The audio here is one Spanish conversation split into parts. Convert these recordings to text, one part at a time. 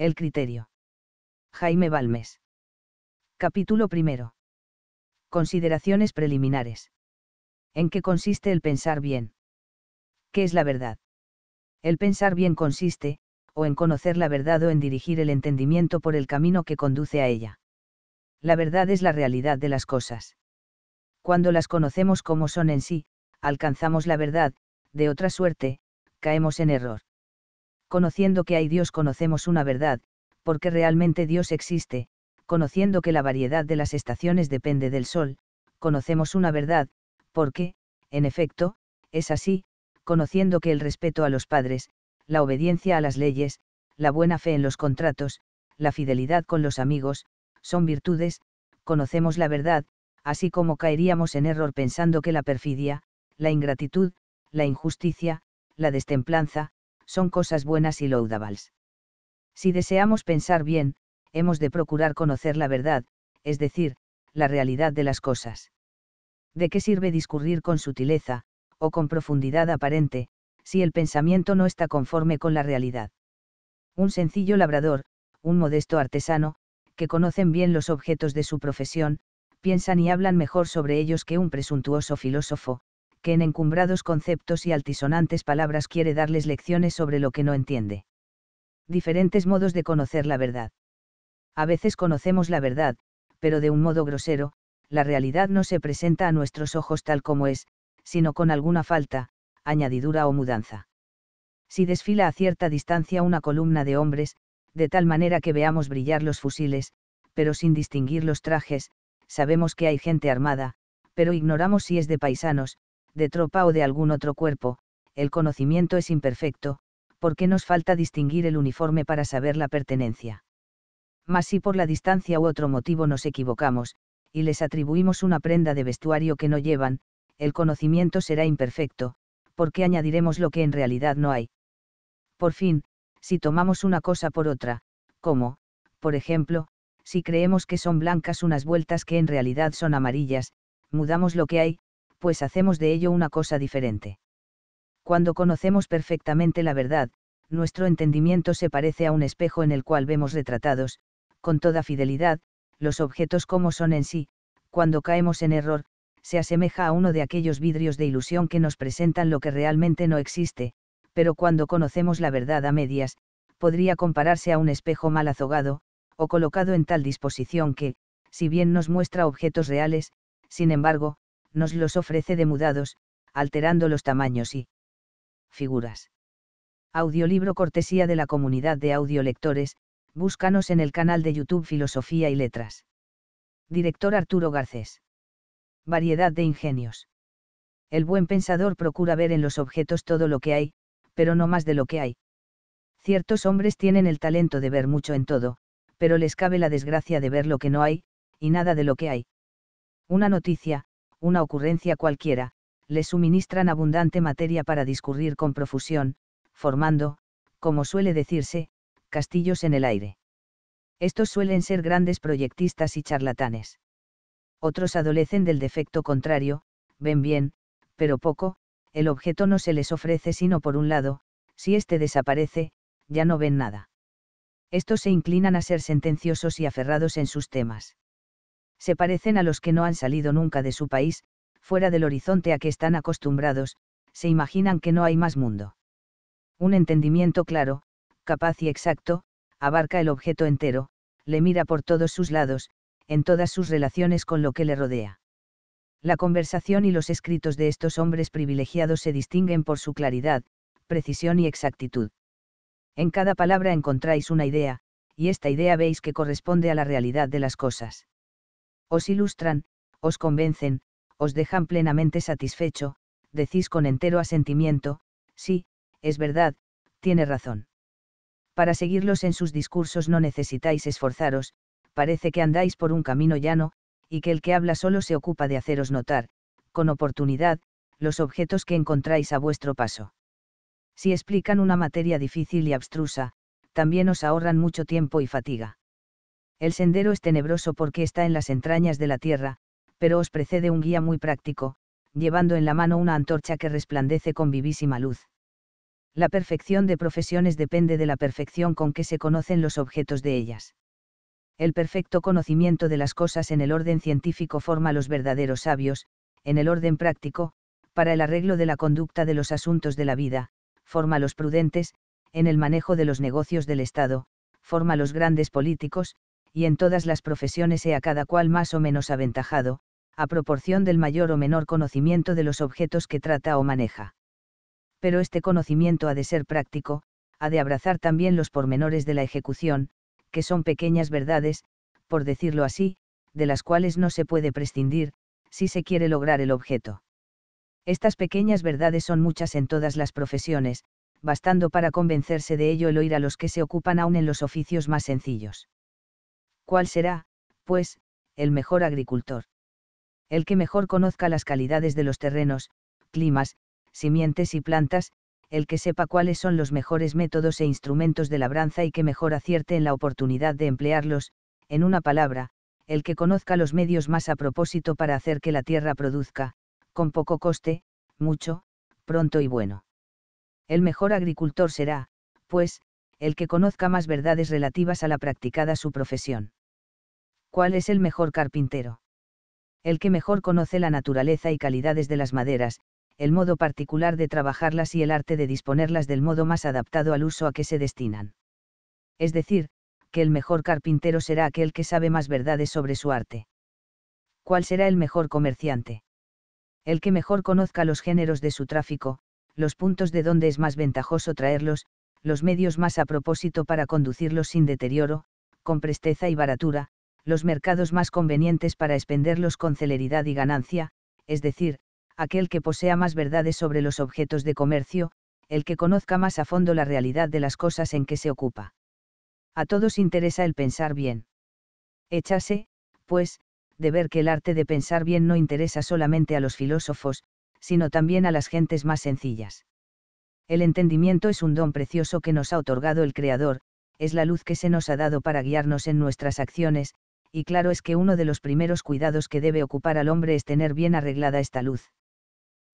El criterio. Jaime Balmes. Capítulo primero. Consideraciones preliminares. ¿En qué consiste el pensar bien? ¿Qué es la verdad? El pensar bien consiste, o en conocer la verdad o en dirigir el entendimiento por el camino que conduce a ella. La verdad es la realidad de las cosas. Cuando las conocemos como son en sí, alcanzamos la verdad, de otra suerte, caemos en error conociendo que hay Dios conocemos una verdad, porque realmente Dios existe, conociendo que la variedad de las estaciones depende del Sol, conocemos una verdad, porque, en efecto, es así, conociendo que el respeto a los padres, la obediencia a las leyes, la buena fe en los contratos, la fidelidad con los amigos, son virtudes, conocemos la verdad, así como caeríamos en error pensando que la perfidia, la ingratitud, la injusticia, la destemplanza, son cosas buenas y laudables. Si deseamos pensar bien, hemos de procurar conocer la verdad, es decir, la realidad de las cosas. ¿De qué sirve discurrir con sutileza, o con profundidad aparente, si el pensamiento no está conforme con la realidad? Un sencillo labrador, un modesto artesano, que conocen bien los objetos de su profesión, piensan y hablan mejor sobre ellos que un presuntuoso filósofo, que en encumbrados conceptos y altisonantes palabras quiere darles lecciones sobre lo que no entiende. Diferentes modos de conocer la verdad. A veces conocemos la verdad, pero de un modo grosero, la realidad no se presenta a nuestros ojos tal como es, sino con alguna falta, añadidura o mudanza. Si desfila a cierta distancia una columna de hombres, de tal manera que veamos brillar los fusiles, pero sin distinguir los trajes, sabemos que hay gente armada, pero ignoramos si es de paisanos, de tropa o de algún otro cuerpo, el conocimiento es imperfecto, porque nos falta distinguir el uniforme para saber la pertenencia. Mas si por la distancia u otro motivo nos equivocamos, y les atribuimos una prenda de vestuario que no llevan, el conocimiento será imperfecto, porque añadiremos lo que en realidad no hay. Por fin, si tomamos una cosa por otra, como, por ejemplo, si creemos que son blancas unas vueltas que en realidad son amarillas, mudamos lo que hay, pues hacemos de ello una cosa diferente. Cuando conocemos perfectamente la verdad, nuestro entendimiento se parece a un espejo en el cual vemos retratados, con toda fidelidad, los objetos como son en sí, cuando caemos en error, se asemeja a uno de aquellos vidrios de ilusión que nos presentan lo que realmente no existe, pero cuando conocemos la verdad a medias, podría compararse a un espejo mal azogado, o colocado en tal disposición que, si bien nos muestra objetos reales, sin embargo, nos los ofrece demudados, alterando los tamaños y figuras. Audiolibro cortesía de la comunidad de audiolectores, búscanos en el canal de YouTube Filosofía y Letras. Director Arturo Garcés. Variedad de ingenios. El buen pensador procura ver en los objetos todo lo que hay, pero no más de lo que hay. Ciertos hombres tienen el talento de ver mucho en todo, pero les cabe la desgracia de ver lo que no hay, y nada de lo que hay. Una noticia, una ocurrencia cualquiera, les suministran abundante materia para discurrir con profusión, formando, como suele decirse, castillos en el aire. Estos suelen ser grandes proyectistas y charlatanes. Otros adolecen del defecto contrario, ven bien, pero poco, el objeto no se les ofrece sino por un lado, si éste desaparece, ya no ven nada. Estos se inclinan a ser sentenciosos y aferrados en sus temas se parecen a los que no han salido nunca de su país, fuera del horizonte a que están acostumbrados, se imaginan que no hay más mundo. Un entendimiento claro, capaz y exacto, abarca el objeto entero, le mira por todos sus lados, en todas sus relaciones con lo que le rodea. La conversación y los escritos de estos hombres privilegiados se distinguen por su claridad, precisión y exactitud. En cada palabra encontráis una idea, y esta idea veis que corresponde a la realidad de las cosas. Os ilustran, os convencen, os dejan plenamente satisfecho, decís con entero asentimiento, sí, es verdad, tiene razón. Para seguirlos en sus discursos no necesitáis esforzaros, parece que andáis por un camino llano, y que el que habla solo se ocupa de haceros notar, con oportunidad, los objetos que encontráis a vuestro paso. Si explican una materia difícil y abstrusa, también os ahorran mucho tiempo y fatiga. El sendero es tenebroso porque está en las entrañas de la tierra, pero os precede un guía muy práctico, llevando en la mano una antorcha que resplandece con vivísima luz. La perfección de profesiones depende de la perfección con que se conocen los objetos de ellas. El perfecto conocimiento de las cosas en el orden científico forma los verdaderos sabios, en el orden práctico, para el arreglo de la conducta de los asuntos de la vida, forma los prudentes, en el manejo de los negocios del Estado, forma los grandes políticos, y en todas las profesiones sea cada cual más o menos aventajado, a proporción del mayor o menor conocimiento de los objetos que trata o maneja. Pero este conocimiento ha de ser práctico, ha de abrazar también los pormenores de la ejecución, que son pequeñas verdades, por decirlo así, de las cuales no se puede prescindir, si se quiere lograr el objeto. Estas pequeñas verdades son muchas en todas las profesiones, bastando para convencerse de ello el oír a los que se ocupan aún en los oficios más sencillos. ¿Cuál será, pues, el mejor agricultor? El que mejor conozca las calidades de los terrenos, climas, simientes y plantas, el que sepa cuáles son los mejores métodos e instrumentos de labranza y que mejor acierte en la oportunidad de emplearlos, en una palabra, el que conozca los medios más a propósito para hacer que la tierra produzca, con poco coste, mucho, pronto y bueno. El mejor agricultor será, pues, el que conozca más verdades relativas a la practicada su profesión. ¿cuál es el mejor carpintero? El que mejor conoce la naturaleza y calidades de las maderas, el modo particular de trabajarlas y el arte de disponerlas del modo más adaptado al uso a que se destinan. Es decir, que el mejor carpintero será aquel que sabe más verdades sobre su arte. ¿Cuál será el mejor comerciante? El que mejor conozca los géneros de su tráfico, los puntos de donde es más ventajoso traerlos, los medios más a propósito para conducirlos sin deterioro, con presteza y baratura, los mercados más convenientes para expenderlos con celeridad y ganancia, es decir, aquel que posea más verdades sobre los objetos de comercio, el que conozca más a fondo la realidad de las cosas en que se ocupa. A todos interesa el pensar bien. Échase, pues, de ver que el arte de pensar bien no interesa solamente a los filósofos, sino también a las gentes más sencillas. El entendimiento es un don precioso que nos ha otorgado el Creador, es la luz que se nos ha dado para guiarnos en nuestras acciones, y claro es que uno de los primeros cuidados que debe ocupar al hombre es tener bien arreglada esta luz.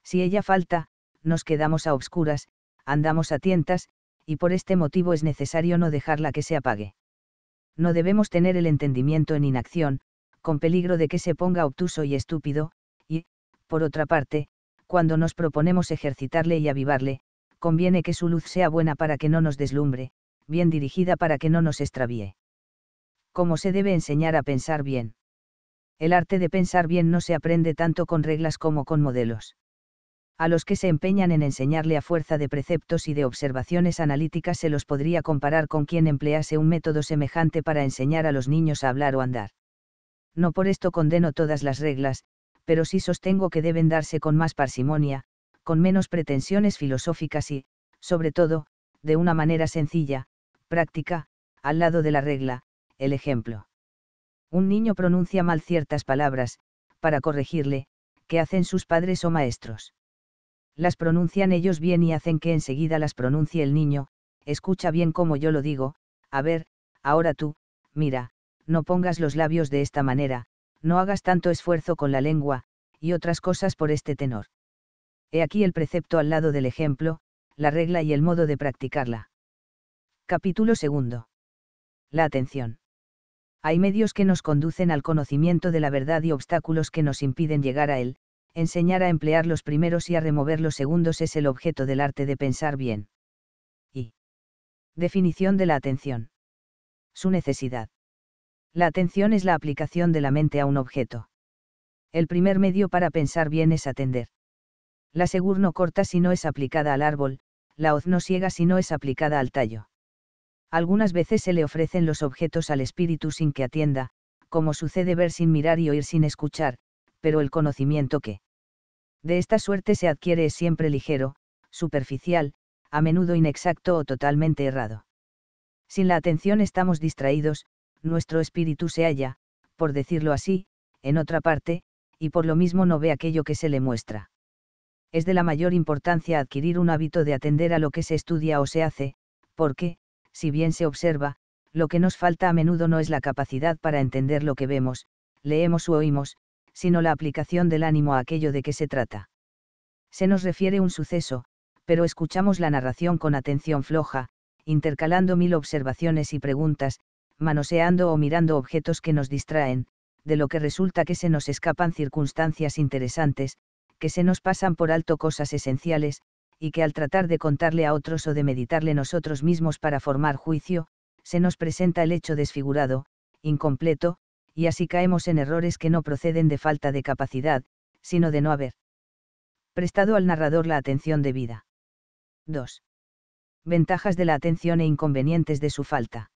Si ella falta, nos quedamos a obscuras, andamos a tientas, y por este motivo es necesario no dejarla que se apague. No debemos tener el entendimiento en inacción, con peligro de que se ponga obtuso y estúpido, y, por otra parte, cuando nos proponemos ejercitarle y avivarle, conviene que su luz sea buena para que no nos deslumbre, bien dirigida para que no nos extravíe cómo se debe enseñar a pensar bien. El arte de pensar bien no se aprende tanto con reglas como con modelos. A los que se empeñan en enseñarle a fuerza de preceptos y de observaciones analíticas se los podría comparar con quien emplease un método semejante para enseñar a los niños a hablar o andar. No por esto condeno todas las reglas, pero sí sostengo que deben darse con más parsimonia, con menos pretensiones filosóficas y, sobre todo, de una manera sencilla, práctica, al lado de la regla, el ejemplo. Un niño pronuncia mal ciertas palabras, para corregirle, que hacen sus padres o maestros. Las pronuncian ellos bien y hacen que enseguida las pronuncie el niño, escucha bien como yo lo digo, a ver, ahora tú, mira, no pongas los labios de esta manera, no hagas tanto esfuerzo con la lengua, y otras cosas por este tenor. He aquí el precepto al lado del ejemplo, la regla y el modo de practicarla. Capítulo segundo. La atención hay medios que nos conducen al conocimiento de la verdad y obstáculos que nos impiden llegar a él, enseñar a emplear los primeros y a remover los segundos es el objeto del arte de pensar bien. Y. Definición de la atención. Su necesidad. La atención es la aplicación de la mente a un objeto. El primer medio para pensar bien es atender. La segur no corta si no es aplicada al árbol, la hoz no ciega si no es aplicada al tallo. Algunas veces se le ofrecen los objetos al espíritu sin que atienda, como sucede ver sin mirar y oír sin escuchar, pero el conocimiento que de esta suerte se adquiere es siempre ligero, superficial, a menudo inexacto o totalmente errado. Sin la atención estamos distraídos, nuestro espíritu se halla, por decirlo así, en otra parte, y por lo mismo no ve aquello que se le muestra. Es de la mayor importancia adquirir un hábito de atender a lo que se estudia o se hace, porque, si bien se observa, lo que nos falta a menudo no es la capacidad para entender lo que vemos, leemos u oímos, sino la aplicación del ánimo a aquello de que se trata. Se nos refiere un suceso, pero escuchamos la narración con atención floja, intercalando mil observaciones y preguntas, manoseando o mirando objetos que nos distraen, de lo que resulta que se nos escapan circunstancias interesantes, que se nos pasan por alto cosas esenciales, y que al tratar de contarle a otros o de meditarle nosotros mismos para formar juicio, se nos presenta el hecho desfigurado, incompleto, y así caemos en errores que no proceden de falta de capacidad, sino de no haber prestado al narrador la atención debida. 2. Ventajas de la atención e inconvenientes de su falta.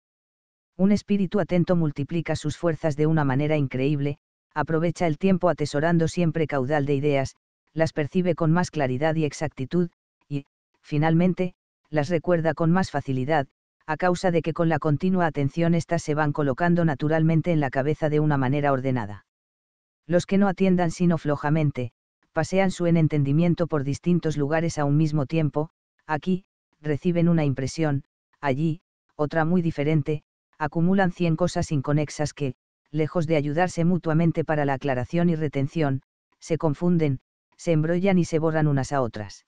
Un espíritu atento multiplica sus fuerzas de una manera increíble, aprovecha el tiempo atesorando siempre caudal de ideas, las percibe con más claridad y exactitud, finalmente, las recuerda con más facilidad, a causa de que con la continua atención éstas se van colocando naturalmente en la cabeza de una manera ordenada. Los que no atiendan sino flojamente, pasean su enentendimiento entendimiento por distintos lugares a un mismo tiempo, aquí, reciben una impresión, allí, otra muy diferente, acumulan cien cosas inconexas que, lejos de ayudarse mutuamente para la aclaración y retención, se confunden, se embrollan y se borran unas a otras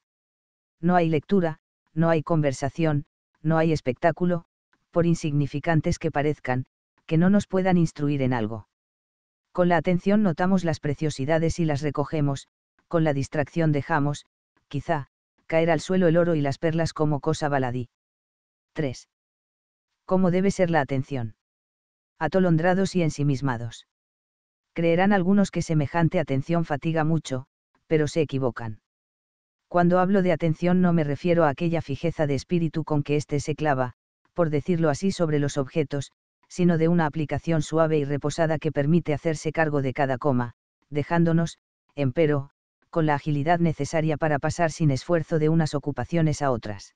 no hay lectura, no hay conversación, no hay espectáculo, por insignificantes que parezcan, que no nos puedan instruir en algo. Con la atención notamos las preciosidades y las recogemos, con la distracción dejamos, quizá, caer al suelo el oro y las perlas como cosa baladí. 3. ¿Cómo debe ser la atención? Atolondrados y ensimismados. Creerán algunos que semejante atención fatiga mucho, pero se equivocan. Cuando hablo de atención no me refiero a aquella fijeza de espíritu con que éste se clava, por decirlo así, sobre los objetos, sino de una aplicación suave y reposada que permite hacerse cargo de cada coma, dejándonos, empero, con la agilidad necesaria para pasar sin esfuerzo de unas ocupaciones a otras.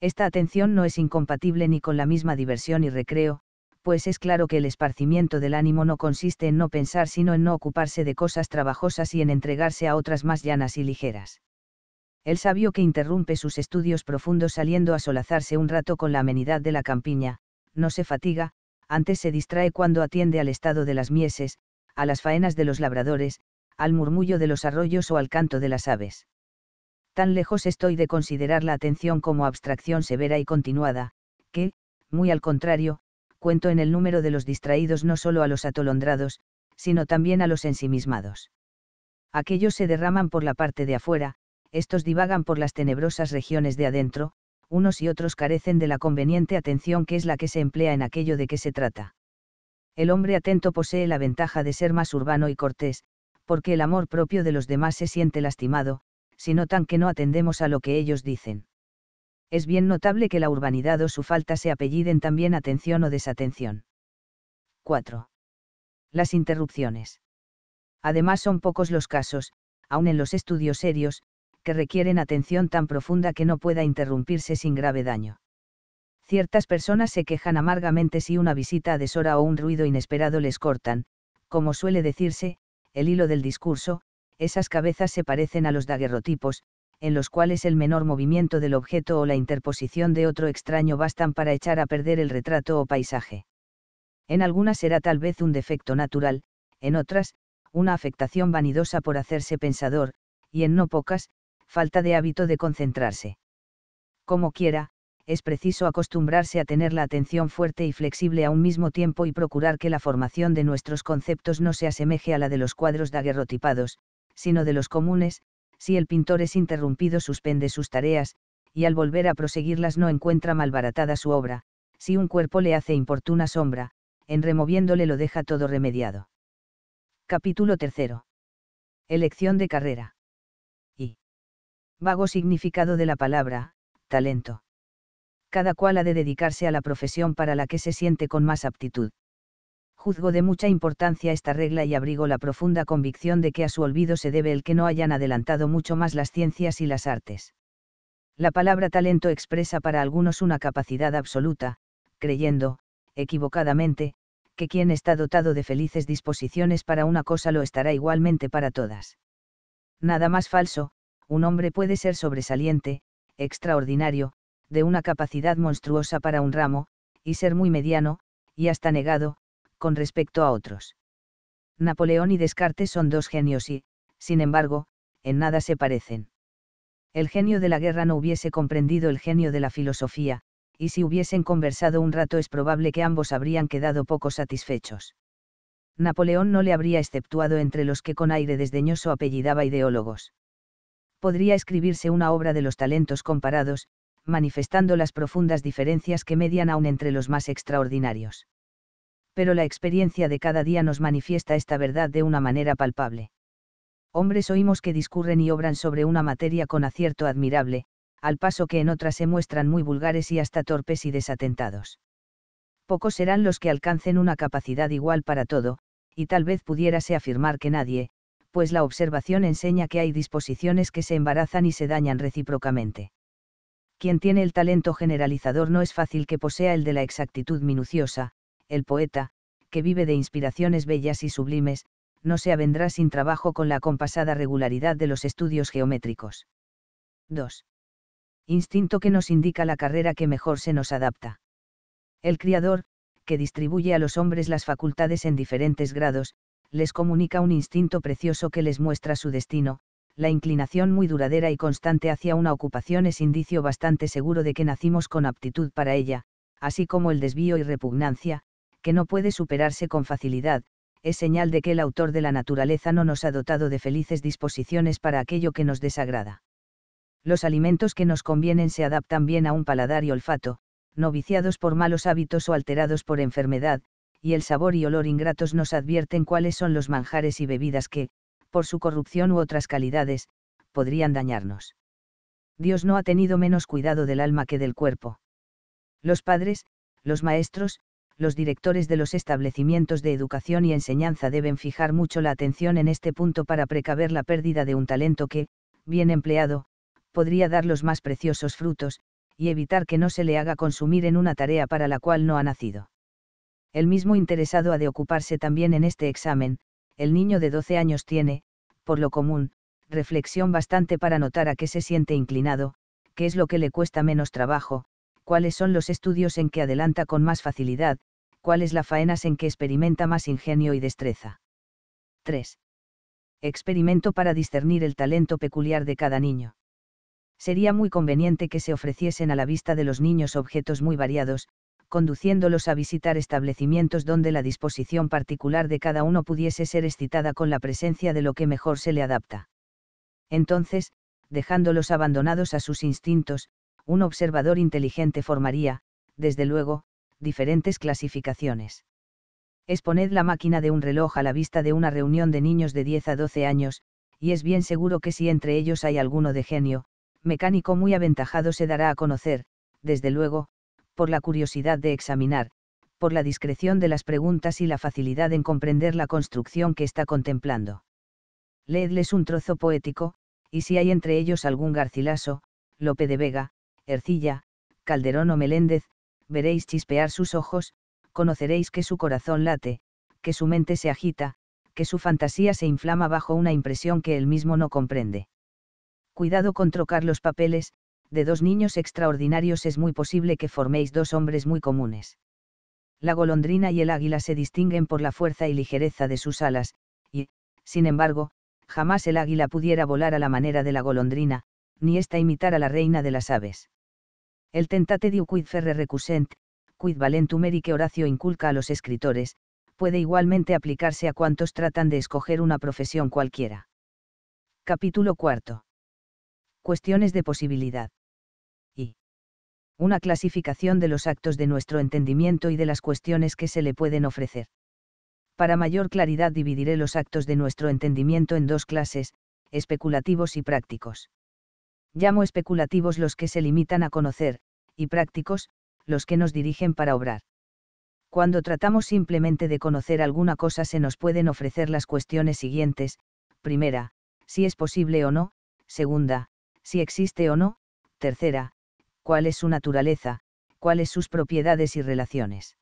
Esta atención no es incompatible ni con la misma diversión y recreo, pues es claro que el esparcimiento del ánimo no consiste en no pensar sino en no ocuparse de cosas trabajosas y en entregarse a otras más llanas y ligeras el sabio que interrumpe sus estudios profundos saliendo a solazarse un rato con la amenidad de la campiña, no se fatiga, antes se distrae cuando atiende al estado de las mieses, a las faenas de los labradores, al murmullo de los arroyos o al canto de las aves. Tan lejos estoy de considerar la atención como abstracción severa y continuada, que, muy al contrario, cuento en el número de los distraídos no solo a los atolondrados, sino también a los ensimismados. Aquellos se derraman por la parte de afuera, estos divagan por las tenebrosas regiones de adentro, unos y otros carecen de la conveniente atención que es la que se emplea en aquello de que se trata. El hombre atento posee la ventaja de ser más urbano y cortés, porque el amor propio de los demás se siente lastimado, si notan que no atendemos a lo que ellos dicen. Es bien notable que la urbanidad o su falta se apelliden también atención o desatención. 4. Las interrupciones. Además son pocos los casos, aun en los estudios serios, que requieren atención tan profunda que no pueda interrumpirse sin grave daño. Ciertas personas se quejan amargamente si una visita a deshora o un ruido inesperado les cortan, como suele decirse, el hilo del discurso, esas cabezas se parecen a los daguerrotipos, en los cuales el menor movimiento del objeto o la interposición de otro extraño bastan para echar a perder el retrato o paisaje. En algunas será tal vez un defecto natural, en otras, una afectación vanidosa por hacerse pensador, y en no pocas, falta de hábito de concentrarse. Como quiera, es preciso acostumbrarse a tener la atención fuerte y flexible a un mismo tiempo y procurar que la formación de nuestros conceptos no se asemeje a la de los cuadros daguerrotipados, sino de los comunes, si el pintor es interrumpido suspende sus tareas, y al volver a proseguirlas no encuentra malbaratada su obra, si un cuerpo le hace importuna sombra, en removiéndole lo deja todo remediado. Capítulo 3. Elección de carrera. Vago significado de la palabra, talento. Cada cual ha de dedicarse a la profesión para la que se siente con más aptitud. Juzgo de mucha importancia esta regla y abrigo la profunda convicción de que a su olvido se debe el que no hayan adelantado mucho más las ciencias y las artes. La palabra talento expresa para algunos una capacidad absoluta, creyendo, equivocadamente, que quien está dotado de felices disposiciones para una cosa lo estará igualmente para todas. Nada más falso, un hombre puede ser sobresaliente, extraordinario, de una capacidad monstruosa para un ramo, y ser muy mediano, y hasta negado, con respecto a otros. Napoleón y Descartes son dos genios y, sin embargo, en nada se parecen. El genio de la guerra no hubiese comprendido el genio de la filosofía, y si hubiesen conversado un rato es probable que ambos habrían quedado poco satisfechos. Napoleón no le habría exceptuado entre los que con aire desdeñoso apellidaba ideólogos podría escribirse una obra de los talentos comparados, manifestando las profundas diferencias que median aún entre los más extraordinarios. Pero la experiencia de cada día nos manifiesta esta verdad de una manera palpable. Hombres oímos que discurren y obran sobre una materia con acierto admirable, al paso que en otras se muestran muy vulgares y hasta torpes y desatentados. Pocos serán los que alcancen una capacidad igual para todo, y tal vez pudiérase afirmar que nadie, pues la observación enseña que hay disposiciones que se embarazan y se dañan recíprocamente. Quien tiene el talento generalizador no es fácil que posea el de la exactitud minuciosa, el poeta, que vive de inspiraciones bellas y sublimes, no se avendrá sin trabajo con la compasada regularidad de los estudios geométricos. 2. Instinto que nos indica la carrera que mejor se nos adapta. El criador, que distribuye a los hombres las facultades en diferentes grados, les comunica un instinto precioso que les muestra su destino, la inclinación muy duradera y constante hacia una ocupación es indicio bastante seguro de que nacimos con aptitud para ella, así como el desvío y repugnancia, que no puede superarse con facilidad, es señal de que el autor de la naturaleza no nos ha dotado de felices disposiciones para aquello que nos desagrada. Los alimentos que nos convienen se adaptan bien a un paladar y olfato, no viciados por malos hábitos o alterados por enfermedad, y el sabor y olor ingratos nos advierten cuáles son los manjares y bebidas que, por su corrupción u otras calidades, podrían dañarnos. Dios no ha tenido menos cuidado del alma que del cuerpo. Los padres, los maestros, los directores de los establecimientos de educación y enseñanza deben fijar mucho la atención en este punto para precaver la pérdida de un talento que, bien empleado, podría dar los más preciosos frutos, y evitar que no se le haga consumir en una tarea para la cual no ha nacido el mismo interesado ha de ocuparse también en este examen, el niño de 12 años tiene, por lo común, reflexión bastante para notar a qué se siente inclinado, qué es lo que le cuesta menos trabajo, cuáles son los estudios en que adelanta con más facilidad, cuáles las faenas en que experimenta más ingenio y destreza. 3. Experimento para discernir el talento peculiar de cada niño. Sería muy conveniente que se ofreciesen a la vista de los niños objetos muy variados, conduciéndolos a visitar establecimientos donde la disposición particular de cada uno pudiese ser excitada con la presencia de lo que mejor se le adapta. Entonces, dejándolos abandonados a sus instintos, un observador inteligente formaría, desde luego, diferentes clasificaciones. Exponed la máquina de un reloj a la vista de una reunión de niños de 10 a 12 años, y es bien seguro que si entre ellos hay alguno de genio, mecánico muy aventajado se dará a conocer, desde luego, por la curiosidad de examinar, por la discreción de las preguntas y la facilidad en comprender la construcción que está contemplando. Leedles un trozo poético, y si hay entre ellos algún Garcilaso, Lope de Vega, Ercilla, Calderón o Meléndez, veréis chispear sus ojos, conoceréis que su corazón late, que su mente se agita, que su fantasía se inflama bajo una impresión que él mismo no comprende. Cuidado con trocar los papeles, de dos niños extraordinarios es muy posible que forméis dos hombres muy comunes. La golondrina y el águila se distinguen por la fuerza y ligereza de sus alas, y, sin embargo, jamás el águila pudiera volar a la manera de la golondrina, ni esta imitar a la reina de las aves. El tentate diu quid ferre recusent, quid valentum que Horacio inculca a los escritores, puede igualmente aplicarse a cuantos tratan de escoger una profesión cualquiera. Capítulo cuarto cuestiones de posibilidad. Y una clasificación de los actos de nuestro entendimiento y de las cuestiones que se le pueden ofrecer. Para mayor claridad dividiré los actos de nuestro entendimiento en dos clases, especulativos y prácticos. Llamo especulativos los que se limitan a conocer, y prácticos, los que nos dirigen para obrar. Cuando tratamos simplemente de conocer alguna cosa se nos pueden ofrecer las cuestiones siguientes, primera, si es posible o no, segunda, si existe o no, tercera, cuál es su naturaleza, cuáles sus propiedades y relaciones.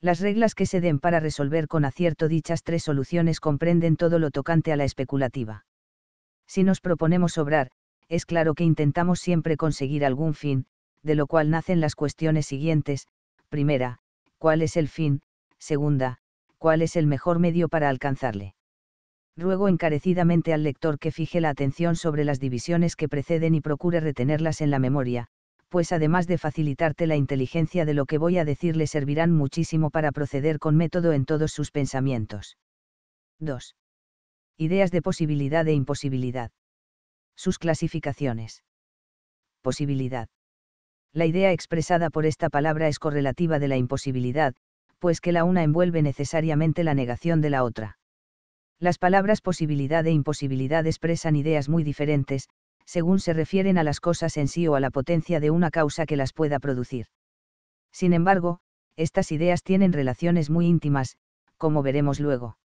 Las reglas que se den para resolver con acierto dichas tres soluciones comprenden todo lo tocante a la especulativa. Si nos proponemos obrar, es claro que intentamos siempre conseguir algún fin, de lo cual nacen las cuestiones siguientes, primera, ¿cuál es el fin? Segunda, ¿cuál es el mejor medio para alcanzarle? ruego encarecidamente al lector que fije la atención sobre las divisiones que preceden y procure retenerlas en la memoria, pues además de facilitarte la inteligencia de lo que voy a decir le servirán muchísimo para proceder con método en todos sus pensamientos. 2. Ideas de posibilidad e imposibilidad. Sus clasificaciones. Posibilidad. La idea expresada por esta palabra es correlativa de la imposibilidad, pues que la una envuelve necesariamente la negación de la otra las palabras posibilidad e imposibilidad expresan ideas muy diferentes, según se refieren a las cosas en sí o a la potencia de una causa que las pueda producir. Sin embargo, estas ideas tienen relaciones muy íntimas, como veremos luego.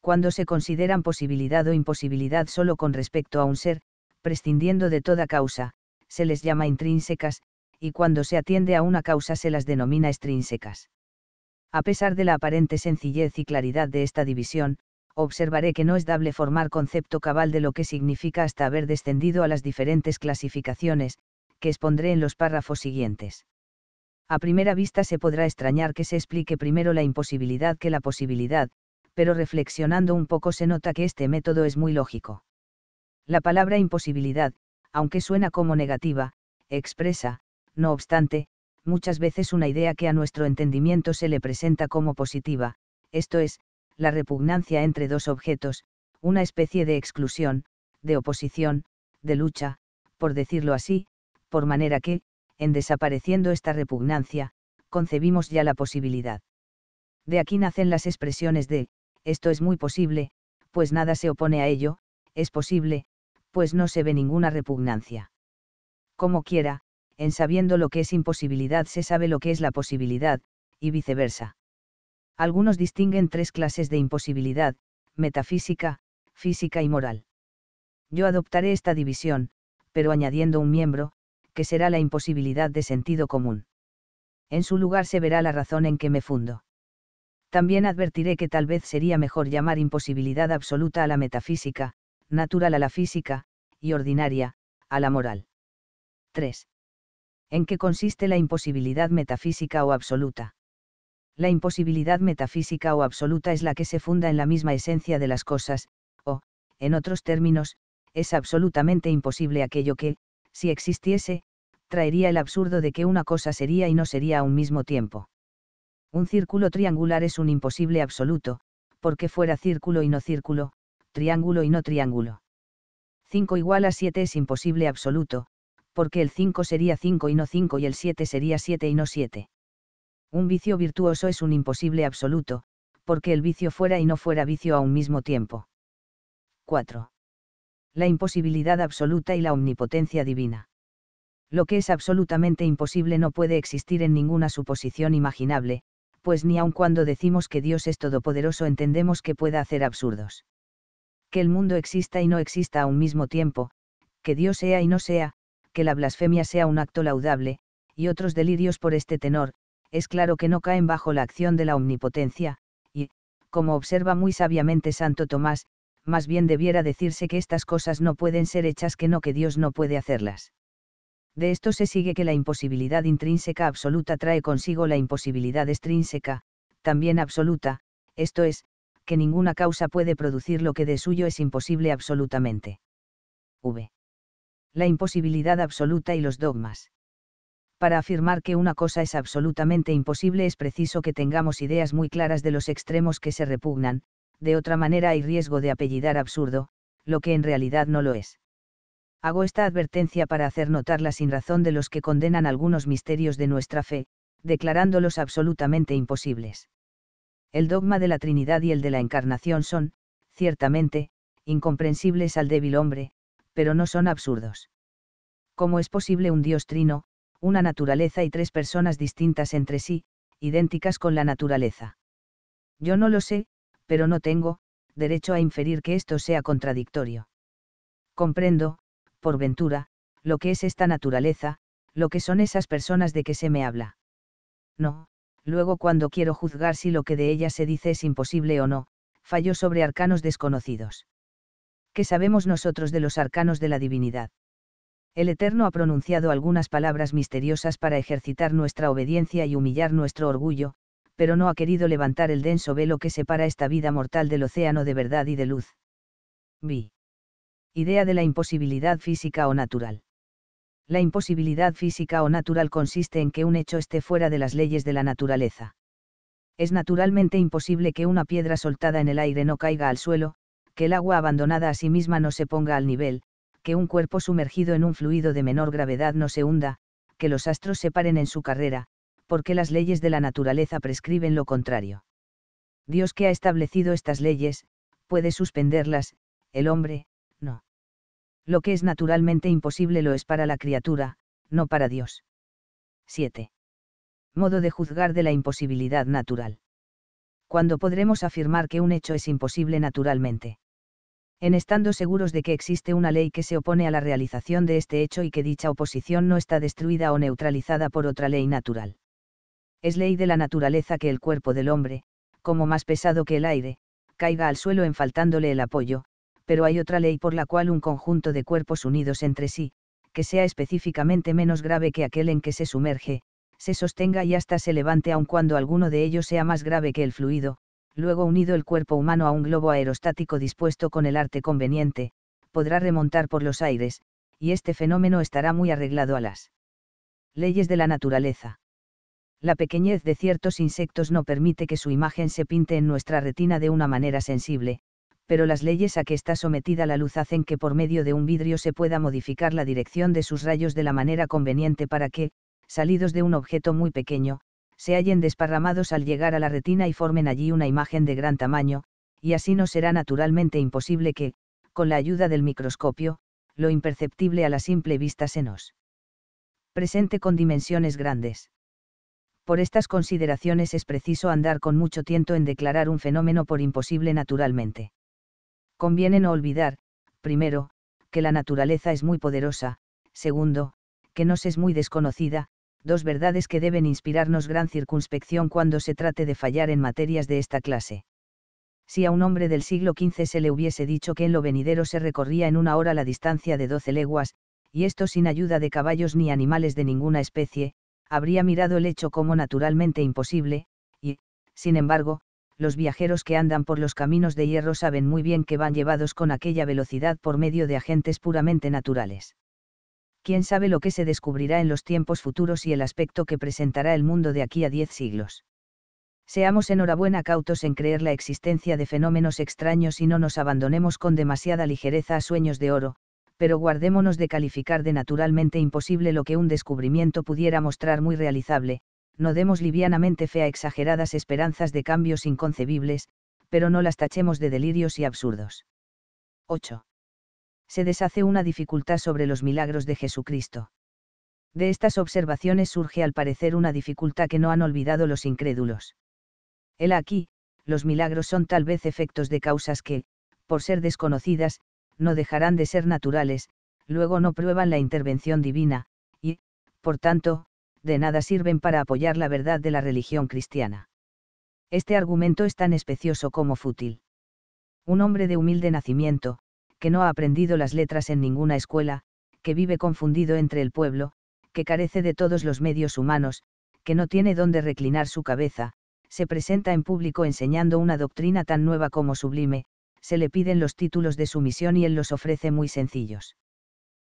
Cuando se consideran posibilidad o imposibilidad solo con respecto a un ser, prescindiendo de toda causa, se les llama intrínsecas, y cuando se atiende a una causa se las denomina extrínsecas. A pesar de la aparente sencillez y claridad de esta división, observaré que no es dable formar concepto cabal de lo que significa hasta haber descendido a las diferentes clasificaciones, que expondré en los párrafos siguientes. A primera vista se podrá extrañar que se explique primero la imposibilidad que la posibilidad, pero reflexionando un poco se nota que este método es muy lógico. La palabra imposibilidad, aunque suena como negativa, expresa, no obstante, muchas veces una idea que a nuestro entendimiento se le presenta como positiva, esto es, la repugnancia entre dos objetos, una especie de exclusión, de oposición, de lucha, por decirlo así, por manera que, en desapareciendo esta repugnancia, concebimos ya la posibilidad. De aquí nacen las expresiones de, esto es muy posible, pues nada se opone a ello, es posible, pues no se ve ninguna repugnancia. Como quiera, en sabiendo lo que es imposibilidad se sabe lo que es la posibilidad, y viceversa. Algunos distinguen tres clases de imposibilidad, metafísica, física y moral. Yo adoptaré esta división, pero añadiendo un miembro, que será la imposibilidad de sentido común. En su lugar se verá la razón en que me fundo. También advertiré que tal vez sería mejor llamar imposibilidad absoluta a la metafísica, natural a la física, y ordinaria, a la moral. 3. ¿En qué consiste la imposibilidad metafísica o absoluta? la imposibilidad metafísica o absoluta es la que se funda en la misma esencia de las cosas, o, en otros términos, es absolutamente imposible aquello que, si existiese, traería el absurdo de que una cosa sería y no sería a un mismo tiempo. Un círculo triangular es un imposible absoluto, porque fuera círculo y no círculo, triángulo y no triángulo. 5 igual a 7 es imposible absoluto, porque el 5 sería 5 y no 5 y el 7 sería 7 y no 7. Un vicio virtuoso es un imposible absoluto, porque el vicio fuera y no fuera vicio a un mismo tiempo. 4. La imposibilidad absoluta y la omnipotencia divina. Lo que es absolutamente imposible no puede existir en ninguna suposición imaginable, pues ni aun cuando decimos que Dios es todopoderoso entendemos que pueda hacer absurdos. Que el mundo exista y no exista a un mismo tiempo, que Dios sea y no sea, que la blasfemia sea un acto laudable, y otros delirios por este tenor, es claro que no caen bajo la acción de la omnipotencia, y, como observa muy sabiamente Santo Tomás, más bien debiera decirse que estas cosas no pueden ser hechas que no que Dios no puede hacerlas. De esto se sigue que la imposibilidad intrínseca absoluta trae consigo la imposibilidad extrínseca, también absoluta, esto es, que ninguna causa puede producir lo que de suyo es imposible absolutamente. V. La imposibilidad absoluta y los dogmas para afirmar que una cosa es absolutamente imposible es preciso que tengamos ideas muy claras de los extremos que se repugnan, de otra manera hay riesgo de apellidar absurdo, lo que en realidad no lo es. Hago esta advertencia para hacer notar la sinrazón de los que condenan algunos misterios de nuestra fe, declarándolos absolutamente imposibles. El dogma de la Trinidad y el de la Encarnación son, ciertamente, incomprensibles al débil hombre, pero no son absurdos. ¿Cómo es posible un Dios trino, una naturaleza y tres personas distintas entre sí, idénticas con la naturaleza. Yo no lo sé, pero no tengo, derecho a inferir que esto sea contradictorio. Comprendo, por ventura, lo que es esta naturaleza, lo que son esas personas de que se me habla. No, luego cuando quiero juzgar si lo que de ellas se dice es imposible o no, fallo sobre arcanos desconocidos. ¿Qué sabemos nosotros de los arcanos de la divinidad? el Eterno ha pronunciado algunas palabras misteriosas para ejercitar nuestra obediencia y humillar nuestro orgullo, pero no ha querido levantar el denso velo que separa esta vida mortal del océano de verdad y de luz. B. Idea de la imposibilidad física o natural. La imposibilidad física o natural consiste en que un hecho esté fuera de las leyes de la naturaleza. Es naturalmente imposible que una piedra soltada en el aire no caiga al suelo, que el agua abandonada a sí misma no se ponga al nivel, que un cuerpo sumergido en un fluido de menor gravedad no se hunda, que los astros se paren en su carrera, porque las leyes de la naturaleza prescriben lo contrario. Dios que ha establecido estas leyes, puede suspenderlas, el hombre, no. Lo que es naturalmente imposible lo es para la criatura, no para Dios. 7. Modo de juzgar de la imposibilidad natural. Cuando podremos afirmar que un hecho es imposible naturalmente? en estando seguros de que existe una ley que se opone a la realización de este hecho y que dicha oposición no está destruida o neutralizada por otra ley natural. Es ley de la naturaleza que el cuerpo del hombre, como más pesado que el aire, caiga al suelo en faltándole el apoyo, pero hay otra ley por la cual un conjunto de cuerpos unidos entre sí, que sea específicamente menos grave que aquel en que se sumerge, se sostenga y hasta se levante aun cuando alguno de ellos sea más grave que el fluido, luego unido el cuerpo humano a un globo aerostático dispuesto con el arte conveniente, podrá remontar por los aires, y este fenómeno estará muy arreglado a las leyes de la naturaleza. La pequeñez de ciertos insectos no permite que su imagen se pinte en nuestra retina de una manera sensible, pero las leyes a que está sometida la luz hacen que por medio de un vidrio se pueda modificar la dirección de sus rayos de la manera conveniente para que, salidos de un objeto muy pequeño, se hallen desparramados al llegar a la retina y formen allí una imagen de gran tamaño, y así no será naturalmente imposible que, con la ayuda del microscopio, lo imperceptible a la simple vista se nos presente con dimensiones grandes. Por estas consideraciones es preciso andar con mucho tiento en declarar un fenómeno por imposible naturalmente. Conviene no olvidar, primero, que la naturaleza es muy poderosa, segundo, que nos es muy desconocida, dos verdades que deben inspirarnos gran circunspección cuando se trate de fallar en materias de esta clase. Si a un hombre del siglo XV se le hubiese dicho que en lo venidero se recorría en una hora la distancia de doce leguas, y esto sin ayuda de caballos ni animales de ninguna especie, habría mirado el hecho como naturalmente imposible, y, sin embargo, los viajeros que andan por los caminos de hierro saben muy bien que van llevados con aquella velocidad por medio de agentes puramente naturales quién sabe lo que se descubrirá en los tiempos futuros y el aspecto que presentará el mundo de aquí a diez siglos. Seamos enhorabuena cautos en creer la existencia de fenómenos extraños y no nos abandonemos con demasiada ligereza a sueños de oro, pero guardémonos de calificar de naturalmente imposible lo que un descubrimiento pudiera mostrar muy realizable, no demos livianamente fe a exageradas esperanzas de cambios inconcebibles, pero no las tachemos de delirios y absurdos. 8 se deshace una dificultad sobre los milagros de Jesucristo. De estas observaciones surge al parecer una dificultad que no han olvidado los incrédulos. El aquí, los milagros son tal vez efectos de causas que, por ser desconocidas, no dejarán de ser naturales, luego no prueban la intervención divina, y, por tanto, de nada sirven para apoyar la verdad de la religión cristiana. Este argumento es tan especioso como fútil. Un hombre de humilde nacimiento, que no ha aprendido las letras en ninguna escuela, que vive confundido entre el pueblo, que carece de todos los medios humanos, que no tiene dónde reclinar su cabeza, se presenta en público enseñando una doctrina tan nueva como sublime, se le piden los títulos de su misión y él los ofrece muy sencillos.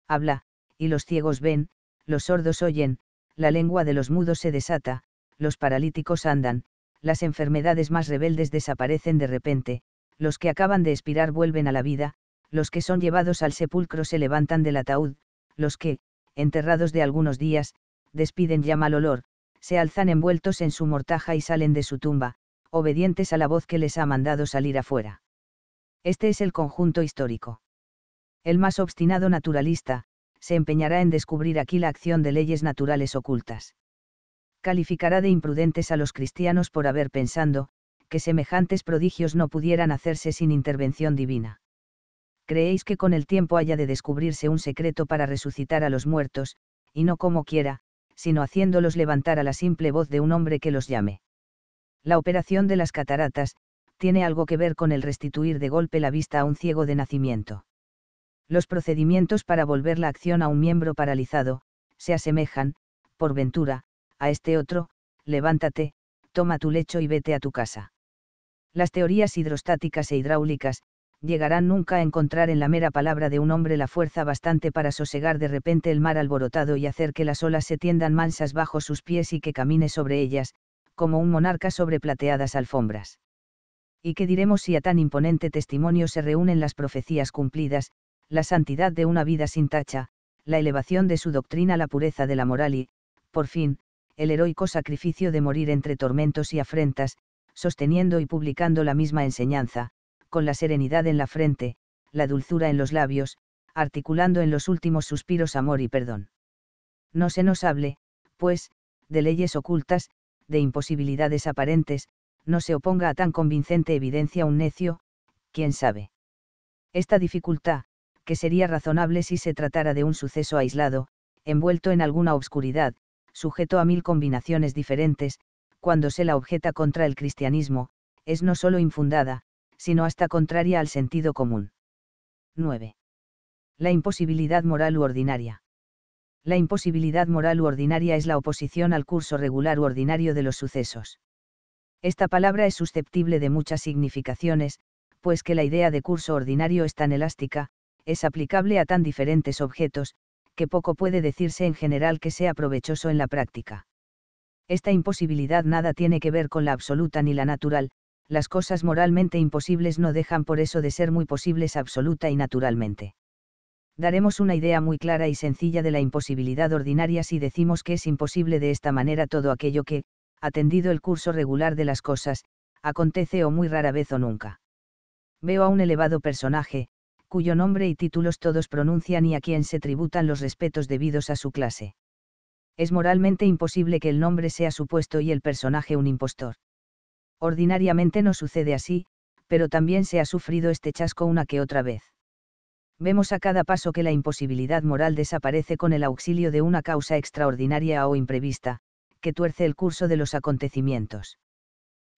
Habla, y los ciegos ven, los sordos oyen, la lengua de los mudos se desata, los paralíticos andan, las enfermedades más rebeldes desaparecen de repente, los que acaban de expirar vuelven a la vida, los que son llevados al sepulcro se levantan del ataúd, los que, enterrados de algunos días, despiden ya mal olor, se alzan envueltos en su mortaja y salen de su tumba, obedientes a la voz que les ha mandado salir afuera. Este es el conjunto histórico. El más obstinado naturalista, se empeñará en descubrir aquí la acción de leyes naturales ocultas. Calificará de imprudentes a los cristianos por haber pensado, que semejantes prodigios no pudieran hacerse sin intervención divina creéis que con el tiempo haya de descubrirse un secreto para resucitar a los muertos, y no como quiera, sino haciéndolos levantar a la simple voz de un hombre que los llame. La operación de las cataratas, tiene algo que ver con el restituir de golpe la vista a un ciego de nacimiento. Los procedimientos para volver la acción a un miembro paralizado, se asemejan, por ventura, a este otro, levántate, toma tu lecho y vete a tu casa. Las teorías hidrostáticas e hidráulicas, llegarán nunca a encontrar en la mera palabra de un hombre la fuerza bastante para sosegar de repente el mar alborotado y hacer que las olas se tiendan mansas bajo sus pies y que camine sobre ellas, como un monarca sobre plateadas alfombras. ¿Y qué diremos si a tan imponente testimonio se reúnen las profecías cumplidas, la santidad de una vida sin tacha, la elevación de su doctrina, la pureza de la moral y, por fin, el heroico sacrificio de morir entre tormentos y afrentas, sosteniendo y publicando la misma enseñanza, con la serenidad en la frente, la dulzura en los labios, articulando en los últimos suspiros amor y perdón. No se nos hable, pues, de leyes ocultas, de imposibilidades aparentes, no se oponga a tan convincente evidencia un necio, quién sabe. Esta dificultad, que sería razonable si se tratara de un suceso aislado, envuelto en alguna obscuridad, sujeto a mil combinaciones diferentes, cuando se la objeta contra el cristianismo, es no solo infundada, sino hasta contraria al sentido común. 9. La imposibilidad moral u ordinaria. La imposibilidad moral u ordinaria es la oposición al curso regular u ordinario de los sucesos. Esta palabra es susceptible de muchas significaciones, pues que la idea de curso ordinario es tan elástica, es aplicable a tan diferentes objetos, que poco puede decirse en general que sea provechoso en la práctica. Esta imposibilidad nada tiene que ver con la absoluta ni la natural, las cosas moralmente imposibles no dejan por eso de ser muy posibles absoluta y naturalmente. Daremos una idea muy clara y sencilla de la imposibilidad ordinaria si decimos que es imposible de esta manera todo aquello que, atendido el curso regular de las cosas, acontece o muy rara vez o nunca. Veo a un elevado personaje, cuyo nombre y títulos todos pronuncian y a quien se tributan los respetos debidos a su clase. Es moralmente imposible que el nombre sea supuesto y el personaje un impostor. Ordinariamente no sucede así, pero también se ha sufrido este chasco una que otra vez. Vemos a cada paso que la imposibilidad moral desaparece con el auxilio de una causa extraordinaria o imprevista, que tuerce el curso de los acontecimientos.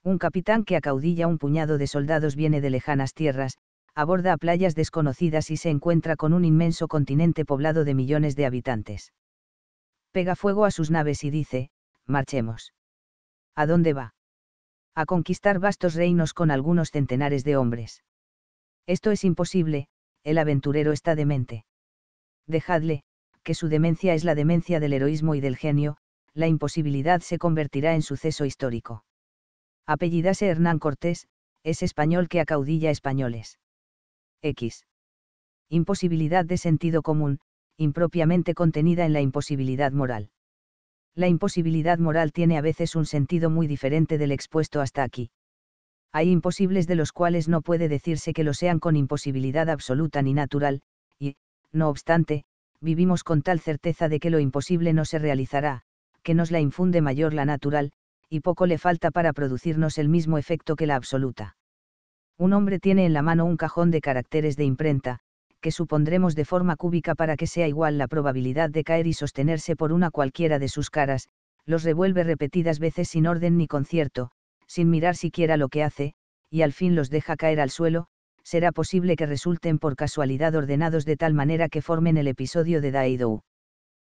Un capitán que acaudilla un puñado de soldados viene de lejanas tierras, aborda a playas desconocidas y se encuentra con un inmenso continente poblado de millones de habitantes. Pega fuego a sus naves y dice, marchemos. ¿A dónde va? a conquistar vastos reinos con algunos centenares de hombres. Esto es imposible, el aventurero está demente. Dejadle, que su demencia es la demencia del heroísmo y del genio, la imposibilidad se convertirá en suceso histórico. Apellidase Hernán Cortés, es español que acaudilla españoles. X. Imposibilidad de sentido común, impropiamente contenida en la imposibilidad moral la imposibilidad moral tiene a veces un sentido muy diferente del expuesto hasta aquí. Hay imposibles de los cuales no puede decirse que lo sean con imposibilidad absoluta ni natural, y, no obstante, vivimos con tal certeza de que lo imposible no se realizará, que nos la infunde mayor la natural, y poco le falta para producirnos el mismo efecto que la absoluta. Un hombre tiene en la mano un cajón de caracteres de imprenta, que supondremos de forma cúbica para que sea igual la probabilidad de caer y sostenerse por una cualquiera de sus caras, los revuelve repetidas veces sin orden ni concierto, sin mirar siquiera lo que hace, y al fin los deja caer al suelo, será posible que resulten por casualidad ordenados de tal manera que formen el episodio de Daidou.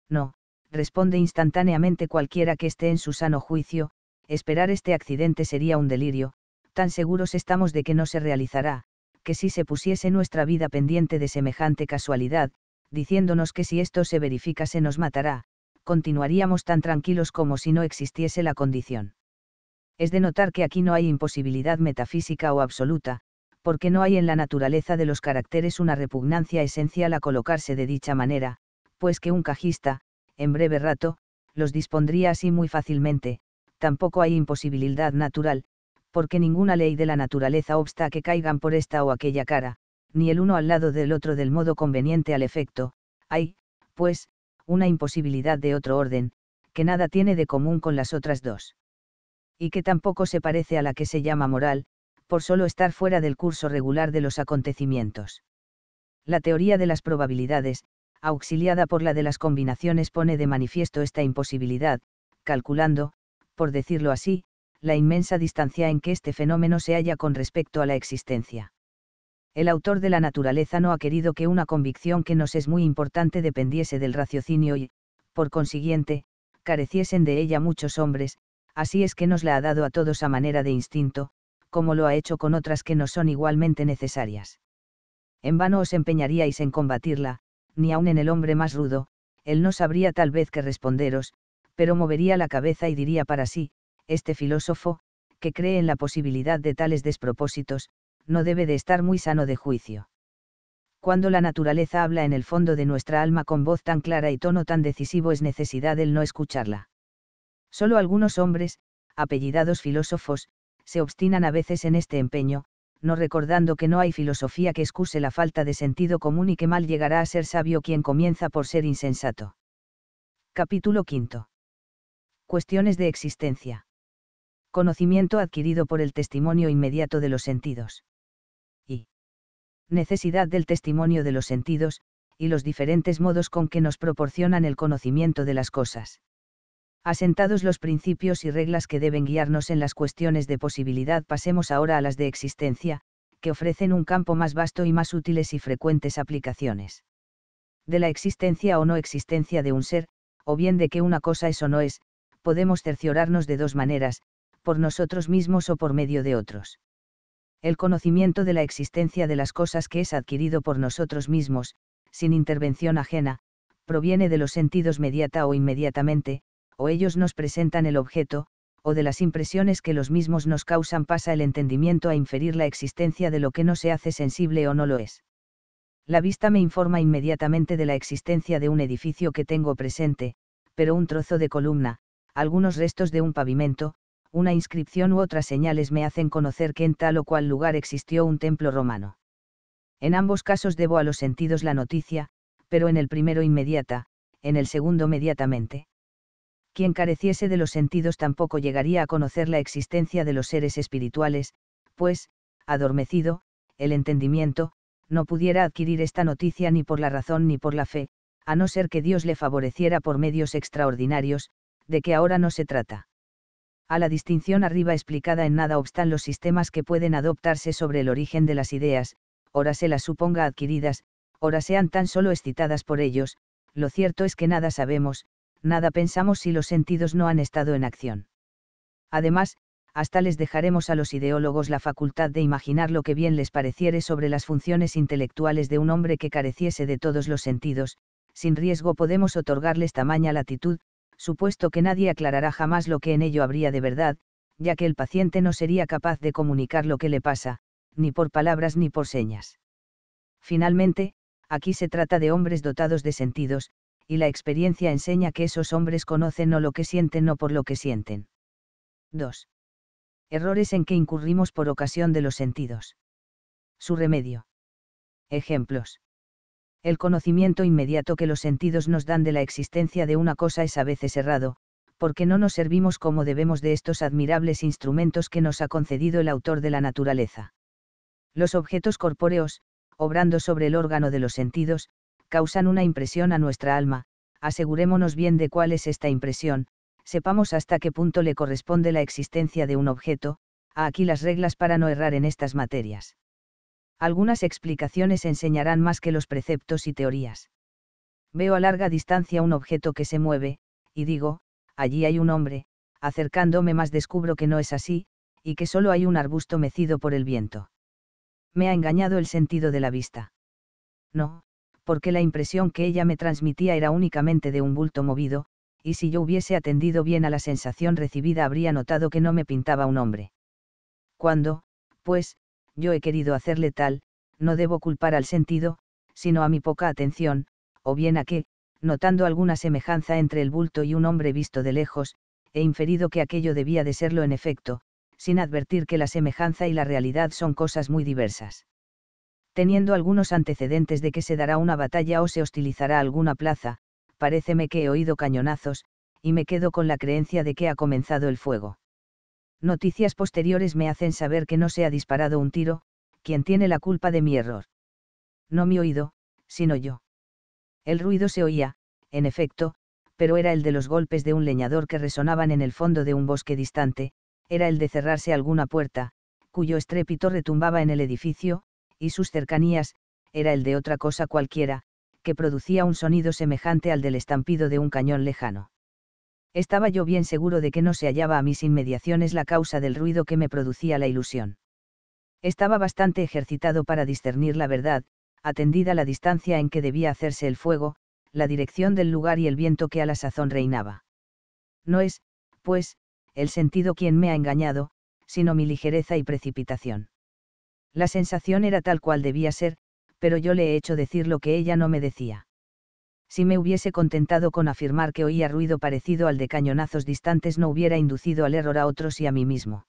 No, responde instantáneamente cualquiera que esté en su sano juicio, esperar este accidente sería un delirio, tan seguros estamos de que no se realizará, que si se pusiese nuestra vida pendiente de semejante casualidad, diciéndonos que si esto se verifica se nos matará, continuaríamos tan tranquilos como si no existiese la condición. Es de notar que aquí no hay imposibilidad metafísica o absoluta, porque no hay en la naturaleza de los caracteres una repugnancia esencial a colocarse de dicha manera, pues que un cajista, en breve rato, los dispondría así muy fácilmente, tampoco hay imposibilidad natural, porque ninguna ley de la naturaleza obsta a que caigan por esta o aquella cara, ni el uno al lado del otro del modo conveniente al efecto, hay, pues, una imposibilidad de otro orden, que nada tiene de común con las otras dos. Y que tampoco se parece a la que se llama moral, por solo estar fuera del curso regular de los acontecimientos. La teoría de las probabilidades, auxiliada por la de las combinaciones, pone de manifiesto esta imposibilidad, calculando, por decirlo así, la inmensa distancia en que este fenómeno se halla con respecto a la existencia. El autor de la naturaleza no ha querido que una convicción que nos es muy importante dependiese del raciocinio y, por consiguiente, careciesen de ella muchos hombres, así es que nos la ha dado a todos a manera de instinto, como lo ha hecho con otras que nos son igualmente necesarias. En vano os empeñaríais en combatirla, ni aun en el hombre más rudo, él no sabría tal vez que responderos, pero movería la cabeza y diría para sí, este filósofo, que cree en la posibilidad de tales despropósitos, no debe de estar muy sano de juicio. Cuando la naturaleza habla en el fondo de nuestra alma con voz tan clara y tono tan decisivo es necesidad el no escucharla. Solo algunos hombres, apellidados filósofos, se obstinan a veces en este empeño, no recordando que no hay filosofía que excuse la falta de sentido común y que mal llegará a ser sabio quien comienza por ser insensato. Capítulo V. Cuestiones de existencia conocimiento adquirido por el testimonio inmediato de los sentidos. Y necesidad del testimonio de los sentidos, y los diferentes modos con que nos proporcionan el conocimiento de las cosas. Asentados los principios y reglas que deben guiarnos en las cuestiones de posibilidad, pasemos ahora a las de existencia, que ofrecen un campo más vasto y más útiles y frecuentes aplicaciones. De la existencia o no existencia de un ser, o bien de que una cosa es o no es, podemos cerciorarnos de dos maneras, por nosotros mismos o por medio de otros. El conocimiento de la existencia de las cosas que es adquirido por nosotros mismos, sin intervención ajena, proviene de los sentidos mediata o inmediatamente, o ellos nos presentan el objeto, o de las impresiones que los mismos nos causan pasa el entendimiento a inferir la existencia de lo que no se hace sensible o no lo es. La vista me informa inmediatamente de la existencia de un edificio que tengo presente, pero un trozo de columna, algunos restos de un pavimento, una inscripción u otras señales me hacen conocer que en tal o cual lugar existió un templo romano. En ambos casos debo a los sentidos la noticia, pero en el primero inmediata, en el segundo mediatamente. Quien careciese de los sentidos tampoco llegaría a conocer la existencia de los seres espirituales, pues, adormecido, el entendimiento, no pudiera adquirir esta noticia ni por la razón ni por la fe, a no ser que Dios le favoreciera por medios extraordinarios, de que ahora no se trata. A la distinción arriba explicada en nada obstan los sistemas que pueden adoptarse sobre el origen de las ideas, ora se las suponga adquiridas, ora sean tan solo excitadas por ellos, lo cierto es que nada sabemos, nada pensamos si los sentidos no han estado en acción. Además, hasta les dejaremos a los ideólogos la facultad de imaginar lo que bien les pareciere sobre las funciones intelectuales de un hombre que careciese de todos los sentidos, sin riesgo podemos otorgarles tamaña latitud, supuesto que nadie aclarará jamás lo que en ello habría de verdad, ya que el paciente no sería capaz de comunicar lo que le pasa, ni por palabras ni por señas. Finalmente, aquí se trata de hombres dotados de sentidos, y la experiencia enseña que esos hombres conocen no lo que sienten no por lo que sienten. 2. Errores en que incurrimos por ocasión de los sentidos. Su remedio. Ejemplos el conocimiento inmediato que los sentidos nos dan de la existencia de una cosa es a veces errado, porque no nos servimos como debemos de estos admirables instrumentos que nos ha concedido el autor de la naturaleza. Los objetos corpóreos, obrando sobre el órgano de los sentidos, causan una impresión a nuestra alma, asegurémonos bien de cuál es esta impresión, sepamos hasta qué punto le corresponde la existencia de un objeto, a aquí las reglas para no errar en estas materias algunas explicaciones enseñarán más que los preceptos y teorías. Veo a larga distancia un objeto que se mueve, y digo, allí hay un hombre, acercándome más descubro que no es así, y que solo hay un arbusto mecido por el viento. Me ha engañado el sentido de la vista. No, porque la impresión que ella me transmitía era únicamente de un bulto movido, y si yo hubiese atendido bien a la sensación recibida habría notado que no me pintaba un hombre. Cuando, pues, yo he querido hacerle tal, no debo culpar al sentido, sino a mi poca atención, o bien a que, notando alguna semejanza entre el bulto y un hombre visto de lejos, he inferido que aquello debía de serlo en efecto, sin advertir que la semejanza y la realidad son cosas muy diversas. Teniendo algunos antecedentes de que se dará una batalla o se hostilizará alguna plaza, paréceme que he oído cañonazos, y me quedo con la creencia de que ha comenzado el fuego. Noticias posteriores me hacen saber que no se ha disparado un tiro, quien tiene la culpa de mi error. No mi oído, sino yo. El ruido se oía, en efecto, pero era el de los golpes de un leñador que resonaban en el fondo de un bosque distante, era el de cerrarse alguna puerta, cuyo estrépito retumbaba en el edificio, y sus cercanías, era el de otra cosa cualquiera, que producía un sonido semejante al del estampido de un cañón lejano. Estaba yo bien seguro de que no se hallaba a mis inmediaciones la causa del ruido que me producía la ilusión. Estaba bastante ejercitado para discernir la verdad, atendida la distancia en que debía hacerse el fuego, la dirección del lugar y el viento que a la sazón reinaba. No es, pues, el sentido quien me ha engañado, sino mi ligereza y precipitación. La sensación era tal cual debía ser, pero yo le he hecho decir lo que ella no me decía si me hubiese contentado con afirmar que oía ruido parecido al de cañonazos distantes no hubiera inducido al error a otros y a mí mismo.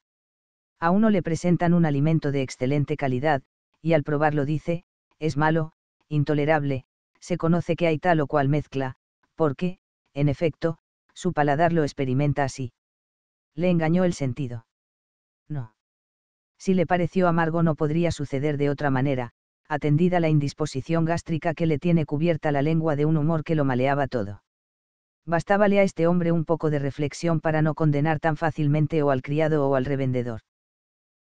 A uno le presentan un alimento de excelente calidad, y al probarlo dice, es malo, intolerable, se conoce que hay tal o cual mezcla, porque, en efecto, su paladar lo experimenta así. Le engañó el sentido. No. Si le pareció amargo no podría suceder de otra manera, atendida la indisposición gástrica que le tiene cubierta la lengua de un humor que lo maleaba todo. Bastábale a este hombre un poco de reflexión para no condenar tan fácilmente o al criado o al revendedor.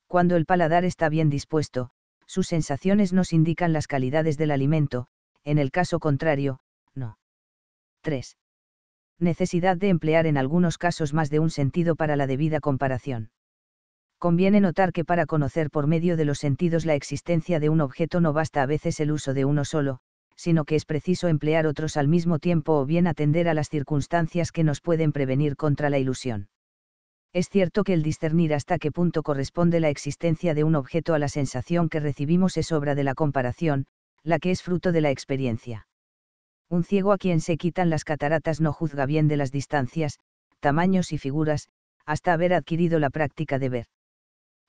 Cuando el paladar está bien dispuesto, sus sensaciones nos indican las calidades del alimento, en el caso contrario, no. 3. Necesidad de emplear en algunos casos más de un sentido para la debida comparación conviene notar que para conocer por medio de los sentidos la existencia de un objeto no basta a veces el uso de uno solo, sino que es preciso emplear otros al mismo tiempo o bien atender a las circunstancias que nos pueden prevenir contra la ilusión. Es cierto que el discernir hasta qué punto corresponde la existencia de un objeto a la sensación que recibimos es obra de la comparación, la que es fruto de la experiencia. Un ciego a quien se quitan las cataratas no juzga bien de las distancias, tamaños y figuras, hasta haber adquirido la práctica de ver.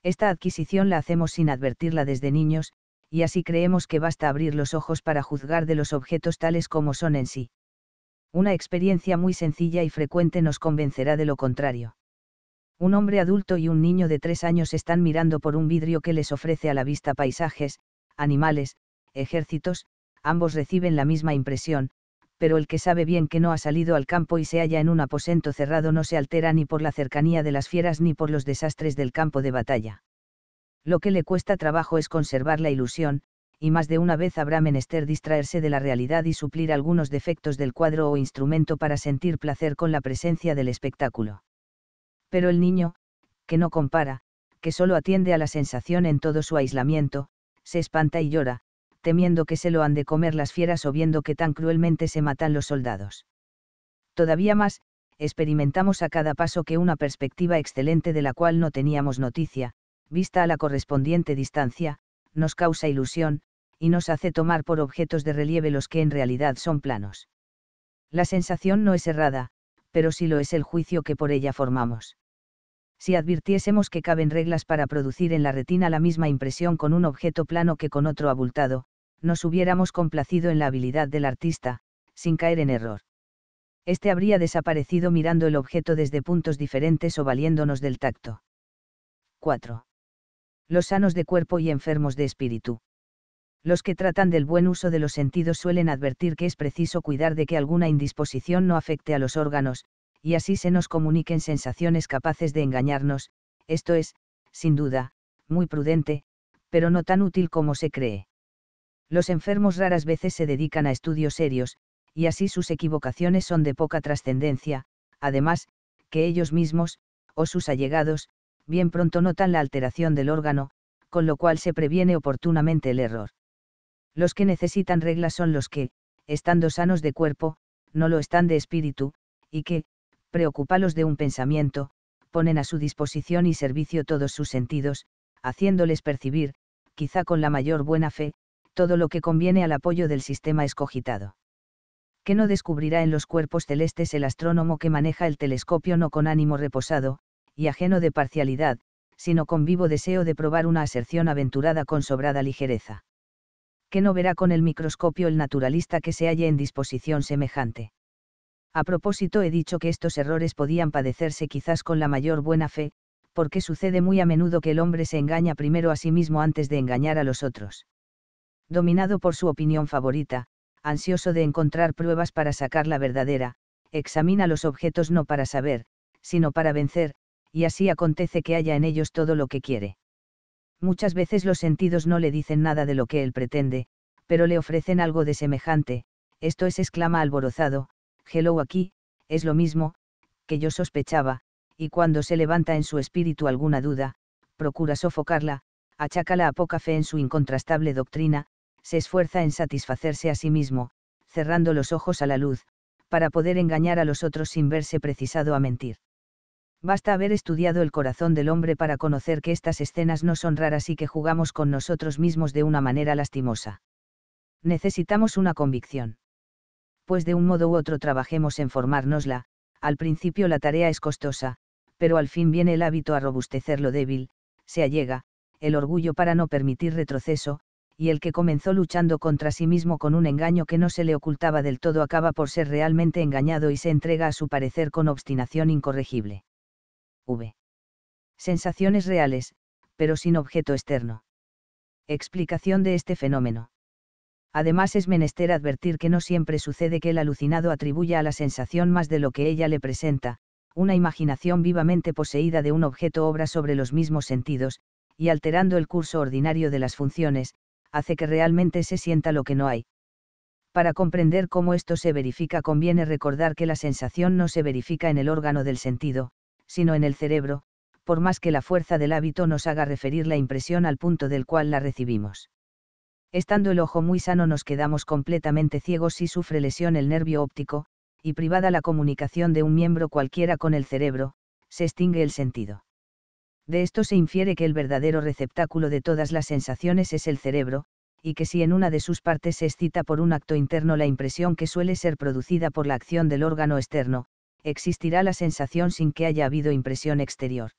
Esta adquisición la hacemos sin advertirla desde niños, y así creemos que basta abrir los ojos para juzgar de los objetos tales como son en sí. Una experiencia muy sencilla y frecuente nos convencerá de lo contrario. Un hombre adulto y un niño de tres años están mirando por un vidrio que les ofrece a la vista paisajes, animales, ejércitos, ambos reciben la misma impresión, pero el que sabe bien que no ha salido al campo y se halla en un aposento cerrado no se altera ni por la cercanía de las fieras ni por los desastres del campo de batalla. Lo que le cuesta trabajo es conservar la ilusión, y más de una vez habrá menester distraerse de la realidad y suplir algunos defectos del cuadro o instrumento para sentir placer con la presencia del espectáculo. Pero el niño, que no compara, que solo atiende a la sensación en todo su aislamiento, se espanta y llora, temiendo que se lo han de comer las fieras o viendo que tan cruelmente se matan los soldados. Todavía más, experimentamos a cada paso que una perspectiva excelente de la cual no teníamos noticia, vista a la correspondiente distancia, nos causa ilusión, y nos hace tomar por objetos de relieve los que en realidad son planos. La sensación no es errada, pero sí lo es el juicio que por ella formamos. Si advirtiésemos que caben reglas para producir en la retina la misma impresión con un objeto plano que con otro abultado, nos hubiéramos complacido en la habilidad del artista, sin caer en error. Este habría desaparecido mirando el objeto desde puntos diferentes o valiéndonos del tacto. 4. Los sanos de cuerpo y enfermos de espíritu. Los que tratan del buen uso de los sentidos suelen advertir que es preciso cuidar de que alguna indisposición no afecte a los órganos, y así se nos comuniquen sensaciones capaces de engañarnos, esto es, sin duda, muy prudente, pero no tan útil como se cree. Los enfermos raras veces se dedican a estudios serios, y así sus equivocaciones son de poca trascendencia, además, que ellos mismos, o sus allegados, bien pronto notan la alteración del órgano, con lo cual se previene oportunamente el error. Los que necesitan reglas son los que, estando sanos de cuerpo, no lo están de espíritu, y que, preocupados de un pensamiento, ponen a su disposición y servicio todos sus sentidos, haciéndoles percibir, quizá con la mayor buena fe, todo lo que conviene al apoyo del sistema escogitado. ¿Qué no descubrirá en los cuerpos celestes el astrónomo que maneja el telescopio no con ánimo reposado, y ajeno de parcialidad, sino con vivo deseo de probar una aserción aventurada con sobrada ligereza. ¿Qué no verá con el microscopio el naturalista que se halle en disposición semejante. A propósito he dicho que estos errores podían padecerse quizás con la mayor buena fe, porque sucede muy a menudo que el hombre se engaña primero a sí mismo antes de engañar a los otros dominado por su opinión favorita, ansioso de encontrar pruebas para sacar la verdadera, examina los objetos no para saber, sino para vencer, y así acontece que haya en ellos todo lo que quiere. Muchas veces los sentidos no le dicen nada de lo que él pretende, pero le ofrecen algo de semejante, esto es exclama alborozado, hello aquí, es lo mismo, que yo sospechaba, y cuando se levanta en su espíritu alguna duda, procura sofocarla, achácala a poca fe en su incontrastable doctrina, se esfuerza en satisfacerse a sí mismo, cerrando los ojos a la luz, para poder engañar a los otros sin verse precisado a mentir. Basta haber estudiado el corazón del hombre para conocer que estas escenas no son raras y que jugamos con nosotros mismos de una manera lastimosa. Necesitamos una convicción. Pues de un modo u otro trabajemos en formárnosla, al principio la tarea es costosa, pero al fin viene el hábito a robustecer lo débil, se allega, el orgullo para no permitir retroceso, y el que comenzó luchando contra sí mismo con un engaño que no se le ocultaba del todo acaba por ser realmente engañado y se entrega a su parecer con obstinación incorregible. V. Sensaciones reales, pero sin objeto externo. Explicación de este fenómeno. Además es menester advertir que no siempre sucede que el alucinado atribuya a la sensación más de lo que ella le presenta, una imaginación vivamente poseída de un objeto obra sobre los mismos sentidos, y alterando el curso ordinario de las funciones, hace que realmente se sienta lo que no hay. Para comprender cómo esto se verifica conviene recordar que la sensación no se verifica en el órgano del sentido, sino en el cerebro, por más que la fuerza del hábito nos haga referir la impresión al punto del cual la recibimos. Estando el ojo muy sano nos quedamos completamente ciegos si sufre lesión el nervio óptico, y privada la comunicación de un miembro cualquiera con el cerebro, se extingue el sentido. De esto se infiere que el verdadero receptáculo de todas las sensaciones es el cerebro, y que si en una de sus partes se excita por un acto interno la impresión que suele ser producida por la acción del órgano externo, existirá la sensación sin que haya habido impresión exterior.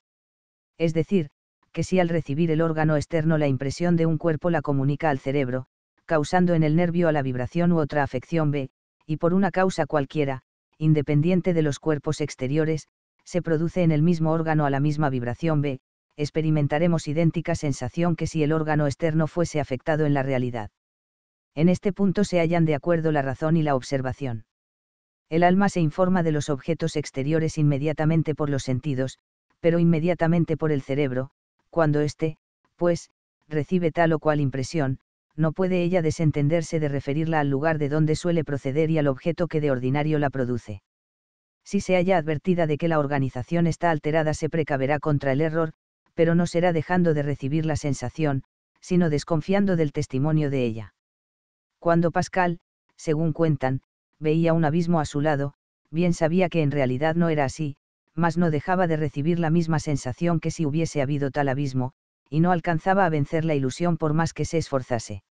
Es decir, que si al recibir el órgano externo la impresión de un cuerpo la comunica al cerebro, causando en el nervio a la vibración u otra afección B, y por una causa cualquiera, independiente de los cuerpos exteriores, se produce en el mismo órgano a la misma vibración B, experimentaremos idéntica sensación que si el órgano externo fuese afectado en la realidad. En este punto se hallan de acuerdo la razón y la observación. El alma se informa de los objetos exteriores inmediatamente por los sentidos, pero inmediatamente por el cerebro, cuando éste, pues, recibe tal o cual impresión, no puede ella desentenderse de referirla al lugar de donde suele proceder y al objeto que de ordinario la produce si se halla advertida de que la organización está alterada se precaverá contra el error, pero no será dejando de recibir la sensación, sino desconfiando del testimonio de ella. Cuando Pascal, según cuentan, veía un abismo a su lado, bien sabía que en realidad no era así, mas no dejaba de recibir la misma sensación que si hubiese habido tal abismo, y no alcanzaba a vencer la ilusión por más que se esforzase.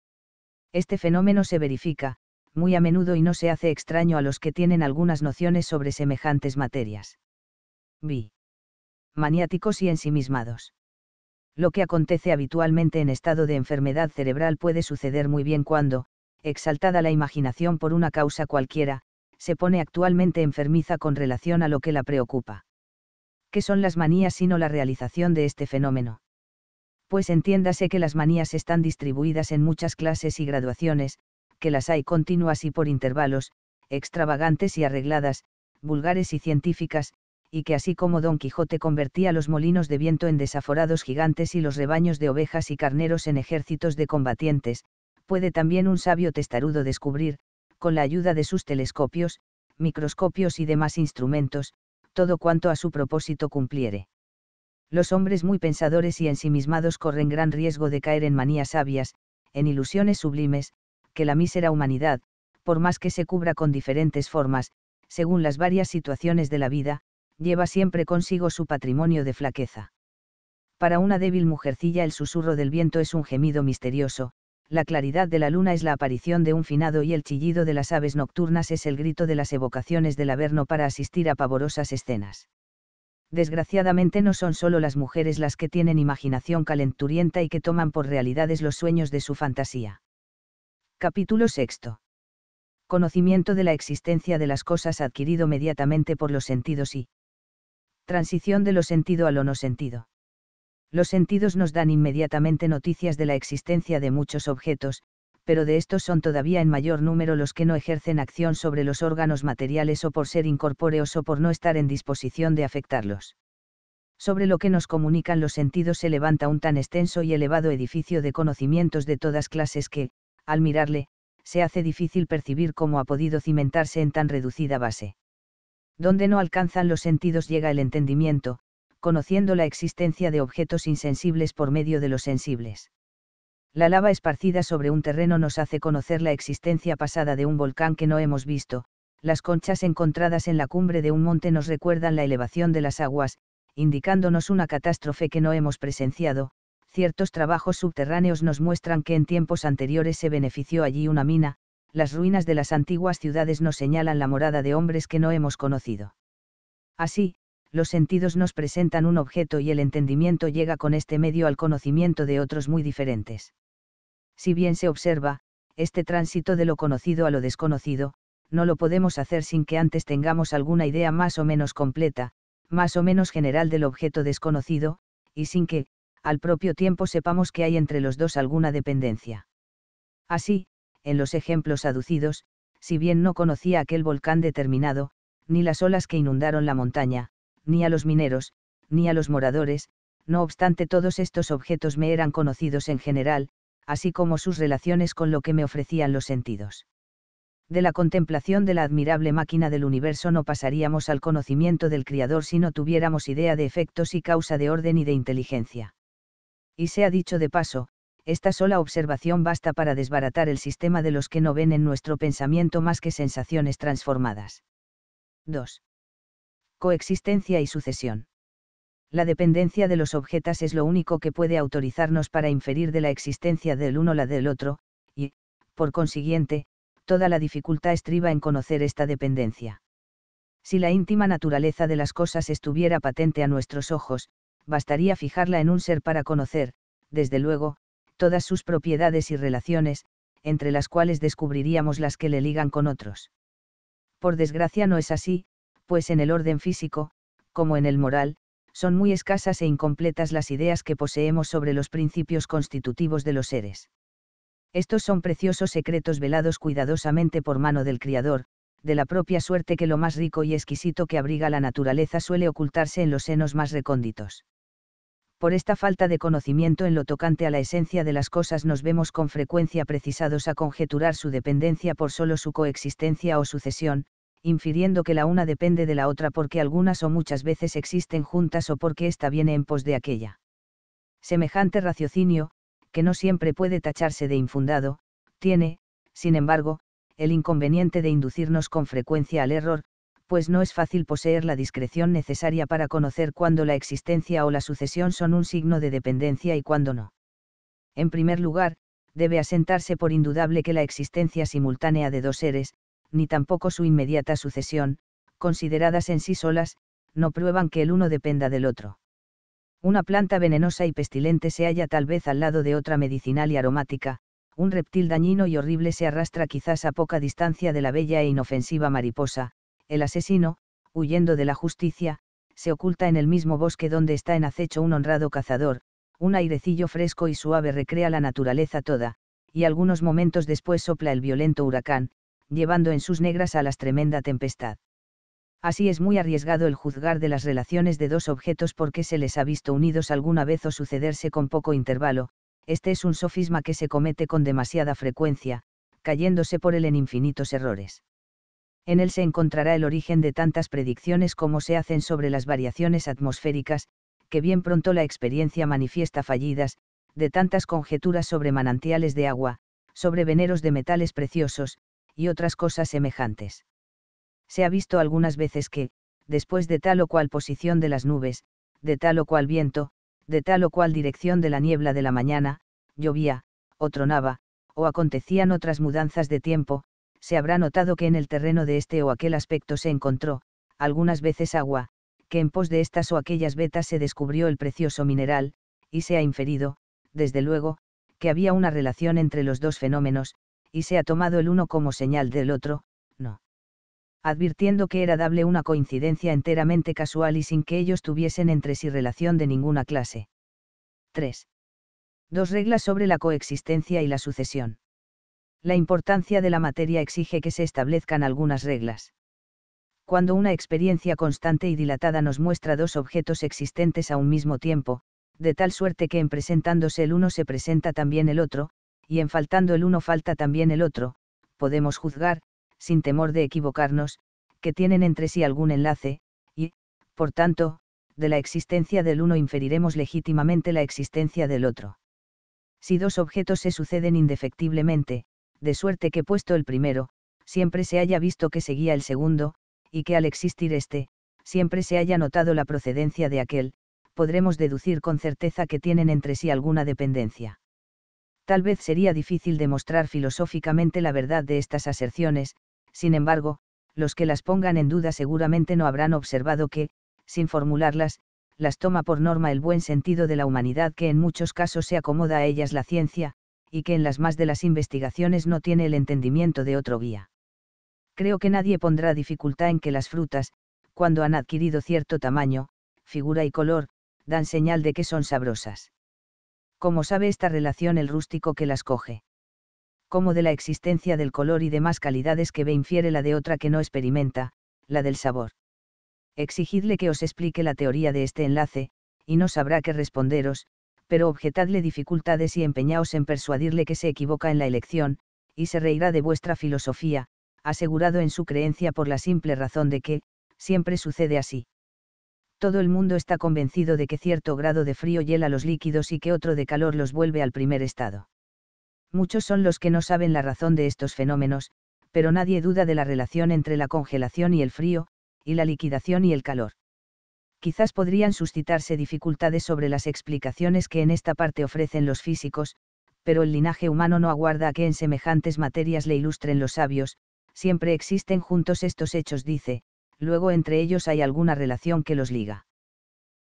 Este fenómeno se verifica, muy a menudo y no se hace extraño a los que tienen algunas nociones sobre semejantes materias. B. Maniáticos y ensimismados. Lo que acontece habitualmente en estado de enfermedad cerebral puede suceder muy bien cuando, exaltada la imaginación por una causa cualquiera, se pone actualmente enfermiza con relación a lo que la preocupa. ¿Qué son las manías sino la realización de este fenómeno? Pues entiéndase que las manías están distribuidas en muchas clases y graduaciones, que las hay continuas y por intervalos, extravagantes y arregladas, vulgares y científicas, y que así como Don Quijote convertía los molinos de viento en desaforados gigantes y los rebaños de ovejas y carneros en ejércitos de combatientes, puede también un sabio testarudo descubrir, con la ayuda de sus telescopios, microscopios y demás instrumentos, todo cuanto a su propósito cumpliere. Los hombres muy pensadores y ensimismados corren gran riesgo de caer en manías sabias, en ilusiones sublimes, que la mísera humanidad, por más que se cubra con diferentes formas, según las varias situaciones de la vida, lleva siempre consigo su patrimonio de flaqueza. Para una débil mujercilla el susurro del viento es un gemido misterioso, la claridad de la luna es la aparición de un finado y el chillido de las aves nocturnas es el grito de las evocaciones del Averno para asistir a pavorosas escenas. Desgraciadamente no son solo las mujeres las que tienen imaginación calenturienta y que toman por realidades los sueños de su fantasía. Capítulo VI. Conocimiento de la existencia de las cosas adquirido inmediatamente por los sentidos y transición de lo sentido a lo no sentido. Los sentidos nos dan inmediatamente noticias de la existencia de muchos objetos, pero de estos son todavía en mayor número los que no ejercen acción sobre los órganos materiales o por ser incorpóreos o por no estar en disposición de afectarlos. Sobre lo que nos comunican los sentidos se levanta un tan extenso y elevado edificio de conocimientos de todas clases que, al mirarle, se hace difícil percibir cómo ha podido cimentarse en tan reducida base. Donde no alcanzan los sentidos llega el entendimiento, conociendo la existencia de objetos insensibles por medio de los sensibles. La lava esparcida sobre un terreno nos hace conocer la existencia pasada de un volcán que no hemos visto, las conchas encontradas en la cumbre de un monte nos recuerdan la elevación de las aguas, indicándonos una catástrofe que no hemos presenciado, ciertos trabajos subterráneos nos muestran que en tiempos anteriores se benefició allí una mina, las ruinas de las antiguas ciudades nos señalan la morada de hombres que no hemos conocido. Así, los sentidos nos presentan un objeto y el entendimiento llega con este medio al conocimiento de otros muy diferentes. Si bien se observa, este tránsito de lo conocido a lo desconocido, no lo podemos hacer sin que antes tengamos alguna idea más o menos completa, más o menos general del objeto desconocido, y sin que, al propio tiempo sepamos que hay entre los dos alguna dependencia. Así, en los ejemplos aducidos, si bien no conocía aquel volcán determinado, ni las olas que inundaron la montaña, ni a los mineros, ni a los moradores, no obstante todos estos objetos me eran conocidos en general, así como sus relaciones con lo que me ofrecían los sentidos. De la contemplación de la admirable máquina del universo no pasaríamos al conocimiento del Criador si no tuviéramos idea de efectos y causa de orden y de inteligencia. Y sea dicho de paso, esta sola observación basta para desbaratar el sistema de los que no ven en nuestro pensamiento más que sensaciones transformadas. 2. Coexistencia y sucesión. La dependencia de los objetos es lo único que puede autorizarnos para inferir de la existencia del uno la del otro, y, por consiguiente, toda la dificultad estriba en conocer esta dependencia. Si la íntima naturaleza de las cosas estuviera patente a nuestros ojos, bastaría fijarla en un ser para conocer, desde luego, todas sus propiedades y relaciones, entre las cuales descubriríamos las que le ligan con otros. Por desgracia no es así, pues en el orden físico, como en el moral, son muy escasas e incompletas las ideas que poseemos sobre los principios constitutivos de los seres. Estos son preciosos secretos velados cuidadosamente por mano del Criador, de la propia suerte que lo más rico y exquisito que abriga la naturaleza suele ocultarse en los senos más recónditos por esta falta de conocimiento en lo tocante a la esencia de las cosas nos vemos con frecuencia precisados a conjeturar su dependencia por solo su coexistencia o sucesión, infiriendo que la una depende de la otra porque algunas o muchas veces existen juntas o porque ésta viene en pos de aquella. Semejante raciocinio, que no siempre puede tacharse de infundado, tiene, sin embargo, el inconveniente de inducirnos con frecuencia al error, pues no es fácil poseer la discreción necesaria para conocer cuándo la existencia o la sucesión son un signo de dependencia y cuándo no. En primer lugar, debe asentarse por indudable que la existencia simultánea de dos seres, ni tampoco su inmediata sucesión, consideradas en sí solas, no prueban que el uno dependa del otro. Una planta venenosa y pestilente se halla tal vez al lado de otra medicinal y aromática, un reptil dañino y horrible se arrastra quizás a poca distancia de la bella e inofensiva mariposa, el asesino, huyendo de la justicia, se oculta en el mismo bosque donde está en acecho un honrado cazador, un airecillo fresco y suave recrea la naturaleza toda, y algunos momentos después sopla el violento huracán, llevando en sus negras alas tremenda tempestad. Así es muy arriesgado el juzgar de las relaciones de dos objetos porque se les ha visto unidos alguna vez o sucederse con poco intervalo, este es un sofisma que se comete con demasiada frecuencia, cayéndose por él en infinitos errores en él se encontrará el origen de tantas predicciones como se hacen sobre las variaciones atmosféricas, que bien pronto la experiencia manifiesta fallidas, de tantas conjeturas sobre manantiales de agua, sobre veneros de metales preciosos, y otras cosas semejantes. Se ha visto algunas veces que, después de tal o cual posición de las nubes, de tal o cual viento, de tal o cual dirección de la niebla de la mañana, llovía, o tronaba, o acontecían otras mudanzas de tiempo, se habrá notado que en el terreno de este o aquel aspecto se encontró, algunas veces agua, que en pos de estas o aquellas vetas se descubrió el precioso mineral, y se ha inferido, desde luego, que había una relación entre los dos fenómenos, y se ha tomado el uno como señal del otro, no. Advirtiendo que era dable una coincidencia enteramente casual y sin que ellos tuviesen entre sí relación de ninguna clase. 3. Dos reglas sobre la coexistencia y la sucesión la importancia de la materia exige que se establezcan algunas reglas. Cuando una experiencia constante y dilatada nos muestra dos objetos existentes a un mismo tiempo, de tal suerte que en presentándose el uno se presenta también el otro, y en faltando el uno falta también el otro, podemos juzgar, sin temor de equivocarnos, que tienen entre sí algún enlace, y, por tanto, de la existencia del uno inferiremos legítimamente la existencia del otro. Si dos objetos se suceden indefectiblemente, de suerte que puesto el primero, siempre se haya visto que seguía el segundo, y que al existir este, siempre se haya notado la procedencia de aquel, podremos deducir con certeza que tienen entre sí alguna dependencia. Tal vez sería difícil demostrar filosóficamente la verdad de estas aserciones, sin embargo, los que las pongan en duda seguramente no habrán observado que, sin formularlas, las toma por norma el buen sentido de la humanidad que en muchos casos se acomoda a ellas la ciencia, y que en las más de las investigaciones no tiene el entendimiento de otro guía. Creo que nadie pondrá dificultad en que las frutas, cuando han adquirido cierto tamaño, figura y color, dan señal de que son sabrosas. ¿Cómo sabe esta relación el rústico que las coge? Como de la existencia del color y demás calidades que ve infiere la de otra que no experimenta, la del sabor? Exigidle que os explique la teoría de este enlace, y no sabrá qué responderos, pero objetadle dificultades y empeñaos en persuadirle que se equivoca en la elección, y se reirá de vuestra filosofía, asegurado en su creencia por la simple razón de que, siempre sucede así. Todo el mundo está convencido de que cierto grado de frío hiela los líquidos y que otro de calor los vuelve al primer estado. Muchos son los que no saben la razón de estos fenómenos, pero nadie duda de la relación entre la congelación y el frío, y la liquidación y el calor quizás podrían suscitarse dificultades sobre las explicaciones que en esta parte ofrecen los físicos, pero el linaje humano no aguarda a que en semejantes materias le ilustren los sabios, siempre existen juntos estos hechos, dice, luego entre ellos hay alguna relación que los liga.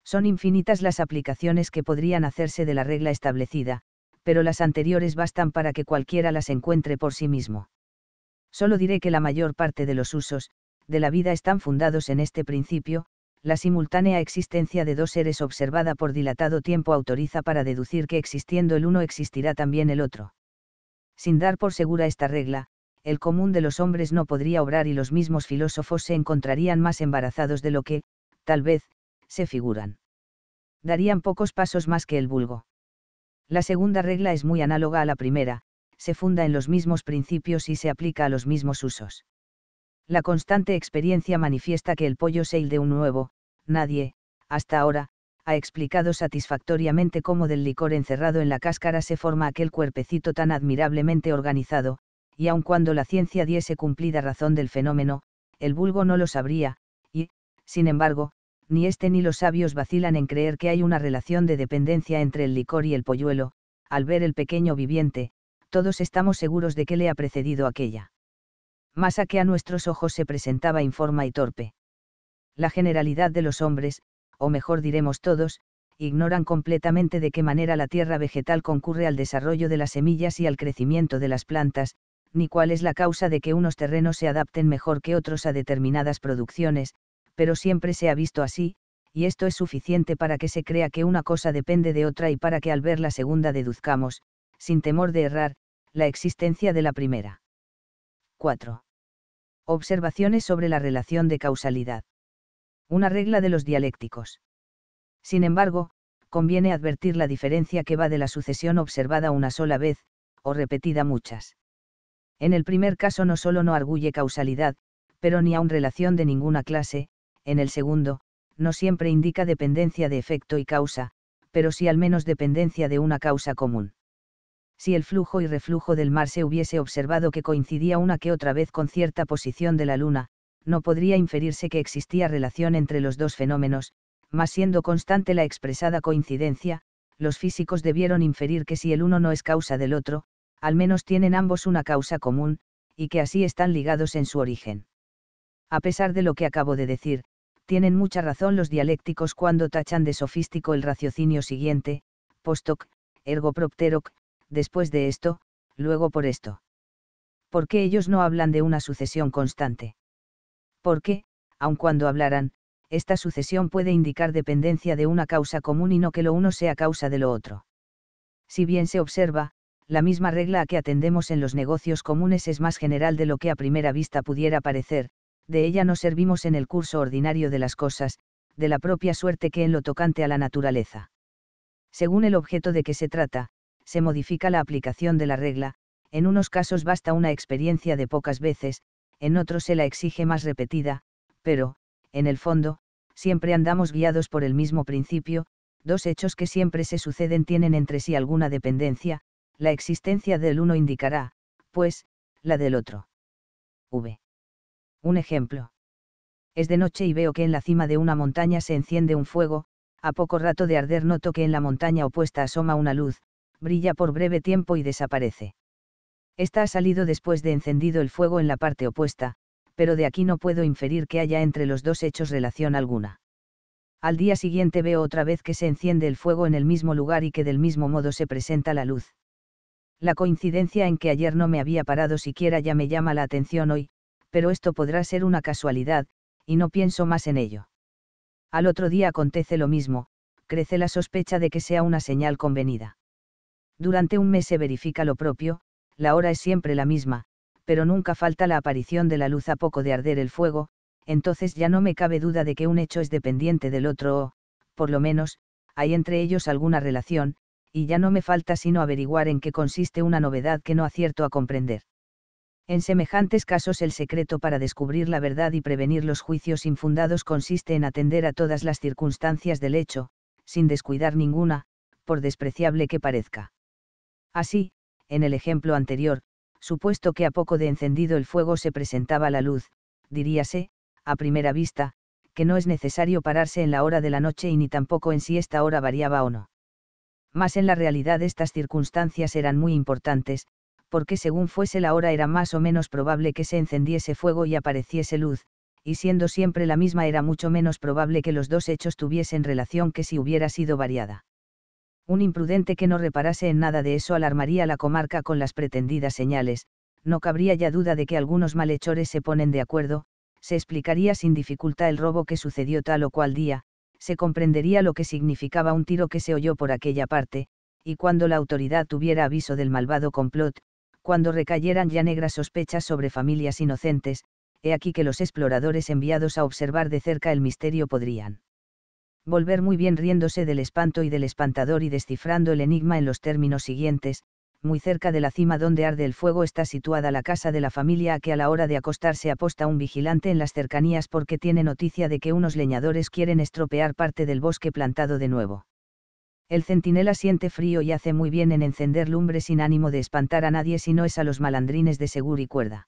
Son infinitas las aplicaciones que podrían hacerse de la regla establecida, pero las anteriores bastan para que cualquiera las encuentre por sí mismo. Solo diré que la mayor parte de los usos, de la vida están fundados en este principio, la simultánea existencia de dos seres observada por dilatado tiempo autoriza para deducir que existiendo el uno existirá también el otro. Sin dar por segura esta regla, el común de los hombres no podría obrar y los mismos filósofos se encontrarían más embarazados de lo que, tal vez, se figuran. Darían pocos pasos más que el vulgo. La segunda regla es muy análoga a la primera, se funda en los mismos principios y se aplica a los mismos usos. La constante experiencia manifiesta que el pollo se de un nuevo, nadie, hasta ahora, ha explicado satisfactoriamente cómo del licor encerrado en la cáscara se forma aquel cuerpecito tan admirablemente organizado, y aun cuando la ciencia diese cumplida razón del fenómeno, el vulgo no lo sabría, y, sin embargo, ni este ni los sabios vacilan en creer que hay una relación de dependencia entre el licor y el polluelo, al ver el pequeño viviente, todos estamos seguros de que le ha precedido aquella. a que a nuestros ojos se presentaba informa y torpe la generalidad de los hombres, o mejor diremos todos, ignoran completamente de qué manera la tierra vegetal concurre al desarrollo de las semillas y al crecimiento de las plantas, ni cuál es la causa de que unos terrenos se adapten mejor que otros a determinadas producciones, pero siempre se ha visto así, y esto es suficiente para que se crea que una cosa depende de otra y para que al ver la segunda deduzcamos, sin temor de errar, la existencia de la primera. 4. Observaciones sobre la relación de causalidad una regla de los dialécticos. Sin embargo, conviene advertir la diferencia que va de la sucesión observada una sola vez, o repetida muchas. En el primer caso no solo no arguye causalidad, pero ni aun relación de ninguna clase, en el segundo, no siempre indica dependencia de efecto y causa, pero sí al menos dependencia de una causa común. Si el flujo y reflujo del mar se hubiese observado que coincidía una que otra vez con cierta posición de la luna, no podría inferirse que existía relación entre los dos fenómenos, mas siendo constante la expresada coincidencia, los físicos debieron inferir que si el uno no es causa del otro, al menos tienen ambos una causa común, y que así están ligados en su origen. A pesar de lo que acabo de decir, tienen mucha razón los dialécticos cuando tachan de sofístico el raciocinio siguiente, hoc, ergo propteroc, después de esto, luego por esto. ¿Por qué ellos no hablan de una sucesión constante? porque, aun cuando hablaran, esta sucesión puede indicar dependencia de una causa común y no que lo uno sea causa de lo otro. Si bien se observa, la misma regla a que atendemos en los negocios comunes es más general de lo que a primera vista pudiera parecer, de ella nos servimos en el curso ordinario de las cosas, de la propia suerte que en lo tocante a la naturaleza. Según el objeto de que se trata, se modifica la aplicación de la regla, en unos casos basta una experiencia de pocas veces, en otro se la exige más repetida, pero, en el fondo, siempre andamos guiados por el mismo principio, dos hechos que siempre se suceden tienen entre sí alguna dependencia, la existencia del uno indicará, pues, la del otro. V. Un ejemplo. Es de noche y veo que en la cima de una montaña se enciende un fuego, a poco rato de arder noto que en la montaña opuesta asoma una luz, brilla por breve tiempo y desaparece. Esta ha salido después de encendido el fuego en la parte opuesta, pero de aquí no puedo inferir que haya entre los dos hechos relación alguna. Al día siguiente veo otra vez que se enciende el fuego en el mismo lugar y que del mismo modo se presenta la luz. La coincidencia en que ayer no me había parado siquiera ya me llama la atención hoy, pero esto podrá ser una casualidad, y no pienso más en ello. Al otro día acontece lo mismo, crece la sospecha de que sea una señal convenida. Durante un mes se verifica lo propio, la hora es siempre la misma, pero nunca falta la aparición de la luz a poco de arder el fuego, entonces ya no me cabe duda de que un hecho es dependiente del otro o, por lo menos, hay entre ellos alguna relación, y ya no me falta sino averiguar en qué consiste una novedad que no acierto a comprender. En semejantes casos el secreto para descubrir la verdad y prevenir los juicios infundados consiste en atender a todas las circunstancias del hecho, sin descuidar ninguna, por despreciable que parezca. Así, en el ejemplo anterior, supuesto que a poco de encendido el fuego se presentaba la luz, diríase, a primera vista, que no es necesario pararse en la hora de la noche y ni tampoco en si esta hora variaba o no. Mas en la realidad estas circunstancias eran muy importantes, porque según fuese la hora era más o menos probable que se encendiese fuego y apareciese luz, y siendo siempre la misma era mucho menos probable que los dos hechos tuviesen relación que si hubiera sido variada. Un imprudente que no reparase en nada de eso alarmaría la comarca con las pretendidas señales, no cabría ya duda de que algunos malhechores se ponen de acuerdo, se explicaría sin dificultad el robo que sucedió tal o cual día, se comprendería lo que significaba un tiro que se oyó por aquella parte, y cuando la autoridad tuviera aviso del malvado complot, cuando recayeran ya negras sospechas sobre familias inocentes, he aquí que los exploradores enviados a observar de cerca el misterio podrían volver muy bien riéndose del espanto y del espantador y descifrando el enigma en los términos siguientes, muy cerca de la cima donde arde el fuego está situada la casa de la familia a que a la hora de acostarse aposta un vigilante en las cercanías porque tiene noticia de que unos leñadores quieren estropear parte del bosque plantado de nuevo. El centinela siente frío y hace muy bien en encender lumbre sin ánimo de espantar a nadie si no es a los malandrines de seguro y cuerda.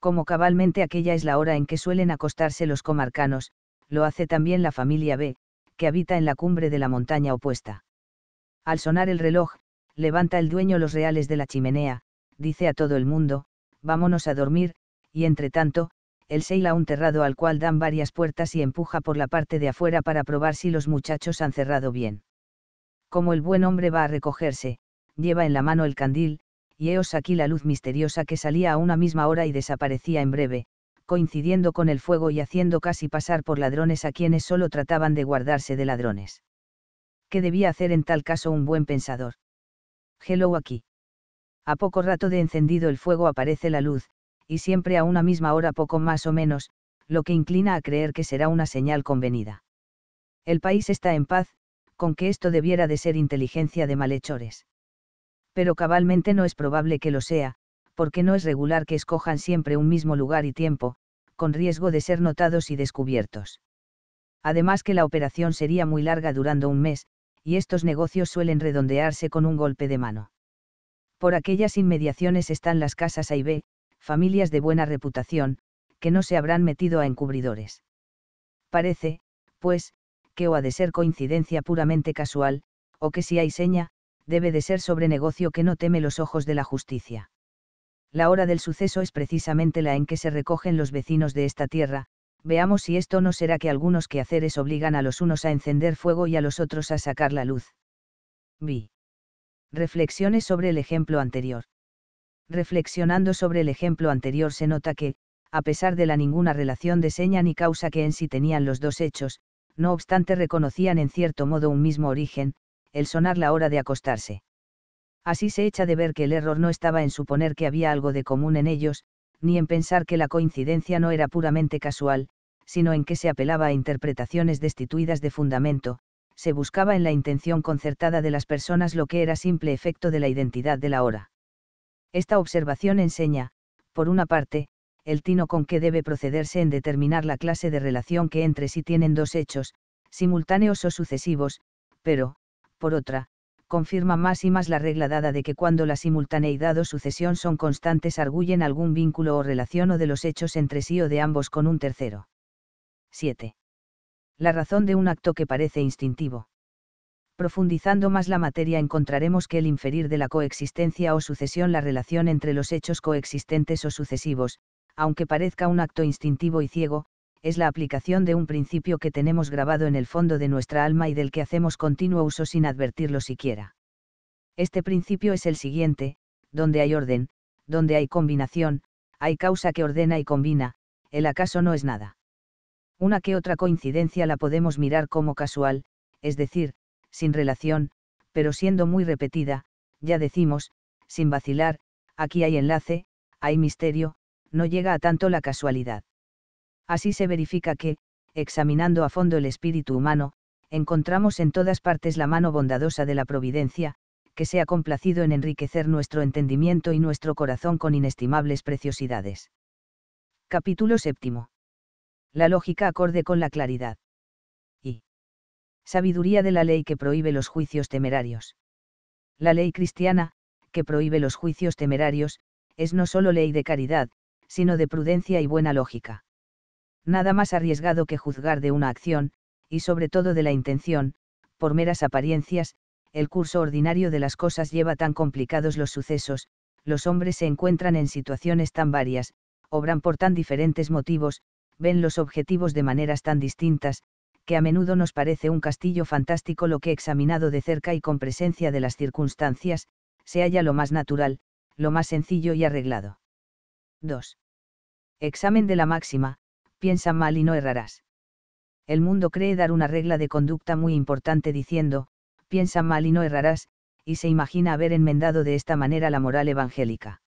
Como cabalmente aquella es la hora en que suelen acostarse los comarcanos, lo hace también la familia B, que habita en la cumbre de la montaña opuesta. Al sonar el reloj, levanta el dueño los reales de la chimenea, dice a todo el mundo, vámonos a dormir, y entre tanto, el seila un terrado al cual dan varias puertas y empuja por la parte de afuera para probar si los muchachos han cerrado bien. Como el buen hombre va a recogerse, lleva en la mano el candil, y heos aquí la luz misteriosa que salía a una misma hora y desaparecía en breve, coincidiendo con el fuego y haciendo casi pasar por ladrones a quienes solo trataban de guardarse de ladrones. ¿Qué debía hacer en tal caso un buen pensador? Hello aquí. A poco rato de encendido el fuego aparece la luz, y siempre a una misma hora poco más o menos, lo que inclina a creer que será una señal convenida. El país está en paz, con que esto debiera de ser inteligencia de malhechores. Pero cabalmente no es probable que lo sea, porque no es regular que escojan siempre un mismo lugar y tiempo, con riesgo de ser notados y descubiertos. Además que la operación sería muy larga durando un mes, y estos negocios suelen redondearse con un golpe de mano. Por aquellas inmediaciones están las casas A y B, familias de buena reputación, que no se habrán metido a encubridores. Parece, pues, que o ha de ser coincidencia puramente casual, o que si hay seña, debe de ser sobre negocio que no teme los ojos de la justicia la hora del suceso es precisamente la en que se recogen los vecinos de esta tierra, veamos si esto no será que algunos quehaceres obligan a los unos a encender fuego y a los otros a sacar la luz. B. Reflexiones sobre el ejemplo anterior. Reflexionando sobre el ejemplo anterior se nota que, a pesar de la ninguna relación de seña ni causa que en sí tenían los dos hechos, no obstante reconocían en cierto modo un mismo origen, el sonar la hora de acostarse. Así se echa de ver que el error no estaba en suponer que había algo de común en ellos, ni en pensar que la coincidencia no era puramente casual, sino en que se apelaba a interpretaciones destituidas de fundamento, se buscaba en la intención concertada de las personas lo que era simple efecto de la identidad de la hora. Esta observación enseña, por una parte, el tino con que debe procederse en determinar la clase de relación que entre sí tienen dos hechos, simultáneos o sucesivos, pero, por otra, confirma más y más la regla dada de que cuando la simultaneidad o sucesión son constantes arguyen algún vínculo o relación o de los hechos entre sí o de ambos con un tercero. 7. La razón de un acto que parece instintivo. Profundizando más la materia encontraremos que el inferir de la coexistencia o sucesión la relación entre los hechos coexistentes o sucesivos, aunque parezca un acto instintivo y ciego, es la aplicación de un principio que tenemos grabado en el fondo de nuestra alma y del que hacemos continuo uso sin advertirlo siquiera. Este principio es el siguiente, donde hay orden, donde hay combinación, hay causa que ordena y combina, el acaso no es nada. Una que otra coincidencia la podemos mirar como casual, es decir, sin relación, pero siendo muy repetida, ya decimos, sin vacilar, aquí hay enlace, hay misterio, no llega a tanto la casualidad. Así se verifica que, examinando a fondo el espíritu humano, encontramos en todas partes la mano bondadosa de la providencia, que se ha complacido en enriquecer nuestro entendimiento y nuestro corazón con inestimables preciosidades. Capítulo séptimo. La lógica acorde con la claridad. Y. Sabiduría de la ley que prohíbe los juicios temerarios. La ley cristiana, que prohíbe los juicios temerarios, es no solo ley de caridad, sino de prudencia y buena lógica nada más arriesgado que juzgar de una acción, y sobre todo de la intención, por meras apariencias, el curso ordinario de las cosas lleva tan complicados los sucesos, los hombres se encuentran en situaciones tan varias, obran por tan diferentes motivos, ven los objetivos de maneras tan distintas, que a menudo nos parece un castillo fantástico lo que examinado de cerca y con presencia de las circunstancias, se halla lo más natural, lo más sencillo y arreglado. 2. Examen de la máxima, piensa mal y no errarás. El mundo cree dar una regla de conducta muy importante diciendo, piensa mal y no errarás, y se imagina haber enmendado de esta manera la moral evangélica.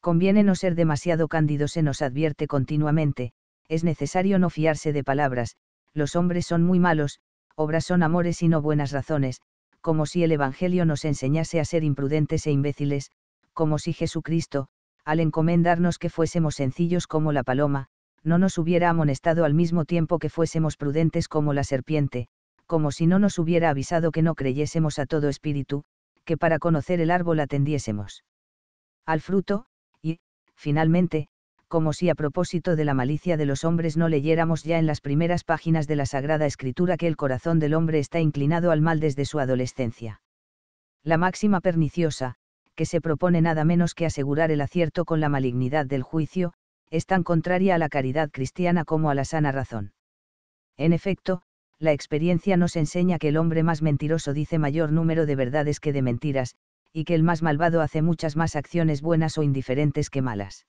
Conviene no ser demasiado cándido, se nos advierte continuamente, es necesario no fiarse de palabras, los hombres son muy malos, obras son amores y no buenas razones, como si el Evangelio nos enseñase a ser imprudentes e imbéciles, como si Jesucristo, al encomendarnos que fuésemos sencillos como la paloma, no nos hubiera amonestado al mismo tiempo que fuésemos prudentes como la serpiente, como si no nos hubiera avisado que no creyésemos a todo espíritu, que para conocer el árbol atendiésemos al fruto, y, finalmente, como si a propósito de la malicia de los hombres no leyéramos ya en las primeras páginas de la Sagrada Escritura que el corazón del hombre está inclinado al mal desde su adolescencia. La máxima perniciosa, que se propone nada menos que asegurar el acierto con la malignidad del juicio, es tan contraria a la caridad cristiana como a la sana razón. En efecto, la experiencia nos enseña que el hombre más mentiroso dice mayor número de verdades que de mentiras, y que el más malvado hace muchas más acciones buenas o indiferentes que malas.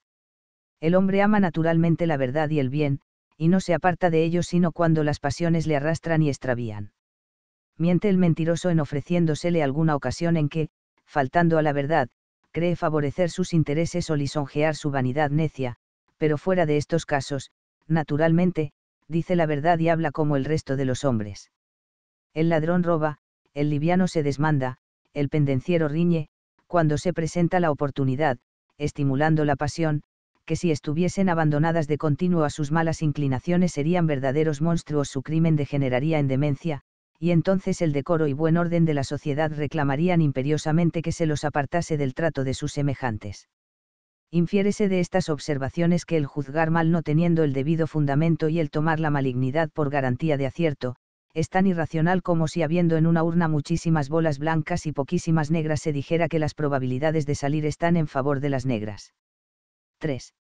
El hombre ama naturalmente la verdad y el bien, y no se aparta de ellos sino cuando las pasiones le arrastran y extravían. Miente el mentiroso en ofreciéndosele alguna ocasión en que, faltando a la verdad, cree favorecer sus intereses o lisonjear su vanidad necia, pero fuera de estos casos, naturalmente, dice la verdad y habla como el resto de los hombres. El ladrón roba, el liviano se desmanda, el pendenciero riñe, cuando se presenta la oportunidad, estimulando la pasión, que si estuviesen abandonadas de continuo a sus malas inclinaciones serían verdaderos monstruos, su crimen degeneraría en demencia, y entonces el decoro y buen orden de la sociedad reclamarían imperiosamente que se los apartase del trato de sus semejantes infiérese de estas observaciones que el juzgar mal no teniendo el debido fundamento y el tomar la malignidad por garantía de acierto, es tan irracional como si habiendo en una urna muchísimas bolas blancas y poquísimas negras se dijera que las probabilidades de salir están en favor de las negras. 3.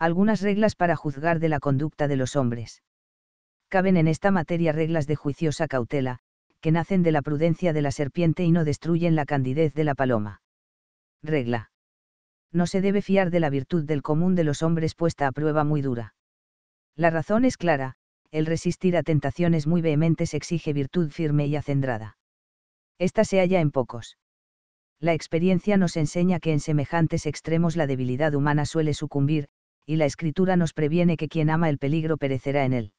Algunas reglas para juzgar de la conducta de los hombres. Caben en esta materia reglas de juiciosa cautela, que nacen de la prudencia de la serpiente y no destruyen la candidez de la paloma. Regla no se debe fiar de la virtud del común de los hombres puesta a prueba muy dura. La razón es clara, el resistir a tentaciones muy vehementes exige virtud firme y acendrada. Esta se halla en pocos. La experiencia nos enseña que en semejantes extremos la debilidad humana suele sucumbir, y la escritura nos previene que quien ama el peligro perecerá en él.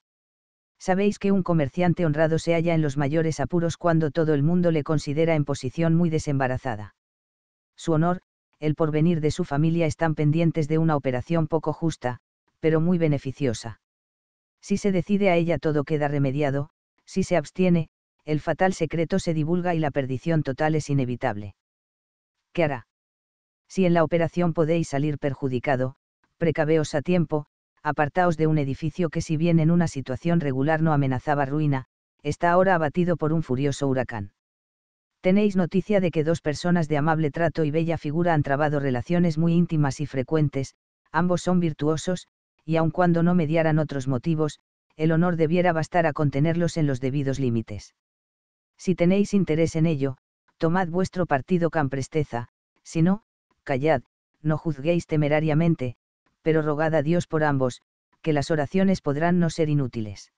Sabéis que un comerciante honrado se halla en los mayores apuros cuando todo el mundo le considera en posición muy desembarazada. Su honor, el porvenir de su familia están pendientes de una operación poco justa, pero muy beneficiosa. Si se decide a ella todo queda remediado, si se abstiene, el fatal secreto se divulga y la perdición total es inevitable. ¿Qué hará? Si en la operación podéis salir perjudicado, precaveos a tiempo, apartaos de un edificio que si bien en una situación regular no amenazaba ruina, está ahora abatido por un furioso huracán tenéis noticia de que dos personas de amable trato y bella figura han trabado relaciones muy íntimas y frecuentes, ambos son virtuosos, y aun cuando no mediaran otros motivos, el honor debiera bastar a contenerlos en los debidos límites. Si tenéis interés en ello, tomad vuestro partido con presteza, si no, callad, no juzguéis temerariamente, pero rogad a Dios por ambos, que las oraciones podrán no ser inútiles.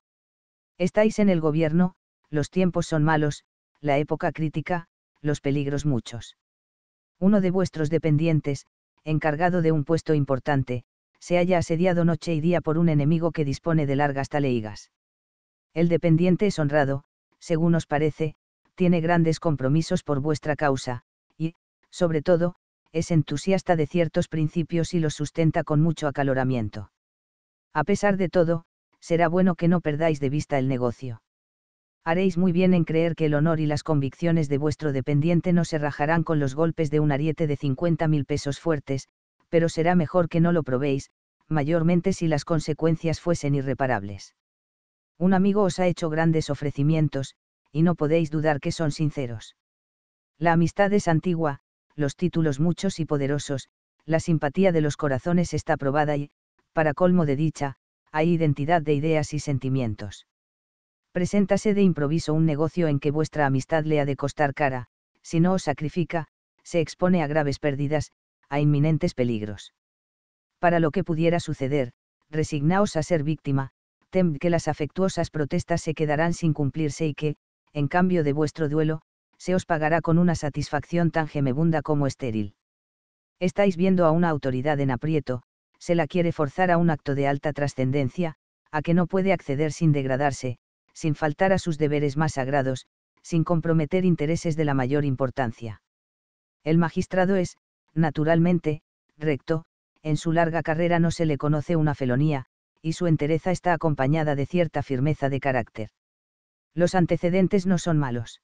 Estáis en el gobierno, los tiempos son malos, la época crítica, los peligros muchos. Uno de vuestros dependientes, encargado de un puesto importante, se haya asediado noche y día por un enemigo que dispone de largas taleigas. El dependiente es honrado, según os parece, tiene grandes compromisos por vuestra causa, y, sobre todo, es entusiasta de ciertos principios y los sustenta con mucho acaloramiento. A pesar de todo, será bueno que no perdáis de vista el negocio haréis muy bien en creer que el honor y las convicciones de vuestro dependiente no se rajarán con los golpes de un ariete de 50 mil pesos fuertes, pero será mejor que no lo probéis, mayormente si las consecuencias fuesen irreparables. Un amigo os ha hecho grandes ofrecimientos, y no podéis dudar que son sinceros. La amistad es antigua, los títulos muchos y poderosos, la simpatía de los corazones está probada y, para colmo de dicha, hay identidad de ideas y sentimientos preséntase de improviso un negocio en que vuestra amistad le ha de costar cara, si no os sacrifica, se expone a graves pérdidas, a inminentes peligros. Para lo que pudiera suceder, resignaos a ser víctima, tem que las afectuosas protestas se quedarán sin cumplirse y que, en cambio de vuestro duelo, se os pagará con una satisfacción tan gemebunda como estéril. Estáis viendo a una autoridad en aprieto, se la quiere forzar a un acto de alta trascendencia, a que no puede acceder sin degradarse, sin faltar a sus deberes más sagrados, sin comprometer intereses de la mayor importancia. El magistrado es, naturalmente, recto, en su larga carrera no se le conoce una felonía, y su entereza está acompañada de cierta firmeza de carácter. Los antecedentes no son malos.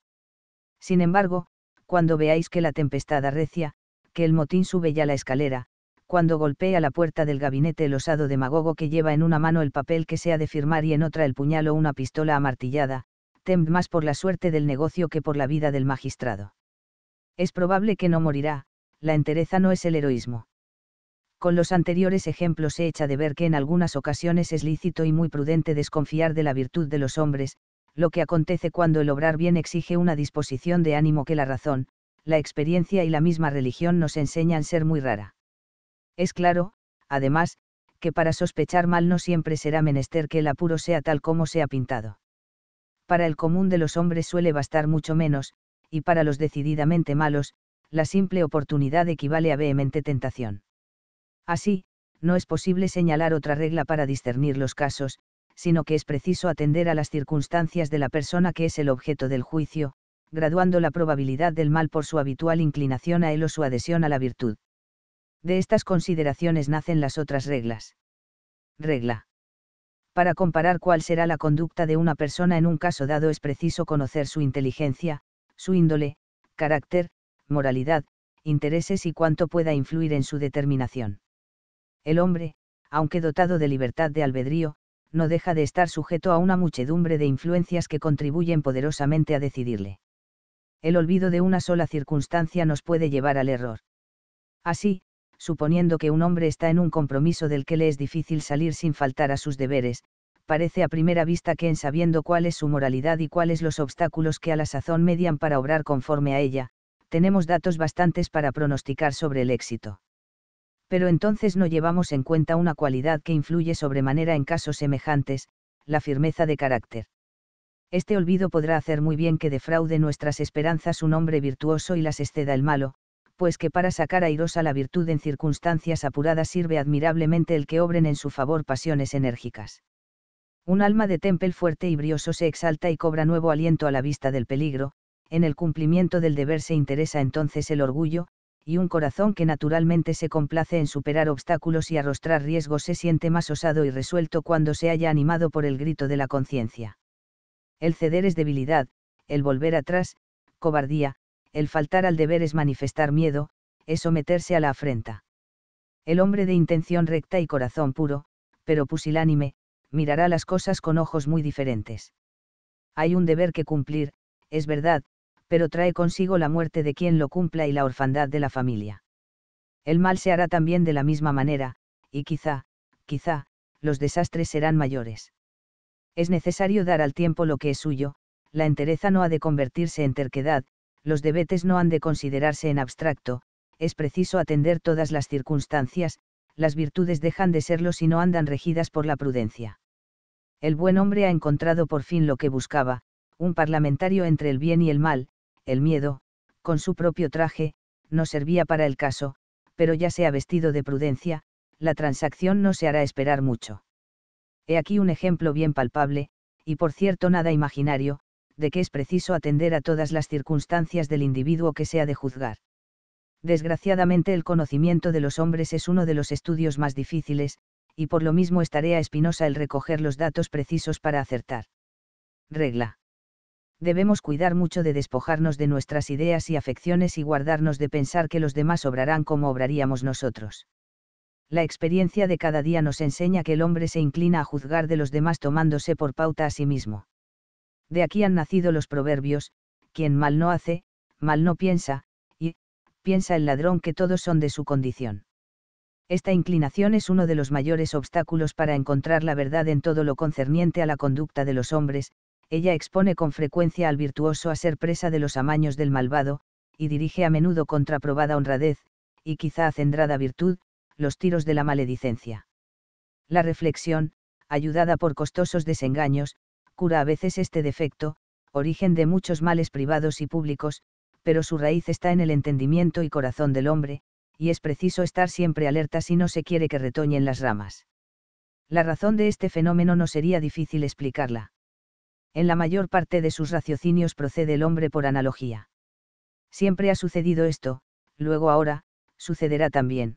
Sin embargo, cuando veáis que la tempestad arrecia, que el motín sube ya la escalera, cuando golpea la puerta del gabinete el osado demagogo que lleva en una mano el papel que sea de firmar y en otra el puñal o una pistola amartillada, tem más por la suerte del negocio que por la vida del magistrado. Es probable que no morirá, la entereza no es el heroísmo. Con los anteriores ejemplos se echa de ver que en algunas ocasiones es lícito y muy prudente desconfiar de la virtud de los hombres, lo que acontece cuando el obrar bien exige una disposición de ánimo que la razón, la experiencia y la misma religión nos enseñan ser muy rara. Es claro, además, que para sospechar mal no siempre será menester que el apuro sea tal como se ha pintado. Para el común de los hombres suele bastar mucho menos, y para los decididamente malos, la simple oportunidad equivale a vehemente tentación. Así, no es posible señalar otra regla para discernir los casos, sino que es preciso atender a las circunstancias de la persona que es el objeto del juicio, graduando la probabilidad del mal por su habitual inclinación a él o su adhesión a la virtud. De estas consideraciones nacen las otras reglas. Regla. Para comparar cuál será la conducta de una persona en un caso dado es preciso conocer su inteligencia, su índole, carácter, moralidad, intereses y cuánto pueda influir en su determinación. El hombre, aunque dotado de libertad de albedrío, no deja de estar sujeto a una muchedumbre de influencias que contribuyen poderosamente a decidirle. El olvido de una sola circunstancia nos puede llevar al error. Así, suponiendo que un hombre está en un compromiso del que le es difícil salir sin faltar a sus deberes, parece a primera vista que en sabiendo cuál es su moralidad y cuáles los obstáculos que a la sazón median para obrar conforme a ella, tenemos datos bastantes para pronosticar sobre el éxito. Pero entonces no llevamos en cuenta una cualidad que influye sobremanera en casos semejantes, la firmeza de carácter. Este olvido podrá hacer muy bien que defraude nuestras esperanzas un hombre virtuoso y las exceda el malo, pues que para sacar airosa la virtud en circunstancias apuradas sirve admirablemente el que obren en su favor pasiones enérgicas. Un alma de Temple fuerte y brioso se exalta y cobra nuevo aliento a la vista del peligro, en el cumplimiento del deber se interesa entonces el orgullo, y un corazón que naturalmente se complace en superar obstáculos y arrostrar riesgos se siente más osado y resuelto cuando se haya animado por el grito de la conciencia. El ceder es debilidad, el volver atrás, cobardía, el faltar al deber es manifestar miedo, es someterse a la afrenta. El hombre de intención recta y corazón puro, pero pusilánime, mirará las cosas con ojos muy diferentes. Hay un deber que cumplir, es verdad, pero trae consigo la muerte de quien lo cumpla y la orfandad de la familia. El mal se hará también de la misma manera, y quizá, quizá, los desastres serán mayores. Es necesario dar al tiempo lo que es suyo, la entereza no ha de convertirse en terquedad, los debetes no han de considerarse en abstracto, es preciso atender todas las circunstancias, las virtudes dejan de serlo si no andan regidas por la prudencia. El buen hombre ha encontrado por fin lo que buscaba, un parlamentario entre el bien y el mal, el miedo, con su propio traje, no servía para el caso, pero ya se ha vestido de prudencia, la transacción no se hará esperar mucho. He aquí un ejemplo bien palpable, y por cierto nada imaginario, de que es preciso atender a todas las circunstancias del individuo que sea de juzgar. Desgraciadamente el conocimiento de los hombres es uno de los estudios más difíciles, y por lo mismo es tarea espinosa el recoger los datos precisos para acertar. Regla. Debemos cuidar mucho de despojarnos de nuestras ideas y afecciones y guardarnos de pensar que los demás obrarán como obraríamos nosotros. La experiencia de cada día nos enseña que el hombre se inclina a juzgar de los demás tomándose por pauta a sí mismo. De aquí han nacido los proverbios, quien mal no hace, mal no piensa, y, piensa el ladrón que todos son de su condición. Esta inclinación es uno de los mayores obstáculos para encontrar la verdad en todo lo concerniente a la conducta de los hombres, ella expone con frecuencia al virtuoso a ser presa de los amaños del malvado, y dirige a menudo contra probada honradez, y quizá acendrada virtud, los tiros de la maledicencia. La reflexión, ayudada por costosos desengaños, cura a veces este defecto, origen de muchos males privados y públicos, pero su raíz está en el entendimiento y corazón del hombre, y es preciso estar siempre alerta si no se quiere que retoñen las ramas. La razón de este fenómeno no sería difícil explicarla. En la mayor parte de sus raciocinios procede el hombre por analogía. Siempre ha sucedido esto, luego ahora, sucederá también.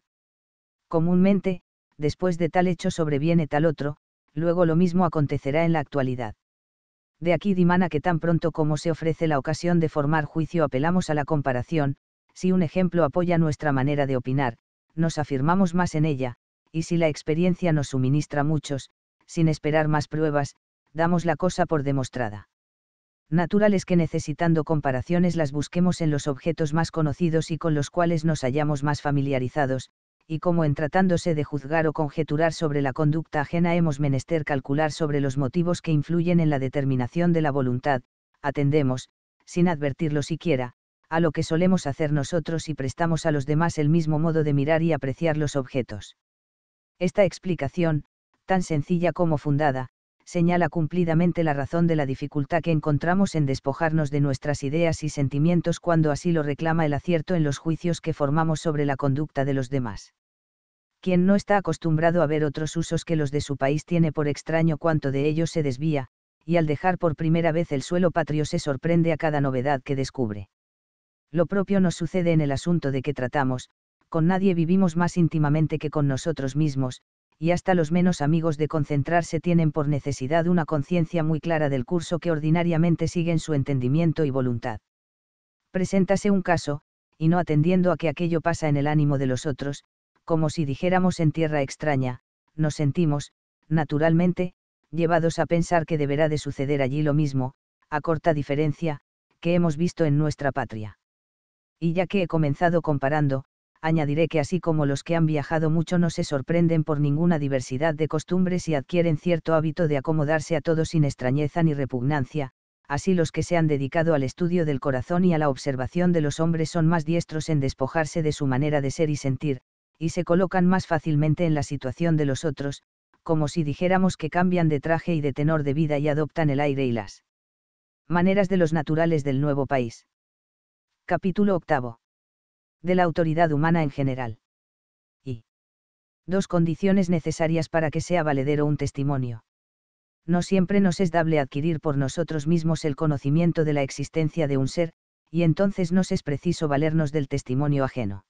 Comúnmente, después de tal hecho sobreviene tal otro, luego lo mismo acontecerá en la actualidad de aquí dimana que tan pronto como se ofrece la ocasión de formar juicio apelamos a la comparación, si un ejemplo apoya nuestra manera de opinar, nos afirmamos más en ella, y si la experiencia nos suministra muchos, sin esperar más pruebas, damos la cosa por demostrada. Natural es que necesitando comparaciones las busquemos en los objetos más conocidos y con los cuales nos hallamos más familiarizados, y como en tratándose de juzgar o conjeturar sobre la conducta ajena hemos menester calcular sobre los motivos que influyen en la determinación de la voluntad, atendemos, sin advertirlo siquiera, a lo que solemos hacer nosotros y prestamos a los demás el mismo modo de mirar y apreciar los objetos. Esta explicación, tan sencilla como fundada, señala cumplidamente la razón de la dificultad que encontramos en despojarnos de nuestras ideas y sentimientos cuando así lo reclama el acierto en los juicios que formamos sobre la conducta de los demás. Quien no está acostumbrado a ver otros usos que los de su país tiene por extraño cuanto de ellos se desvía, y al dejar por primera vez el suelo patrio se sorprende a cada novedad que descubre. Lo propio nos sucede en el asunto de que tratamos, con nadie vivimos más íntimamente que con nosotros mismos, y hasta los menos amigos de concentrarse tienen por necesidad una conciencia muy clara del curso que ordinariamente siguen su entendimiento y voluntad. Preséntase un caso, y no atendiendo a que aquello pasa en el ánimo de los otros, como si dijéramos en tierra extraña, nos sentimos, naturalmente, llevados a pensar que deberá de suceder allí lo mismo, a corta diferencia, que hemos visto en nuestra patria. Y ya que he comenzado comparando, añadiré que así como los que han viajado mucho no se sorprenden por ninguna diversidad de costumbres y adquieren cierto hábito de acomodarse a todo sin extrañeza ni repugnancia, así los que se han dedicado al estudio del corazón y a la observación de los hombres son más diestros en despojarse de su manera de ser y sentir, y se colocan más fácilmente en la situación de los otros, como si dijéramos que cambian de traje y de tenor de vida y adoptan el aire y las maneras de los naturales del nuevo país. Capítulo 8 de la autoridad humana en general. Y. Dos condiciones necesarias para que sea valedero un testimonio. No siempre nos es dable adquirir por nosotros mismos el conocimiento de la existencia de un ser, y entonces nos es preciso valernos del testimonio ajeno.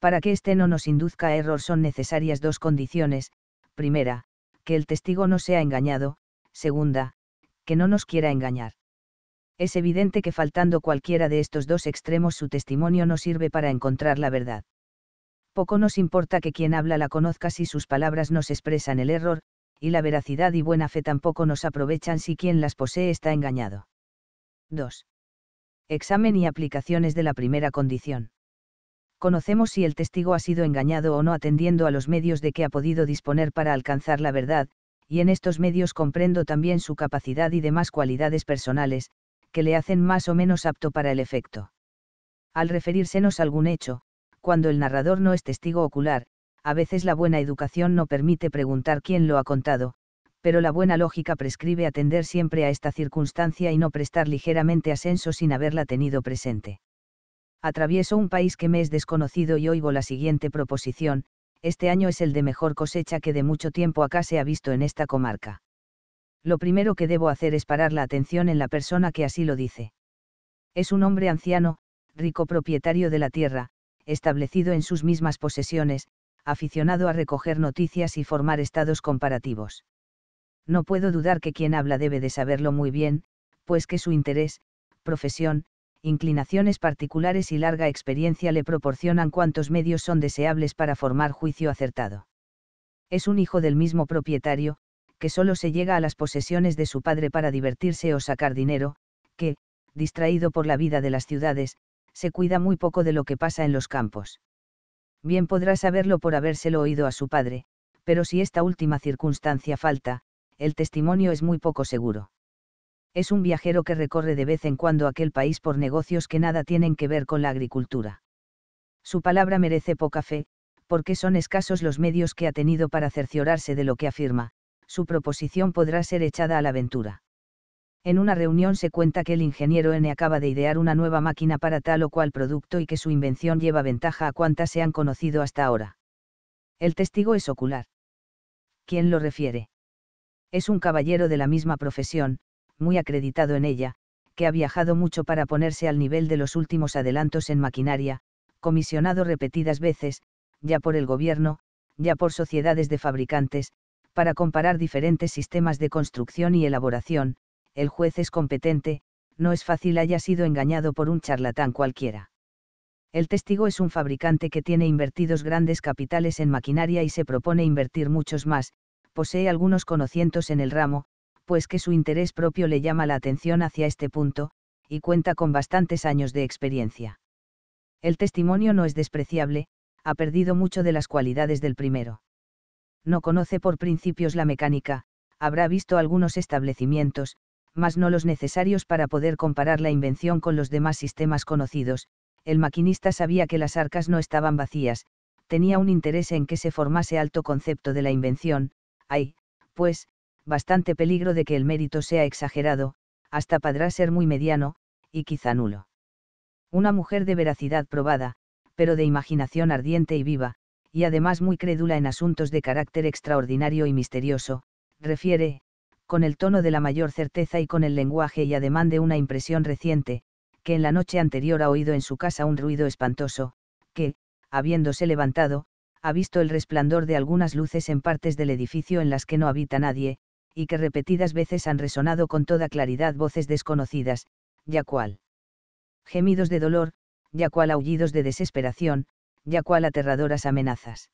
Para que éste no nos induzca a error son necesarias dos condiciones, primera, que el testigo no sea engañado, segunda, que no nos quiera engañar es evidente que faltando cualquiera de estos dos extremos su testimonio no sirve para encontrar la verdad. Poco nos importa que quien habla la conozca si sus palabras nos expresan el error, y la veracidad y buena fe tampoco nos aprovechan si quien las posee está engañado. 2. Examen y aplicaciones de la primera condición. Conocemos si el testigo ha sido engañado o no atendiendo a los medios de que ha podido disponer para alcanzar la verdad, y en estos medios comprendo también su capacidad y demás cualidades personales, que le hacen más o menos apto para el efecto. Al referírsenos a algún hecho, cuando el narrador no es testigo ocular, a veces la buena educación no permite preguntar quién lo ha contado, pero la buena lógica prescribe atender siempre a esta circunstancia y no prestar ligeramente asenso sin haberla tenido presente. Atravieso un país que me es desconocido y oigo la siguiente proposición, este año es el de mejor cosecha que de mucho tiempo acá se ha visto en esta comarca lo primero que debo hacer es parar la atención en la persona que así lo dice. Es un hombre anciano, rico propietario de la tierra, establecido en sus mismas posesiones, aficionado a recoger noticias y formar estados comparativos. No puedo dudar que quien habla debe de saberlo muy bien, pues que su interés, profesión, inclinaciones particulares y larga experiencia le proporcionan cuantos medios son deseables para formar juicio acertado. Es un hijo del mismo propietario, que solo se llega a las posesiones de su padre para divertirse o sacar dinero, que, distraído por la vida de las ciudades, se cuida muy poco de lo que pasa en los campos. Bien podrá saberlo por habérselo oído a su padre, pero si esta última circunstancia falta, el testimonio es muy poco seguro. Es un viajero que recorre de vez en cuando aquel país por negocios que nada tienen que ver con la agricultura. Su palabra merece poca fe, porque son escasos los medios que ha tenido para cerciorarse de lo que afirma, su proposición podrá ser echada a la aventura. En una reunión se cuenta que el ingeniero N acaba de idear una nueva máquina para tal o cual producto y que su invención lleva ventaja a cuantas se han conocido hasta ahora. El testigo es ocular. ¿Quién lo refiere? Es un caballero de la misma profesión, muy acreditado en ella, que ha viajado mucho para ponerse al nivel de los últimos adelantos en maquinaria, comisionado repetidas veces, ya por el gobierno, ya por sociedades de fabricantes, para comparar diferentes sistemas de construcción y elaboración, el juez es competente, no es fácil haya sido engañado por un charlatán cualquiera. El testigo es un fabricante que tiene invertidos grandes capitales en maquinaria y se propone invertir muchos más, posee algunos conocimientos en el ramo, pues que su interés propio le llama la atención hacia este punto, y cuenta con bastantes años de experiencia. El testimonio no es despreciable, ha perdido mucho de las cualidades del primero no conoce por principios la mecánica, habrá visto algunos establecimientos, mas no los necesarios para poder comparar la invención con los demás sistemas conocidos, el maquinista sabía que las arcas no estaban vacías, tenía un interés en que se formase alto concepto de la invención, hay, pues, bastante peligro de que el mérito sea exagerado, hasta podrá ser muy mediano, y quizá nulo. Una mujer de veracidad probada, pero de imaginación ardiente y viva, y además muy crédula en asuntos de carácter extraordinario y misterioso, refiere, con el tono de la mayor certeza y con el lenguaje y ademán de una impresión reciente, que en la noche anterior ha oído en su casa un ruido espantoso, que, habiéndose levantado, ha visto el resplandor de algunas luces en partes del edificio en las que no habita nadie, y que repetidas veces han resonado con toda claridad voces desconocidas, ya cual gemidos de dolor, ya cual aullidos de desesperación, ya cual aterradoras amenazas.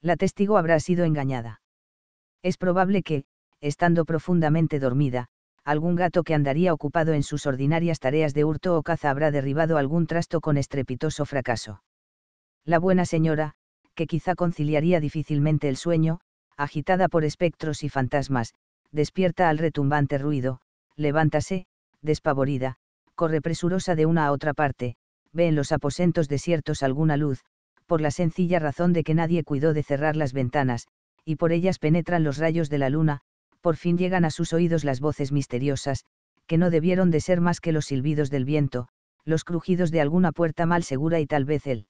La testigo habrá sido engañada. Es probable que, estando profundamente dormida, algún gato que andaría ocupado en sus ordinarias tareas de hurto o caza habrá derribado algún trasto con estrepitoso fracaso. La buena señora, que quizá conciliaría difícilmente el sueño, agitada por espectros y fantasmas, despierta al retumbante ruido, levántase, despavorida, corre presurosa de una a otra parte, ve en los aposentos desiertos alguna luz, por la sencilla razón de que nadie cuidó de cerrar las ventanas, y por ellas penetran los rayos de la luna, por fin llegan a sus oídos las voces misteriosas, que no debieron de ser más que los silbidos del viento, los crujidos de alguna puerta mal segura y tal vez el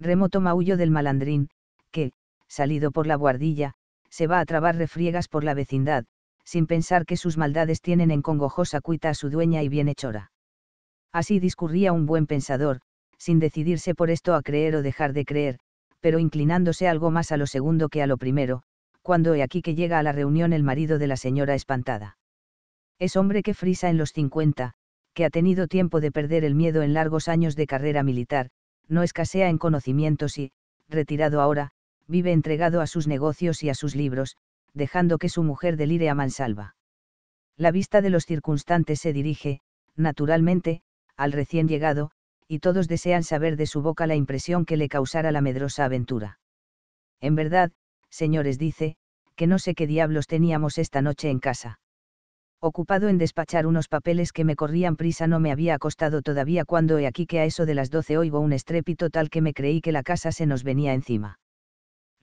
remoto maullo del malandrín, que, salido por la guardilla, se va a trabar refriegas por la vecindad, sin pensar que sus maldades tienen en congojosa cuita a su dueña y bienhechora. Así discurría un buen pensador, sin decidirse por esto a creer o dejar de creer, pero inclinándose algo más a lo segundo que a lo primero, cuando he aquí que llega a la reunión el marido de la señora espantada. Es hombre que frisa en los 50, que ha tenido tiempo de perder el miedo en largos años de carrera militar, no escasea en conocimientos y, retirado ahora, vive entregado a sus negocios y a sus libros, dejando que su mujer delire a mansalva. La vista de los circunstantes se dirige, naturalmente, al recién llegado, y todos desean saber de su boca la impresión que le causara la medrosa aventura. En verdad, señores, dice, que no sé qué diablos teníamos esta noche en casa. Ocupado en despachar unos papeles que me corrían prisa, no me había acostado todavía cuando he aquí que a eso de las doce oigo un estrépito tal que me creí que la casa se nos venía encima.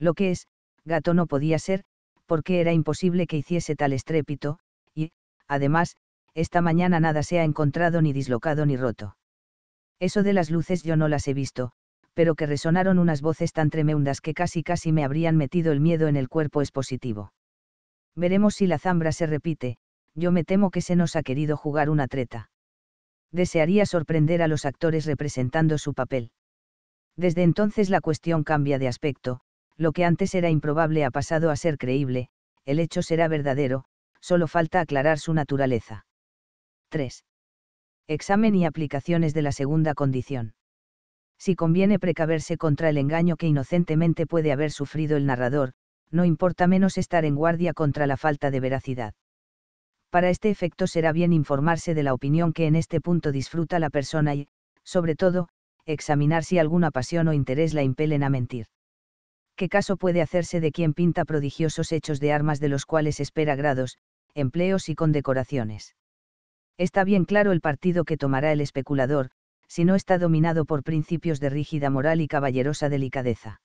Lo que es, gato no podía ser, porque era imposible que hiciese tal estrépito, y, además, esta mañana nada se ha encontrado ni dislocado ni roto. Eso de las luces yo no las he visto, pero que resonaron unas voces tan tremendas que casi casi me habrían metido el miedo en el cuerpo es positivo. Veremos si la zambra se repite, yo me temo que se nos ha querido jugar una treta. Desearía sorprender a los actores representando su papel. Desde entonces la cuestión cambia de aspecto, lo que antes era improbable ha pasado a ser creíble, el hecho será verdadero, solo falta aclarar su naturaleza. 3. Examen y aplicaciones de la segunda condición. Si conviene precaverse contra el engaño que inocentemente puede haber sufrido el narrador, no importa menos estar en guardia contra la falta de veracidad. Para este efecto será bien informarse de la opinión que en este punto disfruta la persona y, sobre todo, examinar si alguna pasión o interés la impelen a mentir. ¿Qué caso puede hacerse de quien pinta prodigiosos hechos de armas de los cuales espera grados, empleos y condecoraciones? Está bien claro el partido que tomará el especulador, si no está dominado por principios de rígida moral y caballerosa delicadeza.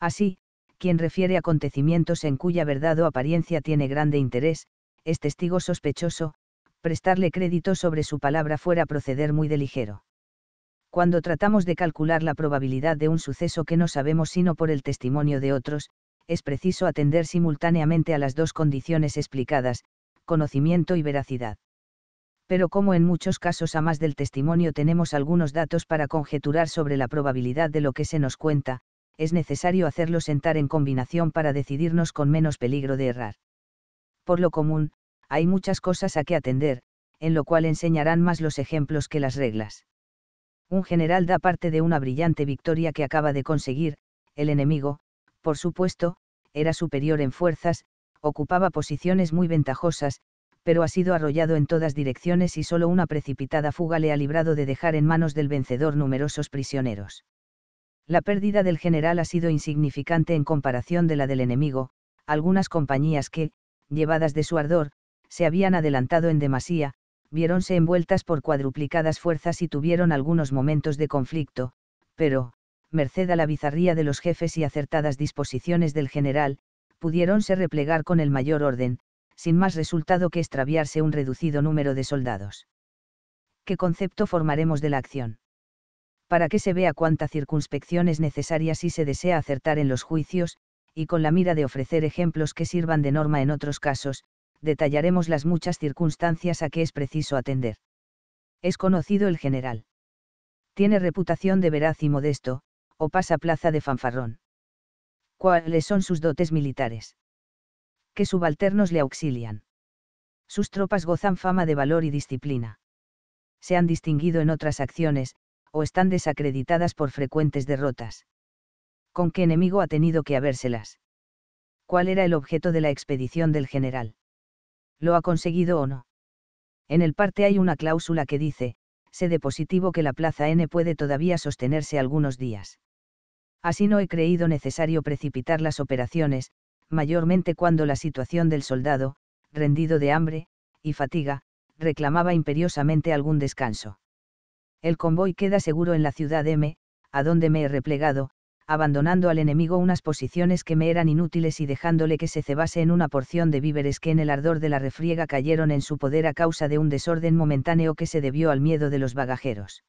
Así, quien refiere acontecimientos en cuya verdad o apariencia tiene grande interés, es testigo sospechoso, prestarle crédito sobre su palabra fuera proceder muy de ligero. Cuando tratamos de calcular la probabilidad de un suceso que no sabemos sino por el testimonio de otros, es preciso atender simultáneamente a las dos condiciones explicadas, conocimiento y veracidad pero como en muchos casos a más del testimonio tenemos algunos datos para conjeturar sobre la probabilidad de lo que se nos cuenta, es necesario hacerlo sentar en combinación para decidirnos con menos peligro de errar. Por lo común, hay muchas cosas a que atender, en lo cual enseñarán más los ejemplos que las reglas. Un general da parte de una brillante victoria que acaba de conseguir, el enemigo, por supuesto, era superior en fuerzas, ocupaba posiciones muy ventajosas, pero ha sido arrollado en todas direcciones y solo una precipitada fuga le ha librado de dejar en manos del vencedor numerosos prisioneros. La pérdida del general ha sido insignificante en comparación de la del enemigo, algunas compañías que, llevadas de su ardor, se habían adelantado en demasía, viéronse envueltas por cuadruplicadas fuerzas y tuvieron algunos momentos de conflicto, pero, merced a la bizarría de los jefes y acertadas disposiciones del general, pudiéronse replegar con el mayor orden, sin más resultado que extraviarse un reducido número de soldados. ¿Qué concepto formaremos de la acción? Para que se vea cuánta circunspección es necesaria si se desea acertar en los juicios, y con la mira de ofrecer ejemplos que sirvan de norma en otros casos, detallaremos las muchas circunstancias a que es preciso atender. Es conocido el general. Tiene reputación de veraz y modesto, o pasa plaza de fanfarrón. ¿Cuáles son sus dotes militares? que subalternos le auxilian. Sus tropas gozan fama de valor y disciplina. Se han distinguido en otras acciones, o están desacreditadas por frecuentes derrotas. ¿Con qué enemigo ha tenido que habérselas? ¿Cuál era el objeto de la expedición del general? ¿Lo ha conseguido o no? En el parte hay una cláusula que dice, sé positivo que la plaza N puede todavía sostenerse algunos días. Así no he creído necesario precipitar las operaciones, mayormente cuando la situación del soldado, rendido de hambre y fatiga, reclamaba imperiosamente algún descanso. El convoy queda seguro en la ciudad M, a donde me he replegado, abandonando al enemigo unas posiciones que me eran inútiles y dejándole que se cebase en una porción de víveres que en el ardor de la refriega cayeron en su poder a causa de un desorden momentáneo que se debió al miedo de los bagajeros.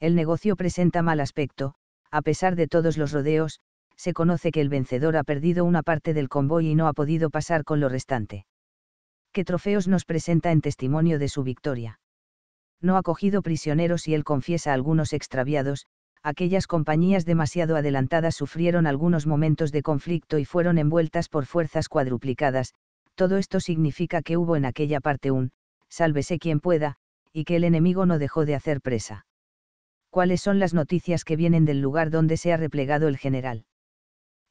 El negocio presenta mal aspecto, a pesar de todos los rodeos, se conoce que el vencedor ha perdido una parte del convoy y no ha podido pasar con lo restante. ¿Qué trofeos nos presenta en testimonio de su victoria? No ha cogido prisioneros y él confiesa algunos extraviados, aquellas compañías demasiado adelantadas sufrieron algunos momentos de conflicto y fueron envueltas por fuerzas cuadruplicadas, todo esto significa que hubo en aquella parte un, sálvese quien pueda, y que el enemigo no dejó de hacer presa. ¿Cuáles son las noticias que vienen del lugar donde se ha replegado el general?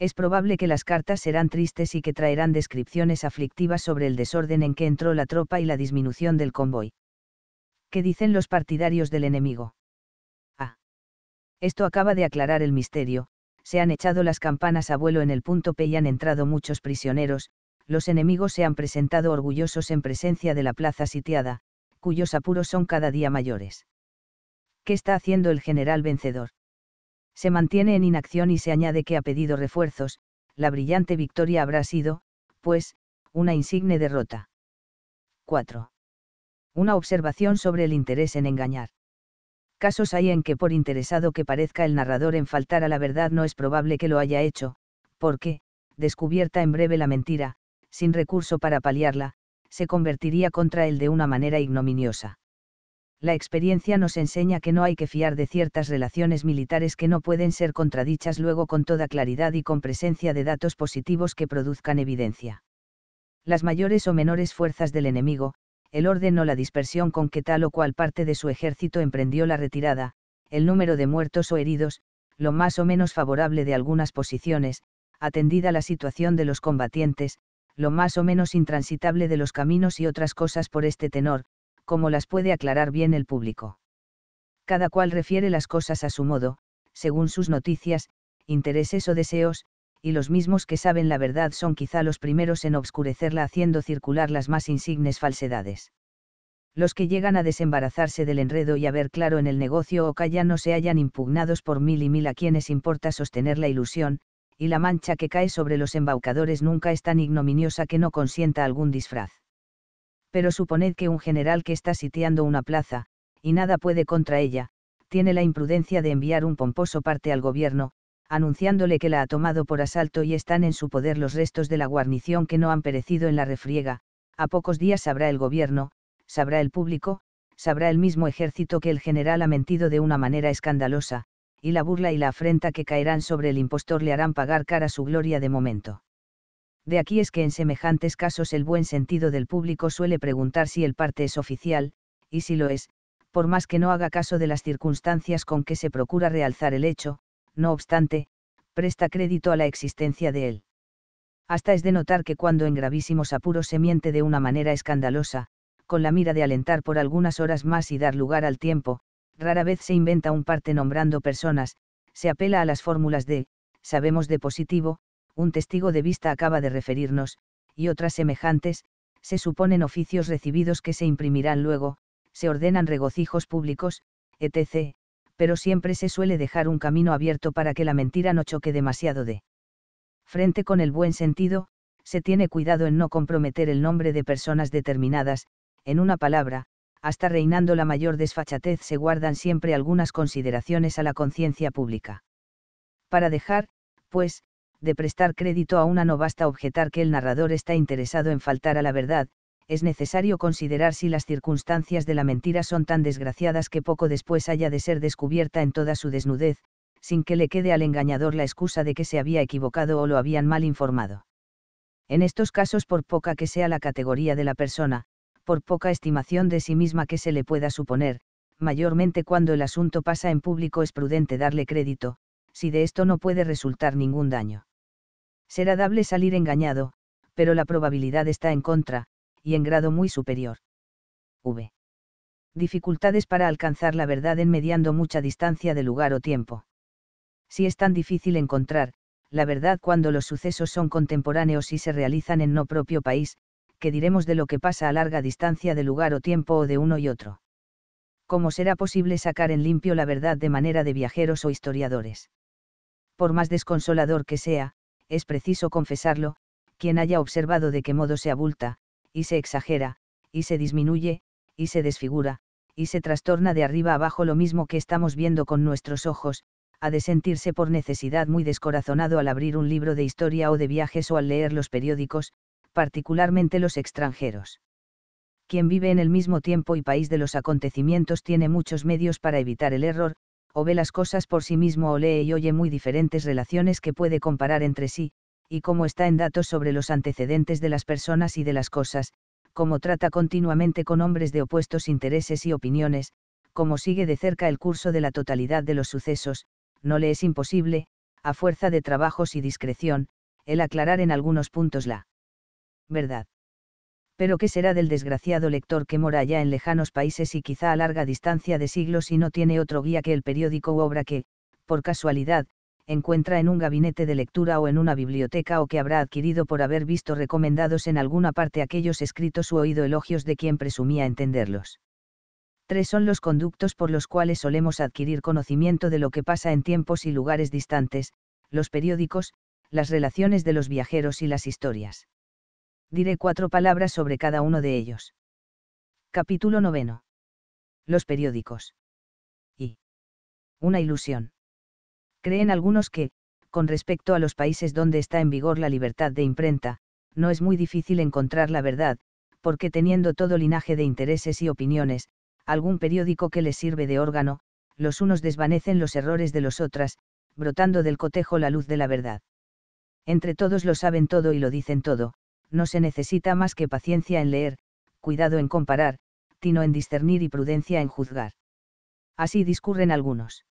es probable que las cartas serán tristes y que traerán descripciones aflictivas sobre el desorden en que entró la tropa y la disminución del convoy. ¿Qué dicen los partidarios del enemigo? Ah. Esto acaba de aclarar el misterio, se han echado las campanas a vuelo en el punto P y han entrado muchos prisioneros, los enemigos se han presentado orgullosos en presencia de la plaza sitiada, cuyos apuros son cada día mayores. ¿Qué está haciendo el general vencedor? se mantiene en inacción y se añade que ha pedido refuerzos, la brillante victoria habrá sido, pues, una insigne derrota. 4. Una observación sobre el interés en engañar. Casos hay en que por interesado que parezca el narrador en faltar a la verdad no es probable que lo haya hecho, porque, descubierta en breve la mentira, sin recurso para paliarla, se convertiría contra él de una manera ignominiosa la experiencia nos enseña que no hay que fiar de ciertas relaciones militares que no pueden ser contradichas luego con toda claridad y con presencia de datos positivos que produzcan evidencia. Las mayores o menores fuerzas del enemigo, el orden o la dispersión con que tal o cual parte de su ejército emprendió la retirada, el número de muertos o heridos, lo más o menos favorable de algunas posiciones, atendida la situación de los combatientes, lo más o menos intransitable de los caminos y otras cosas por este tenor, como las puede aclarar bien el público. Cada cual refiere las cosas a su modo, según sus noticias, intereses o deseos, y los mismos que saben la verdad son quizá los primeros en obscurecerla haciendo circular las más insignes falsedades. Los que llegan a desembarazarse del enredo y a ver claro en el negocio o ya no se hallan impugnados por mil y mil a quienes importa sostener la ilusión, y la mancha que cae sobre los embaucadores nunca es tan ignominiosa que no consienta algún disfraz pero suponed que un general que está sitiando una plaza, y nada puede contra ella, tiene la imprudencia de enviar un pomposo parte al gobierno, anunciándole que la ha tomado por asalto y están en su poder los restos de la guarnición que no han perecido en la refriega, a pocos días sabrá el gobierno, sabrá el público, sabrá el mismo ejército que el general ha mentido de una manera escandalosa, y la burla y la afrenta que caerán sobre el impostor le harán pagar cara su gloria de momento de aquí es que en semejantes casos el buen sentido del público suele preguntar si el parte es oficial, y si lo es, por más que no haga caso de las circunstancias con que se procura realzar el hecho, no obstante, presta crédito a la existencia de él. Hasta es de notar que cuando en gravísimos apuros se miente de una manera escandalosa, con la mira de alentar por algunas horas más y dar lugar al tiempo, rara vez se inventa un parte nombrando personas, se apela a las fórmulas de, sabemos de positivo, un testigo de vista acaba de referirnos, y otras semejantes, se suponen oficios recibidos que se imprimirán luego, se ordenan regocijos públicos, etc., pero siempre se suele dejar un camino abierto para que la mentira no choque demasiado de frente con el buen sentido, se tiene cuidado en no comprometer el nombre de personas determinadas, en una palabra, hasta reinando la mayor desfachatez se guardan siempre algunas consideraciones a la conciencia pública. Para dejar, pues, de prestar crédito a una no basta objetar que el narrador está interesado en faltar a la verdad, es necesario considerar si las circunstancias de la mentira son tan desgraciadas que poco después haya de ser descubierta en toda su desnudez, sin que le quede al engañador la excusa de que se había equivocado o lo habían mal informado. En estos casos, por poca que sea la categoría de la persona, por poca estimación de sí misma que se le pueda suponer, mayormente cuando el asunto pasa en público es prudente darle crédito, si de esto no puede resultar ningún daño. Será dable salir engañado, pero la probabilidad está en contra, y en grado muy superior. V. Dificultades para alcanzar la verdad en mediando mucha distancia de lugar o tiempo. Si es tan difícil encontrar, la verdad cuando los sucesos son contemporáneos y se realizan en no propio país, ¿qué diremos de lo que pasa a larga distancia de lugar o tiempo o de uno y otro. ¿Cómo será posible sacar en limpio la verdad de manera de viajeros o historiadores? Por más desconsolador que sea, es preciso confesarlo, quien haya observado de qué modo se abulta, y se exagera, y se disminuye, y se desfigura, y se trastorna de arriba abajo lo mismo que estamos viendo con nuestros ojos, ha de sentirse por necesidad muy descorazonado al abrir un libro de historia o de viajes o al leer los periódicos, particularmente los extranjeros. Quien vive en el mismo tiempo y país de los acontecimientos tiene muchos medios para evitar el error, o ve las cosas por sí mismo o lee y oye muy diferentes relaciones que puede comparar entre sí, y cómo está en datos sobre los antecedentes de las personas y de las cosas, como trata continuamente con hombres de opuestos intereses y opiniones, como sigue de cerca el curso de la totalidad de los sucesos, no le es imposible, a fuerza de trabajos y discreción, el aclarar en algunos puntos la verdad pero qué será del desgraciado lector que mora allá en lejanos países y quizá a larga distancia de siglos y no tiene otro guía que el periódico u obra que, por casualidad, encuentra en un gabinete de lectura o en una biblioteca o que habrá adquirido por haber visto recomendados en alguna parte aquellos escritos u oído elogios de quien presumía entenderlos. Tres son los conductos por los cuales solemos adquirir conocimiento de lo que pasa en tiempos y lugares distantes, los periódicos, las relaciones de los viajeros y las historias diré cuatro palabras sobre cada uno de ellos. Capítulo noveno. Los periódicos. Y. Una ilusión. Creen algunos que, con respecto a los países donde está en vigor la libertad de imprenta, no es muy difícil encontrar la verdad, porque teniendo todo linaje de intereses y opiniones, algún periódico que les sirve de órgano, los unos desvanecen los errores de los otras, brotando del cotejo la luz de la verdad. Entre todos lo saben todo y lo dicen todo, no se necesita más que paciencia en leer, cuidado en comparar, tino en discernir y prudencia en juzgar. Así discurren algunos.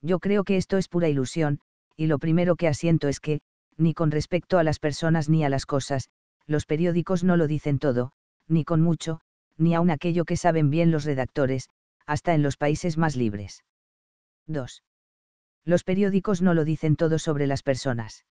Yo creo que esto es pura ilusión, y lo primero que asiento es que, ni con respecto a las personas ni a las cosas, los periódicos no lo dicen todo, ni con mucho, ni aun aquello que saben bien los redactores, hasta en los países más libres. 2. Los periódicos no lo dicen todo sobre las personas.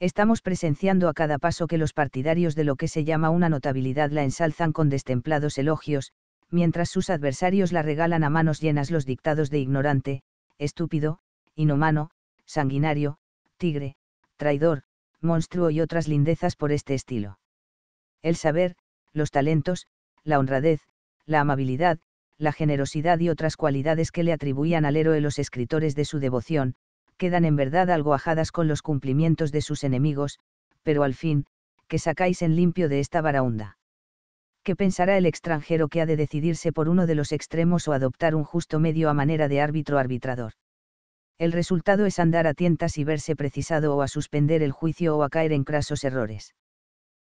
Estamos presenciando a cada paso que los partidarios de lo que se llama una notabilidad la ensalzan con destemplados elogios, mientras sus adversarios la regalan a manos llenas los dictados de ignorante, estúpido, inhumano, sanguinario, tigre, traidor, monstruo y otras lindezas por este estilo. El saber, los talentos, la honradez, la amabilidad, la generosidad y otras cualidades que le atribuían al héroe los escritores de su devoción, quedan en verdad algo ajadas con los cumplimientos de sus enemigos, pero al fin, que sacáis en limpio de esta varaunda. ¿Qué pensará el extranjero que ha de decidirse por uno de los extremos o adoptar un justo medio a manera de árbitro arbitrador? El resultado es andar a tientas y verse precisado o a suspender el juicio o a caer en crasos errores.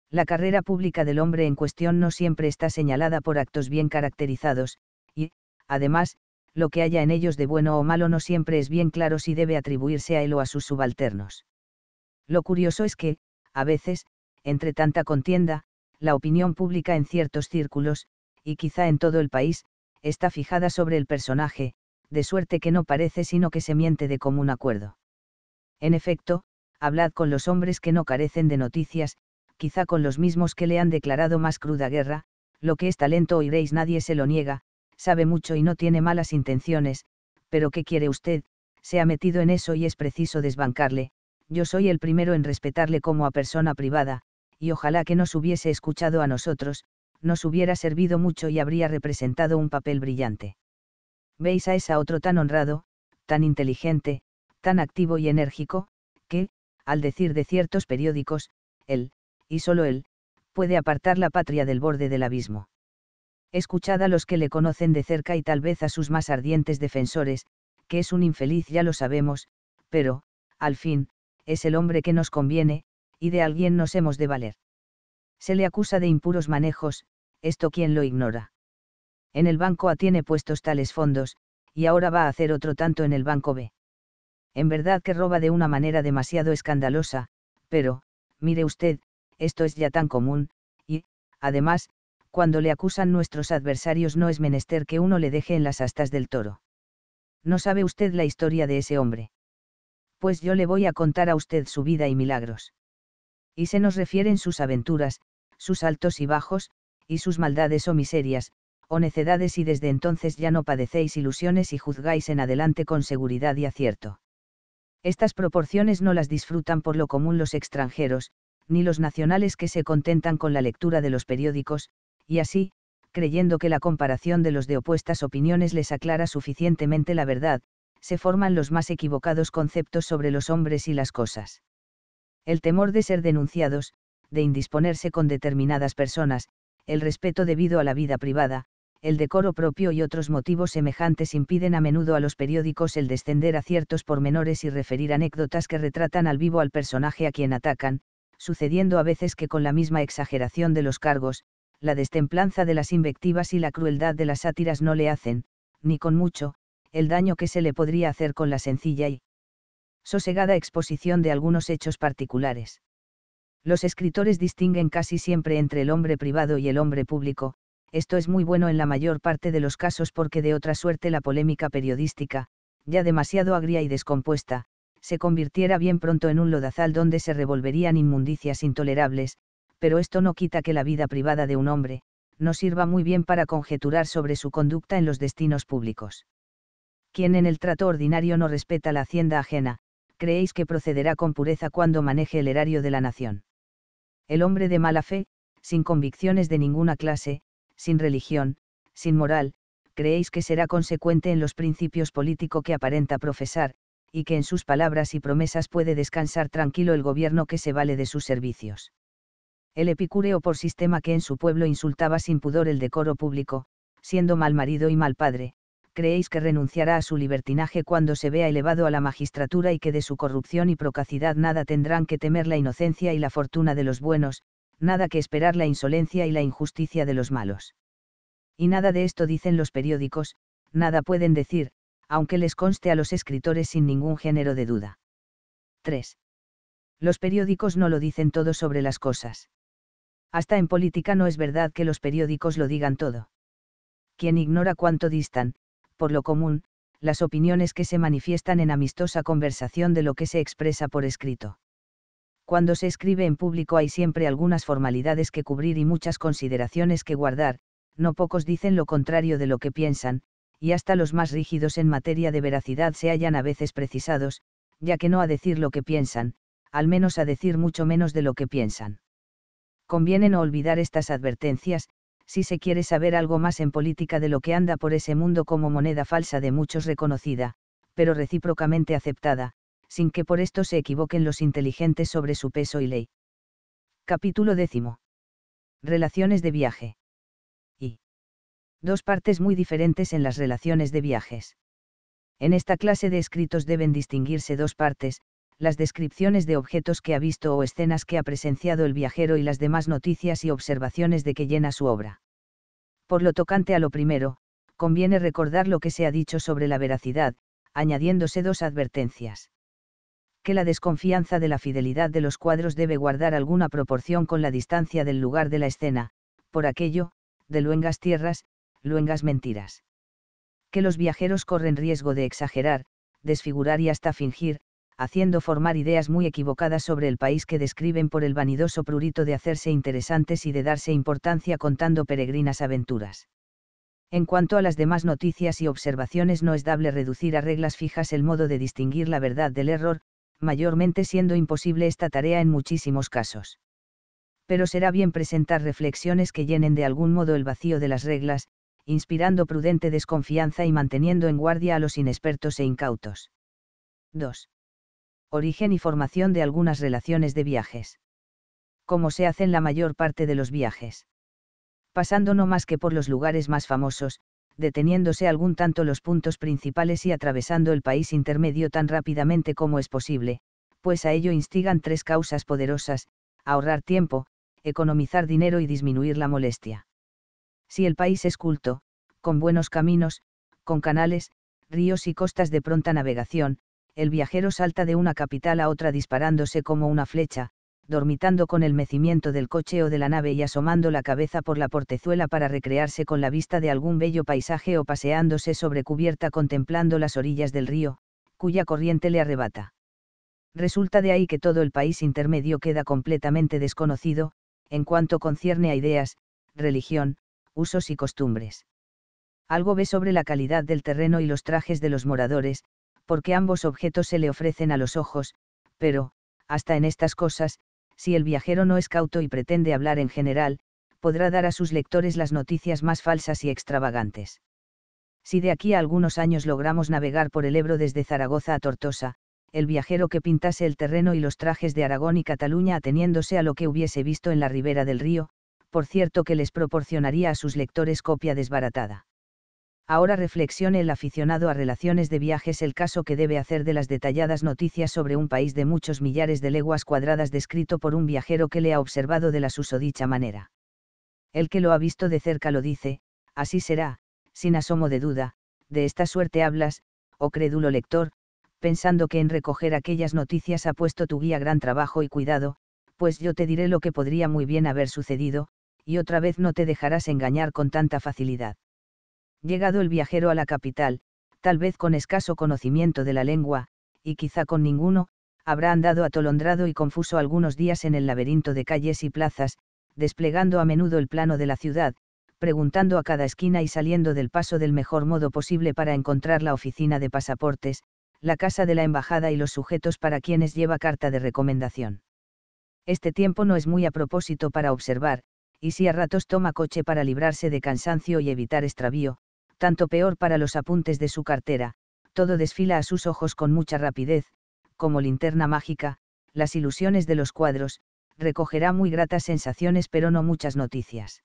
La carrera pública del hombre en cuestión no siempre está señalada por actos bien caracterizados, y, además, lo que haya en ellos de bueno o malo no siempre es bien claro si debe atribuirse a él o a sus subalternos. Lo curioso es que, a veces, entre tanta contienda, la opinión pública en ciertos círculos, y quizá en todo el país, está fijada sobre el personaje, de suerte que no parece sino que se miente de común acuerdo. En efecto, hablad con los hombres que no carecen de noticias, quizá con los mismos que le han declarado más cruda guerra, lo que es talento iréis nadie se lo niega, sabe mucho y no tiene malas intenciones, pero ¿qué quiere usted? Se ha metido en eso y es preciso desbancarle, yo soy el primero en respetarle como a persona privada, y ojalá que nos hubiese escuchado a nosotros, nos hubiera servido mucho y habría representado un papel brillante. Veis a esa otro tan honrado, tan inteligente, tan activo y enérgico, que, al decir de ciertos periódicos, él, y solo él, puede apartar la patria del borde del abismo. Escuchad a los que le conocen de cerca y tal vez a sus más ardientes defensores, que es un infeliz ya lo sabemos, pero, al fin, es el hombre que nos conviene, y de alguien nos hemos de valer. Se le acusa de impuros manejos, esto quien lo ignora. En el banco A tiene puestos tales fondos, y ahora va a hacer otro tanto en el banco B. En verdad que roba de una manera demasiado escandalosa, pero, mire usted, esto es ya tan común, y, además, cuando le acusan nuestros adversarios no es menester que uno le deje en las astas del toro. No sabe usted la historia de ese hombre. Pues yo le voy a contar a usted su vida y milagros. Y se nos refieren sus aventuras, sus altos y bajos, y sus maldades o miserias, o necedades y desde entonces ya no padecéis ilusiones y juzgáis en adelante con seguridad y acierto. Estas proporciones no las disfrutan por lo común los extranjeros, ni los nacionales que se contentan con la lectura de los periódicos, y así, creyendo que la comparación de los de opuestas opiniones les aclara suficientemente la verdad, se forman los más equivocados conceptos sobre los hombres y las cosas. El temor de ser denunciados, de indisponerse con determinadas personas, el respeto debido a la vida privada, el decoro propio y otros motivos semejantes impiden a menudo a los periódicos el descender a ciertos pormenores y referir anécdotas que retratan al vivo al personaje a quien atacan, sucediendo a veces que con la misma exageración de los cargos, la destemplanza de las invectivas y la crueldad de las sátiras no le hacen, ni con mucho, el daño que se le podría hacer con la sencilla y sosegada exposición de algunos hechos particulares. Los escritores distinguen casi siempre entre el hombre privado y el hombre público, esto es muy bueno en la mayor parte de los casos porque de otra suerte la polémica periodística, ya demasiado agria y descompuesta, se convirtiera bien pronto en un lodazal donde se revolverían inmundicias intolerables, pero esto no quita que la vida privada de un hombre, no sirva muy bien para conjeturar sobre su conducta en los destinos públicos. Quien en el trato ordinario no respeta la hacienda ajena, creéis que procederá con pureza cuando maneje el erario de la nación. El hombre de mala fe, sin convicciones de ninguna clase, sin religión, sin moral, creéis que será consecuente en los principios político que aparenta profesar, y que en sus palabras y promesas puede descansar tranquilo el gobierno que se vale de sus servicios el epicúreo por sistema que en su pueblo insultaba sin pudor el decoro público, siendo mal marido y mal padre, creéis que renunciará a su libertinaje cuando se vea elevado a la magistratura y que de su corrupción y procacidad nada tendrán que temer la inocencia y la fortuna de los buenos, nada que esperar la insolencia y la injusticia de los malos. Y nada de esto dicen los periódicos, nada pueden decir, aunque les conste a los escritores sin ningún género de duda. 3. Los periódicos no lo dicen todo sobre las cosas. Hasta en política no es verdad que los periódicos lo digan todo. Quien ignora cuánto distan, por lo común, las opiniones que se manifiestan en amistosa conversación de lo que se expresa por escrito. Cuando se escribe en público hay siempre algunas formalidades que cubrir y muchas consideraciones que guardar, no pocos dicen lo contrario de lo que piensan, y hasta los más rígidos en materia de veracidad se hallan a veces precisados, ya que no a decir lo que piensan, al menos a decir mucho menos de lo que piensan conviene no olvidar estas advertencias, si se quiere saber algo más en política de lo que anda por ese mundo como moneda falsa de muchos reconocida, pero recíprocamente aceptada, sin que por esto se equivoquen los inteligentes sobre su peso y ley. Capítulo décimo. Relaciones de viaje. Y. Dos partes muy diferentes en las relaciones de viajes. En esta clase de escritos deben distinguirse dos partes, las descripciones de objetos que ha visto o escenas que ha presenciado el viajero y las demás noticias y observaciones de que llena su obra. Por lo tocante a lo primero, conviene recordar lo que se ha dicho sobre la veracidad, añadiéndose dos advertencias. Que la desconfianza de la fidelidad de los cuadros debe guardar alguna proporción con la distancia del lugar de la escena, por aquello, de luengas tierras, luengas mentiras. Que los viajeros corren riesgo de exagerar, desfigurar y hasta fingir, haciendo formar ideas muy equivocadas sobre el país que describen por el vanidoso prurito de hacerse interesantes y de darse importancia contando peregrinas aventuras. En cuanto a las demás noticias y observaciones no es dable reducir a reglas fijas el modo de distinguir la verdad del error, mayormente siendo imposible esta tarea en muchísimos casos. Pero será bien presentar reflexiones que llenen de algún modo el vacío de las reglas, inspirando prudente desconfianza y manteniendo en guardia a los inexpertos e incautos. 2 origen y formación de algunas relaciones de viajes. Como se hacen la mayor parte de los viajes. Pasando no más que por los lugares más famosos, deteniéndose algún tanto los puntos principales y atravesando el país intermedio tan rápidamente como es posible, pues a ello instigan tres causas poderosas, ahorrar tiempo, economizar dinero y disminuir la molestia. Si el país es culto, con buenos caminos, con canales, ríos y costas de pronta navegación, el viajero salta de una capital a otra disparándose como una flecha, dormitando con el mecimiento del coche o de la nave y asomando la cabeza por la portezuela para recrearse con la vista de algún bello paisaje o paseándose sobre cubierta contemplando las orillas del río, cuya corriente le arrebata. Resulta de ahí que todo el país intermedio queda completamente desconocido, en cuanto concierne a ideas, religión, usos y costumbres. Algo ve sobre la calidad del terreno y los trajes de los moradores, porque ambos objetos se le ofrecen a los ojos, pero, hasta en estas cosas, si el viajero no es cauto y pretende hablar en general, podrá dar a sus lectores las noticias más falsas y extravagantes. Si de aquí a algunos años logramos navegar por el Ebro desde Zaragoza a Tortosa, el viajero que pintase el terreno y los trajes de Aragón y Cataluña ateniéndose a lo que hubiese visto en la ribera del río, por cierto que les proporcionaría a sus lectores copia desbaratada. Ahora reflexione el aficionado a relaciones de viajes el caso que debe hacer de las detalladas noticias sobre un país de muchos millares de leguas cuadradas descrito por un viajero que le ha observado de la susodicha manera. El que lo ha visto de cerca lo dice, así será, sin asomo de duda, de esta suerte hablas, oh crédulo lector, pensando que en recoger aquellas noticias ha puesto tu guía gran trabajo y cuidado, pues yo te diré lo que podría muy bien haber sucedido, y otra vez no te dejarás engañar con tanta facilidad. Llegado el viajero a la capital, tal vez con escaso conocimiento de la lengua, y quizá con ninguno, habrá andado atolondrado y confuso algunos días en el laberinto de calles y plazas, desplegando a menudo el plano de la ciudad, preguntando a cada esquina y saliendo del paso del mejor modo posible para encontrar la oficina de pasaportes, la casa de la embajada y los sujetos para quienes lleva carta de recomendación. Este tiempo no es muy a propósito para observar, y si a ratos toma coche para librarse de cansancio y evitar extravío, tanto peor para los apuntes de su cartera, todo desfila a sus ojos con mucha rapidez, como linterna mágica, las ilusiones de los cuadros, recogerá muy gratas sensaciones pero no muchas noticias.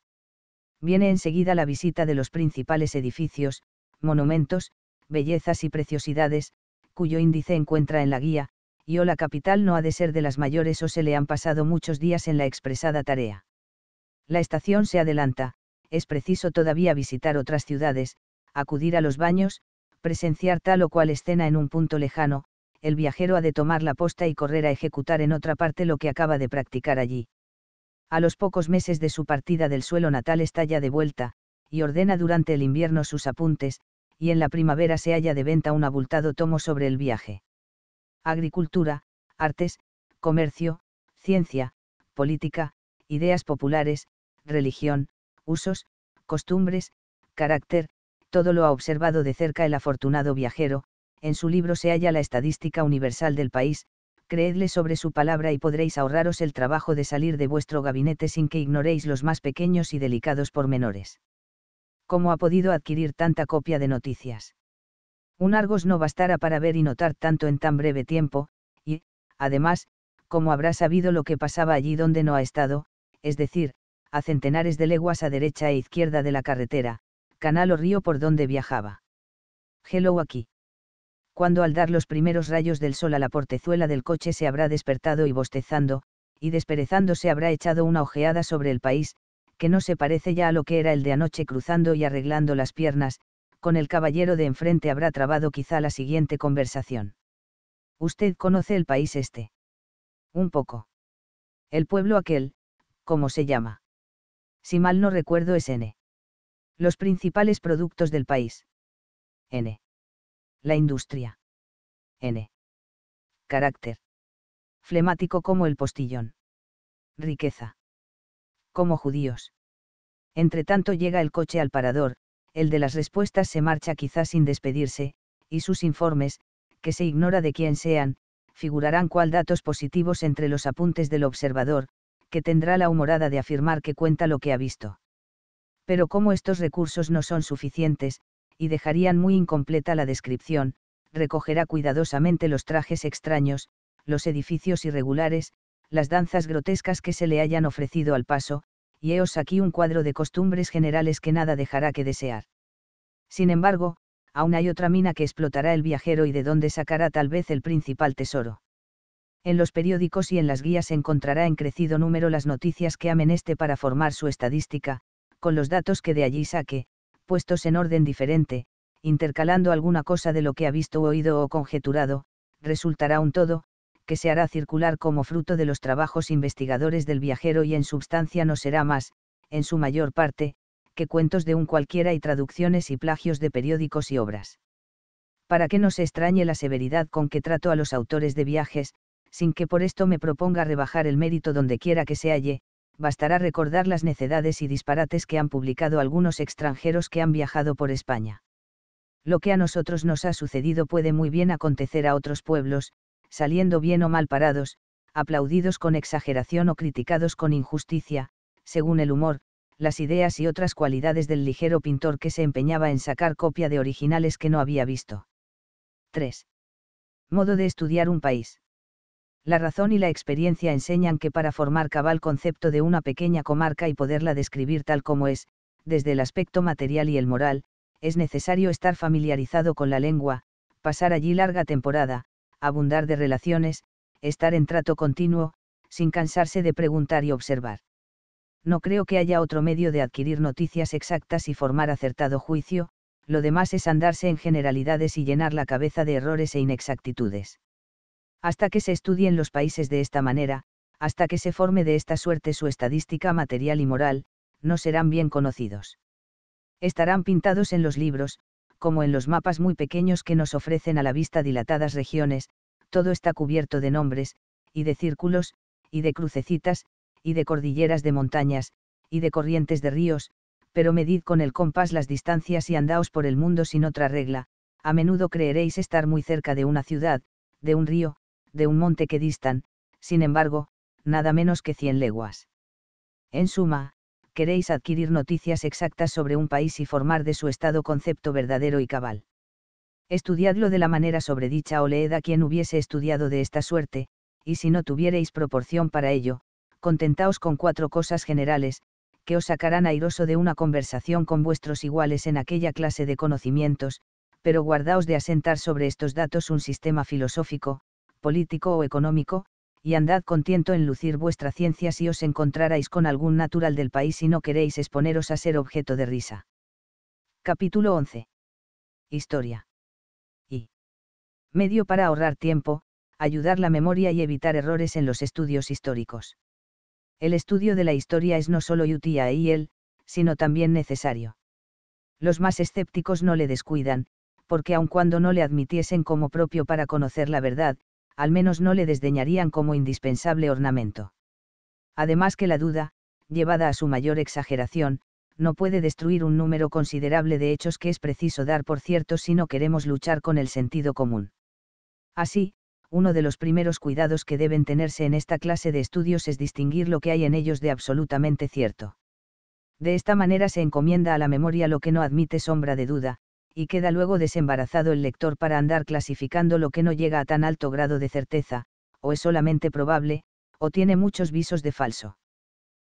Viene enseguida la visita de los principales edificios, monumentos, bellezas y preciosidades, cuyo índice encuentra en la guía, y o la capital no ha de ser de las mayores o se le han pasado muchos días en la expresada tarea. La estación se adelanta, es preciso todavía visitar otras ciudades, acudir a los baños, presenciar tal o cual escena en un punto lejano, el viajero ha de tomar la posta y correr a ejecutar en otra parte lo que acaba de practicar allí. A los pocos meses de su partida del suelo natal está ya de vuelta, y ordena durante el invierno sus apuntes, y en la primavera se halla de venta un abultado tomo sobre el viaje. Agricultura, artes, comercio, ciencia, política, ideas populares, religión, usos, costumbres, carácter, todo lo ha observado de cerca el afortunado viajero, en su libro se halla la estadística universal del país, creedle sobre su palabra y podréis ahorraros el trabajo de salir de vuestro gabinete sin que ignoréis los más pequeños y delicados pormenores. ¿Cómo ha podido adquirir tanta copia de noticias? Un Argos no bastará para ver y notar tanto en tan breve tiempo, y, además, ¿cómo habrá sabido lo que pasaba allí donde no ha estado, es decir, a centenares de leguas a derecha e izquierda de la carretera, canal o río por donde viajaba. Hello aquí. Cuando al dar los primeros rayos del sol a la portezuela del coche se habrá despertado y bostezando, y desperezándose habrá echado una ojeada sobre el país, que no se parece ya a lo que era el de anoche cruzando y arreglando las piernas, con el caballero de enfrente habrá trabado quizá la siguiente conversación. ¿Usted conoce el país este? Un poco. El pueblo aquel, ¿cómo se llama? si mal no recuerdo es N. Los principales productos del país. N. La industria. N. Carácter. Flemático como el postillón. Riqueza. Como judíos. Entre tanto llega el coche al parador, el de las respuestas se marcha quizás sin despedirse, y sus informes, que se ignora de quién sean, figurarán cual datos positivos entre los apuntes del observador, que tendrá la humorada de afirmar que cuenta lo que ha visto. Pero como estos recursos no son suficientes, y dejarían muy incompleta la descripción, recogerá cuidadosamente los trajes extraños, los edificios irregulares, las danzas grotescas que se le hayan ofrecido al paso, y heos aquí un cuadro de costumbres generales que nada dejará que desear. Sin embargo, aún hay otra mina que explotará el viajero y de donde sacará tal vez el principal tesoro en los periódicos y en las guías encontrará en crecido número las noticias que ameneste para formar su estadística, con los datos que de allí saque, puestos en orden diferente, intercalando alguna cosa de lo que ha visto, oído o conjeturado, resultará un todo, que se hará circular como fruto de los trabajos investigadores del viajero y en substancia no será más, en su mayor parte, que cuentos de un cualquiera y traducciones y plagios de periódicos y obras. Para que no se extrañe la severidad con que trato a los autores de viajes, sin que por esto me proponga rebajar el mérito donde quiera que se halle, bastará recordar las necedades y disparates que han publicado algunos extranjeros que han viajado por España. Lo que a nosotros nos ha sucedido puede muy bien acontecer a otros pueblos, saliendo bien o mal parados, aplaudidos con exageración o criticados con injusticia, según el humor, las ideas y otras cualidades del ligero pintor que se empeñaba en sacar copia de originales que no había visto. 3. Modo de estudiar un país la razón y la experiencia enseñan que para formar cabal concepto de una pequeña comarca y poderla describir tal como es, desde el aspecto material y el moral, es necesario estar familiarizado con la lengua, pasar allí larga temporada, abundar de relaciones, estar en trato continuo, sin cansarse de preguntar y observar. No creo que haya otro medio de adquirir noticias exactas y formar acertado juicio, lo demás es andarse en generalidades y llenar la cabeza de errores e inexactitudes hasta que se estudien los países de esta manera, hasta que se forme de esta suerte su estadística material y moral, no serán bien conocidos. Estarán pintados en los libros, como en los mapas muy pequeños que nos ofrecen a la vista dilatadas regiones, todo está cubierto de nombres, y de círculos, y de crucecitas, y de cordilleras de montañas, y de corrientes de ríos, pero medid con el compás las distancias y andaos por el mundo sin otra regla, a menudo creeréis estar muy cerca de una ciudad, de un río, de un monte que distan, sin embargo, nada menos que cien leguas. En suma, queréis adquirir noticias exactas sobre un país y formar de su estado concepto verdadero y cabal. Estudiadlo de la manera sobredicha o leed a quien hubiese estudiado de esta suerte, y si no tuviereis proporción para ello, contentaos con cuatro cosas generales, que os sacarán airoso de una conversación con vuestros iguales en aquella clase de conocimientos, pero guardaos de asentar sobre estos datos un sistema filosófico, político o económico, y andad contento en lucir vuestra ciencia si os encontrarais con algún natural del país y no queréis exponeros a ser objeto de risa. Capítulo 11. Historia. Y. Medio para ahorrar tiempo, ayudar la memoria y evitar errores en los estudios históricos. El estudio de la historia es no solo útil y él, sino también necesario. Los más escépticos no le descuidan, porque aun cuando no le admitiesen como propio para conocer la verdad, al menos no le desdeñarían como indispensable ornamento. Además que la duda, llevada a su mayor exageración, no puede destruir un número considerable de hechos que es preciso dar por ciertos si no queremos luchar con el sentido común. Así, uno de los primeros cuidados que deben tenerse en esta clase de estudios es distinguir lo que hay en ellos de absolutamente cierto. De esta manera se encomienda a la memoria lo que no admite sombra de duda, y queda luego desembarazado el lector para andar clasificando lo que no llega a tan alto grado de certeza, o es solamente probable, o tiene muchos visos de falso.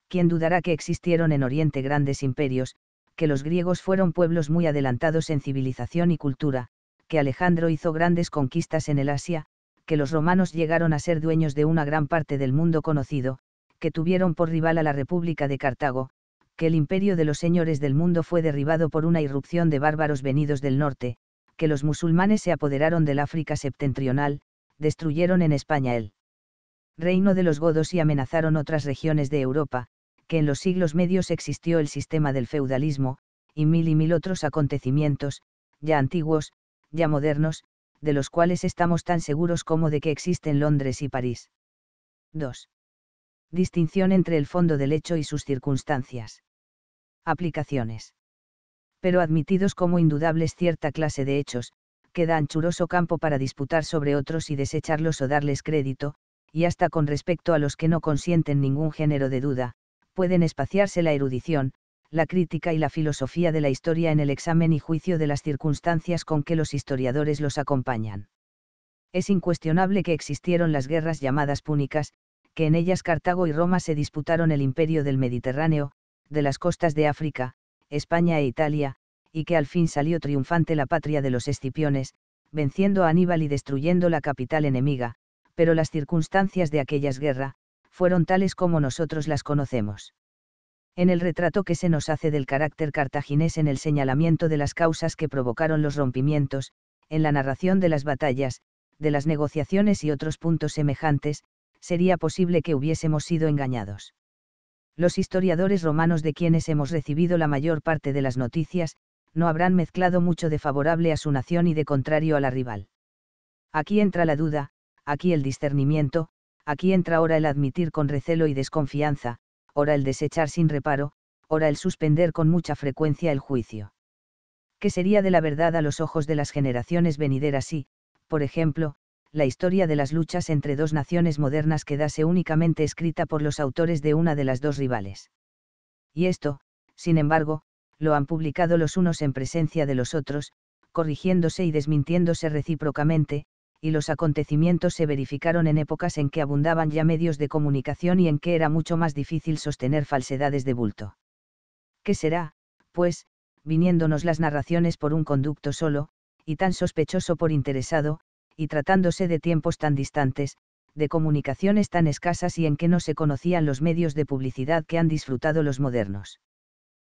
¿Quién dudará que existieron en Oriente grandes imperios, que los griegos fueron pueblos muy adelantados en civilización y cultura, que Alejandro hizo grandes conquistas en el Asia, que los romanos llegaron a ser dueños de una gran parte del mundo conocido, que tuvieron por rival a la República de Cartago, que el imperio de los señores del mundo fue derribado por una irrupción de bárbaros venidos del norte, que los musulmanes se apoderaron del África septentrional, destruyeron en España el reino de los godos y amenazaron otras regiones de Europa, que en los siglos medios existió el sistema del feudalismo, y mil y mil otros acontecimientos, ya antiguos, ya modernos, de los cuales estamos tan seguros como de que existen Londres y París. 2. Distinción entre el fondo del hecho y sus circunstancias aplicaciones. Pero admitidos como indudables cierta clase de hechos, queda anchuroso campo para disputar sobre otros y desecharlos o darles crédito, y hasta con respecto a los que no consienten ningún género de duda, pueden espaciarse la erudición, la crítica y la filosofía de la historia en el examen y juicio de las circunstancias con que los historiadores los acompañan. Es incuestionable que existieron las guerras llamadas púnicas, que en ellas Cartago y Roma se disputaron el imperio del Mediterráneo, de las costas de África, España e Italia, y que al fin salió triunfante la patria de los Escipiones, venciendo a Aníbal y destruyendo la capital enemiga, pero las circunstancias de aquellas guerras, fueron tales como nosotros las conocemos. En el retrato que se nos hace del carácter cartaginés en el señalamiento de las causas que provocaron los rompimientos, en la narración de las batallas, de las negociaciones y otros puntos semejantes, sería posible que hubiésemos sido engañados los historiadores romanos de quienes hemos recibido la mayor parte de las noticias, no habrán mezclado mucho de favorable a su nación y de contrario a la rival. Aquí entra la duda, aquí el discernimiento, aquí entra ahora el admitir con recelo y desconfianza, ora el desechar sin reparo, ora el suspender con mucha frecuencia el juicio. ¿Qué sería de la verdad a los ojos de las generaciones venideras si, por ejemplo, la historia de las luchas entre dos naciones modernas quedase únicamente escrita por los autores de una de las dos rivales. Y esto, sin embargo, lo han publicado los unos en presencia de los otros, corrigiéndose y desmintiéndose recíprocamente, y los acontecimientos se verificaron en épocas en que abundaban ya medios de comunicación y en que era mucho más difícil sostener falsedades de bulto. ¿Qué será, pues, viniéndonos las narraciones por un conducto solo, y tan sospechoso por interesado, y tratándose de tiempos tan distantes, de comunicaciones tan escasas y en que no se conocían los medios de publicidad que han disfrutado los modernos.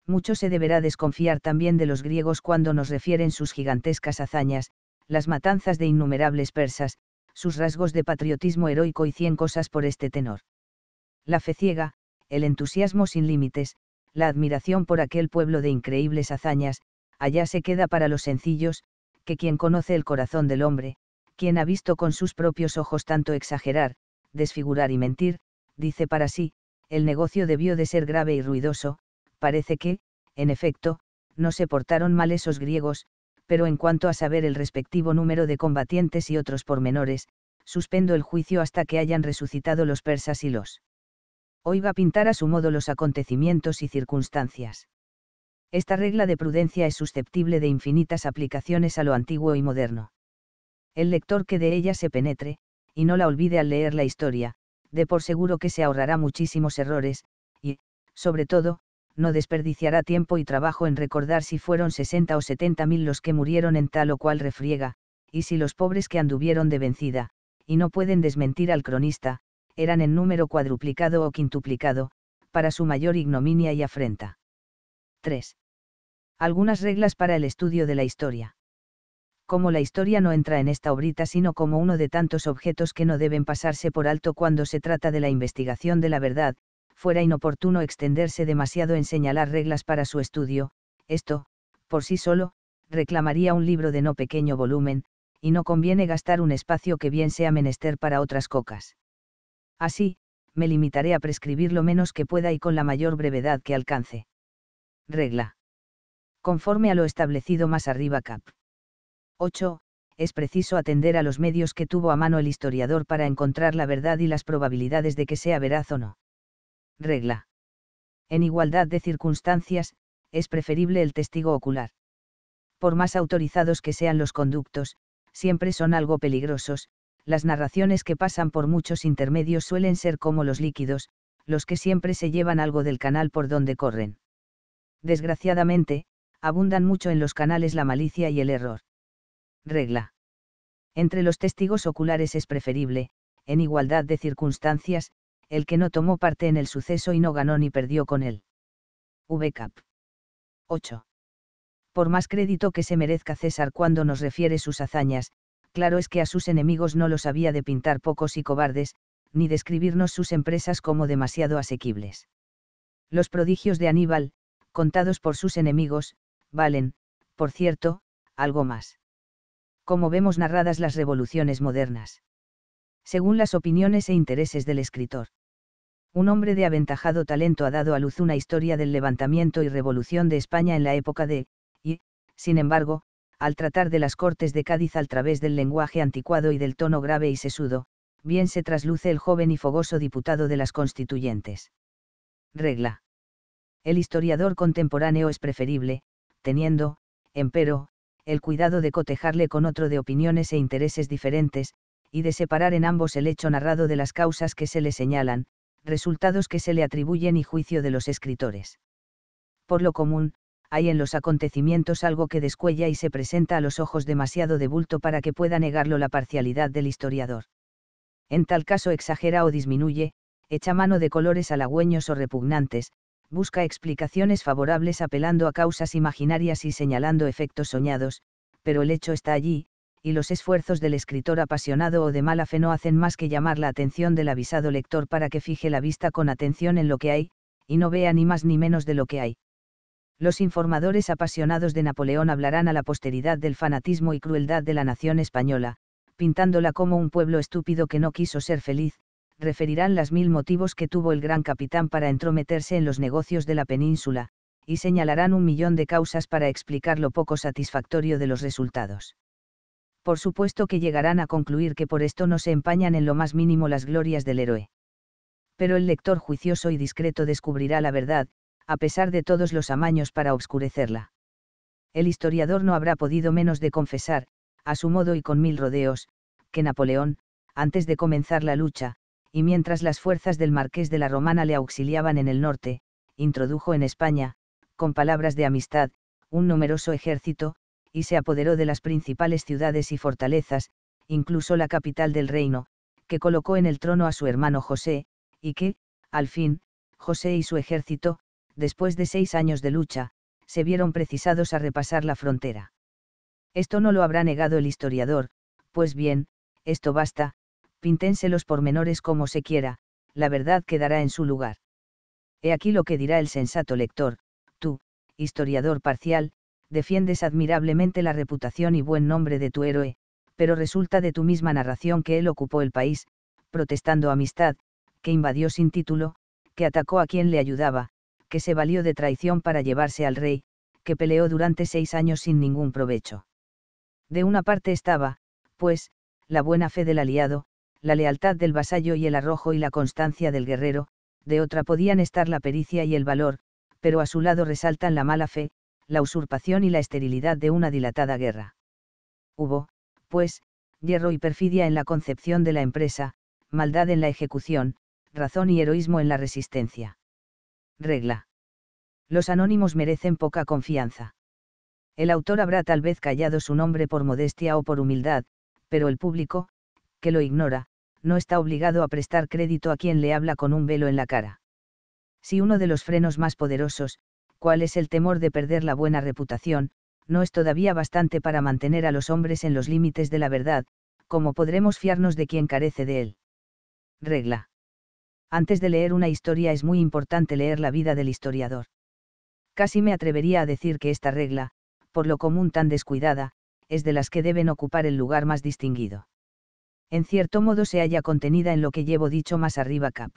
Mucho se deberá desconfiar también de los griegos cuando nos refieren sus gigantescas hazañas, las matanzas de innumerables persas, sus rasgos de patriotismo heroico y cien cosas por este tenor. La fe ciega, el entusiasmo sin límites, la admiración por aquel pueblo de increíbles hazañas, allá se queda para los sencillos, que quien conoce el corazón del hombre, quien ha visto con sus propios ojos tanto exagerar, desfigurar y mentir, dice para sí, el negocio debió de ser grave y ruidoso, parece que, en efecto, no se portaron mal esos griegos, pero en cuanto a saber el respectivo número de combatientes y otros pormenores, suspendo el juicio hasta que hayan resucitado los persas y los. Hoy va a pintar a su modo los acontecimientos y circunstancias. Esta regla de prudencia es susceptible de infinitas aplicaciones a lo antiguo y moderno el lector que de ella se penetre, y no la olvide al leer la historia, de por seguro que se ahorrará muchísimos errores, y, sobre todo, no desperdiciará tiempo y trabajo en recordar si fueron 60 o setenta mil los que murieron en tal o cual refriega, y si los pobres que anduvieron de vencida, y no pueden desmentir al cronista, eran en número cuadruplicado o quintuplicado, para su mayor ignominia y afrenta. 3. Algunas reglas para el estudio de la historia como la historia no entra en esta obrita sino como uno de tantos objetos que no deben pasarse por alto cuando se trata de la investigación de la verdad, fuera inoportuno extenderse demasiado en señalar reglas para su estudio, esto, por sí solo, reclamaría un libro de no pequeño volumen, y no conviene gastar un espacio que bien sea menester para otras cocas. Así, me limitaré a prescribir lo menos que pueda y con la mayor brevedad que alcance. Regla. Conforme a lo establecido más arriba cap. 8. Es preciso atender a los medios que tuvo a mano el historiador para encontrar la verdad y las probabilidades de que sea veraz o no. Regla. En igualdad de circunstancias, es preferible el testigo ocular. Por más autorizados que sean los conductos, siempre son algo peligrosos, las narraciones que pasan por muchos intermedios suelen ser como los líquidos, los que siempre se llevan algo del canal por donde corren. Desgraciadamente, abundan mucho en los canales la malicia y el error regla. Entre los testigos oculares es preferible, en igualdad de circunstancias, el que no tomó parte en el suceso y no ganó ni perdió con él. Cap. 8. Por más crédito que se merezca César cuando nos refiere sus hazañas, claro es que a sus enemigos no los había de pintar pocos y cobardes, ni describirnos sus empresas como demasiado asequibles. Los prodigios de Aníbal, contados por sus enemigos, valen, por cierto, algo más como vemos narradas las revoluciones modernas. Según las opiniones e intereses del escritor. Un hombre de aventajado talento ha dado a luz una historia del levantamiento y revolución de España en la época de, y, sin embargo, al tratar de las cortes de Cádiz al través del lenguaje anticuado y del tono grave y sesudo, bien se trasluce el joven y fogoso diputado de las constituyentes. Regla. El historiador contemporáneo es preferible, teniendo, empero, el cuidado de cotejarle con otro de opiniones e intereses diferentes, y de separar en ambos el hecho narrado de las causas que se le señalan, resultados que se le atribuyen y juicio de los escritores. Por lo común, hay en los acontecimientos algo que descuella y se presenta a los ojos demasiado de bulto para que pueda negarlo la parcialidad del historiador. En tal caso exagera o disminuye, echa mano de colores halagüeños o repugnantes, busca explicaciones favorables apelando a causas imaginarias y señalando efectos soñados, pero el hecho está allí, y los esfuerzos del escritor apasionado o de mala fe no hacen más que llamar la atención del avisado lector para que fije la vista con atención en lo que hay, y no vea ni más ni menos de lo que hay. Los informadores apasionados de Napoleón hablarán a la posteridad del fanatismo y crueldad de la nación española, pintándola como un pueblo estúpido que no quiso ser feliz, referirán las mil motivos que tuvo el gran capitán para entrometerse en los negocios de la península, y señalarán un millón de causas para explicar lo poco satisfactorio de los resultados. Por supuesto que llegarán a concluir que por esto no se empañan en lo más mínimo las glorias del héroe. Pero el lector juicioso y discreto descubrirá la verdad, a pesar de todos los amaños para obscurecerla. El historiador no habrá podido menos de confesar, a su modo y con mil rodeos, que Napoleón, antes de comenzar la lucha, y mientras las fuerzas del marqués de la Romana le auxiliaban en el norte, introdujo en España, con palabras de amistad, un numeroso ejército, y se apoderó de las principales ciudades y fortalezas, incluso la capital del reino, que colocó en el trono a su hermano José, y que, al fin, José y su ejército, después de seis años de lucha, se vieron precisados a repasar la frontera. Esto no lo habrá negado el historiador, pues bien, esto basta, píntense los pormenores como se quiera, la verdad quedará en su lugar. He aquí lo que dirá el sensato lector, tú, historiador parcial, defiendes admirablemente la reputación y buen nombre de tu héroe, pero resulta de tu misma narración que él ocupó el país, protestando amistad, que invadió sin título, que atacó a quien le ayudaba, que se valió de traición para llevarse al rey, que peleó durante seis años sin ningún provecho. De una parte estaba, pues, la buena fe del aliado, la lealtad del vasallo y el arrojo y la constancia del guerrero, de otra podían estar la pericia y el valor, pero a su lado resaltan la mala fe, la usurpación y la esterilidad de una dilatada guerra. Hubo, pues, hierro y perfidia en la concepción de la empresa, maldad en la ejecución, razón y heroísmo en la resistencia. Regla. Los anónimos merecen poca confianza. El autor habrá tal vez callado su nombre por modestia o por humildad, pero el público, que lo ignora, no está obligado a prestar crédito a quien le habla con un velo en la cara. Si uno de los frenos más poderosos, cuál es el temor de perder la buena reputación, no es todavía bastante para mantener a los hombres en los límites de la verdad, como podremos fiarnos de quien carece de él. Regla. Antes de leer una historia es muy importante leer la vida del historiador. Casi me atrevería a decir que esta regla, por lo común tan descuidada, es de las que deben ocupar el lugar más distinguido en cierto modo se halla contenida en lo que llevo dicho más arriba cap.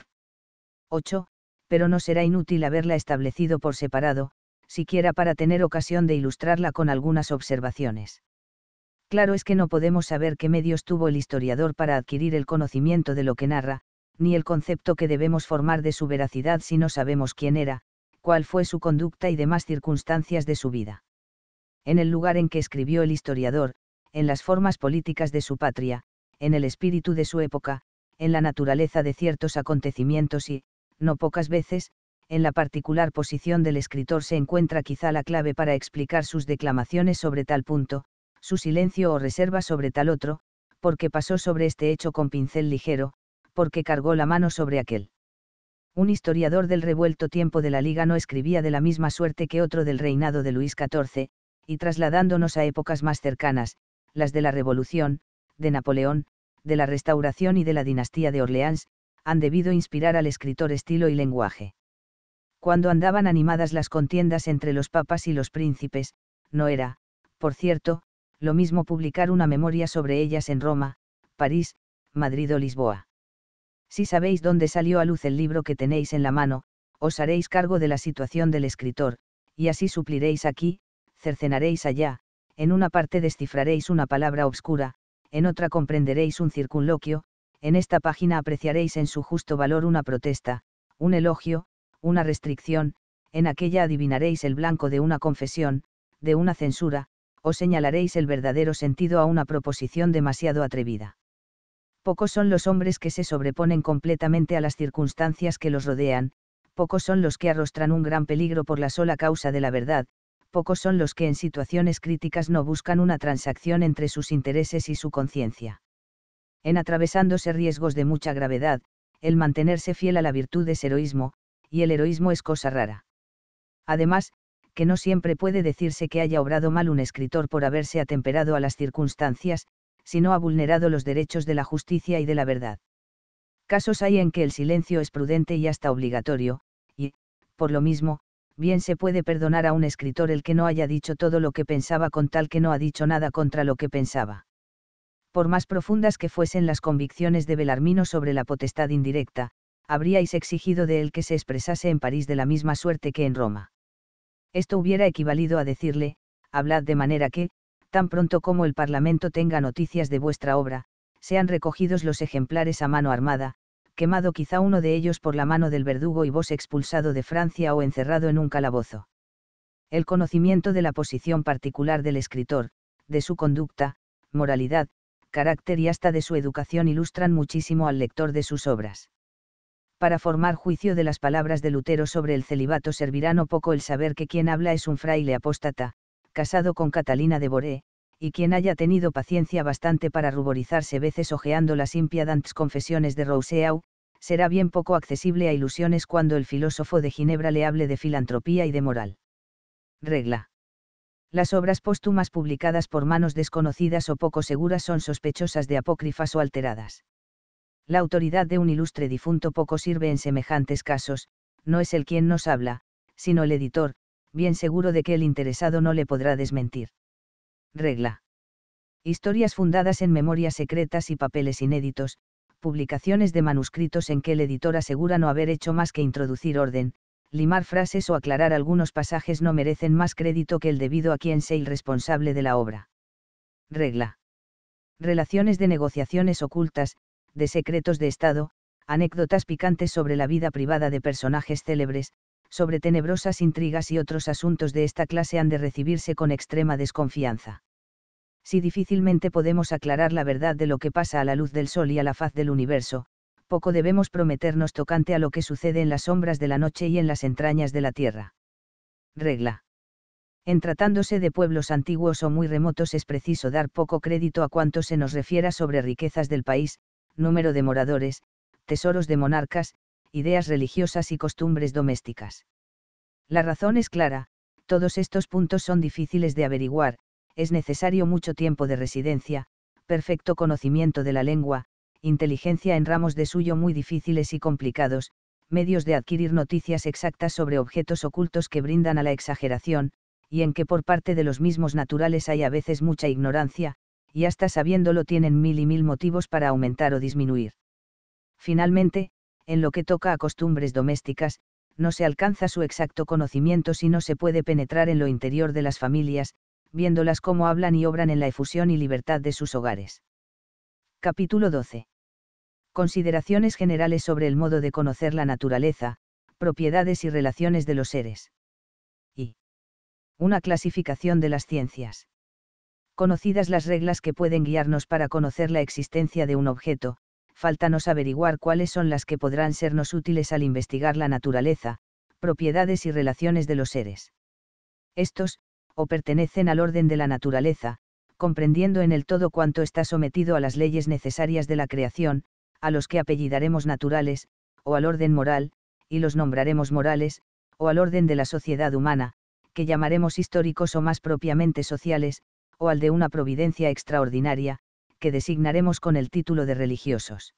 8. Pero no será inútil haberla establecido por separado, siquiera para tener ocasión de ilustrarla con algunas observaciones. Claro es que no podemos saber qué medios tuvo el historiador para adquirir el conocimiento de lo que narra, ni el concepto que debemos formar de su veracidad si no sabemos quién era, cuál fue su conducta y demás circunstancias de su vida. En el lugar en que escribió el historiador, en las formas políticas de su patria, en el espíritu de su época, en la naturaleza de ciertos acontecimientos y, no pocas veces, en la particular posición del escritor se encuentra quizá la clave para explicar sus declamaciones sobre tal punto, su silencio o reserva sobre tal otro, porque pasó sobre este hecho con pincel ligero, porque cargó la mano sobre aquel. Un historiador del revuelto tiempo de la Liga no escribía de la misma suerte que otro del reinado de Luis XIV, y trasladándonos a épocas más cercanas, las de la Revolución, de Napoleón, de la Restauración y de la dinastía de Orleans, han debido inspirar al escritor estilo y lenguaje. Cuando andaban animadas las contiendas entre los papas y los príncipes, no era, por cierto, lo mismo publicar una memoria sobre ellas en Roma, París, Madrid o Lisboa. Si sabéis dónde salió a luz el libro que tenéis en la mano, os haréis cargo de la situación del escritor, y así supliréis aquí, cercenaréis allá, en una parte descifraréis una palabra obscura, en otra comprenderéis un circunloquio, en esta página apreciaréis en su justo valor una protesta, un elogio, una restricción, en aquella adivinaréis el blanco de una confesión, de una censura, o señalaréis el verdadero sentido a una proposición demasiado atrevida. Pocos son los hombres que se sobreponen completamente a las circunstancias que los rodean, pocos son los que arrostran un gran peligro por la sola causa de la verdad, pocos son los que en situaciones críticas no buscan una transacción entre sus intereses y su conciencia. En atravesándose riesgos de mucha gravedad, el mantenerse fiel a la virtud es heroísmo, y el heroísmo es cosa rara. Además, que no siempre puede decirse que haya obrado mal un escritor por haberse atemperado a las circunstancias, sino ha vulnerado los derechos de la justicia y de la verdad. Casos hay en que el silencio es prudente y hasta obligatorio, y, por lo mismo, bien se puede perdonar a un escritor el que no haya dicho todo lo que pensaba con tal que no ha dicho nada contra lo que pensaba. Por más profundas que fuesen las convicciones de Belarmino sobre la potestad indirecta, habríais exigido de él que se expresase en París de la misma suerte que en Roma. Esto hubiera equivalido a decirle, hablad de manera que, tan pronto como el Parlamento tenga noticias de vuestra obra, sean recogidos los ejemplares a mano armada, quemado quizá uno de ellos por la mano del verdugo y vos expulsado de Francia o encerrado en un calabozo. El conocimiento de la posición particular del escritor, de su conducta, moralidad, carácter y hasta de su educación ilustran muchísimo al lector de sus obras. Para formar juicio de las palabras de Lutero sobre el celibato servirá no poco el saber que quien habla es un fraile apóstata, casado con Catalina de Boré, y quien haya tenido paciencia bastante para ruborizarse veces ojeando las impiadantes confesiones de Rousseau, será bien poco accesible a ilusiones cuando el filósofo de Ginebra le hable de filantropía y de moral. Regla. Las obras póstumas publicadas por manos desconocidas o poco seguras son sospechosas de apócrifas o alteradas. La autoridad de un ilustre difunto poco sirve en semejantes casos, no es el quien nos habla, sino el editor, bien seguro de que el interesado no le podrá desmentir regla. Historias fundadas en memorias secretas y papeles inéditos, publicaciones de manuscritos en que el editor asegura no haber hecho más que introducir orden, limar frases o aclarar algunos pasajes no merecen más crédito que el debido a quien sea el responsable de la obra. Regla. Relaciones de negociaciones ocultas, de secretos de Estado, anécdotas picantes sobre la vida privada de personajes célebres, sobre tenebrosas intrigas y otros asuntos de esta clase han de recibirse con extrema desconfianza. Si difícilmente podemos aclarar la verdad de lo que pasa a la luz del sol y a la faz del universo, poco debemos prometernos tocante a lo que sucede en las sombras de la noche y en las entrañas de la tierra. Regla. En tratándose de pueblos antiguos o muy remotos es preciso dar poco crédito a cuanto se nos refiera sobre riquezas del país, número de moradores, tesoros de monarcas, ideas religiosas y costumbres domésticas. La razón es clara, todos estos puntos son difíciles de averiguar, es necesario mucho tiempo de residencia, perfecto conocimiento de la lengua, inteligencia en ramos de suyo muy difíciles y complicados, medios de adquirir noticias exactas sobre objetos ocultos que brindan a la exageración, y en que por parte de los mismos naturales hay a veces mucha ignorancia, y hasta sabiéndolo tienen mil y mil motivos para aumentar o disminuir. Finalmente, en lo que toca a costumbres domésticas, no se alcanza su exacto conocimiento si no se puede penetrar en lo interior de las familias, viéndolas cómo hablan y obran en la efusión y libertad de sus hogares. Capítulo 12. Consideraciones generales sobre el modo de conocer la naturaleza, propiedades y relaciones de los seres. Y. Una clasificación de las ciencias. Conocidas las reglas que pueden guiarnos para conocer la existencia de un objeto, nos averiguar cuáles son las que podrán sernos útiles al investigar la naturaleza, propiedades y relaciones de los seres. Estos, o pertenecen al orden de la naturaleza, comprendiendo en el todo cuanto está sometido a las leyes necesarias de la creación, a los que apellidaremos naturales, o al orden moral, y los nombraremos morales, o al orden de la sociedad humana, que llamaremos históricos o más propiamente sociales, o al de una providencia extraordinaria, que designaremos con el título de religiosos.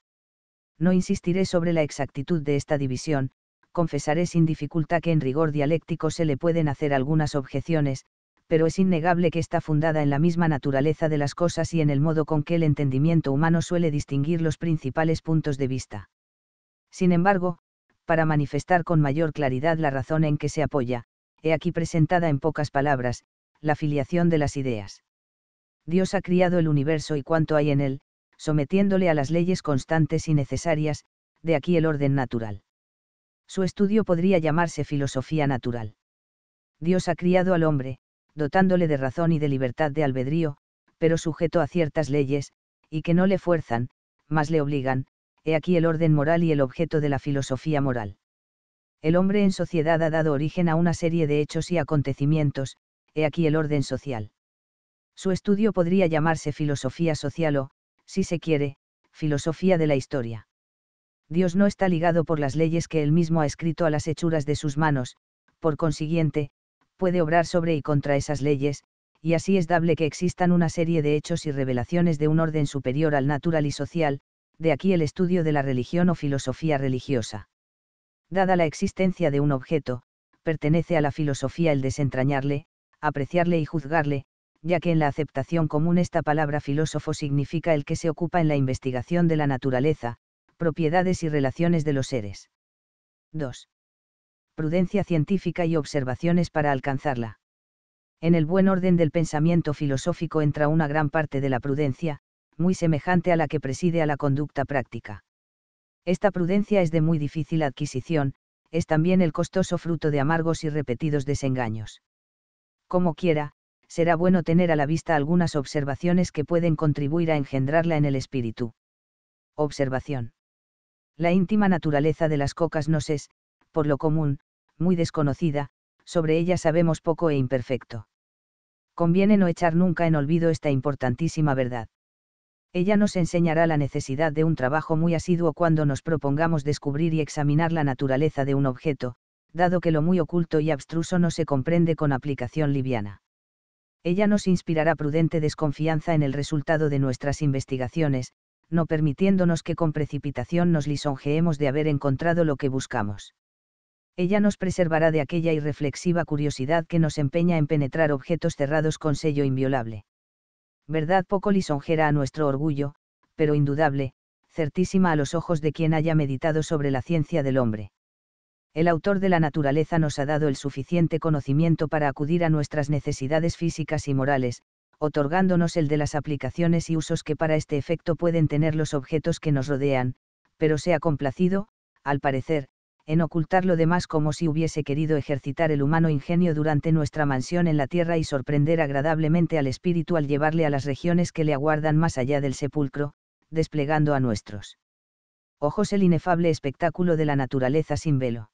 No insistiré sobre la exactitud de esta división, confesaré sin dificultad que en rigor dialéctico se le pueden hacer algunas objeciones, pero es innegable que está fundada en la misma naturaleza de las cosas y en el modo con que el entendimiento humano suele distinguir los principales puntos de vista. Sin embargo, para manifestar con mayor claridad la razón en que se apoya, he aquí presentada en pocas palabras, la filiación de las ideas. Dios ha criado el universo y cuanto hay en él, sometiéndole a las leyes constantes y necesarias, de aquí el orden natural. Su estudio podría llamarse filosofía natural. Dios ha criado al hombre, dotándole de razón y de libertad de albedrío, pero sujeto a ciertas leyes, y que no le fuerzan, más le obligan, he aquí el orden moral y el objeto de la filosofía moral. El hombre en sociedad ha dado origen a una serie de hechos y acontecimientos, he aquí el orden social. Su estudio podría llamarse filosofía social o, si se quiere, filosofía de la historia. Dios no está ligado por las leyes que él mismo ha escrito a las hechuras de sus manos, por consiguiente, puede obrar sobre y contra esas leyes, y así es dable que existan una serie de hechos y revelaciones de un orden superior al natural y social, de aquí el estudio de la religión o filosofía religiosa. Dada la existencia de un objeto, pertenece a la filosofía el desentrañarle, apreciarle y juzgarle, ya que en la aceptación común esta palabra filósofo significa el que se ocupa en la investigación de la naturaleza, propiedades y relaciones de los seres. 2. Prudencia científica y observaciones para alcanzarla. En el buen orden del pensamiento filosófico entra una gran parte de la prudencia, muy semejante a la que preside a la conducta práctica. Esta prudencia es de muy difícil adquisición, es también el costoso fruto de amargos y repetidos desengaños. Como quiera, será bueno tener a la vista algunas observaciones que pueden contribuir a engendrarla en el espíritu. Observación. La íntima naturaleza de las cocas nos es, por lo común, muy desconocida, sobre ella sabemos poco e imperfecto. Conviene no echar nunca en olvido esta importantísima verdad. Ella nos enseñará la necesidad de un trabajo muy asiduo cuando nos propongamos descubrir y examinar la naturaleza de un objeto, dado que lo muy oculto y abstruso no se comprende con aplicación liviana ella nos inspirará prudente desconfianza en el resultado de nuestras investigaciones, no permitiéndonos que con precipitación nos lisonjeemos de haber encontrado lo que buscamos. Ella nos preservará de aquella irreflexiva curiosidad que nos empeña en penetrar objetos cerrados con sello inviolable. Verdad poco lisonjera a nuestro orgullo, pero indudable, certísima a los ojos de quien haya meditado sobre la ciencia del hombre el autor de la naturaleza nos ha dado el suficiente conocimiento para acudir a nuestras necesidades físicas y morales, otorgándonos el de las aplicaciones y usos que para este efecto pueden tener los objetos que nos rodean, pero se ha complacido, al parecer, en ocultar lo demás como si hubiese querido ejercitar el humano ingenio durante nuestra mansión en la tierra y sorprender agradablemente al espíritu al llevarle a las regiones que le aguardan más allá del sepulcro, desplegando a nuestros ojos el inefable espectáculo de la naturaleza sin velo.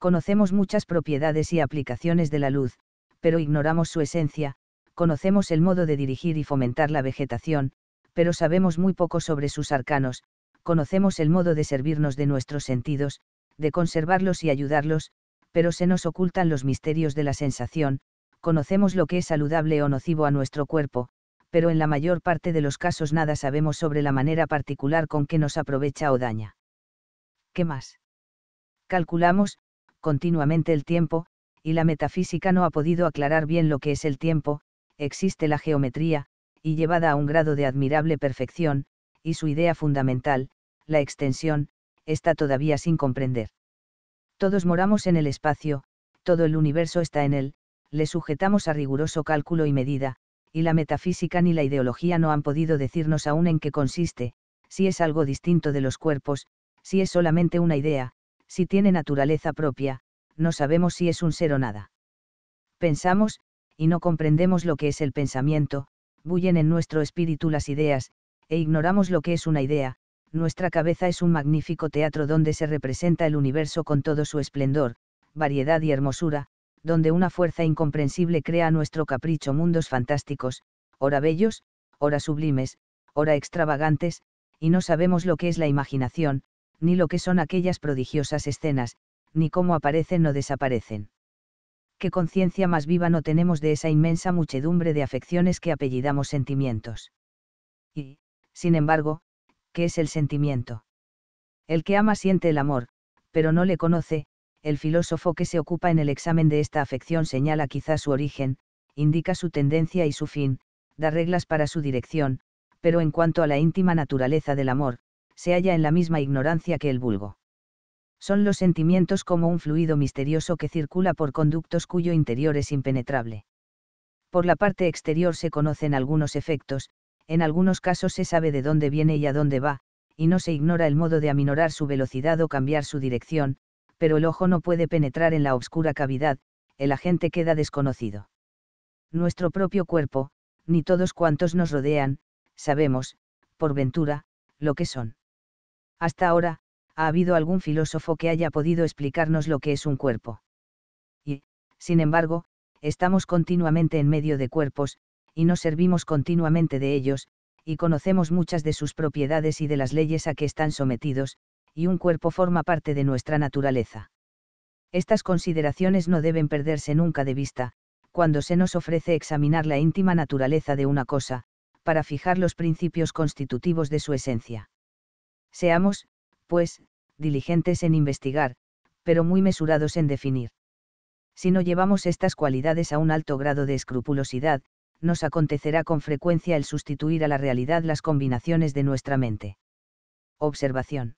Conocemos muchas propiedades y aplicaciones de la luz, pero ignoramos su esencia, conocemos el modo de dirigir y fomentar la vegetación, pero sabemos muy poco sobre sus arcanos, conocemos el modo de servirnos de nuestros sentidos, de conservarlos y ayudarlos, pero se nos ocultan los misterios de la sensación, conocemos lo que es saludable o nocivo a nuestro cuerpo, pero en la mayor parte de los casos nada sabemos sobre la manera particular con que nos aprovecha o daña. ¿Qué más? Calculamos, continuamente el tiempo, y la metafísica no ha podido aclarar bien lo que es el tiempo, existe la geometría, y llevada a un grado de admirable perfección, y su idea fundamental, la extensión, está todavía sin comprender. Todos moramos en el espacio, todo el universo está en él, le sujetamos a riguroso cálculo y medida, y la metafísica ni la ideología no han podido decirnos aún en qué consiste, si es algo distinto de los cuerpos, si es solamente una idea, si tiene naturaleza propia, no sabemos si es un ser o nada. Pensamos, y no comprendemos lo que es el pensamiento, bullen en nuestro espíritu las ideas, e ignoramos lo que es una idea, nuestra cabeza es un magnífico teatro donde se representa el universo con todo su esplendor, variedad y hermosura, donde una fuerza incomprensible crea a nuestro capricho mundos fantásticos, ora bellos, ora sublimes, ora extravagantes, y no sabemos lo que es la imaginación, ni lo que son aquellas prodigiosas escenas, ni cómo aparecen o desaparecen. Qué conciencia más viva no tenemos de esa inmensa muchedumbre de afecciones que apellidamos sentimientos. Y, sin embargo, ¿qué es el sentimiento? El que ama siente el amor, pero no le conoce, el filósofo que se ocupa en el examen de esta afección señala quizá su origen, indica su tendencia y su fin, da reglas para su dirección, pero en cuanto a la íntima naturaleza del amor, se halla en la misma ignorancia que el vulgo. Son los sentimientos como un fluido misterioso que circula por conductos cuyo interior es impenetrable. Por la parte exterior se conocen algunos efectos, en algunos casos se sabe de dónde viene y a dónde va, y no se ignora el modo de aminorar su velocidad o cambiar su dirección, pero el ojo no puede penetrar en la obscura cavidad, el agente queda desconocido. Nuestro propio cuerpo, ni todos cuantos nos rodean, sabemos, por ventura, lo que son. Hasta ahora, ha habido algún filósofo que haya podido explicarnos lo que es un cuerpo. Y, sin embargo, estamos continuamente en medio de cuerpos, y nos servimos continuamente de ellos, y conocemos muchas de sus propiedades y de las leyes a que están sometidos, y un cuerpo forma parte de nuestra naturaleza. Estas consideraciones no deben perderse nunca de vista, cuando se nos ofrece examinar la íntima naturaleza de una cosa, para fijar los principios constitutivos de su esencia. Seamos, pues, diligentes en investigar, pero muy mesurados en definir. Si no llevamos estas cualidades a un alto grado de escrupulosidad, nos acontecerá con frecuencia el sustituir a la realidad las combinaciones de nuestra mente. Observación.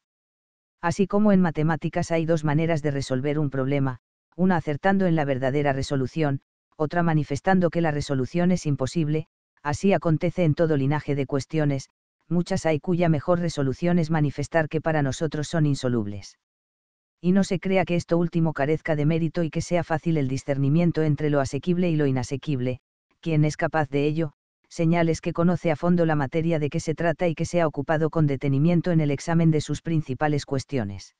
Así como en matemáticas hay dos maneras de resolver un problema, una acertando en la verdadera resolución, otra manifestando que la resolución es imposible, así acontece en todo linaje de cuestiones, muchas hay cuya mejor resolución es manifestar que para nosotros son insolubles. Y no se crea que esto último carezca de mérito y que sea fácil el discernimiento entre lo asequible y lo inasequible, quien es capaz de ello, señales que conoce a fondo la materia de que se trata y que se ha ocupado con detenimiento en el examen de sus principales cuestiones.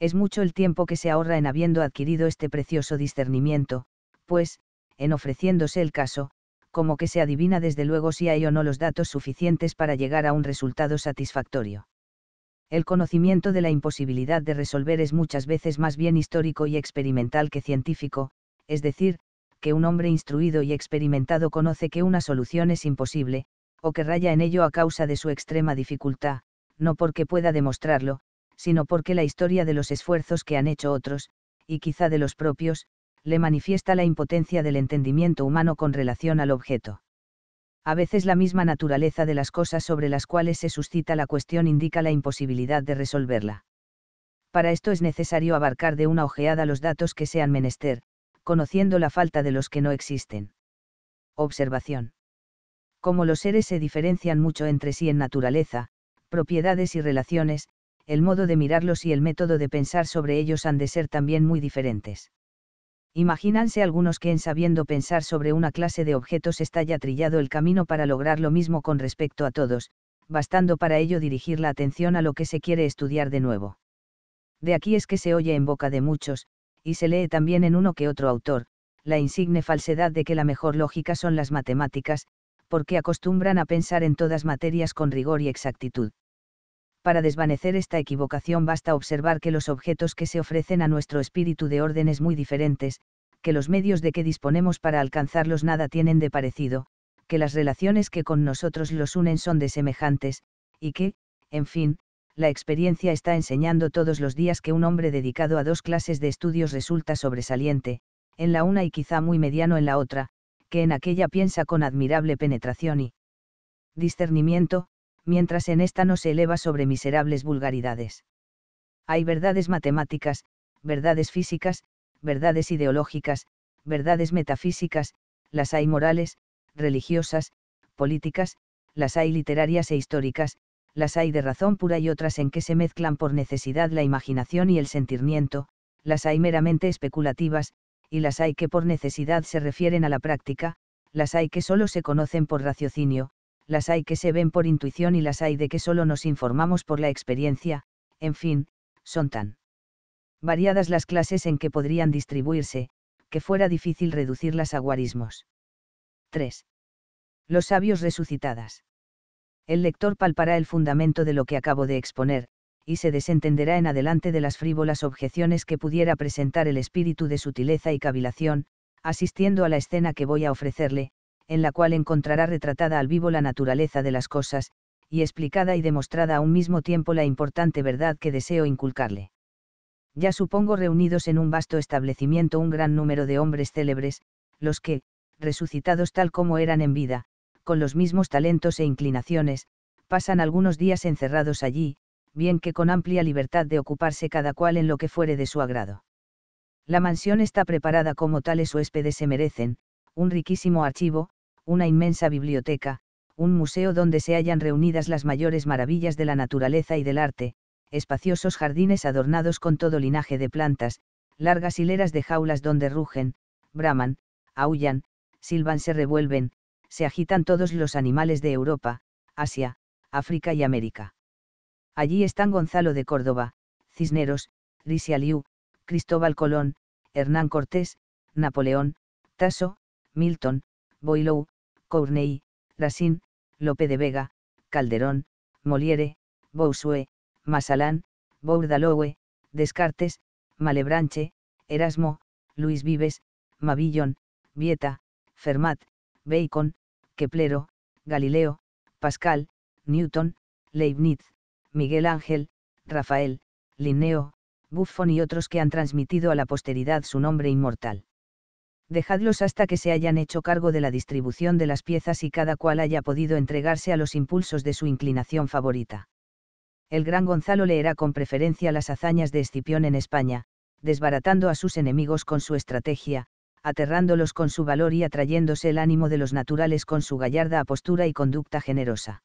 Es mucho el tiempo que se ahorra en habiendo adquirido este precioso discernimiento, pues, en ofreciéndose el caso, como que se adivina desde luego si hay o no los datos suficientes para llegar a un resultado satisfactorio. El conocimiento de la imposibilidad de resolver es muchas veces más bien histórico y experimental que científico, es decir, que un hombre instruido y experimentado conoce que una solución es imposible, o que raya en ello a causa de su extrema dificultad, no porque pueda demostrarlo, sino porque la historia de los esfuerzos que han hecho otros, y quizá de los propios, le manifiesta la impotencia del entendimiento humano con relación al objeto. A veces la misma naturaleza de las cosas sobre las cuales se suscita la cuestión indica la imposibilidad de resolverla. Para esto es necesario abarcar de una ojeada los datos que sean menester, conociendo la falta de los que no existen. Observación. Como los seres se diferencian mucho entre sí en naturaleza, propiedades y relaciones, el modo de mirarlos y el método de pensar sobre ellos han de ser también muy diferentes. Imagínanse algunos que en sabiendo pensar sobre una clase de objetos está ya trillado el camino para lograr lo mismo con respecto a todos, bastando para ello dirigir la atención a lo que se quiere estudiar de nuevo. De aquí es que se oye en boca de muchos, y se lee también en uno que otro autor, la insigne falsedad de que la mejor lógica son las matemáticas, porque acostumbran a pensar en todas materias con rigor y exactitud para desvanecer esta equivocación basta observar que los objetos que se ofrecen a nuestro espíritu de órdenes muy diferentes, que los medios de que disponemos para alcanzarlos nada tienen de parecido, que las relaciones que con nosotros los unen son de semejantes, y que, en fin, la experiencia está enseñando todos los días que un hombre dedicado a dos clases de estudios resulta sobresaliente, en la una y quizá muy mediano en la otra, que en aquella piensa con admirable penetración y discernimiento, mientras en esta no se eleva sobre miserables vulgaridades. Hay verdades matemáticas, verdades físicas, verdades ideológicas, verdades metafísicas, las hay morales, religiosas, políticas, las hay literarias e históricas, las hay de razón pura y otras en que se mezclan por necesidad la imaginación y el sentimiento, las hay meramente especulativas, y las hay que por necesidad se refieren a la práctica, las hay que solo se conocen por raciocinio, las hay que se ven por intuición y las hay de que solo nos informamos por la experiencia, en fin, son tan variadas las clases en que podrían distribuirse, que fuera difícil reducirlas a guarismos. 3. Los sabios resucitadas. El lector palpará el fundamento de lo que acabo de exponer, y se desentenderá en adelante de las frívolas objeciones que pudiera presentar el espíritu de sutileza y cavilación, asistiendo a la escena que voy a ofrecerle, en la cual encontrará retratada al vivo la naturaleza de las cosas, y explicada y demostrada a un mismo tiempo la importante verdad que deseo inculcarle. Ya supongo reunidos en un vasto establecimiento un gran número de hombres célebres, los que, resucitados tal como eran en vida, con los mismos talentos e inclinaciones, pasan algunos días encerrados allí, bien que con amplia libertad de ocuparse cada cual en lo que fuere de su agrado. La mansión está preparada como tales huéspedes se merecen, un riquísimo archivo, una inmensa biblioteca, un museo donde se hallan reunidas las mayores maravillas de la naturaleza y del arte, espaciosos jardines adornados con todo linaje de plantas, largas hileras de jaulas donde rugen, braman, aullan, silban, se revuelven, se agitan todos los animales de Europa, Asia, África y América. Allí están Gonzalo de Córdoba, Cisneros, Liu, Cristóbal Colón, Hernán Cortés, Napoleón, Tasso, Milton, Boileau, Courney, Racine, Lope de Vega, Calderón, Moliere, Bossuet, Masalán, Bourdaloue, Descartes, Malebranche, Erasmo, Luis Vives, Mavillon, Vieta, Fermat, Bacon, Keplero, Galileo, Pascal, Newton, Leibniz, Miguel Ángel, Rafael, Linneo, Buffon y otros que han transmitido a la posteridad su nombre inmortal dejadlos hasta que se hayan hecho cargo de la distribución de las piezas y cada cual haya podido entregarse a los impulsos de su inclinación favorita. El gran Gonzalo leerá con preferencia las hazañas de Escipión en España, desbaratando a sus enemigos con su estrategia, aterrándolos con su valor y atrayéndose el ánimo de los naturales con su gallarda apostura y conducta generosa.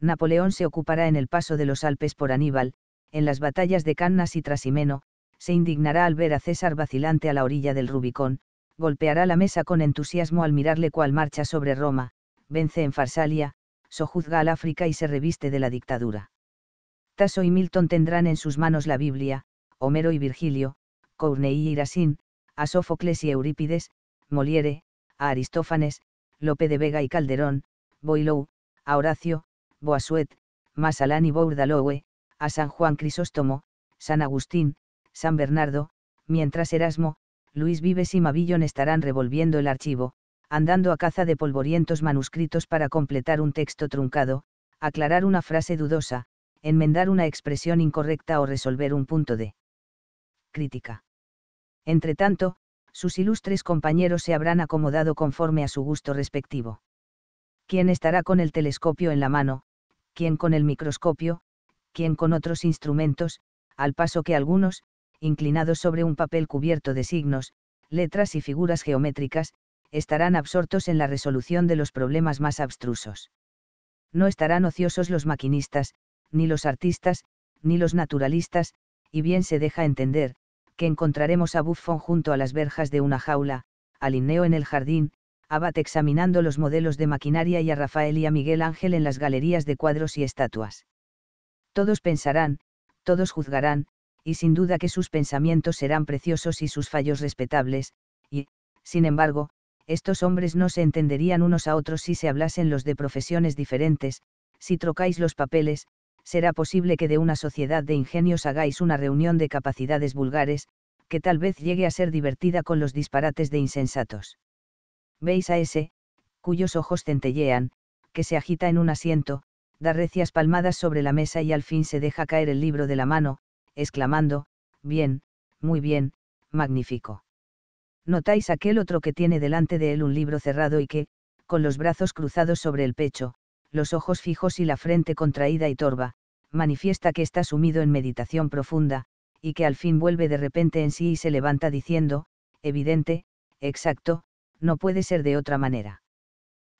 Napoleón se ocupará en el paso de los Alpes por Aníbal, en las batallas de Cannas y Trasimeno, se indignará al ver a César vacilante a la orilla del Rubicón, golpeará la mesa con entusiasmo al mirarle cuál marcha sobre Roma, vence en Farsalia, sojuzga al África y se reviste de la dictadura. Tasso y Milton tendrán en sus manos la Biblia, Homero y Virgilio, Corneille y Racine, a Sófocles y Eurípides, Moliere, a Aristófanes, Lope de Vega y Calderón, Boileau, a Horacio, Boasuet, Masalán y Bourdaloue, a San Juan Crisóstomo, San Agustín, San Bernardo, mientras Erasmo, Luis Vives y Mavillon estarán revolviendo el archivo, andando a caza de polvorientos manuscritos para completar un texto truncado, aclarar una frase dudosa, enmendar una expresión incorrecta o resolver un punto de crítica. Entretanto, sus ilustres compañeros se habrán acomodado conforme a su gusto respectivo. ¿Quién estará con el telescopio en la mano, ¿Quién con el microscopio, ¿Quién con otros instrumentos, al paso que algunos, inclinados sobre un papel cubierto de signos, letras y figuras geométricas, estarán absortos en la resolución de los problemas más abstrusos. No estarán ociosos los maquinistas, ni los artistas, ni los naturalistas, y bien se deja entender, que encontraremos a Buffon junto a las verjas de una jaula, a Linneo en el jardín, a Bat examinando los modelos de maquinaria y a Rafael y a Miguel Ángel en las galerías de cuadros y estatuas. Todos pensarán, todos juzgarán, y sin duda que sus pensamientos serán preciosos y sus fallos respetables, y, sin embargo, estos hombres no se entenderían unos a otros si se hablasen los de profesiones diferentes, si trocáis los papeles, será posible que de una sociedad de ingenios hagáis una reunión de capacidades vulgares, que tal vez llegue a ser divertida con los disparates de insensatos. Veis a ese, cuyos ojos centellean, que se agita en un asiento, da recias palmadas sobre la mesa y al fin se deja caer el libro de la mano, exclamando, bien, muy bien, magnífico. Notáis aquel otro que tiene delante de él un libro cerrado y que, con los brazos cruzados sobre el pecho, los ojos fijos y la frente contraída y torva, manifiesta que está sumido en meditación profunda, y que al fin vuelve de repente en sí y se levanta diciendo, evidente, exacto, no puede ser de otra manera.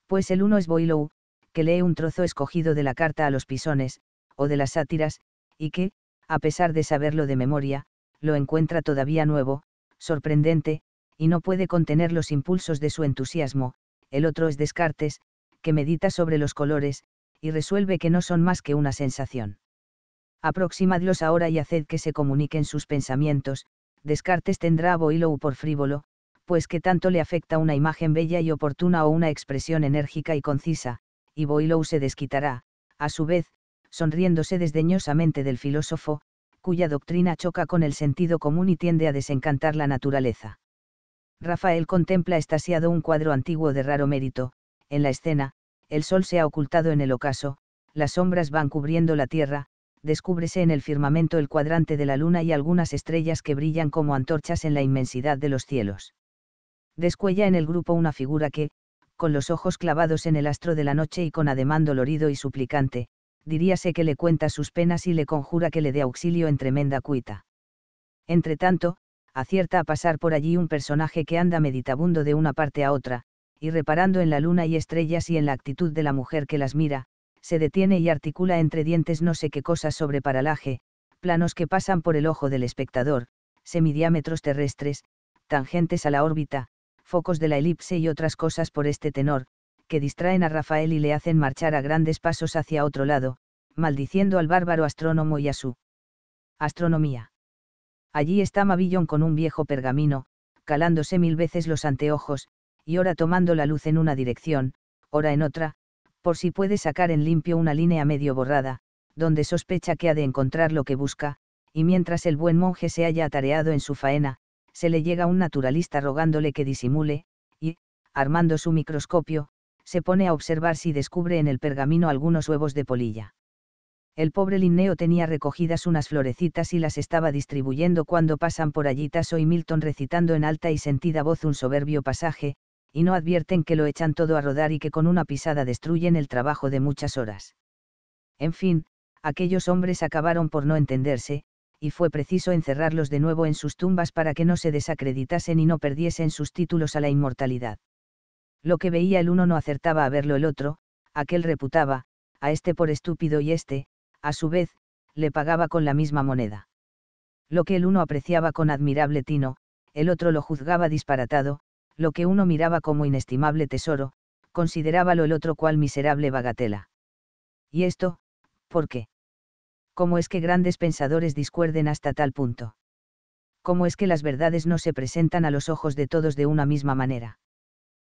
Pues el uno es Boileau, que lee un trozo escogido de la carta a los pisones, o de las sátiras, y que, a pesar de saberlo de memoria, lo encuentra todavía nuevo, sorprendente, y no puede contener los impulsos de su entusiasmo, el otro es Descartes, que medita sobre los colores, y resuelve que no son más que una sensación. Aproximadlos ahora y haced que se comuniquen sus pensamientos, Descartes tendrá a Boileau por frívolo, pues que tanto le afecta una imagen bella y oportuna o una expresión enérgica y concisa, y Boileau se desquitará, a su vez, sonriéndose desdeñosamente del filósofo, cuya doctrina choca con el sentido común y tiende a desencantar la naturaleza. Rafael contempla estasiado un cuadro antiguo de raro mérito, en la escena, el sol se ha ocultado en el ocaso, las sombras van cubriendo la tierra, descúbrese en el firmamento el cuadrante de la luna y algunas estrellas que brillan como antorchas en la inmensidad de los cielos. Descuella en el grupo una figura que, con los ojos clavados en el astro de la noche y con ademán dolorido y suplicante, diríase que le cuenta sus penas y le conjura que le dé auxilio en tremenda cuita. Entretanto, acierta a pasar por allí un personaje que anda meditabundo de una parte a otra, y reparando en la luna y estrellas y en la actitud de la mujer que las mira, se detiene y articula entre dientes no sé qué cosas sobre paralaje, planos que pasan por el ojo del espectador, semidiámetros terrestres, tangentes a la órbita, focos de la elipse y otras cosas por este tenor, que distraen a Rafael y le hacen marchar a grandes pasos hacia otro lado, maldiciendo al bárbaro astrónomo y a su astronomía. Allí está Mavillon con un viejo pergamino, calándose mil veces los anteojos, y ora tomando la luz en una dirección, ora en otra, por si puede sacar en limpio una línea medio borrada, donde sospecha que ha de encontrar lo que busca, y mientras el buen monje se haya atareado en su faena, se le llega un naturalista rogándole que disimule, y, armando su microscopio, se pone a observar si descubre en el pergamino algunos huevos de polilla. El pobre Linneo tenía recogidas unas florecitas y las estaba distribuyendo cuando pasan por allí Tasso y Milton recitando en alta y sentida voz un soberbio pasaje, y no advierten que lo echan todo a rodar y que con una pisada destruyen el trabajo de muchas horas. En fin, aquellos hombres acabaron por no entenderse, y fue preciso encerrarlos de nuevo en sus tumbas para que no se desacreditasen y no perdiesen sus títulos a la inmortalidad. Lo que veía el uno no acertaba a verlo el otro, aquel reputaba, a este por estúpido y este, a su vez, le pagaba con la misma moneda. Lo que el uno apreciaba con admirable tino, el otro lo juzgaba disparatado, lo que uno miraba como inestimable tesoro, considerábalo el otro cual miserable bagatela. ¿Y esto, por qué? ¿Cómo es que grandes pensadores discuerden hasta tal punto? ¿Cómo es que las verdades no se presentan a los ojos de todos de una misma manera?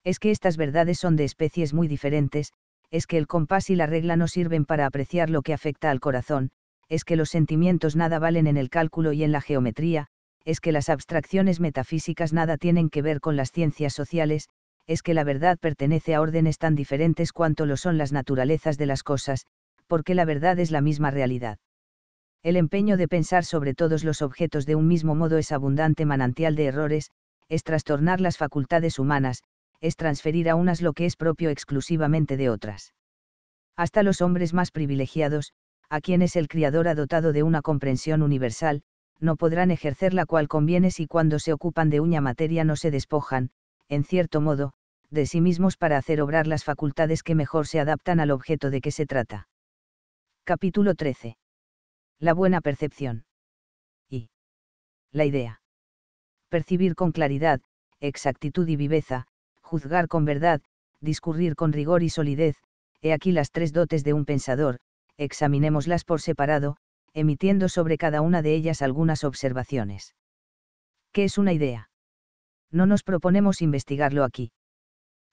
es que estas verdades son de especies muy diferentes, es que el compás y la regla no sirven para apreciar lo que afecta al corazón, es que los sentimientos nada valen en el cálculo y en la geometría, es que las abstracciones metafísicas nada tienen que ver con las ciencias sociales, es que la verdad pertenece a órdenes tan diferentes cuanto lo son las naturalezas de las cosas, porque la verdad es la misma realidad. El empeño de pensar sobre todos los objetos de un mismo modo es abundante manantial de errores, es trastornar las facultades humanas, es transferir a unas lo que es propio exclusivamente de otras. Hasta los hombres más privilegiados, a quienes el Criador ha dotado de una comprensión universal, no podrán ejercer la cual conviene si cuando se ocupan de una materia no se despojan, en cierto modo, de sí mismos para hacer obrar las facultades que mejor se adaptan al objeto de que se trata. Capítulo 13. La buena percepción. Y. La idea. Percibir con claridad, exactitud y viveza, juzgar con verdad, discurrir con rigor y solidez, he aquí las tres dotes de un pensador, examinémoslas por separado, emitiendo sobre cada una de ellas algunas observaciones. ¿Qué es una idea? No nos proponemos investigarlo aquí.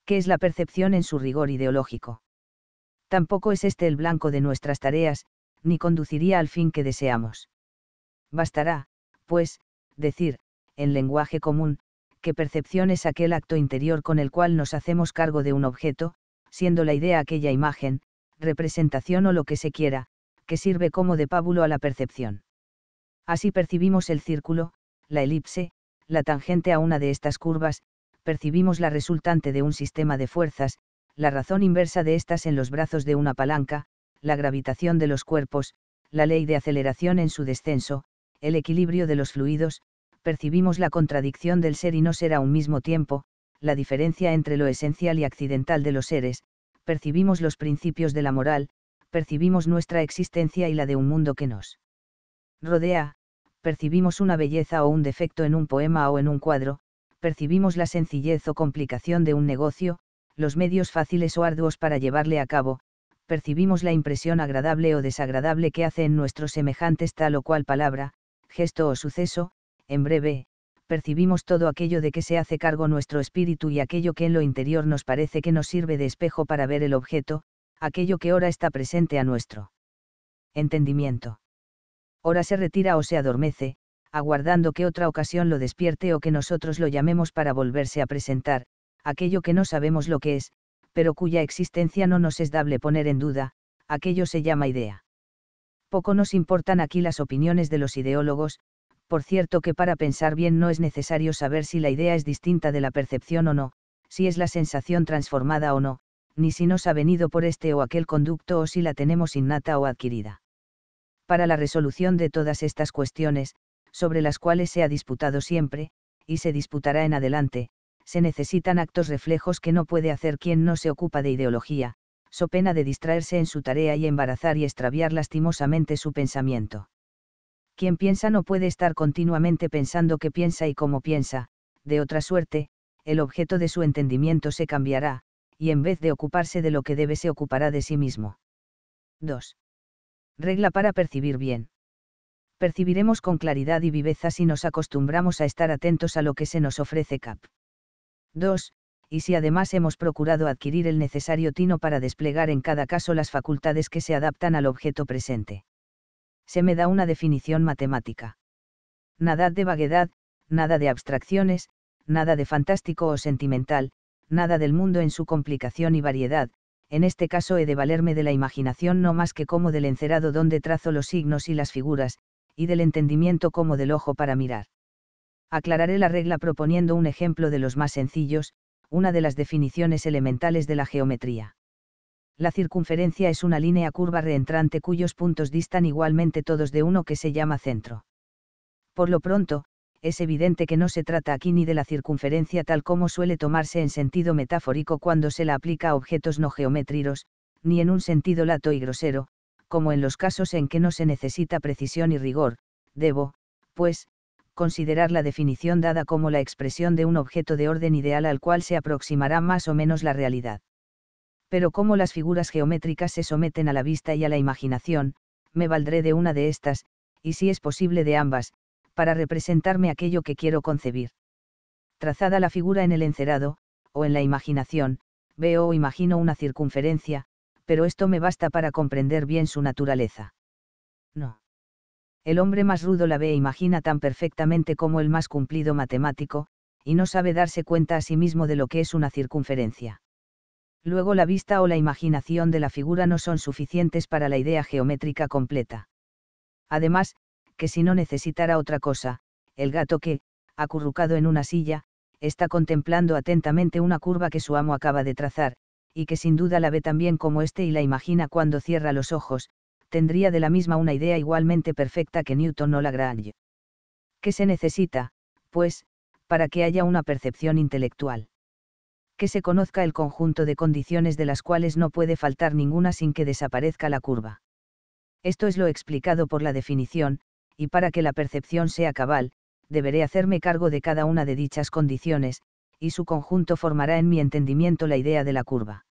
¿Qué es la percepción en su rigor ideológico? Tampoco es este el blanco de nuestras tareas, ni conduciría al fin que deseamos. Bastará, pues, decir, en lenguaje común, percepción es aquel acto interior con el cual nos hacemos cargo de un objeto, siendo la idea aquella imagen, representación o lo que se quiera, que sirve como de pábulo a la percepción. Así percibimos el círculo, la elipse, la tangente a una de estas curvas, percibimos la resultante de un sistema de fuerzas, la razón inversa de estas en los brazos de una palanca, la gravitación de los cuerpos, la ley de aceleración en su descenso, el equilibrio de los fluidos, percibimos la contradicción del ser y no ser a un mismo tiempo, la diferencia entre lo esencial y accidental de los seres, percibimos los principios de la moral, percibimos nuestra existencia y la de un mundo que nos rodea, percibimos una belleza o un defecto en un poema o en un cuadro, percibimos la sencillez o complicación de un negocio, los medios fáciles o arduos para llevarle a cabo, percibimos la impresión agradable o desagradable que hace en nuestros semejantes tal o cual palabra, gesto o suceso, en breve, percibimos todo aquello de que se hace cargo nuestro espíritu y aquello que en lo interior nos parece que nos sirve de espejo para ver el objeto, aquello que ahora está presente a nuestro entendimiento. Ahora se retira o se adormece, aguardando que otra ocasión lo despierte o que nosotros lo llamemos para volverse a presentar, aquello que no sabemos lo que es, pero cuya existencia no nos es dable poner en duda, aquello se llama idea. Poco nos importan aquí las opiniones de los ideólogos, por cierto que para pensar bien no es necesario saber si la idea es distinta de la percepción o no, si es la sensación transformada o no, ni si nos ha venido por este o aquel conducto o si la tenemos innata o adquirida. Para la resolución de todas estas cuestiones, sobre las cuales se ha disputado siempre, y se disputará en adelante, se necesitan actos reflejos que no puede hacer quien no se ocupa de ideología, so pena de distraerse en su tarea y embarazar y extraviar lastimosamente su pensamiento. Quien piensa no puede estar continuamente pensando qué piensa y cómo piensa, de otra suerte, el objeto de su entendimiento se cambiará, y en vez de ocuparse de lo que debe se ocupará de sí mismo. 2. Regla para percibir bien. Percibiremos con claridad y viveza si nos acostumbramos a estar atentos a lo que se nos ofrece CAP. 2. Y si además hemos procurado adquirir el necesario tino para desplegar en cada caso las facultades que se adaptan al objeto presente se me da una definición matemática. Nada de vaguedad, nada de abstracciones, nada de fantástico o sentimental, nada del mundo en su complicación y variedad, en este caso he de valerme de la imaginación no más que como del encerado donde trazo los signos y las figuras, y del entendimiento como del ojo para mirar. Aclararé la regla proponiendo un ejemplo de los más sencillos, una de las definiciones elementales de la geometría la circunferencia es una línea curva reentrante cuyos puntos distan igualmente todos de uno que se llama centro. Por lo pronto, es evidente que no se trata aquí ni de la circunferencia tal como suele tomarse en sentido metafórico cuando se la aplica a objetos no geométricos, ni en un sentido lato y grosero, como en los casos en que no se necesita precisión y rigor, debo, pues, considerar la definición dada como la expresión de un objeto de orden ideal al cual se aproximará más o menos la realidad pero como las figuras geométricas se someten a la vista y a la imaginación, me valdré de una de estas, y si es posible de ambas, para representarme aquello que quiero concebir. Trazada la figura en el encerado, o en la imaginación, veo o imagino una circunferencia, pero esto me basta para comprender bien su naturaleza. No. El hombre más rudo la ve e imagina tan perfectamente como el más cumplido matemático, y no sabe darse cuenta a sí mismo de lo que es una circunferencia luego la vista o la imaginación de la figura no son suficientes para la idea geométrica completa. Además, que si no necesitara otra cosa, el gato que, acurrucado en una silla, está contemplando atentamente una curva que su amo acaba de trazar, y que sin duda la ve también como éste y la imagina cuando cierra los ojos, tendría de la misma una idea igualmente perfecta que Newton o Lagrange. ¿Qué se necesita, pues, para que haya una percepción intelectual? que se conozca el conjunto de condiciones de las cuales no puede faltar ninguna sin que desaparezca la curva. Esto es lo explicado por la definición, y para que la percepción sea cabal, deberé hacerme cargo de cada una de dichas condiciones, y su conjunto formará en mi entendimiento la idea de la curva.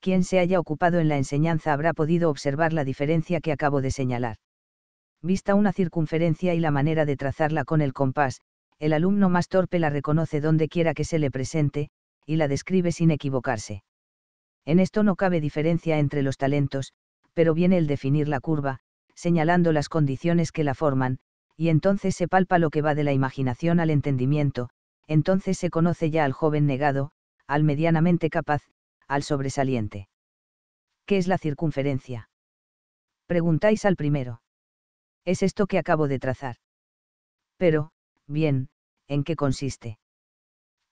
Quien se haya ocupado en la enseñanza habrá podido observar la diferencia que acabo de señalar. Vista una circunferencia y la manera de trazarla con el compás, el alumno más torpe la reconoce donde quiera que se le presente, y la describe sin equivocarse. En esto no cabe diferencia entre los talentos, pero viene el definir la curva, señalando las condiciones que la forman, y entonces se palpa lo que va de la imaginación al entendimiento, entonces se conoce ya al joven negado, al medianamente capaz, al sobresaliente. ¿Qué es la circunferencia? Preguntáis al primero. Es esto que acabo de trazar. Pero, bien, ¿en qué consiste?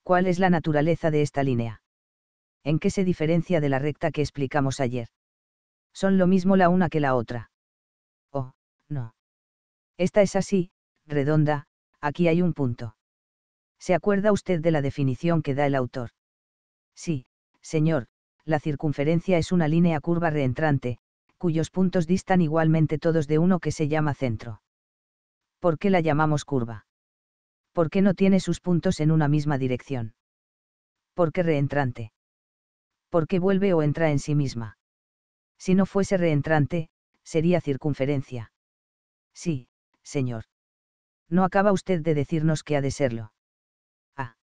¿Cuál es la naturaleza de esta línea? ¿En qué se diferencia de la recta que explicamos ayer? Son lo mismo la una que la otra. Oh, no. Esta es así, redonda, aquí hay un punto. ¿Se acuerda usted de la definición que da el autor? Sí, señor, la circunferencia es una línea curva reentrante, cuyos puntos distan igualmente todos de uno que se llama centro. ¿Por qué la llamamos curva? ¿Por qué no tiene sus puntos en una misma dirección? ¿Por qué reentrante? ¿Por qué vuelve o entra en sí misma? Si no fuese reentrante, sería circunferencia. Sí, señor. No acaba usted de decirnos que ha de serlo. Ah.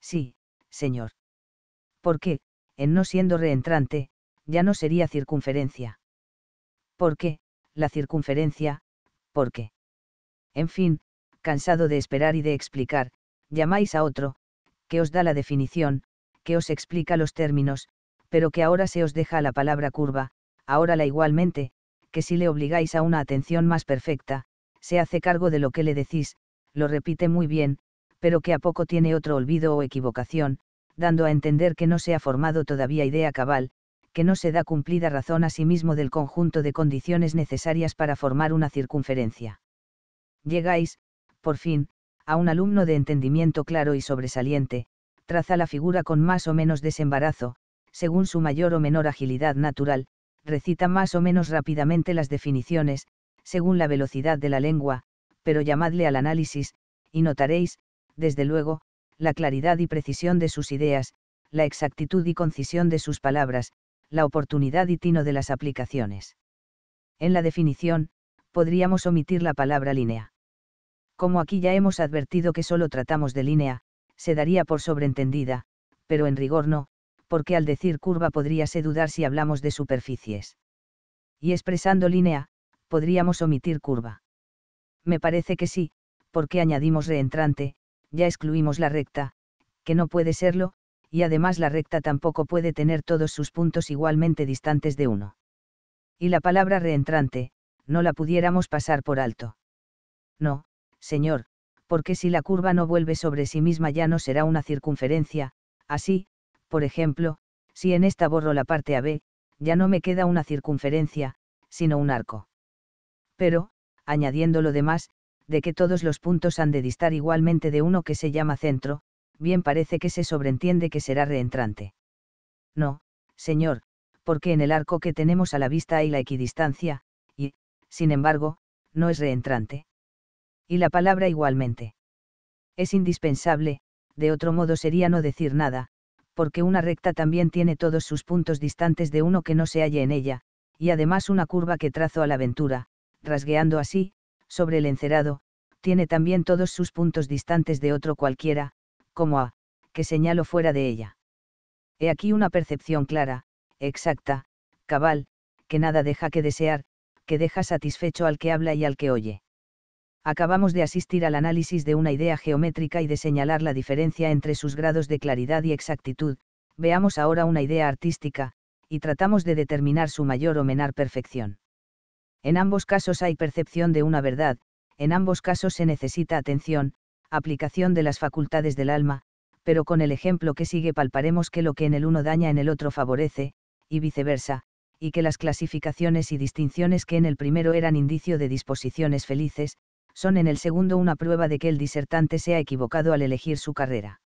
Sí, señor. ¿Por qué, en no siendo reentrante, ya no sería circunferencia? ¿Por qué, la circunferencia, por qué? En fin, cansado de esperar y de explicar, llamáis a otro, que os da la definición, que os explica los términos, pero que ahora se os deja la palabra curva, ahora la igualmente, que si le obligáis a una atención más perfecta, se hace cargo de lo que le decís, lo repite muy bien, pero que a poco tiene otro olvido o equivocación, dando a entender que no se ha formado todavía idea cabal, que no se da cumplida razón a sí mismo del conjunto de condiciones necesarias para formar una circunferencia. Llegáis, por fin, a un alumno de entendimiento claro y sobresaliente, traza la figura con más o menos desembarazo, según su mayor o menor agilidad natural, recita más o menos rápidamente las definiciones, según la velocidad de la lengua, pero llamadle al análisis, y notaréis, desde luego, la claridad y precisión de sus ideas, la exactitud y concisión de sus palabras, la oportunidad y tino de las aplicaciones. En la definición, podríamos omitir la palabra línea. Como aquí ya hemos advertido que solo tratamos de línea, se daría por sobreentendida, pero en rigor no, porque al decir curva podríase dudar si hablamos de superficies. Y expresando línea, podríamos omitir curva. Me parece que sí, porque añadimos reentrante, ya excluimos la recta, que no puede serlo, y además la recta tampoco puede tener todos sus puntos igualmente distantes de uno. Y la palabra reentrante, no la pudiéramos pasar por alto. No, Señor, porque si la curva no vuelve sobre sí misma ya no será una circunferencia, así, por ejemplo, si en esta borro la parte AB, ya no me queda una circunferencia, sino un arco. Pero, añadiendo lo demás, de que todos los puntos han de distar igualmente de uno que se llama centro, bien parece que se sobreentiende que será reentrante. No, señor, porque en el arco que tenemos a la vista hay la equidistancia, y, sin embargo, no es reentrante y la palabra igualmente. Es indispensable, de otro modo sería no decir nada, porque una recta también tiene todos sus puntos distantes de uno que no se halle en ella, y además una curva que trazo a la ventura, rasgueando así, sobre el encerado, tiene también todos sus puntos distantes de otro cualquiera, como a, que señalo fuera de ella. He aquí una percepción clara, exacta, cabal, que nada deja que desear, que deja satisfecho al que habla y al que oye acabamos de asistir al análisis de una idea geométrica y de señalar la diferencia entre sus grados de claridad y exactitud, veamos ahora una idea artística, y tratamos de determinar su mayor o menor perfección. En ambos casos hay percepción de una verdad, en ambos casos se necesita atención, aplicación de las facultades del alma, pero con el ejemplo que sigue palparemos que lo que en el uno daña en el otro favorece, y viceversa, y que las clasificaciones y distinciones que en el primero eran indicio de disposiciones felices, son en el segundo una prueba de que el disertante se ha equivocado al elegir su carrera.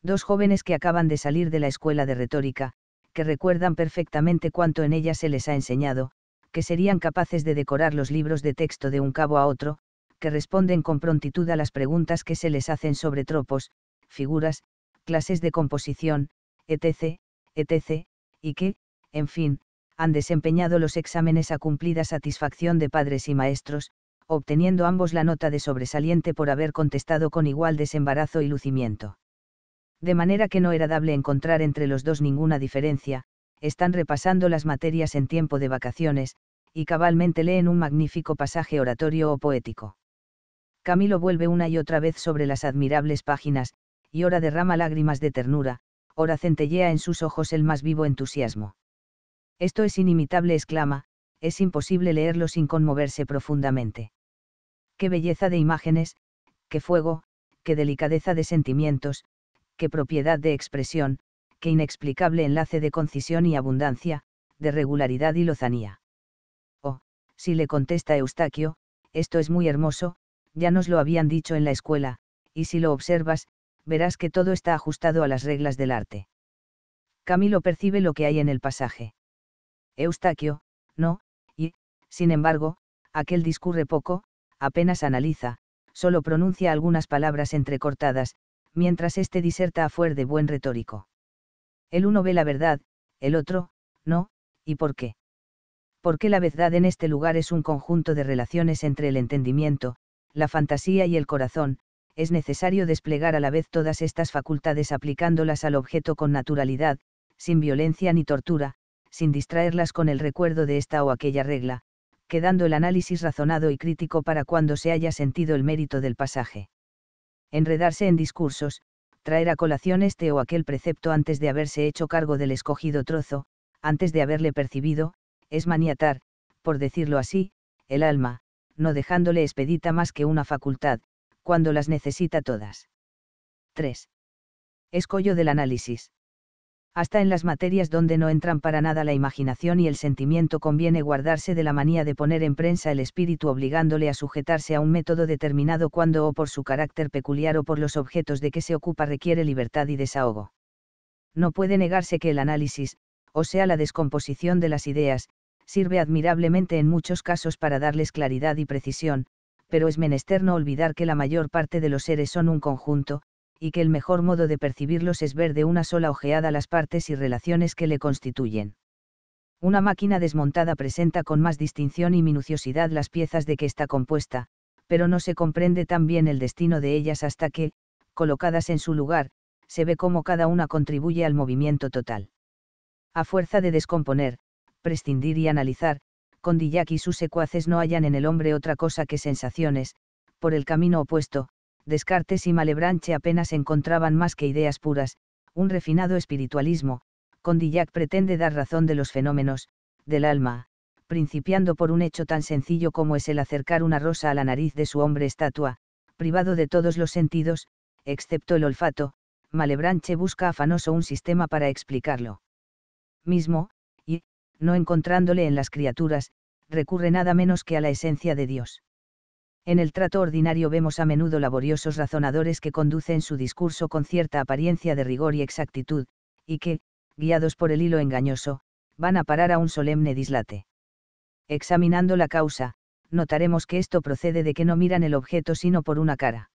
Dos jóvenes que acaban de salir de la escuela de retórica, que recuerdan perfectamente cuánto en ella se les ha enseñado, que serían capaces de decorar los libros de texto de un cabo a otro, que responden con prontitud a las preguntas que se les hacen sobre tropos, figuras, clases de composición, etc., etc., y que, en fin, han desempeñado los exámenes a cumplida satisfacción de padres y maestros, obteniendo ambos la nota de sobresaliente por haber contestado con igual desembarazo y lucimiento. De manera que no era dable encontrar entre los dos ninguna diferencia, están repasando las materias en tiempo de vacaciones, y cabalmente leen un magnífico pasaje oratorio o poético. Camilo vuelve una y otra vez sobre las admirables páginas, y ora derrama lágrimas de ternura, ora centellea en sus ojos el más vivo entusiasmo. Esto es inimitable, exclama, es imposible leerlo sin conmoverse profundamente qué belleza de imágenes, qué fuego, qué delicadeza de sentimientos, qué propiedad de expresión, qué inexplicable enlace de concisión y abundancia, de regularidad y lozanía. Oh, si le contesta Eustaquio, esto es muy hermoso, ya nos lo habían dicho en la escuela, y si lo observas, verás que todo está ajustado a las reglas del arte. Camilo percibe lo que hay en el pasaje. Eustaquio, no, y, sin embargo, aquel discurre poco, apenas analiza, solo pronuncia algunas palabras entrecortadas, mientras éste diserta a fuer de buen retórico. El uno ve la verdad, el otro, no, ¿y por qué? Porque la verdad en este lugar es un conjunto de relaciones entre el entendimiento, la fantasía y el corazón, es necesario desplegar a la vez todas estas facultades aplicándolas al objeto con naturalidad, sin violencia ni tortura, sin distraerlas con el recuerdo de esta o aquella regla, quedando el análisis razonado y crítico para cuando se haya sentido el mérito del pasaje. Enredarse en discursos, traer a colación este o aquel precepto antes de haberse hecho cargo del escogido trozo, antes de haberle percibido, es maniatar, por decirlo así, el alma, no dejándole expedita más que una facultad, cuando las necesita todas. 3. Escollo del análisis hasta en las materias donde no entran para nada la imaginación y el sentimiento conviene guardarse de la manía de poner en prensa el espíritu obligándole a sujetarse a un método determinado cuando o por su carácter peculiar o por los objetos de que se ocupa requiere libertad y desahogo. No puede negarse que el análisis, o sea la descomposición de las ideas, sirve admirablemente en muchos casos para darles claridad y precisión, pero es menester no olvidar que la mayor parte de los seres son un conjunto, y que el mejor modo de percibirlos es ver de una sola ojeada las partes y relaciones que le constituyen. Una máquina desmontada presenta con más distinción y minuciosidad las piezas de que está compuesta, pero no se comprende tan bien el destino de ellas hasta que, colocadas en su lugar, se ve cómo cada una contribuye al movimiento total. A fuerza de descomponer, prescindir y analizar, Condillac y sus secuaces no hallan en el hombre otra cosa que sensaciones, por el camino opuesto, Descartes y Malebranche apenas encontraban más que ideas puras, un refinado espiritualismo, Condillac pretende dar razón de los fenómenos, del alma, principiando por un hecho tan sencillo como es el acercar una rosa a la nariz de su hombre estatua, privado de todos los sentidos, excepto el olfato, Malebranche busca afanoso un sistema para explicarlo. Mismo, y, no encontrándole en las criaturas, recurre nada menos que a la esencia de Dios. En el trato ordinario vemos a menudo laboriosos razonadores que conducen su discurso con cierta apariencia de rigor y exactitud, y que, guiados por el hilo engañoso, van a parar a un solemne dislate. Examinando la causa, notaremos que esto procede de que no miran el objeto sino por una cara.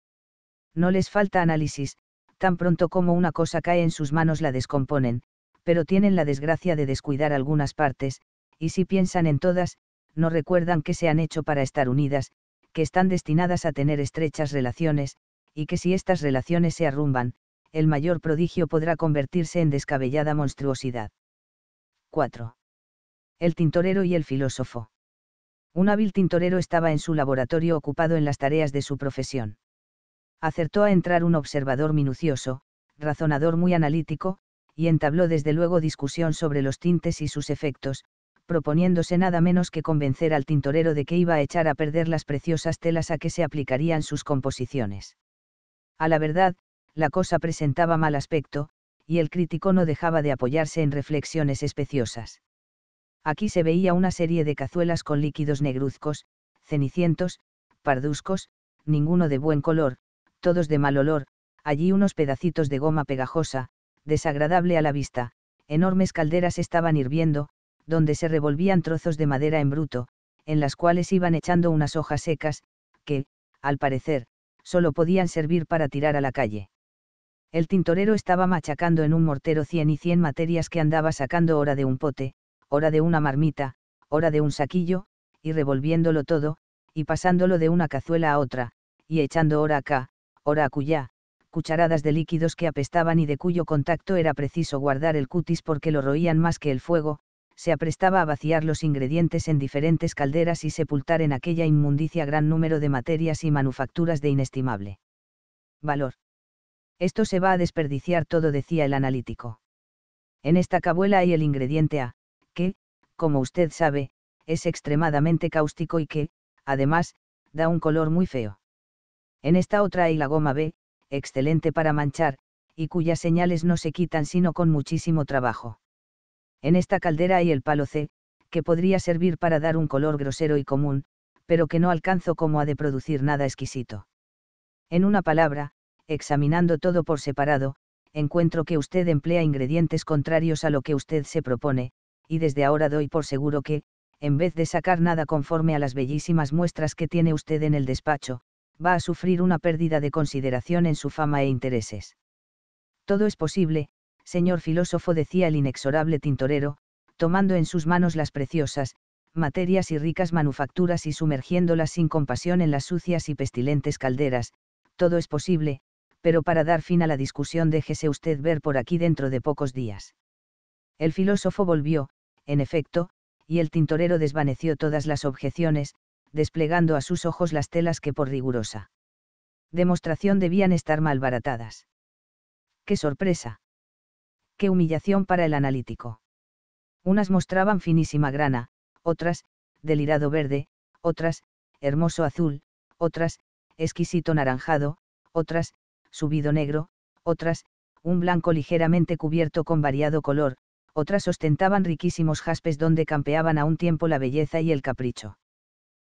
No les falta análisis, tan pronto como una cosa cae en sus manos la descomponen, pero tienen la desgracia de descuidar algunas partes, y si piensan en todas, no recuerdan que se han hecho para estar unidas, que están destinadas a tener estrechas relaciones, y que si estas relaciones se arrumban, el mayor prodigio podrá convertirse en descabellada monstruosidad. 4. El tintorero y el filósofo. Un hábil tintorero estaba en su laboratorio ocupado en las tareas de su profesión. Acertó a entrar un observador minucioso, razonador muy analítico, y entabló desde luego discusión sobre los tintes y sus efectos, proponiéndose nada menos que convencer al tintorero de que iba a echar a perder las preciosas telas a que se aplicarían sus composiciones. A la verdad, la cosa presentaba mal aspecto, y el crítico no dejaba de apoyarse en reflexiones especiosas. Aquí se veía una serie de cazuelas con líquidos negruzcos, cenicientos, parduscos, ninguno de buen color, todos de mal olor, allí unos pedacitos de goma pegajosa, desagradable a la vista, enormes calderas estaban hirviendo, donde se revolvían trozos de madera en bruto, en las cuales iban echando unas hojas secas, que, al parecer, solo podían servir para tirar a la calle. El tintorero estaba machacando en un mortero cien y cien materias que andaba sacando hora de un pote, hora de una marmita, hora de un saquillo, y revolviéndolo todo, y pasándolo de una cazuela a otra, y echando hora acá, hora acullá, cucharadas de líquidos que apestaban y de cuyo contacto era preciso guardar el cutis porque lo roían más que el fuego, se aprestaba a vaciar los ingredientes en diferentes calderas y sepultar en aquella inmundicia gran número de materias y manufacturas de inestimable valor. Esto se va a desperdiciar todo, decía el analítico. En esta cabuela hay el ingrediente A, que, como usted sabe, es extremadamente cáustico y que, además, da un color muy feo. En esta otra hay la goma B, excelente para manchar, y cuyas señales no se quitan sino con muchísimo trabajo. En esta caldera hay el palo C, que podría servir para dar un color grosero y común, pero que no alcanzo como ha de producir nada exquisito. En una palabra, examinando todo por separado, encuentro que usted emplea ingredientes contrarios a lo que usted se propone, y desde ahora doy por seguro que, en vez de sacar nada conforme a las bellísimas muestras que tiene usted en el despacho, va a sufrir una pérdida de consideración en su fama e intereses. Todo es posible, señor filósofo decía el inexorable tintorero, tomando en sus manos las preciosas, materias y ricas manufacturas y sumergiéndolas sin compasión en las sucias y pestilentes calderas, todo es posible, pero para dar fin a la discusión déjese usted ver por aquí dentro de pocos días. El filósofo volvió, en efecto, y el tintorero desvaneció todas las objeciones, desplegando a sus ojos las telas que por rigurosa demostración debían estar malbaratadas. ¡Qué sorpresa! qué humillación para el analítico. Unas mostraban finísima grana, otras, delirado verde, otras, hermoso azul, otras, exquisito naranjado, otras, subido negro, otras, un blanco ligeramente cubierto con variado color, otras ostentaban riquísimos jaspes donde campeaban a un tiempo la belleza y el capricho.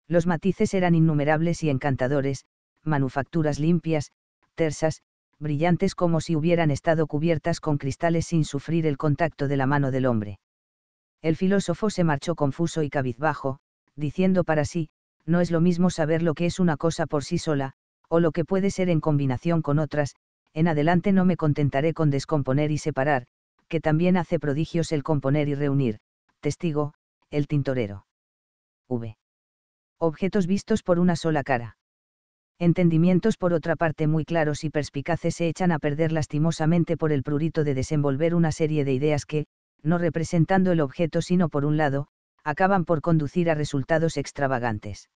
Los matices eran innumerables y encantadores, manufacturas limpias, tersas, brillantes como si hubieran estado cubiertas con cristales sin sufrir el contacto de la mano del hombre. El filósofo se marchó confuso y cabizbajo, diciendo para sí, no es lo mismo saber lo que es una cosa por sí sola, o lo que puede ser en combinación con otras, en adelante no me contentaré con descomponer y separar, que también hace prodigios el componer y reunir, testigo, el tintorero. V. Objetos vistos por una sola cara entendimientos por otra parte muy claros y perspicaces se echan a perder lastimosamente por el prurito de desenvolver una serie de ideas que, no representando el objeto sino por un lado, acaban por conducir a resultados extravagantes.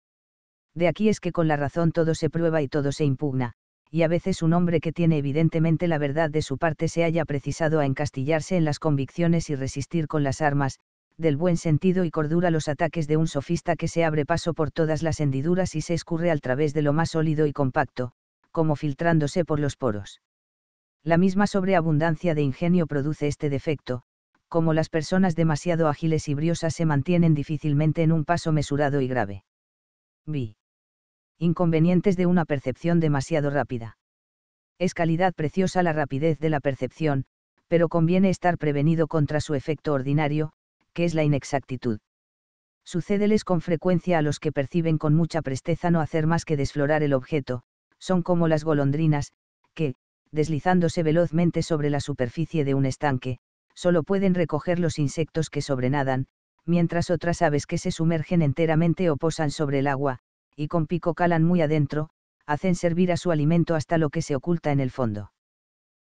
De aquí es que con la razón todo se prueba y todo se impugna, y a veces un hombre que tiene evidentemente la verdad de su parte se haya precisado a encastillarse en las convicciones y resistir con las armas, del buen sentido y cordura los ataques de un sofista que se abre paso por todas las hendiduras y se escurre al través de lo más sólido y compacto, como filtrándose por los poros. La misma sobreabundancia de ingenio produce este defecto, como las personas demasiado ágiles y briosas se mantienen difícilmente en un paso mesurado y grave. B. Inconvenientes de una percepción demasiado rápida. Es calidad preciosa la rapidez de la percepción, pero conviene estar prevenido contra su efecto ordinario, que es la inexactitud. Sucédeles con frecuencia a los que perciben con mucha presteza no hacer más que desflorar el objeto, son como las golondrinas, que, deslizándose velozmente sobre la superficie de un estanque, solo pueden recoger los insectos que sobrenadan, mientras otras aves que se sumergen enteramente o posan sobre el agua, y con pico calan muy adentro, hacen servir a su alimento hasta lo que se oculta en el fondo.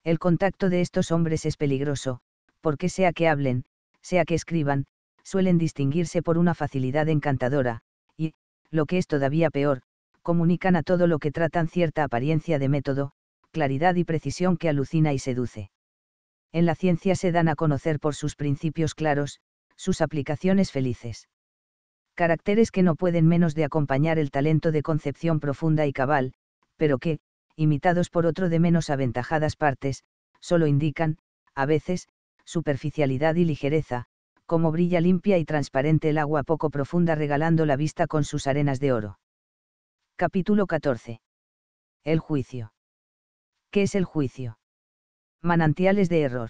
El contacto de estos hombres es peligroso, porque sea que hablen, sea que escriban, suelen distinguirse por una facilidad encantadora, y, lo que es todavía peor, comunican a todo lo que tratan cierta apariencia de método, claridad y precisión que alucina y seduce. En la ciencia se dan a conocer por sus principios claros, sus aplicaciones felices. Caracteres que no pueden menos de acompañar el talento de concepción profunda y cabal, pero que, imitados por otro de menos aventajadas partes, solo indican, a veces, superficialidad y ligereza, como brilla limpia y transparente el agua poco profunda regalando la vista con sus arenas de oro. Capítulo 14. El juicio. ¿Qué es el juicio? Manantiales de error.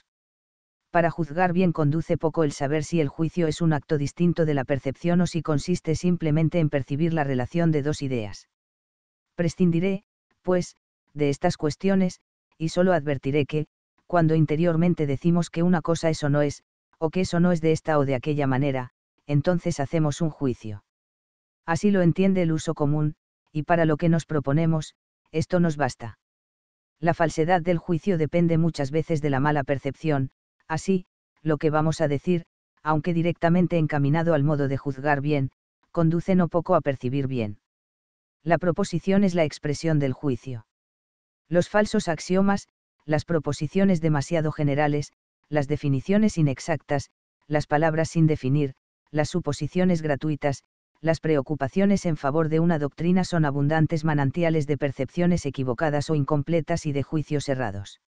Para juzgar bien conduce poco el saber si el juicio es un acto distinto de la percepción o si consiste simplemente en percibir la relación de dos ideas. Prescindiré, pues, de estas cuestiones, y solo advertiré que, cuando interiormente decimos que una cosa eso no es, o que eso no es de esta o de aquella manera, entonces hacemos un juicio. Así lo entiende el uso común, y para lo que nos proponemos, esto nos basta. La falsedad del juicio depende muchas veces de la mala percepción, así, lo que vamos a decir, aunque directamente encaminado al modo de juzgar bien, conduce no poco a percibir bien. La proposición es la expresión del juicio. Los falsos axiomas, las proposiciones demasiado generales, las definiciones inexactas, las palabras sin definir, las suposiciones gratuitas, las preocupaciones en favor de una doctrina son abundantes manantiales de percepciones equivocadas o incompletas y de juicios errados.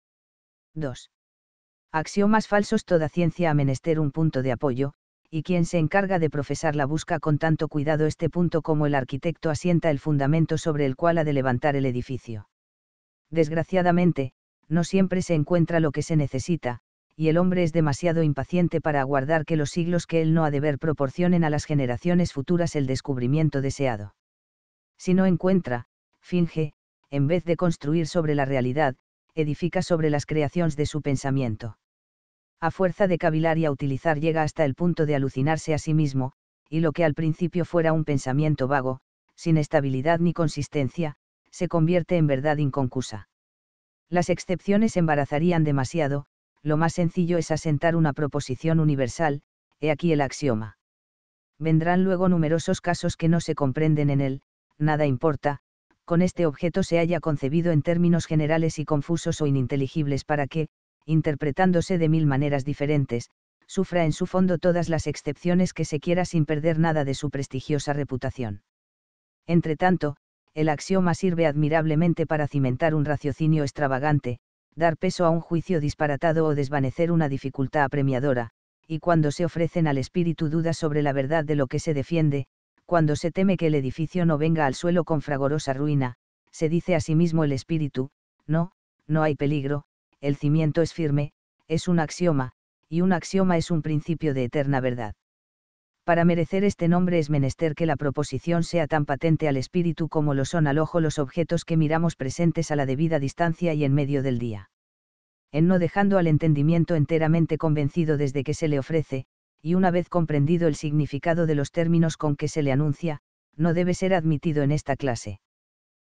2. Axiomas falsos Toda ciencia ha menester un punto de apoyo, y quien se encarga de profesar la busca con tanto cuidado este punto como el arquitecto asienta el fundamento sobre el cual ha de levantar el edificio. Desgraciadamente, no siempre se encuentra lo que se necesita, y el hombre es demasiado impaciente para aguardar que los siglos que él no ha de ver proporcionen a las generaciones futuras el descubrimiento deseado. Si no encuentra, finge, en vez de construir sobre la realidad, edifica sobre las creaciones de su pensamiento. A fuerza de cavilar y a utilizar llega hasta el punto de alucinarse a sí mismo, y lo que al principio fuera un pensamiento vago, sin estabilidad ni consistencia, se convierte en verdad inconcusa. Las excepciones embarazarían demasiado, lo más sencillo es asentar una proposición universal, he aquí el axioma. Vendrán luego numerosos casos que no se comprenden en él, nada importa, con este objeto se haya concebido en términos generales y confusos o ininteligibles para que, interpretándose de mil maneras diferentes, sufra en su fondo todas las excepciones que se quiera sin perder nada de su prestigiosa reputación. Entretanto, el axioma sirve admirablemente para cimentar un raciocinio extravagante, dar peso a un juicio disparatado o desvanecer una dificultad apremiadora, y cuando se ofrecen al espíritu dudas sobre la verdad de lo que se defiende, cuando se teme que el edificio no venga al suelo con fragorosa ruina, se dice a sí mismo el espíritu, no, no hay peligro, el cimiento es firme, es un axioma, y un axioma es un principio de eterna verdad para merecer este nombre es menester que la proposición sea tan patente al espíritu como lo son al ojo los objetos que miramos presentes a la debida distancia y en medio del día. En no dejando al entendimiento enteramente convencido desde que se le ofrece, y una vez comprendido el significado de los términos con que se le anuncia, no debe ser admitido en esta clase.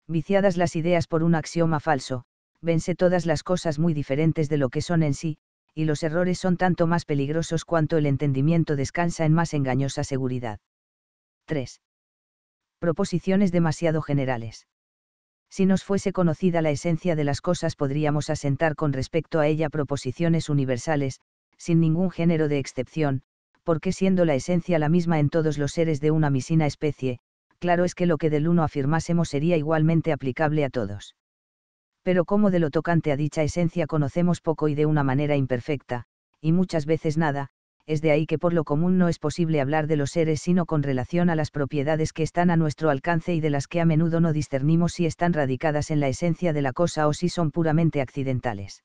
Viciadas las ideas por un axioma falso, vense todas las cosas muy diferentes de lo que son en sí, y los errores son tanto más peligrosos cuanto el entendimiento descansa en más engañosa seguridad. 3. Proposiciones demasiado generales. Si nos fuese conocida la esencia de las cosas podríamos asentar con respecto a ella proposiciones universales, sin ningún género de excepción, porque siendo la esencia la misma en todos los seres de una misina especie, claro es que lo que del uno afirmásemos sería igualmente aplicable a todos pero como de lo tocante a dicha esencia conocemos poco y de una manera imperfecta, y muchas veces nada, es de ahí que por lo común no es posible hablar de los seres sino con relación a las propiedades que están a nuestro alcance y de las que a menudo no discernimos si están radicadas en la esencia de la cosa o si son puramente accidentales.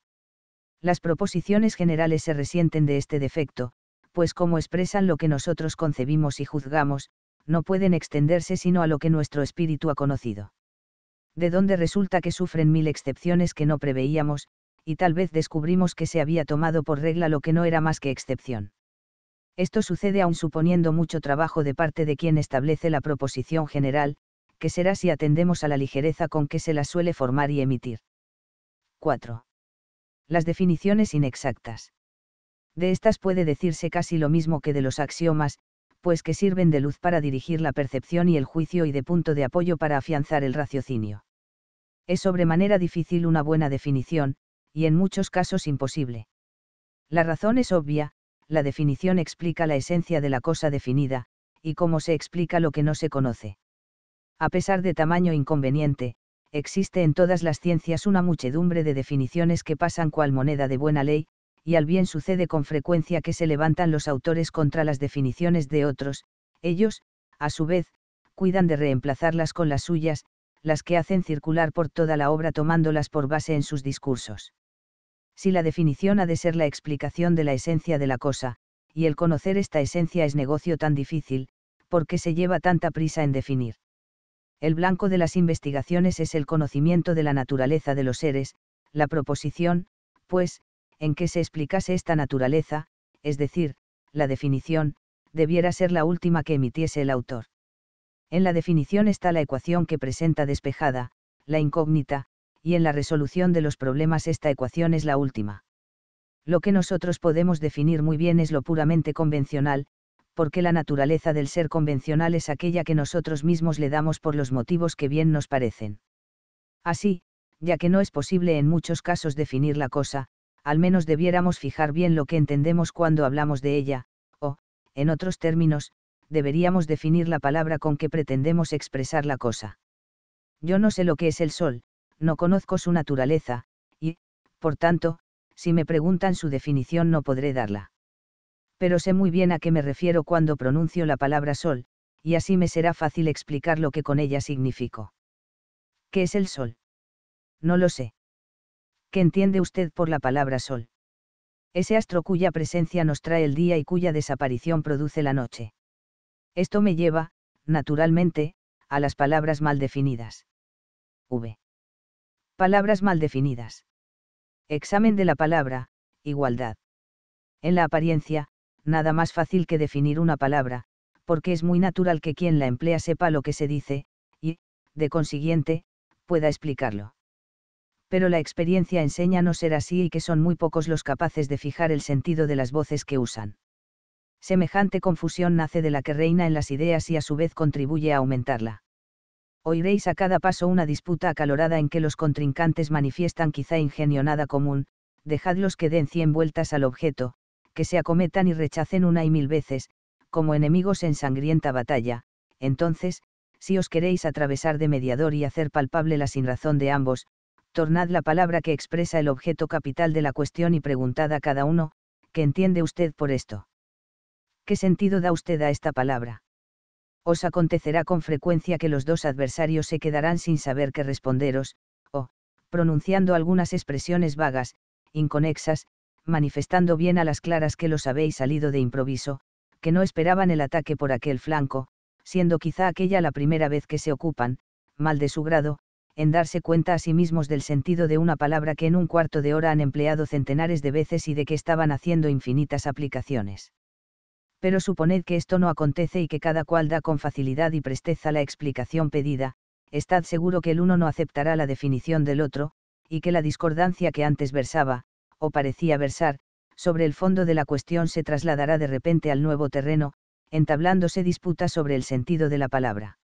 Las proposiciones generales se resienten de este defecto, pues como expresan lo que nosotros concebimos y juzgamos, no pueden extenderse sino a lo que nuestro espíritu ha conocido de donde resulta que sufren mil excepciones que no preveíamos, y tal vez descubrimos que se había tomado por regla lo que no era más que excepción. Esto sucede aun suponiendo mucho trabajo de parte de quien establece la proposición general, que será si atendemos a la ligereza con que se la suele formar y emitir. 4. Las definiciones inexactas. De estas puede decirse casi lo mismo que de los axiomas, pues que sirven de luz para dirigir la percepción y el juicio y de punto de apoyo para afianzar el raciocinio. Es sobremanera difícil una buena definición, y en muchos casos imposible. La razón es obvia, la definición explica la esencia de la cosa definida, y cómo se explica lo que no se conoce. A pesar de tamaño inconveniente, existe en todas las ciencias una muchedumbre de definiciones que pasan cual moneda de buena ley, y al bien sucede con frecuencia que se levantan los autores contra las definiciones de otros, ellos, a su vez, cuidan de reemplazarlas con las suyas, las que hacen circular por toda la obra tomándolas por base en sus discursos. Si la definición ha de ser la explicación de la esencia de la cosa, y el conocer esta esencia es negocio tan difícil, ¿por qué se lleva tanta prisa en definir? El blanco de las investigaciones es el conocimiento de la naturaleza de los seres, la proposición, pues, en que se explicase esta naturaleza, es decir, la definición, debiera ser la última que emitiese el autor. En la definición está la ecuación que presenta despejada, la incógnita, y en la resolución de los problemas esta ecuación es la última. Lo que nosotros podemos definir muy bien es lo puramente convencional, porque la naturaleza del ser convencional es aquella que nosotros mismos le damos por los motivos que bien nos parecen. Así, ya que no es posible en muchos casos definir la cosa, al menos debiéramos fijar bien lo que entendemos cuando hablamos de ella, o, en otros términos, deberíamos definir la palabra con que pretendemos expresar la cosa. Yo no sé lo que es el sol, no conozco su naturaleza, y, por tanto, si me preguntan su definición no podré darla. Pero sé muy bien a qué me refiero cuando pronuncio la palabra sol, y así me será fácil explicar lo que con ella significo. ¿Qué es el sol? No lo sé. ¿qué entiende usted por la palabra sol? Ese astro cuya presencia nos trae el día y cuya desaparición produce la noche. Esto me lleva, naturalmente, a las palabras mal definidas. V. Palabras mal definidas. Examen de la palabra, igualdad. En la apariencia, nada más fácil que definir una palabra, porque es muy natural que quien la emplea sepa lo que se dice, y, de consiguiente, pueda explicarlo pero la experiencia enseña no ser así y que son muy pocos los capaces de fijar el sentido de las voces que usan. Semejante confusión nace de la que reina en las ideas y a su vez contribuye a aumentarla. Oiréis a cada paso una disputa acalorada en que los contrincantes manifiestan quizá ingenio nada común, dejadlos que den cien vueltas al objeto, que se acometan y rechacen una y mil veces, como enemigos en sangrienta batalla, entonces, si os queréis atravesar de mediador y hacer palpable la sinrazón de ambos, tornad la palabra que expresa el objeto capital de la cuestión y preguntad a cada uno, ¿qué entiende usted por esto? ¿Qué sentido da usted a esta palabra? Os acontecerá con frecuencia que los dos adversarios se quedarán sin saber qué responderos, o, pronunciando algunas expresiones vagas, inconexas, manifestando bien a las claras que los habéis salido de improviso, que no esperaban el ataque por aquel flanco, siendo quizá aquella la primera vez que se ocupan, mal de su grado, en darse cuenta a sí mismos del sentido de una palabra que en un cuarto de hora han empleado centenares de veces y de que estaban haciendo infinitas aplicaciones. Pero suponed que esto no acontece y que cada cual da con facilidad y presteza la explicación pedida, estad seguro que el uno no aceptará la definición del otro, y que la discordancia que antes versaba, o parecía versar, sobre el fondo de la cuestión se trasladará de repente al nuevo terreno, entablándose disputas sobre el sentido de la palabra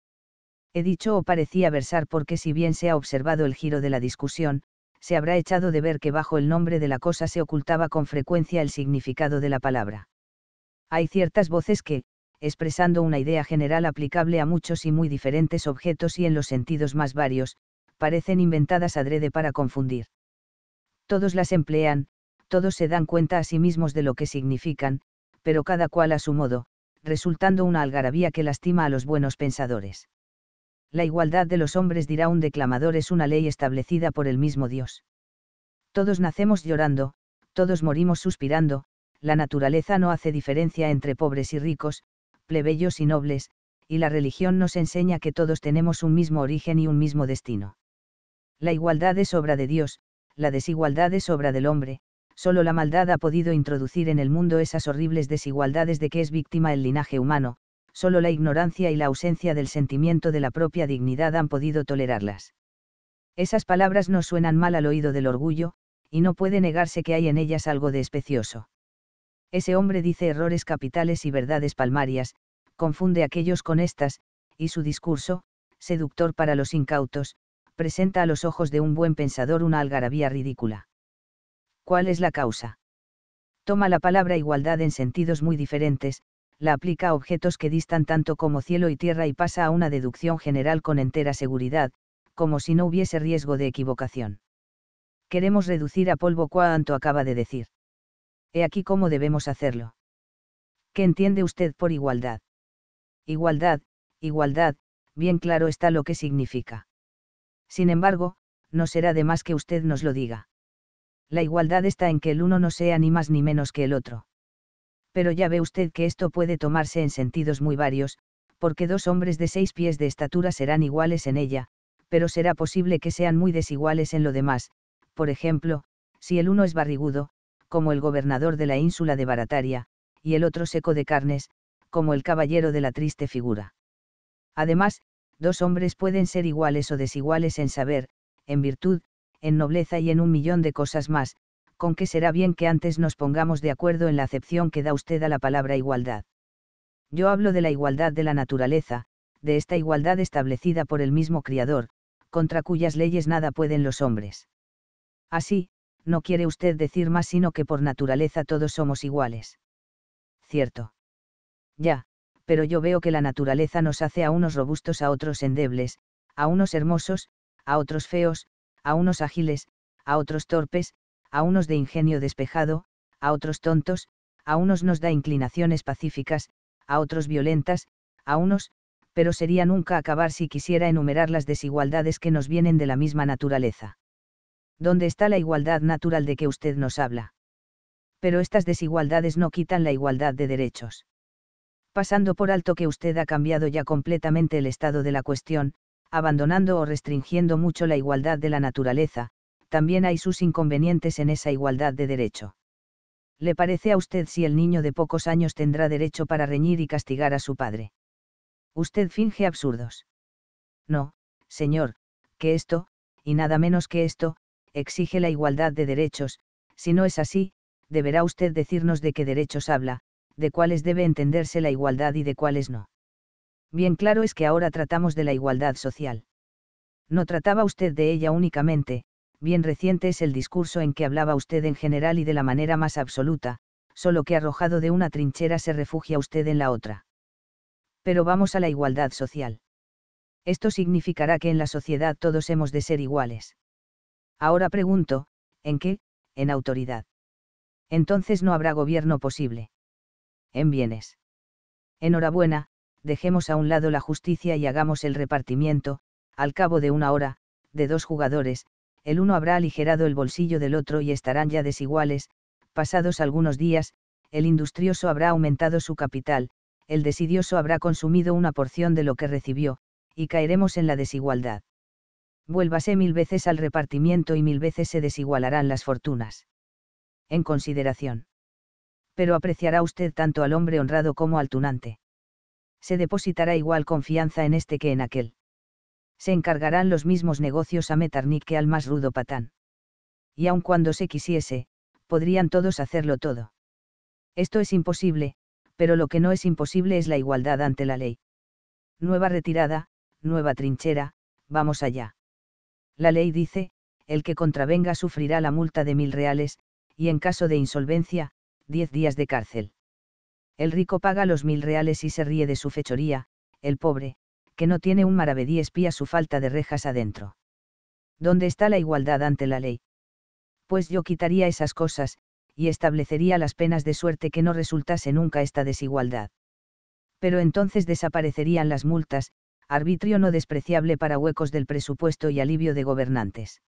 he dicho o parecía versar porque si bien se ha observado el giro de la discusión, se habrá echado de ver que bajo el nombre de la cosa se ocultaba con frecuencia el significado de la palabra. Hay ciertas voces que, expresando una idea general aplicable a muchos y muy diferentes objetos y en los sentidos más varios, parecen inventadas adrede para confundir. Todos las emplean, todos se dan cuenta a sí mismos de lo que significan, pero cada cual a su modo, resultando una algarabía que lastima a los buenos pensadores. La igualdad de los hombres, dirá un declamador, es una ley establecida por el mismo Dios. Todos nacemos llorando, todos morimos suspirando, la naturaleza no hace diferencia entre pobres y ricos, plebeyos y nobles, y la religión nos enseña que todos tenemos un mismo origen y un mismo destino. La igualdad es obra de Dios, la desigualdad es obra del hombre, solo la maldad ha podido introducir en el mundo esas horribles desigualdades de que es víctima el linaje humano, solo la ignorancia y la ausencia del sentimiento de la propia dignidad han podido tolerarlas. Esas palabras no suenan mal al oído del orgullo, y no puede negarse que hay en ellas algo de especioso. Ese hombre dice errores capitales y verdades palmarias, confunde aquellos con estas, y su discurso, seductor para los incautos, presenta a los ojos de un buen pensador una algarabía ridícula. ¿Cuál es la causa? Toma la palabra igualdad en sentidos muy diferentes, la aplica a objetos que distan tanto como cielo y tierra y pasa a una deducción general con entera seguridad, como si no hubiese riesgo de equivocación. Queremos reducir a polvo cuanto acaba de decir. He aquí cómo debemos hacerlo. ¿Qué entiende usted por igualdad? Igualdad, igualdad, bien claro está lo que significa. Sin embargo, no será de más que usted nos lo diga. La igualdad está en que el uno no sea ni más ni menos que el otro pero ya ve usted que esto puede tomarse en sentidos muy varios, porque dos hombres de seis pies de estatura serán iguales en ella, pero será posible que sean muy desiguales en lo demás, por ejemplo, si el uno es barrigudo, como el gobernador de la ínsula de Barataria, y el otro seco de carnes, como el caballero de la triste figura. Además, dos hombres pueden ser iguales o desiguales en saber, en virtud, en nobleza y en un millón de cosas más, con que será bien que antes nos pongamos de acuerdo en la acepción que da usted a la palabra igualdad. Yo hablo de la igualdad de la naturaleza, de esta igualdad establecida por el mismo Criador, contra cuyas leyes nada pueden los hombres. Así, no quiere usted decir más sino que por naturaleza todos somos iguales. Cierto. Ya, pero yo veo que la naturaleza nos hace a unos robustos, a otros endebles, a unos hermosos, a otros feos, a unos ágiles, a otros torpes, a unos de ingenio despejado, a otros tontos, a unos nos da inclinaciones pacíficas, a otros violentas, a unos, pero sería nunca acabar si quisiera enumerar las desigualdades que nos vienen de la misma naturaleza. ¿Dónde está la igualdad natural de que usted nos habla? Pero estas desigualdades no quitan la igualdad de derechos. Pasando por alto que usted ha cambiado ya completamente el estado de la cuestión, abandonando o restringiendo mucho la igualdad de la naturaleza, también hay sus inconvenientes en esa igualdad de derecho. ¿Le parece a usted si el niño de pocos años tendrá derecho para reñir y castigar a su padre? Usted finge absurdos. No, señor, que esto, y nada menos que esto, exige la igualdad de derechos, si no es así, deberá usted decirnos de qué derechos habla, de cuáles debe entenderse la igualdad y de cuáles no. Bien claro es que ahora tratamos de la igualdad social. No trataba usted de ella únicamente, bien reciente es el discurso en que hablaba usted en general y de la manera más absoluta, solo que arrojado de una trinchera se refugia usted en la otra. Pero vamos a la igualdad social. Esto significará que en la sociedad todos hemos de ser iguales. Ahora pregunto, ¿en qué? En autoridad. Entonces no habrá gobierno posible. En bienes. Enhorabuena, dejemos a un lado la justicia y hagamos el repartimiento, al cabo de una hora, de dos jugadores, el uno habrá aligerado el bolsillo del otro y estarán ya desiguales, pasados algunos días, el industrioso habrá aumentado su capital, el desidioso habrá consumido una porción de lo que recibió, y caeremos en la desigualdad. Vuélvase mil veces al repartimiento y mil veces se desigualarán las fortunas. En consideración. Pero apreciará usted tanto al hombre honrado como al tunante. Se depositará igual confianza en este que en aquel se encargarán los mismos negocios a Metarnik que al más rudo patán. Y aun cuando se quisiese, podrían todos hacerlo todo. Esto es imposible, pero lo que no es imposible es la igualdad ante la ley. Nueva retirada, nueva trinchera, vamos allá. La ley dice, el que contravenga sufrirá la multa de mil reales, y en caso de insolvencia, diez días de cárcel. El rico paga los mil reales y se ríe de su fechoría, el pobre, que no tiene un maravedí espía su falta de rejas adentro. ¿Dónde está la igualdad ante la ley? Pues yo quitaría esas cosas, y establecería las penas de suerte que no resultase nunca esta desigualdad. Pero entonces desaparecerían las multas, arbitrio no despreciable para huecos del presupuesto y alivio de gobernantes.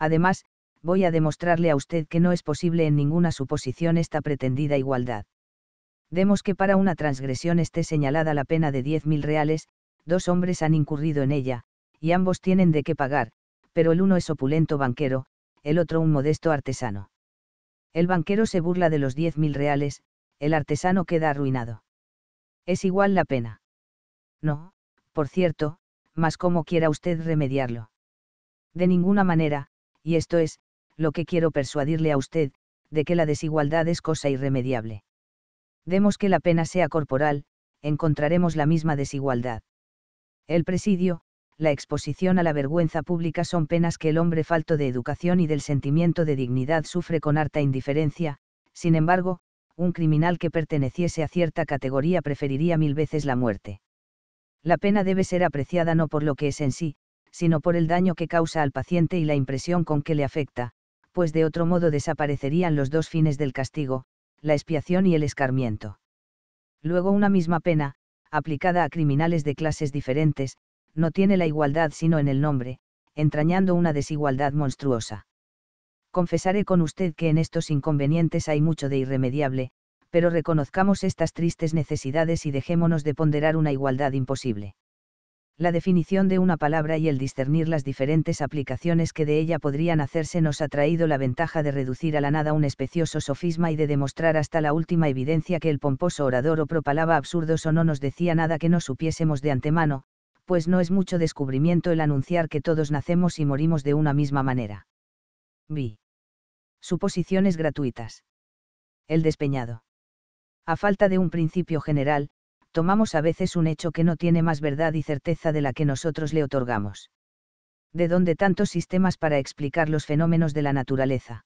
Además, voy a demostrarle a usted que no es posible en ninguna suposición esta pretendida igualdad. Demos que para una transgresión esté señalada la pena de 10.000 reales, dos hombres han incurrido en ella, y ambos tienen de qué pagar, pero el uno es opulento banquero, el otro un modesto artesano. El banquero se burla de los diez mil reales, el artesano queda arruinado. Es igual la pena. No, por cierto, mas como quiera usted remediarlo. De ninguna manera, y esto es, lo que quiero persuadirle a usted, de que la desigualdad es cosa irremediable. Demos que la pena sea corporal, encontraremos la misma desigualdad. El presidio, la exposición a la vergüenza pública son penas que el hombre falto de educación y del sentimiento de dignidad sufre con harta indiferencia, sin embargo, un criminal que perteneciese a cierta categoría preferiría mil veces la muerte. La pena debe ser apreciada no por lo que es en sí, sino por el daño que causa al paciente y la impresión con que le afecta, pues de otro modo desaparecerían los dos fines del castigo, la expiación y el escarmiento. Luego una misma pena, aplicada a criminales de clases diferentes, no tiene la igualdad sino en el nombre, entrañando una desigualdad monstruosa. Confesaré con usted que en estos inconvenientes hay mucho de irremediable, pero reconozcamos estas tristes necesidades y dejémonos de ponderar una igualdad imposible la definición de una palabra y el discernir las diferentes aplicaciones que de ella podrían hacerse nos ha traído la ventaja de reducir a la nada un especioso sofisma y de demostrar hasta la última evidencia que el pomposo orador o propalaba absurdos o no nos decía nada que no supiésemos de antemano, pues no es mucho descubrimiento el anunciar que todos nacemos y morimos de una misma manera. B. Suposiciones gratuitas. El despeñado. A falta de un principio general, tomamos a veces un hecho que no tiene más verdad y certeza de la que nosotros le otorgamos. ¿De dónde tantos sistemas para explicar los fenómenos de la naturaleza?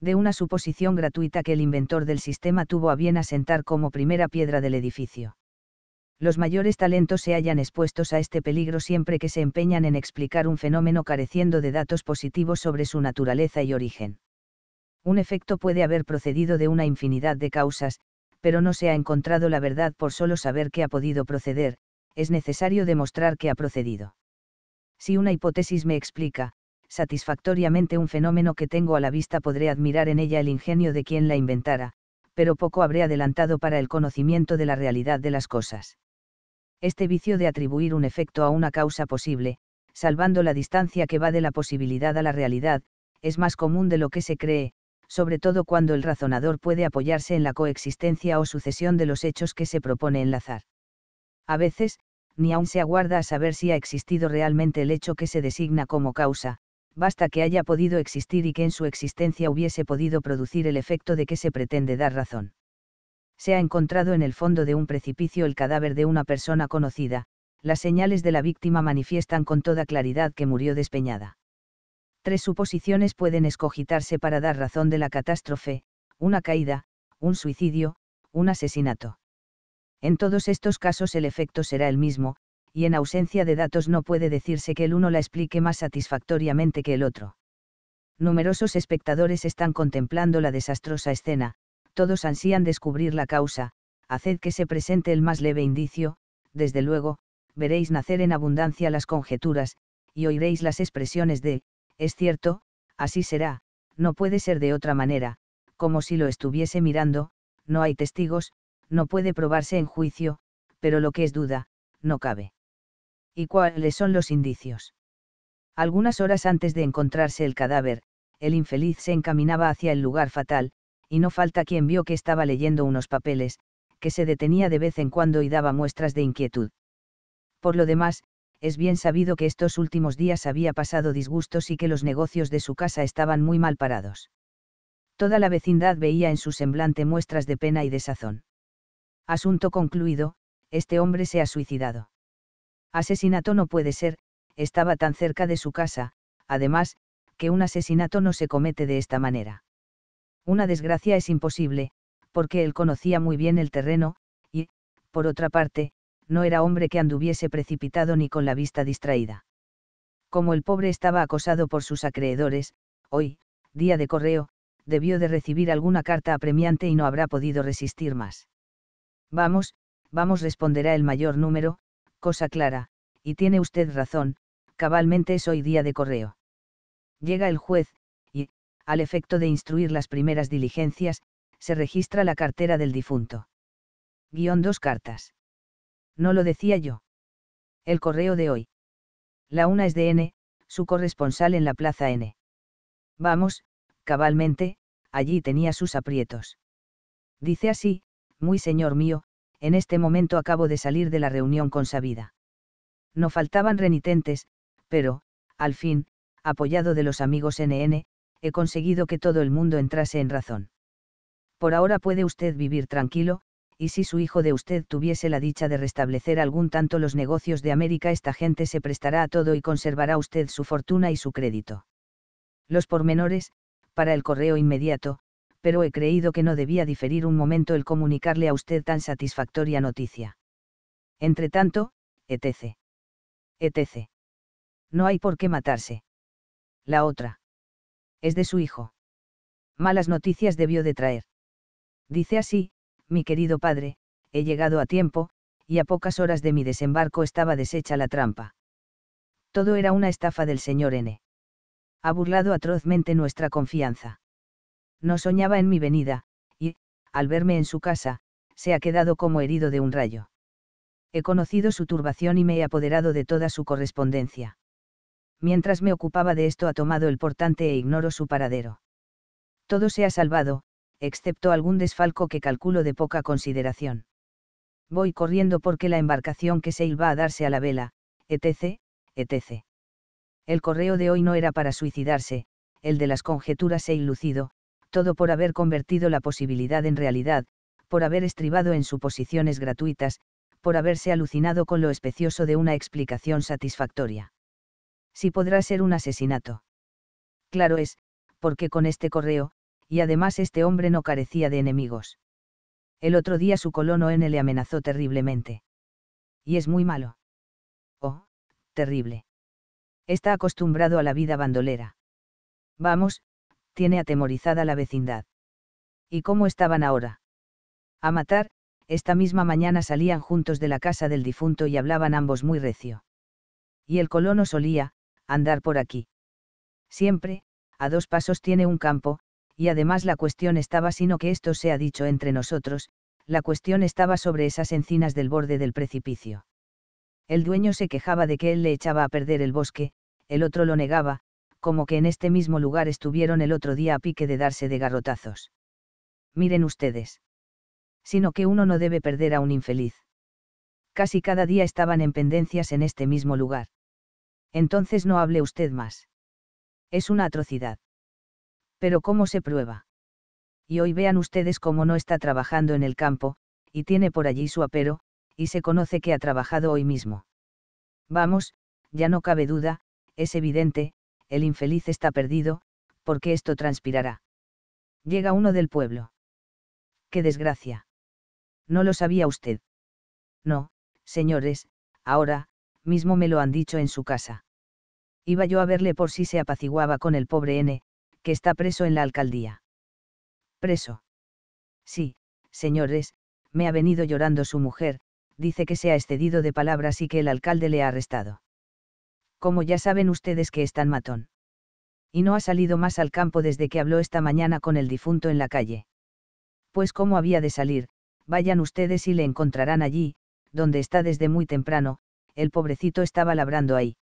De una suposición gratuita que el inventor del sistema tuvo a bien asentar como primera piedra del edificio. Los mayores talentos se hallan expuestos a este peligro siempre que se empeñan en explicar un fenómeno careciendo de datos positivos sobre su naturaleza y origen. Un efecto puede haber procedido de una infinidad de causas, pero no se ha encontrado la verdad por solo saber que ha podido proceder, es necesario demostrar que ha procedido. Si una hipótesis me explica, satisfactoriamente un fenómeno que tengo a la vista podré admirar en ella el ingenio de quien la inventara, pero poco habré adelantado para el conocimiento de la realidad de las cosas. Este vicio de atribuir un efecto a una causa posible, salvando la distancia que va de la posibilidad a la realidad, es más común de lo que se cree, sobre todo cuando el razonador puede apoyarse en la coexistencia o sucesión de los hechos que se propone enlazar. A veces, ni aun se aguarda a saber si ha existido realmente el hecho que se designa como causa, basta que haya podido existir y que en su existencia hubiese podido producir el efecto de que se pretende dar razón. Se ha encontrado en el fondo de un precipicio el cadáver de una persona conocida, las señales de la víctima manifiestan con toda claridad que murió despeñada tres suposiciones pueden escogitarse para dar razón de la catástrofe, una caída, un suicidio, un asesinato. En todos estos casos el efecto será el mismo, y en ausencia de datos no puede decirse que el uno la explique más satisfactoriamente que el otro. Numerosos espectadores están contemplando la desastrosa escena, todos ansían descubrir la causa, haced que se presente el más leve indicio, desde luego, veréis nacer en abundancia las conjeturas, y oiréis las expresiones de es cierto, así será, no puede ser de otra manera, como si lo estuviese mirando, no hay testigos, no puede probarse en juicio, pero lo que es duda, no cabe. ¿Y cuáles son los indicios? Algunas horas antes de encontrarse el cadáver, el infeliz se encaminaba hacia el lugar fatal, y no falta quien vio que estaba leyendo unos papeles, que se detenía de vez en cuando y daba muestras de inquietud. Por lo demás, es bien sabido que estos últimos días había pasado disgustos y que los negocios de su casa estaban muy mal parados. Toda la vecindad veía en su semblante muestras de pena y desazón. Asunto concluido, este hombre se ha suicidado. Asesinato no puede ser, estaba tan cerca de su casa, además, que un asesinato no se comete de esta manera. Una desgracia es imposible, porque él conocía muy bien el terreno, y, por otra parte, no era hombre que anduviese precipitado ni con la vista distraída. Como el pobre estaba acosado por sus acreedores, hoy, día de correo, debió de recibir alguna carta apremiante y no habrá podido resistir más. Vamos, vamos responderá el mayor número, cosa clara, y tiene usted razón, cabalmente es hoy día de correo. Llega el juez, y, al efecto de instruir las primeras diligencias, se registra la cartera del difunto. Guión dos cartas no lo decía yo. El correo de hoy. La una es de N, su corresponsal en la Plaza N. Vamos, cabalmente, allí tenía sus aprietos. Dice así, muy señor mío, en este momento acabo de salir de la reunión con Sabida. No faltaban renitentes, pero, al fin, apoyado de los amigos NN, he conseguido que todo el mundo entrase en razón. Por ahora puede usted vivir tranquilo, y si su hijo de usted tuviese la dicha de restablecer algún tanto los negocios de América, esta gente se prestará a todo y conservará usted su fortuna y su crédito. Los pormenores, para el correo inmediato, pero he creído que no debía diferir un momento el comunicarle a usted tan satisfactoria noticia. tanto, etc. etc. No hay por qué matarse. La otra. Es de su hijo. Malas noticias debió de traer. Dice así, mi querido padre, he llegado a tiempo, y a pocas horas de mi desembarco estaba deshecha la trampa. Todo era una estafa del señor N. Ha burlado atrozmente nuestra confianza. No soñaba en mi venida, y, al verme en su casa, se ha quedado como herido de un rayo. He conocido su turbación y me he apoderado de toda su correspondencia. Mientras me ocupaba de esto ha tomado el portante e ignoro su paradero. Todo se ha salvado, excepto algún desfalco que calculo de poca consideración. Voy corriendo porque la embarcación que se va a darse a la vela, etc., etc. El correo de hoy no era para suicidarse, el de las conjeturas e ilucido, todo por haber convertido la posibilidad en realidad, por haber estribado en suposiciones gratuitas, por haberse alucinado con lo especioso de una explicación satisfactoria. Si podrá ser un asesinato. Claro es, porque con este correo, y además este hombre no carecía de enemigos. El otro día su colono N le amenazó terriblemente. Y es muy malo. Oh, terrible. Está acostumbrado a la vida bandolera. Vamos, tiene atemorizada la vecindad. ¿Y cómo estaban ahora? A matar, esta misma mañana salían juntos de la casa del difunto y hablaban ambos muy recio. Y el colono solía, andar por aquí. Siempre, a dos pasos tiene un campo, y además la cuestión estaba sino que esto se ha dicho entre nosotros, la cuestión estaba sobre esas encinas del borde del precipicio. El dueño se quejaba de que él le echaba a perder el bosque, el otro lo negaba, como que en este mismo lugar estuvieron el otro día a pique de darse de garrotazos. Miren ustedes. Sino que uno no debe perder a un infeliz. Casi cada día estaban en pendencias en este mismo lugar. Entonces no hable usted más. Es una atrocidad. Pero ¿cómo se prueba? Y hoy vean ustedes cómo no está trabajando en el campo, y tiene por allí su apero, y se conoce que ha trabajado hoy mismo. Vamos, ya no cabe duda, es evidente, el infeliz está perdido, porque esto transpirará. Llega uno del pueblo. ¡Qué desgracia! No lo sabía usted. No, señores, ahora, mismo me lo han dicho en su casa. Iba yo a verle por si se apaciguaba con el pobre N, que está preso en la alcaldía. Preso. Sí, señores, me ha venido llorando su mujer, dice que se ha excedido de palabras y que el alcalde le ha arrestado. Como ya saben ustedes que es tan matón. Y no ha salido más al campo desde que habló esta mañana con el difunto en la calle. Pues cómo había de salir, vayan ustedes y le encontrarán allí, donde está desde muy temprano, el pobrecito estaba labrando ahí.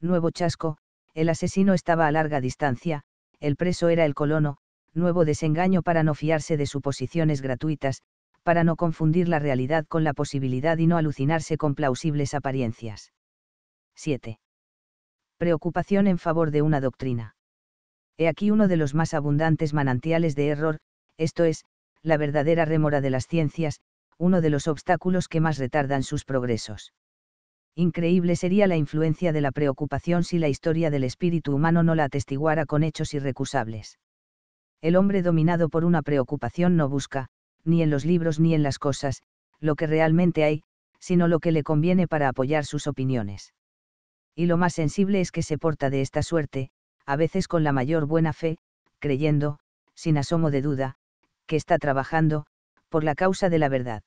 Nuevo chasco, el asesino estaba a larga distancia, el preso era el colono, nuevo desengaño para no fiarse de suposiciones gratuitas, para no confundir la realidad con la posibilidad y no alucinarse con plausibles apariencias. 7. Preocupación en favor de una doctrina. He aquí uno de los más abundantes manantiales de error, esto es, la verdadera rémora de las ciencias, uno de los obstáculos que más retardan sus progresos increíble sería la influencia de la preocupación si la historia del espíritu humano no la atestiguara con hechos irrecusables. El hombre dominado por una preocupación no busca, ni en los libros ni en las cosas, lo que realmente hay, sino lo que le conviene para apoyar sus opiniones. Y lo más sensible es que se porta de esta suerte, a veces con la mayor buena fe, creyendo, sin asomo de duda, que está trabajando, por la causa de la verdad.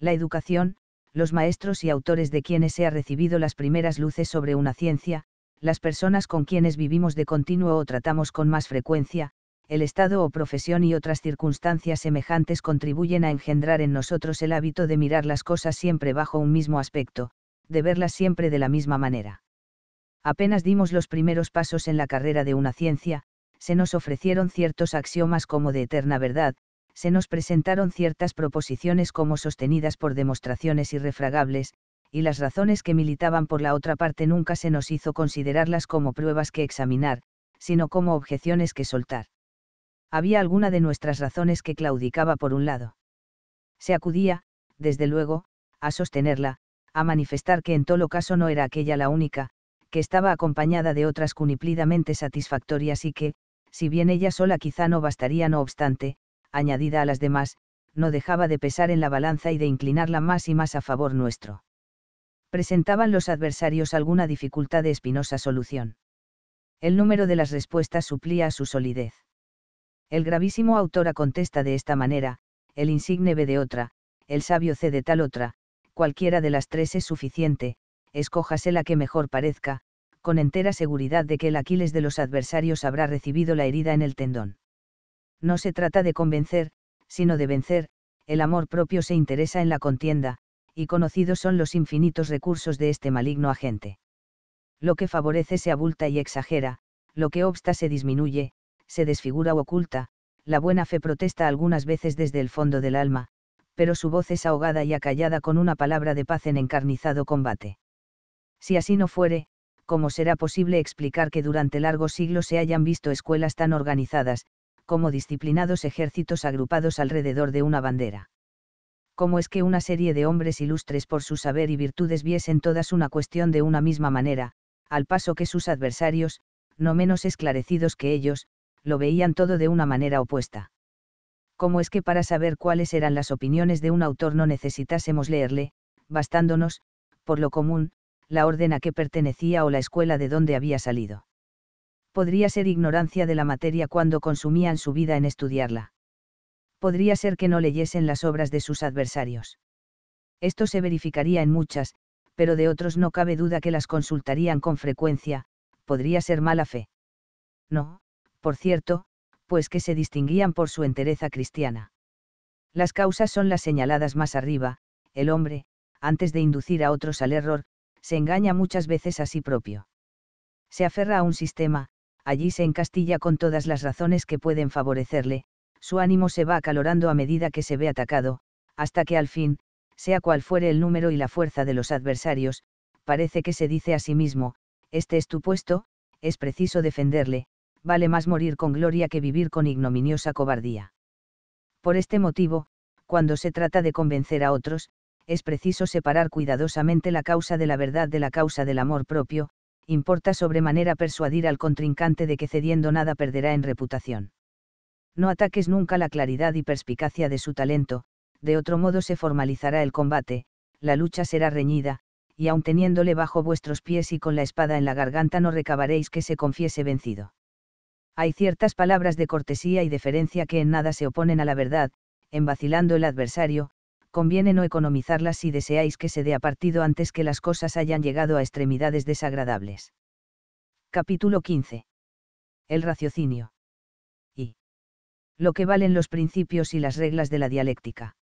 La educación, los maestros y autores de quienes se ha recibido las primeras luces sobre una ciencia, las personas con quienes vivimos de continuo o tratamos con más frecuencia, el estado o profesión y otras circunstancias semejantes contribuyen a engendrar en nosotros el hábito de mirar las cosas siempre bajo un mismo aspecto, de verlas siempre de la misma manera. Apenas dimos los primeros pasos en la carrera de una ciencia, se nos ofrecieron ciertos axiomas como de eterna verdad, se nos presentaron ciertas proposiciones como sostenidas por demostraciones irrefragables, y las razones que militaban por la otra parte nunca se nos hizo considerarlas como pruebas que examinar, sino como objeciones que soltar. Había alguna de nuestras razones que claudicaba por un lado. Se acudía, desde luego, a sostenerla, a manifestar que en todo caso no era aquella la única, que estaba acompañada de otras cuniplidamente satisfactorias y que, si bien ella sola quizá no bastaría no obstante, añadida a las demás, no dejaba de pesar en la balanza y de inclinarla más y más a favor nuestro. Presentaban los adversarios alguna dificultad de espinosa solución. El número de las respuestas suplía a su solidez. El gravísimo autor contesta de esta manera, el insigne B de otra, el sabio C de tal otra, cualquiera de las tres es suficiente, escójase la que mejor parezca, con entera seguridad de que el Aquiles de los adversarios habrá recibido la herida en el tendón no se trata de convencer, sino de vencer, el amor propio se interesa en la contienda, y conocidos son los infinitos recursos de este maligno agente. Lo que favorece se abulta y exagera, lo que obsta se disminuye, se desfigura o oculta, la buena fe protesta algunas veces desde el fondo del alma, pero su voz es ahogada y acallada con una palabra de paz en encarnizado combate. Si así no fuere, ¿cómo será posible explicar que durante largos siglos se hayan visto escuelas tan organizadas, como disciplinados ejércitos agrupados alrededor de una bandera. ¿Cómo es que una serie de hombres ilustres por su saber y virtudes viesen todas una cuestión de una misma manera, al paso que sus adversarios, no menos esclarecidos que ellos, lo veían todo de una manera opuesta? ¿Cómo es que para saber cuáles eran las opiniones de un autor no necesitásemos leerle, bastándonos, por lo común, la orden a que pertenecía o la escuela de donde había salido? podría ser ignorancia de la materia cuando consumían su vida en estudiarla. Podría ser que no leyesen las obras de sus adversarios. Esto se verificaría en muchas, pero de otros no cabe duda que las consultarían con frecuencia, podría ser mala fe. No, por cierto, pues que se distinguían por su entereza cristiana. Las causas son las señaladas más arriba, el hombre, antes de inducir a otros al error, se engaña muchas veces a sí propio. Se aferra a un sistema, allí se encastilla con todas las razones que pueden favorecerle, su ánimo se va acalorando a medida que se ve atacado, hasta que al fin, sea cual fuere el número y la fuerza de los adversarios, parece que se dice a sí mismo, este es tu puesto, es preciso defenderle, vale más morir con gloria que vivir con ignominiosa cobardía. Por este motivo, cuando se trata de convencer a otros, es preciso separar cuidadosamente la causa de la verdad de la causa del amor propio, importa sobremanera persuadir al contrincante de que cediendo nada perderá en reputación. No ataques nunca la claridad y perspicacia de su talento, de otro modo se formalizará el combate, la lucha será reñida, y aun teniéndole bajo vuestros pies y con la espada en la garganta no recabaréis que se confiese vencido. Hay ciertas palabras de cortesía y deferencia que en nada se oponen a la verdad, en vacilando el adversario, conviene no economizarlas si deseáis que se dé a partido antes que las cosas hayan llegado a extremidades desagradables. Capítulo 15. El raciocinio. Y. Lo que valen los principios y las reglas de la dialéctica.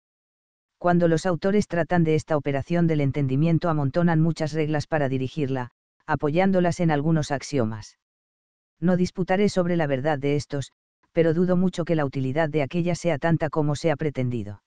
Cuando los autores tratan de esta operación del entendimiento amontonan muchas reglas para dirigirla, apoyándolas en algunos axiomas. No disputaré sobre la verdad de estos, pero dudo mucho que la utilidad de aquella sea tanta como se ha pretendido.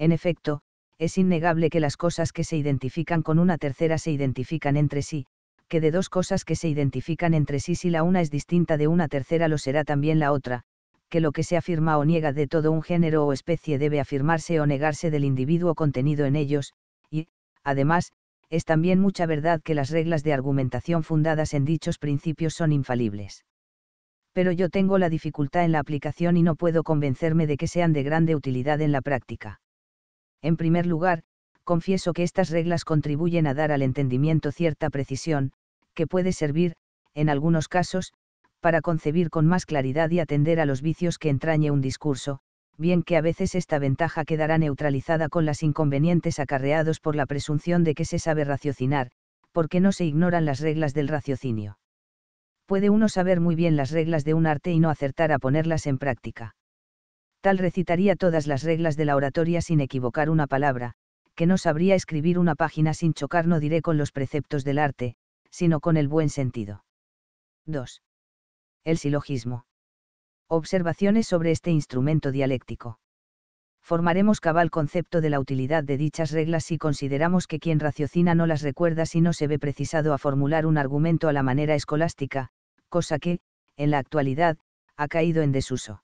En efecto, es innegable que las cosas que se identifican con una tercera se identifican entre sí, que de dos cosas que se identifican entre sí si la una es distinta de una tercera lo será también la otra, que lo que se afirma o niega de todo un género o especie debe afirmarse o negarse del individuo contenido en ellos, y, además, es también mucha verdad que las reglas de argumentación fundadas en dichos principios son infalibles. Pero yo tengo la dificultad en la aplicación y no puedo convencerme de que sean de grande utilidad en la práctica. En primer lugar, confieso que estas reglas contribuyen a dar al entendimiento cierta precisión, que puede servir, en algunos casos, para concebir con más claridad y atender a los vicios que entrañe un discurso, bien que a veces esta ventaja quedará neutralizada con las inconvenientes acarreados por la presunción de que se sabe raciocinar, porque no se ignoran las reglas del raciocinio. Puede uno saber muy bien las reglas de un arte y no acertar a ponerlas en práctica tal recitaría todas las reglas de la oratoria sin equivocar una palabra, que no sabría escribir una página sin chocar no diré con los preceptos del arte, sino con el buen sentido. 2. El silogismo. Observaciones sobre este instrumento dialéctico. Formaremos cabal concepto de la utilidad de dichas reglas si consideramos que quien raciocina no las recuerda si no se ve precisado a formular un argumento a la manera escolástica, cosa que, en la actualidad, ha caído en desuso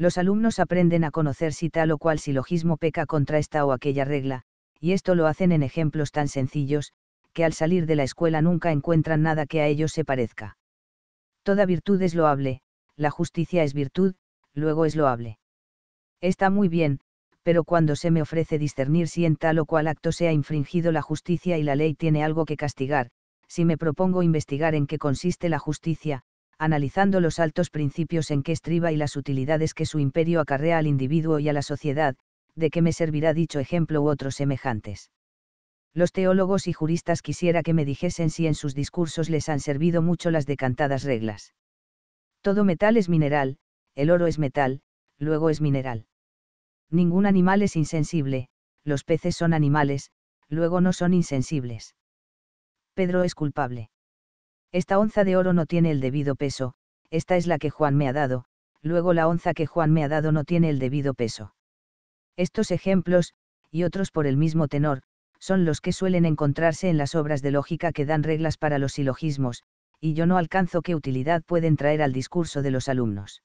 los alumnos aprenden a conocer si tal o cual silogismo peca contra esta o aquella regla, y esto lo hacen en ejemplos tan sencillos, que al salir de la escuela nunca encuentran nada que a ellos se parezca. Toda virtud es loable, la justicia es virtud, luego es loable. Está muy bien, pero cuando se me ofrece discernir si en tal o cual acto se ha infringido la justicia y la ley tiene algo que castigar, si me propongo investigar en qué consiste la justicia, analizando los altos principios en que estriba y las utilidades que su imperio acarrea al individuo y a la sociedad, de qué me servirá dicho ejemplo u otros semejantes. Los teólogos y juristas quisiera que me dijesen si en sus discursos les han servido mucho las decantadas reglas. Todo metal es mineral, el oro es metal, luego es mineral. Ningún animal es insensible, los peces son animales, luego no son insensibles. Pedro es culpable. Esta onza de oro no tiene el debido peso, esta es la que Juan me ha dado, luego la onza que Juan me ha dado no tiene el debido peso. Estos ejemplos, y otros por el mismo tenor, son los que suelen encontrarse en las obras de lógica que dan reglas para los silogismos, y yo no alcanzo qué utilidad pueden traer al discurso de los alumnos.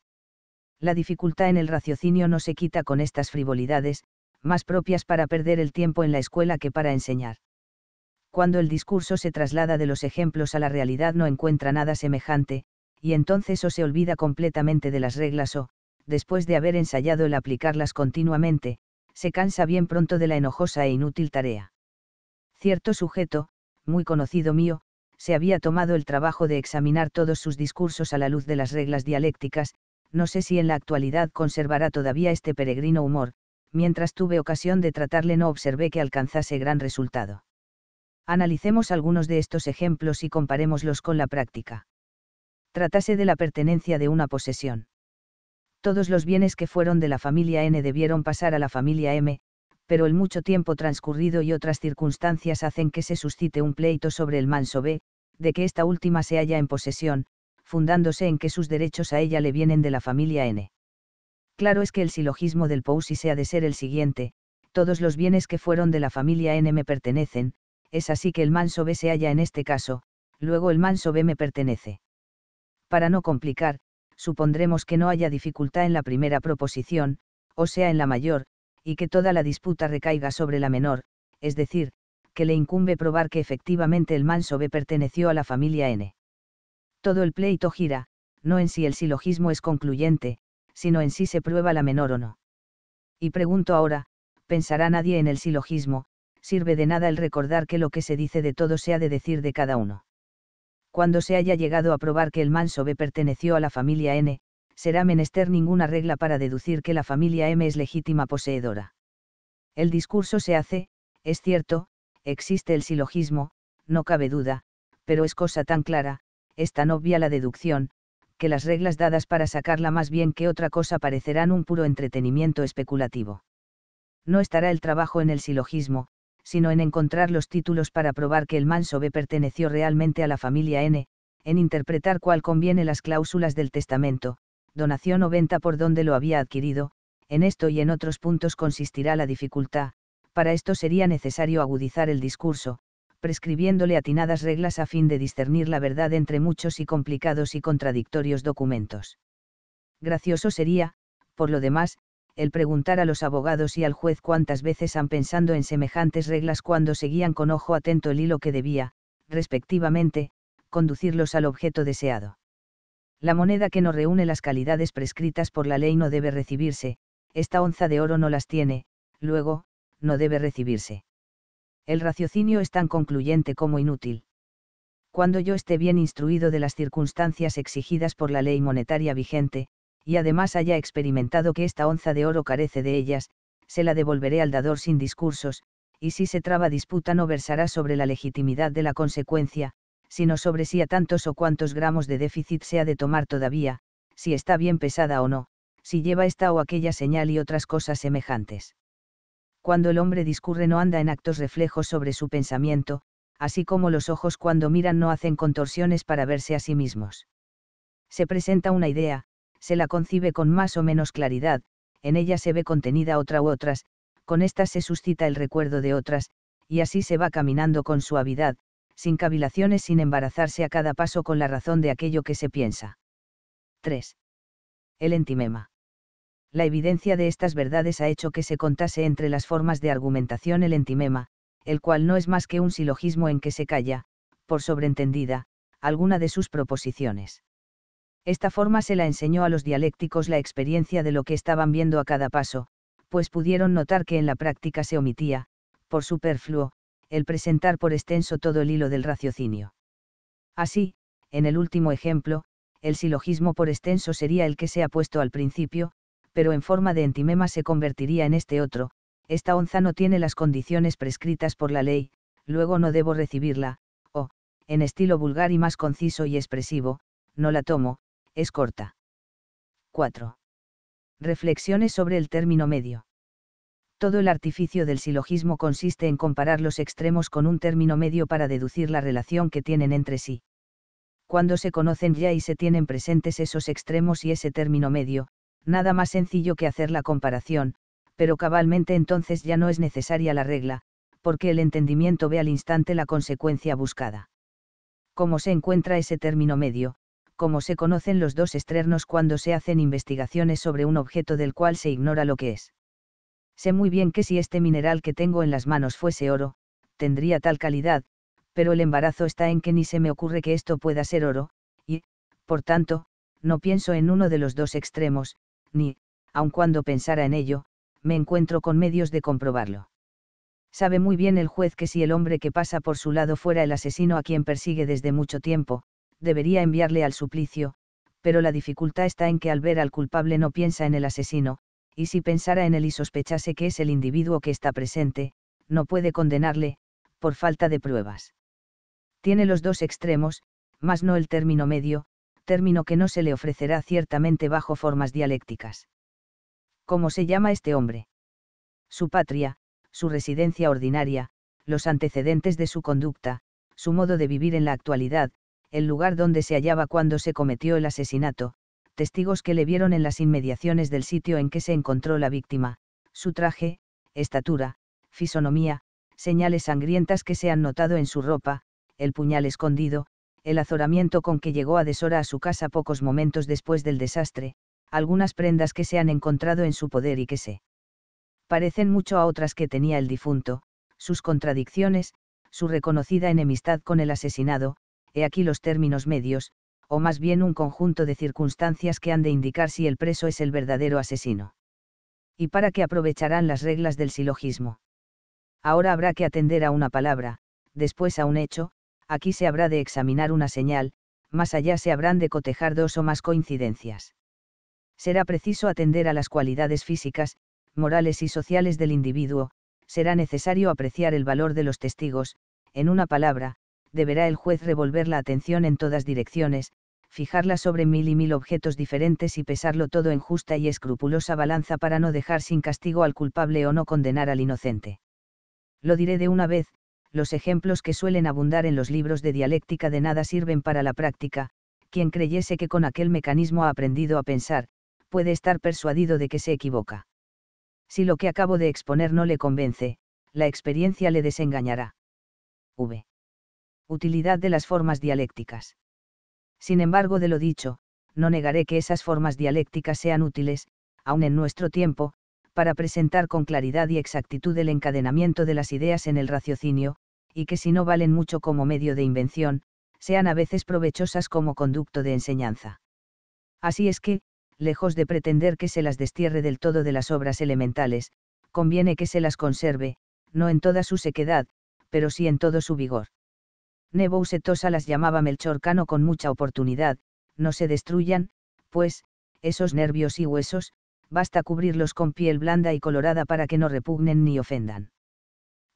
La dificultad en el raciocinio no se quita con estas frivolidades, más propias para perder el tiempo en la escuela que para enseñar cuando el discurso se traslada de los ejemplos a la realidad no encuentra nada semejante, y entonces o se olvida completamente de las reglas o, después de haber ensayado el aplicarlas continuamente, se cansa bien pronto de la enojosa e inútil tarea. Cierto sujeto, muy conocido mío, se había tomado el trabajo de examinar todos sus discursos a la luz de las reglas dialécticas, no sé si en la actualidad conservará todavía este peregrino humor, mientras tuve ocasión de tratarle no observé que alcanzase gran resultado. Analicemos algunos de estos ejemplos y comparémoslos con la práctica. Tratase de la pertenencia de una posesión. Todos los bienes que fueron de la familia N debieron pasar a la familia M, pero el mucho tiempo transcurrido y otras circunstancias hacen que se suscite un pleito sobre el manso B, de que esta última se halla en posesión, fundándose en que sus derechos a ella le vienen de la familia N. Claro es que el silogismo del Pousi sea de ser el siguiente, todos los bienes que fueron de la familia N me pertenecen, es así que el manso B se halla en este caso, luego el manso B me pertenece. Para no complicar, supondremos que no haya dificultad en la primera proposición, o sea en la mayor, y que toda la disputa recaiga sobre la menor, es decir, que le incumbe probar que efectivamente el manso B perteneció a la familia N. Todo el pleito gira, no en si el silogismo es concluyente, sino en si se prueba la menor o no. Y pregunto ahora, ¿pensará nadie en el silogismo, sirve de nada el recordar que lo que se dice de todo se ha de decir de cada uno. Cuando se haya llegado a probar que el manso B perteneció a la familia N, será menester ninguna regla para deducir que la familia M es legítima poseedora. El discurso se hace, es cierto, existe el silogismo, no cabe duda, pero es cosa tan clara, es tan obvia la deducción, que las reglas dadas para sacarla más bien que otra cosa parecerán un puro entretenimiento especulativo. No estará el trabajo en el silogismo, sino en encontrar los títulos para probar que el manso B perteneció realmente a la familia N, en interpretar cuál conviene las cláusulas del testamento, donación o venta por donde lo había adquirido, en esto y en otros puntos consistirá la dificultad, para esto sería necesario agudizar el discurso, prescribiéndole atinadas reglas a fin de discernir la verdad entre muchos y complicados y contradictorios documentos. Gracioso sería, por lo demás, el preguntar a los abogados y al juez cuántas veces han pensado en semejantes reglas cuando seguían con ojo atento el hilo que debía, respectivamente, conducirlos al objeto deseado. La moneda que no reúne las calidades prescritas por la ley no debe recibirse, esta onza de oro no las tiene, luego, no debe recibirse. El raciocinio es tan concluyente como inútil. Cuando yo esté bien instruido de las circunstancias exigidas por la ley monetaria vigente, y además haya experimentado que esta onza de oro carece de ellas, se la devolveré al dador sin discursos, y si se traba disputa no versará sobre la legitimidad de la consecuencia, sino sobre si a tantos o cuantos gramos de déficit se ha de tomar todavía, si está bien pesada o no, si lleva esta o aquella señal y otras cosas semejantes. Cuando el hombre discurre no anda en actos reflejos sobre su pensamiento, así como los ojos cuando miran no hacen contorsiones para verse a sí mismos. Se presenta una idea, se la concibe con más o menos claridad, en ella se ve contenida otra u otras, con estas se suscita el recuerdo de otras, y así se va caminando con suavidad, sin cavilaciones, sin embarazarse a cada paso con la razón de aquello que se piensa. 3. El entimema. La evidencia de estas verdades ha hecho que se contase entre las formas de argumentación el entimema, el cual no es más que un silogismo en que se calla, por sobreentendida, alguna de sus proposiciones. Esta forma se la enseñó a los dialécticos la experiencia de lo que estaban viendo a cada paso, pues pudieron notar que en la práctica se omitía, por superfluo, el presentar por extenso todo el hilo del raciocinio. Así, en el último ejemplo, el silogismo por extenso sería el que se ha puesto al principio, pero en forma de entimema se convertiría en este otro, esta onza no tiene las condiciones prescritas por la ley, luego no debo recibirla, o, en estilo vulgar y más conciso y expresivo, no la tomo, es corta. 4. Reflexiones sobre el término medio. Todo el artificio del silogismo consiste en comparar los extremos con un término medio para deducir la relación que tienen entre sí. Cuando se conocen ya y se tienen presentes esos extremos y ese término medio, nada más sencillo que hacer la comparación, pero cabalmente entonces ya no es necesaria la regla, porque el entendimiento ve al instante la consecuencia buscada. ¿Cómo se encuentra ese término medio, como se conocen los dos externos cuando se hacen investigaciones sobre un objeto del cual se ignora lo que es. Sé muy bien que si este mineral que tengo en las manos fuese oro, tendría tal calidad, pero el embarazo está en que ni se me ocurre que esto pueda ser oro, y, por tanto, no pienso en uno de los dos extremos, ni, aun cuando pensara en ello, me encuentro con medios de comprobarlo. Sabe muy bien el juez que si el hombre que pasa por su lado fuera el asesino a quien persigue desde mucho tiempo, debería enviarle al suplicio, pero la dificultad está en que al ver al culpable no piensa en el asesino, y si pensara en él y sospechase que es el individuo que está presente, no puede condenarle, por falta de pruebas. Tiene los dos extremos, más no el término medio, término que no se le ofrecerá ciertamente bajo formas dialécticas. ¿Cómo se llama este hombre? Su patria, su residencia ordinaria, los antecedentes de su conducta, su modo de vivir en la actualidad, el lugar donde se hallaba cuando se cometió el asesinato, testigos que le vieron en las inmediaciones del sitio en que se encontró la víctima, su traje, estatura, fisonomía, señales sangrientas que se han notado en su ropa, el puñal escondido, el azoramiento con que llegó a deshora a su casa pocos momentos después del desastre, algunas prendas que se han encontrado en su poder y que se parecen mucho a otras que tenía el difunto, sus contradicciones, su reconocida enemistad con el asesinado, he aquí los términos medios, o más bien un conjunto de circunstancias que han de indicar si el preso es el verdadero asesino. Y para qué aprovecharán las reglas del silogismo. Ahora habrá que atender a una palabra, después a un hecho, aquí se habrá de examinar una señal, más allá se habrán de cotejar dos o más coincidencias. Será preciso atender a las cualidades físicas, morales y sociales del individuo, será necesario apreciar el valor de los testigos, en una palabra, deberá el juez revolver la atención en todas direcciones, fijarla sobre mil y mil objetos diferentes y pesarlo todo en justa y escrupulosa balanza para no dejar sin castigo al culpable o no condenar al inocente. Lo diré de una vez, los ejemplos que suelen abundar en los libros de dialéctica de nada sirven para la práctica, quien creyese que con aquel mecanismo ha aprendido a pensar, puede estar persuadido de que se equivoca. Si lo que acabo de exponer no le convence, la experiencia le desengañará. V utilidad de las formas dialécticas. Sin embargo, de lo dicho, no negaré que esas formas dialécticas sean útiles, aun en nuestro tiempo, para presentar con claridad y exactitud el encadenamiento de las ideas en el raciocinio, y que si no valen mucho como medio de invención, sean a veces provechosas como conducto de enseñanza. Así es que, lejos de pretender que se las destierre del todo de las obras elementales, conviene que se las conserve, no en toda su sequedad, pero sí en todo su vigor. Nebo las llamaba melchorcano con mucha oportunidad, no se destruyan, pues, esos nervios y huesos, basta cubrirlos con piel blanda y colorada para que no repugnen ni ofendan.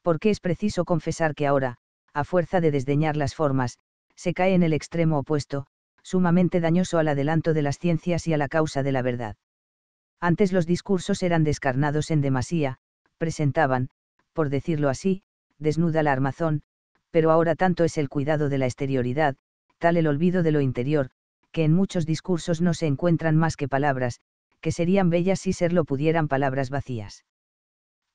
Porque es preciso confesar que ahora, a fuerza de desdeñar las formas, se cae en el extremo opuesto, sumamente dañoso al adelanto de las ciencias y a la causa de la verdad. Antes los discursos eran descarnados en demasía, presentaban, por decirlo así, desnuda la armazón, pero ahora tanto es el cuidado de la exterioridad, tal el olvido de lo interior, que en muchos discursos no se encuentran más que palabras, que serían bellas si serlo pudieran palabras vacías.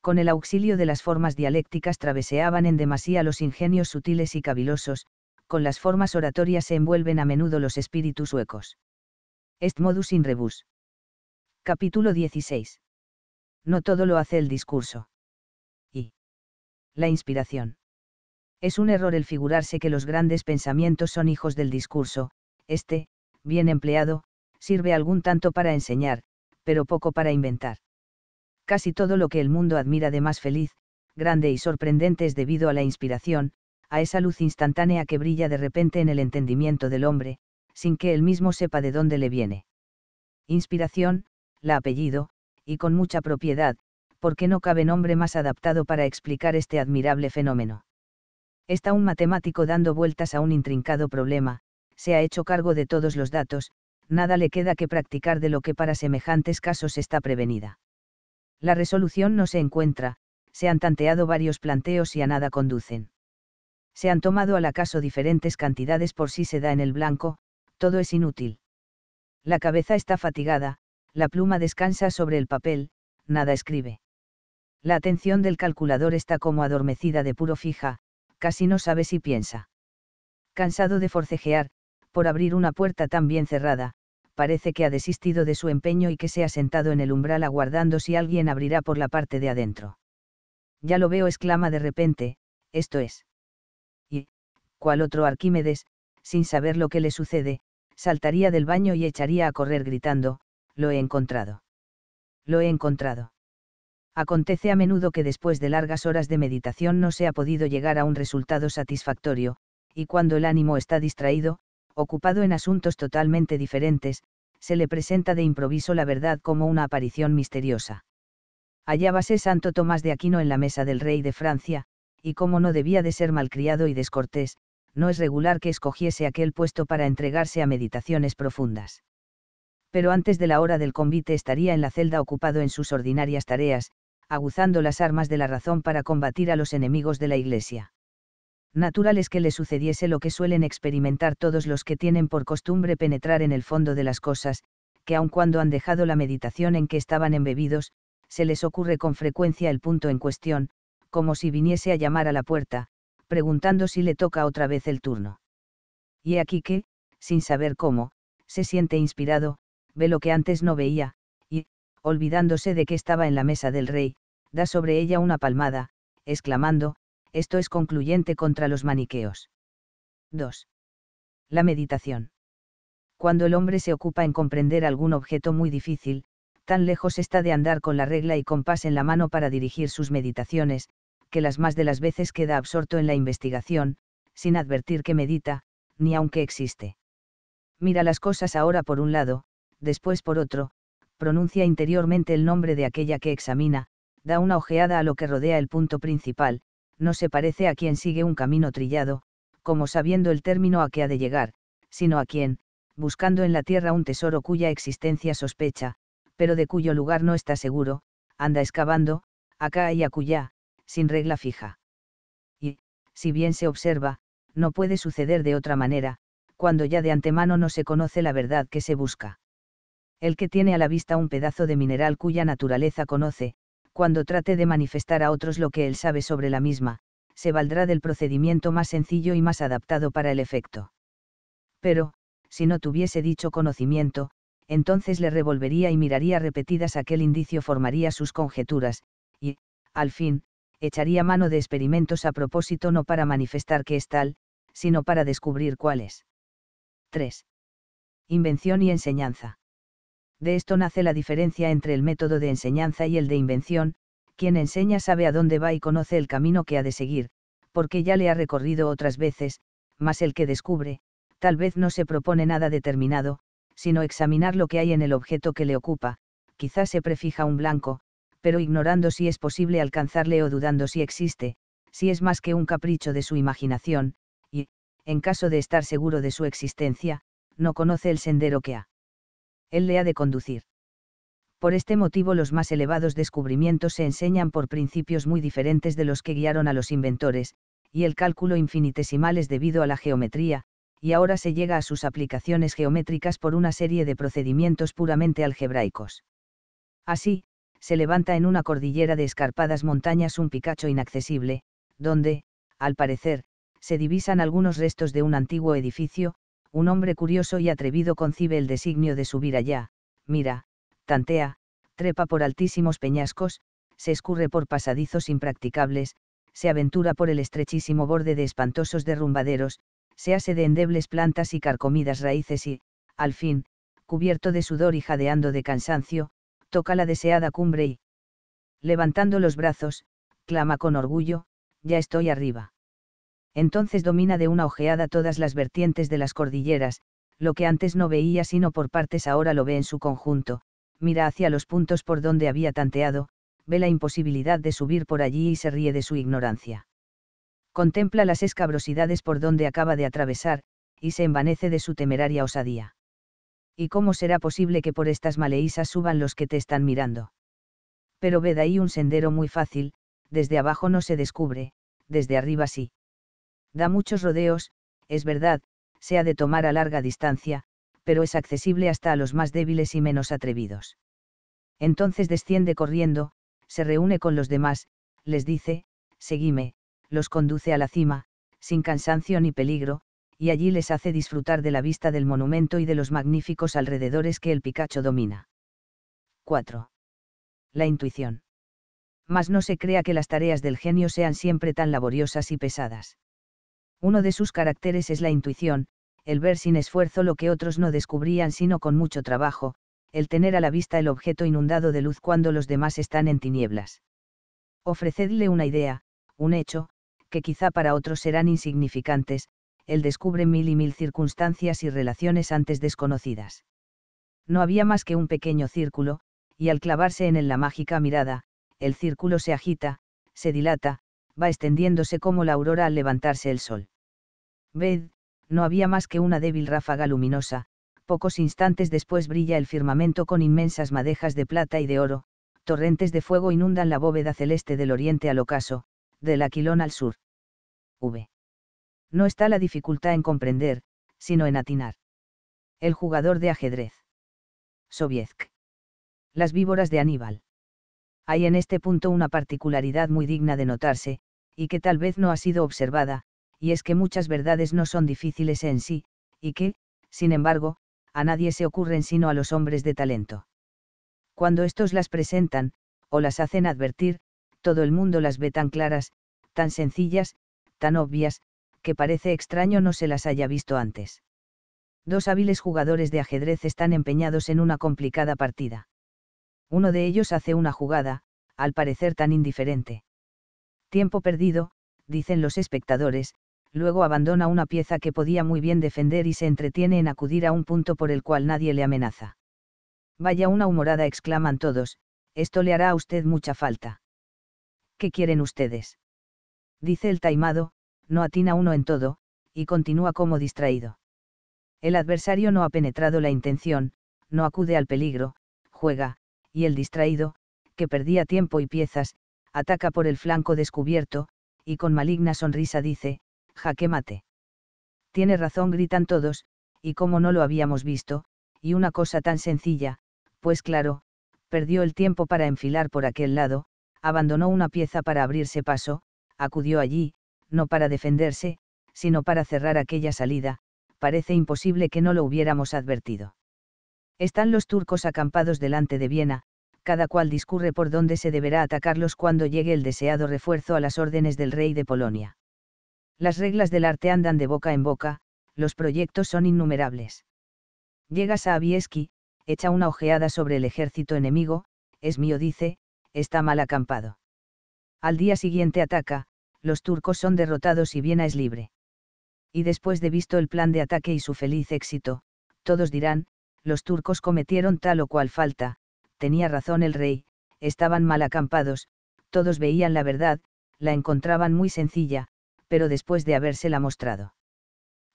Con el auxilio de las formas dialécticas traveseaban en demasía los ingenios sutiles y cavilosos, con las formas oratorias se envuelven a menudo los espíritus huecos. Est modus in rebus. Capítulo 16. No todo lo hace el discurso. Y. La inspiración. Es un error el figurarse que los grandes pensamientos son hijos del discurso, este, bien empleado, sirve algún tanto para enseñar, pero poco para inventar. Casi todo lo que el mundo admira de más feliz, grande y sorprendente es debido a la inspiración, a esa luz instantánea que brilla de repente en el entendimiento del hombre, sin que él mismo sepa de dónde le viene. Inspiración, la apellido, y con mucha propiedad, porque no cabe nombre más adaptado para explicar este admirable fenómeno. Está un matemático dando vueltas a un intrincado problema, se ha hecho cargo de todos los datos, nada le queda que practicar de lo que para semejantes casos está prevenida. La resolución no se encuentra, se han tanteado varios planteos y a nada conducen. Se han tomado al acaso diferentes cantidades por si se da en el blanco, todo es inútil. La cabeza está fatigada, la pluma descansa sobre el papel, nada escribe. La atención del calculador está como adormecida de puro fija, casi no sabe si piensa. Cansado de forcejear, por abrir una puerta tan bien cerrada, parece que ha desistido de su empeño y que se ha sentado en el umbral aguardando si alguien abrirá por la parte de adentro. Ya lo veo, exclama de repente, esto es. Y, cual otro Arquímedes, sin saber lo que le sucede, saltaría del baño y echaría a correr gritando, lo he encontrado. Lo he encontrado acontece a menudo que después de largas horas de meditación no se ha podido llegar a un resultado satisfactorio, y cuando el ánimo está distraído, ocupado en asuntos totalmente diferentes, se le presenta de improviso la verdad como una aparición misteriosa. Hallábase Santo Tomás de Aquino en la mesa del rey de Francia, y como no debía de ser malcriado y descortés, no es regular que escogiese aquel puesto para entregarse a meditaciones profundas. Pero antes de la hora del convite estaría en la celda ocupado en sus ordinarias tareas, aguzando las armas de la razón para combatir a los enemigos de la Iglesia. Natural es que le sucediese lo que suelen experimentar todos los que tienen por costumbre penetrar en el fondo de las cosas, que aun cuando han dejado la meditación en que estaban embebidos, se les ocurre con frecuencia el punto en cuestión, como si viniese a llamar a la puerta, preguntando si le toca otra vez el turno. Y aquí que, sin saber cómo, se siente inspirado, ve lo que antes no veía, olvidándose de que estaba en la mesa del rey, da sobre ella una palmada, exclamando, esto es concluyente contra los maniqueos. 2. La meditación. Cuando el hombre se ocupa en comprender algún objeto muy difícil, tan lejos está de andar con la regla y compás en la mano para dirigir sus meditaciones, que las más de las veces queda absorto en la investigación, sin advertir que medita, ni aunque existe. Mira las cosas ahora por un lado, después por otro, pronuncia interiormente el nombre de aquella que examina, da una ojeada a lo que rodea el punto principal, no se parece a quien sigue un camino trillado, como sabiendo el término a que ha de llegar, sino a quien, buscando en la tierra un tesoro cuya existencia sospecha, pero de cuyo lugar no está seguro, anda excavando, acá y acullá, sin regla fija. Y, si bien se observa, no puede suceder de otra manera, cuando ya de antemano no se conoce la verdad que se busca el que tiene a la vista un pedazo de mineral cuya naturaleza conoce, cuando trate de manifestar a otros lo que él sabe sobre la misma, se valdrá del procedimiento más sencillo y más adaptado para el efecto. Pero, si no tuviese dicho conocimiento, entonces le revolvería y miraría repetidas aquel indicio, formaría sus conjeturas, y, al fin, echaría mano de experimentos a propósito no para manifestar que es tal, sino para descubrir cuál es. 3. Invención y enseñanza. De esto nace la diferencia entre el método de enseñanza y el de invención, quien enseña sabe a dónde va y conoce el camino que ha de seguir, porque ya le ha recorrido otras veces, mas el que descubre, tal vez no se propone nada determinado, sino examinar lo que hay en el objeto que le ocupa, quizás se prefija un blanco, pero ignorando si es posible alcanzarle o dudando si existe, si es más que un capricho de su imaginación, y, en caso de estar seguro de su existencia, no conoce el sendero que ha él le ha de conducir. Por este motivo los más elevados descubrimientos se enseñan por principios muy diferentes de los que guiaron a los inventores, y el cálculo infinitesimal es debido a la geometría, y ahora se llega a sus aplicaciones geométricas por una serie de procedimientos puramente algebraicos. Así, se levanta en una cordillera de escarpadas montañas un picacho inaccesible, donde, al parecer, se divisan algunos restos de un antiguo edificio, un hombre curioso y atrevido concibe el designio de subir allá, mira, tantea, trepa por altísimos peñascos, se escurre por pasadizos impracticables, se aventura por el estrechísimo borde de espantosos derrumbaderos, se hace de endebles plantas y carcomidas raíces y, al fin, cubierto de sudor y jadeando de cansancio, toca la deseada cumbre y, levantando los brazos, clama con orgullo, ya estoy arriba entonces domina de una ojeada todas las vertientes de las cordilleras, lo que antes no veía sino por partes ahora lo ve en su conjunto, mira hacia los puntos por donde había tanteado, ve la imposibilidad de subir por allí y se ríe de su ignorancia. Contempla las escabrosidades por donde acaba de atravesar, y se envanece de su temeraria osadía. ¿Y cómo será posible que por estas maleísas suban los que te están mirando? Pero ved ahí un sendero muy fácil, desde abajo no se descubre, desde arriba sí da muchos rodeos, es verdad, se ha de tomar a larga distancia, pero es accesible hasta a los más débiles y menos atrevidos. Entonces desciende corriendo, se reúne con los demás, les dice, seguime, los conduce a la cima, sin cansancio ni peligro, y allí les hace disfrutar de la vista del monumento y de los magníficos alrededores que el Picacho domina. 4. La intuición. Mas no se crea que las tareas del genio sean siempre tan laboriosas y pesadas. Uno de sus caracteres es la intuición, el ver sin esfuerzo lo que otros no descubrían sino con mucho trabajo, el tener a la vista el objeto inundado de luz cuando los demás están en tinieblas. Ofrecedle una idea, un hecho, que quizá para otros serán insignificantes, él descubre mil y mil circunstancias y relaciones antes desconocidas. No había más que un pequeño círculo, y al clavarse en él la mágica mirada, el círculo se agita, se dilata, va extendiéndose como la aurora al levantarse el sol. Ved, no había más que una débil ráfaga luminosa, pocos instantes después brilla el firmamento con inmensas madejas de plata y de oro, torrentes de fuego inundan la bóveda celeste del oriente al ocaso, del aquilón al sur. V. No está la dificultad en comprender, sino en atinar. El jugador de ajedrez. Sovietsk. Las víboras de Aníbal. Hay en este punto una particularidad muy digna de notarse, y que tal vez no ha sido observada, y es que muchas verdades no son difíciles en sí, y que, sin embargo, a nadie se ocurren sino a los hombres de talento. Cuando estos las presentan, o las hacen advertir, todo el mundo las ve tan claras, tan sencillas, tan obvias, que parece extraño no se las haya visto antes. Dos hábiles jugadores de ajedrez están empeñados en una complicada partida. Uno de ellos hace una jugada, al parecer tan indiferente. Tiempo perdido, dicen los espectadores, luego abandona una pieza que podía muy bien defender y se entretiene en acudir a un punto por el cual nadie le amenaza. Vaya una humorada, exclaman todos, esto le hará a usted mucha falta. ¿Qué quieren ustedes? Dice el taimado, no atina uno en todo, y continúa como distraído. El adversario no ha penetrado la intención, no acude al peligro, juega, y el distraído, que perdía tiempo y piezas, ataca por el flanco descubierto, y con maligna sonrisa dice, jaque mate. Tiene razón, gritan todos, y como no lo habíamos visto, y una cosa tan sencilla, pues claro, perdió el tiempo para enfilar por aquel lado, abandonó una pieza para abrirse paso, acudió allí, no para defenderse, sino para cerrar aquella salida, parece imposible que no lo hubiéramos advertido. Están los turcos acampados delante de Viena, cada cual discurre por dónde se deberá atacarlos cuando llegue el deseado refuerzo a las órdenes del rey de Polonia. Las reglas del arte andan de boca en boca, los proyectos son innumerables. Llegas a Abieski, echa una ojeada sobre el ejército enemigo, es mío dice, está mal acampado. Al día siguiente ataca, los turcos son derrotados y Viena es libre. Y después de visto el plan de ataque y su feliz éxito, todos dirán, los turcos cometieron tal o cual falta, tenía razón el rey, estaban mal acampados, todos veían la verdad, la encontraban muy sencilla, pero después de habérsela mostrado.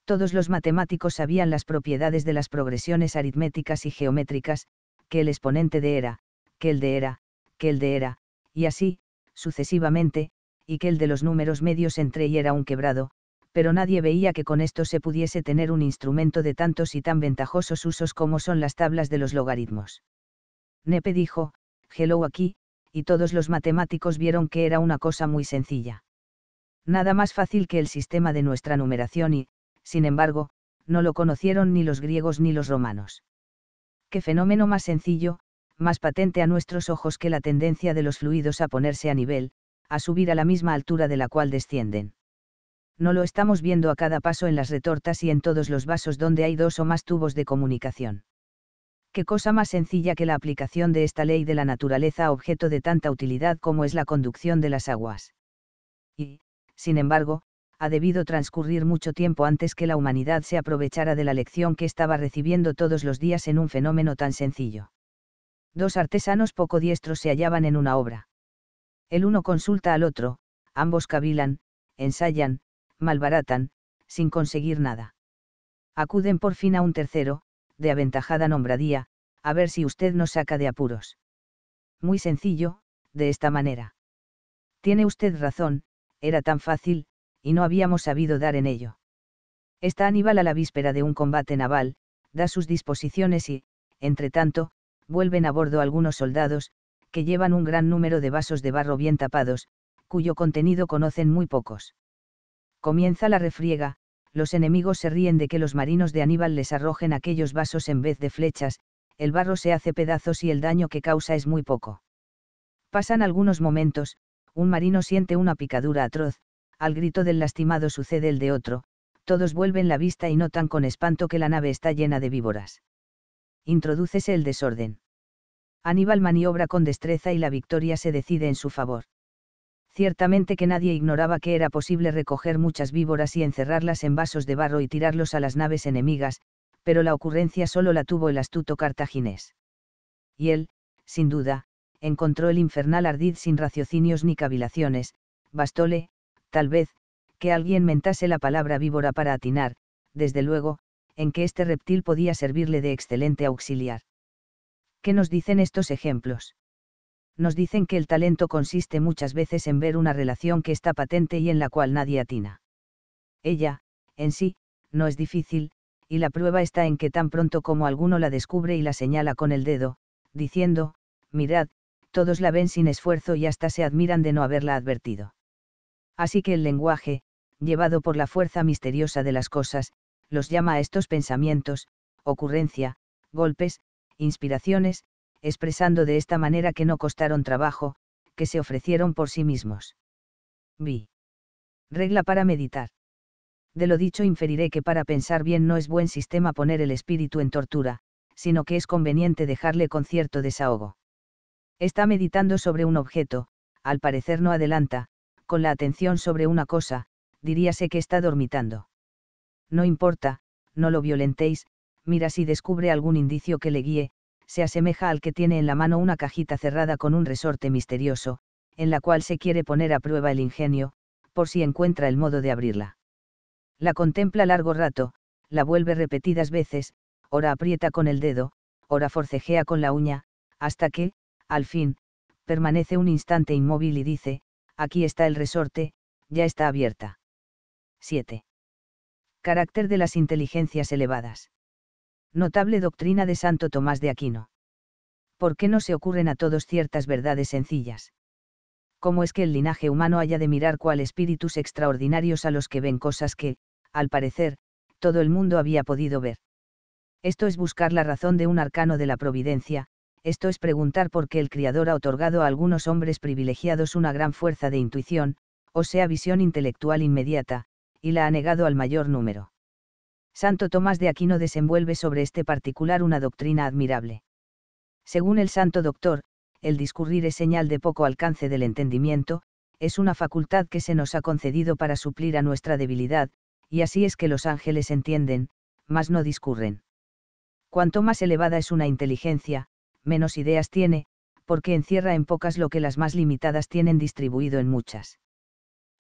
Todos los matemáticos sabían las propiedades de las progresiones aritméticas y geométricas, que el exponente de era, que el de era, que el de era, y así, sucesivamente, y que el de los números medios entre y era un quebrado, pero nadie veía que con esto se pudiese tener un instrumento de tantos y tan ventajosos usos como son las tablas de los logaritmos. Nepe dijo, hello aquí, y todos los matemáticos vieron que era una cosa muy sencilla nada más fácil que el sistema de nuestra numeración y, sin embargo, no lo conocieron ni los griegos ni los romanos. Qué fenómeno más sencillo, más patente a nuestros ojos que la tendencia de los fluidos a ponerse a nivel, a subir a la misma altura de la cual descienden. No lo estamos viendo a cada paso en las retortas y en todos los vasos donde hay dos o más tubos de comunicación. Qué cosa más sencilla que la aplicación de esta ley de la naturaleza a objeto de tanta utilidad como es la conducción de las aguas sin embargo, ha debido transcurrir mucho tiempo antes que la humanidad se aprovechara de la lección que estaba recibiendo todos los días en un fenómeno tan sencillo. Dos artesanos poco diestros se hallaban en una obra. El uno consulta al otro, ambos cavilan, ensayan, malbaratan, sin conseguir nada. Acuden por fin a un tercero, de aventajada nombradía, a ver si usted nos saca de apuros. Muy sencillo, de esta manera. Tiene usted razón, era tan fácil, y no habíamos sabido dar en ello. Está Aníbal a la víspera de un combate naval, da sus disposiciones y, entre tanto, vuelven a bordo algunos soldados, que llevan un gran número de vasos de barro bien tapados, cuyo contenido conocen muy pocos. Comienza la refriega, los enemigos se ríen de que los marinos de Aníbal les arrojen aquellos vasos en vez de flechas, el barro se hace pedazos y el daño que causa es muy poco. Pasan algunos momentos, un marino siente una picadura atroz, al grito del lastimado sucede el de otro, todos vuelven la vista y notan con espanto que la nave está llena de víboras. Introdúcese el desorden. Aníbal maniobra con destreza y la victoria se decide en su favor. Ciertamente que nadie ignoraba que era posible recoger muchas víboras y encerrarlas en vasos de barro y tirarlos a las naves enemigas, pero la ocurrencia solo la tuvo el astuto cartaginés. Y él, sin duda, encontró el infernal ardid sin raciocinios ni cavilaciones, bastóle, tal vez, que alguien mentase la palabra víbora para atinar, desde luego, en que este reptil podía servirle de excelente auxiliar. ¿Qué nos dicen estos ejemplos? Nos dicen que el talento consiste muchas veces en ver una relación que está patente y en la cual nadie atina. Ella, en sí, no es difícil, y la prueba está en que tan pronto como alguno la descubre y la señala con el dedo, diciendo, mirad, todos la ven sin esfuerzo y hasta se admiran de no haberla advertido. Así que el lenguaje, llevado por la fuerza misteriosa de las cosas, los llama a estos pensamientos, ocurrencia, golpes, inspiraciones, expresando de esta manera que no costaron trabajo, que se ofrecieron por sí mismos. Vi. Regla para meditar. De lo dicho inferiré que para pensar bien no es buen sistema poner el espíritu en tortura, sino que es conveniente dejarle con cierto desahogo. Está meditando sobre un objeto, al parecer no adelanta, con la atención sobre una cosa, diríase que está dormitando. No importa, no lo violentéis, mira si descubre algún indicio que le guíe, se asemeja al que tiene en la mano una cajita cerrada con un resorte misterioso, en la cual se quiere poner a prueba el ingenio, por si encuentra el modo de abrirla. La contempla largo rato, la vuelve repetidas veces, ora aprieta con el dedo, ora forcejea con la uña, hasta que, al fin, permanece un instante inmóvil y dice, aquí está el resorte, ya está abierta. 7. Carácter de las inteligencias elevadas. Notable doctrina de Santo Tomás de Aquino. ¿Por qué no se ocurren a todos ciertas verdades sencillas? ¿Cómo es que el linaje humano haya de mirar cual espíritus extraordinarios a los que ven cosas que, al parecer, todo el mundo había podido ver? Esto es buscar la razón de un arcano de la providencia, esto es preguntar por qué el Criador ha otorgado a algunos hombres privilegiados una gran fuerza de intuición, o sea visión intelectual inmediata, y la ha negado al mayor número. Santo Tomás de Aquino desenvuelve sobre este particular una doctrina admirable. Según el santo doctor, el discurrir es señal de poco alcance del entendimiento, es una facultad que se nos ha concedido para suplir a nuestra debilidad, y así es que los ángeles entienden, mas no discurren. Cuanto más elevada es una inteligencia, menos ideas tiene, porque encierra en pocas lo que las más limitadas tienen distribuido en muchas.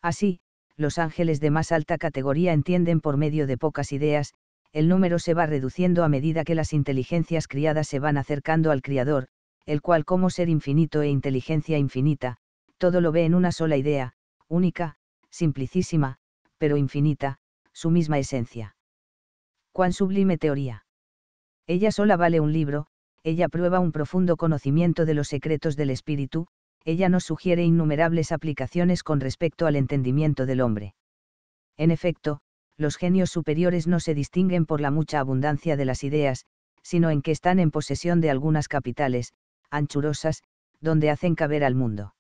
Así, los ángeles de más alta categoría entienden por medio de pocas ideas, el número se va reduciendo a medida que las inteligencias criadas se van acercando al Criador, el cual como ser infinito e inteligencia infinita, todo lo ve en una sola idea, única, simplicísima, pero infinita, su misma esencia. ¡Cuán sublime teoría! Ella sola vale un libro, ella prueba un profundo conocimiento de los secretos del espíritu, ella nos sugiere innumerables aplicaciones con respecto al entendimiento del hombre. En efecto, los genios superiores no se distinguen por la mucha abundancia de las ideas, sino en que están en posesión de algunas capitales, anchurosas, donde hacen caber al mundo.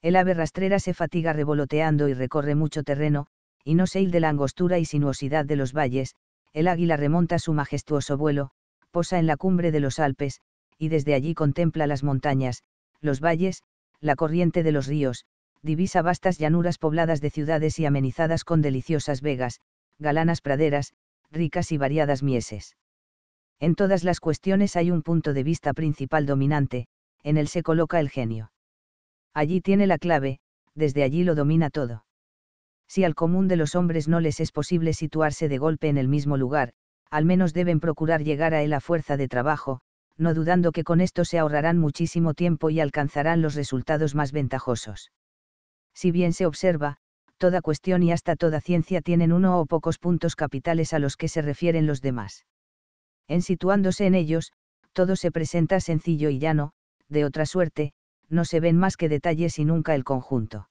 El ave rastrera se fatiga revoloteando y recorre mucho terreno, y no se de la angostura y sinuosidad de los valles, el águila remonta su majestuoso vuelo, posa en la cumbre de los Alpes, y desde allí contempla las montañas, los valles, la corriente de los ríos, divisa vastas llanuras pobladas de ciudades y amenizadas con deliciosas vegas, galanas praderas, ricas y variadas mieses. En todas las cuestiones hay un punto de vista principal dominante, en el se coloca el genio. Allí tiene la clave, desde allí lo domina todo. Si al común de los hombres no les es posible situarse de golpe en el mismo lugar, al menos deben procurar llegar a él a fuerza de trabajo, no dudando que con esto se ahorrarán muchísimo tiempo y alcanzarán los resultados más ventajosos. Si bien se observa, toda cuestión y hasta toda ciencia tienen uno o pocos puntos capitales a los que se refieren los demás. En situándose en ellos, todo se presenta sencillo y llano, de otra suerte, no se ven más que detalles y nunca el conjunto.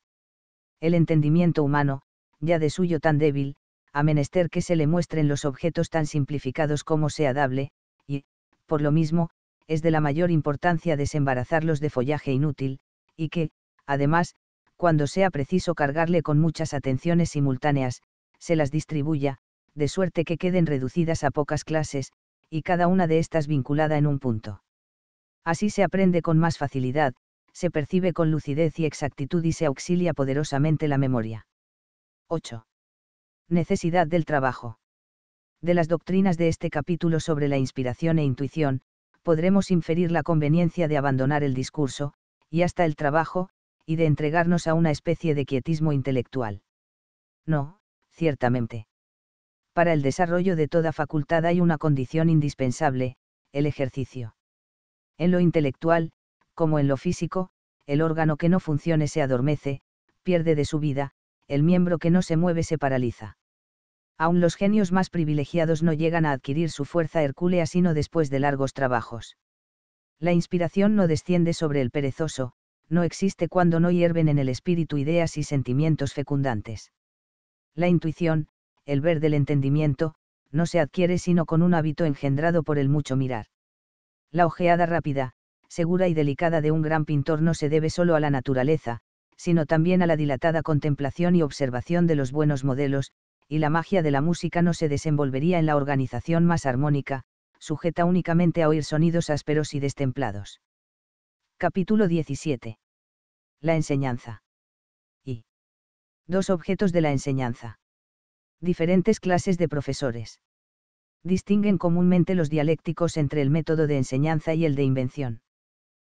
El entendimiento humano, ya de suyo tan débil, a menester que se le muestren los objetos tan simplificados como sea dable, y, por lo mismo, es de la mayor importancia desembarazarlos de follaje inútil, y que, además, cuando sea preciso cargarle con muchas atenciones simultáneas, se las distribuya, de suerte que queden reducidas a pocas clases, y cada una de estas vinculada en un punto. Así se aprende con más facilidad, se percibe con lucidez y exactitud y se auxilia poderosamente la memoria. 8 necesidad del trabajo. De las doctrinas de este capítulo sobre la inspiración e intuición, podremos inferir la conveniencia de abandonar el discurso, y hasta el trabajo, y de entregarnos a una especie de quietismo intelectual. No, ciertamente. Para el desarrollo de toda facultad hay una condición indispensable, el ejercicio. En lo intelectual, como en lo físico, el órgano que no funcione se adormece, pierde de su vida, el miembro que no se mueve se paraliza. Aún los genios más privilegiados no llegan a adquirir su fuerza hercúlea sino después de largos trabajos. La inspiración no desciende sobre el perezoso, no existe cuando no hierven en el espíritu ideas y sentimientos fecundantes. La intuición, el ver del entendimiento, no se adquiere sino con un hábito engendrado por el mucho mirar. La ojeada rápida, segura y delicada de un gran pintor no se debe solo a la naturaleza, sino también a la dilatada contemplación y observación de los buenos modelos, y la magia de la música no se desenvolvería en la organización más armónica, sujeta únicamente a oír sonidos ásperos y destemplados. Capítulo 17. La enseñanza. Y. Dos objetos de la enseñanza. Diferentes clases de profesores. Distinguen comúnmente los dialécticos entre el método de enseñanza y el de invención.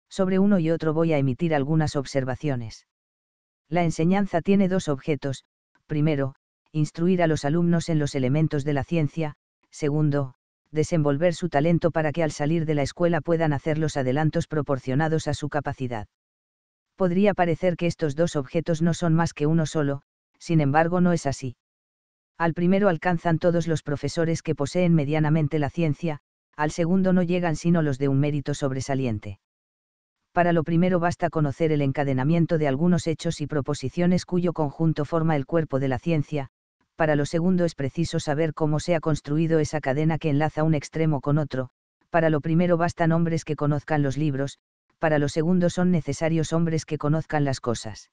Sobre uno y otro voy a emitir algunas observaciones. La enseñanza tiene dos objetos, primero, instruir a los alumnos en los elementos de la ciencia, segundo, desenvolver su talento para que al salir de la escuela puedan hacer los adelantos proporcionados a su capacidad. Podría parecer que estos dos objetos no son más que uno solo, sin embargo no es así. Al primero alcanzan todos los profesores que poseen medianamente la ciencia, al segundo no llegan sino los de un mérito sobresaliente para lo primero basta conocer el encadenamiento de algunos hechos y proposiciones cuyo conjunto forma el cuerpo de la ciencia, para lo segundo es preciso saber cómo se ha construido esa cadena que enlaza un extremo con otro, para lo primero bastan hombres que conozcan los libros, para lo segundo son necesarios hombres que conozcan las cosas.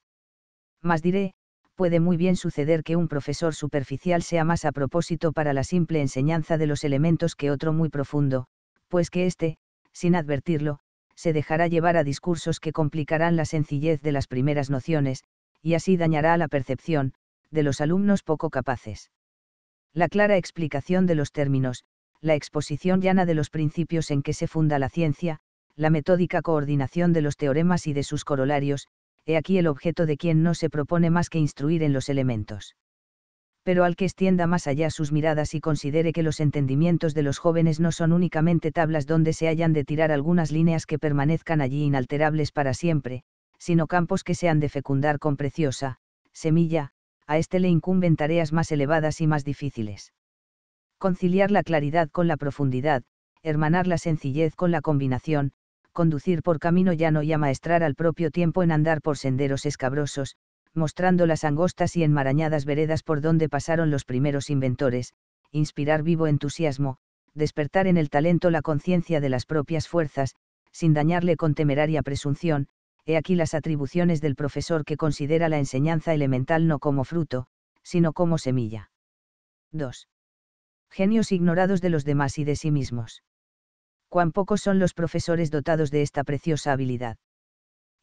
Más diré, puede muy bien suceder que un profesor superficial sea más a propósito para la simple enseñanza de los elementos que otro muy profundo, pues que éste, sin advertirlo, se dejará llevar a discursos que complicarán la sencillez de las primeras nociones, y así dañará la percepción, de los alumnos poco capaces. La clara explicación de los términos, la exposición llana de los principios en que se funda la ciencia, la metódica coordinación de los teoremas y de sus corolarios, he aquí el objeto de quien no se propone más que instruir en los elementos pero al que extienda más allá sus miradas y considere que los entendimientos de los jóvenes no son únicamente tablas donde se hayan de tirar algunas líneas que permanezcan allí inalterables para siempre, sino campos que se han de fecundar con preciosa, semilla, a éste le incumben tareas más elevadas y más difíciles. Conciliar la claridad con la profundidad, hermanar la sencillez con la combinación, conducir por camino llano y amaestrar al propio tiempo en andar por senderos escabrosos, mostrando las angostas y enmarañadas veredas por donde pasaron los primeros inventores, inspirar vivo entusiasmo, despertar en el talento la conciencia de las propias fuerzas, sin dañarle con temeraria presunción, he aquí las atribuciones del profesor que considera la enseñanza elemental no como fruto, sino como semilla. 2. Genios ignorados de los demás y de sí mismos. Cuán pocos son los profesores dotados de esta preciosa habilidad.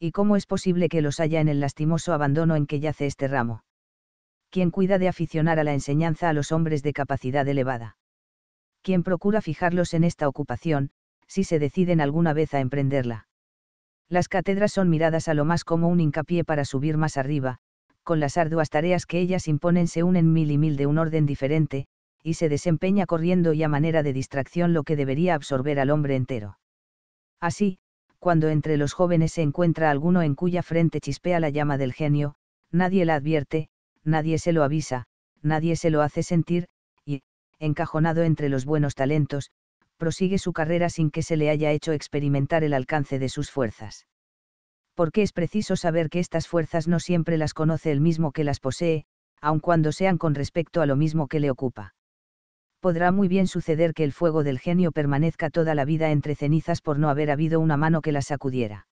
¿Y cómo es posible que los haya en el lastimoso abandono en que yace este ramo? ¿Quién cuida de aficionar a la enseñanza a los hombres de capacidad elevada? ¿Quién procura fijarlos en esta ocupación, si se deciden alguna vez a emprenderla? Las cátedras son miradas a lo más como un hincapié para subir más arriba, con las arduas tareas que ellas imponen se unen mil y mil de un orden diferente, y se desempeña corriendo y a manera de distracción lo que debería absorber al hombre entero. Así, cuando entre los jóvenes se encuentra alguno en cuya frente chispea la llama del genio, nadie la advierte, nadie se lo avisa, nadie se lo hace sentir, y, encajonado entre los buenos talentos, prosigue su carrera sin que se le haya hecho experimentar el alcance de sus fuerzas. Porque es preciso saber que estas fuerzas no siempre las conoce el mismo que las posee, aun cuando sean con respecto a lo mismo que le ocupa podrá muy bien suceder que el fuego del genio permanezca toda la vida entre cenizas por no haber habido una mano que la sacudiera.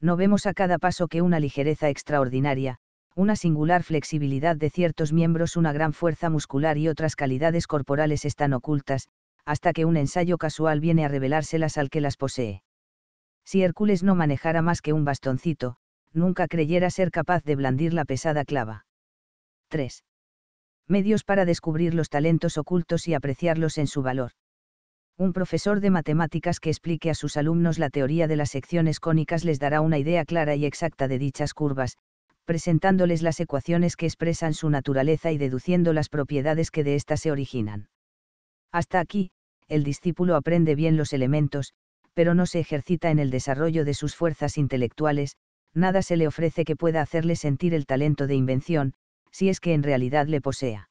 No vemos a cada paso que una ligereza extraordinaria, una singular flexibilidad de ciertos miembros, una gran fuerza muscular y otras calidades corporales están ocultas, hasta que un ensayo casual viene a revelárselas al que las posee. Si Hércules no manejara más que un bastoncito, nunca creyera ser capaz de blandir la pesada clava. 3 medios para descubrir los talentos ocultos y apreciarlos en su valor. Un profesor de matemáticas que explique a sus alumnos la teoría de las secciones cónicas les dará una idea clara y exacta de dichas curvas, presentándoles las ecuaciones que expresan su naturaleza y deduciendo las propiedades que de éstas se originan. Hasta aquí, el discípulo aprende bien los elementos, pero no se ejercita en el desarrollo de sus fuerzas intelectuales, nada se le ofrece que pueda hacerle sentir el talento de invención, si es que en realidad le posea.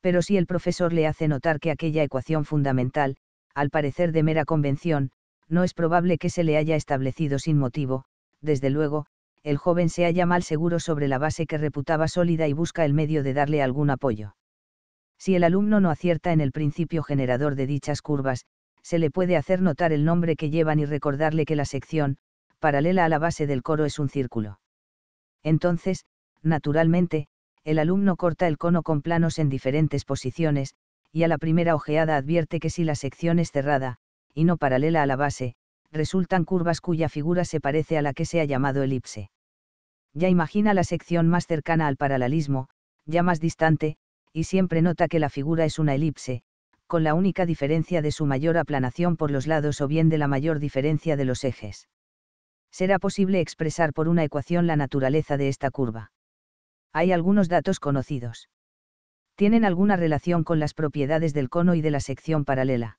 Pero si el profesor le hace notar que aquella ecuación fundamental, al parecer de mera convención, no es probable que se le haya establecido sin motivo, desde luego, el joven se halla mal seguro sobre la base que reputaba sólida y busca el medio de darle algún apoyo. Si el alumno no acierta en el principio generador de dichas curvas, se le puede hacer notar el nombre que llevan y recordarle que la sección, paralela a la base del coro, es un círculo. Entonces, naturalmente, el alumno corta el cono con planos en diferentes posiciones, y a la primera ojeada advierte que si la sección es cerrada, y no paralela a la base, resultan curvas cuya figura se parece a la que se ha llamado elipse. Ya imagina la sección más cercana al paralelismo, ya más distante, y siempre nota que la figura es una elipse, con la única diferencia de su mayor aplanación por los lados o bien de la mayor diferencia de los ejes. Será posible expresar por una ecuación la naturaleza de esta curva hay algunos datos conocidos. Tienen alguna relación con las propiedades del cono y de la sección paralela.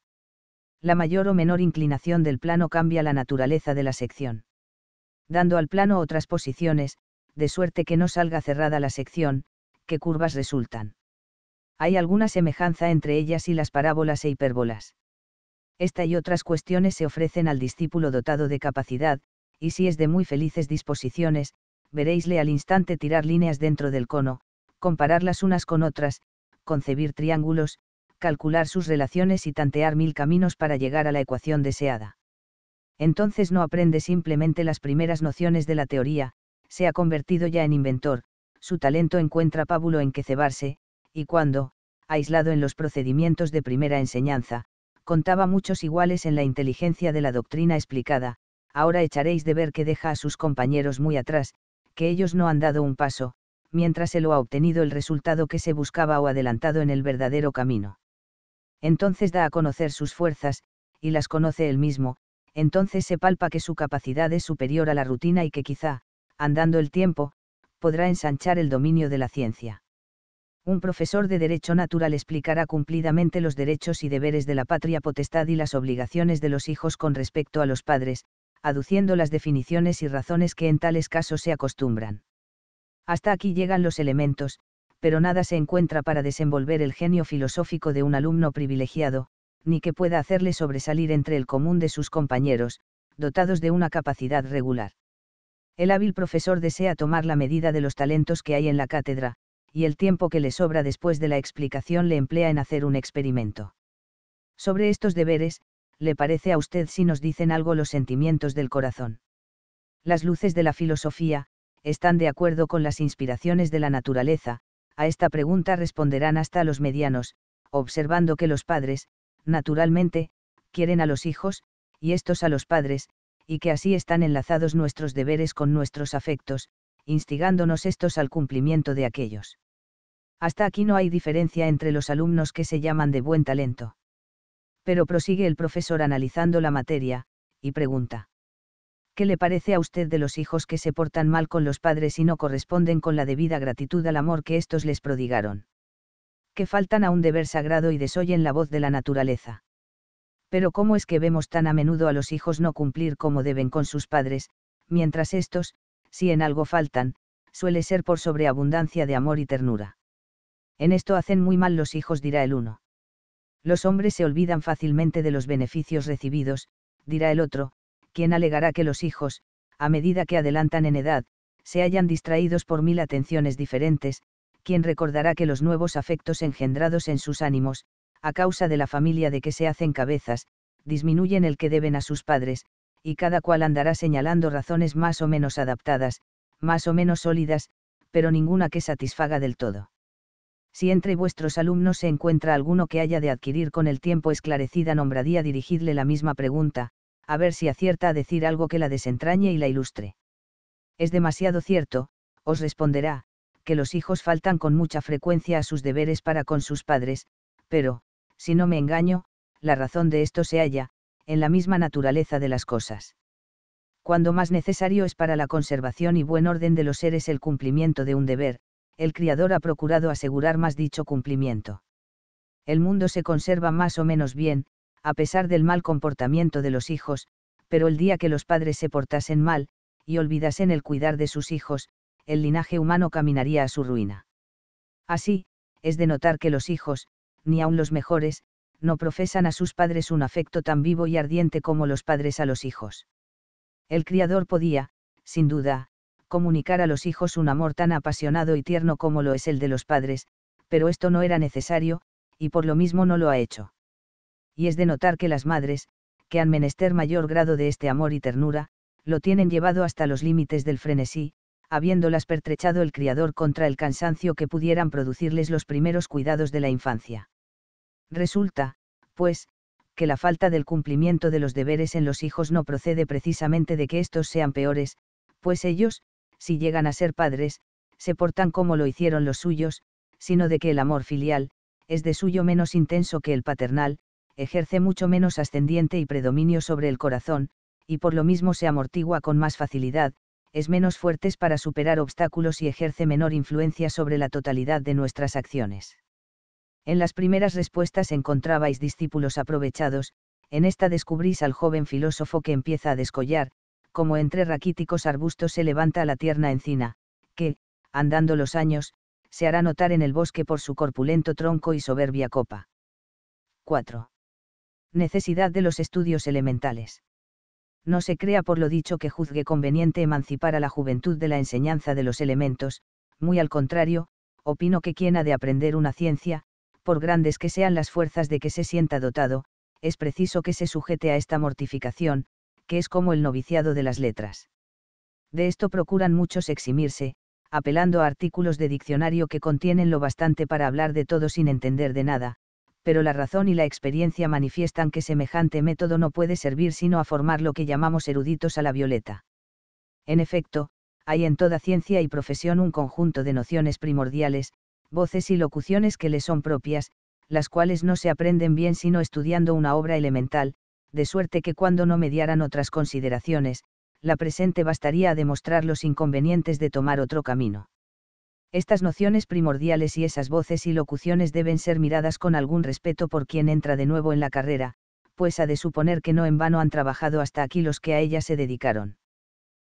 La mayor o menor inclinación del plano cambia la naturaleza de la sección. Dando al plano otras posiciones, de suerte que no salga cerrada la sección, ¿qué curvas resultan. Hay alguna semejanza entre ellas y las parábolas e hipérbolas. Esta y otras cuestiones se ofrecen al discípulo dotado de capacidad, y si es de muy felices disposiciones, veréisle al instante tirar líneas dentro del cono, compararlas unas con otras, concebir triángulos, calcular sus relaciones y tantear mil caminos para llegar a la ecuación deseada. Entonces no aprende simplemente las primeras nociones de la teoría, se ha convertido ya en inventor, su talento encuentra pábulo en que cebarse, y cuando, aislado en los procedimientos de primera enseñanza, contaba muchos iguales en la inteligencia de la doctrina explicada, ahora echaréis de ver que deja a sus compañeros muy atrás, que ellos no han dado un paso, mientras se lo ha obtenido el resultado que se buscaba o adelantado en el verdadero camino. Entonces da a conocer sus fuerzas, y las conoce él mismo, entonces se palpa que su capacidad es superior a la rutina y que quizá, andando el tiempo, podrá ensanchar el dominio de la ciencia. Un profesor de Derecho Natural explicará cumplidamente los derechos y deberes de la patria potestad y las obligaciones de los hijos con respecto a los padres, aduciendo las definiciones y razones que en tales casos se acostumbran. Hasta aquí llegan los elementos, pero nada se encuentra para desenvolver el genio filosófico de un alumno privilegiado, ni que pueda hacerle sobresalir entre el común de sus compañeros, dotados de una capacidad regular. El hábil profesor desea tomar la medida de los talentos que hay en la cátedra, y el tiempo que le sobra después de la explicación le emplea en hacer un experimento. Sobre estos deberes, ¿le parece a usted si nos dicen algo los sentimientos del corazón? Las luces de la filosofía, están de acuerdo con las inspiraciones de la naturaleza, a esta pregunta responderán hasta los medianos, observando que los padres, naturalmente, quieren a los hijos, y estos a los padres, y que así están enlazados nuestros deberes con nuestros afectos, instigándonos estos al cumplimiento de aquellos. Hasta aquí no hay diferencia entre los alumnos que se llaman de buen talento pero prosigue el profesor analizando la materia, y pregunta. ¿Qué le parece a usted de los hijos que se portan mal con los padres y no corresponden con la debida gratitud al amor que éstos les prodigaron? Que faltan a un deber sagrado y desoyen la voz de la naturaleza. Pero ¿cómo es que vemos tan a menudo a los hijos no cumplir como deben con sus padres, mientras estos, si en algo faltan, suele ser por sobreabundancia de amor y ternura? En esto hacen muy mal los hijos, dirá el uno. Los hombres se olvidan fácilmente de los beneficios recibidos, dirá el otro, quien alegará que los hijos, a medida que adelantan en edad, se hayan distraídos por mil atenciones diferentes, quien recordará que los nuevos afectos engendrados en sus ánimos, a causa de la familia de que se hacen cabezas, disminuyen el que deben a sus padres, y cada cual andará señalando razones más o menos adaptadas, más o menos sólidas, pero ninguna que satisfaga del todo si entre vuestros alumnos se encuentra alguno que haya de adquirir con el tiempo esclarecida nombradía, dirigidle la misma pregunta, a ver si acierta a decir algo que la desentrañe y la ilustre. Es demasiado cierto, os responderá, que los hijos faltan con mucha frecuencia a sus deberes para con sus padres, pero, si no me engaño, la razón de esto se halla, en la misma naturaleza de las cosas. Cuando más necesario es para la conservación y buen orden de los seres el cumplimiento de un deber, el Criador ha procurado asegurar más dicho cumplimiento. El mundo se conserva más o menos bien, a pesar del mal comportamiento de los hijos, pero el día que los padres se portasen mal, y olvidasen el cuidar de sus hijos, el linaje humano caminaría a su ruina. Así, es de notar que los hijos, ni aun los mejores, no profesan a sus padres un afecto tan vivo y ardiente como los padres a los hijos. El criador podía, sin duda, comunicar a los hijos un amor tan apasionado y tierno como lo es el de los padres, pero esto no era necesario, y por lo mismo no lo ha hecho. Y es de notar que las madres, que han menester mayor grado de este amor y ternura, lo tienen llevado hasta los límites del frenesí, habiéndolas pertrechado el criador contra el cansancio que pudieran producirles los primeros cuidados de la infancia. Resulta, pues, que la falta del cumplimiento de los deberes en los hijos no procede precisamente de que estos sean peores, pues ellos, si llegan a ser padres, se portan como lo hicieron los suyos, sino de que el amor filial, es de suyo menos intenso que el paternal, ejerce mucho menos ascendiente y predominio sobre el corazón, y por lo mismo se amortigua con más facilidad, es menos fuertes para superar obstáculos y ejerce menor influencia sobre la totalidad de nuestras acciones. En las primeras respuestas encontrabais discípulos aprovechados, en esta descubrís al joven filósofo que empieza a descollar, como entre raquíticos arbustos se levanta la tierna encina, que, andando los años, se hará notar en el bosque por su corpulento tronco y soberbia copa. 4. Necesidad de los estudios elementales. No se crea por lo dicho que juzgue conveniente emancipar a la juventud de la enseñanza de los elementos, muy al contrario, opino que quien ha de aprender una ciencia, por grandes que sean las fuerzas de que se sienta dotado, es preciso que se sujete a esta mortificación, que es como el noviciado de las letras. De esto procuran muchos eximirse, apelando a artículos de diccionario que contienen lo bastante para hablar de todo sin entender de nada, pero la razón y la experiencia manifiestan que semejante método no puede servir sino a formar lo que llamamos eruditos a la violeta. En efecto, hay en toda ciencia y profesión un conjunto de nociones primordiales, voces y locuciones que le son propias, las cuales no se aprenden bien sino estudiando una obra elemental, de suerte que cuando no mediaran otras consideraciones, la presente bastaría a demostrar los inconvenientes de tomar otro camino. Estas nociones primordiales y esas voces y locuciones deben ser miradas con algún respeto por quien entra de nuevo en la carrera, pues ha de suponer que no en vano han trabajado hasta aquí los que a ella se dedicaron.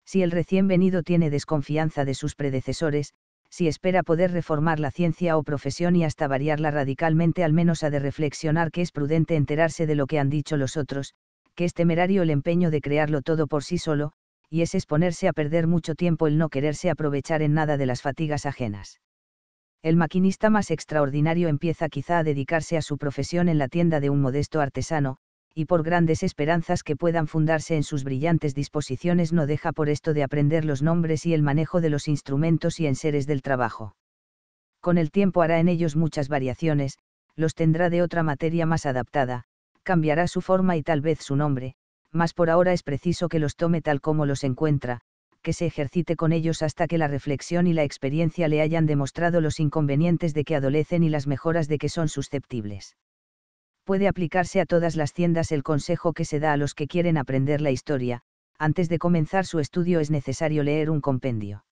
Si el recién venido tiene desconfianza de sus predecesores, si espera poder reformar la ciencia o profesión y hasta variarla radicalmente al menos ha de reflexionar que es prudente enterarse de lo que han dicho los otros, que es temerario el empeño de crearlo todo por sí solo, y es exponerse a perder mucho tiempo el no quererse aprovechar en nada de las fatigas ajenas. El maquinista más extraordinario empieza quizá a dedicarse a su profesión en la tienda de un modesto artesano, y por grandes esperanzas que puedan fundarse en sus brillantes disposiciones no deja por esto de aprender los nombres y el manejo de los instrumentos y enseres del trabajo. Con el tiempo hará en ellos muchas variaciones, los tendrá de otra materia más adaptada, cambiará su forma y tal vez su nombre, mas por ahora es preciso que los tome tal como los encuentra, que se ejercite con ellos hasta que la reflexión y la experiencia le hayan demostrado los inconvenientes de que adolecen y las mejoras de que son susceptibles puede aplicarse a todas las tiendas el consejo que se da a los que quieren aprender la historia, antes de comenzar su estudio es necesario leer un compendio.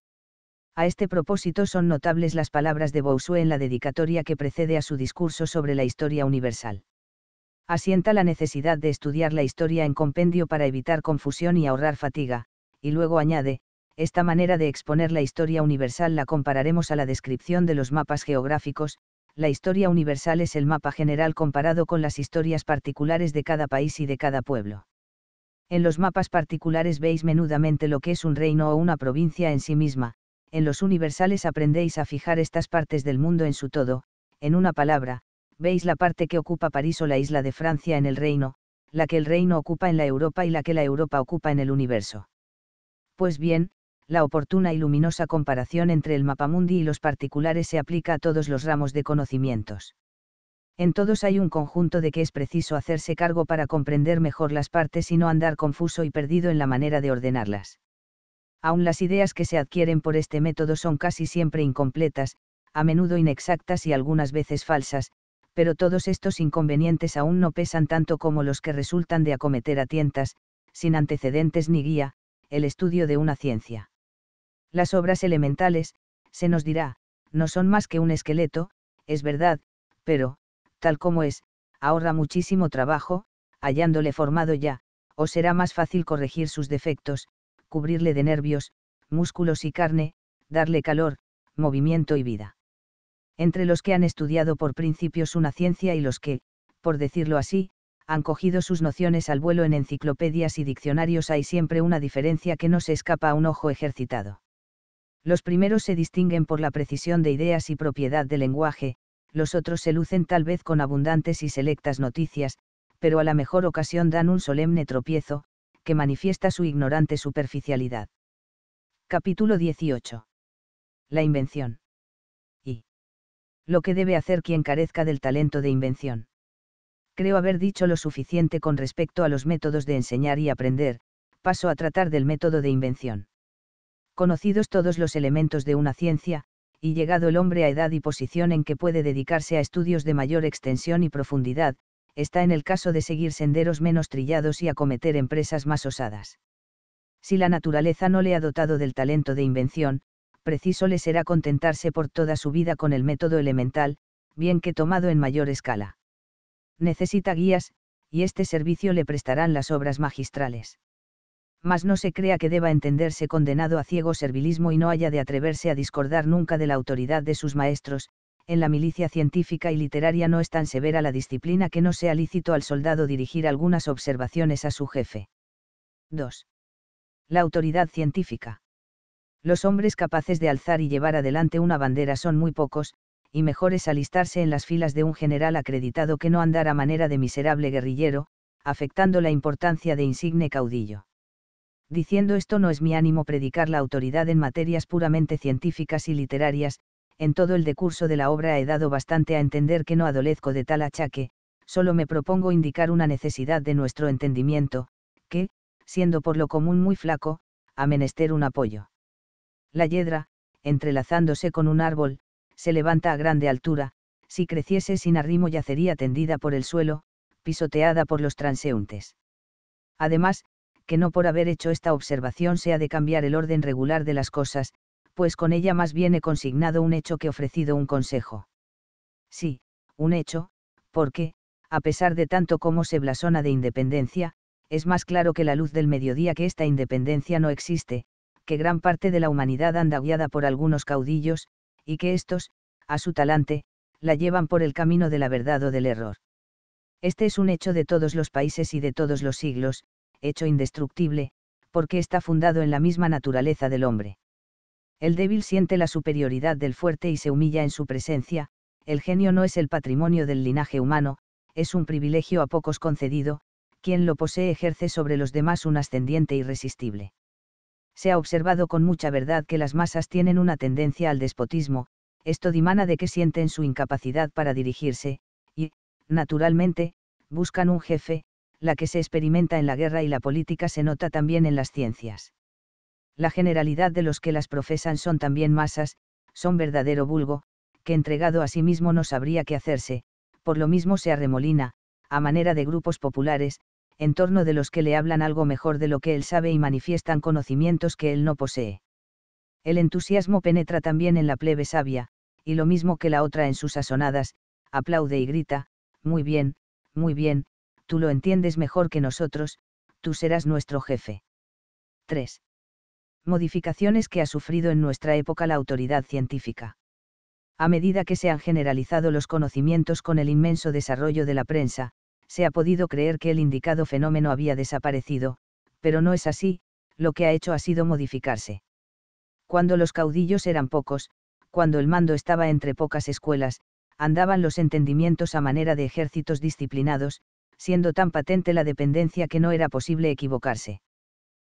A este propósito son notables las palabras de Bossuet en la dedicatoria que precede a su discurso sobre la historia universal. Asienta la necesidad de estudiar la historia en compendio para evitar confusión y ahorrar fatiga, y luego añade, esta manera de exponer la historia universal la compararemos a la descripción de los mapas geográficos, la historia universal es el mapa general comparado con las historias particulares de cada país y de cada pueblo. En los mapas particulares veis menudamente lo que es un reino o una provincia en sí misma, en los universales aprendéis a fijar estas partes del mundo en su todo, en una palabra, veis la parte que ocupa París o la isla de Francia en el reino, la que el reino ocupa en la Europa y la que la Europa ocupa en el universo. Pues bien, la oportuna y luminosa comparación entre el mapamundi y los particulares se aplica a todos los ramos de conocimientos. En todos hay un conjunto de que es preciso hacerse cargo para comprender mejor las partes y no andar confuso y perdido en la manera de ordenarlas. Aún las ideas que se adquieren por este método son casi siempre incompletas, a menudo inexactas y algunas veces falsas, pero todos estos inconvenientes aún no pesan tanto como los que resultan de acometer a tientas, sin antecedentes ni guía, el estudio de una ciencia. Las obras elementales, se nos dirá, no son más que un esqueleto, es verdad, pero, tal como es, ahorra muchísimo trabajo, hallándole formado ya, o será más fácil corregir sus defectos, cubrirle de nervios, músculos y carne, darle calor, movimiento y vida. Entre los que han estudiado por principios una ciencia y los que, por decirlo así, han cogido sus nociones al vuelo en enciclopedias y diccionarios hay siempre una diferencia que no se escapa a un ojo ejercitado. Los primeros se distinguen por la precisión de ideas y propiedad de lenguaje, los otros se lucen tal vez con abundantes y selectas noticias, pero a la mejor ocasión dan un solemne tropiezo, que manifiesta su ignorante superficialidad. Capítulo 18. La invención. Y. Lo que debe hacer quien carezca del talento de invención. Creo haber dicho lo suficiente con respecto a los métodos de enseñar y aprender, paso a tratar del método de invención conocidos todos los elementos de una ciencia, y llegado el hombre a edad y posición en que puede dedicarse a estudios de mayor extensión y profundidad, está en el caso de seguir senderos menos trillados y acometer empresas más osadas. Si la naturaleza no le ha dotado del talento de invención, preciso le será contentarse por toda su vida con el método elemental, bien que tomado en mayor escala. Necesita guías, y este servicio le prestarán las obras magistrales mas no se crea que deba entenderse condenado a ciego servilismo y no haya de atreverse a discordar nunca de la autoridad de sus maestros, en la milicia científica y literaria no es tan severa la disciplina que no sea lícito al soldado dirigir algunas observaciones a su jefe. 2. La autoridad científica. Los hombres capaces de alzar y llevar adelante una bandera son muy pocos, y mejor es alistarse en las filas de un general acreditado que no andar a manera de miserable guerrillero, afectando la importancia de insigne caudillo diciendo esto no es mi ánimo predicar la autoridad en materias puramente científicas y literarias, en todo el decurso de la obra he dado bastante a entender que no adolezco de tal achaque, solo me propongo indicar una necesidad de nuestro entendimiento, que, siendo por lo común muy flaco, ha menester un apoyo. La yedra, entrelazándose con un árbol, se levanta a grande altura, si creciese sin arrimo yacería tendida por el suelo, pisoteada por los transeúntes. Además, que no por haber hecho esta observación sea de cambiar el orden regular de las cosas, pues con ella más bien he consignado un hecho que ofrecido un consejo. Sí, un hecho, porque, a pesar de tanto como se blasona de independencia, es más claro que la luz del mediodía que esta independencia no existe, que gran parte de la humanidad anda guiada por algunos caudillos, y que estos, a su talante, la llevan por el camino de la verdad o del error. Este es un hecho de todos los países y de todos los siglos, hecho indestructible, porque está fundado en la misma naturaleza del hombre. El débil siente la superioridad del fuerte y se humilla en su presencia, el genio no es el patrimonio del linaje humano, es un privilegio a pocos concedido, quien lo posee ejerce sobre los demás un ascendiente irresistible. Se ha observado con mucha verdad que las masas tienen una tendencia al despotismo, esto dimana de que sienten su incapacidad para dirigirse, y, naturalmente, buscan un jefe, la que se experimenta en la guerra y la política se nota también en las ciencias. La generalidad de los que las profesan son también masas, son verdadero vulgo, que entregado a sí mismo no sabría qué hacerse, por lo mismo se arremolina, a manera de grupos populares, en torno de los que le hablan algo mejor de lo que él sabe y manifiestan conocimientos que él no posee. El entusiasmo penetra también en la plebe sabia, y lo mismo que la otra en sus asonadas, aplaude y grita, muy bien, muy bien, tú lo entiendes mejor que nosotros, tú serás nuestro jefe. 3. Modificaciones que ha sufrido en nuestra época la autoridad científica. A medida que se han generalizado los conocimientos con el inmenso desarrollo de la prensa, se ha podido creer que el indicado fenómeno había desaparecido, pero no es así, lo que ha hecho ha sido modificarse. Cuando los caudillos eran pocos, cuando el mando estaba entre pocas escuelas, andaban los entendimientos a manera de ejércitos disciplinados, siendo tan patente la dependencia que no era posible equivocarse.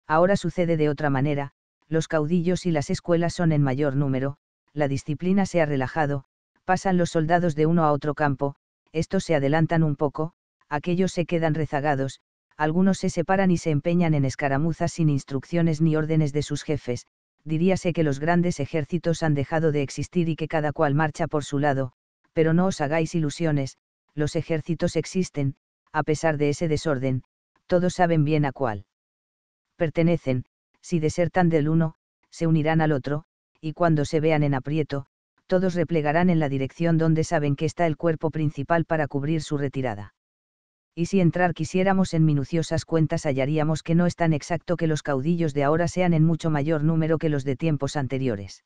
Ahora sucede de otra manera, los caudillos y las escuelas son en mayor número, la disciplina se ha relajado, pasan los soldados de uno a otro campo, estos se adelantan un poco, aquellos se quedan rezagados, algunos se separan y se empeñan en escaramuzas sin instrucciones ni órdenes de sus jefes, diríase que los grandes ejércitos han dejado de existir y que cada cual marcha por su lado, pero no os hagáis ilusiones, los ejércitos existen, a pesar de ese desorden, todos saben bien a cuál. Pertenecen, si desertan del uno, se unirán al otro, y cuando se vean en aprieto, todos replegarán en la dirección donde saben que está el cuerpo principal para cubrir su retirada. Y si entrar quisiéramos en minuciosas cuentas hallaríamos que no es tan exacto que los caudillos de ahora sean en mucho mayor número que los de tiempos anteriores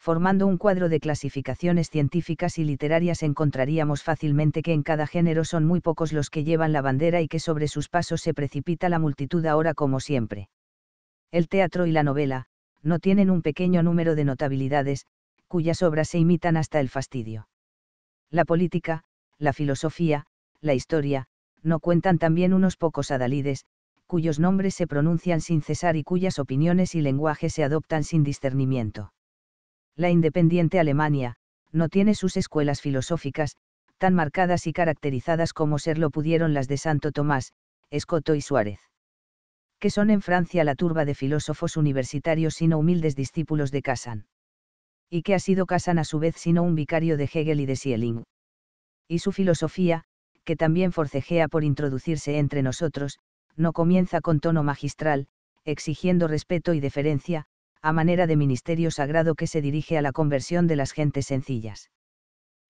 formando un cuadro de clasificaciones científicas y literarias encontraríamos fácilmente que en cada género son muy pocos los que llevan la bandera y que sobre sus pasos se precipita la multitud ahora como siempre. El teatro y la novela, no tienen un pequeño número de notabilidades, cuyas obras se imitan hasta el fastidio. La política, la filosofía, la historia, no cuentan también unos pocos adalides, cuyos nombres se pronuncian sin cesar y cuyas opiniones y lenguaje se adoptan sin discernimiento la independiente Alemania, no tiene sus escuelas filosóficas, tan marcadas y caracterizadas como ser lo pudieron las de Santo Tomás, Escoto y Suárez. Que son en Francia la turba de filósofos universitarios sino humildes discípulos de Casan. Y que ha sido Casan a su vez sino un vicario de Hegel y de Schelling. Y su filosofía, que también forcejea por introducirse entre nosotros, no comienza con tono magistral, exigiendo respeto y deferencia, a manera de ministerio sagrado que se dirige a la conversión de las gentes sencillas.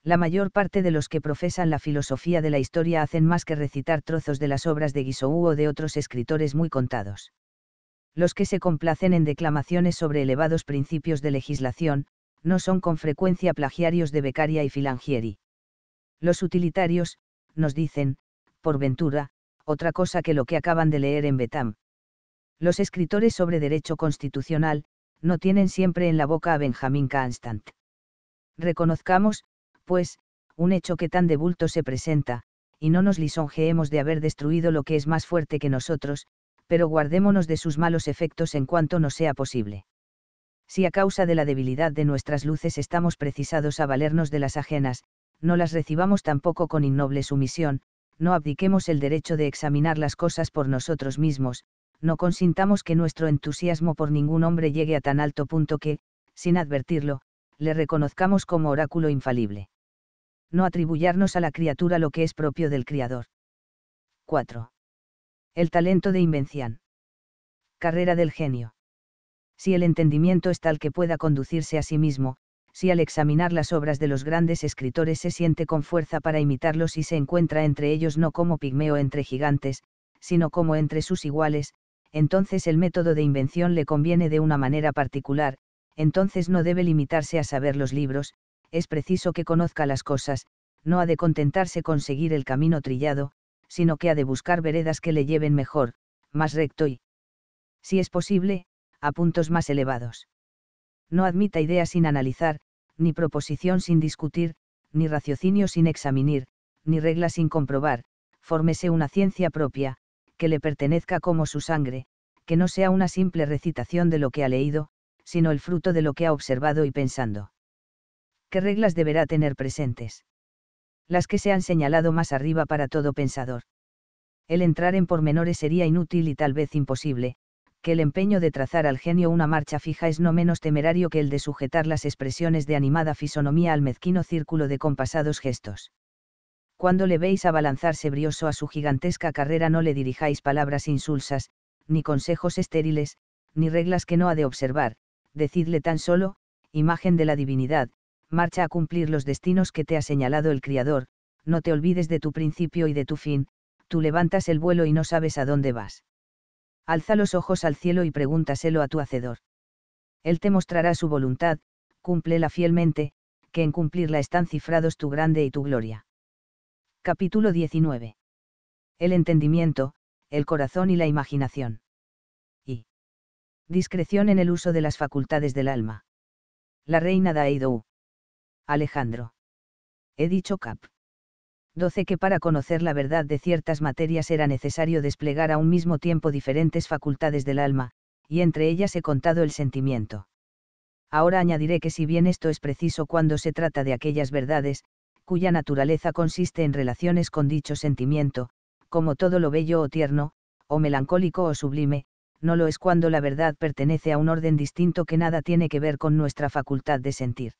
La mayor parte de los que profesan la filosofía de la historia hacen más que recitar trozos de las obras de Guisou o de otros escritores muy contados. Los que se complacen en declamaciones sobre elevados principios de legislación, no son con frecuencia plagiarios de Beccaria y Filangieri. Los utilitarios, nos dicen, por ventura, otra cosa que lo que acaban de leer en Betam. Los escritores sobre derecho constitucional, no tienen siempre en la boca a Benjamin Constant. Reconozcamos, pues, un hecho que tan de bulto se presenta, y no nos lisonjeemos de haber destruido lo que es más fuerte que nosotros, pero guardémonos de sus malos efectos en cuanto no sea posible. Si a causa de la debilidad de nuestras luces estamos precisados a valernos de las ajenas, no las recibamos tampoco con innoble sumisión, no abdiquemos el derecho de examinar las cosas por nosotros mismos, no consintamos que nuestro entusiasmo por ningún hombre llegue a tan alto punto que, sin advertirlo, le reconozcamos como oráculo infalible. No atribuyarnos a la criatura lo que es propio del Criador. 4. El talento de invención. Carrera del genio. Si el entendimiento es tal que pueda conducirse a sí mismo, si al examinar las obras de los grandes escritores se siente con fuerza para imitarlos y se encuentra entre ellos no como pigmeo entre gigantes, sino como entre sus iguales, entonces el método de invención le conviene de una manera particular, entonces no debe limitarse a saber los libros, es preciso que conozca las cosas, no ha de contentarse con seguir el camino trillado, sino que ha de buscar veredas que le lleven mejor, más recto y, si es posible, a puntos más elevados. No admita idea sin analizar, ni proposición sin discutir, ni raciocinio sin examinar, ni regla sin comprobar, fórmese una ciencia propia, que le pertenezca como su sangre, que no sea una simple recitación de lo que ha leído, sino el fruto de lo que ha observado y pensando. ¿Qué reglas deberá tener presentes? Las que se han señalado más arriba para todo pensador. El entrar en pormenores sería inútil y tal vez imposible, que el empeño de trazar al genio una marcha fija es no menos temerario que el de sujetar las expresiones de animada fisonomía al mezquino círculo de compasados gestos cuando le veis abalanzarse brioso a su gigantesca carrera no le dirijáis palabras insulsas, ni consejos estériles, ni reglas que no ha de observar, decidle tan solo, imagen de la divinidad, marcha a cumplir los destinos que te ha señalado el Criador, no te olvides de tu principio y de tu fin, tú levantas el vuelo y no sabes a dónde vas. Alza los ojos al cielo y pregúntaselo a tu Hacedor. Él te mostrará su voluntad, cúmplela fielmente, que en cumplirla están cifrados tu grande y tu gloria. Capítulo 19. El entendimiento, el corazón y la imaginación. Y. Discreción en el uso de las facultades del alma. La reina DAIDOU. Alejandro. He dicho cap. 12. Que para conocer la verdad de ciertas materias era necesario desplegar a un mismo tiempo diferentes facultades del alma, y entre ellas he contado el sentimiento. Ahora añadiré que si bien esto es preciso cuando se trata de aquellas verdades, cuya naturaleza consiste en relaciones con dicho sentimiento, como todo lo bello o tierno, o melancólico o sublime, no lo es cuando la verdad pertenece a un orden distinto que nada tiene que ver con nuestra facultad de sentir.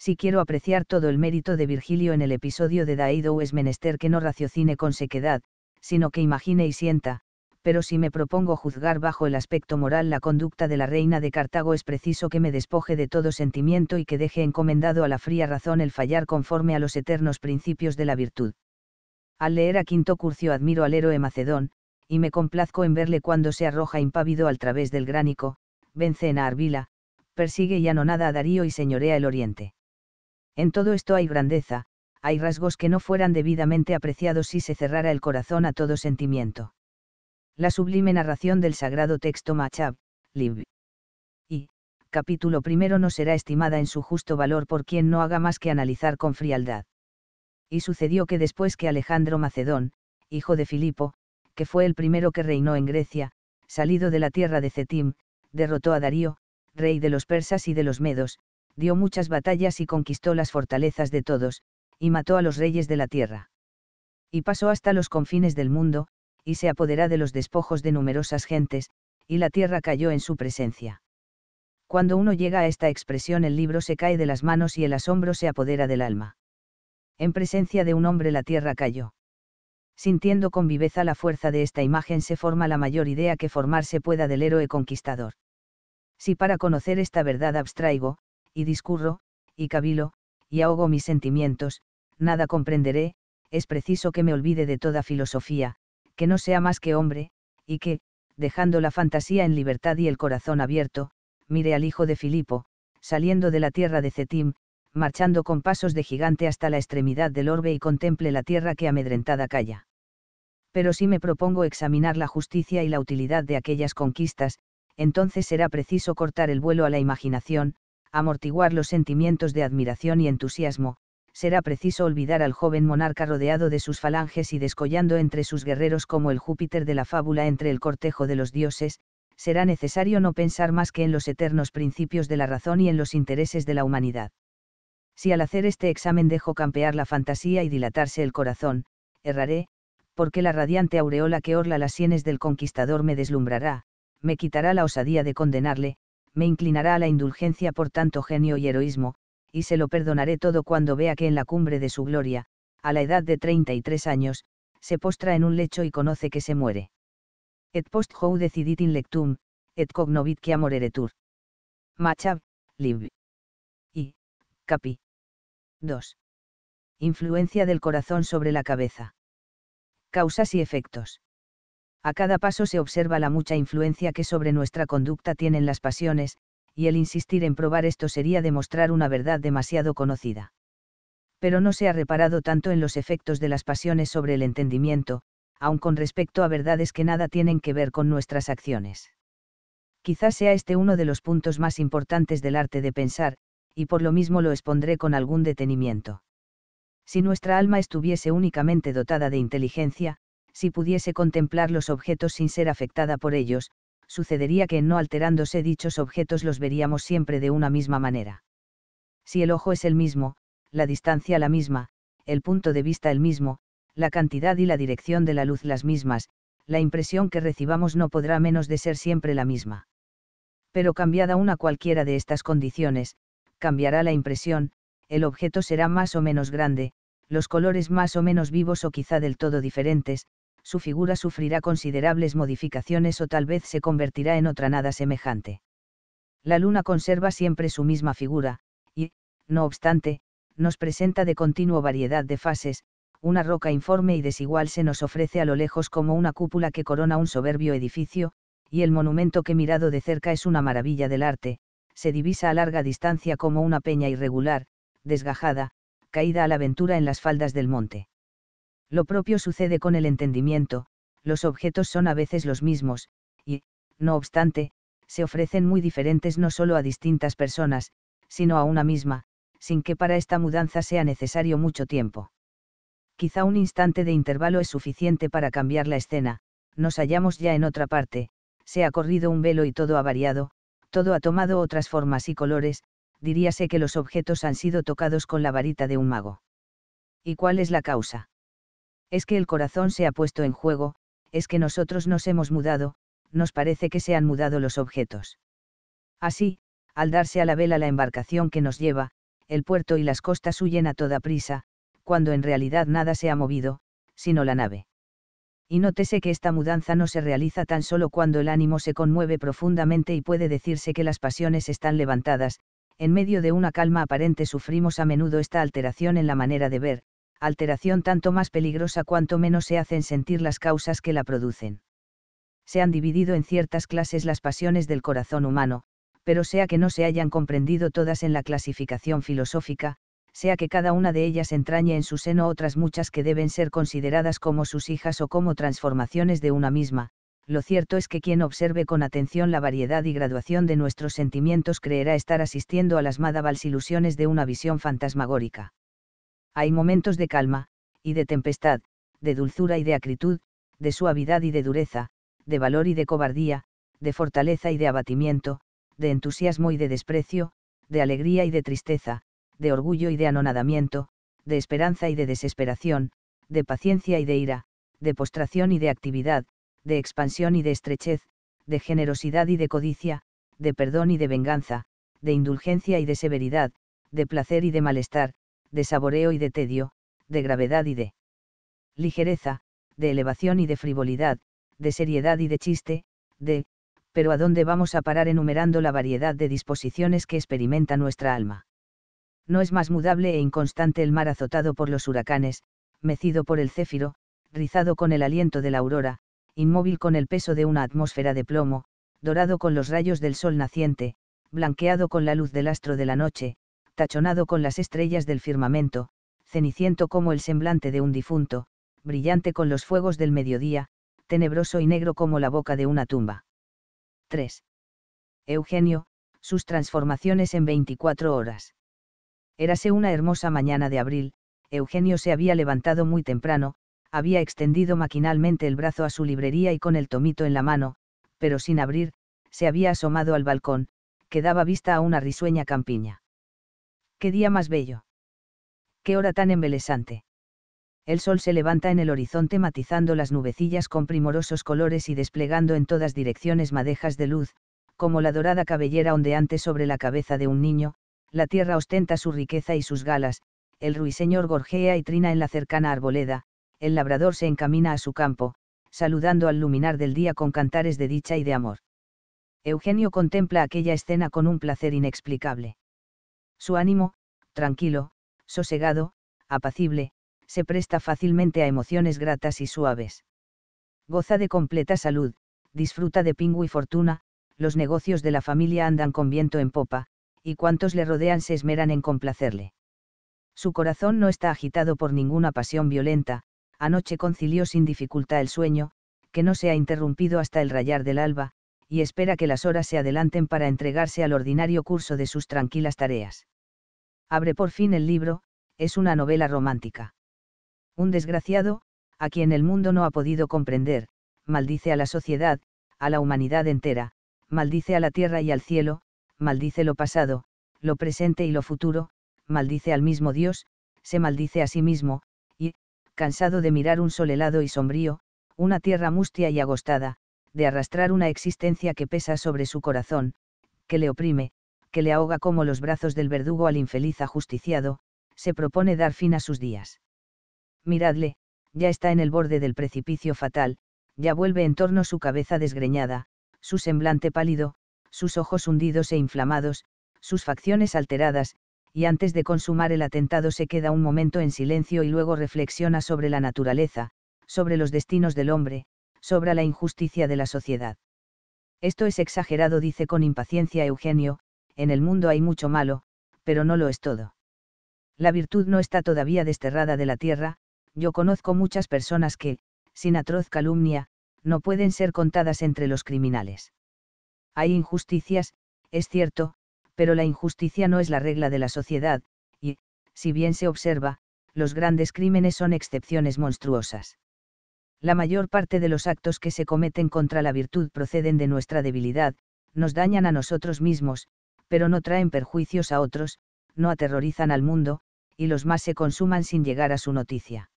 Si quiero apreciar todo el mérito de Virgilio en el episodio de Daido es menester que no raciocine con sequedad, sino que imagine y sienta, pero si me propongo juzgar bajo el aspecto moral la conducta de la reina de Cartago es preciso que me despoje de todo sentimiento y que deje encomendado a la fría razón el fallar conforme a los eternos principios de la virtud. Al leer a Quinto Curcio admiro al héroe Macedón, y me complazco en verle cuando se arroja impávido al través del gránico, vence en a Arvila, persigue y anonada a Darío y señorea el oriente. En todo esto hay grandeza, hay rasgos que no fueran debidamente apreciados si se cerrara el corazón a todo sentimiento la sublime narración del sagrado texto Machab, Lib. Y, capítulo primero no será estimada en su justo valor por quien no haga más que analizar con frialdad. Y sucedió que después que Alejandro Macedón, hijo de Filipo, que fue el primero que reinó en Grecia, salido de la tierra de Cetim, derrotó a Darío, rey de los persas y de los medos, dio muchas batallas y conquistó las fortalezas de todos, y mató a los reyes de la tierra. Y pasó hasta los confines del mundo, y se apoderá de los despojos de numerosas gentes, y la tierra cayó en su presencia. Cuando uno llega a esta expresión el libro se cae de las manos y el asombro se apodera del alma. En presencia de un hombre la tierra cayó. Sintiendo con viveza la fuerza de esta imagen se forma la mayor idea que formarse pueda del héroe conquistador. Si para conocer esta verdad abstraigo, y discurro, y cavilo, y ahogo mis sentimientos, nada comprenderé, es preciso que me olvide de toda filosofía, que no sea más que hombre, y que, dejando la fantasía en libertad y el corazón abierto, mire al hijo de Filipo, saliendo de la tierra de Cetim, marchando con pasos de gigante hasta la extremidad del orbe y contemple la tierra que amedrentada calla. Pero si me propongo examinar la justicia y la utilidad de aquellas conquistas, entonces será preciso cortar el vuelo a la imaginación, amortiguar los sentimientos de admiración y entusiasmo, será preciso olvidar al joven monarca rodeado de sus falanges y descollando entre sus guerreros como el Júpiter de la fábula entre el cortejo de los dioses, será necesario no pensar más que en los eternos principios de la razón y en los intereses de la humanidad. Si al hacer este examen dejo campear la fantasía y dilatarse el corazón, erraré, porque la radiante aureola que orla las sienes del conquistador me deslumbrará, me quitará la osadía de condenarle, me inclinará a la indulgencia por tanto genio y heroísmo, y se lo perdonaré todo cuando vea que en la cumbre de su gloria, a la edad de 33 años, se postra en un lecho y conoce que se muere. Et post how decidit in lectum, et cognovit que amoreretur. Machab, lib. I. capi. 2. Influencia del corazón sobre la cabeza. Causas y efectos. A cada paso se observa la mucha influencia que sobre nuestra conducta tienen las pasiones, y el insistir en probar esto sería demostrar una verdad demasiado conocida. Pero no se ha reparado tanto en los efectos de las pasiones sobre el entendimiento, aun con respecto a verdades que nada tienen que ver con nuestras acciones. Quizás sea este uno de los puntos más importantes del arte de pensar, y por lo mismo lo expondré con algún detenimiento. Si nuestra alma estuviese únicamente dotada de inteligencia, si pudiese contemplar los objetos sin ser afectada por ellos, sucedería que en no alterándose dichos objetos los veríamos siempre de una misma manera. Si el ojo es el mismo, la distancia la misma, el punto de vista el mismo, la cantidad y la dirección de la luz las mismas, la impresión que recibamos no podrá menos de ser siempre la misma. Pero cambiada una cualquiera de estas condiciones, cambiará la impresión, el objeto será más o menos grande, los colores más o menos vivos o quizá del todo diferentes, su figura sufrirá considerables modificaciones o tal vez se convertirá en otra nada semejante. La luna conserva siempre su misma figura, y, no obstante, nos presenta de continuo variedad de fases, una roca informe y desigual se nos ofrece a lo lejos como una cúpula que corona un soberbio edificio, y el monumento que mirado de cerca es una maravilla del arte, se divisa a larga distancia como una peña irregular, desgajada, caída a la aventura en las faldas del monte. Lo propio sucede con el entendimiento, los objetos son a veces los mismos, y, no obstante, se ofrecen muy diferentes no solo a distintas personas, sino a una misma, sin que para esta mudanza sea necesario mucho tiempo. Quizá un instante de intervalo es suficiente para cambiar la escena, nos hallamos ya en otra parte, se ha corrido un velo y todo ha variado, todo ha tomado otras formas y colores, diríase que los objetos han sido tocados con la varita de un mago. ¿Y cuál es la causa? es que el corazón se ha puesto en juego, es que nosotros nos hemos mudado, nos parece que se han mudado los objetos. Así, al darse a la vela la embarcación que nos lleva, el puerto y las costas huyen a toda prisa, cuando en realidad nada se ha movido, sino la nave. Y nótese que esta mudanza no se realiza tan solo cuando el ánimo se conmueve profundamente y puede decirse que las pasiones están levantadas, en medio de una calma aparente sufrimos a menudo esta alteración en la manera de ver, alteración tanto más peligrosa cuanto menos se hacen sentir las causas que la producen. Se han dividido en ciertas clases las pasiones del corazón humano, pero sea que no se hayan comprendido todas en la clasificación filosófica, sea que cada una de ellas entrañe en su seno otras muchas que deben ser consideradas como sus hijas o como transformaciones de una misma, lo cierto es que quien observe con atención la variedad y graduación de nuestros sentimientos creerá estar asistiendo a las madabals ilusiones de una visión fantasmagórica. Hay momentos de calma, y de tempestad, de dulzura y de acritud, de suavidad y de dureza, de valor y de cobardía, de fortaleza y de abatimiento, de entusiasmo y de desprecio, de alegría y de tristeza, de orgullo y de anonadamiento, de esperanza y de desesperación, de paciencia y de ira, de postración y de actividad, de expansión y de estrechez, de generosidad y de codicia, de perdón y de venganza, de indulgencia y de severidad, de placer y de malestar, de saboreo y de tedio, de gravedad y de ligereza, de elevación y de frivolidad, de seriedad y de chiste, de, pero ¿a dónde vamos a parar enumerando la variedad de disposiciones que experimenta nuestra alma? No es más mudable e inconstante el mar azotado por los huracanes, mecido por el céfiro, rizado con el aliento de la aurora, inmóvil con el peso de una atmósfera de plomo, dorado con los rayos del sol naciente, blanqueado con la luz del astro de la noche, tachonado con las estrellas del firmamento, ceniciento como el semblante de un difunto, brillante con los fuegos del mediodía, tenebroso y negro como la boca de una tumba. 3. Eugenio, sus transformaciones en 24 horas. Érase una hermosa mañana de abril, Eugenio se había levantado muy temprano, había extendido maquinalmente el brazo a su librería y con el tomito en la mano, pero sin abrir, se había asomado al balcón, que daba vista a una risueña campiña. Qué día más bello. Qué hora tan embelesante. El sol se levanta en el horizonte matizando las nubecillas con primorosos colores y desplegando en todas direcciones madejas de luz, como la dorada cabellera ondeante sobre la cabeza de un niño, la tierra ostenta su riqueza y sus galas, el ruiseñor gorjea y trina en la cercana arboleda, el labrador se encamina a su campo, saludando al luminar del día con cantares de dicha y de amor. Eugenio contempla aquella escena con un placer inexplicable. Su ánimo, tranquilo, sosegado, apacible, se presta fácilmente a emociones gratas y suaves. Goza de completa salud, disfruta de pingüe y fortuna, los negocios de la familia andan con viento en popa, y cuantos le rodean se esmeran en complacerle. Su corazón no está agitado por ninguna pasión violenta, anoche concilió sin dificultad el sueño, que no se ha interrumpido hasta el rayar del alba, y espera que las horas se adelanten para entregarse al ordinario curso de sus tranquilas tareas. Abre por fin el libro, es una novela romántica. Un desgraciado, a quien el mundo no ha podido comprender, maldice a la sociedad, a la humanidad entera, maldice a la tierra y al cielo, maldice lo pasado, lo presente y lo futuro, maldice al mismo Dios, se maldice a sí mismo, y, cansado de mirar un sol helado y sombrío, una tierra mustia y agostada, de arrastrar una existencia que pesa sobre su corazón, que le oprime, que le ahoga como los brazos del verdugo al infeliz ajusticiado, se propone dar fin a sus días. Miradle, ya está en el borde del precipicio fatal, ya vuelve en torno su cabeza desgreñada, su semblante pálido, sus ojos hundidos e inflamados, sus facciones alteradas, y antes de consumar el atentado se queda un momento en silencio y luego reflexiona sobre la naturaleza, sobre los destinos del hombre, sobre la injusticia de la sociedad. Esto es exagerado, dice con impaciencia Eugenio, en el mundo hay mucho malo, pero no lo es todo. La virtud no está todavía desterrada de la tierra, yo conozco muchas personas que, sin atroz calumnia, no pueden ser contadas entre los criminales. Hay injusticias, es cierto, pero la injusticia no es la regla de la sociedad, y, si bien se observa, los grandes crímenes son excepciones monstruosas. La mayor parte de los actos que se cometen contra la virtud proceden de nuestra debilidad, nos dañan a nosotros mismos, pero no traen perjuicios a otros, no aterrorizan al mundo, y los más se consuman sin llegar a su noticia.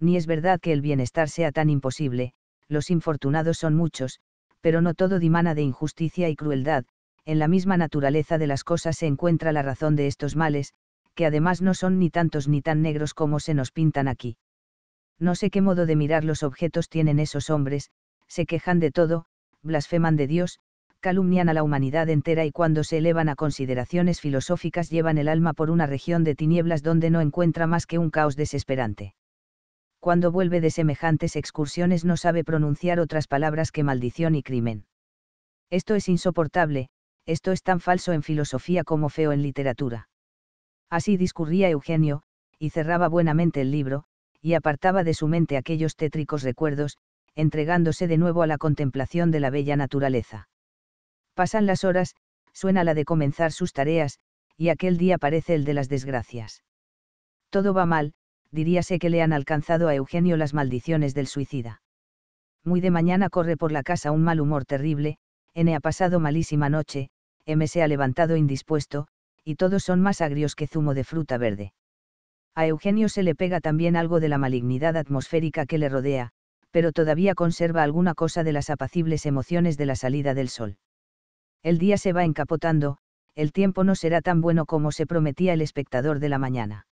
Ni es verdad que el bienestar sea tan imposible, los infortunados son muchos, pero no todo dimana de injusticia y crueldad, en la misma naturaleza de las cosas se encuentra la razón de estos males, que además no son ni tantos ni tan negros como se nos pintan aquí. No sé qué modo de mirar los objetos tienen esos hombres, se quejan de todo, blasfeman de Dios, calumnian a la humanidad entera y cuando se elevan a consideraciones filosóficas llevan el alma por una región de tinieblas donde no encuentra más que un caos desesperante. Cuando vuelve de semejantes excursiones no sabe pronunciar otras palabras que maldición y crimen. Esto es insoportable, esto es tan falso en filosofía como feo en literatura. Así discurría Eugenio, y cerraba buenamente el libro, y apartaba de su mente aquellos tétricos recuerdos, entregándose de nuevo a la contemplación de la bella naturaleza. Pasan las horas, suena la de comenzar sus tareas, y aquel día parece el de las desgracias. Todo va mal, diríase que le han alcanzado a Eugenio las maldiciones del suicida. Muy de mañana corre por la casa un mal humor terrible, N ha pasado malísima noche, M se ha levantado indispuesto, y todos son más agrios que zumo de fruta verde. A Eugenio se le pega también algo de la malignidad atmosférica que le rodea, pero todavía conserva alguna cosa de las apacibles emociones de la salida del sol. El día se va encapotando, el tiempo no será tan bueno como se prometía el espectador de la mañana.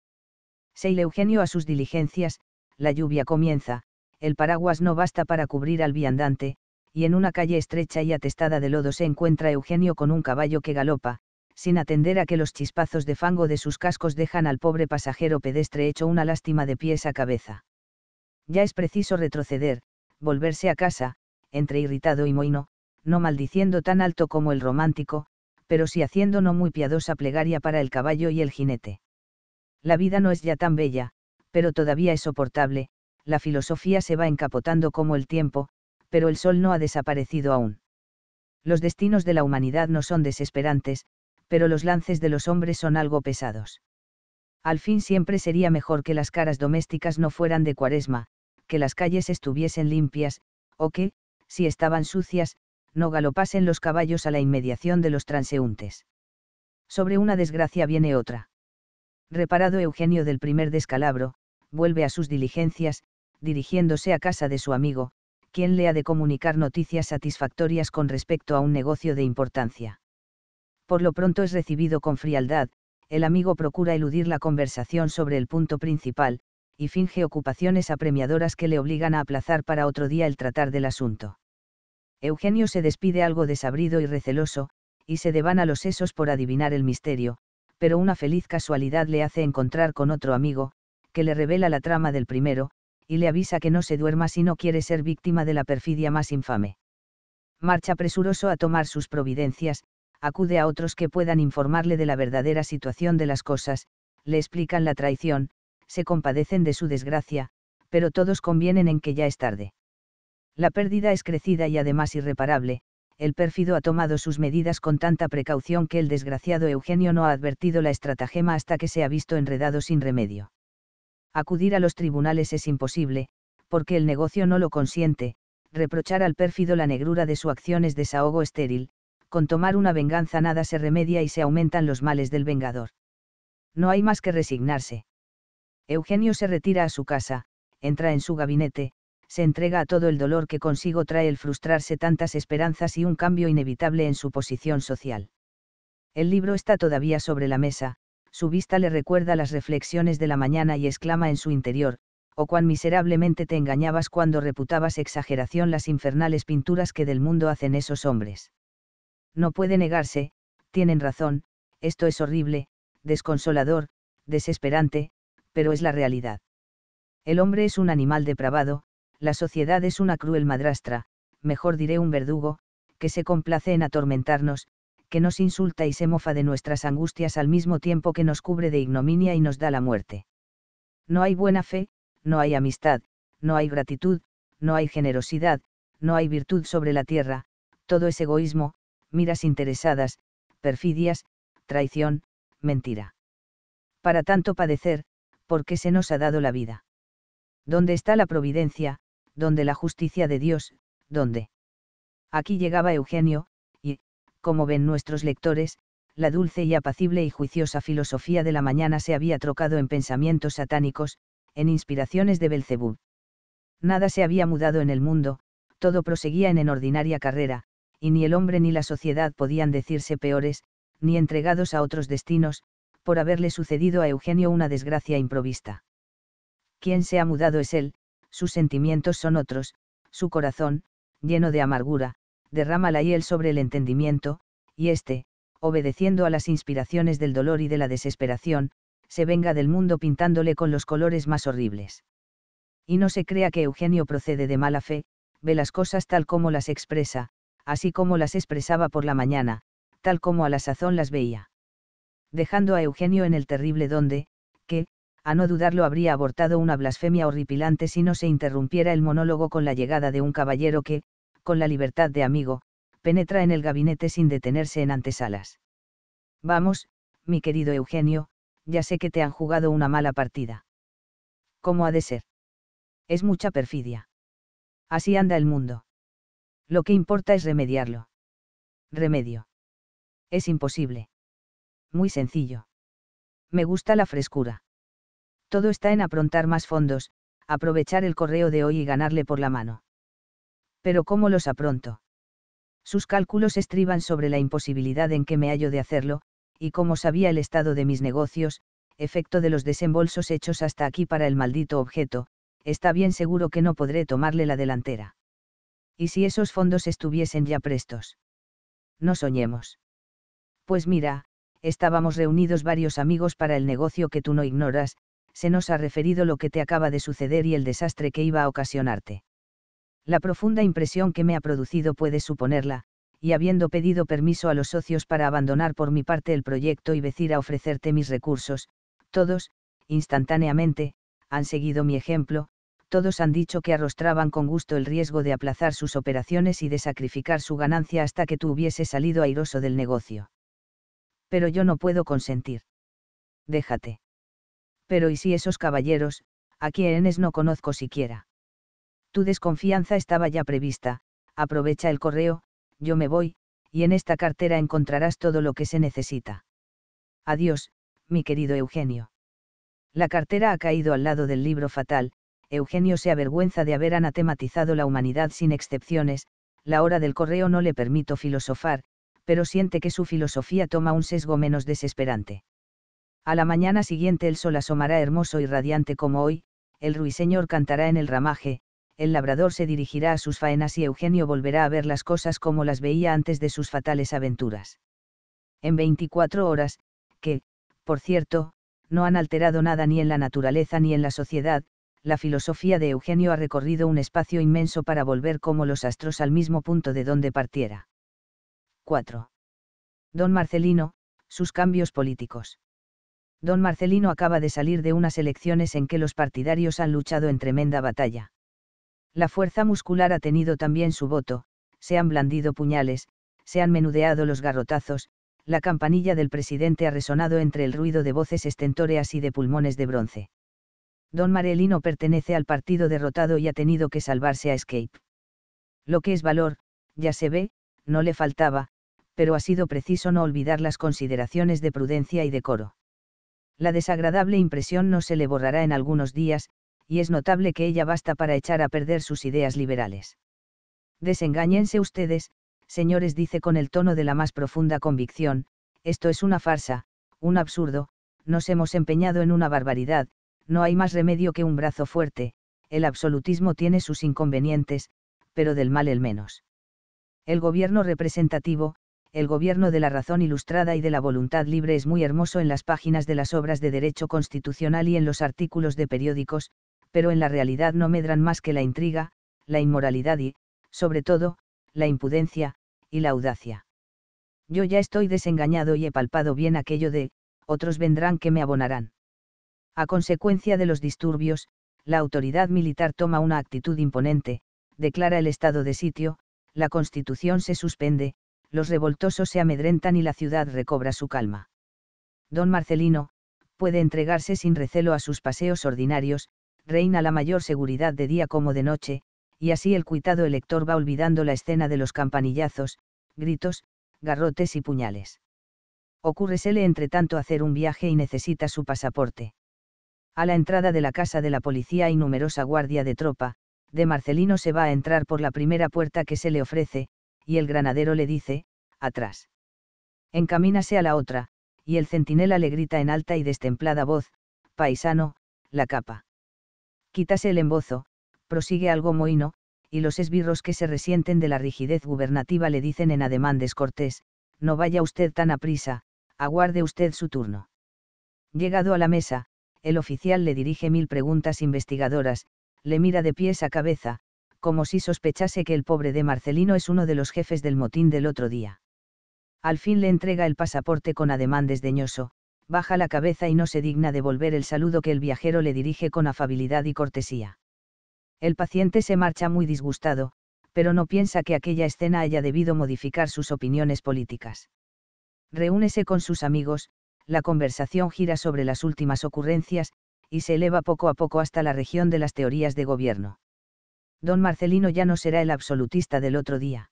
Seile Eugenio a sus diligencias, la lluvia comienza, el paraguas no basta para cubrir al viandante, y en una calle estrecha y atestada de lodo se encuentra Eugenio con un caballo que galopa, sin atender a que los chispazos de fango de sus cascos dejan al pobre pasajero pedestre hecho una lástima de pies a cabeza. Ya es preciso retroceder, volverse a casa, entre irritado y moino, no maldiciendo tan alto como el romántico, pero sí haciendo no muy piadosa plegaria para el caballo y el jinete. La vida no es ya tan bella, pero todavía es soportable, la filosofía se va encapotando como el tiempo, pero el sol no ha desaparecido aún. Los destinos de la humanidad no son desesperantes, pero los lances de los hombres son algo pesados. Al fin siempre sería mejor que las caras domésticas no fueran de cuaresma, que las calles estuviesen limpias, o que, si estaban sucias, no galopasen los caballos a la inmediación de los transeúntes. Sobre una desgracia viene otra. Reparado Eugenio del primer descalabro, vuelve a sus diligencias, dirigiéndose a casa de su amigo, quien le ha de comunicar noticias satisfactorias con respecto a un negocio de importancia. Por lo pronto es recibido con frialdad, el amigo procura eludir la conversación sobre el punto principal, y finge ocupaciones apremiadoras que le obligan a aplazar para otro día el tratar del asunto. Eugenio se despide algo desabrido y receloso, y se devana los sesos por adivinar el misterio, pero una feliz casualidad le hace encontrar con otro amigo, que le revela la trama del primero, y le avisa que no se duerma si no quiere ser víctima de la perfidia más infame. Marcha presuroso a tomar sus providencias, acude a otros que puedan informarle de la verdadera situación de las cosas, le explican la traición, se compadecen de su desgracia, pero todos convienen en que ya es tarde. La pérdida es crecida y además irreparable, el pérfido ha tomado sus medidas con tanta precaución que el desgraciado Eugenio no ha advertido la estratagema hasta que se ha visto enredado sin remedio. Acudir a los tribunales es imposible, porque el negocio no lo consiente, reprochar al pérfido la negrura de su acción es desahogo estéril, con tomar una venganza nada se remedia y se aumentan los males del vengador. No hay más que resignarse. Eugenio se retira a su casa, entra en su gabinete, se entrega a todo el dolor que consigo trae el frustrarse tantas esperanzas y un cambio inevitable en su posición social. El libro está todavía sobre la mesa, su vista le recuerda las reflexiones de la mañana y exclama en su interior, o «Oh, cuán miserablemente te engañabas cuando reputabas exageración las infernales pinturas que del mundo hacen esos hombres. No puede negarse, tienen razón, esto es horrible, desconsolador, desesperante, pero es la realidad. El hombre es un animal depravado, la sociedad es una cruel madrastra, mejor diré un verdugo, que se complace en atormentarnos, que nos insulta y se mofa de nuestras angustias al mismo tiempo que nos cubre de ignominia y nos da la muerte. No hay buena fe, no hay amistad, no hay gratitud, no hay generosidad, no hay virtud sobre la tierra, todo es egoísmo, miras interesadas, perfidias, traición, mentira. Para tanto padecer, porque se nos ha dado la vida? ¿Dónde está la providencia, donde la justicia de Dios, donde. Aquí llegaba Eugenio, y, como ven nuestros lectores, la dulce y apacible y juiciosa filosofía de la mañana se había trocado en pensamientos satánicos, en inspiraciones de Belcebú. Nada se había mudado en el mundo, todo proseguía en ordinaria carrera, y ni el hombre ni la sociedad podían decirse peores, ni entregados a otros destinos, por haberle sucedido a Eugenio una desgracia improvista. Quien se ha mudado es él, sus sentimientos son otros, su corazón, lleno de amargura, derrama la hiel sobre el entendimiento, y éste, obedeciendo a las inspiraciones del dolor y de la desesperación, se venga del mundo pintándole con los colores más horribles. Y no se crea que Eugenio procede de mala fe, ve las cosas tal como las expresa, así como las expresaba por la mañana, tal como a la sazón las veía. Dejando a Eugenio en el terrible donde, que, a no dudarlo habría abortado una blasfemia horripilante si no se interrumpiera el monólogo con la llegada de un caballero que, con la libertad de amigo, penetra en el gabinete sin detenerse en antesalas. Vamos, mi querido Eugenio, ya sé que te han jugado una mala partida. ¿Cómo ha de ser? Es mucha perfidia. Así anda el mundo. Lo que importa es remediarlo. Remedio. Es imposible. Muy sencillo. Me gusta la frescura. Todo está en aprontar más fondos, aprovechar el correo de hoy y ganarle por la mano. Pero ¿cómo los apronto? Sus cálculos estriban sobre la imposibilidad en que me hallo de hacerlo, y como sabía el estado de mis negocios, efecto de los desembolsos hechos hasta aquí para el maldito objeto, está bien seguro que no podré tomarle la delantera. ¿Y si esos fondos estuviesen ya prestos? No soñemos. Pues mira, estábamos reunidos varios amigos para el negocio que tú no ignoras, se nos ha referido lo que te acaba de suceder y el desastre que iba a ocasionarte. La profunda impresión que me ha producido puede suponerla, y habiendo pedido permiso a los socios para abandonar por mi parte el proyecto y decir a ofrecerte mis recursos, todos, instantáneamente, han seguido mi ejemplo, todos han dicho que arrostraban con gusto el riesgo de aplazar sus operaciones y de sacrificar su ganancia hasta que tú hubiese salido airoso del negocio. Pero yo no puedo consentir. Déjate pero ¿y si esos caballeros, a quienes no conozco siquiera? Tu desconfianza estaba ya prevista, aprovecha el correo, yo me voy, y en esta cartera encontrarás todo lo que se necesita. Adiós, mi querido Eugenio. La cartera ha caído al lado del libro fatal, Eugenio se avergüenza de haber anatematizado la humanidad sin excepciones, la hora del correo no le permito filosofar, pero siente que su filosofía toma un sesgo menos desesperante. A la mañana siguiente el sol asomará hermoso y radiante como hoy, el ruiseñor cantará en el ramaje, el labrador se dirigirá a sus faenas y Eugenio volverá a ver las cosas como las veía antes de sus fatales aventuras. En 24 horas, que, por cierto, no han alterado nada ni en la naturaleza ni en la sociedad, la filosofía de Eugenio ha recorrido un espacio inmenso para volver como los astros al mismo punto de donde partiera. 4. Don Marcelino, sus cambios políticos. Don Marcelino acaba de salir de unas elecciones en que los partidarios han luchado en tremenda batalla. La fuerza muscular ha tenido también su voto, se han blandido puñales, se han menudeado los garrotazos, la campanilla del presidente ha resonado entre el ruido de voces estentóreas y de pulmones de bronce. Don Marcelino pertenece al partido derrotado y ha tenido que salvarse a Escape. Lo que es valor, ya se ve, no le faltaba, pero ha sido preciso no olvidar las consideraciones de prudencia y decoro la desagradable impresión no se le borrará en algunos días, y es notable que ella basta para echar a perder sus ideas liberales. Desengáñense ustedes, señores, dice con el tono de la más profunda convicción, esto es una farsa, un absurdo, nos hemos empeñado en una barbaridad, no hay más remedio que un brazo fuerte, el absolutismo tiene sus inconvenientes, pero del mal el menos. El gobierno representativo, el gobierno de la razón ilustrada y de la voluntad libre es muy hermoso en las páginas de las obras de derecho constitucional y en los artículos de periódicos, pero en la realidad no medran más que la intriga, la inmoralidad y, sobre todo, la impudencia, y la audacia. Yo ya estoy desengañado y he palpado bien aquello de, otros vendrán que me abonarán. A consecuencia de los disturbios, la autoridad militar toma una actitud imponente, declara el estado de sitio, la constitución se suspende, los revoltosos se amedrentan y la ciudad recobra su calma. Don Marcelino, puede entregarse sin recelo a sus paseos ordinarios, reina la mayor seguridad de día como de noche, y así el cuitado elector va olvidando la escena de los campanillazos, gritos, garrotes y puñales. Ocúrresele entre tanto hacer un viaje y necesita su pasaporte. A la entrada de la casa de la policía y numerosa guardia de tropa, de Marcelino se va a entrar por la primera puerta que se le ofrece, y el granadero le dice, atrás. Encamínase a la otra, y el centinela le grita en alta y destemplada voz, paisano, la capa. Quítase el embozo, prosigue algo mohino, y los esbirros que se resienten de la rigidez gubernativa le dicen en ademán descortés, no vaya usted tan aprisa, aguarde usted su turno. Llegado a la mesa, el oficial le dirige mil preguntas investigadoras, le mira de pies a cabeza, como si sospechase que el pobre de Marcelino es uno de los jefes del motín del otro día. Al fin le entrega el pasaporte con ademán desdeñoso, baja la cabeza y no se digna devolver el saludo que el viajero le dirige con afabilidad y cortesía. El paciente se marcha muy disgustado, pero no piensa que aquella escena haya debido modificar sus opiniones políticas. Reúnese con sus amigos, la conversación gira sobre las últimas ocurrencias, y se eleva poco a poco hasta la región de las teorías de gobierno don Marcelino ya no será el absolutista del otro día.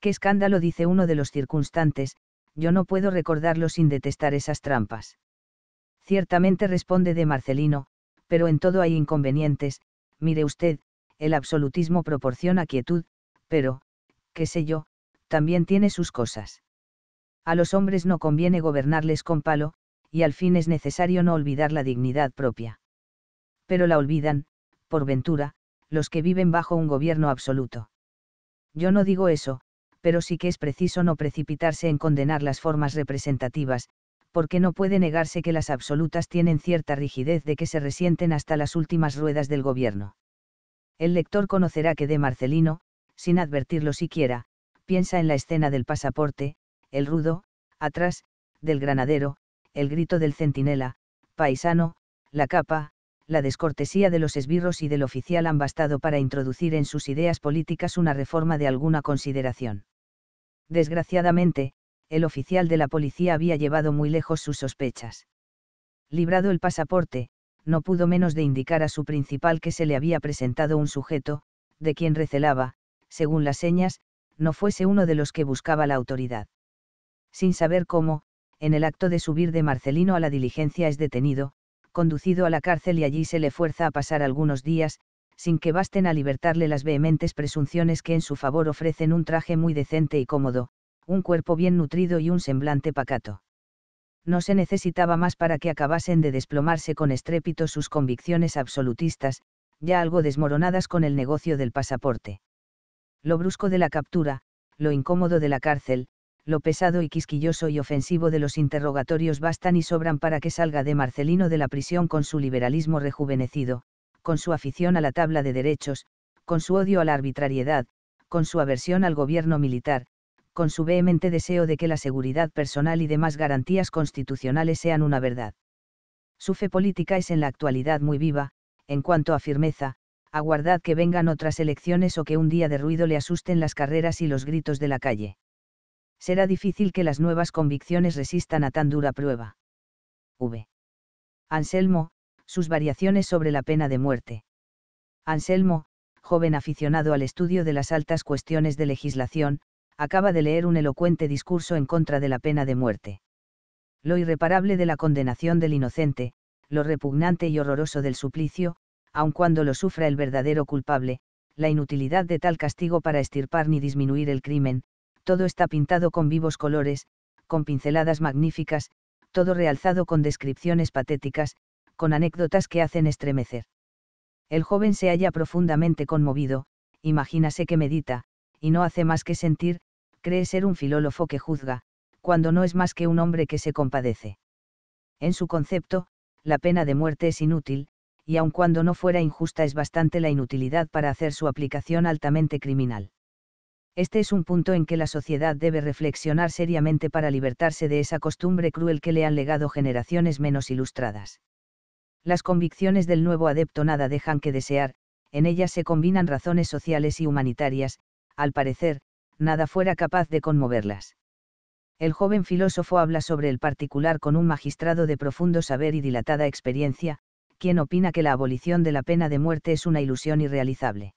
Qué escándalo, dice uno de los circunstantes, yo no puedo recordarlo sin detestar esas trampas. Ciertamente responde de Marcelino, pero en todo hay inconvenientes, mire usted, el absolutismo proporciona quietud, pero, qué sé yo, también tiene sus cosas. A los hombres no conviene gobernarles con palo, y al fin es necesario no olvidar la dignidad propia. Pero la olvidan, por ventura, los que viven bajo un gobierno absoluto. Yo no digo eso, pero sí que es preciso no precipitarse en condenar las formas representativas, porque no puede negarse que las absolutas tienen cierta rigidez de que se resienten hasta las últimas ruedas del gobierno. El lector conocerá que de Marcelino, sin advertirlo siquiera, piensa en la escena del pasaporte, el rudo, atrás, del granadero, el grito del centinela, paisano, la capa, la descortesía de los esbirros y del oficial han bastado para introducir en sus ideas políticas una reforma de alguna consideración. Desgraciadamente, el oficial de la policía había llevado muy lejos sus sospechas. Librado el pasaporte, no pudo menos de indicar a su principal que se le había presentado un sujeto, de quien recelaba, según las señas, no fuese uno de los que buscaba la autoridad. Sin saber cómo, en el acto de subir de Marcelino a la diligencia es detenido, conducido a la cárcel y allí se le fuerza a pasar algunos días, sin que basten a libertarle las vehementes presunciones que en su favor ofrecen un traje muy decente y cómodo, un cuerpo bien nutrido y un semblante pacato. No se necesitaba más para que acabasen de desplomarse con estrépito sus convicciones absolutistas, ya algo desmoronadas con el negocio del pasaporte. Lo brusco de la captura, lo incómodo de la cárcel, lo pesado y quisquilloso y ofensivo de los interrogatorios bastan y sobran para que salga de Marcelino de la prisión con su liberalismo rejuvenecido, con su afición a la tabla de derechos, con su odio a la arbitrariedad, con su aversión al gobierno militar, con su vehemente deseo de que la seguridad personal y demás garantías constitucionales sean una verdad. Su fe política es en la actualidad muy viva, en cuanto a firmeza, aguardad que vengan otras elecciones o que un día de ruido le asusten las carreras y los gritos de la calle será difícil que las nuevas convicciones resistan a tan dura prueba. V. Anselmo, sus variaciones sobre la pena de muerte. Anselmo, joven aficionado al estudio de las altas cuestiones de legislación, acaba de leer un elocuente discurso en contra de la pena de muerte. Lo irreparable de la condenación del inocente, lo repugnante y horroroso del suplicio, aun cuando lo sufra el verdadero culpable, la inutilidad de tal castigo para estirpar ni disminuir el crimen, todo está pintado con vivos colores, con pinceladas magníficas, todo realzado con descripciones patéticas, con anécdotas que hacen estremecer. El joven se halla profundamente conmovido, imagínase que medita, y no hace más que sentir, cree ser un filólogo que juzga, cuando no es más que un hombre que se compadece. En su concepto, la pena de muerte es inútil, y aun cuando no fuera injusta es bastante la inutilidad para hacer su aplicación altamente criminal este es un punto en que la sociedad debe reflexionar seriamente para libertarse de esa costumbre cruel que le han legado generaciones menos ilustradas. Las convicciones del nuevo adepto nada dejan que desear, en ellas se combinan razones sociales y humanitarias, al parecer, nada fuera capaz de conmoverlas. El joven filósofo habla sobre el particular con un magistrado de profundo saber y dilatada experiencia, quien opina que la abolición de la pena de muerte es una ilusión irrealizable.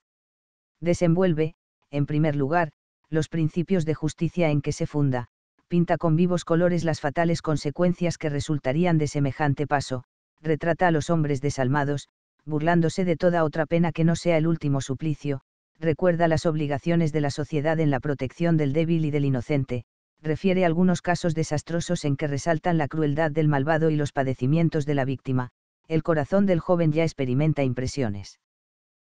Desenvuelve, en primer lugar, los principios de justicia en que se funda, pinta con vivos colores las fatales consecuencias que resultarían de semejante paso, retrata a los hombres desalmados, burlándose de toda otra pena que no sea el último suplicio, recuerda las obligaciones de la sociedad en la protección del débil y del inocente, refiere algunos casos desastrosos en que resaltan la crueldad del malvado y los padecimientos de la víctima, el corazón del joven ya experimenta impresiones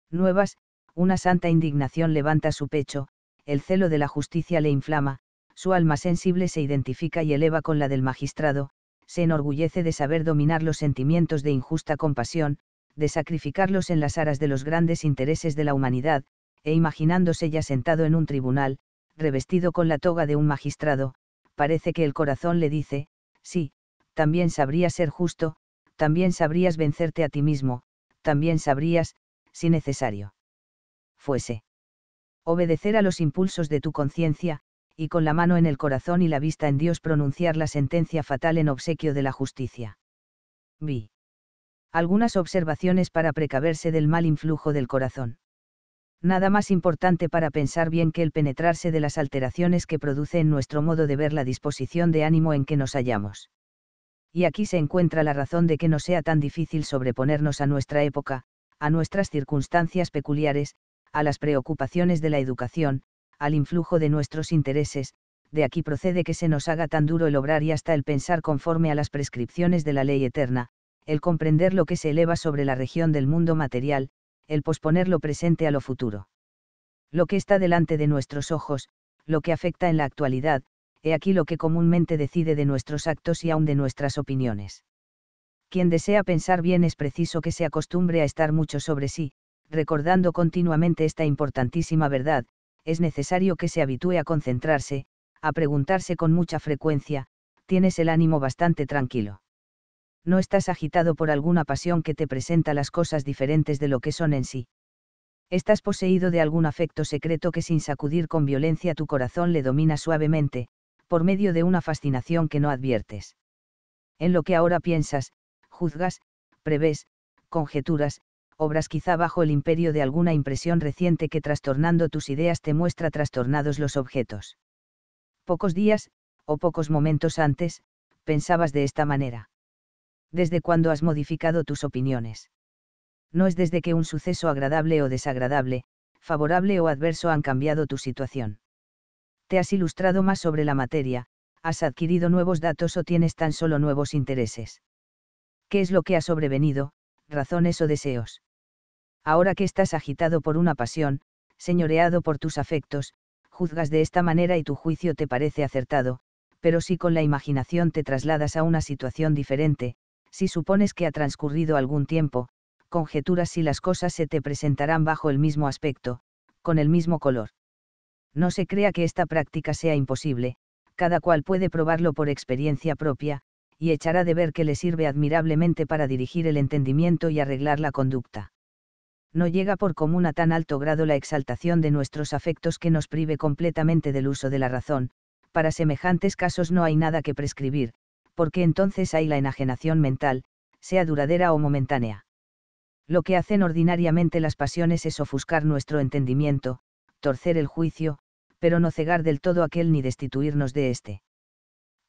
nuevas, una santa indignación levanta su pecho, el celo de la justicia le inflama, su alma sensible se identifica y eleva con la del magistrado, se enorgullece de saber dominar los sentimientos de injusta compasión, de sacrificarlos en las aras de los grandes intereses de la humanidad, e imaginándose ya sentado en un tribunal, revestido con la toga de un magistrado, parece que el corazón le dice, sí, también sabrías ser justo, también sabrías vencerte a ti mismo, también sabrías, si necesario fuese. Obedecer a los impulsos de tu conciencia, y con la mano en el corazón y la vista en Dios pronunciar la sentencia fatal en obsequio de la justicia. Vi. Algunas observaciones para precaverse del mal influjo del corazón. Nada más importante para pensar bien que el penetrarse de las alteraciones que produce en nuestro modo de ver la disposición de ánimo en que nos hallamos. Y aquí se encuentra la razón de que no sea tan difícil sobreponernos a nuestra época, a nuestras circunstancias peculiares, a las preocupaciones de la educación, al influjo de nuestros intereses, de aquí procede que se nos haga tan duro el obrar y hasta el pensar conforme a las prescripciones de la ley eterna, el comprender lo que se eleva sobre la región del mundo material, el posponer lo presente a lo futuro. Lo que está delante de nuestros ojos, lo que afecta en la actualidad, he aquí lo que comúnmente decide de nuestros actos y aun de nuestras opiniones. Quien desea pensar bien es preciso que se acostumbre a estar mucho sobre sí, recordando continuamente esta importantísima verdad, es necesario que se habitúe a concentrarse, a preguntarse con mucha frecuencia, tienes el ánimo bastante tranquilo. No estás agitado por alguna pasión que te presenta las cosas diferentes de lo que son en sí. Estás poseído de algún afecto secreto que sin sacudir con violencia tu corazón le domina suavemente, por medio de una fascinación que no adviertes. En lo que ahora piensas, juzgas, prevés, conjeturas, obras quizá bajo el imperio de alguna impresión reciente que trastornando tus ideas te muestra trastornados los objetos. Pocos días, o pocos momentos antes, pensabas de esta manera. ¿Desde cuándo has modificado tus opiniones? No es desde que un suceso agradable o desagradable, favorable o adverso han cambiado tu situación. Te has ilustrado más sobre la materia, has adquirido nuevos datos o tienes tan solo nuevos intereses. ¿Qué es lo que ha sobrevenido, razones o deseos? ahora que estás agitado por una pasión, señoreado por tus afectos, juzgas de esta manera y tu juicio te parece acertado, pero si con la imaginación te trasladas a una situación diferente, si supones que ha transcurrido algún tiempo, conjeturas si las cosas se te presentarán bajo el mismo aspecto, con el mismo color. No se crea que esta práctica sea imposible, cada cual puede probarlo por experiencia propia, y echará de ver que le sirve admirablemente para dirigir el entendimiento y arreglar la conducta no llega por común a tan alto grado la exaltación de nuestros afectos que nos prive completamente del uso de la razón, para semejantes casos no hay nada que prescribir, porque entonces hay la enajenación mental, sea duradera o momentánea. Lo que hacen ordinariamente las pasiones es ofuscar nuestro entendimiento, torcer el juicio, pero no cegar del todo aquel ni destituirnos de éste.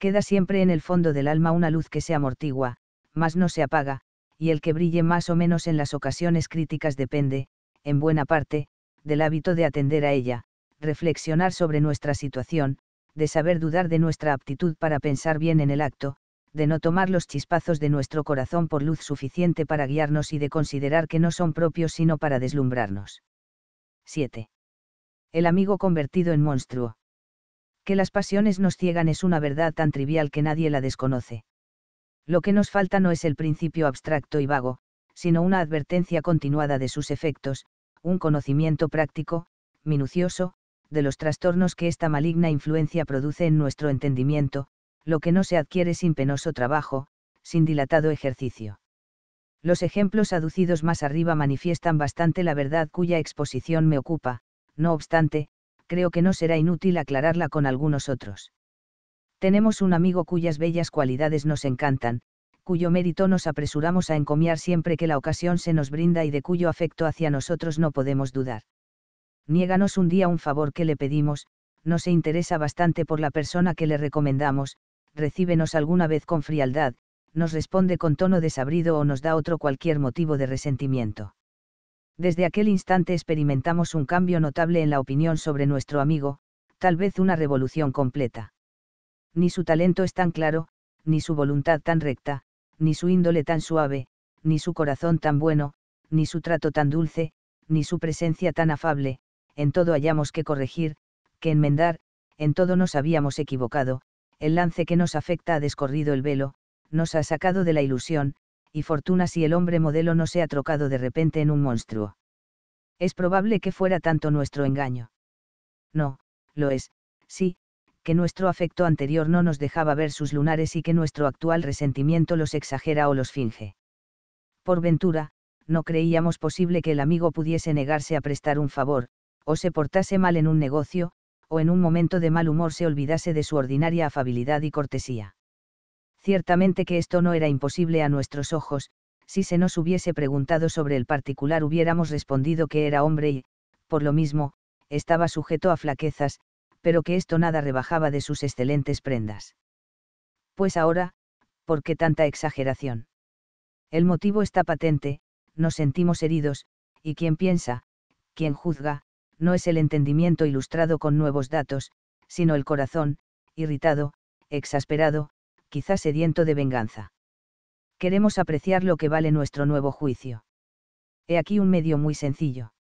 Queda siempre en el fondo del alma una luz que se amortigua, mas no se apaga, y el que brille más o menos en las ocasiones críticas depende, en buena parte, del hábito de atender a ella, reflexionar sobre nuestra situación, de saber dudar de nuestra aptitud para pensar bien en el acto, de no tomar los chispazos de nuestro corazón por luz suficiente para guiarnos y de considerar que no son propios sino para deslumbrarnos. 7. El amigo convertido en monstruo. Que las pasiones nos ciegan es una verdad tan trivial que nadie la desconoce. Lo que nos falta no es el principio abstracto y vago, sino una advertencia continuada de sus efectos, un conocimiento práctico, minucioso, de los trastornos que esta maligna influencia produce en nuestro entendimiento, lo que no se adquiere sin penoso trabajo, sin dilatado ejercicio. Los ejemplos aducidos más arriba manifiestan bastante la verdad cuya exposición me ocupa, no obstante, creo que no será inútil aclararla con algunos otros tenemos un amigo cuyas bellas cualidades nos encantan, cuyo mérito nos apresuramos a encomiar siempre que la ocasión se nos brinda y de cuyo afecto hacia nosotros no podemos dudar. Niéganos un día un favor que le pedimos, no se interesa bastante por la persona que le recomendamos, recíbenos alguna vez con frialdad, nos responde con tono desabrido o nos da otro cualquier motivo de resentimiento. Desde aquel instante experimentamos un cambio notable en la opinión sobre nuestro amigo, tal vez una revolución completa ni su talento es tan claro, ni su voluntad tan recta, ni su índole tan suave, ni su corazón tan bueno, ni su trato tan dulce, ni su presencia tan afable, en todo hallamos que corregir, que enmendar, en todo nos habíamos equivocado, el lance que nos afecta ha descorrido el velo, nos ha sacado de la ilusión, y fortuna si el hombre modelo no se ha trocado de repente en un monstruo. Es probable que fuera tanto nuestro engaño. No, lo es, sí, que nuestro afecto anterior no nos dejaba ver sus lunares y que nuestro actual resentimiento los exagera o los finge. Por ventura, no creíamos posible que el amigo pudiese negarse a prestar un favor, o se portase mal en un negocio, o en un momento de mal humor se olvidase de su ordinaria afabilidad y cortesía. Ciertamente que esto no era imposible a nuestros ojos, si se nos hubiese preguntado sobre el particular hubiéramos respondido que era hombre y, por lo mismo, estaba sujeto a flaquezas, pero que esto nada rebajaba de sus excelentes prendas. Pues ahora, ¿por qué tanta exageración? El motivo está patente, nos sentimos heridos, y quien piensa, quien juzga, no es el entendimiento ilustrado con nuevos datos, sino el corazón, irritado, exasperado, quizás sediento de venganza. Queremos apreciar lo que vale nuestro nuevo juicio. He aquí un medio muy sencillo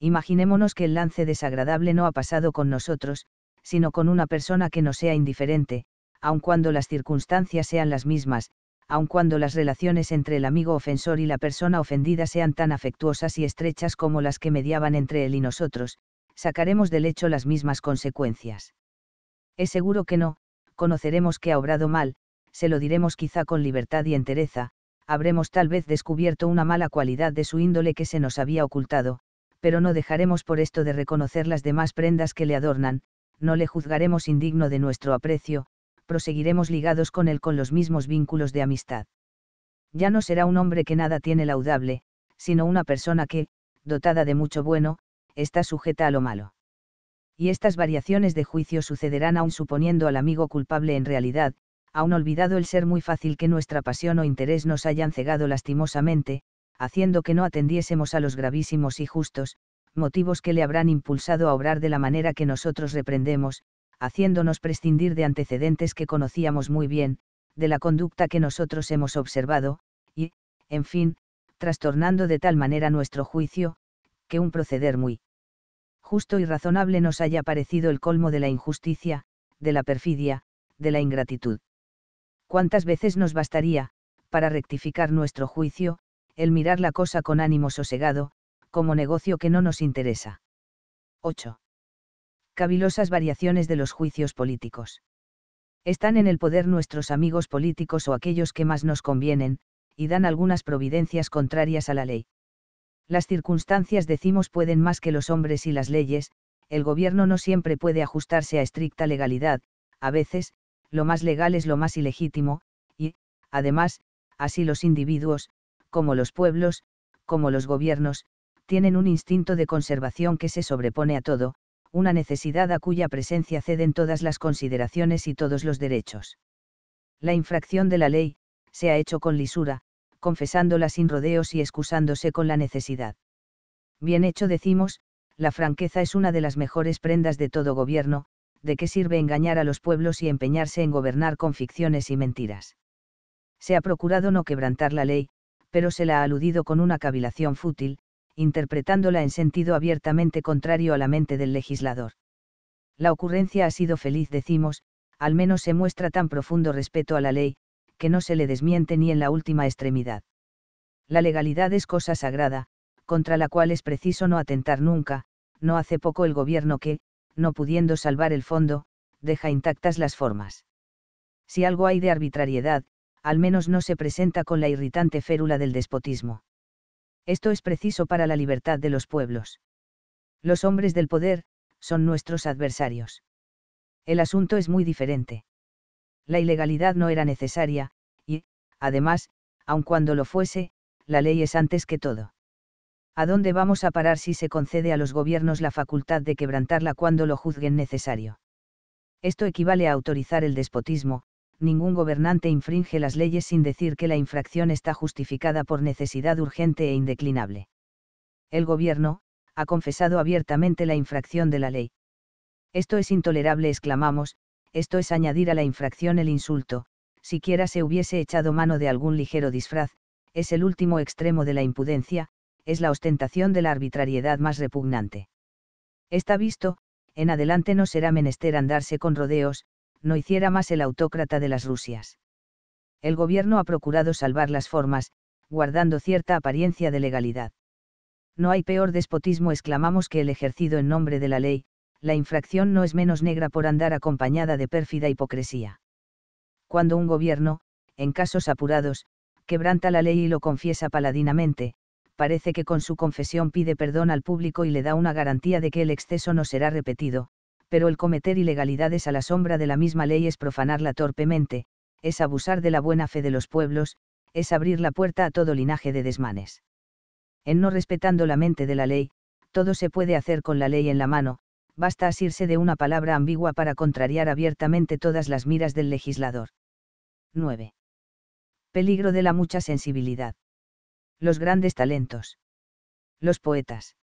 imaginémonos que el lance desagradable no ha pasado con nosotros, sino con una persona que no sea indiferente, aun cuando las circunstancias sean las mismas, aun cuando las relaciones entre el amigo ofensor y la persona ofendida sean tan afectuosas y estrechas como las que mediaban entre él y nosotros, sacaremos del hecho las mismas consecuencias. Es seguro que no, conoceremos que ha obrado mal, se lo diremos quizá con libertad y entereza, habremos tal vez descubierto una mala cualidad de su índole que se nos había ocultado, pero no dejaremos por esto de reconocer las demás prendas que le adornan, no le juzgaremos indigno de nuestro aprecio, proseguiremos ligados con él con los mismos vínculos de amistad. Ya no será un hombre que nada tiene laudable, sino una persona que, dotada de mucho bueno, está sujeta a lo malo. Y estas variaciones de juicio sucederán aún suponiendo al amigo culpable en realidad, aun olvidado el ser muy fácil que nuestra pasión o interés nos hayan cegado lastimosamente, haciendo que no atendiésemos a los gravísimos y justos, motivos que le habrán impulsado a obrar de la manera que nosotros reprendemos, haciéndonos prescindir de antecedentes que conocíamos muy bien, de la conducta que nosotros hemos observado, y, en fin, trastornando de tal manera nuestro juicio, que un proceder muy justo y razonable nos haya parecido el colmo de la injusticia, de la perfidia, de la ingratitud. ¿Cuántas veces nos bastaría, para rectificar nuestro juicio, el mirar la cosa con ánimo sosegado, como negocio que no nos interesa. 8. Cavilosas variaciones de los juicios políticos. Están en el poder nuestros amigos políticos o aquellos que más nos convienen, y dan algunas providencias contrarias a la ley. Las circunstancias decimos pueden más que los hombres y las leyes, el gobierno no siempre puede ajustarse a estricta legalidad, a veces, lo más legal es lo más ilegítimo, y, además, así los individuos, como los pueblos, como los gobiernos, tienen un instinto de conservación que se sobrepone a todo, una necesidad a cuya presencia ceden todas las consideraciones y todos los derechos. La infracción de la ley, se ha hecho con lisura, confesándola sin rodeos y excusándose con la necesidad. Bien hecho decimos, la franqueza es una de las mejores prendas de todo gobierno, de qué sirve engañar a los pueblos y empeñarse en gobernar con ficciones y mentiras. Se ha procurado no quebrantar la ley, pero se la ha aludido con una cavilación fútil, interpretándola en sentido abiertamente contrario a la mente del legislador. La ocurrencia ha sido feliz, decimos, al menos se muestra tan profundo respeto a la ley, que no se le desmiente ni en la última extremidad. La legalidad es cosa sagrada, contra la cual es preciso no atentar nunca, no hace poco el gobierno que, no pudiendo salvar el fondo, deja intactas las formas. Si algo hay de arbitrariedad, al menos no se presenta con la irritante férula del despotismo. Esto es preciso para la libertad de los pueblos. Los hombres del poder, son nuestros adversarios. El asunto es muy diferente. La ilegalidad no era necesaria, y, además, aun cuando lo fuese, la ley es antes que todo. ¿A dónde vamos a parar si se concede a los gobiernos la facultad de quebrantarla cuando lo juzguen necesario? Esto equivale a autorizar el despotismo, ningún gobernante infringe las leyes sin decir que la infracción está justificada por necesidad urgente e indeclinable. El gobierno, ha confesado abiertamente la infracción de la ley. Esto es intolerable, exclamamos, esto es añadir a la infracción el insulto, siquiera se hubiese echado mano de algún ligero disfraz, es el último extremo de la impudencia, es la ostentación de la arbitrariedad más repugnante. Está visto, en adelante no será menester andarse con rodeos, no hiciera más el autócrata de las Rusias. El gobierno ha procurado salvar las formas, guardando cierta apariencia de legalidad. No hay peor despotismo, exclamamos, que el ejercido en nombre de la ley, la infracción no es menos negra por andar acompañada de pérfida hipocresía. Cuando un gobierno, en casos apurados, quebranta la ley y lo confiesa paladinamente, parece que con su confesión pide perdón al público y le da una garantía de que el exceso no será repetido, pero el cometer ilegalidades a la sombra de la misma ley es profanarla torpemente, es abusar de la buena fe de los pueblos, es abrir la puerta a todo linaje de desmanes. En no respetando la mente de la ley, todo se puede hacer con la ley en la mano, basta asirse de una palabra ambigua para contrariar abiertamente todas las miras del legislador. 9. Peligro de la mucha sensibilidad. Los grandes talentos. Los poetas.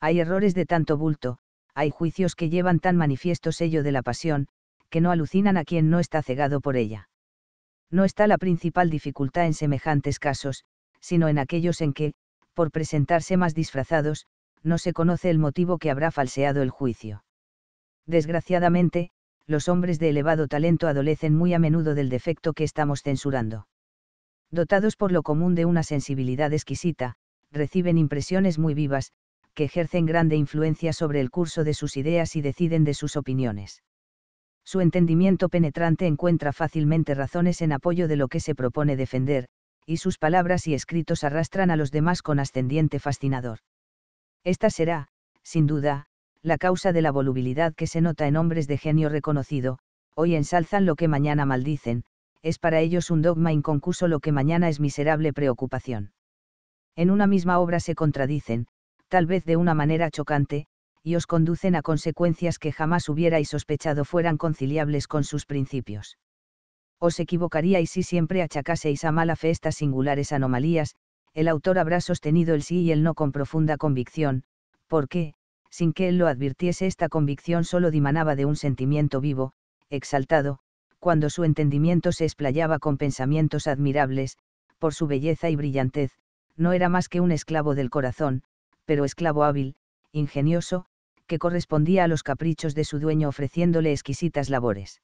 Hay errores de tanto bulto, hay juicios que llevan tan manifiesto sello de la pasión, que no alucinan a quien no está cegado por ella. No está la principal dificultad en semejantes casos, sino en aquellos en que, por presentarse más disfrazados, no se conoce el motivo que habrá falseado el juicio. Desgraciadamente, los hombres de elevado talento adolecen muy a menudo del defecto que estamos censurando. Dotados por lo común de una sensibilidad exquisita, reciben impresiones muy vivas, que ejercen grande influencia sobre el curso de sus ideas y deciden de sus opiniones. Su entendimiento penetrante encuentra fácilmente razones en apoyo de lo que se propone defender, y sus palabras y escritos arrastran a los demás con ascendiente fascinador. Esta será, sin duda, la causa de la volubilidad que se nota en hombres de genio reconocido, hoy ensalzan lo que mañana maldicen, es para ellos un dogma inconcluso lo que mañana es miserable preocupación. En una misma obra se contradicen, tal vez de una manera chocante, y os conducen a consecuencias que jamás hubierais sospechado fueran conciliables con sus principios. Os equivocaríais si siempre achacaseis a mala fe estas singulares anomalías, el autor habrá sostenido el sí y el no con profunda convicción, porque, sin que él lo advirtiese, esta convicción solo dimanaba de un sentimiento vivo, exaltado, cuando su entendimiento se explayaba con pensamientos admirables, por su belleza y brillantez, no era más que un esclavo del corazón, pero esclavo hábil, ingenioso, que correspondía a los caprichos de su dueño ofreciéndole exquisitas labores.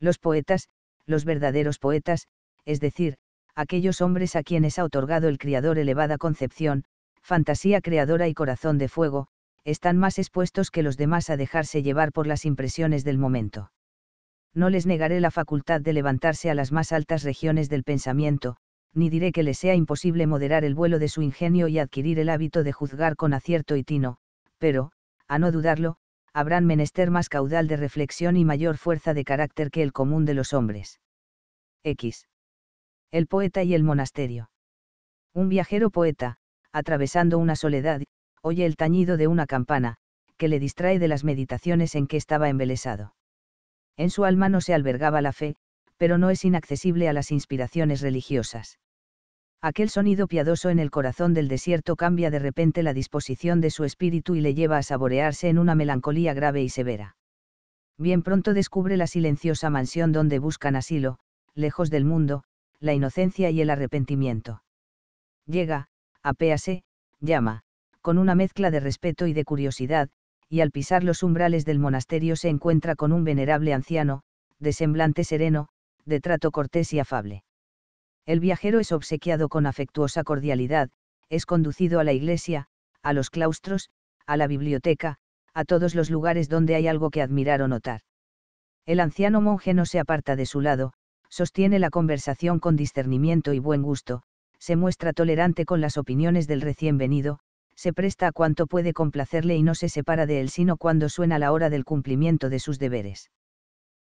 Los poetas, los verdaderos poetas, es decir, aquellos hombres a quienes ha otorgado el Criador elevada concepción, fantasía creadora y corazón de fuego, están más expuestos que los demás a dejarse llevar por las impresiones del momento. No les negaré la facultad de levantarse a las más altas regiones del pensamiento, ni diré que le sea imposible moderar el vuelo de su ingenio y adquirir el hábito de juzgar con acierto y tino, pero, a no dudarlo, habrán menester más caudal de reflexión y mayor fuerza de carácter que el común de los hombres. X. El poeta y el monasterio. Un viajero poeta, atravesando una soledad, oye el tañido de una campana, que le distrae de las meditaciones en que estaba embelesado. En su alma no se albergaba la fe, pero no es inaccesible a las inspiraciones religiosas aquel sonido piadoso en el corazón del desierto cambia de repente la disposición de su espíritu y le lleva a saborearse en una melancolía grave y severa. Bien pronto descubre la silenciosa mansión donde buscan asilo, lejos del mundo, la inocencia y el arrepentimiento. Llega, apéase, llama, con una mezcla de respeto y de curiosidad, y al pisar los umbrales del monasterio se encuentra con un venerable anciano, de semblante sereno, de trato cortés y afable. El viajero es obsequiado con afectuosa cordialidad, es conducido a la iglesia, a los claustros, a la biblioteca, a todos los lugares donde hay algo que admirar o notar. El anciano monje no se aparta de su lado, sostiene la conversación con discernimiento y buen gusto, se muestra tolerante con las opiniones del recién venido, se presta a cuanto puede complacerle y no se separa de él sino cuando suena la hora del cumplimiento de sus deberes.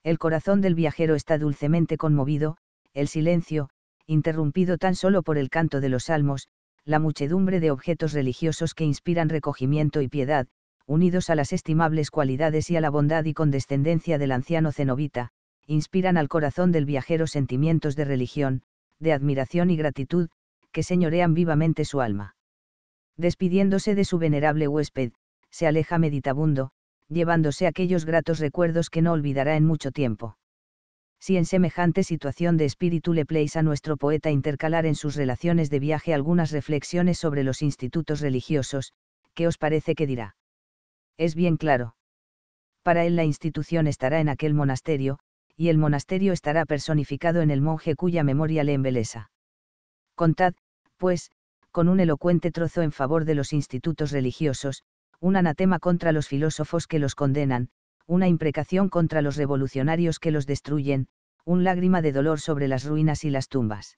El corazón del viajero está dulcemente conmovido, el silencio, interrumpido tan solo por el canto de los salmos, la muchedumbre de objetos religiosos que inspiran recogimiento y piedad, unidos a las estimables cualidades y a la bondad y condescendencia del anciano cenobita, inspiran al corazón del viajero sentimientos de religión, de admiración y gratitud, que señorean vivamente su alma. Despidiéndose de su venerable huésped, se aleja meditabundo, llevándose aquellos gratos recuerdos que no olvidará en mucho tiempo si en semejante situación de espíritu le pleis a nuestro poeta intercalar en sus relaciones de viaje algunas reflexiones sobre los institutos religiosos, ¿qué os parece que dirá? Es bien claro. Para él la institución estará en aquel monasterio, y el monasterio estará personificado en el monje cuya memoria le embelesa. Contad, pues, con un elocuente trozo en favor de los institutos religiosos, un anatema contra los filósofos que los condenan, una imprecación contra los revolucionarios que los destruyen, un lágrima de dolor sobre las ruinas y las tumbas.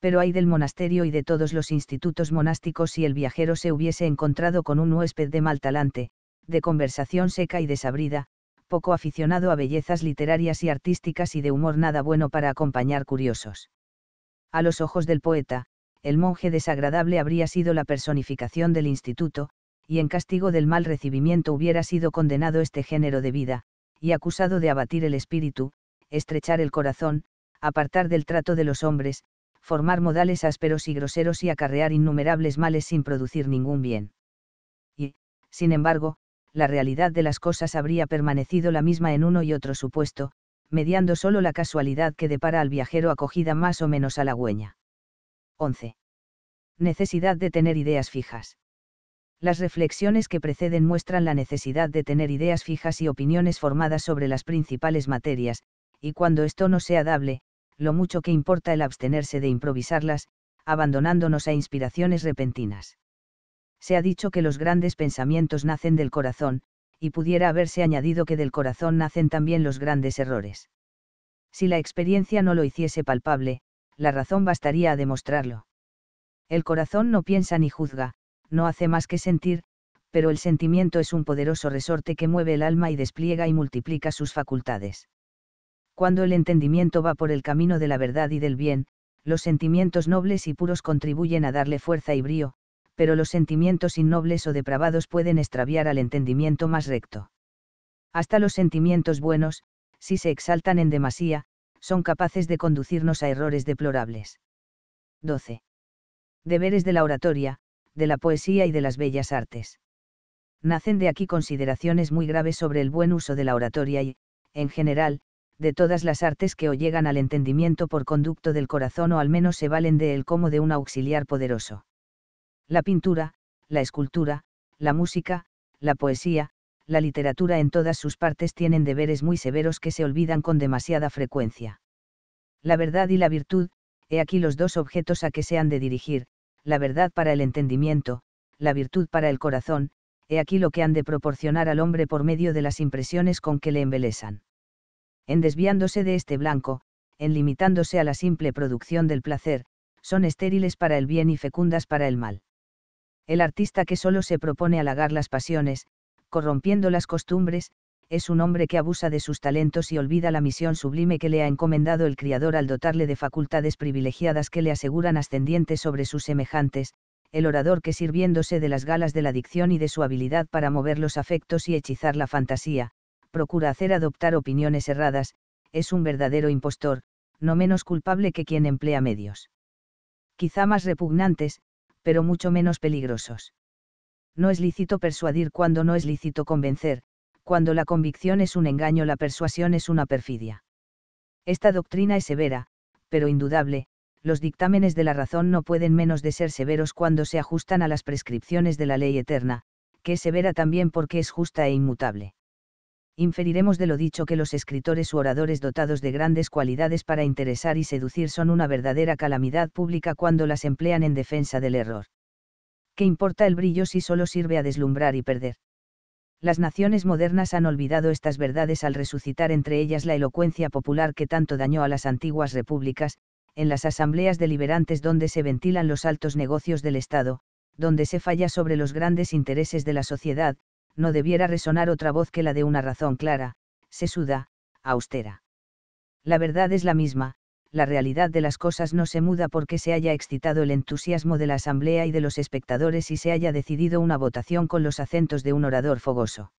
Pero hay del monasterio y de todos los institutos monásticos si el viajero se hubiese encontrado con un huésped de mal talante, de conversación seca y desabrida, poco aficionado a bellezas literarias y artísticas y de humor nada bueno para acompañar curiosos. A los ojos del poeta, el monje desagradable habría sido la personificación del instituto, y en castigo del mal recibimiento hubiera sido condenado este género de vida, y acusado de abatir el espíritu, estrechar el corazón, apartar del trato de los hombres, formar modales ásperos y groseros y acarrear innumerables males sin producir ningún bien. Y, sin embargo, la realidad de las cosas habría permanecido la misma en uno y otro supuesto, mediando solo la casualidad que depara al viajero acogida más o menos halagüeña. 11. Necesidad de tener ideas fijas las reflexiones que preceden muestran la necesidad de tener ideas fijas y opiniones formadas sobre las principales materias, y cuando esto no sea dable, lo mucho que importa el abstenerse de improvisarlas, abandonándonos a inspiraciones repentinas. Se ha dicho que los grandes pensamientos nacen del corazón, y pudiera haberse añadido que del corazón nacen también los grandes errores. Si la experiencia no lo hiciese palpable, la razón bastaría a demostrarlo. El corazón no piensa ni juzga, no hace más que sentir, pero el sentimiento es un poderoso resorte que mueve el alma y despliega y multiplica sus facultades. Cuando el entendimiento va por el camino de la verdad y del bien, los sentimientos nobles y puros contribuyen a darle fuerza y brío, pero los sentimientos innobles o depravados pueden extraviar al entendimiento más recto. Hasta los sentimientos buenos, si se exaltan en demasía, son capaces de conducirnos a errores deplorables. 12. Deberes de la oratoria, de la poesía y de las bellas artes. Nacen de aquí consideraciones muy graves sobre el buen uso de la oratoria y, en general, de todas las artes que o llegan al entendimiento por conducto del corazón o al menos se valen de él como de un auxiliar poderoso. La pintura, la escultura, la música, la poesía, la literatura en todas sus partes tienen deberes muy severos que se olvidan con demasiada frecuencia. La verdad y la virtud, he aquí los dos objetos a que se han de dirigir, la verdad para el entendimiento, la virtud para el corazón, he aquí lo que han de proporcionar al hombre por medio de las impresiones con que le embelesan. En desviándose de este blanco, en limitándose a la simple producción del placer, son estériles para el bien y fecundas para el mal. El artista que solo se propone halagar las pasiones, corrompiendo las costumbres, es un hombre que abusa de sus talentos y olvida la misión sublime que le ha encomendado el Criador al dotarle de facultades privilegiadas que le aseguran ascendientes sobre sus semejantes, el orador que sirviéndose de las galas de la dicción y de su habilidad para mover los afectos y hechizar la fantasía, procura hacer adoptar opiniones erradas, es un verdadero impostor, no menos culpable que quien emplea medios. Quizá más repugnantes, pero mucho menos peligrosos. No es lícito persuadir cuando no es lícito convencer, cuando la convicción es un engaño, la persuasión es una perfidia. Esta doctrina es severa, pero indudable, los dictámenes de la razón no pueden menos de ser severos cuando se ajustan a las prescripciones de la ley eterna, que es severa también porque es justa e inmutable. Inferiremos de lo dicho que los escritores u oradores dotados de grandes cualidades para interesar y seducir son una verdadera calamidad pública cuando las emplean en defensa del error. ¿Qué importa el brillo si solo sirve a deslumbrar y perder? las naciones modernas han olvidado estas verdades al resucitar entre ellas la elocuencia popular que tanto dañó a las antiguas repúblicas, en las asambleas deliberantes donde se ventilan los altos negocios del Estado, donde se falla sobre los grandes intereses de la sociedad, no debiera resonar otra voz que la de una razón clara, sesuda, austera. La verdad es la misma, la realidad de las cosas no se muda porque se haya excitado el entusiasmo de la Asamblea y de los espectadores y se haya decidido una votación con los acentos de un orador fogoso.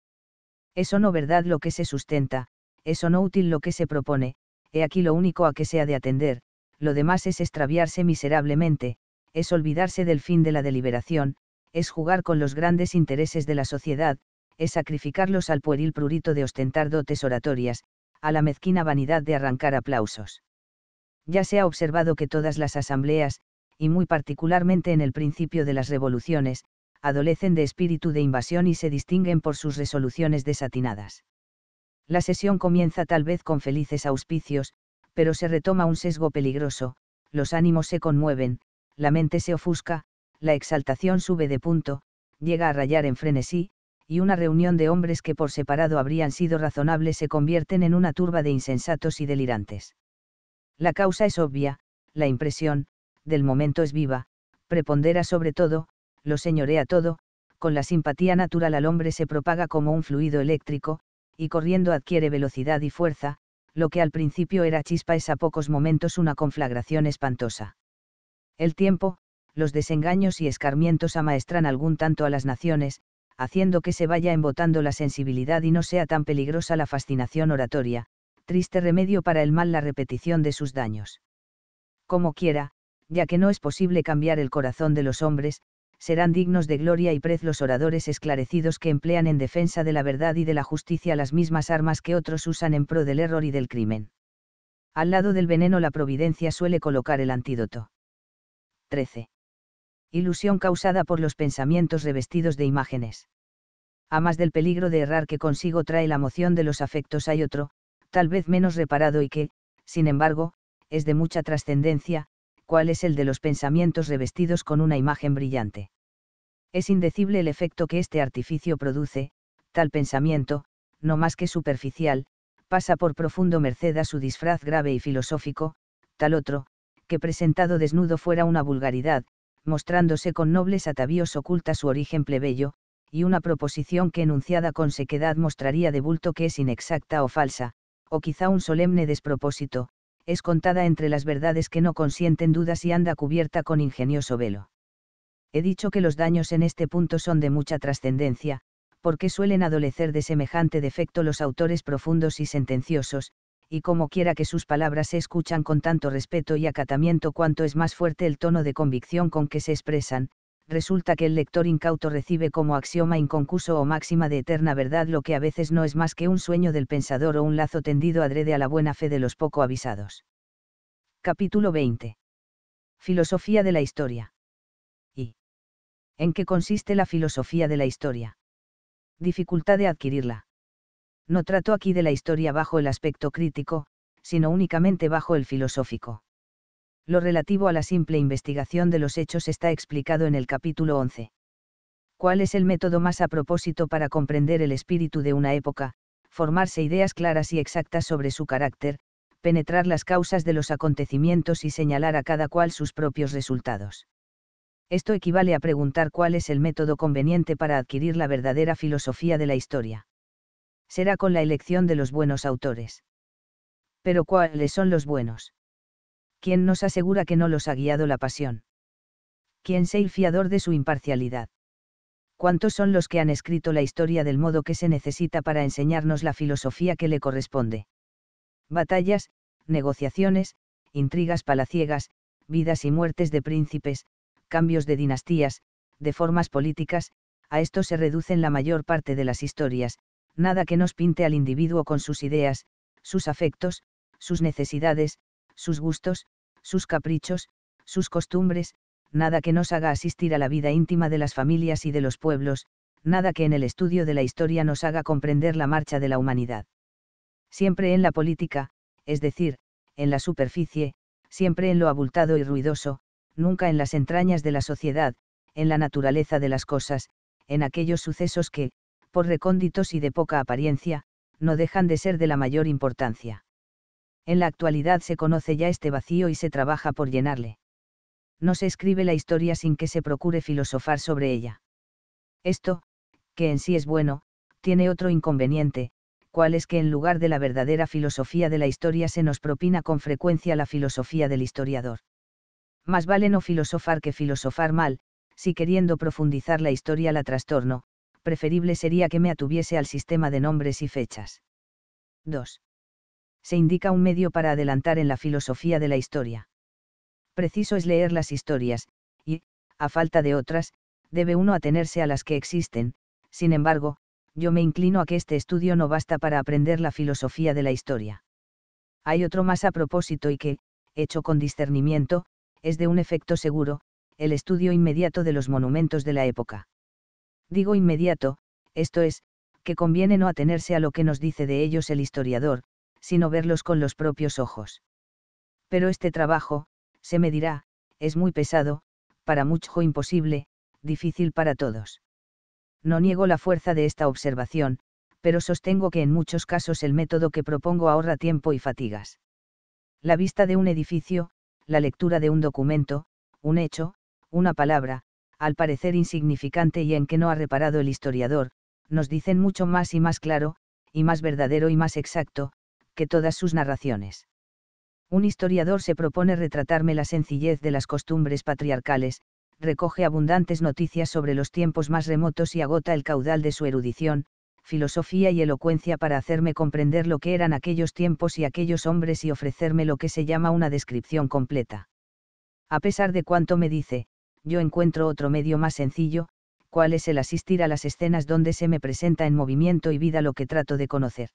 Eso no verdad lo que se sustenta, eso no útil lo que se propone, he aquí lo único a que se ha de atender, lo demás es extraviarse miserablemente, es olvidarse del fin de la deliberación, es jugar con los grandes intereses de la sociedad, es sacrificarlos al pueril prurito de ostentar dotes oratorias, a la mezquina vanidad de arrancar aplausos ya se ha observado que todas las asambleas, y muy particularmente en el principio de las revoluciones, adolecen de espíritu de invasión y se distinguen por sus resoluciones desatinadas. La sesión comienza tal vez con felices auspicios, pero se retoma un sesgo peligroso, los ánimos se conmueven, la mente se ofusca, la exaltación sube de punto, llega a rayar en frenesí, y una reunión de hombres que por separado habrían sido razonables se convierten en una turba de insensatos y delirantes. La causa es obvia, la impresión, del momento es viva, prepondera sobre todo, lo señorea todo, con la simpatía natural al hombre se propaga como un fluido eléctrico, y corriendo adquiere velocidad y fuerza, lo que al principio era chispa es a pocos momentos una conflagración espantosa. El tiempo, los desengaños y escarmientos amaestran algún tanto a las naciones, haciendo que se vaya embotando la sensibilidad y no sea tan peligrosa la fascinación oratoria, triste remedio para el mal la repetición de sus daños. Como quiera, ya que no es posible cambiar el corazón de los hombres, serán dignos de gloria y prez los oradores esclarecidos que emplean en defensa de la verdad y de la justicia las mismas armas que otros usan en pro del error y del crimen. Al lado del veneno la providencia suele colocar el antídoto. 13. Ilusión causada por los pensamientos revestidos de imágenes. A más del peligro de errar que consigo trae la moción de los afectos hay otro, tal vez menos reparado y que, sin embargo, es de mucha trascendencia, cuál es el de los pensamientos revestidos con una imagen brillante. Es indecible el efecto que este artificio produce, tal pensamiento, no más que superficial, pasa por profundo merced a su disfraz grave y filosófico, tal otro, que presentado desnudo fuera una vulgaridad, mostrándose con nobles atavíos oculta su origen plebeyo, y una proposición que enunciada con sequedad mostraría de bulto que es inexacta o falsa, o quizá un solemne despropósito, es contada entre las verdades que no consienten dudas y anda cubierta con ingenioso velo. He dicho que los daños en este punto son de mucha trascendencia, porque suelen adolecer de semejante defecto los autores profundos y sentenciosos, y como quiera que sus palabras se escuchan con tanto respeto y acatamiento cuanto es más fuerte el tono de convicción con que se expresan, resulta que el lector incauto recibe como axioma inconcuso o máxima de eterna verdad lo que a veces no es más que un sueño del pensador o un lazo tendido adrede a la buena fe de los poco avisados. Capítulo 20. Filosofía de la historia. ¿Y? ¿En qué consiste la filosofía de la historia? Dificultad de adquirirla. No trato aquí de la historia bajo el aspecto crítico, sino únicamente bajo el filosófico. Lo relativo a la simple investigación de los hechos está explicado en el capítulo 11. ¿Cuál es el método más a propósito para comprender el espíritu de una época, formarse ideas claras y exactas sobre su carácter, penetrar las causas de los acontecimientos y señalar a cada cual sus propios resultados? Esto equivale a preguntar cuál es el método conveniente para adquirir la verdadera filosofía de la historia. Será con la elección de los buenos autores. Pero ¿cuáles son los buenos? ¿quién nos asegura que no los ha guiado la pasión? ¿Quién se el fiador de su imparcialidad? ¿Cuántos son los que han escrito la historia del modo que se necesita para enseñarnos la filosofía que le corresponde? Batallas, negociaciones, intrigas palaciegas, vidas y muertes de príncipes, cambios de dinastías, de formas políticas, a esto se reducen la mayor parte de las historias, nada que nos pinte al individuo con sus ideas, sus afectos, sus necesidades, sus gustos, sus caprichos, sus costumbres, nada que nos haga asistir a la vida íntima de las familias y de los pueblos, nada que en el estudio de la historia nos haga comprender la marcha de la humanidad. Siempre en la política, es decir, en la superficie, siempre en lo abultado y ruidoso, nunca en las entrañas de la sociedad, en la naturaleza de las cosas, en aquellos sucesos que, por recónditos y de poca apariencia, no dejan de ser de la mayor importancia. En la actualidad se conoce ya este vacío y se trabaja por llenarle. No se escribe la historia sin que se procure filosofar sobre ella. Esto, que en sí es bueno, tiene otro inconveniente, cual es que en lugar de la verdadera filosofía de la historia se nos propina con frecuencia la filosofía del historiador. Más vale no filosofar que filosofar mal, si queriendo profundizar la historia la trastorno, preferible sería que me atuviese al sistema de nombres y fechas. 2 se indica un medio para adelantar en la filosofía de la historia. Preciso es leer las historias, y, a falta de otras, debe uno atenerse a las que existen, sin embargo, yo me inclino a que este estudio no basta para aprender la filosofía de la historia. Hay otro más a propósito y que, hecho con discernimiento, es de un efecto seguro, el estudio inmediato de los monumentos de la época. Digo inmediato, esto es, que conviene no atenerse a lo que nos dice de ellos el historiador, sino verlos con los propios ojos. Pero este trabajo, se me dirá, es muy pesado, para mucho imposible, difícil para todos. No niego la fuerza de esta observación, pero sostengo que en muchos casos el método que propongo ahorra tiempo y fatigas. La vista de un edificio, la lectura de un documento, un hecho, una palabra, al parecer insignificante y en que no ha reparado el historiador, nos dicen mucho más y más claro, y más verdadero y más exacto, que todas sus narraciones. Un historiador se propone retratarme la sencillez de las costumbres patriarcales, recoge abundantes noticias sobre los tiempos más remotos y agota el caudal de su erudición, filosofía y elocuencia para hacerme comprender lo que eran aquellos tiempos y aquellos hombres y ofrecerme lo que se llama una descripción completa. A pesar de cuanto me dice, yo encuentro otro medio más sencillo, cuál es el asistir a las escenas donde se me presenta en movimiento y vida lo que trato de conocer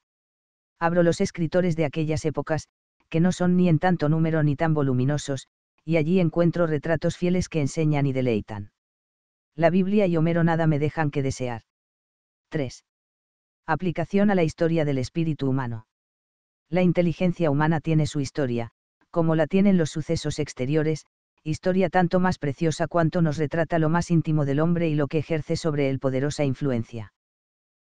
abro los escritores de aquellas épocas, que no son ni en tanto número ni tan voluminosos, y allí encuentro retratos fieles que enseñan y deleitan. La Biblia y Homero nada me dejan que desear. 3. Aplicación a la historia del espíritu humano. La inteligencia humana tiene su historia, como la tienen los sucesos exteriores, historia tanto más preciosa cuanto nos retrata lo más íntimo del hombre y lo que ejerce sobre él poderosa influencia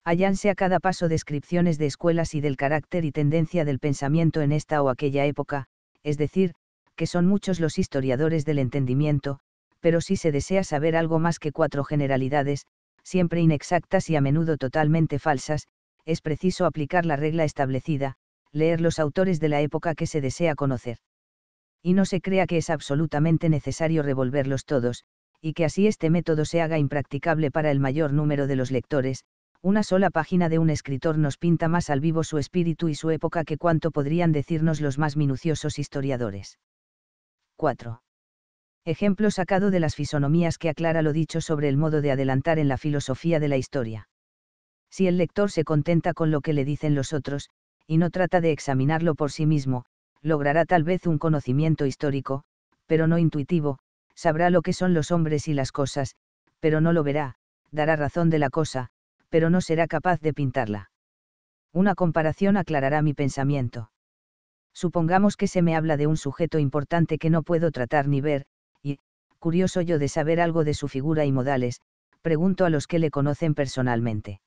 hallanse a cada paso descripciones de escuelas y del carácter y tendencia del pensamiento en esta o aquella época, es decir, que son muchos los historiadores del entendimiento, pero si se desea saber algo más que cuatro generalidades, siempre inexactas y a menudo totalmente falsas, es preciso aplicar la regla establecida, leer los autores de la época que se desea conocer. Y no se crea que es absolutamente necesario revolverlos todos, y que así este método se haga impracticable para el mayor número de los lectores, una sola página de un escritor nos pinta más al vivo su espíritu y su época que cuanto podrían decirnos los más minuciosos historiadores. 4. Ejemplo sacado de las fisonomías que aclara lo dicho sobre el modo de adelantar en la filosofía de la historia. Si el lector se contenta con lo que le dicen los otros, y no trata de examinarlo por sí mismo, logrará tal vez un conocimiento histórico, pero no intuitivo, sabrá lo que son los hombres y las cosas, pero no lo verá, dará razón de la cosa, pero no será capaz de pintarla. Una comparación aclarará mi pensamiento. Supongamos que se me habla de un sujeto importante que no puedo tratar ni ver, y, curioso yo de saber algo de su figura y modales, pregunto a los que le conocen personalmente.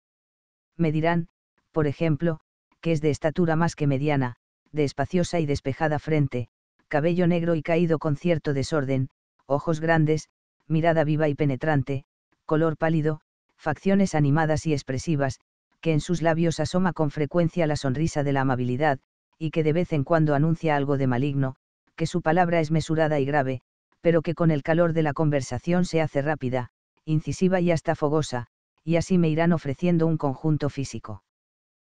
Me dirán, por ejemplo, que es de estatura más que mediana, de espaciosa y despejada frente, cabello negro y caído con cierto desorden, ojos grandes, mirada viva y penetrante, color pálido, facciones animadas y expresivas, que en sus labios asoma con frecuencia la sonrisa de la amabilidad, y que de vez en cuando anuncia algo de maligno, que su palabra es mesurada y grave, pero que con el calor de la conversación se hace rápida, incisiva y hasta fogosa, y así me irán ofreciendo un conjunto físico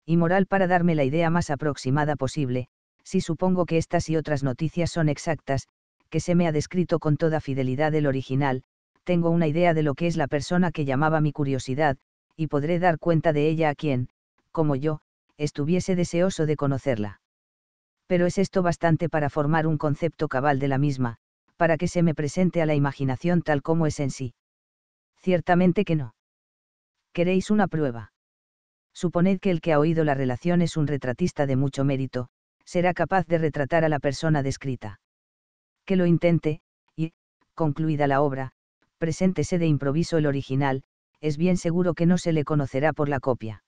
y moral para darme la idea más aproximada posible, si supongo que estas y otras noticias son exactas, que se me ha descrito con toda fidelidad el original, tengo una idea de lo que es la persona que llamaba mi curiosidad, y podré dar cuenta de ella a quien, como yo, estuviese deseoso de conocerla. Pero es esto bastante para formar un concepto cabal de la misma, para que se me presente a la imaginación tal como es en sí. Ciertamente que no. ¿Queréis una prueba? Suponed que el que ha oído la relación es un retratista de mucho mérito, será capaz de retratar a la persona descrita. Que lo intente, y, concluida la obra, preséntese de improviso el original, es bien seguro que no se le conocerá por la copia.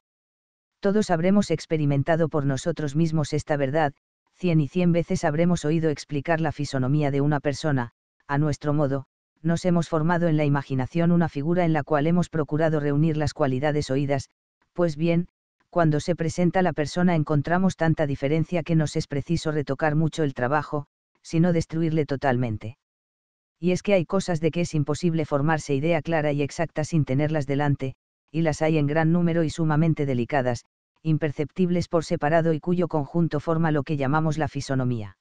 Todos habremos experimentado por nosotros mismos esta verdad, cien y cien veces habremos oído explicar la fisonomía de una persona, a nuestro modo, nos hemos formado en la imaginación una figura en la cual hemos procurado reunir las cualidades oídas, pues bien, cuando se presenta la persona encontramos tanta diferencia que nos es preciso retocar mucho el trabajo, sino destruirle totalmente y es que hay cosas de que es imposible formarse idea clara y exacta sin tenerlas delante, y las hay en gran número y sumamente delicadas, imperceptibles por separado y cuyo conjunto forma lo que llamamos la fisonomía.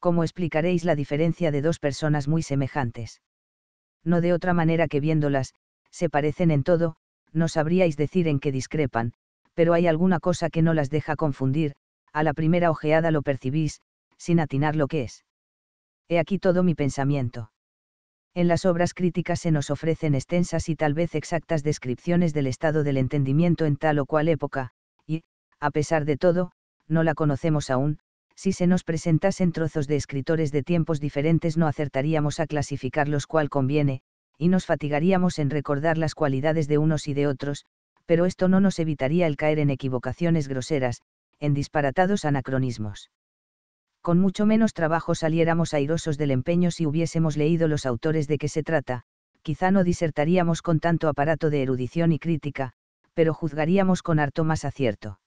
¿Cómo explicaréis la diferencia de dos personas muy semejantes? No de otra manera que viéndolas, se parecen en todo, no sabríais decir en qué discrepan, pero hay alguna cosa que no las deja confundir, a la primera ojeada lo percibís, sin atinar lo que es. He aquí todo mi pensamiento. En las obras críticas se nos ofrecen extensas y tal vez exactas descripciones del estado del entendimiento en tal o cual época, y, a pesar de todo, no la conocemos aún, si se nos presentasen trozos de escritores de tiempos diferentes no acertaríamos a clasificarlos cual conviene, y nos fatigaríamos en recordar las cualidades de unos y de otros, pero esto no nos evitaría el caer en equivocaciones groseras, en disparatados anacronismos con mucho menos trabajo saliéramos airosos del empeño si hubiésemos leído los autores de qué se trata, quizá no disertaríamos con tanto aparato de erudición y crítica, pero juzgaríamos con harto más acierto.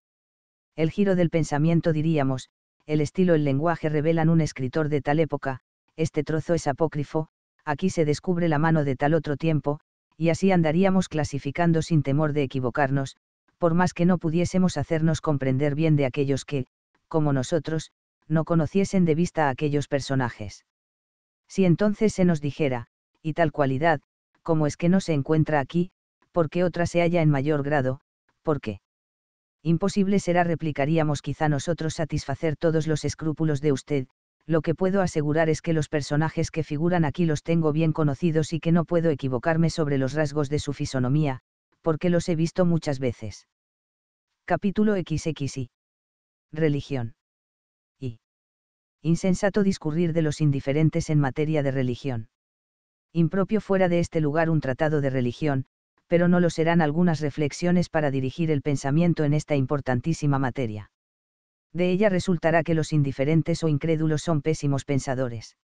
El giro del pensamiento diríamos, el estilo, el lenguaje revelan un escritor de tal época, este trozo es apócrifo, aquí se descubre la mano de tal otro tiempo, y así andaríamos clasificando sin temor de equivocarnos, por más que no pudiésemos hacernos comprender bien de aquellos que, como nosotros, no conociesen de vista a aquellos personajes. Si entonces se nos dijera, y tal cualidad, como es que no se encuentra aquí, ¿por qué otra se halla en mayor grado, ¿por qué? Imposible será, replicaríamos quizá nosotros, satisfacer todos los escrúpulos de usted, lo que puedo asegurar es que los personajes que figuran aquí los tengo bien conocidos y que no puedo equivocarme sobre los rasgos de su fisonomía, porque los he visto muchas veces. Capítulo XXI. Religión insensato discurrir de los indiferentes en materia de religión. Impropio fuera de este lugar un tratado de religión, pero no lo serán algunas reflexiones para dirigir el pensamiento en esta importantísima materia. De ella resultará que los indiferentes o incrédulos son pésimos pensadores.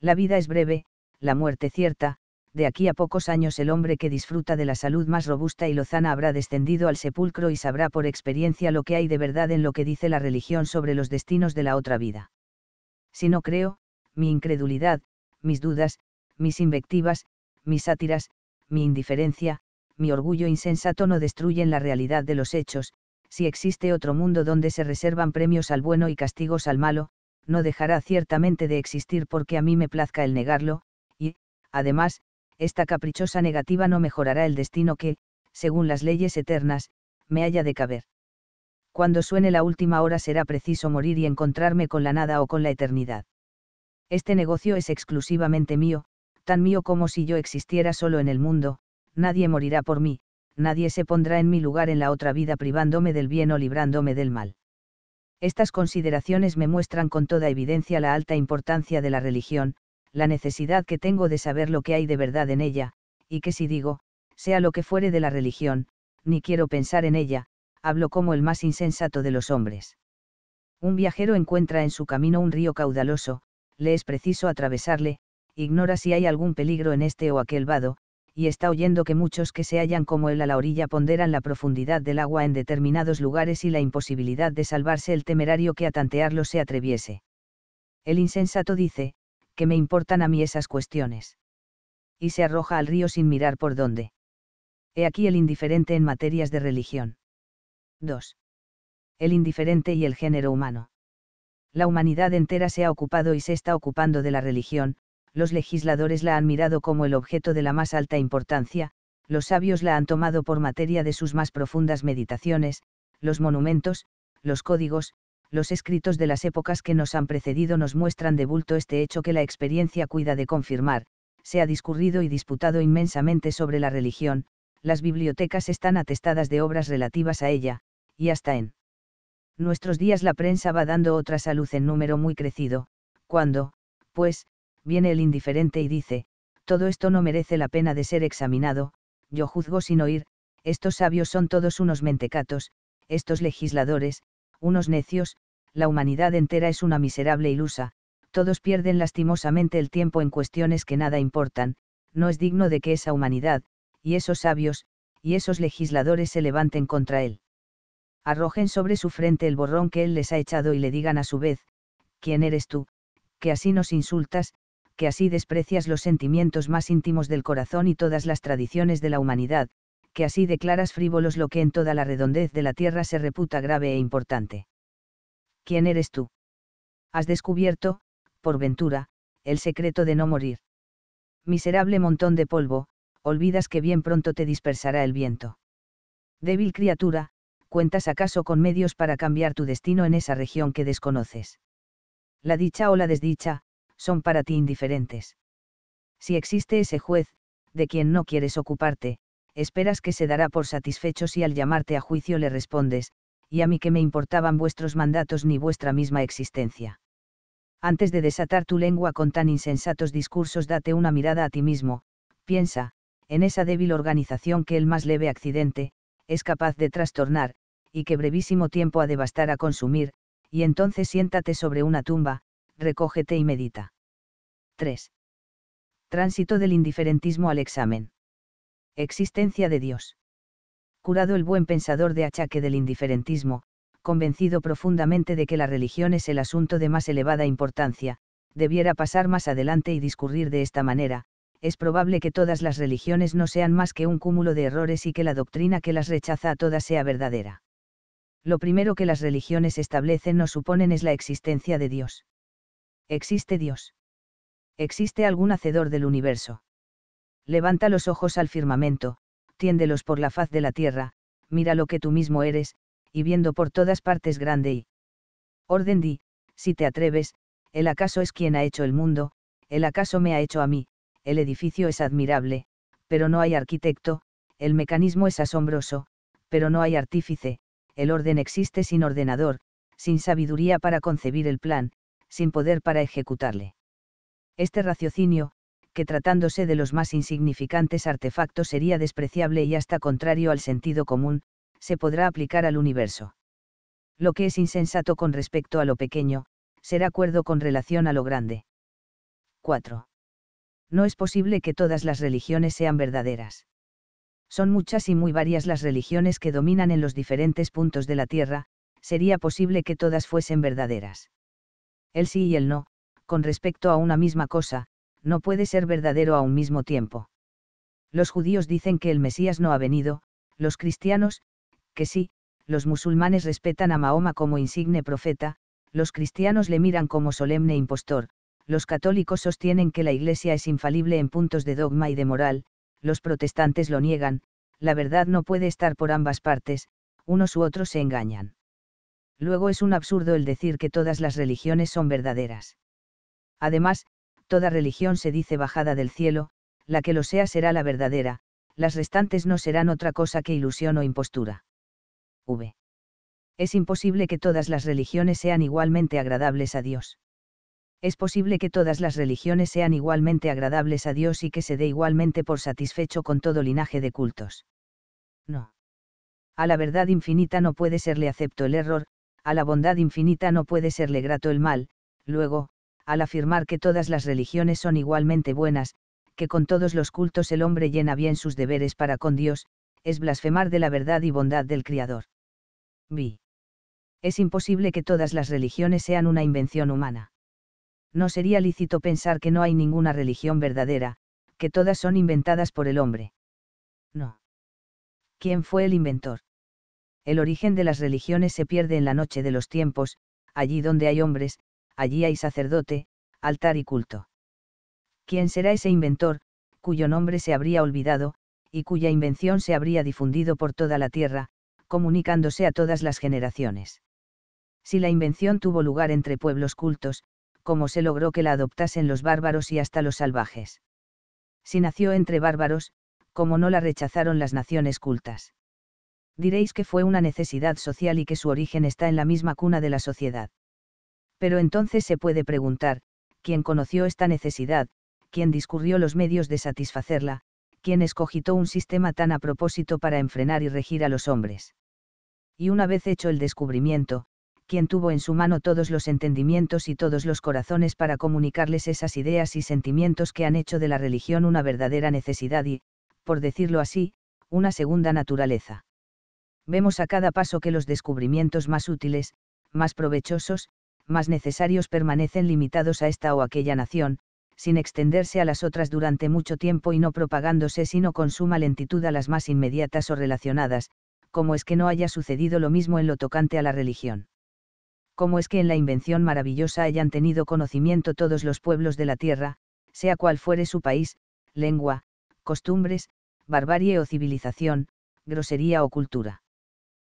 La vida es breve, la muerte cierta, de aquí a pocos años el hombre que disfruta de la salud más robusta y lozana habrá descendido al sepulcro y sabrá por experiencia lo que hay de verdad en lo que dice la religión sobre los destinos de la otra vida si no creo, mi incredulidad, mis dudas, mis invectivas, mis sátiras, mi indiferencia, mi orgullo insensato no destruyen la realidad de los hechos, si existe otro mundo donde se reservan premios al bueno y castigos al malo, no dejará ciertamente de existir porque a mí me plazca el negarlo, y, además, esta caprichosa negativa no mejorará el destino que, según las leyes eternas, me haya de caber cuando suene la última hora será preciso morir y encontrarme con la nada o con la eternidad. Este negocio es exclusivamente mío, tan mío como si yo existiera solo en el mundo, nadie morirá por mí, nadie se pondrá en mi lugar en la otra vida privándome del bien o librándome del mal. Estas consideraciones me muestran con toda evidencia la alta importancia de la religión, la necesidad que tengo de saber lo que hay de verdad en ella, y que si digo, sea lo que fuere de la religión, ni quiero pensar en ella, hablo como el más insensato de los hombres. Un viajero encuentra en su camino un río caudaloso, le es preciso atravesarle, ignora si hay algún peligro en este o aquel vado, y está oyendo que muchos que se hallan como él a la orilla ponderan la profundidad del agua en determinados lugares y la imposibilidad de salvarse el temerario que a tantearlo se atreviese. El insensato dice, que me importan a mí esas cuestiones. Y se arroja al río sin mirar por dónde. He aquí el indiferente en materias de religión. 2. El indiferente y el género humano. La humanidad entera se ha ocupado y se está ocupando de la religión, los legisladores la han mirado como el objeto de la más alta importancia, los sabios la han tomado por materia de sus más profundas meditaciones, los monumentos, los códigos, los escritos de las épocas que nos han precedido nos muestran de bulto este hecho que la experiencia cuida de confirmar, se ha discurrido y disputado inmensamente sobre la religión, las bibliotecas están atestadas de obras relativas a ella, y hasta en nuestros días la prensa va dando otra salud en número muy crecido, cuando, pues, viene el indiferente y dice, todo esto no merece la pena de ser examinado, yo juzgo sin oír, estos sabios son todos unos mentecatos, estos legisladores, unos necios, la humanidad entera es una miserable ilusa, todos pierden lastimosamente el tiempo en cuestiones que nada importan, no es digno de que esa humanidad, y esos sabios, y esos legisladores se levanten contra él arrojen sobre su frente el borrón que él les ha echado y le digan a su vez, ¿quién eres tú? Que así nos insultas, que así desprecias los sentimientos más íntimos del corazón y todas las tradiciones de la humanidad, que así declaras frívolos lo que en toda la redondez de la tierra se reputa grave e importante. ¿Quién eres tú? Has descubierto, por ventura, el secreto de no morir. Miserable montón de polvo, olvidas que bien pronto te dispersará el viento. Débil criatura, ¿cuentas acaso con medios para cambiar tu destino en esa región que desconoces? La dicha o la desdicha, son para ti indiferentes. Si existe ese juez, de quien no quieres ocuparte, esperas que se dará por satisfecho si al llamarte a juicio le respondes, y a mí que me importaban vuestros mandatos ni vuestra misma existencia. Antes de desatar tu lengua con tan insensatos discursos, date una mirada a ti mismo, piensa, en esa débil organización que el más leve accidente, es capaz de trastornar, y que brevísimo tiempo ha de bastar a consumir, y entonces siéntate sobre una tumba, recógete y medita. 3. Tránsito del indiferentismo al examen. Existencia de Dios. Curado el buen pensador de achaque del indiferentismo, convencido profundamente de que la religión es el asunto de más elevada importancia, debiera pasar más adelante y discurrir de esta manera, es probable que todas las religiones no sean más que un cúmulo de errores y que la doctrina que las rechaza a todas sea verdadera. Lo primero que las religiones establecen o suponen es la existencia de Dios. Existe Dios. Existe algún hacedor del universo. Levanta los ojos al firmamento, tiéndelos por la faz de la tierra, mira lo que tú mismo eres, y viendo por todas partes grande y. Orden di, si te atreves, el acaso es quien ha hecho el mundo, el acaso me ha hecho a mí, el edificio es admirable, pero no hay arquitecto, el mecanismo es asombroso, pero no hay artífice, el orden existe sin ordenador, sin sabiduría para concebir el plan, sin poder para ejecutarle. Este raciocinio, que tratándose de los más insignificantes artefactos sería despreciable y hasta contrario al sentido común, se podrá aplicar al universo. Lo que es insensato con respecto a lo pequeño, será cuerdo con relación a lo grande. 4 no es posible que todas las religiones sean verdaderas. Son muchas y muy varias las religiones que dominan en los diferentes puntos de la Tierra, sería posible que todas fuesen verdaderas. El sí y el no, con respecto a una misma cosa, no puede ser verdadero a un mismo tiempo. Los judíos dicen que el Mesías no ha venido, los cristianos, que sí, los musulmanes respetan a Mahoma como insigne profeta, los cristianos le miran como solemne impostor, los católicos sostienen que la Iglesia es infalible en puntos de dogma y de moral, los protestantes lo niegan, la verdad no puede estar por ambas partes, unos u otros se engañan. Luego es un absurdo el decir que todas las religiones son verdaderas. Además, toda religión se dice bajada del cielo, la que lo sea será la verdadera, las restantes no serán otra cosa que ilusión o impostura. V. Es imposible que todas las religiones sean igualmente agradables a Dios es posible que todas las religiones sean igualmente agradables a Dios y que se dé igualmente por satisfecho con todo linaje de cultos. No. A la verdad infinita no puede serle acepto el error, a la bondad infinita no puede serle grato el mal, luego, al afirmar que todas las religiones son igualmente buenas, que con todos los cultos el hombre llena bien sus deberes para con Dios, es blasfemar de la verdad y bondad del Criador. Vi. Es imposible que todas las religiones sean una invención humana no sería lícito pensar que no hay ninguna religión verdadera, que todas son inventadas por el hombre. No. ¿Quién fue el inventor? El origen de las religiones se pierde en la noche de los tiempos, allí donde hay hombres, allí hay sacerdote, altar y culto. ¿Quién será ese inventor, cuyo nombre se habría olvidado, y cuya invención se habría difundido por toda la tierra, comunicándose a todas las generaciones? Si la invención tuvo lugar entre pueblos cultos, cómo se logró que la adoptasen los bárbaros y hasta los salvajes. Si nació entre bárbaros, ¿cómo no la rechazaron las naciones cultas. Diréis que fue una necesidad social y que su origen está en la misma cuna de la sociedad. Pero entonces se puede preguntar, ¿quién conoció esta necesidad? ¿Quién discurrió los medios de satisfacerla? ¿Quién escogitó un sistema tan a propósito para enfrenar y regir a los hombres? Y una vez hecho el descubrimiento, quien tuvo en su mano todos los entendimientos y todos los corazones para comunicarles esas ideas y sentimientos que han hecho de la religión una verdadera necesidad y, por decirlo así, una segunda naturaleza. Vemos a cada paso que los descubrimientos más útiles, más provechosos, más necesarios permanecen limitados a esta o aquella nación, sin extenderse a las otras durante mucho tiempo y no propagándose sino con suma lentitud a las más inmediatas o relacionadas, como es que no haya sucedido lo mismo en lo tocante a la religión cómo es que en la invención maravillosa hayan tenido conocimiento todos los pueblos de la tierra, sea cual fuere su país, lengua, costumbres, barbarie o civilización, grosería o cultura.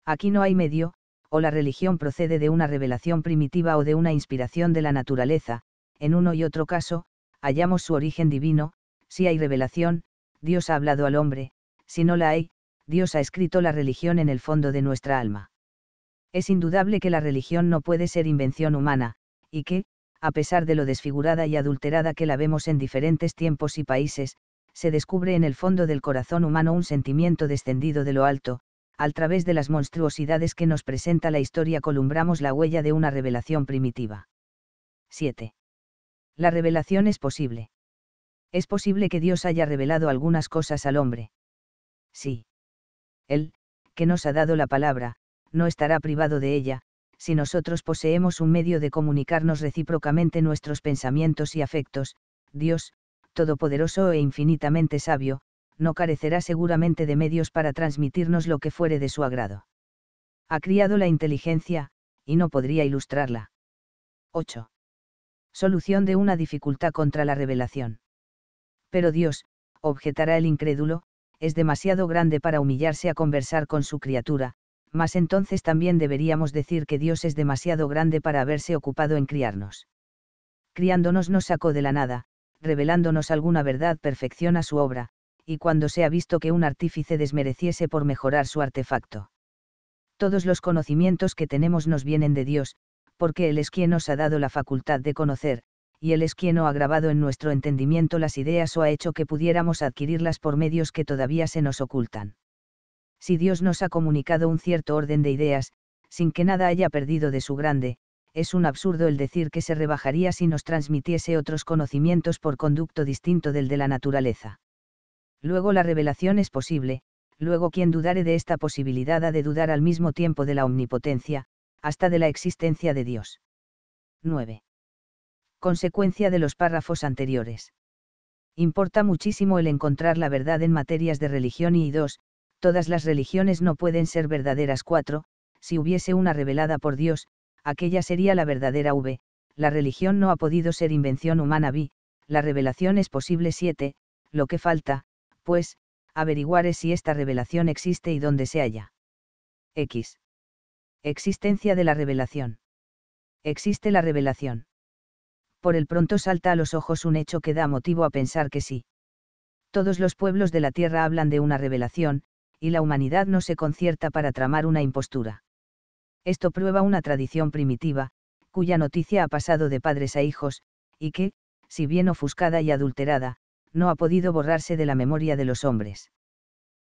Aquí no hay medio, o la religión procede de una revelación primitiva o de una inspiración de la naturaleza, en uno y otro caso, hallamos su origen divino, si hay revelación, Dios ha hablado al hombre, si no la hay, Dios ha escrito la religión en el fondo de nuestra alma es indudable que la religión no puede ser invención humana, y que, a pesar de lo desfigurada y adulterada que la vemos en diferentes tiempos y países, se descubre en el fondo del corazón humano un sentimiento descendido de lo alto, al través de las monstruosidades que nos presenta la historia columbramos la huella de una revelación primitiva. 7. La revelación es posible. Es posible que Dios haya revelado algunas cosas al hombre. Sí. Él, que nos ha dado la palabra, no estará privado de ella, si nosotros poseemos un medio de comunicarnos recíprocamente nuestros pensamientos y afectos, Dios, todopoderoso e infinitamente sabio, no carecerá seguramente de medios para transmitirnos lo que fuere de su agrado. Ha criado la inteligencia, y no podría ilustrarla. 8. Solución de una dificultad contra la revelación. Pero Dios, objetará el incrédulo, es demasiado grande para humillarse a conversar con su criatura, mas entonces también deberíamos decir que Dios es demasiado grande para haberse ocupado en criarnos. Criándonos nos sacó de la nada, revelándonos alguna verdad perfección a su obra, y cuando se ha visto que un artífice desmereciese por mejorar su artefacto. Todos los conocimientos que tenemos nos vienen de Dios, porque Él es quien nos ha dado la facultad de conocer, y Él es quien no ha grabado en nuestro entendimiento las ideas o ha hecho que pudiéramos adquirirlas por medios que todavía se nos ocultan si Dios nos ha comunicado un cierto orden de ideas, sin que nada haya perdido de su grande, es un absurdo el decir que se rebajaría si nos transmitiese otros conocimientos por conducto distinto del de la naturaleza. Luego la revelación es posible, luego quien dudare de esta posibilidad ha de dudar al mismo tiempo de la omnipotencia, hasta de la existencia de Dios. 9. Consecuencia de los párrafos anteriores. Importa muchísimo el encontrar la verdad en materias de religión y 2, todas las religiones no pueden ser verdaderas 4, si hubiese una revelada por Dios, aquella sería la verdadera V, la religión no ha podido ser invención humana vi, la revelación es posible 7, lo que falta, pues, averiguar es si esta revelación existe y dónde se halla. X. Existencia de la revelación. Existe la revelación. Por el pronto salta a los ojos un hecho que da motivo a pensar que sí. Todos los pueblos de la tierra hablan de una revelación, y la humanidad no se concierta para tramar una impostura. Esto prueba una tradición primitiva, cuya noticia ha pasado de padres a hijos, y que, si bien ofuscada y adulterada, no ha podido borrarse de la memoria de los hombres.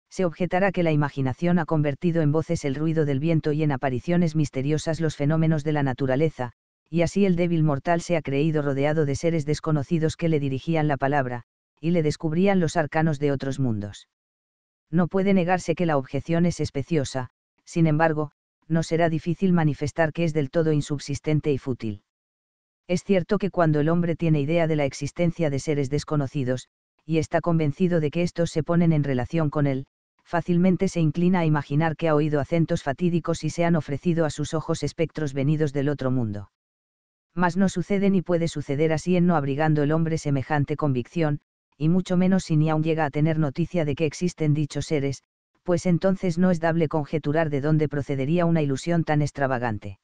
Se objetará que la imaginación ha convertido en voces el ruido del viento y en apariciones misteriosas los fenómenos de la naturaleza, y así el débil mortal se ha creído rodeado de seres desconocidos que le dirigían la palabra, y le descubrían los arcanos de otros mundos no puede negarse que la objeción es especiosa, sin embargo, no será difícil manifestar que es del todo insubsistente y fútil. Es cierto que cuando el hombre tiene idea de la existencia de seres desconocidos, y está convencido de que estos se ponen en relación con él, fácilmente se inclina a imaginar que ha oído acentos fatídicos y se han ofrecido a sus ojos espectros venidos del otro mundo. Mas no sucede ni puede suceder así en no abrigando el hombre semejante convicción, y mucho menos si ni aún llega a tener noticia de que existen dichos seres, pues entonces no es dable conjeturar de dónde procedería una ilusión tan extravagante.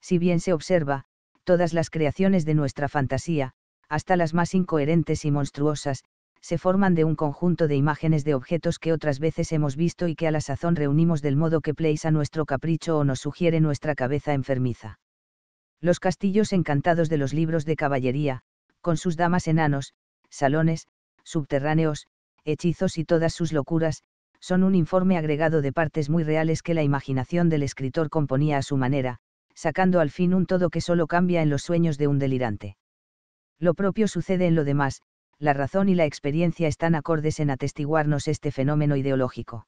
Si bien se observa, todas las creaciones de nuestra fantasía, hasta las más incoherentes y monstruosas, se forman de un conjunto de imágenes de objetos que otras veces hemos visto y que a la sazón reunimos del modo que place a nuestro capricho o nos sugiere nuestra cabeza enfermiza. Los castillos encantados de los libros de caballería, con sus damas enanos, salones, subterráneos, hechizos y todas sus locuras, son un informe agregado de partes muy reales que la imaginación del escritor componía a su manera, sacando al fin un todo que solo cambia en los sueños de un delirante. Lo propio sucede en lo demás, la razón y la experiencia están acordes en atestiguarnos este fenómeno ideológico.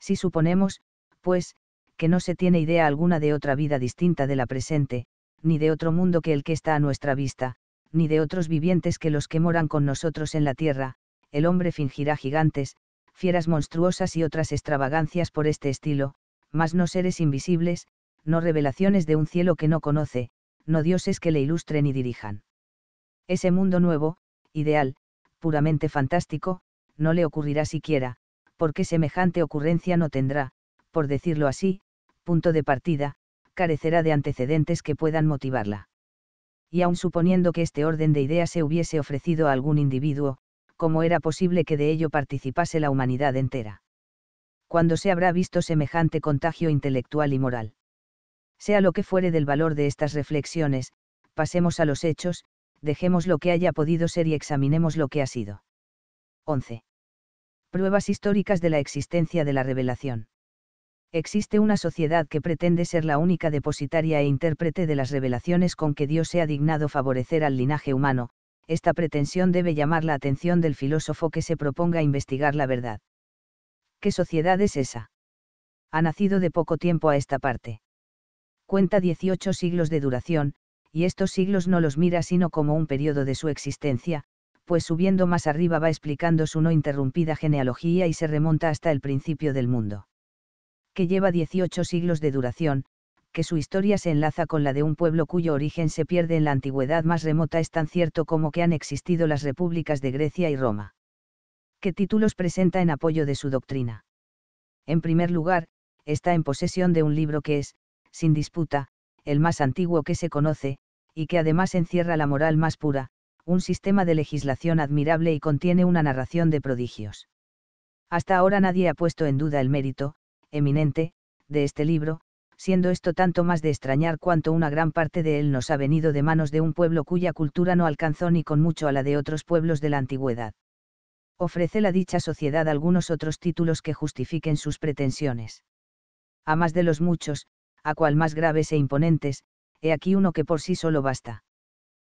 Si suponemos, pues, que no se tiene idea alguna de otra vida distinta de la presente, ni de otro mundo que el que está a nuestra vista, ni de otros vivientes que los que moran con nosotros en la tierra, el hombre fingirá gigantes, fieras monstruosas y otras extravagancias por este estilo, mas no seres invisibles, no revelaciones de un cielo que no conoce, no dioses que le ilustren y dirijan. Ese mundo nuevo, ideal, puramente fantástico, no le ocurrirá siquiera, porque semejante ocurrencia no tendrá, por decirlo así, punto de partida, carecerá de antecedentes que puedan motivarla y aun suponiendo que este orden de ideas se hubiese ofrecido a algún individuo, ¿cómo era posible que de ello participase la humanidad entera? ¿Cuándo se habrá visto semejante contagio intelectual y moral? Sea lo que fuere del valor de estas reflexiones, pasemos a los hechos, dejemos lo que haya podido ser y examinemos lo que ha sido. 11. Pruebas históricas de la existencia de la revelación existe una sociedad que pretende ser la única depositaria e intérprete de las revelaciones con que Dios se ha dignado favorecer al linaje humano, esta pretensión debe llamar la atención del filósofo que se proponga investigar la verdad. ¿Qué sociedad es esa? Ha nacido de poco tiempo a esta parte. Cuenta 18 siglos de duración, y estos siglos no los mira sino como un periodo de su existencia, pues subiendo más arriba va explicando su no interrumpida genealogía y se remonta hasta el principio del mundo que lleva 18 siglos de duración, que su historia se enlaza con la de un pueblo cuyo origen se pierde en la antigüedad más remota es tan cierto como que han existido las repúblicas de Grecia y Roma. ¿Qué títulos presenta en apoyo de su doctrina? En primer lugar, está en posesión de un libro que es, sin disputa, el más antiguo que se conoce, y que además encierra la moral más pura, un sistema de legislación admirable y contiene una narración de prodigios. Hasta ahora nadie ha puesto en duda el mérito, eminente, de este libro, siendo esto tanto más de extrañar cuanto una gran parte de él nos ha venido de manos de un pueblo cuya cultura no alcanzó ni con mucho a la de otros pueblos de la antigüedad. Ofrece la dicha sociedad algunos otros títulos que justifiquen sus pretensiones. A más de los muchos, a cual más graves e imponentes, he aquí uno que por sí solo basta.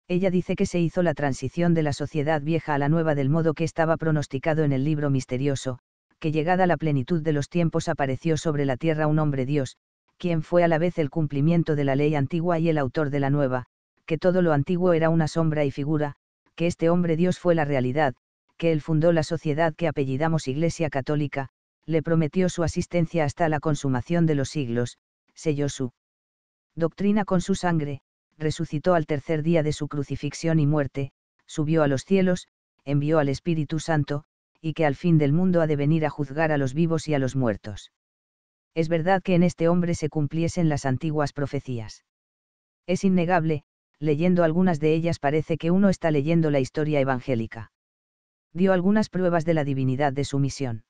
Ella dice que se hizo la transición de la sociedad vieja a la nueva del modo que estaba pronosticado en el libro misterioso, que llegada la plenitud de los tiempos apareció sobre la tierra un hombre Dios, quien fue a la vez el cumplimiento de la ley antigua y el autor de la nueva, que todo lo antiguo era una sombra y figura, que este hombre Dios fue la realidad, que él fundó la sociedad que apellidamos Iglesia Católica, le prometió su asistencia hasta la consumación de los siglos, selló su doctrina con su sangre, resucitó al tercer día de su crucifixión y muerte, subió a los cielos, envió al Espíritu Santo, y que al fin del mundo ha de venir a juzgar a los vivos y a los muertos. Es verdad que en este hombre se cumpliesen las antiguas profecías. Es innegable, leyendo algunas de ellas parece que uno está leyendo la historia evangélica. Dio algunas pruebas de la divinidad de su misión.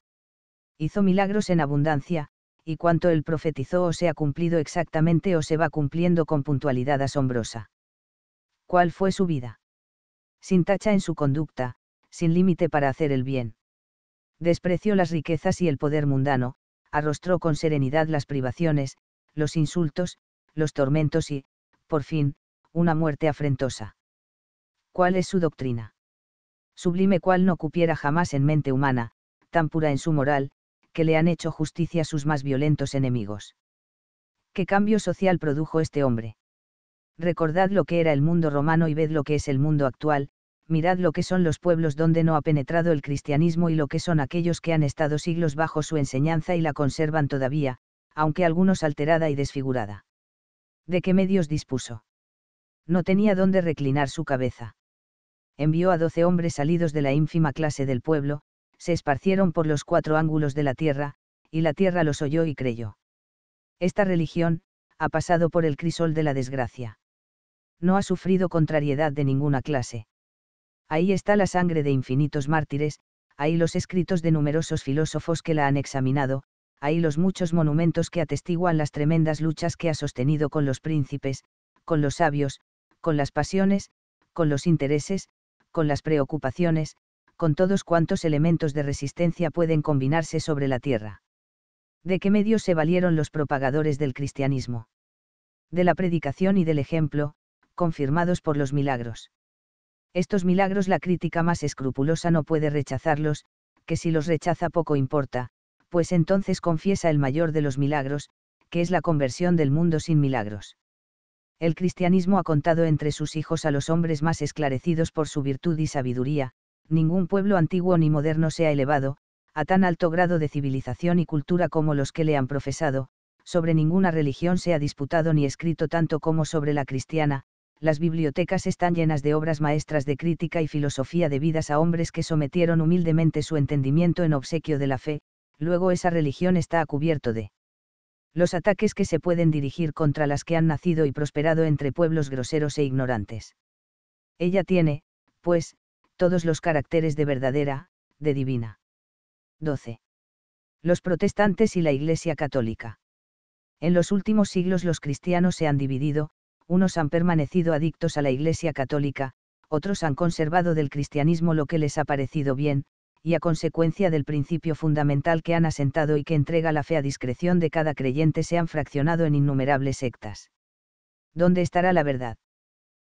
Hizo milagros en abundancia, y cuanto él profetizó o se ha cumplido exactamente o se va cumpliendo con puntualidad asombrosa. ¿Cuál fue su vida? Sin tacha en su conducta, sin límite para hacer el bien despreció las riquezas y el poder mundano, arrostró con serenidad las privaciones, los insultos, los tormentos y, por fin, una muerte afrentosa. ¿Cuál es su doctrina? Sublime cual no cupiera jamás en mente humana, tan pura en su moral, que le han hecho justicia sus más violentos enemigos. ¿Qué cambio social produjo este hombre? Recordad lo que era el mundo romano y ved lo que es el mundo actual, mirad lo que son los pueblos donde no ha penetrado el cristianismo y lo que son aquellos que han estado siglos bajo su enseñanza y la conservan todavía, aunque algunos alterada y desfigurada. ¿De qué medios dispuso? No tenía dónde reclinar su cabeza. Envió a doce hombres salidos de la ínfima clase del pueblo, se esparcieron por los cuatro ángulos de la tierra, y la tierra los oyó y creyó. Esta religión, ha pasado por el crisol de la desgracia. No ha sufrido contrariedad de ninguna clase ahí está la sangre de infinitos mártires, ahí los escritos de numerosos filósofos que la han examinado, ahí los muchos monumentos que atestiguan las tremendas luchas que ha sostenido con los príncipes, con los sabios, con las pasiones, con los intereses, con las preocupaciones, con todos cuantos elementos de resistencia pueden combinarse sobre la tierra. ¿De qué medios se valieron los propagadores del cristianismo? De la predicación y del ejemplo, confirmados por los milagros. Estos milagros la crítica más escrupulosa no puede rechazarlos, que si los rechaza poco importa, pues entonces confiesa el mayor de los milagros, que es la conversión del mundo sin milagros. El cristianismo ha contado entre sus hijos a los hombres más esclarecidos por su virtud y sabiduría, ningún pueblo antiguo ni moderno se ha elevado, a tan alto grado de civilización y cultura como los que le han profesado, sobre ninguna religión se ha disputado ni escrito tanto como sobre la cristiana, las bibliotecas están llenas de obras maestras de crítica y filosofía debidas a hombres que sometieron humildemente su entendimiento en obsequio de la fe, luego esa religión está a cubierto de los ataques que se pueden dirigir contra las que han nacido y prosperado entre pueblos groseros e ignorantes. Ella tiene, pues, todos los caracteres de verdadera, de divina. 12. Los protestantes y la Iglesia católica. En los últimos siglos los cristianos se han dividido, unos han permanecido adictos a la Iglesia católica, otros han conservado del cristianismo lo que les ha parecido bien, y a consecuencia del principio fundamental que han asentado y que entrega la fe a discreción de cada creyente se han fraccionado en innumerables sectas. ¿Dónde estará la verdad?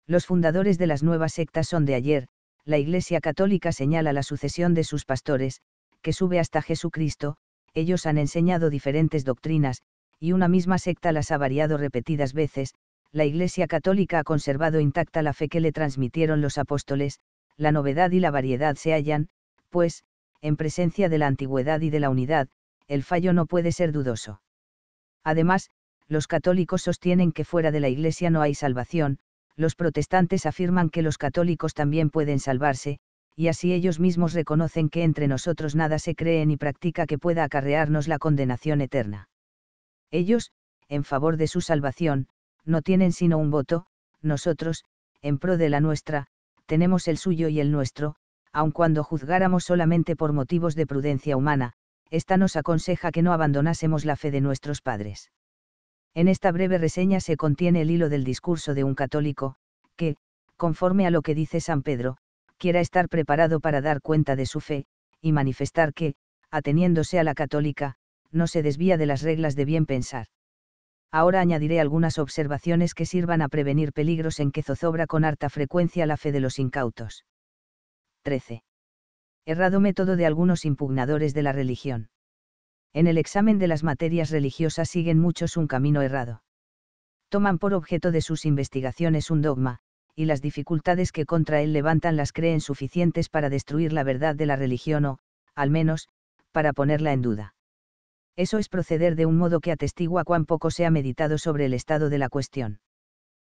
Los fundadores de las nuevas sectas son de ayer, la Iglesia católica señala la sucesión de sus pastores, que sube hasta Jesucristo, ellos han enseñado diferentes doctrinas, y una misma secta las ha variado repetidas veces, la Iglesia Católica ha conservado intacta la fe que le transmitieron los apóstoles, la novedad y la variedad se hallan, pues, en presencia de la antigüedad y de la unidad, el fallo no puede ser dudoso. Además, los católicos sostienen que fuera de la Iglesia no hay salvación, los protestantes afirman que los católicos también pueden salvarse, y así ellos mismos reconocen que entre nosotros nada se cree ni practica que pueda acarrearnos la condenación eterna. Ellos, en favor de su salvación, no tienen sino un voto, nosotros, en pro de la nuestra, tenemos el suyo y el nuestro, aun cuando juzgáramos solamente por motivos de prudencia humana, esta nos aconseja que no abandonásemos la fe de nuestros padres. En esta breve reseña se contiene el hilo del discurso de un católico, que, conforme a lo que dice San Pedro, quiera estar preparado para dar cuenta de su fe, y manifestar que, ateniéndose a la católica, no se desvía de las reglas de bien pensar ahora añadiré algunas observaciones que sirvan a prevenir peligros en que zozobra con harta frecuencia la fe de los incautos. 13. Errado método de algunos impugnadores de la religión. En el examen de las materias religiosas siguen muchos un camino errado. Toman por objeto de sus investigaciones un dogma, y las dificultades que contra él levantan las creen suficientes para destruir la verdad de la religión o, al menos, para ponerla en duda eso es proceder de un modo que atestigua cuán poco se ha meditado sobre el estado de la cuestión.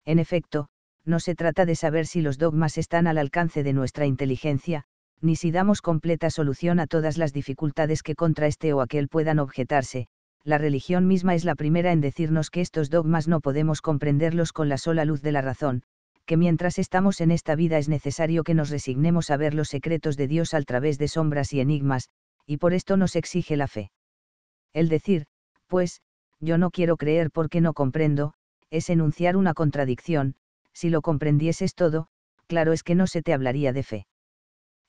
En efecto, no se trata de saber si los dogmas están al alcance de nuestra inteligencia, ni si damos completa solución a todas las dificultades que contra este o aquel puedan objetarse, la religión misma es la primera en decirnos que estos dogmas no podemos comprenderlos con la sola luz de la razón, que mientras estamos en esta vida es necesario que nos resignemos a ver los secretos de Dios al través de sombras y enigmas, y por esto nos exige la fe. El decir, pues, yo no quiero creer porque no comprendo, es enunciar una contradicción, si lo comprendieses todo, claro es que no se te hablaría de fe.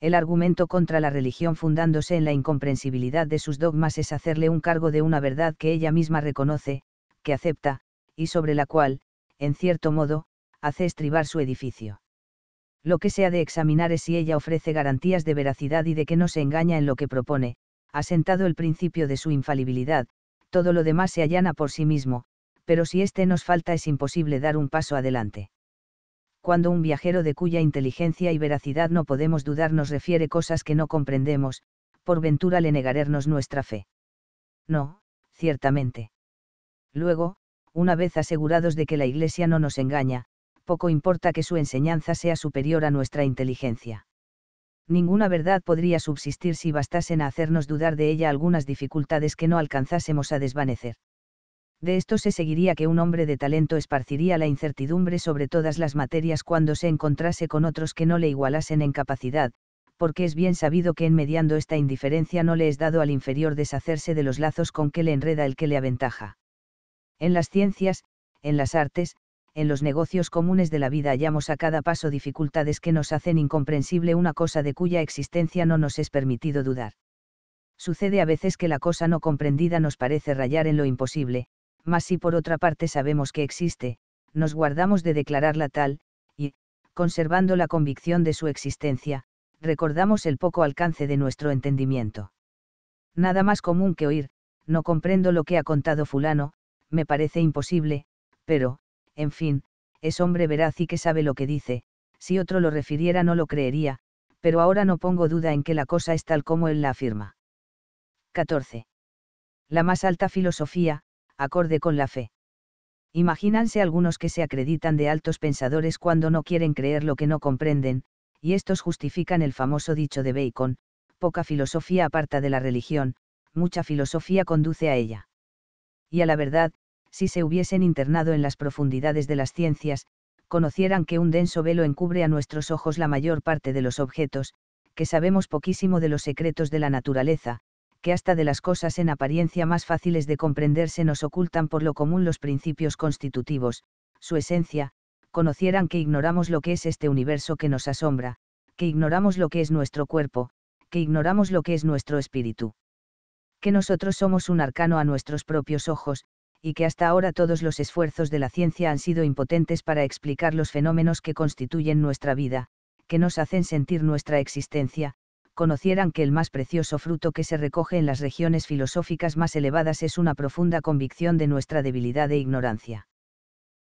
El argumento contra la religión fundándose en la incomprensibilidad de sus dogmas es hacerle un cargo de una verdad que ella misma reconoce, que acepta, y sobre la cual, en cierto modo, hace estribar su edificio. Lo que se ha de examinar es si ella ofrece garantías de veracidad y de que no se engaña en lo que propone, sentado el principio de su infalibilidad, todo lo demás se allana por sí mismo, pero si éste nos falta es imposible dar un paso adelante. Cuando un viajero de cuya inteligencia y veracidad no podemos dudar nos refiere cosas que no comprendemos, por ventura le negaremos nuestra fe. No, ciertamente. Luego, una vez asegurados de que la Iglesia no nos engaña, poco importa que su enseñanza sea superior a nuestra inteligencia ninguna verdad podría subsistir si bastasen a hacernos dudar de ella algunas dificultades que no alcanzásemos a desvanecer. De esto se seguiría que un hombre de talento esparciría la incertidumbre sobre todas las materias cuando se encontrase con otros que no le igualasen en capacidad, porque es bien sabido que en mediando esta indiferencia no le es dado al inferior deshacerse de los lazos con que le enreda el que le aventaja. En las ciencias, en las artes, en los negocios comunes de la vida hallamos a cada paso dificultades que nos hacen incomprensible una cosa de cuya existencia no nos es permitido dudar. Sucede a veces que la cosa no comprendida nos parece rayar en lo imposible, mas si por otra parte sabemos que existe, nos guardamos de declararla tal, y, conservando la convicción de su existencia, recordamos el poco alcance de nuestro entendimiento. Nada más común que oír, no comprendo lo que ha contado fulano, me parece imposible, pero, en fin, es hombre veraz y que sabe lo que dice, si otro lo refiriera no lo creería, pero ahora no pongo duda en que la cosa es tal como él la afirma. 14. La más alta filosofía, acorde con la fe. Imagínanse algunos que se acreditan de altos pensadores cuando no quieren creer lo que no comprenden, y estos justifican el famoso dicho de Bacon, poca filosofía aparta de la religión, mucha filosofía conduce a ella. Y a la verdad, si se hubiesen internado en las profundidades de las ciencias, conocieran que un denso velo encubre a nuestros ojos la mayor parte de los objetos, que sabemos poquísimo de los secretos de la naturaleza, que hasta de las cosas en apariencia más fáciles de comprender se nos ocultan por lo común los principios constitutivos, su esencia, conocieran que ignoramos lo que es este universo que nos asombra, que ignoramos lo que es nuestro cuerpo, que ignoramos lo que es nuestro espíritu. Que nosotros somos un arcano a nuestros propios ojos, y que hasta ahora todos los esfuerzos de la ciencia han sido impotentes para explicar los fenómenos que constituyen nuestra vida, que nos hacen sentir nuestra existencia, conocieran que el más precioso fruto que se recoge en las regiones filosóficas más elevadas es una profunda convicción de nuestra debilidad e ignorancia.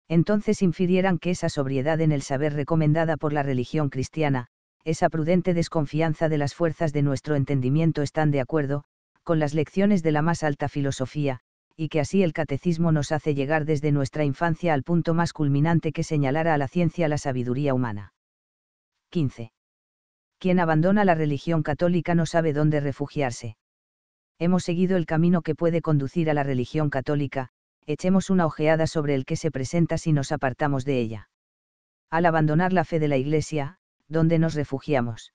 Entonces infirieran que esa sobriedad en el saber recomendada por la religión cristiana, esa prudente desconfianza de las fuerzas de nuestro entendimiento están de acuerdo, con las lecciones de la más alta filosofía, y que así el catecismo nos hace llegar desde nuestra infancia al punto más culminante que señalara a la ciencia la sabiduría humana. 15. Quien abandona la religión católica no sabe dónde refugiarse. Hemos seguido el camino que puede conducir a la religión católica, echemos una ojeada sobre el que se presenta si nos apartamos de ella. Al abandonar la fe de la Iglesia, ¿dónde nos refugiamos?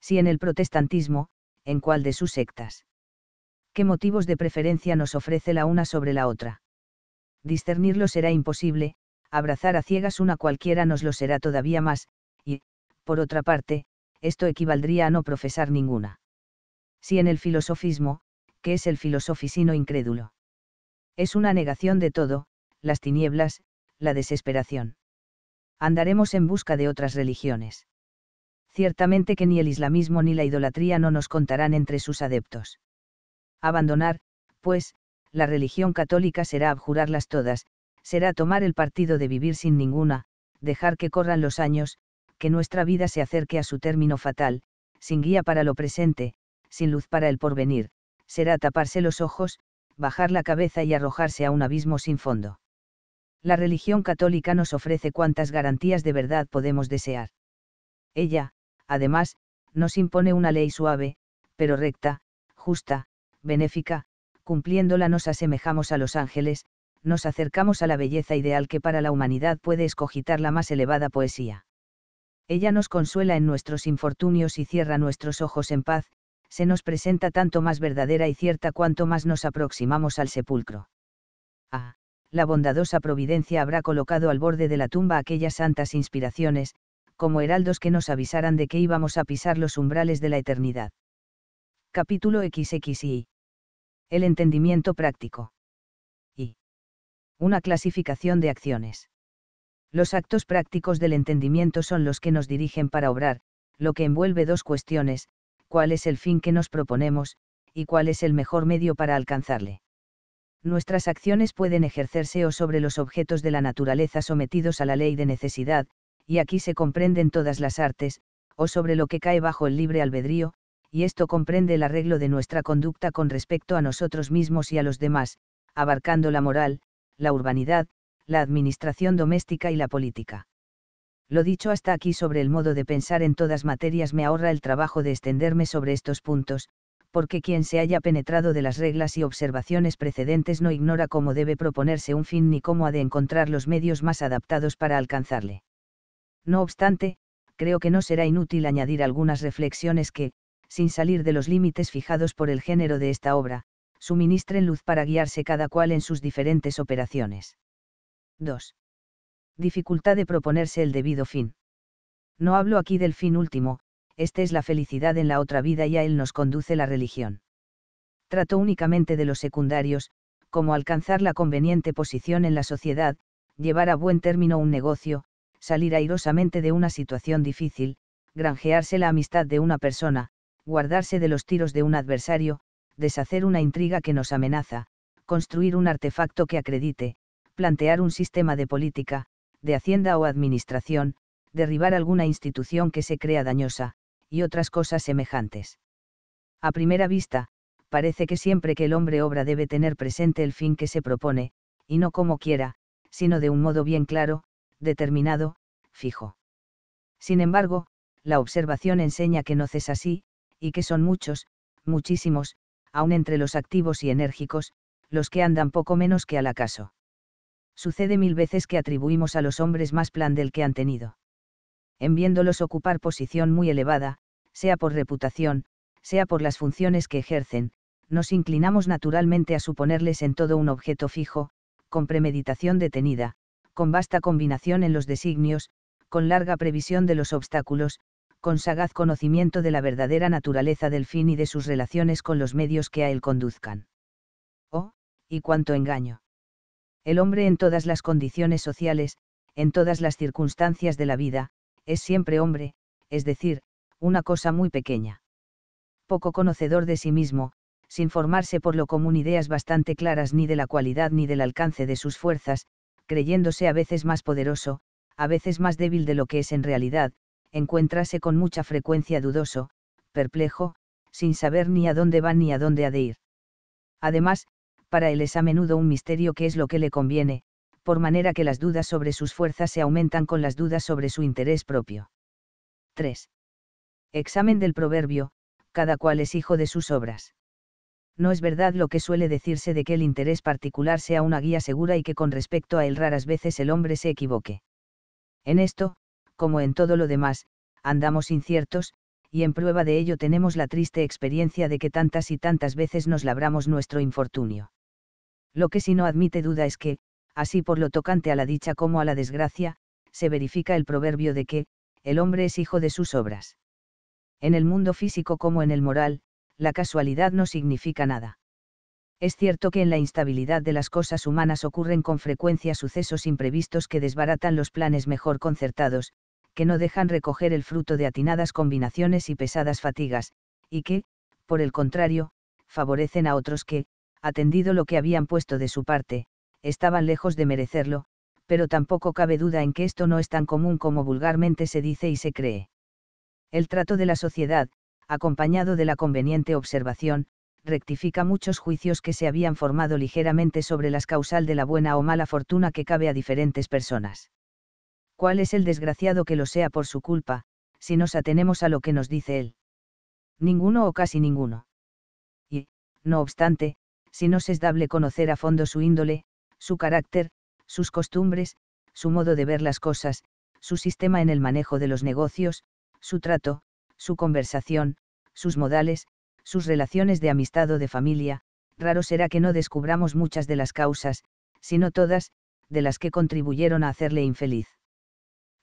Si en el protestantismo, en cuál de sus sectas ¿qué motivos de preferencia nos ofrece la una sobre la otra? Discernirlo será imposible, abrazar a ciegas una cualquiera nos lo será todavía más, y, por otra parte, esto equivaldría a no profesar ninguna. Si en el filosofismo, que es el filosofisino incrédulo? Es una negación de todo, las tinieblas, la desesperación. Andaremos en busca de otras religiones. Ciertamente que ni el islamismo ni la idolatría no nos contarán entre sus adeptos. Abandonar, pues, la religión católica será abjurarlas todas, será tomar el partido de vivir sin ninguna, dejar que corran los años, que nuestra vida se acerque a su término fatal, sin guía para lo presente, sin luz para el porvenir, será taparse los ojos, bajar la cabeza y arrojarse a un abismo sin fondo. La religión católica nos ofrece cuantas garantías de verdad podemos desear. Ella, además, nos impone una ley suave, pero recta, justa, benéfica, cumpliéndola nos asemejamos a los ángeles, nos acercamos a la belleza ideal que para la humanidad puede escogitar la más elevada poesía. Ella nos consuela en nuestros infortunios y cierra nuestros ojos en paz, se nos presenta tanto más verdadera y cierta cuanto más nos aproximamos al sepulcro. Ah, la bondadosa providencia habrá colocado al borde de la tumba aquellas santas inspiraciones, como heraldos que nos avisaran de que íbamos a pisar los umbrales de la eternidad. Capítulo XXI el entendimiento práctico. Y. Una clasificación de acciones. Los actos prácticos del entendimiento son los que nos dirigen para obrar, lo que envuelve dos cuestiones, cuál es el fin que nos proponemos, y cuál es el mejor medio para alcanzarle. Nuestras acciones pueden ejercerse o sobre los objetos de la naturaleza sometidos a la ley de necesidad, y aquí se comprenden todas las artes, o sobre lo que cae bajo el libre albedrío, y esto comprende el arreglo de nuestra conducta con respecto a nosotros mismos y a los demás, abarcando la moral, la urbanidad, la administración doméstica y la política. Lo dicho hasta aquí sobre el modo de pensar en todas materias me ahorra el trabajo de extenderme sobre estos puntos, porque quien se haya penetrado de las reglas y observaciones precedentes no ignora cómo debe proponerse un fin ni cómo ha de encontrar los medios más adaptados para alcanzarle. No obstante, creo que no será inútil añadir algunas reflexiones que, sin salir de los límites fijados por el género de esta obra, suministren luz para guiarse cada cual en sus diferentes operaciones. 2. Dificultad de proponerse el debido fin. No hablo aquí del fin último, este es la felicidad en la otra vida y a él nos conduce la religión. Trato únicamente de los secundarios, como alcanzar la conveniente posición en la sociedad, llevar a buen término un negocio, salir airosamente de una situación difícil, granjearse la amistad de una persona, guardarse de los tiros de un adversario, deshacer una intriga que nos amenaza, construir un artefacto que acredite, plantear un sistema de política, de hacienda o administración, derribar alguna institución que se crea dañosa, y otras cosas semejantes. A primera vista, parece que siempre que el hombre obra debe tener presente el fin que se propone, y no como quiera, sino de un modo bien claro, determinado, fijo. Sin embargo, la observación enseña que no cesa así, y que son muchos, muchísimos, aun entre los activos y enérgicos, los que andan poco menos que al acaso. Sucede mil veces que atribuimos a los hombres más plan del que han tenido. En viéndolos ocupar posición muy elevada, sea por reputación, sea por las funciones que ejercen, nos inclinamos naturalmente a suponerles en todo un objeto fijo, con premeditación detenida, con vasta combinación en los designios, con larga previsión de los obstáculos, con sagaz conocimiento de la verdadera naturaleza del fin y de sus relaciones con los medios que a él conduzcan. Oh, y cuánto engaño. El hombre en todas las condiciones sociales, en todas las circunstancias de la vida, es siempre hombre, es decir, una cosa muy pequeña. Poco conocedor de sí mismo, sin formarse por lo común ideas bastante claras ni de la cualidad ni del alcance de sus fuerzas, creyéndose a veces más poderoso, a veces más débil de lo que es en realidad, encuentrase con mucha frecuencia dudoso, perplejo, sin saber ni a dónde va ni a dónde ha de ir. Además, para él es a menudo un misterio que es lo que le conviene, por manera que las dudas sobre sus fuerzas se aumentan con las dudas sobre su interés propio. 3. Examen del proverbio, cada cual es hijo de sus obras. No es verdad lo que suele decirse de que el interés particular sea una guía segura y que con respecto a él raras veces el hombre se equivoque. En esto, como en todo lo demás, andamos inciertos, y en prueba de ello tenemos la triste experiencia de que tantas y tantas veces nos labramos nuestro infortunio. Lo que si no admite duda es que, así por lo tocante a la dicha como a la desgracia, se verifica el proverbio de que, el hombre es hijo de sus obras. En el mundo físico como en el moral, la casualidad no significa nada. Es cierto que en la instabilidad de las cosas humanas ocurren con frecuencia sucesos imprevistos que desbaratan los planes mejor concertados, que no dejan recoger el fruto de atinadas combinaciones y pesadas fatigas, y que, por el contrario, favorecen a otros que, atendido lo que habían puesto de su parte, estaban lejos de merecerlo, pero tampoco cabe duda en que esto no es tan común como vulgarmente se dice y se cree. El trato de la sociedad, acompañado de la conveniente observación, rectifica muchos juicios que se habían formado ligeramente sobre las causal de la buena o mala fortuna que cabe a diferentes personas cuál es el desgraciado que lo sea por su culpa, si nos atenemos a lo que nos dice él. Ninguno o casi ninguno. Y, no obstante, si nos es dable conocer a fondo su índole, su carácter, sus costumbres, su modo de ver las cosas, su sistema en el manejo de los negocios, su trato, su conversación, sus modales, sus relaciones de amistad o de familia, raro será que no descubramos muchas de las causas, si no todas, de las que contribuyeron a hacerle infeliz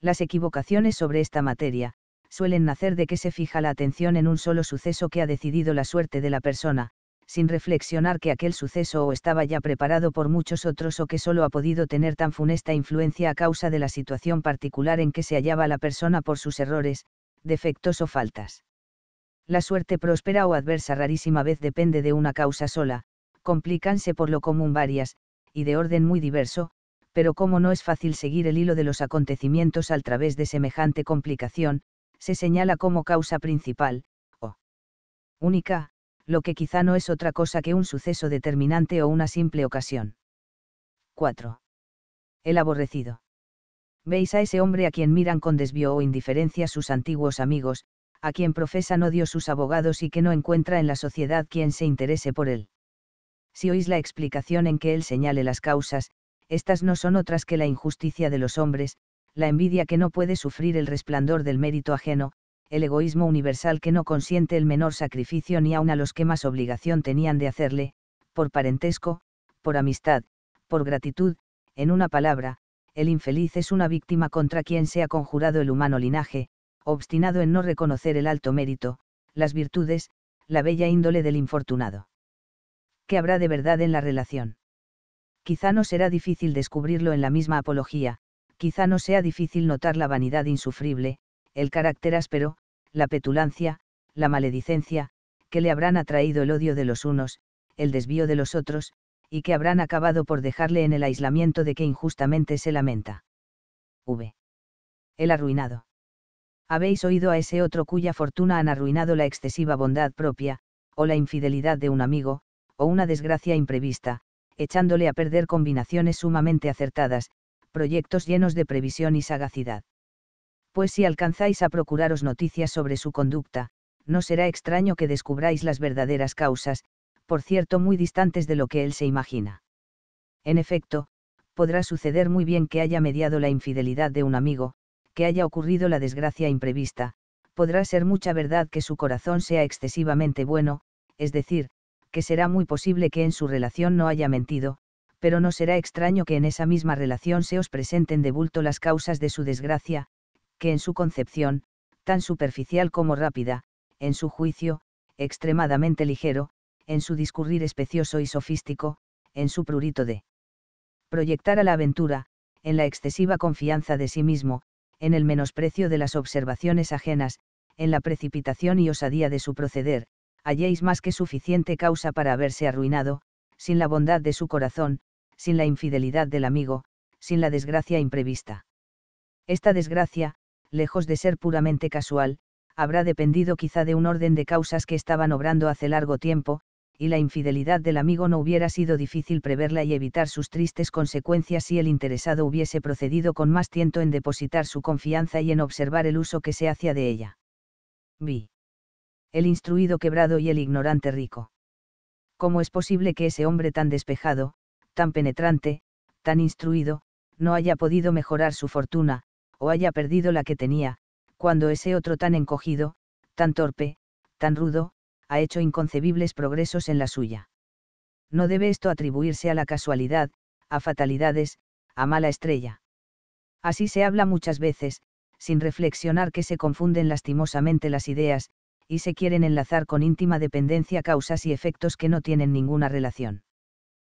las equivocaciones sobre esta materia, suelen nacer de que se fija la atención en un solo suceso que ha decidido la suerte de la persona, sin reflexionar que aquel suceso o estaba ya preparado por muchos otros o que solo ha podido tener tan funesta influencia a causa de la situación particular en que se hallaba la persona por sus errores, defectos o faltas. La suerte próspera o adversa rarísima vez depende de una causa sola, complícanse por lo común varias, y de orden muy diverso, pero como no es fácil seguir el hilo de los acontecimientos al través de semejante complicación, se señala como causa principal, o única, lo que quizá no es otra cosa que un suceso determinante o una simple ocasión. 4. El aborrecido. Veis a ese hombre a quien miran con desvío o indiferencia sus antiguos amigos, a quien profesan odio sus abogados y que no encuentra en la sociedad quien se interese por él. Si oís la explicación en que él señale las causas, estas no son otras que la injusticia de los hombres, la envidia que no puede sufrir el resplandor del mérito ajeno, el egoísmo universal que no consiente el menor sacrificio ni aun a los que más obligación tenían de hacerle, por parentesco, por amistad, por gratitud, en una palabra, el infeliz es una víctima contra quien se ha conjurado el humano linaje, obstinado en no reconocer el alto mérito, las virtudes, la bella índole del infortunado. ¿Qué habrá de verdad en la relación? quizá no será difícil descubrirlo en la misma apología, quizá no sea difícil notar la vanidad insufrible, el carácter áspero, la petulancia, la maledicencia, que le habrán atraído el odio de los unos, el desvío de los otros, y que habrán acabado por dejarle en el aislamiento de que injustamente se lamenta. V. El arruinado. Habéis oído a ese otro cuya fortuna han arruinado la excesiva bondad propia, o la infidelidad de un amigo, o una desgracia imprevista, echándole a perder combinaciones sumamente acertadas, proyectos llenos de previsión y sagacidad. Pues si alcanzáis a procuraros noticias sobre su conducta, no será extraño que descubráis las verdaderas causas, por cierto muy distantes de lo que él se imagina. En efecto, podrá suceder muy bien que haya mediado la infidelidad de un amigo, que haya ocurrido la desgracia imprevista, podrá ser mucha verdad que su corazón sea excesivamente bueno, es decir, que será muy posible que en su relación no haya mentido, pero no será extraño que en esa misma relación se os presenten de bulto las causas de su desgracia, que en su concepción, tan superficial como rápida, en su juicio, extremadamente ligero, en su discurrir especioso y sofístico, en su prurito de proyectar a la aventura, en la excesiva confianza de sí mismo, en el menosprecio de las observaciones ajenas, en la precipitación y osadía de su proceder, halléis más que suficiente causa para haberse arruinado, sin la bondad de su corazón, sin la infidelidad del amigo, sin la desgracia imprevista. Esta desgracia, lejos de ser puramente casual, habrá dependido quizá de un orden de causas que estaban obrando hace largo tiempo, y la infidelidad del amigo no hubiera sido difícil preverla y evitar sus tristes consecuencias si el interesado hubiese procedido con más tiento en depositar su confianza y en observar el uso que se hacía de ella. Vi el instruido quebrado y el ignorante rico. ¿Cómo es posible que ese hombre tan despejado, tan penetrante, tan instruido, no haya podido mejorar su fortuna, o haya perdido la que tenía, cuando ese otro tan encogido, tan torpe, tan rudo, ha hecho inconcebibles progresos en la suya? No debe esto atribuirse a la casualidad, a fatalidades, a mala estrella. Así se habla muchas veces, sin reflexionar que se confunden lastimosamente las ideas, y se quieren enlazar con íntima dependencia causas y efectos que no tienen ninguna relación.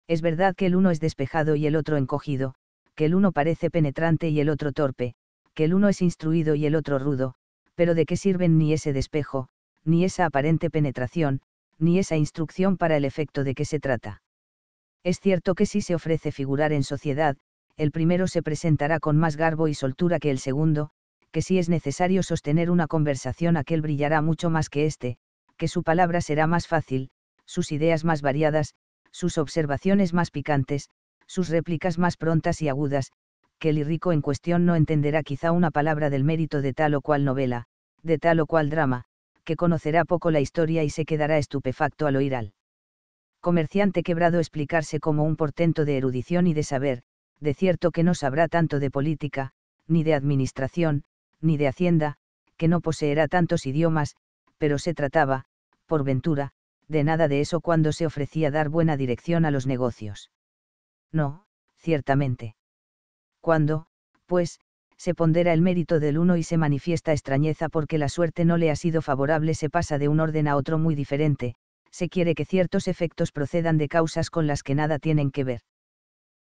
Es verdad que el uno es despejado y el otro encogido, que el uno parece penetrante y el otro torpe, que el uno es instruido y el otro rudo, pero de qué sirven ni ese despejo, ni esa aparente penetración, ni esa instrucción para el efecto de que se trata. Es cierto que si se ofrece figurar en sociedad, el primero se presentará con más garbo y soltura que el segundo, que si es necesario sostener una conversación aquel brillará mucho más que éste, que su palabra será más fácil, sus ideas más variadas, sus observaciones más picantes, sus réplicas más prontas y agudas, que el irrico en cuestión no entenderá quizá una palabra del mérito de tal o cual novela, de tal o cual drama, que conocerá poco la historia y se quedará estupefacto al oír al comerciante quebrado explicarse como un portento de erudición y de saber, de cierto que no sabrá tanto de política, ni de administración, ni de Hacienda, que no poseerá tantos idiomas, pero se trataba, por ventura, de nada de eso cuando se ofrecía dar buena dirección a los negocios. No, ciertamente. Cuando, pues, se pondera el mérito del uno y se manifiesta extrañeza porque la suerte no le ha sido favorable, se pasa de un orden a otro muy diferente, se quiere que ciertos efectos procedan de causas con las que nada tienen que ver.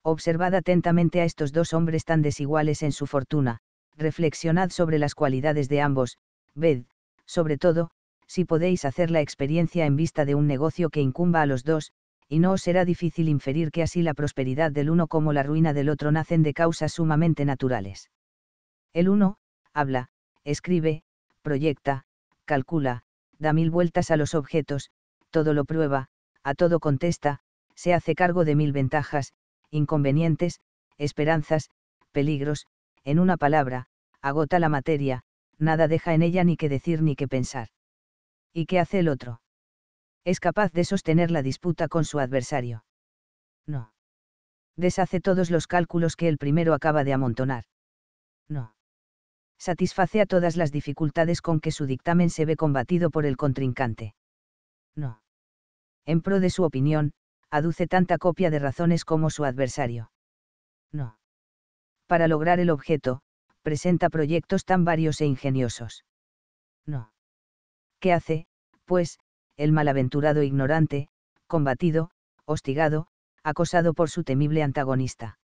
Observad atentamente a estos dos hombres tan desiguales en su fortuna, reflexionad sobre las cualidades de ambos, ved, sobre todo, si podéis hacer la experiencia en vista de un negocio que incumba a los dos, y no os será difícil inferir que así la prosperidad del uno como la ruina del otro nacen de causas sumamente naturales. El uno, habla, escribe, proyecta, calcula, da mil vueltas a los objetos, todo lo prueba, a todo contesta, se hace cargo de mil ventajas, inconvenientes, esperanzas, peligros, en una palabra, agota la materia, nada deja en ella ni que decir ni que pensar. ¿Y qué hace el otro? Es capaz de sostener la disputa con su adversario. No. Deshace todos los cálculos que el primero acaba de amontonar. No. Satisface a todas las dificultades con que su dictamen se ve combatido por el contrincante. No. En pro de su opinión, aduce tanta copia de razones como su adversario. No para lograr el objeto, presenta proyectos tan varios e ingeniosos. No. ¿Qué hace, pues, el malaventurado ignorante, combatido, hostigado, acosado por su temible antagonista?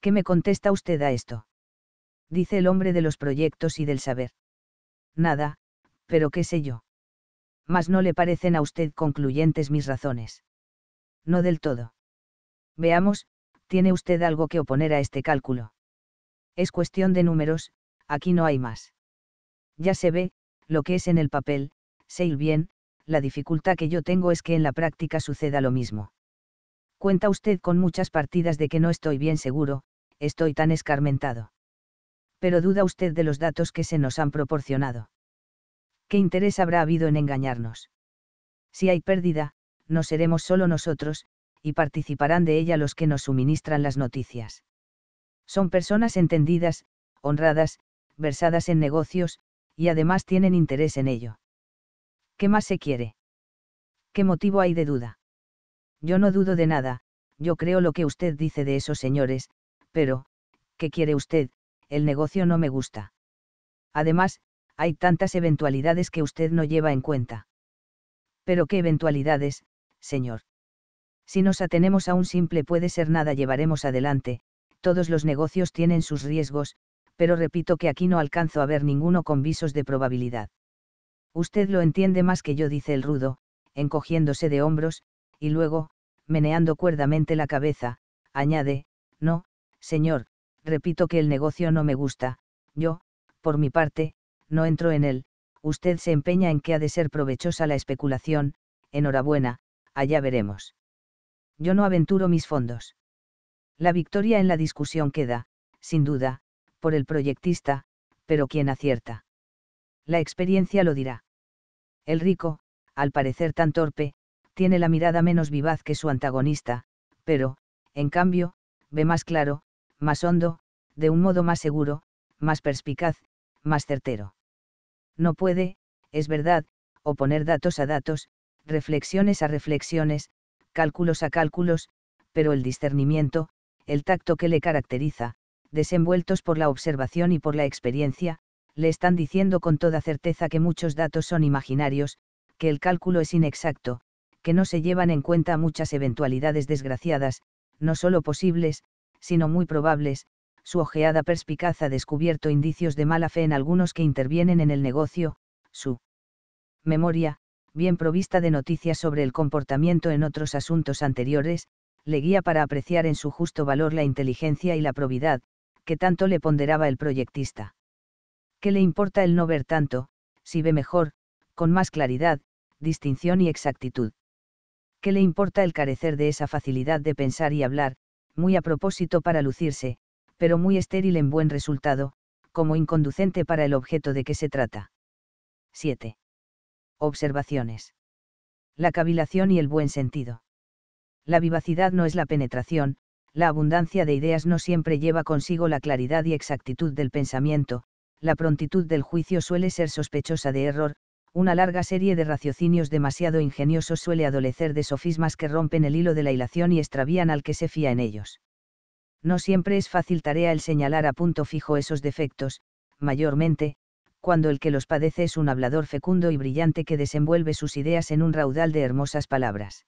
¿Qué me contesta usted a esto? Dice el hombre de los proyectos y del saber. Nada, pero qué sé yo. Mas no le parecen a usted concluyentes mis razones. No del todo. Veamos, ¿tiene usted algo que oponer a este cálculo? Es cuestión de números, aquí no hay más. Ya se ve, lo que es en el papel, sé ir bien, la dificultad que yo tengo es que en la práctica suceda lo mismo. Cuenta usted con muchas partidas de que no estoy bien seguro, estoy tan escarmentado. Pero duda usted de los datos que se nos han proporcionado. ¿Qué interés habrá habido en engañarnos? Si hay pérdida, no seremos solo nosotros, y participarán de ella los que nos suministran las noticias. Son personas entendidas, honradas, versadas en negocios, y además tienen interés en ello. ¿Qué más se quiere? ¿Qué motivo hay de duda? Yo no dudo de nada, yo creo lo que usted dice de esos señores, pero, ¿qué quiere usted? El negocio no me gusta. Además, hay tantas eventualidades que usted no lleva en cuenta. Pero qué eventualidades, señor. Si nos atenemos a un simple puede ser nada llevaremos adelante, todos los negocios tienen sus riesgos, pero repito que aquí no alcanzo a ver ninguno con visos de probabilidad. Usted lo entiende más que yo, dice el rudo, encogiéndose de hombros, y luego, meneando cuerdamente la cabeza, añade, no, señor, repito que el negocio no me gusta, yo, por mi parte, no entro en él, usted se empeña en que ha de ser provechosa la especulación, enhorabuena, allá veremos yo no aventuro mis fondos. La victoria en la discusión queda, sin duda, por el proyectista, pero quien acierta. La experiencia lo dirá. El rico, al parecer tan torpe, tiene la mirada menos vivaz que su antagonista, pero, en cambio, ve más claro, más hondo, de un modo más seguro, más perspicaz, más certero. No puede, es verdad, oponer datos a datos, reflexiones a reflexiones, cálculos a cálculos, pero el discernimiento, el tacto que le caracteriza, desenvueltos por la observación y por la experiencia, le están diciendo con toda certeza que muchos datos son imaginarios, que el cálculo es inexacto, que no se llevan en cuenta muchas eventualidades desgraciadas, no solo posibles, sino muy probables, su ojeada perspicaz ha descubierto indicios de mala fe en algunos que intervienen en el negocio, su memoria, bien provista de noticias sobre el comportamiento en otros asuntos anteriores, le guía para apreciar en su justo valor la inteligencia y la probidad, que tanto le ponderaba el proyectista. ¿Qué le importa el no ver tanto, si ve mejor, con más claridad, distinción y exactitud? ¿Qué le importa el carecer de esa facilidad de pensar y hablar, muy a propósito para lucirse, pero muy estéril en buen resultado, como inconducente para el objeto de que se trata? 7 observaciones. La cavilación y el buen sentido. La vivacidad no es la penetración, la abundancia de ideas no siempre lleva consigo la claridad y exactitud del pensamiento, la prontitud del juicio suele ser sospechosa de error, una larga serie de raciocinios demasiado ingeniosos suele adolecer de sofismas que rompen el hilo de la hilación y extravían al que se fía en ellos. No siempre es fácil tarea el señalar a punto fijo esos defectos, mayormente, cuando el que los padece es un hablador fecundo y brillante que desenvuelve sus ideas en un raudal de hermosas palabras.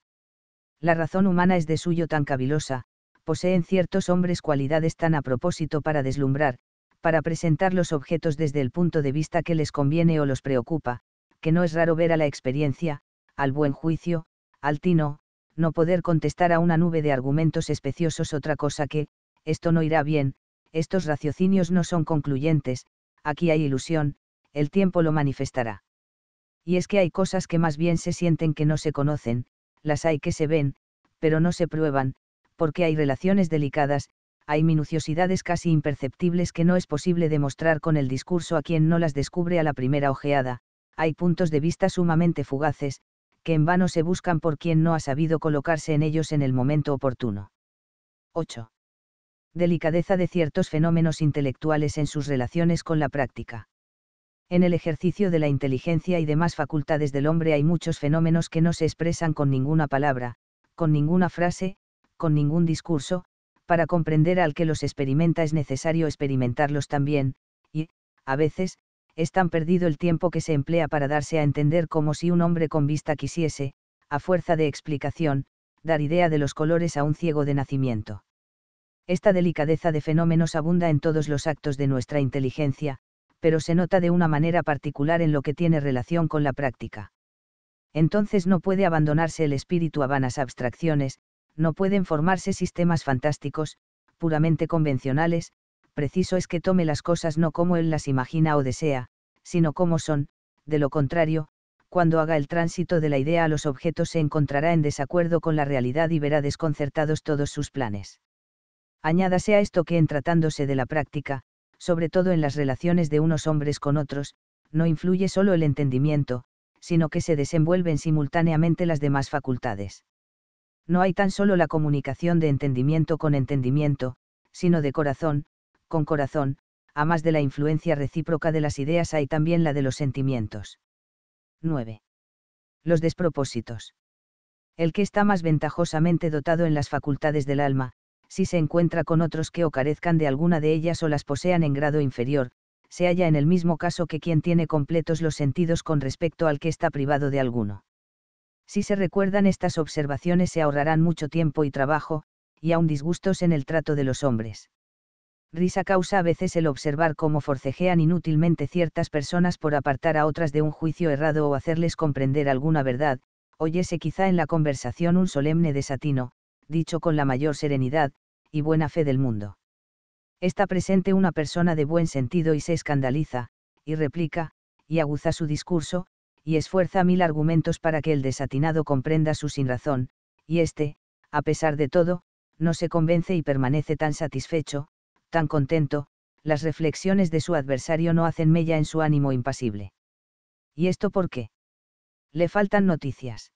La razón humana es de suyo tan cavilosa, poseen ciertos hombres cualidades tan a propósito para deslumbrar, para presentar los objetos desde el punto de vista que les conviene o los preocupa, que no es raro ver a la experiencia, al buen juicio, al tino, no poder contestar a una nube de argumentos especiosos otra cosa que, esto no irá bien, estos raciocinios no son concluyentes, aquí hay ilusión, el tiempo lo manifestará. Y es que hay cosas que más bien se sienten que no se conocen, las hay que se ven, pero no se prueban, porque hay relaciones delicadas, hay minuciosidades casi imperceptibles que no es posible demostrar con el discurso a quien no las descubre a la primera ojeada, hay puntos de vista sumamente fugaces, que en vano se buscan por quien no ha sabido colocarse en ellos en el momento oportuno. 8. Delicadeza de ciertos fenómenos intelectuales en sus relaciones con la práctica en el ejercicio de la inteligencia y demás facultades del hombre hay muchos fenómenos que no se expresan con ninguna palabra, con ninguna frase, con ningún discurso, para comprender al que los experimenta es necesario experimentarlos también, y, a veces, es tan perdido el tiempo que se emplea para darse a entender como si un hombre con vista quisiese, a fuerza de explicación, dar idea de los colores a un ciego de nacimiento. Esta delicadeza de fenómenos abunda en todos los actos de nuestra inteligencia, pero se nota de una manera particular en lo que tiene relación con la práctica. Entonces no puede abandonarse el espíritu a vanas abstracciones, no pueden formarse sistemas fantásticos, puramente convencionales, preciso es que tome las cosas no como él las imagina o desea, sino como son, de lo contrario, cuando haga el tránsito de la idea a los objetos se encontrará en desacuerdo con la realidad y verá desconcertados todos sus planes. Añádase a esto que en tratándose de la práctica, sobre todo en las relaciones de unos hombres con otros, no influye solo el entendimiento, sino que se desenvuelven simultáneamente las demás facultades. No hay tan solo la comunicación de entendimiento con entendimiento, sino de corazón, con corazón, a más de la influencia recíproca de las ideas hay también la de los sentimientos. 9. Los despropósitos. El que está más ventajosamente dotado en las facultades del alma, si se encuentra con otros que o carezcan de alguna de ellas o las posean en grado inferior, se halla en el mismo caso que quien tiene completos los sentidos con respecto al que está privado de alguno. Si se recuerdan estas observaciones se ahorrarán mucho tiempo y trabajo, y aun disgustos en el trato de los hombres. Risa causa a veces el observar cómo forcejean inútilmente ciertas personas por apartar a otras de un juicio errado o hacerles comprender alguna verdad, oyese quizá en la conversación un solemne desatino, dicho con la mayor serenidad y buena fe del mundo. Está presente una persona de buen sentido y se escandaliza, y replica, y aguza su discurso, y esfuerza mil argumentos para que el desatinado comprenda su sinrazón, y éste, a pesar de todo, no se convence y permanece tan satisfecho, tan contento, las reflexiones de su adversario no hacen mella en su ánimo impasible. ¿Y esto por qué? Le faltan noticias.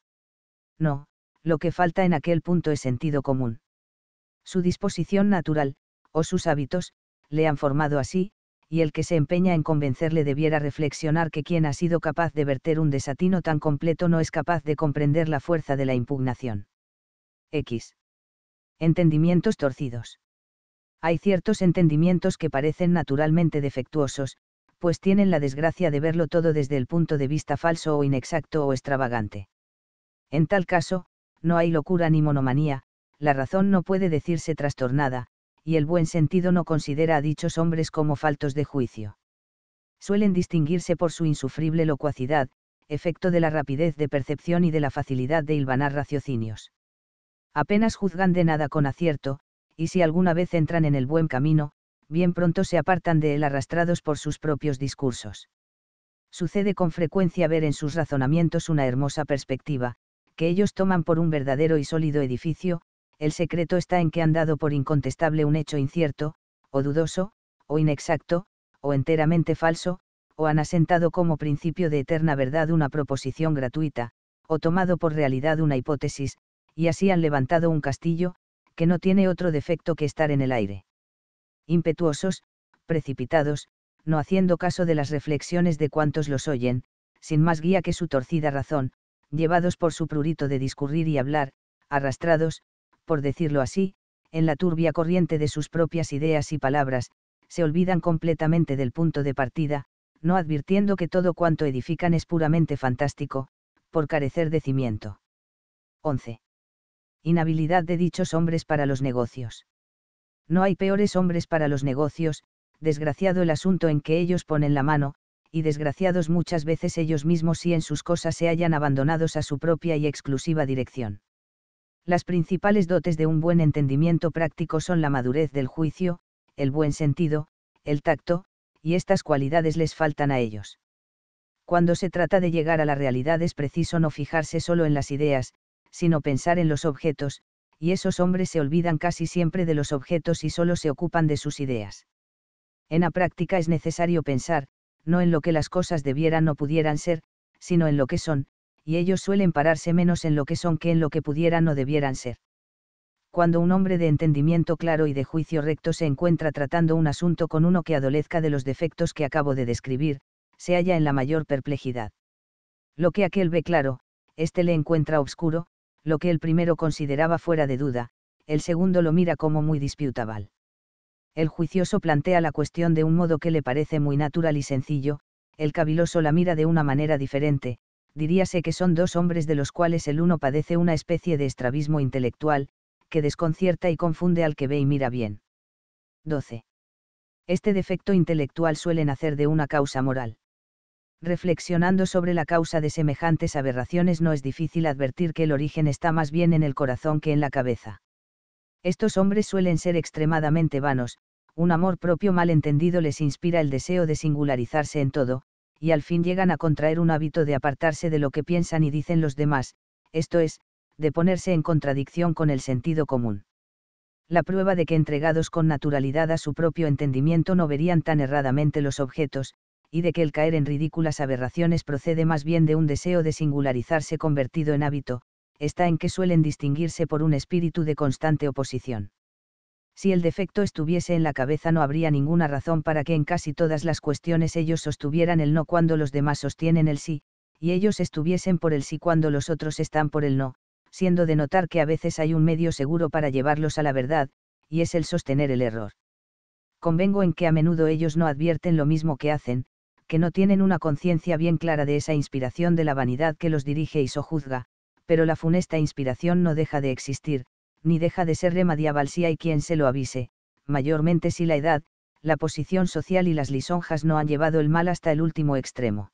No, lo que falta en aquel punto es sentido común. Su disposición natural, o sus hábitos, le han formado así, y el que se empeña en convencerle debiera reflexionar que quien ha sido capaz de verter un desatino tan completo no es capaz de comprender la fuerza de la impugnación. X. Entendimientos torcidos. Hay ciertos entendimientos que parecen naturalmente defectuosos, pues tienen la desgracia de verlo todo desde el punto de vista falso o inexacto o extravagante. En tal caso, no hay locura ni monomanía, la razón no puede decirse trastornada, y el buen sentido no considera a dichos hombres como faltos de juicio. Suelen distinguirse por su insufrible locuacidad, efecto de la rapidez de percepción y de la facilidad de hilvanar raciocinios. Apenas juzgan de nada con acierto, y si alguna vez entran en el buen camino, bien pronto se apartan de él arrastrados por sus propios discursos. Sucede con frecuencia ver en sus razonamientos una hermosa perspectiva, que ellos toman por un verdadero y sólido edificio, el secreto está en que han dado por incontestable un hecho incierto, o dudoso, o inexacto, o enteramente falso, o han asentado como principio de eterna verdad una proposición gratuita, o tomado por realidad una hipótesis, y así han levantado un castillo, que no tiene otro defecto que estar en el aire. Impetuosos, precipitados, no haciendo caso de las reflexiones de cuantos los oyen, sin más guía que su torcida razón, llevados por su prurito de discurrir y hablar, arrastrados, por decirlo así, en la turbia corriente de sus propias ideas y palabras, se olvidan completamente del punto de partida, no advirtiendo que todo cuanto edifican es puramente fantástico, por carecer de cimiento. 11. Inhabilidad de dichos hombres para los negocios. No hay peores hombres para los negocios, desgraciado el asunto en que ellos ponen la mano, y desgraciados muchas veces ellos mismos si en sus cosas se hayan abandonados a su propia y exclusiva dirección. Las principales dotes de un buen entendimiento práctico son la madurez del juicio, el buen sentido, el tacto, y estas cualidades les faltan a ellos. Cuando se trata de llegar a la realidad es preciso no fijarse solo en las ideas, sino pensar en los objetos, y esos hombres se olvidan casi siempre de los objetos y solo se ocupan de sus ideas. En la práctica es necesario pensar, no en lo que las cosas debieran o pudieran ser, sino en lo que son, y ellos suelen pararse menos en lo que son que en lo que pudieran o debieran ser. Cuando un hombre de entendimiento claro y de juicio recto se encuentra tratando un asunto con uno que adolezca de los defectos que acabo de describir, se halla en la mayor perplejidad. Lo que aquel ve claro, éste le encuentra obscuro, lo que el primero consideraba fuera de duda, el segundo lo mira como muy disputable el juicioso plantea la cuestión de un modo que le parece muy natural y sencillo, el caviloso la mira de una manera diferente, diríase que son dos hombres de los cuales el uno padece una especie de estrabismo intelectual, que desconcierta y confunde al que ve y mira bien. 12. Este defecto intelectual suele nacer de una causa moral. Reflexionando sobre la causa de semejantes aberraciones no es difícil advertir que el origen está más bien en el corazón que en la cabeza. Estos hombres suelen ser extremadamente vanos, un amor propio malentendido les inspira el deseo de singularizarse en todo, y al fin llegan a contraer un hábito de apartarse de lo que piensan y dicen los demás, esto es, de ponerse en contradicción con el sentido común. La prueba de que entregados con naturalidad a su propio entendimiento no verían tan erradamente los objetos, y de que el caer en ridículas aberraciones procede más bien de un deseo de singularizarse convertido en hábito, está en que suelen distinguirse por un espíritu de constante oposición. Si el defecto estuviese en la cabeza no habría ninguna razón para que en casi todas las cuestiones ellos sostuvieran el no cuando los demás sostienen el sí, y ellos estuviesen por el sí cuando los otros están por el no, siendo de notar que a veces hay un medio seguro para llevarlos a la verdad, y es el sostener el error. Convengo en que a menudo ellos no advierten lo mismo que hacen, que no tienen una conciencia bien clara de esa inspiración de la vanidad que los dirige y sojuzga, pero la funesta inspiración no deja de existir, ni deja de ser remediable si hay quien se lo avise, mayormente si la edad, la posición social y las lisonjas no han llevado el mal hasta el último extremo.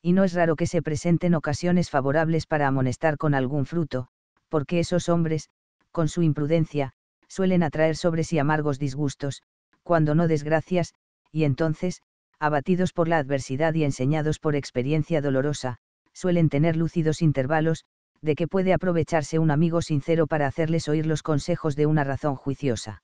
Y no es raro que se presenten ocasiones favorables para amonestar con algún fruto, porque esos hombres, con su imprudencia, suelen atraer sobre sí amargos disgustos, cuando no desgracias, y entonces, abatidos por la adversidad y enseñados por experiencia dolorosa, suelen tener lúcidos intervalos, de que puede aprovecharse un amigo sincero para hacerles oír los consejos de una razón juiciosa.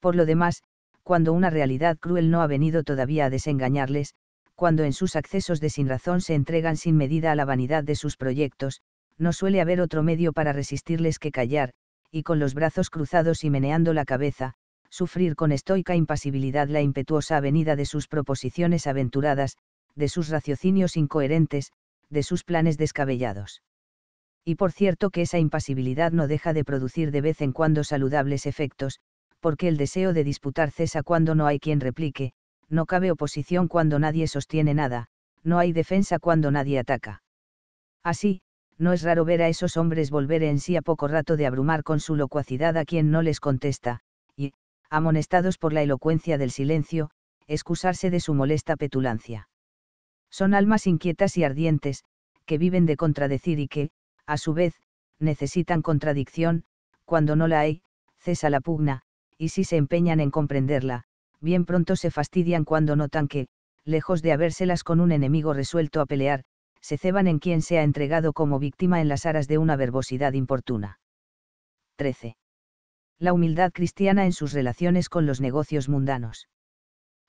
Por lo demás, cuando una realidad cruel no ha venido todavía a desengañarles, cuando en sus accesos de sinrazón se entregan sin medida a la vanidad de sus proyectos, no suele haber otro medio para resistirles que callar, y con los brazos cruzados y meneando la cabeza, sufrir con estoica impasibilidad la impetuosa avenida de sus proposiciones aventuradas, de sus raciocinios incoherentes, de sus planes descabellados y por cierto que esa impasibilidad no deja de producir de vez en cuando saludables efectos, porque el deseo de disputar cesa cuando no hay quien replique, no cabe oposición cuando nadie sostiene nada, no hay defensa cuando nadie ataca. Así, no es raro ver a esos hombres volver en sí a poco rato de abrumar con su locuacidad a quien no les contesta, y, amonestados por la elocuencia del silencio, excusarse de su molesta petulancia. Son almas inquietas y ardientes, que viven de contradecir y que, a su vez, necesitan contradicción, cuando no la hay, cesa la pugna, y si se empeñan en comprenderla, bien pronto se fastidian cuando notan que, lejos de habérselas con un enemigo resuelto a pelear, se ceban en quien se ha entregado como víctima en las aras de una verbosidad importuna. 13. La humildad cristiana en sus relaciones con los negocios mundanos.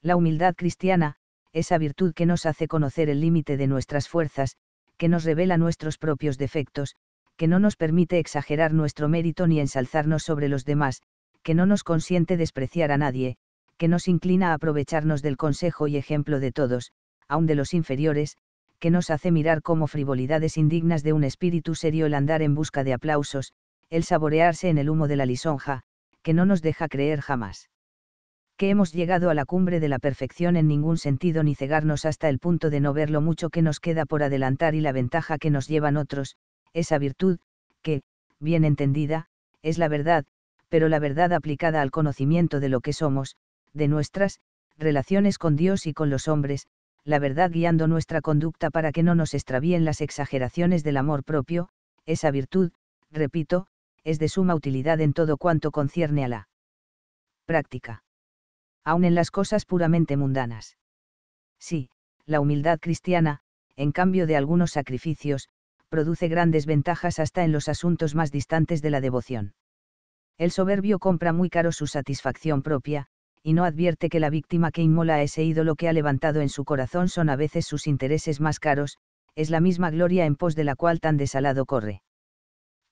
La humildad cristiana, esa virtud que nos hace conocer el límite de nuestras fuerzas, que nos revela nuestros propios defectos, que no nos permite exagerar nuestro mérito ni ensalzarnos sobre los demás, que no nos consiente despreciar a nadie, que nos inclina a aprovecharnos del consejo y ejemplo de todos, aun de los inferiores, que nos hace mirar como frivolidades indignas de un espíritu serio el andar en busca de aplausos, el saborearse en el humo de la lisonja, que no nos deja creer jamás que hemos llegado a la cumbre de la perfección en ningún sentido ni cegarnos hasta el punto de no ver lo mucho que nos queda por adelantar y la ventaja que nos llevan otros, esa virtud, que, bien entendida, es la verdad, pero la verdad aplicada al conocimiento de lo que somos, de nuestras, relaciones con Dios y con los hombres, la verdad guiando nuestra conducta para que no nos extravíen las exageraciones del amor propio, esa virtud, repito, es de suma utilidad en todo cuanto concierne a la práctica aun en las cosas puramente mundanas. Sí, la humildad cristiana, en cambio de algunos sacrificios, produce grandes ventajas hasta en los asuntos más distantes de la devoción. El soberbio compra muy caro su satisfacción propia, y no advierte que la víctima que inmola a ese ídolo que ha levantado en su corazón son a veces sus intereses más caros, es la misma gloria en pos de la cual tan desalado corre.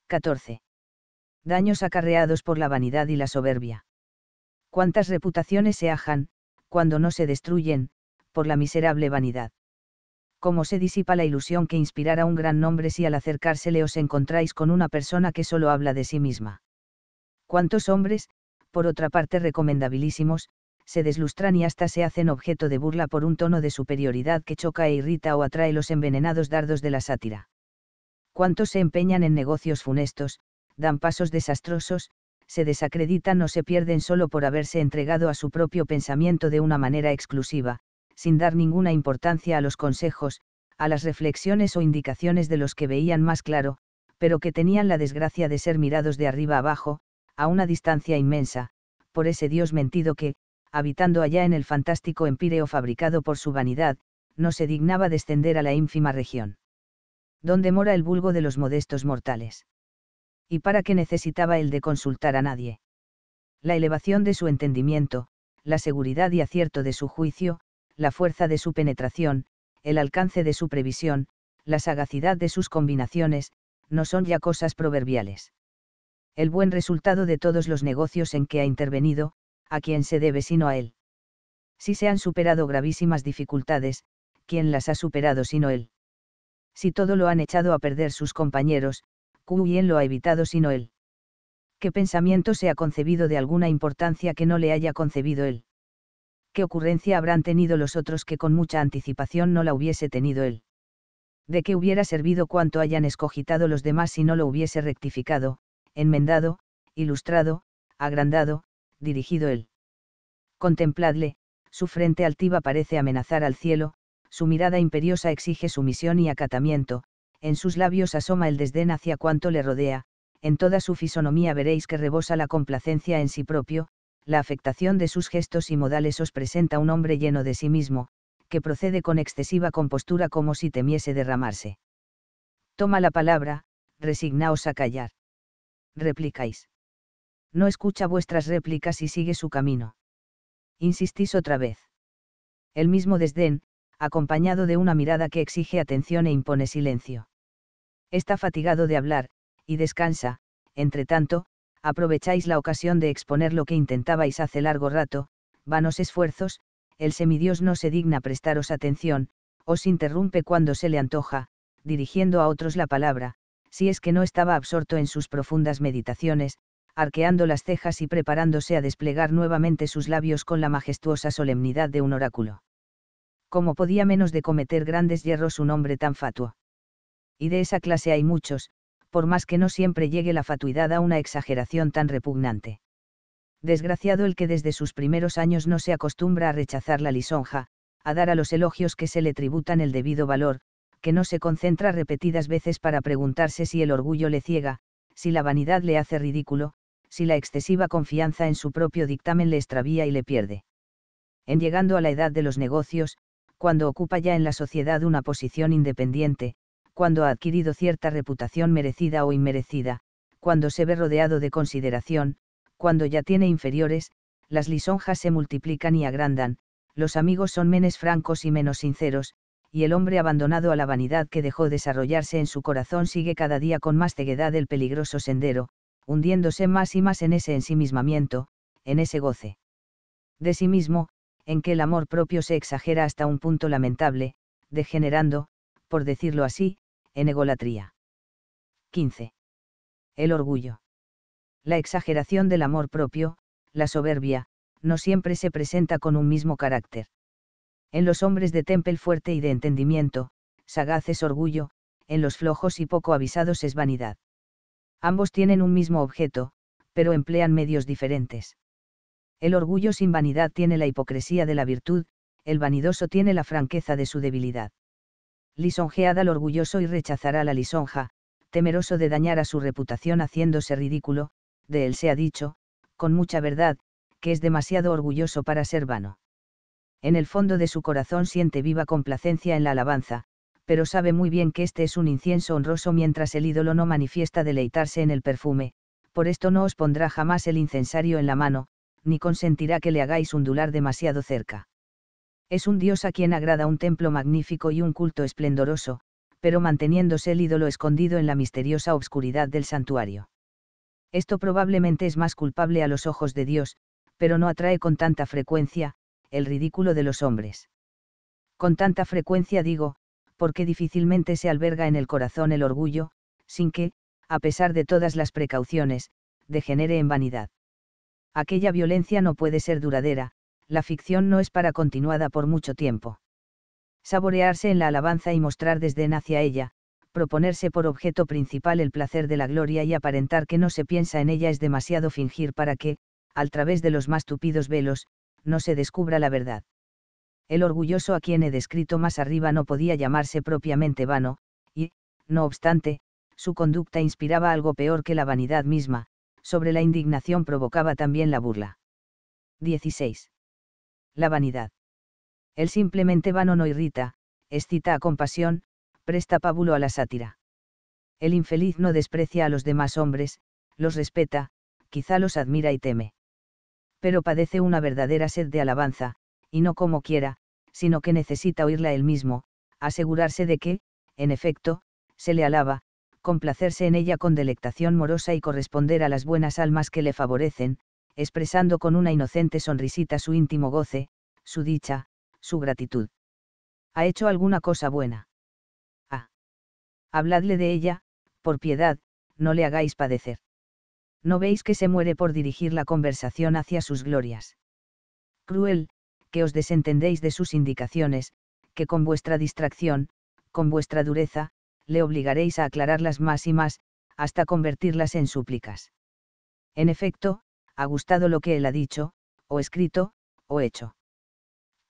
14. Daños acarreados por la vanidad y la soberbia cuántas reputaciones se ajan, cuando no se destruyen, por la miserable vanidad. Cómo se disipa la ilusión que inspirará un gran nombre si al acercársele os encontráis con una persona que solo habla de sí misma. Cuántos hombres, por otra parte recomendabilísimos, se deslustran y hasta se hacen objeto de burla por un tono de superioridad que choca e irrita o atrae los envenenados dardos de la sátira. Cuántos se empeñan en negocios funestos, dan pasos desastrosos, se desacreditan o se pierden solo por haberse entregado a su propio pensamiento de una manera exclusiva, sin dar ninguna importancia a los consejos, a las reflexiones o indicaciones de los que veían más claro, pero que tenían la desgracia de ser mirados de arriba abajo, a una distancia inmensa, por ese Dios mentido que, habitando allá en el fantástico empíreo fabricado por su vanidad, no se dignaba descender a la ínfima región. Donde mora el vulgo de los modestos mortales y para qué necesitaba el de consultar a nadie. La elevación de su entendimiento, la seguridad y acierto de su juicio, la fuerza de su penetración, el alcance de su previsión, la sagacidad de sus combinaciones, no son ya cosas proverbiales. El buen resultado de todos los negocios en que ha intervenido, a quien se debe sino a él. Si se han superado gravísimas dificultades, ¿quién las ha superado sino él? Si todo lo han echado a perder sus compañeros, bien lo ha evitado sino él? ¿Qué pensamiento se ha concebido de alguna importancia que no le haya concebido él? ¿Qué ocurrencia habrán tenido los otros que con mucha anticipación no la hubiese tenido él? ¿De qué hubiera servido cuanto hayan escogitado los demás si no lo hubiese rectificado, enmendado, ilustrado, agrandado, dirigido él? Contempladle, su frente altiva parece amenazar al cielo, su mirada imperiosa exige sumisión y acatamiento, en sus labios asoma el desdén hacia cuanto le rodea, en toda su fisonomía veréis que rebosa la complacencia en sí propio, la afectación de sus gestos y modales os presenta un hombre lleno de sí mismo, que procede con excesiva compostura como si temiese derramarse. Toma la palabra, resignaos a callar. Replicáis. No escucha vuestras réplicas y sigue su camino. Insistís otra vez. El mismo desdén, acompañado de una mirada que exige atención e impone silencio. Está fatigado de hablar, y descansa, entre tanto, aprovecháis la ocasión de exponer lo que intentabais hace largo rato, vanos esfuerzos, el semidios no se digna prestaros atención, os interrumpe cuando se le antoja, dirigiendo a otros la palabra, si es que no estaba absorto en sus profundas meditaciones, arqueando las cejas y preparándose a desplegar nuevamente sus labios con la majestuosa solemnidad de un oráculo. ¿cómo podía menos de cometer grandes hierros un hombre tan fatuo? Y de esa clase hay muchos, por más que no siempre llegue la fatuidad a una exageración tan repugnante. Desgraciado el que desde sus primeros años no se acostumbra a rechazar la lisonja, a dar a los elogios que se le tributan el debido valor, que no se concentra repetidas veces para preguntarse si el orgullo le ciega, si la vanidad le hace ridículo, si la excesiva confianza en su propio dictamen le extravía y le pierde. En llegando a la edad de los negocios, cuando ocupa ya en la sociedad una posición independiente, cuando ha adquirido cierta reputación merecida o inmerecida, cuando se ve rodeado de consideración, cuando ya tiene inferiores, las lisonjas se multiplican y agrandan, los amigos son menos francos y menos sinceros, y el hombre abandonado a la vanidad que dejó desarrollarse en su corazón sigue cada día con más ceguedad el peligroso sendero, hundiéndose más y más en ese ensimismamiento, en ese goce. De sí mismo, en que el amor propio se exagera hasta un punto lamentable, degenerando, por decirlo así, en egolatría. 15. El orgullo. La exageración del amor propio, la soberbia, no siempre se presenta con un mismo carácter. En los hombres de temple fuerte y de entendimiento, sagaz es orgullo, en los flojos y poco avisados es vanidad. Ambos tienen un mismo objeto, pero emplean medios diferentes. El orgullo sin vanidad tiene la hipocresía de la virtud, el vanidoso tiene la franqueza de su debilidad. Lisonjeada al orgulloso y rechazará la lisonja, temeroso de dañar a su reputación haciéndose ridículo, de él se ha dicho, con mucha verdad, que es demasiado orgulloso para ser vano. En el fondo de su corazón siente viva complacencia en la alabanza, pero sabe muy bien que este es un incienso honroso mientras el ídolo no manifiesta deleitarse en el perfume, por esto no os pondrá jamás el incensario en la mano, ni consentirá que le hagáis ondular demasiado cerca. Es un dios a quien agrada un templo magnífico y un culto esplendoroso, pero manteniéndose el ídolo escondido en la misteriosa obscuridad del santuario. Esto probablemente es más culpable a los ojos de Dios, pero no atrae con tanta frecuencia, el ridículo de los hombres. Con tanta frecuencia digo, porque difícilmente se alberga en el corazón el orgullo, sin que, a pesar de todas las precauciones, degenere en vanidad aquella violencia no puede ser duradera, la ficción no es para continuada por mucho tiempo. Saborearse en la alabanza y mostrar desdén hacia ella, proponerse por objeto principal el placer de la gloria y aparentar que no se piensa en ella es demasiado fingir para que, al través de los más tupidos velos, no se descubra la verdad. El orgulloso a quien he descrito más arriba no podía llamarse propiamente vano, y, no obstante, su conducta inspiraba algo peor que la vanidad misma, sobre la indignación provocaba también la burla. 16. La vanidad. El simplemente vano no irrita, excita a compasión, presta pábulo a la sátira. El infeliz no desprecia a los demás hombres, los respeta, quizá los admira y teme. Pero padece una verdadera sed de alabanza, y no como quiera, sino que necesita oírla él mismo, asegurarse de que, en efecto, se le alaba, complacerse en ella con delectación morosa y corresponder a las buenas almas que le favorecen, expresando con una inocente sonrisita su íntimo goce, su dicha, su gratitud. ¿Ha hecho alguna cosa buena? Ah. Habladle de ella, por piedad, no le hagáis padecer. ¿No veis que se muere por dirigir la conversación hacia sus glorias? Cruel, que os desentendéis de sus indicaciones, que con vuestra distracción, con vuestra dureza, le obligaréis a aclararlas más y más, hasta convertirlas en súplicas. En efecto, ha gustado lo que él ha dicho, o escrito, o hecho.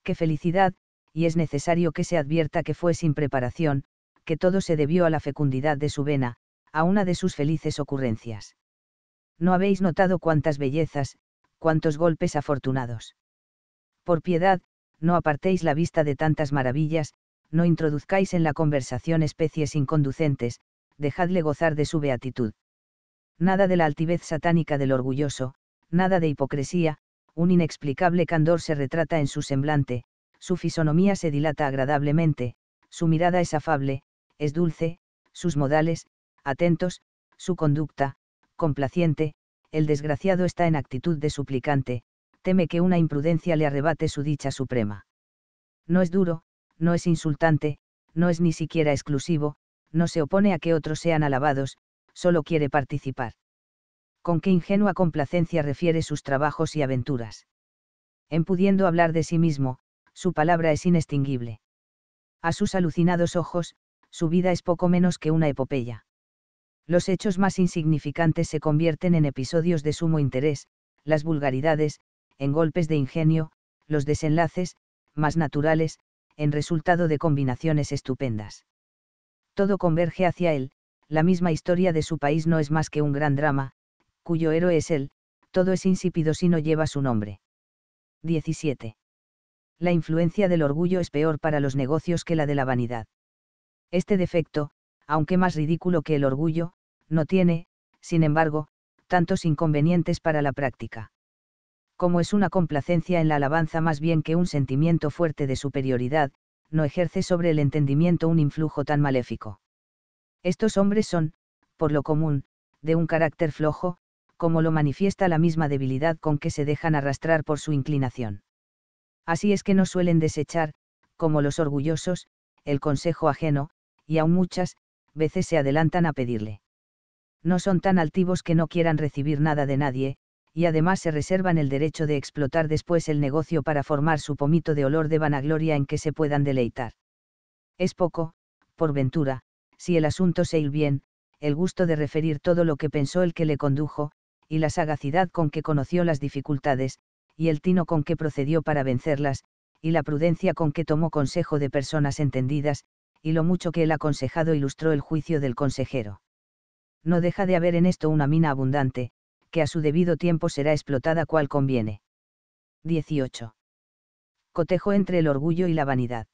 Qué felicidad, y es necesario que se advierta que fue sin preparación, que todo se debió a la fecundidad de su vena, a una de sus felices ocurrencias. No habéis notado cuántas bellezas, cuántos golpes afortunados. Por piedad, no apartéis la vista de tantas maravillas, no introduzcáis en la conversación especies inconducentes, dejadle gozar de su beatitud. Nada de la altivez satánica del orgulloso, nada de hipocresía, un inexplicable candor se retrata en su semblante, su fisonomía se dilata agradablemente, su mirada es afable, es dulce, sus modales, atentos, su conducta, complaciente, el desgraciado está en actitud de suplicante, teme que una imprudencia le arrebate su dicha suprema. No es duro, no es insultante, no es ni siquiera exclusivo, no se opone a que otros sean alabados, solo quiere participar. Con qué ingenua complacencia refiere sus trabajos y aventuras. En pudiendo hablar de sí mismo, su palabra es inextinguible. A sus alucinados ojos, su vida es poco menos que una epopeya. Los hechos más insignificantes se convierten en episodios de sumo interés, las vulgaridades, en golpes de ingenio, los desenlaces, más naturales, en resultado de combinaciones estupendas. Todo converge hacia él, la misma historia de su país no es más que un gran drama, cuyo héroe es él, todo es insípido si no lleva su nombre. 17. La influencia del orgullo es peor para los negocios que la de la vanidad. Este defecto, aunque más ridículo que el orgullo, no tiene, sin embargo, tantos inconvenientes para la práctica como es una complacencia en la alabanza más bien que un sentimiento fuerte de superioridad, no ejerce sobre el entendimiento un influjo tan maléfico. Estos hombres son, por lo común, de un carácter flojo, como lo manifiesta la misma debilidad con que se dejan arrastrar por su inclinación. Así es que no suelen desechar, como los orgullosos, el consejo ajeno, y aun muchas, veces se adelantan a pedirle. No son tan altivos que no quieran recibir nada de nadie, y además se reservan el derecho de explotar después el negocio para formar su pomito de olor de vanagloria en que se puedan deleitar. Es poco, por ventura, si el asunto se ir bien, el gusto de referir todo lo que pensó el que le condujo, y la sagacidad con que conoció las dificultades, y el tino con que procedió para vencerlas, y la prudencia con que tomó consejo de personas entendidas, y lo mucho que el aconsejado ilustró el juicio del consejero. No deja de haber en esto una mina abundante, a su debido tiempo será explotada cual conviene. 18. Cotejo entre el orgullo y la vanidad.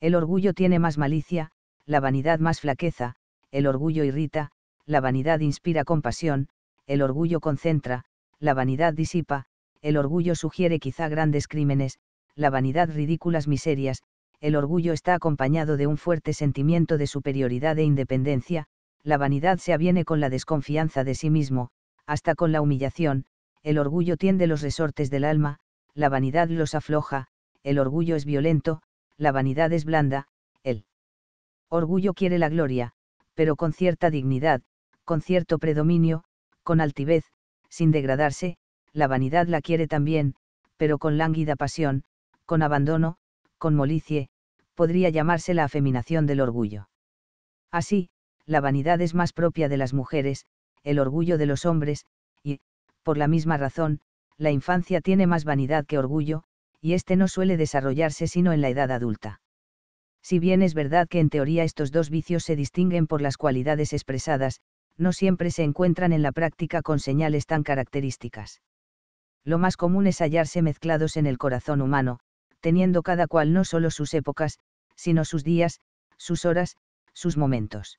El orgullo tiene más malicia, la vanidad más flaqueza, el orgullo irrita, la vanidad inspira compasión, el orgullo concentra, la vanidad disipa, el orgullo sugiere quizá grandes crímenes, la vanidad ridículas miserias, el orgullo está acompañado de un fuerte sentimiento de superioridad e independencia, la vanidad se aviene con la desconfianza de sí mismo, hasta con la humillación, el orgullo tiende los resortes del alma, la vanidad los afloja, el orgullo es violento, la vanidad es blanda, el orgullo quiere la gloria, pero con cierta dignidad, con cierto predominio, con altivez, sin degradarse, la vanidad la quiere también, pero con lánguida pasión, con abandono, con molicie, podría llamarse la afeminación del orgullo. Así, la vanidad es más propia de las mujeres, el orgullo de los hombres, y, por la misma razón, la infancia tiene más vanidad que orgullo, y éste no suele desarrollarse sino en la edad adulta. Si bien es verdad que en teoría estos dos vicios se distinguen por las cualidades expresadas, no siempre se encuentran en la práctica con señales tan características. Lo más común es hallarse mezclados en el corazón humano, teniendo cada cual no solo sus épocas, sino sus días, sus horas, sus momentos.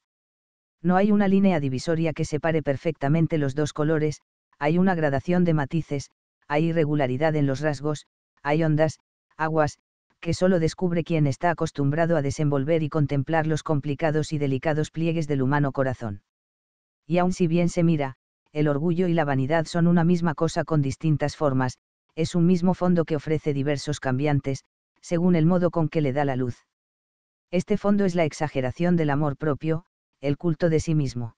No hay una línea divisoria que separe perfectamente los dos colores, hay una gradación de matices, hay irregularidad en los rasgos, hay ondas, aguas, que solo descubre quien está acostumbrado a desenvolver y contemplar los complicados y delicados pliegues del humano corazón. Y aun si bien se mira, el orgullo y la vanidad son una misma cosa con distintas formas, es un mismo fondo que ofrece diversos cambiantes, según el modo con que le da la luz. Este fondo es la exageración del amor propio, el culto de sí mismo.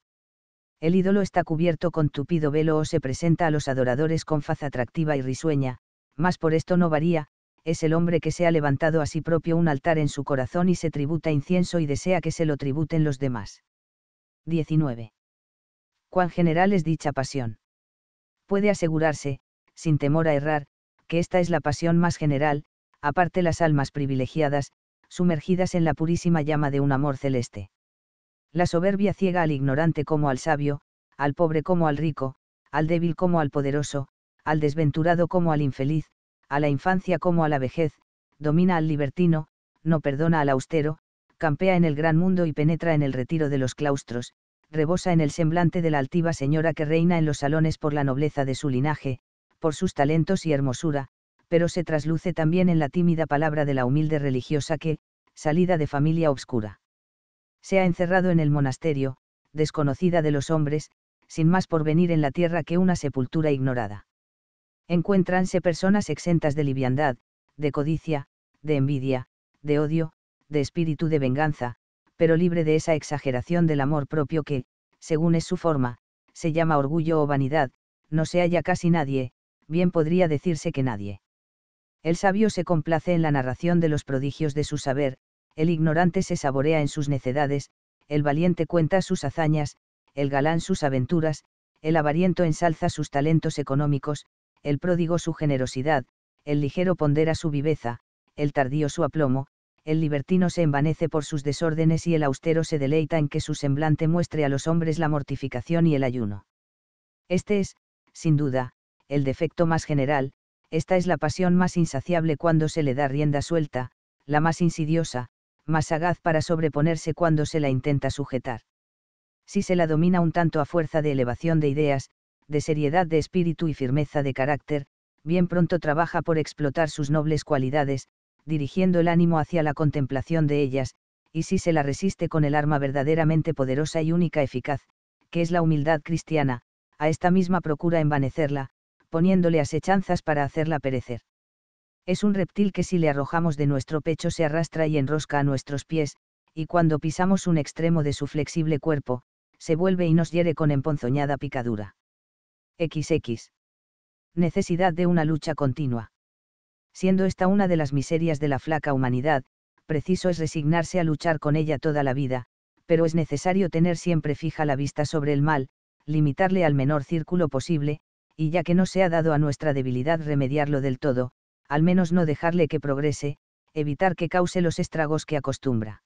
El ídolo está cubierto con tupido velo o se presenta a los adoradores con faz atractiva y risueña, mas por esto no varía, es el hombre que se ha levantado a sí propio un altar en su corazón y se tributa incienso y desea que se lo tributen los demás. 19. Cuán general es dicha pasión. Puede asegurarse, sin temor a errar, que esta es la pasión más general, aparte las almas privilegiadas, sumergidas en la purísima llama de un amor celeste. La soberbia ciega al ignorante como al sabio, al pobre como al rico, al débil como al poderoso, al desventurado como al infeliz, a la infancia como a la vejez, domina al libertino, no perdona al austero, campea en el gran mundo y penetra en el retiro de los claustros, rebosa en el semblante de la altiva señora que reina en los salones por la nobleza de su linaje, por sus talentos y hermosura, pero se trasluce también en la tímida palabra de la humilde religiosa que, salida de familia obscura se ha encerrado en el monasterio, desconocida de los hombres, sin más porvenir en la tierra que una sepultura ignorada. Encuéntranse personas exentas de liviandad, de codicia, de envidia, de odio, de espíritu de venganza, pero libre de esa exageración del amor propio que, según es su forma, se llama orgullo o vanidad, no se halla casi nadie, bien podría decirse que nadie. El sabio se complace en la narración de los prodigios de su saber, el ignorante se saborea en sus necedades, el valiente cuenta sus hazañas, el galán sus aventuras, el avariento ensalza sus talentos económicos, el pródigo su generosidad, el ligero pondera su viveza, el tardío su aplomo, el libertino se envanece por sus desórdenes y el austero se deleita en que su semblante muestre a los hombres la mortificación y el ayuno. Este es, sin duda, el defecto más general, esta es la pasión más insaciable cuando se le da rienda suelta, la más insidiosa, más sagaz para sobreponerse cuando se la intenta sujetar. Si se la domina un tanto a fuerza de elevación de ideas, de seriedad de espíritu y firmeza de carácter, bien pronto trabaja por explotar sus nobles cualidades, dirigiendo el ánimo hacia la contemplación de ellas, y si se la resiste con el arma verdaderamente poderosa y única eficaz, que es la humildad cristiana, a esta misma procura envanecerla, poniéndole asechanzas para hacerla perecer. Es un reptil que si le arrojamos de nuestro pecho se arrastra y enrosca a nuestros pies, y cuando pisamos un extremo de su flexible cuerpo, se vuelve y nos hiere con emponzoñada picadura. XX. Necesidad de una lucha continua. Siendo esta una de las miserias de la flaca humanidad, preciso es resignarse a luchar con ella toda la vida, pero es necesario tener siempre fija la vista sobre el mal, limitarle al menor círculo posible, y ya que no se ha dado a nuestra debilidad remediarlo del todo, al menos no dejarle que progrese, evitar que cause los estragos que acostumbra.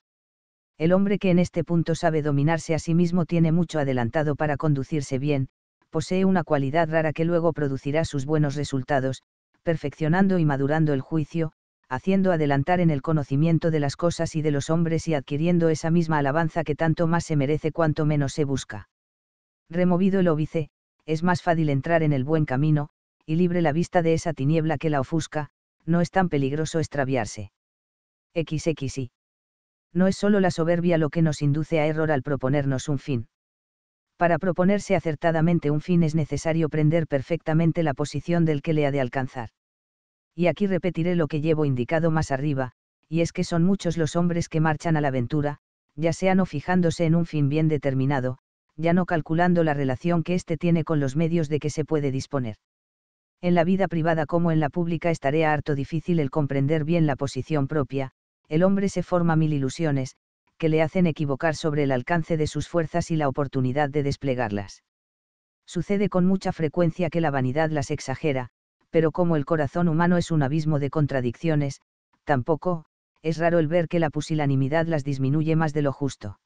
El hombre que en este punto sabe dominarse a sí mismo tiene mucho adelantado para conducirse bien, posee una cualidad rara que luego producirá sus buenos resultados, perfeccionando y madurando el juicio, haciendo adelantar en el conocimiento de las cosas y de los hombres y adquiriendo esa misma alabanza que tanto más se merece cuanto menos se busca. Removido el óbice, es más fácil entrar en el buen camino, y libre la vista de esa tiniebla que la ofusca, no es tan peligroso extraviarse. XXI. No es solo la soberbia lo que nos induce a error al proponernos un fin. Para proponerse acertadamente un fin es necesario prender perfectamente la posición del que le ha de alcanzar. Y aquí repetiré lo que llevo indicado más arriba, y es que son muchos los hombres que marchan a la aventura, ya sea no fijándose en un fin bien determinado, ya no calculando la relación que éste tiene con los medios de que se puede disponer en la vida privada como en la pública es tarea harto difícil el comprender bien la posición propia, el hombre se forma mil ilusiones, que le hacen equivocar sobre el alcance de sus fuerzas y la oportunidad de desplegarlas. Sucede con mucha frecuencia que la vanidad las exagera, pero como el corazón humano es un abismo de contradicciones, tampoco, es raro el ver que la pusilanimidad las disminuye más de lo justo.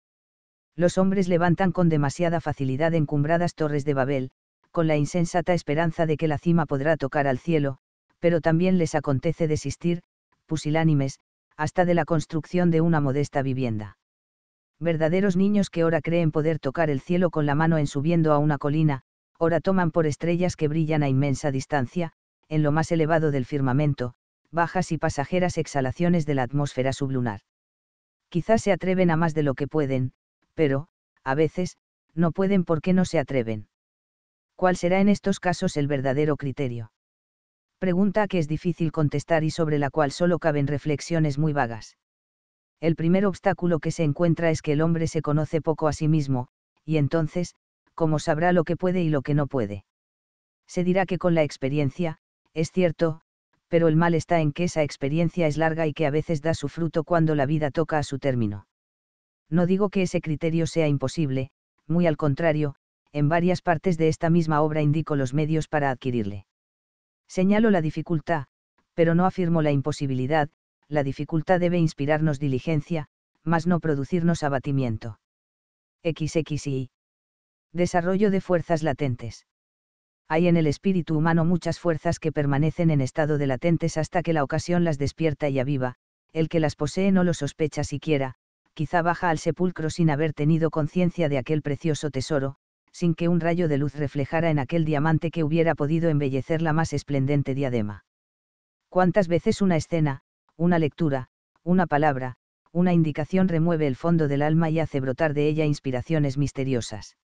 Los hombres levantan con demasiada facilidad encumbradas torres de Babel, con la insensata esperanza de que la cima podrá tocar al cielo, pero también les acontece desistir, pusilánimes, hasta de la construcción de una modesta vivienda. Verdaderos niños que ora creen poder tocar el cielo con la mano en subiendo a una colina, ora toman por estrellas que brillan a inmensa distancia, en lo más elevado del firmamento, bajas y pasajeras exhalaciones de la atmósfera sublunar. Quizás se atreven a más de lo que pueden, pero, a veces, no pueden porque no se atreven. ¿cuál será en estos casos el verdadero criterio? Pregunta que es difícil contestar y sobre la cual solo caben reflexiones muy vagas. El primer obstáculo que se encuentra es que el hombre se conoce poco a sí mismo, y entonces, ¿cómo sabrá lo que puede y lo que no puede? Se dirá que con la experiencia, es cierto, pero el mal está en que esa experiencia es larga y que a veces da su fruto cuando la vida toca a su término. No digo que ese criterio sea imposible, muy al contrario, en varias partes de esta misma obra indico los medios para adquirirle. Señalo la dificultad, pero no afirmo la imposibilidad, la dificultad debe inspirarnos diligencia, mas no producirnos abatimiento. XXI. Desarrollo de fuerzas latentes. Hay en el espíritu humano muchas fuerzas que permanecen en estado de latentes hasta que la ocasión las despierta y aviva, el que las posee no lo sospecha siquiera, quizá baja al sepulcro sin haber tenido conciencia de aquel precioso tesoro, sin que un rayo de luz reflejara en aquel diamante que hubiera podido embellecer la más esplendente diadema. ¿Cuántas veces una escena, una lectura, una palabra, una indicación remueve el fondo del alma y hace brotar de ella inspiraciones misteriosas?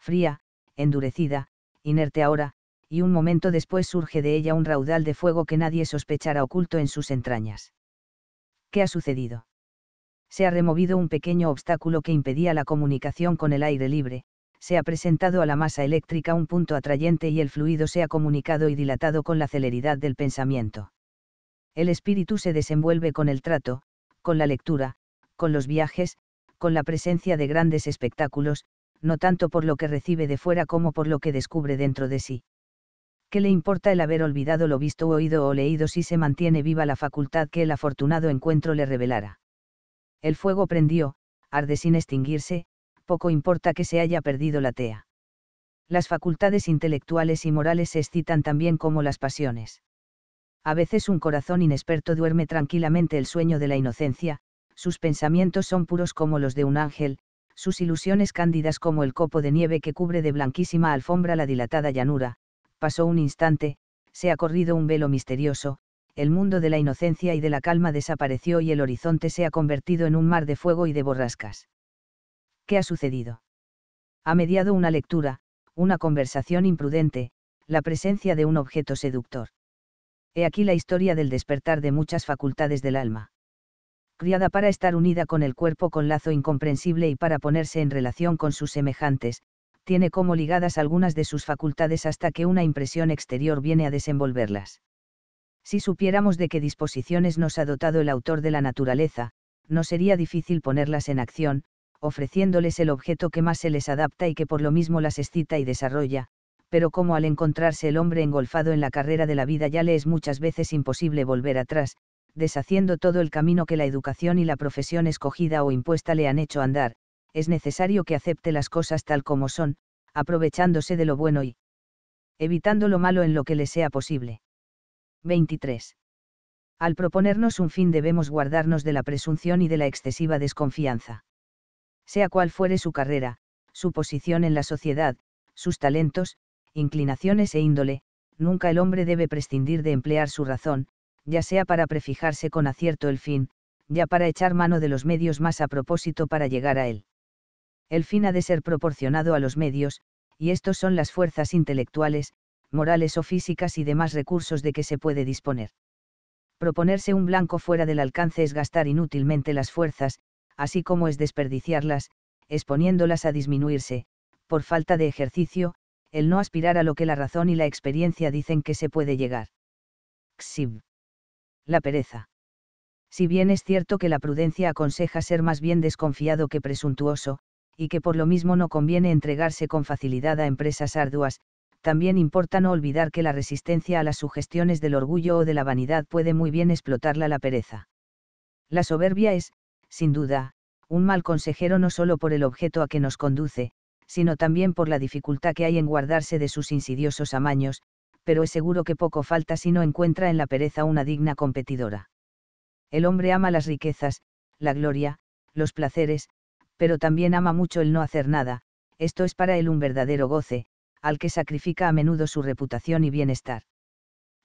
Fría, endurecida, inerte ahora, y un momento después surge de ella un raudal de fuego que nadie sospechara oculto en sus entrañas. ¿Qué ha sucedido? Se ha removido un pequeño obstáculo que impedía la comunicación con el aire libre, se ha presentado a la masa eléctrica un punto atrayente y el fluido se ha comunicado y dilatado con la celeridad del pensamiento. El espíritu se desenvuelve con el trato, con la lectura, con los viajes, con la presencia de grandes espectáculos, no tanto por lo que recibe de fuera como por lo que descubre dentro de sí. ¿Qué le importa el haber olvidado lo visto, oído o leído si se mantiene viva la facultad que el afortunado encuentro le revelara? El fuego prendió, arde sin extinguirse, poco importa que se haya perdido la tea. Las facultades intelectuales y morales se excitan también como las pasiones. A veces un corazón inexperto duerme tranquilamente el sueño de la inocencia, sus pensamientos son puros como los de un ángel, sus ilusiones cándidas como el copo de nieve que cubre de blanquísima alfombra la dilatada llanura, pasó un instante, se ha corrido un velo misterioso, el mundo de la inocencia y de la calma desapareció y el horizonte se ha convertido en un mar de fuego y de borrascas. ¿Qué ha sucedido? Ha mediado una lectura, una conversación imprudente, la presencia de un objeto seductor. He aquí la historia del despertar de muchas facultades del alma. Criada para estar unida con el cuerpo con lazo incomprensible y para ponerse en relación con sus semejantes, tiene como ligadas algunas de sus facultades hasta que una impresión exterior viene a desenvolverlas. Si supiéramos de qué disposiciones nos ha dotado el autor de la naturaleza, no sería difícil ponerlas en acción, ofreciéndoles el objeto que más se les adapta y que por lo mismo las excita y desarrolla, pero como al encontrarse el hombre engolfado en la carrera de la vida ya le es muchas veces imposible volver atrás, deshaciendo todo el camino que la educación y la profesión escogida o impuesta le han hecho andar, es necesario que acepte las cosas tal como son, aprovechándose de lo bueno y evitando lo malo en lo que le sea posible. 23. Al proponernos un fin debemos guardarnos de la presunción y de la excesiva desconfianza sea cual fuere su carrera, su posición en la sociedad, sus talentos, inclinaciones e índole, nunca el hombre debe prescindir de emplear su razón, ya sea para prefijarse con acierto el fin, ya para echar mano de los medios más a propósito para llegar a él. El fin ha de ser proporcionado a los medios, y estos son las fuerzas intelectuales, morales o físicas y demás recursos de que se puede disponer. Proponerse un blanco fuera del alcance es gastar inútilmente las fuerzas, así como es desperdiciarlas, exponiéndolas a disminuirse, por falta de ejercicio, el no aspirar a lo que la razón y la experiencia dicen que se puede llegar. Xib. La pereza. Si bien es cierto que la prudencia aconseja ser más bien desconfiado que presuntuoso, y que por lo mismo no conviene entregarse con facilidad a empresas arduas, también importa no olvidar que la resistencia a las sugestiones del orgullo o de la vanidad puede muy bien explotarla la pereza. La soberbia es, sin duda, un mal consejero no solo por el objeto a que nos conduce, sino también por la dificultad que hay en guardarse de sus insidiosos amaños, pero es seguro que poco falta si no encuentra en la pereza una digna competidora. El hombre ama las riquezas, la gloria, los placeres, pero también ama mucho el no hacer nada, esto es para él un verdadero goce, al que sacrifica a menudo su reputación y bienestar.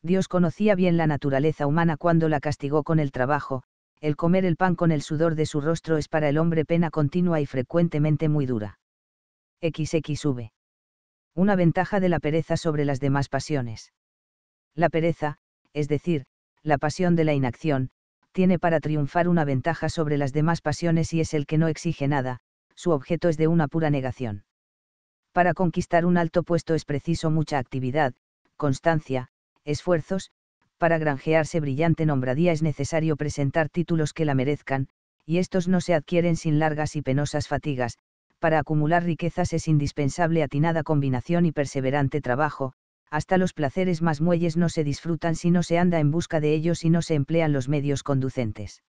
Dios conocía bien la naturaleza humana cuando la castigó con el trabajo, el comer el pan con el sudor de su rostro es para el hombre pena continua y frecuentemente muy dura. XXV. Una ventaja de la pereza sobre las demás pasiones. La pereza, es decir, la pasión de la inacción, tiene para triunfar una ventaja sobre las demás pasiones y es el que no exige nada, su objeto es de una pura negación. Para conquistar un alto puesto es preciso mucha actividad, constancia, esfuerzos, para granjearse brillante nombradía es necesario presentar títulos que la merezcan, y estos no se adquieren sin largas y penosas fatigas, para acumular riquezas es indispensable atinada combinación y perseverante trabajo, hasta los placeres más muelles no se disfrutan si no se anda en busca de ellos y no se emplean los medios conducentes.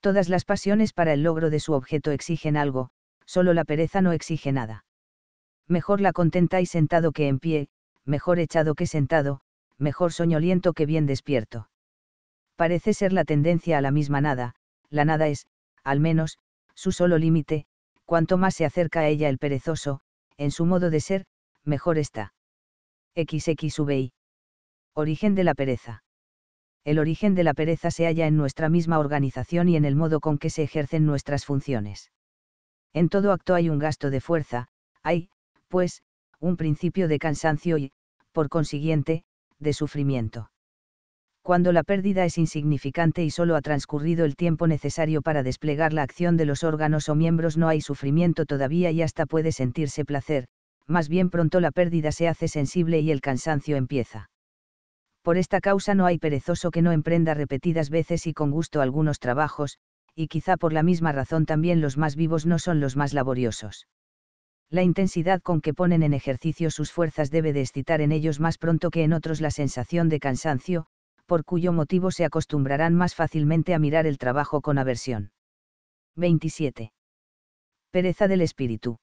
Todas las pasiones para el logro de su objeto exigen algo, solo la pereza no exige nada. Mejor la y sentado que en pie, mejor echado que sentado, mejor soñoliento que bien despierto. Parece ser la tendencia a la misma nada, la nada es, al menos, su solo límite, cuanto más se acerca a ella el perezoso, en su modo de ser, mejor está. XXVI. Origen de la pereza. El origen de la pereza se halla en nuestra misma organización y en el modo con que se ejercen nuestras funciones. En todo acto hay un gasto de fuerza, hay, pues, un principio de cansancio y, por consiguiente, de sufrimiento. Cuando la pérdida es insignificante y solo ha transcurrido el tiempo necesario para desplegar la acción de los órganos o miembros no hay sufrimiento todavía y hasta puede sentirse placer, más bien pronto la pérdida se hace sensible y el cansancio empieza. Por esta causa no hay perezoso que no emprenda repetidas veces y con gusto algunos trabajos, y quizá por la misma razón también los más vivos no son los más laboriosos la intensidad con que ponen en ejercicio sus fuerzas debe de excitar en ellos más pronto que en otros la sensación de cansancio, por cuyo motivo se acostumbrarán más fácilmente a mirar el trabajo con aversión. 27. Pereza del espíritu.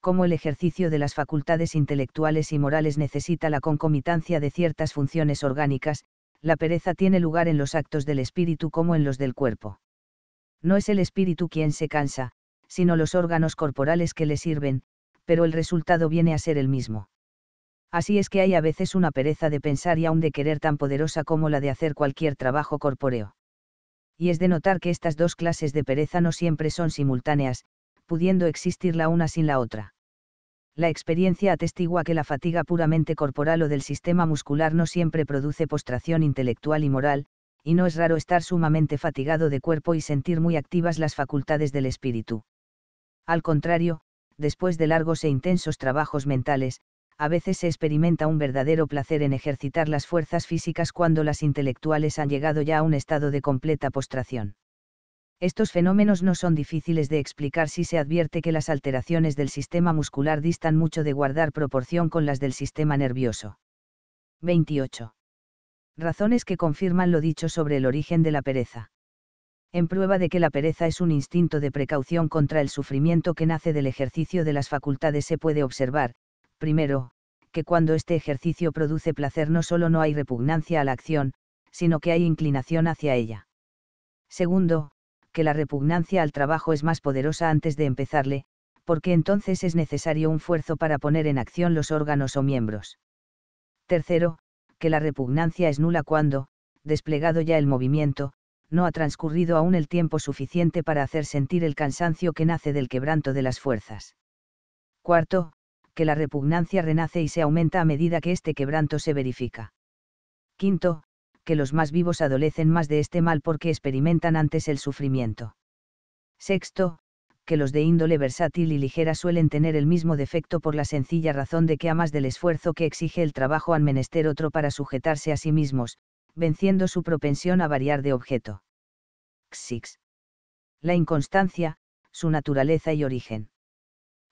Como el ejercicio de las facultades intelectuales y morales necesita la concomitancia de ciertas funciones orgánicas, la pereza tiene lugar en los actos del espíritu como en los del cuerpo. No es el espíritu quien se cansa, sino los órganos corporales que le sirven, pero el resultado viene a ser el mismo. Así es que hay a veces una pereza de pensar y aún de querer tan poderosa como la de hacer cualquier trabajo corpóreo. Y es de notar que estas dos clases de pereza no siempre son simultáneas, pudiendo existir la una sin la otra. La experiencia atestigua que la fatiga puramente corporal o del sistema muscular no siempre produce postración intelectual y moral, y no es raro estar sumamente fatigado de cuerpo y sentir muy activas las facultades del espíritu. Al contrario, después de largos e intensos trabajos mentales, a veces se experimenta un verdadero placer en ejercitar las fuerzas físicas cuando las intelectuales han llegado ya a un estado de completa postración. Estos fenómenos no son difíciles de explicar si se advierte que las alteraciones del sistema muscular distan mucho de guardar proporción con las del sistema nervioso. 28. Razones que confirman lo dicho sobre el origen de la pereza en prueba de que la pereza es un instinto de precaución contra el sufrimiento que nace del ejercicio de las facultades se puede observar, primero, que cuando este ejercicio produce placer no solo no hay repugnancia a la acción, sino que hay inclinación hacia ella. Segundo, que la repugnancia al trabajo es más poderosa antes de empezarle, porque entonces es necesario un esfuerzo para poner en acción los órganos o miembros. Tercero, que la repugnancia es nula cuando, desplegado ya el movimiento, no ha transcurrido aún el tiempo suficiente para hacer sentir el cansancio que nace del quebranto de las fuerzas. Cuarto, que la repugnancia renace y se aumenta a medida que este quebranto se verifica. Quinto, que los más vivos adolecen más de este mal porque experimentan antes el sufrimiento. Sexto, que los de índole versátil y ligera suelen tener el mismo defecto por la sencilla razón de que a más del esfuerzo que exige el trabajo han menester otro para sujetarse a sí mismos, venciendo su propensión a variar de objeto. Xix. La inconstancia, su naturaleza y origen.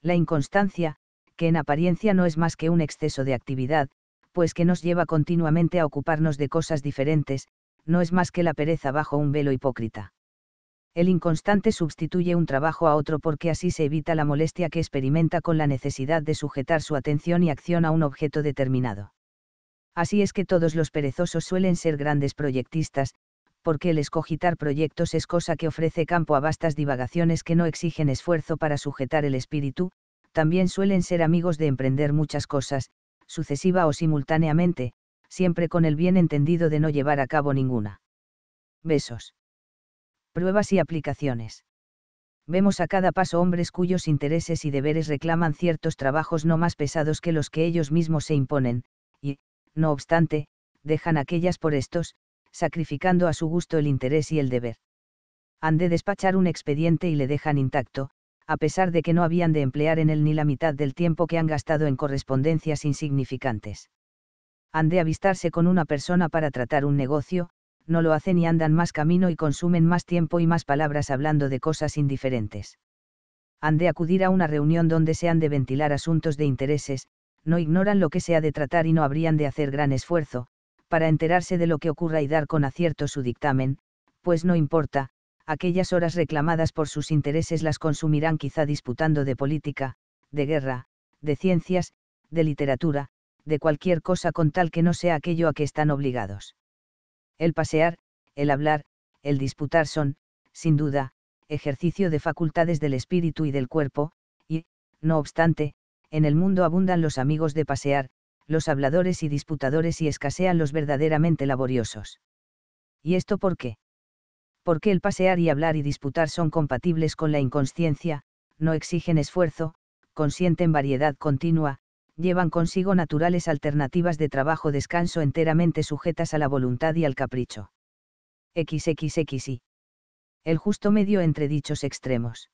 La inconstancia, que en apariencia no es más que un exceso de actividad, pues que nos lleva continuamente a ocuparnos de cosas diferentes, no es más que la pereza bajo un velo hipócrita. El inconstante sustituye un trabajo a otro porque así se evita la molestia que experimenta con la necesidad de sujetar su atención y acción a un objeto determinado. Así es que todos los perezosos suelen ser grandes proyectistas, porque el escogitar proyectos es cosa que ofrece campo a vastas divagaciones que no exigen esfuerzo para sujetar el espíritu, también suelen ser amigos de emprender muchas cosas, sucesiva o simultáneamente, siempre con el bien entendido de no llevar a cabo ninguna. Besos. Pruebas y aplicaciones. Vemos a cada paso hombres cuyos intereses y deberes reclaman ciertos trabajos no más pesados que los que ellos mismos se imponen, y, no obstante, dejan aquellas por estos, sacrificando a su gusto el interés y el deber. Han de despachar un expediente y le dejan intacto, a pesar de que no habían de emplear en él ni la mitad del tiempo que han gastado en correspondencias insignificantes. Han de avistarse con una persona para tratar un negocio, no lo hacen y andan más camino y consumen más tiempo y más palabras hablando de cosas indiferentes. Han de acudir a una reunión donde se han de ventilar asuntos de intereses, no ignoran lo que se ha de tratar y no habrían de hacer gran esfuerzo, para enterarse de lo que ocurra y dar con acierto su dictamen, pues no importa, aquellas horas reclamadas por sus intereses las consumirán quizá disputando de política, de guerra, de ciencias, de literatura, de cualquier cosa con tal que no sea aquello a que están obligados. El pasear, el hablar, el disputar son, sin duda, ejercicio de facultades del espíritu y del cuerpo, y, no obstante, en el mundo abundan los amigos de pasear, los habladores y disputadores y escasean los verdaderamente laboriosos. ¿Y esto por qué? Porque el pasear y hablar y disputar son compatibles con la inconsciencia, no exigen esfuerzo, consienten variedad continua, llevan consigo naturales alternativas de trabajo-descanso enteramente sujetas a la voluntad y al capricho. XXXI. El justo medio entre dichos extremos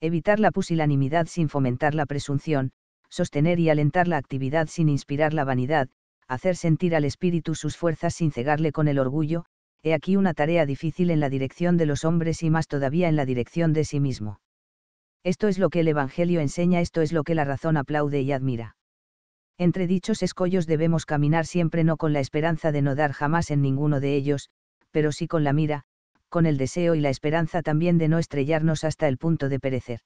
evitar la pusilanimidad sin fomentar la presunción, sostener y alentar la actividad sin inspirar la vanidad, hacer sentir al espíritu sus fuerzas sin cegarle con el orgullo, he aquí una tarea difícil en la dirección de los hombres y más todavía en la dirección de sí mismo. Esto es lo que el Evangelio enseña, esto es lo que la razón aplaude y admira. Entre dichos escollos debemos caminar siempre no con la esperanza de no dar jamás en ninguno de ellos, pero sí con la mira, con el deseo y la esperanza también de no estrellarnos hasta el punto de perecer.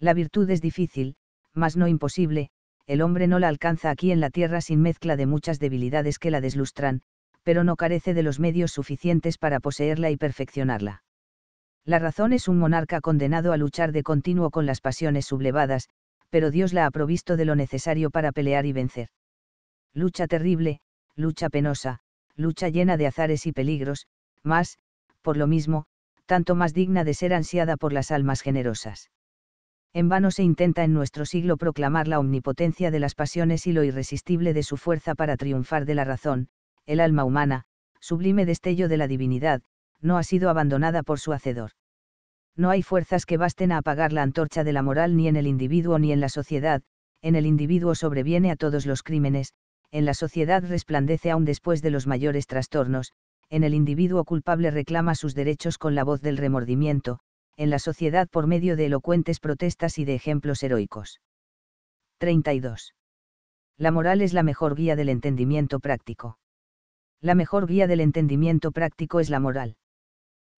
La virtud es difícil, mas no imposible, el hombre no la alcanza aquí en la tierra sin mezcla de muchas debilidades que la deslustran, pero no carece de los medios suficientes para poseerla y perfeccionarla. La razón es un monarca condenado a luchar de continuo con las pasiones sublevadas, pero Dios la ha provisto de lo necesario para pelear y vencer. Lucha terrible, lucha penosa, lucha llena de azares y peligros, mas, por lo mismo, tanto más digna de ser ansiada por las almas generosas. En vano se intenta en nuestro siglo proclamar la omnipotencia de las pasiones y lo irresistible de su fuerza para triunfar de la razón, el alma humana, sublime destello de la divinidad, no ha sido abandonada por su Hacedor. No hay fuerzas que basten a apagar la antorcha de la moral ni en el individuo ni en la sociedad, en el individuo sobreviene a todos los crímenes, en la sociedad resplandece aún después de los mayores trastornos, en el individuo culpable reclama sus derechos con la voz del remordimiento, en la sociedad por medio de elocuentes protestas y de ejemplos heroicos. 32. La moral es la mejor guía del entendimiento práctico. La mejor guía del entendimiento práctico es la moral.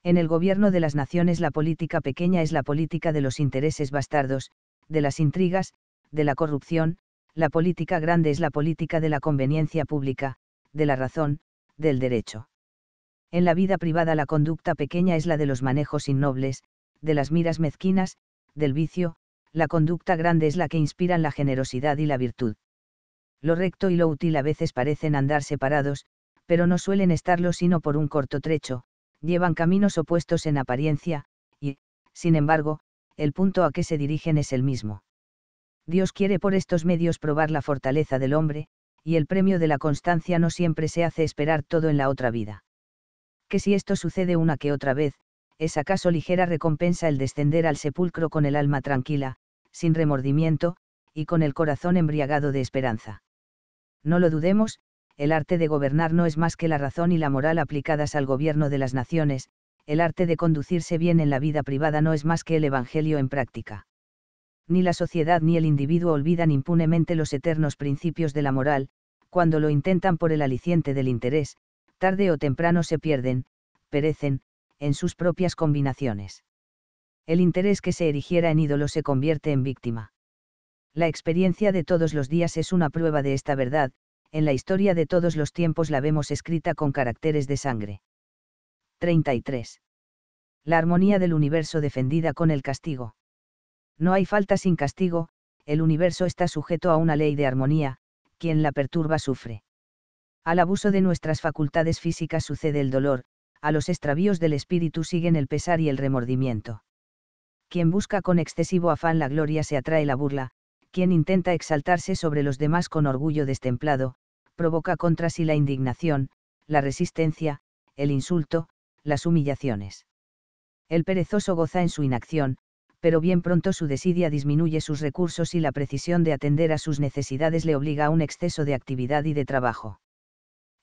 En el gobierno de las naciones la política pequeña es la política de los intereses bastardos, de las intrigas, de la corrupción, la política grande es la política de la conveniencia pública, de la razón, del derecho. En la vida privada la conducta pequeña es la de los manejos innobles, de las miras mezquinas, del vicio, la conducta grande es la que inspiran la generosidad y la virtud. Lo recto y lo útil a veces parecen andar separados, pero no suelen estarlo sino por un corto trecho, llevan caminos opuestos en apariencia, y, sin embargo, el punto a que se dirigen es el mismo. Dios quiere por estos medios probar la fortaleza del hombre, y el premio de la constancia no siempre se hace esperar todo en la otra vida que si esto sucede una que otra vez, es acaso ligera recompensa el descender al sepulcro con el alma tranquila, sin remordimiento, y con el corazón embriagado de esperanza. No lo dudemos, el arte de gobernar no es más que la razón y la moral aplicadas al gobierno de las naciones, el arte de conducirse bien en la vida privada no es más que el Evangelio en práctica. Ni la sociedad ni el individuo olvidan impunemente los eternos principios de la moral, cuando lo intentan por el aliciente del interés, tarde o temprano se pierden, perecen, en sus propias combinaciones. El interés que se erigiera en ídolo se convierte en víctima. La experiencia de todos los días es una prueba de esta verdad, en la historia de todos los tiempos la vemos escrita con caracteres de sangre. 33. La armonía del universo defendida con el castigo. No hay falta sin castigo, el universo está sujeto a una ley de armonía, quien la perturba sufre. Al abuso de nuestras facultades físicas sucede el dolor, a los extravíos del espíritu siguen el pesar y el remordimiento. Quien busca con excesivo afán la gloria se atrae la burla, quien intenta exaltarse sobre los demás con orgullo destemplado, provoca contra sí la indignación, la resistencia, el insulto, las humillaciones. El perezoso goza en su inacción, pero bien pronto su desidia disminuye sus recursos y la precisión de atender a sus necesidades le obliga a un exceso de actividad y de trabajo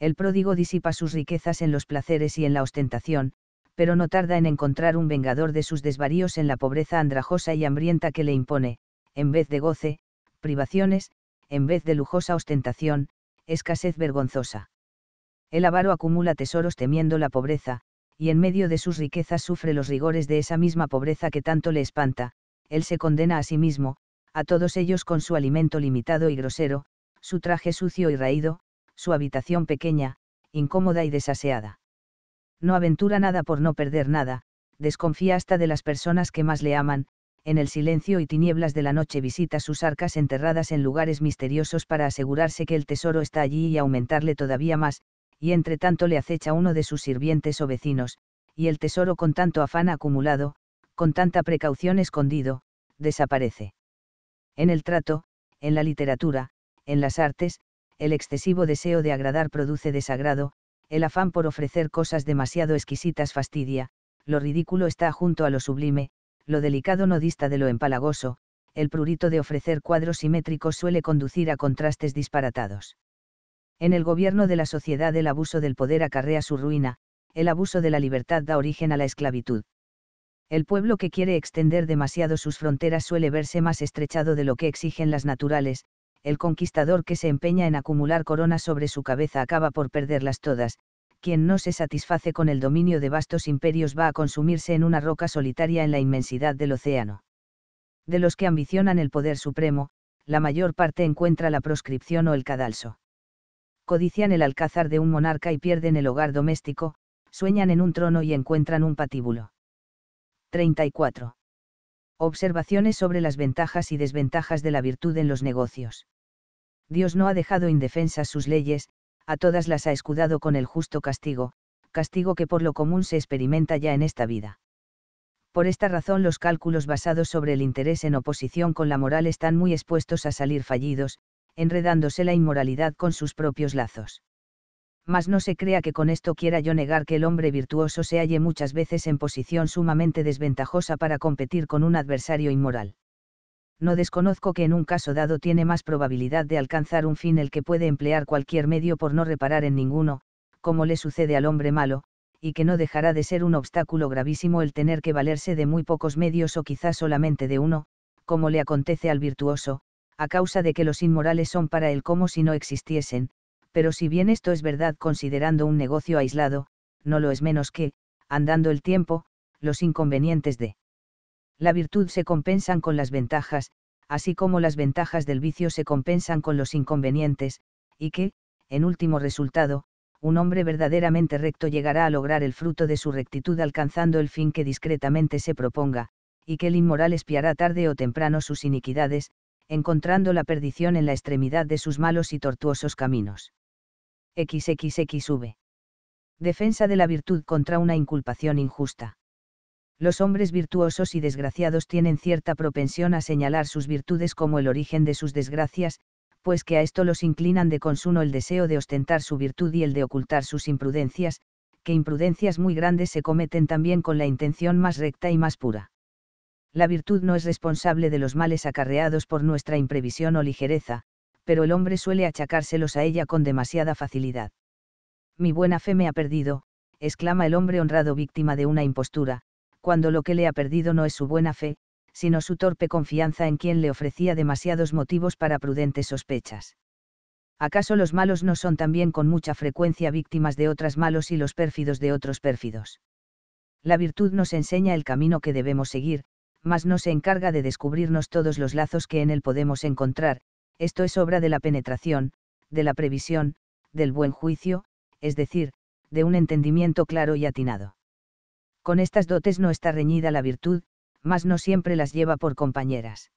el pródigo disipa sus riquezas en los placeres y en la ostentación, pero no tarda en encontrar un vengador de sus desvaríos en la pobreza andrajosa y hambrienta que le impone, en vez de goce, privaciones, en vez de lujosa ostentación, escasez vergonzosa. El avaro acumula tesoros temiendo la pobreza, y en medio de sus riquezas sufre los rigores de esa misma pobreza que tanto le espanta, él se condena a sí mismo, a todos ellos con su alimento limitado y grosero, su traje sucio y raído, su habitación pequeña, incómoda y desaseada. No aventura nada por no perder nada, desconfía hasta de las personas que más le aman, en el silencio y tinieblas de la noche visita sus arcas enterradas en lugares misteriosos para asegurarse que el tesoro está allí y aumentarle todavía más, y entre tanto le acecha uno de sus sirvientes o vecinos, y el tesoro con tanto afán acumulado, con tanta precaución escondido, desaparece. En el trato, en la literatura, en las artes, el excesivo deseo de agradar produce desagrado, el afán por ofrecer cosas demasiado exquisitas fastidia, lo ridículo está junto a lo sublime, lo delicado no dista de lo empalagoso, el prurito de ofrecer cuadros simétricos suele conducir a contrastes disparatados. En el gobierno de la sociedad el abuso del poder acarrea su ruina, el abuso de la libertad da origen a la esclavitud. El pueblo que quiere extender demasiado sus fronteras suele verse más estrechado de lo que exigen las naturales, el conquistador que se empeña en acumular coronas sobre su cabeza acaba por perderlas todas, quien no se satisface con el dominio de vastos imperios va a consumirse en una roca solitaria en la inmensidad del océano. De los que ambicionan el poder supremo, la mayor parte encuentra la proscripción o el cadalso. Codician el alcázar de un monarca y pierden el hogar doméstico, sueñan en un trono y encuentran un patíbulo. 34. Observaciones sobre las ventajas y desventajas de la virtud en los negocios. Dios no ha dejado indefensas sus leyes, a todas las ha escudado con el justo castigo, castigo que por lo común se experimenta ya en esta vida. Por esta razón los cálculos basados sobre el interés en oposición con la moral están muy expuestos a salir fallidos, enredándose la inmoralidad con sus propios lazos mas no se crea que con esto quiera yo negar que el hombre virtuoso se halle muchas veces en posición sumamente desventajosa para competir con un adversario inmoral. No desconozco que en un caso dado tiene más probabilidad de alcanzar un fin el que puede emplear cualquier medio por no reparar en ninguno, como le sucede al hombre malo, y que no dejará de ser un obstáculo gravísimo el tener que valerse de muy pocos medios o quizás solamente de uno, como le acontece al virtuoso, a causa de que los inmorales son para él como si no existiesen, pero si bien esto es verdad considerando un negocio aislado, no lo es menos que, andando el tiempo, los inconvenientes de la virtud se compensan con las ventajas, así como las ventajas del vicio se compensan con los inconvenientes, y que, en último resultado, un hombre verdaderamente recto llegará a lograr el fruto de su rectitud alcanzando el fin que discretamente se proponga, y que el inmoral espiará tarde o temprano sus iniquidades, encontrando la perdición en la extremidad de sus malos y tortuosos caminos. XXXV. Defensa de la virtud contra una inculpación injusta. Los hombres virtuosos y desgraciados tienen cierta propensión a señalar sus virtudes como el origen de sus desgracias, pues que a esto los inclinan de consuno el deseo de ostentar su virtud y el de ocultar sus imprudencias, que imprudencias muy grandes se cometen también con la intención más recta y más pura. La virtud no es responsable de los males acarreados por nuestra imprevisión o ligereza, pero el hombre suele achacárselos a ella con demasiada facilidad. Mi buena fe me ha perdido, exclama el hombre honrado víctima de una impostura, cuando lo que le ha perdido no es su buena fe, sino su torpe confianza en quien le ofrecía demasiados motivos para prudentes sospechas. ¿Acaso los malos no son también con mucha frecuencia víctimas de otras malos y los pérfidos de otros pérfidos? La virtud nos enseña el camino que debemos seguir, mas no se encarga de descubrirnos todos los lazos que en él podemos encontrar, esto es obra de la penetración, de la previsión, del buen juicio, es decir, de un entendimiento claro y atinado. Con estas dotes no está reñida la virtud, mas no siempre las lleva por compañeras.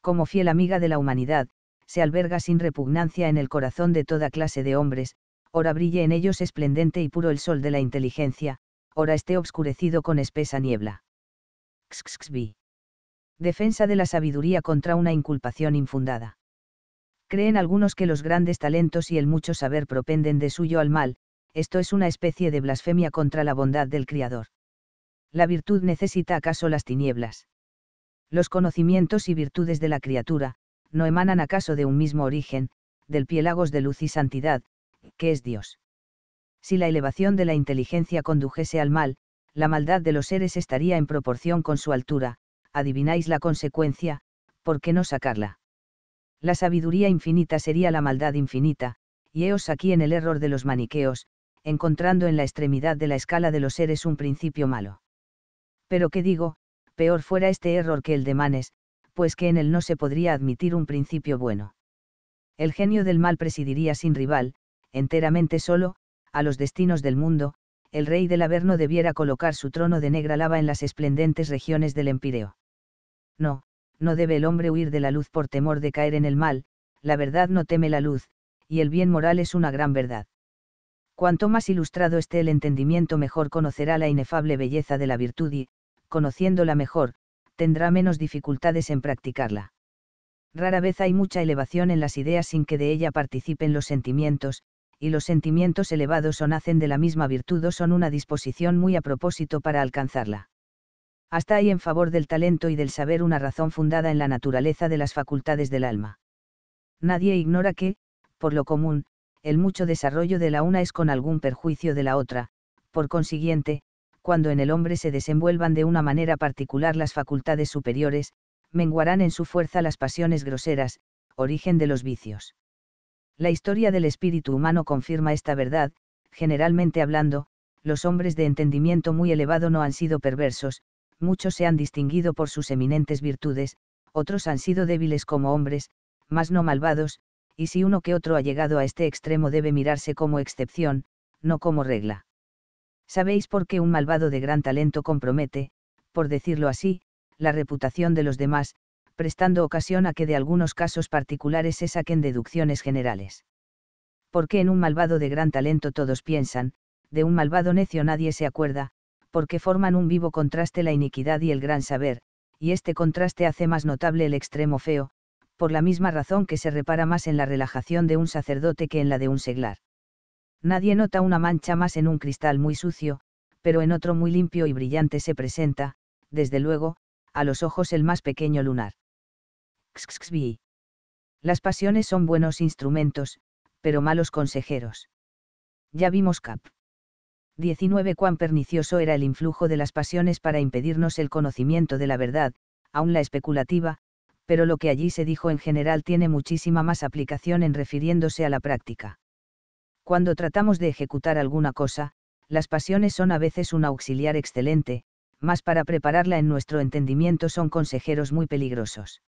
Como fiel amiga de la humanidad, se alberga sin repugnancia en el corazón de toda clase de hombres, ora brille en ellos esplendente y puro el sol de la inteligencia, ora esté obscurecido con espesa niebla. Defensa de la sabiduría contra una inculpación infundada. Creen algunos que los grandes talentos y el mucho saber propenden de suyo al mal, esto es una especie de blasfemia contra la bondad del Criador. ¿La virtud necesita acaso las tinieblas? Los conocimientos y virtudes de la criatura, no emanan acaso de un mismo origen, del piélagos de luz y santidad, que es Dios. Si la elevación de la inteligencia condujese al mal, la maldad de los seres estaría en proporción con su altura, adivináis la consecuencia, ¿por qué no sacarla? la sabiduría infinita sería la maldad infinita, y heos aquí en el error de los maniqueos, encontrando en la extremidad de la escala de los seres un principio malo. Pero qué digo, peor fuera este error que el de Manes, pues que en él no se podría admitir un principio bueno. El genio del mal presidiría sin rival, enteramente solo, a los destinos del mundo, el rey del Averno debiera colocar su trono de negra lava en las esplendentes regiones del empireo. No, no debe el hombre huir de la luz por temor de caer en el mal, la verdad no teme la luz, y el bien moral es una gran verdad. Cuanto más ilustrado esté el entendimiento mejor conocerá la inefable belleza de la virtud y, conociéndola mejor, tendrá menos dificultades en practicarla. Rara vez hay mucha elevación en las ideas sin que de ella participen los sentimientos, y los sentimientos elevados o nacen de la misma virtud o son una disposición muy a propósito para alcanzarla hasta ahí en favor del talento y del saber una razón fundada en la naturaleza de las facultades del alma. Nadie ignora que, por lo común, el mucho desarrollo de la una es con algún perjuicio de la otra, por consiguiente, cuando en el hombre se desenvuelvan de una manera particular las facultades superiores, menguarán en su fuerza las pasiones groseras, origen de los vicios. La historia del espíritu humano confirma esta verdad, generalmente hablando, los hombres de entendimiento muy elevado no han sido perversos, muchos se han distinguido por sus eminentes virtudes, otros han sido débiles como hombres, mas no malvados, y si uno que otro ha llegado a este extremo debe mirarse como excepción, no como regla. ¿Sabéis por qué un malvado de gran talento compromete, por decirlo así, la reputación de los demás, prestando ocasión a que de algunos casos particulares se saquen deducciones generales? Porque en un malvado de gran talento todos piensan, de un malvado necio nadie se acuerda, porque forman un vivo contraste la iniquidad y el gran saber, y este contraste hace más notable el extremo feo, por la misma razón que se repara más en la relajación de un sacerdote que en la de un seglar. Nadie nota una mancha más en un cristal muy sucio, pero en otro muy limpio y brillante se presenta, desde luego, a los ojos el más pequeño lunar. Las pasiones son buenos instrumentos, pero malos consejeros. Ya vimos cap. 19. Cuán pernicioso era el influjo de las pasiones para impedirnos el conocimiento de la verdad, aun la especulativa, pero lo que allí se dijo en general tiene muchísima más aplicación en refiriéndose a la práctica. Cuando tratamos de ejecutar alguna cosa, las pasiones son a veces un auxiliar excelente, mas para prepararla en nuestro entendimiento son consejeros muy peligrosos.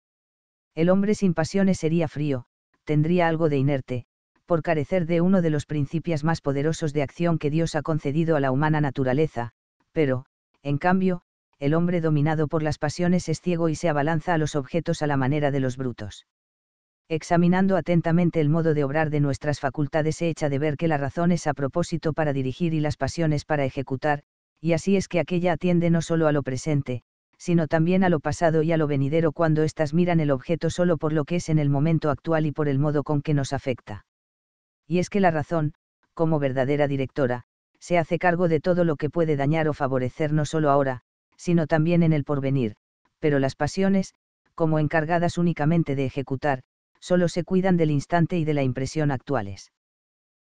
El hombre sin pasiones sería frío, tendría algo de inerte, por carecer de uno de los principios más poderosos de acción que Dios ha concedido a la humana naturaleza, pero, en cambio, el hombre dominado por las pasiones es ciego y se abalanza a los objetos a la manera de los brutos. Examinando atentamente el modo de obrar de nuestras facultades se echa de ver que la razón es a propósito para dirigir y las pasiones para ejecutar, y así es que aquella atiende no solo a lo presente, sino también a lo pasado y a lo venidero cuando éstas miran el objeto solo por lo que es en el momento actual y por el modo con que nos afecta y es que la razón, como verdadera directora, se hace cargo de todo lo que puede dañar o favorecer no solo ahora, sino también en el porvenir, pero las pasiones, como encargadas únicamente de ejecutar, solo se cuidan del instante y de la impresión actuales.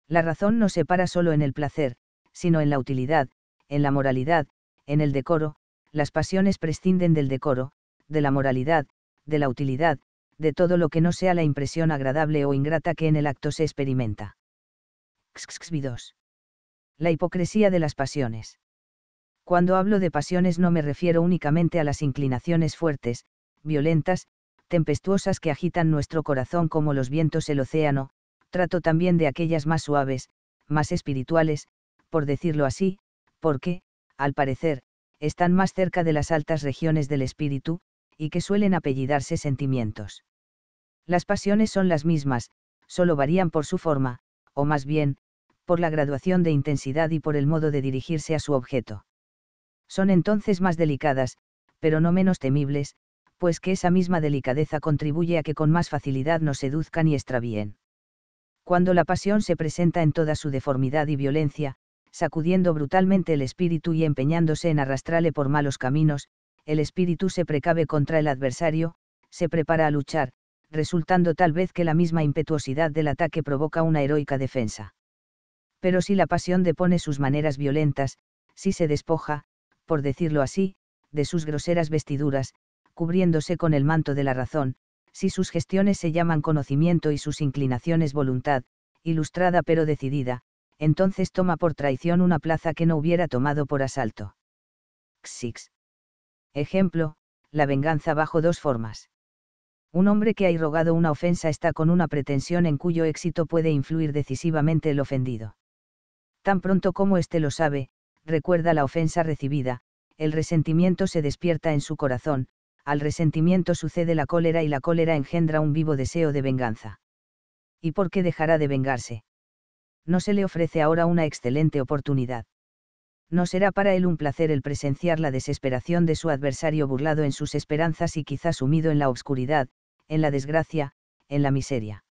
La razón no se para solo en el placer, sino en la utilidad, en la moralidad, en el decoro, las pasiones prescinden del decoro, de la moralidad, de la utilidad, de todo lo que no sea la impresión agradable o ingrata que en el acto se experimenta. XXV2. La hipocresía de las pasiones. Cuando hablo de pasiones no me refiero únicamente a las inclinaciones fuertes, violentas, tempestuosas que agitan nuestro corazón como los vientos el océano, trato también de aquellas más suaves, más espirituales, por decirlo así, porque, al parecer, están más cerca de las altas regiones del espíritu, y que suelen apellidarse sentimientos. Las pasiones son las mismas, solo varían por su forma, o más bien, por la graduación de intensidad y por el modo de dirigirse a su objeto. Son entonces más delicadas, pero no menos temibles, pues que esa misma delicadeza contribuye a que con más facilidad nos seduzcan y extravíen. Cuando la pasión se presenta en toda su deformidad y violencia, sacudiendo brutalmente el espíritu y empeñándose en arrastrarle por malos caminos, el espíritu se precave contra el adversario, se prepara a luchar, resultando tal vez que la misma impetuosidad del ataque provoca una heroica defensa. Pero si la pasión depone sus maneras violentas, si se despoja, por decirlo así, de sus groseras vestiduras, cubriéndose con el manto de la razón, si sus gestiones se llaman conocimiento y sus inclinaciones voluntad, ilustrada pero decidida, entonces toma por traición una plaza que no hubiera tomado por asalto. XIX. Ejemplo, la venganza bajo dos formas. Un hombre que ha irrogado una ofensa está con una pretensión en cuyo éxito puede influir decisivamente el ofendido. Tan pronto como éste lo sabe, recuerda la ofensa recibida, el resentimiento se despierta en su corazón, al resentimiento sucede la cólera y la cólera engendra un vivo deseo de venganza. ¿Y por qué dejará de vengarse? No se le ofrece ahora una excelente oportunidad. No será para él un placer el presenciar la desesperación de su adversario burlado en sus esperanzas y quizás sumido en la oscuridad, en la desgracia, en la miseria.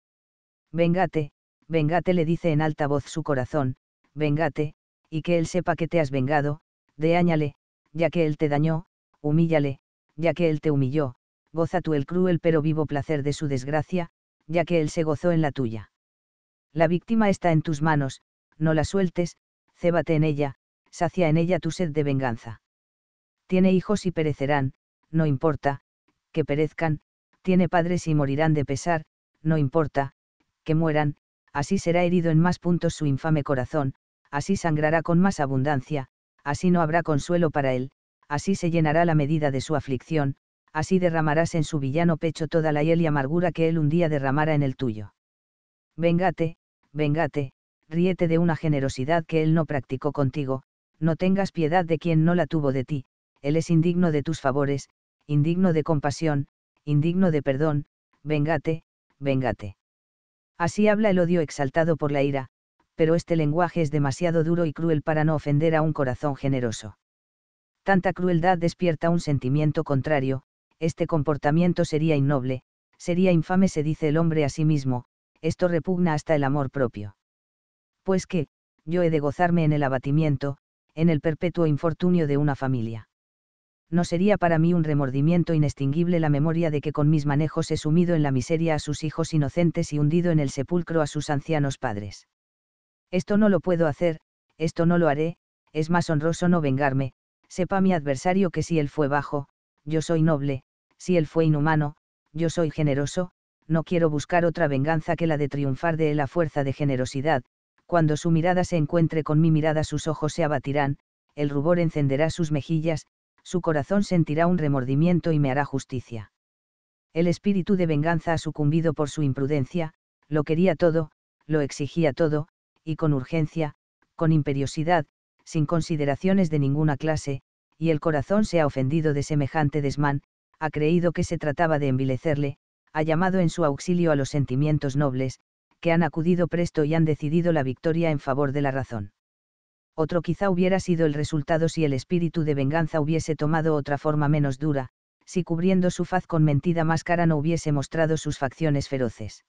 Vengate, vengate le dice en alta voz su corazón, vengate, y que él sepa que te has vengado, deáñale, ya que él te dañó, humíllale, ya que él te humilló, goza tú el cruel pero vivo placer de su desgracia, ya que él se gozó en la tuya. La víctima está en tus manos, no la sueltes, cébate en ella, sacia en ella tu sed de venganza. Tiene hijos y perecerán, no importa, que perezcan, tiene padres y morirán de pesar, no importa, que mueran, así será herido en más puntos su infame corazón, así sangrará con más abundancia, así no habrá consuelo para él, así se llenará la medida de su aflicción, así derramarás en su villano pecho toda la hiel y amargura que él un día derramara en el tuyo. Vengate, vengate, ríete de una generosidad que él no practicó contigo, no tengas piedad de quien no la tuvo de ti, él es indigno de tus favores, indigno de compasión, indigno de perdón, vengate, vengate. Así habla el odio exaltado por la ira, pero este lenguaje es demasiado duro y cruel para no ofender a un corazón generoso. Tanta crueldad despierta un sentimiento contrario, este comportamiento sería innoble, sería infame, se dice el hombre a sí mismo, esto repugna hasta el amor propio. Pues que, yo he de gozarme en el abatimiento, en el perpetuo infortunio de una familia no sería para mí un remordimiento inextinguible la memoria de que con mis manejos he sumido en la miseria a sus hijos inocentes y hundido en el sepulcro a sus ancianos padres. Esto no lo puedo hacer, esto no lo haré, es más honroso no vengarme, sepa mi adversario que si él fue bajo, yo soy noble, si él fue inhumano, yo soy generoso, no quiero buscar otra venganza que la de triunfar de él a fuerza de generosidad, cuando su mirada se encuentre con mi mirada sus ojos se abatirán, el rubor encenderá sus mejillas, su corazón sentirá un remordimiento y me hará justicia. El espíritu de venganza ha sucumbido por su imprudencia, lo quería todo, lo exigía todo, y con urgencia, con imperiosidad, sin consideraciones de ninguna clase, y el corazón se ha ofendido de semejante desmán, ha creído que se trataba de envilecerle, ha llamado en su auxilio a los sentimientos nobles, que han acudido presto y han decidido la victoria en favor de la razón otro quizá hubiera sido el resultado si el espíritu de venganza hubiese tomado otra forma menos dura, si cubriendo su faz con mentida máscara no hubiese mostrado sus facciones feroces.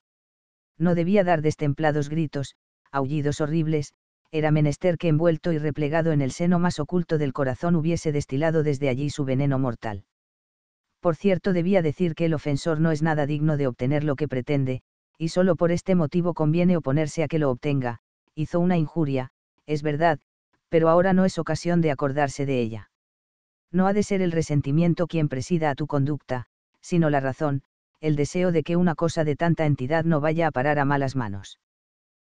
No debía dar destemplados gritos, aullidos horribles, era menester que envuelto y replegado en el seno más oculto del corazón hubiese destilado desde allí su veneno mortal. Por cierto, debía decir que el ofensor no es nada digno de obtener lo que pretende, y solo por este motivo conviene oponerse a que lo obtenga, hizo una injuria, es verdad, pero ahora no es ocasión de acordarse de ella. No ha de ser el resentimiento quien presida a tu conducta, sino la razón, el deseo de que una cosa de tanta entidad no vaya a parar a malas manos.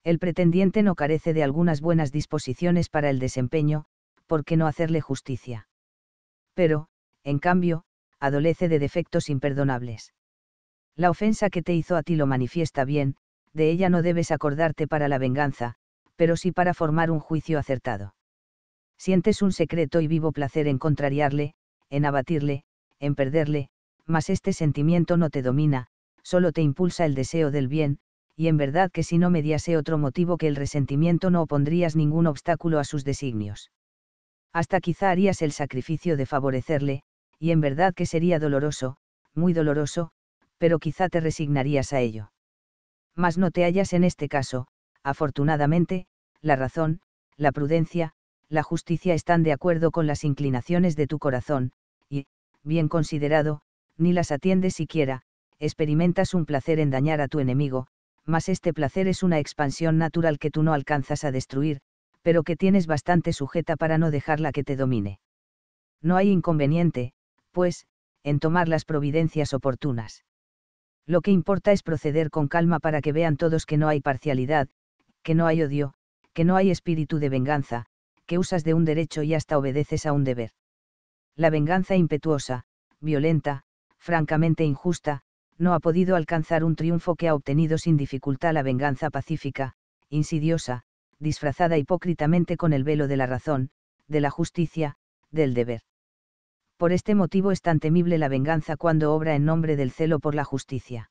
El pretendiente no carece de algunas buenas disposiciones para el desempeño, ¿por qué no hacerle justicia? Pero, en cambio, adolece de defectos imperdonables. La ofensa que te hizo a ti lo manifiesta bien, de ella no debes acordarte para la venganza, pero sí para formar un juicio acertado sientes un secreto y vivo placer en contrariarle, en abatirle, en perderle, mas este sentimiento no te domina, solo te impulsa el deseo del bien, y en verdad que si no mediase otro motivo que el resentimiento no opondrías ningún obstáculo a sus designios. Hasta quizá harías el sacrificio de favorecerle, y en verdad que sería doloroso, muy doloroso, pero quizá te resignarías a ello. Mas no te hallas en este caso, afortunadamente, la razón, la prudencia, la justicia están de acuerdo con las inclinaciones de tu corazón, y, bien considerado, ni las atiendes siquiera, experimentas un placer en dañar a tu enemigo, mas este placer es una expansión natural que tú no alcanzas a destruir, pero que tienes bastante sujeta para no dejarla que te domine. No hay inconveniente, pues, en tomar las providencias oportunas. Lo que importa es proceder con calma para que vean todos que no hay parcialidad, que no hay odio, que no hay espíritu de venganza, que usas de un derecho y hasta obedeces a un deber. La venganza impetuosa, violenta, francamente injusta, no ha podido alcanzar un triunfo que ha obtenido sin dificultad la venganza pacífica, insidiosa, disfrazada hipócritamente con el velo de la razón, de la justicia, del deber. Por este motivo es tan temible la venganza cuando obra en nombre del celo por la justicia.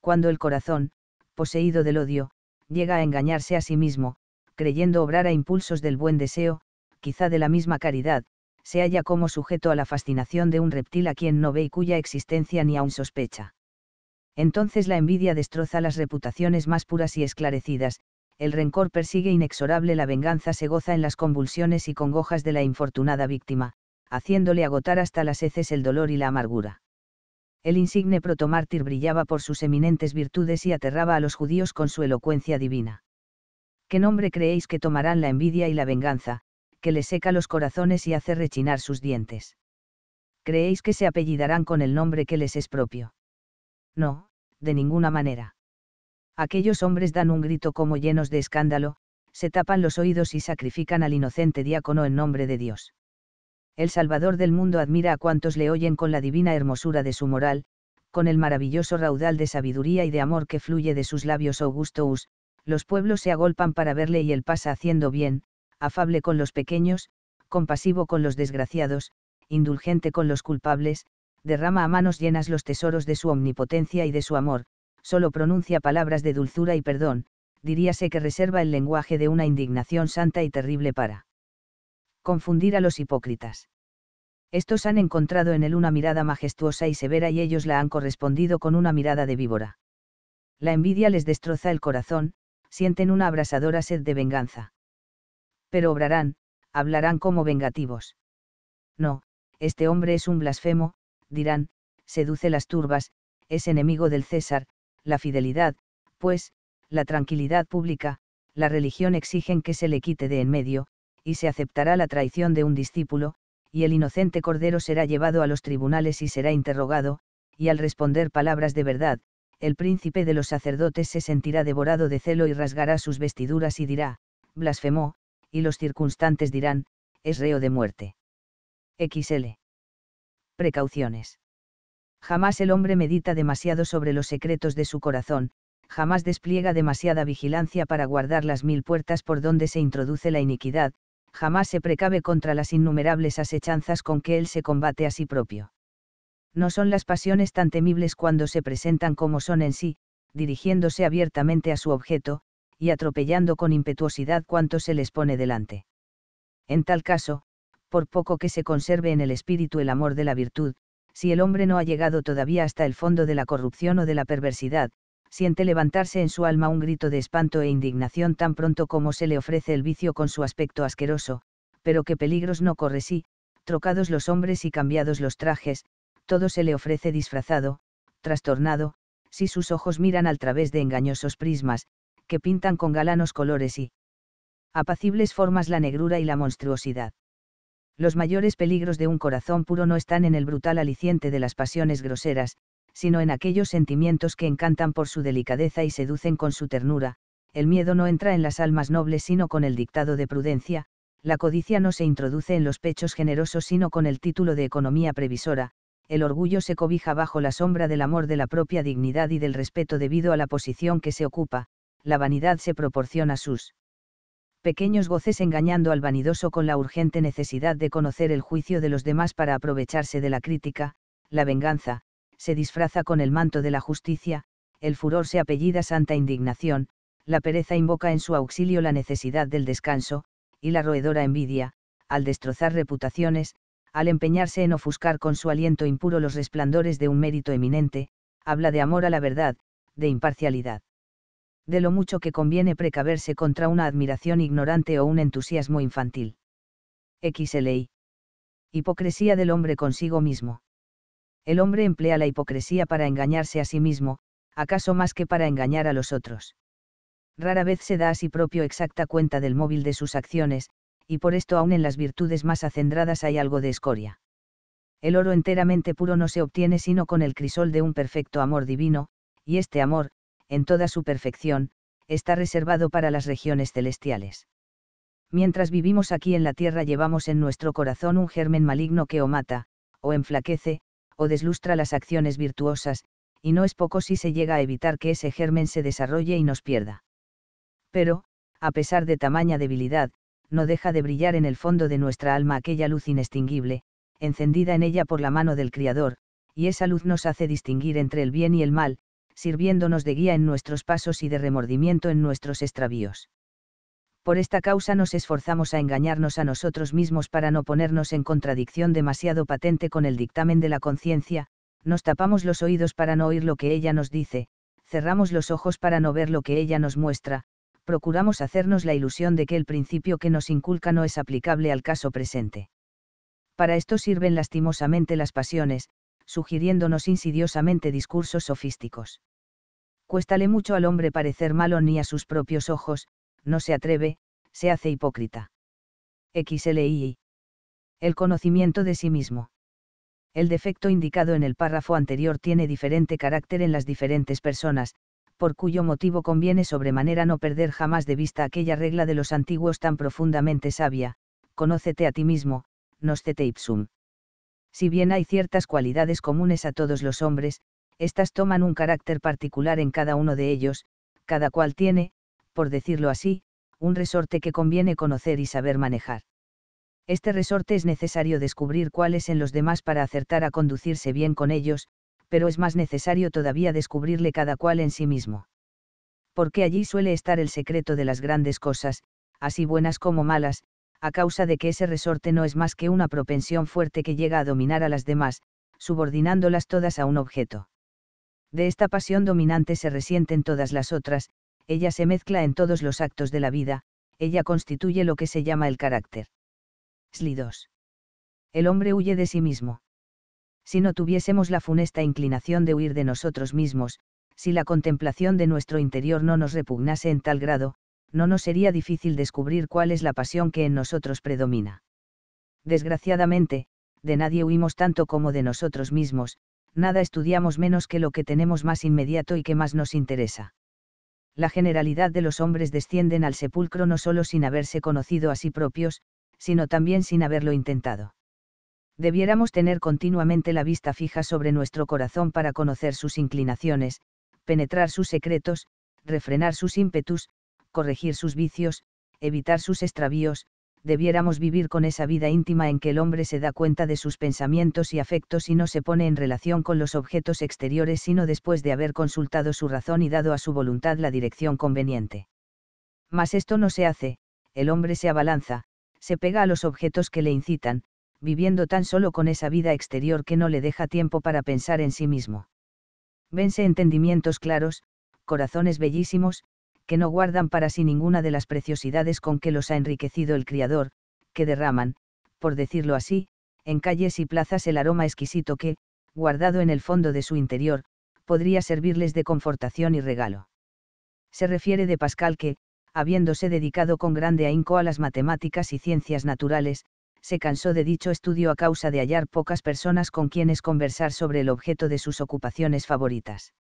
Cuando el corazón, poseído del odio, llega a engañarse a sí mismo, creyendo obrar a impulsos del buen deseo, quizá de la misma caridad, se halla como sujeto a la fascinación de un reptil a quien no ve y cuya existencia ni aun sospecha. Entonces la envidia destroza las reputaciones más puras y esclarecidas, el rencor persigue inexorable la venganza se goza en las convulsiones y congojas de la infortunada víctima, haciéndole agotar hasta las heces el dolor y la amargura. El insigne protomártir brillaba por sus eminentes virtudes y aterraba a los judíos con su elocuencia divina. ¿Qué nombre creéis que tomarán la envidia y la venganza, que les seca los corazones y hace rechinar sus dientes? ¿Creéis que se apellidarán con el nombre que les es propio? No, de ninguna manera. Aquellos hombres dan un grito como llenos de escándalo, se tapan los oídos y sacrifican al inocente diácono en nombre de Dios. El Salvador del mundo admira a cuantos le oyen con la divina hermosura de su moral, con el maravilloso raudal de sabiduría y de amor que fluye de sus labios oh Us, los pueblos se agolpan para verle y él pasa haciendo bien, afable con los pequeños, compasivo con los desgraciados, indulgente con los culpables, derrama a manos llenas los tesoros de su omnipotencia y de su amor, solo pronuncia palabras de dulzura y perdón, diríase que reserva el lenguaje de una indignación santa y terrible para confundir a los hipócritas. Estos han encontrado en él una mirada majestuosa y severa y ellos la han correspondido con una mirada de víbora. La envidia les destroza el corazón, sienten una abrasadora sed de venganza. Pero obrarán, hablarán como vengativos. No, este hombre es un blasfemo, dirán, seduce las turbas, es enemigo del César, la fidelidad, pues, la tranquilidad pública, la religión exigen que se le quite de en medio, y se aceptará la traición de un discípulo, y el inocente cordero será llevado a los tribunales y será interrogado, y al responder palabras de verdad, el príncipe de los sacerdotes se sentirá devorado de celo y rasgará sus vestiduras y dirá, blasfemó, y los circunstantes dirán, es reo de muerte. XL. Precauciones. Jamás el hombre medita demasiado sobre los secretos de su corazón, jamás despliega demasiada vigilancia para guardar las mil puertas por donde se introduce la iniquidad, jamás se precave contra las innumerables asechanzas con que él se combate a sí propio no son las pasiones tan temibles cuando se presentan como son en sí, dirigiéndose abiertamente a su objeto, y atropellando con impetuosidad cuanto se les pone delante. En tal caso, por poco que se conserve en el espíritu el amor de la virtud, si el hombre no ha llegado todavía hasta el fondo de la corrupción o de la perversidad, siente levantarse en su alma un grito de espanto e indignación tan pronto como se le ofrece el vicio con su aspecto asqueroso, pero que peligros no corre sí, trocados los hombres y cambiados los trajes, todo se le ofrece disfrazado, trastornado, si sus ojos miran al través de engañosos prismas, que pintan con galanos colores y apacibles formas la negrura y la monstruosidad. Los mayores peligros de un corazón puro no están en el brutal aliciente de las pasiones groseras, sino en aquellos sentimientos que encantan por su delicadeza y seducen con su ternura, el miedo no entra en las almas nobles sino con el dictado de prudencia, la codicia no se introduce en los pechos generosos sino con el título de economía previsora, el orgullo se cobija bajo la sombra del amor de la propia dignidad y del respeto debido a la posición que se ocupa, la vanidad se proporciona sus pequeños goces engañando al vanidoso con la urgente necesidad de conocer el juicio de los demás para aprovecharse de la crítica, la venganza, se disfraza con el manto de la justicia, el furor se apellida santa indignación, la pereza invoca en su auxilio la necesidad del descanso, y la roedora envidia, al destrozar reputaciones, al empeñarse en ofuscar con su aliento impuro los resplandores de un mérito eminente, habla de amor a la verdad, de imparcialidad. De lo mucho que conviene precaverse contra una admiración ignorante o un entusiasmo infantil. XLI. Hipocresía del hombre consigo mismo. El hombre emplea la hipocresía para engañarse a sí mismo, acaso más que para engañar a los otros. Rara vez se da a sí propio exacta cuenta del móvil de sus acciones, y por esto aún en las virtudes más acendradas hay algo de escoria. El oro enteramente puro no se obtiene sino con el crisol de un perfecto amor divino, y este amor, en toda su perfección, está reservado para las regiones celestiales. Mientras vivimos aquí en la tierra llevamos en nuestro corazón un germen maligno que o mata, o enflaquece, o deslustra las acciones virtuosas, y no es poco si se llega a evitar que ese germen se desarrolle y nos pierda. Pero, a pesar de tamaña debilidad, no deja de brillar en el fondo de nuestra alma aquella luz inextinguible, encendida en ella por la mano del Criador, y esa luz nos hace distinguir entre el bien y el mal, sirviéndonos de guía en nuestros pasos y de remordimiento en nuestros extravíos. Por esta causa nos esforzamos a engañarnos a nosotros mismos para no ponernos en contradicción demasiado patente con el dictamen de la conciencia, nos tapamos los oídos para no oír lo que ella nos dice, cerramos los ojos para no ver lo que ella nos muestra, procuramos hacernos la ilusión de que el principio que nos inculca no es aplicable al caso presente. Para esto sirven lastimosamente las pasiones, sugiriéndonos insidiosamente discursos sofísticos. Cuéstale mucho al hombre parecer malo ni a sus propios ojos, no se atreve, se hace hipócrita. XLI. El conocimiento de sí mismo. El defecto indicado en el párrafo anterior tiene diferente carácter en las diferentes personas, por cuyo motivo conviene sobremanera no perder jamás de vista aquella regla de los antiguos tan profundamente sabia, conócete a ti mismo, cete ipsum. Si bien hay ciertas cualidades comunes a todos los hombres, éstas toman un carácter particular en cada uno de ellos, cada cual tiene, por decirlo así, un resorte que conviene conocer y saber manejar. Este resorte es necesario descubrir cuáles en los demás para acertar a conducirse bien con ellos, pero es más necesario todavía descubrirle cada cual en sí mismo. Porque allí suele estar el secreto de las grandes cosas, así buenas como malas, a causa de que ese resorte no es más que una propensión fuerte que llega a dominar a las demás, subordinándolas todas a un objeto. De esta pasión dominante se resienten todas las otras, ella se mezcla en todos los actos de la vida, ella constituye lo que se llama el carácter. Slidos. El hombre huye de sí mismo si no tuviésemos la funesta inclinación de huir de nosotros mismos, si la contemplación de nuestro interior no nos repugnase en tal grado, no nos sería difícil descubrir cuál es la pasión que en nosotros predomina. Desgraciadamente, de nadie huimos tanto como de nosotros mismos, nada estudiamos menos que lo que tenemos más inmediato y que más nos interesa. La generalidad de los hombres descienden al sepulcro no solo sin haberse conocido a sí propios, sino también sin haberlo intentado debiéramos tener continuamente la vista fija sobre nuestro corazón para conocer sus inclinaciones, penetrar sus secretos, refrenar sus ímpetus, corregir sus vicios, evitar sus extravíos, debiéramos vivir con esa vida íntima en que el hombre se da cuenta de sus pensamientos y afectos y no se pone en relación con los objetos exteriores sino después de haber consultado su razón y dado a su voluntad la dirección conveniente. Mas esto no se hace, el hombre se abalanza, se pega a los objetos que le incitan, viviendo tan solo con esa vida exterior que no le deja tiempo para pensar en sí mismo. Vense entendimientos claros, corazones bellísimos, que no guardan para sí ninguna de las preciosidades con que los ha enriquecido el Criador, que derraman, por decirlo así, en calles y plazas el aroma exquisito que, guardado en el fondo de su interior, podría servirles de confortación y regalo. Se refiere de Pascal que, habiéndose dedicado con grande ahínco a las matemáticas y ciencias naturales, se cansó de dicho estudio a causa de hallar pocas personas con quienes conversar sobre el objeto de sus ocupaciones favoritas.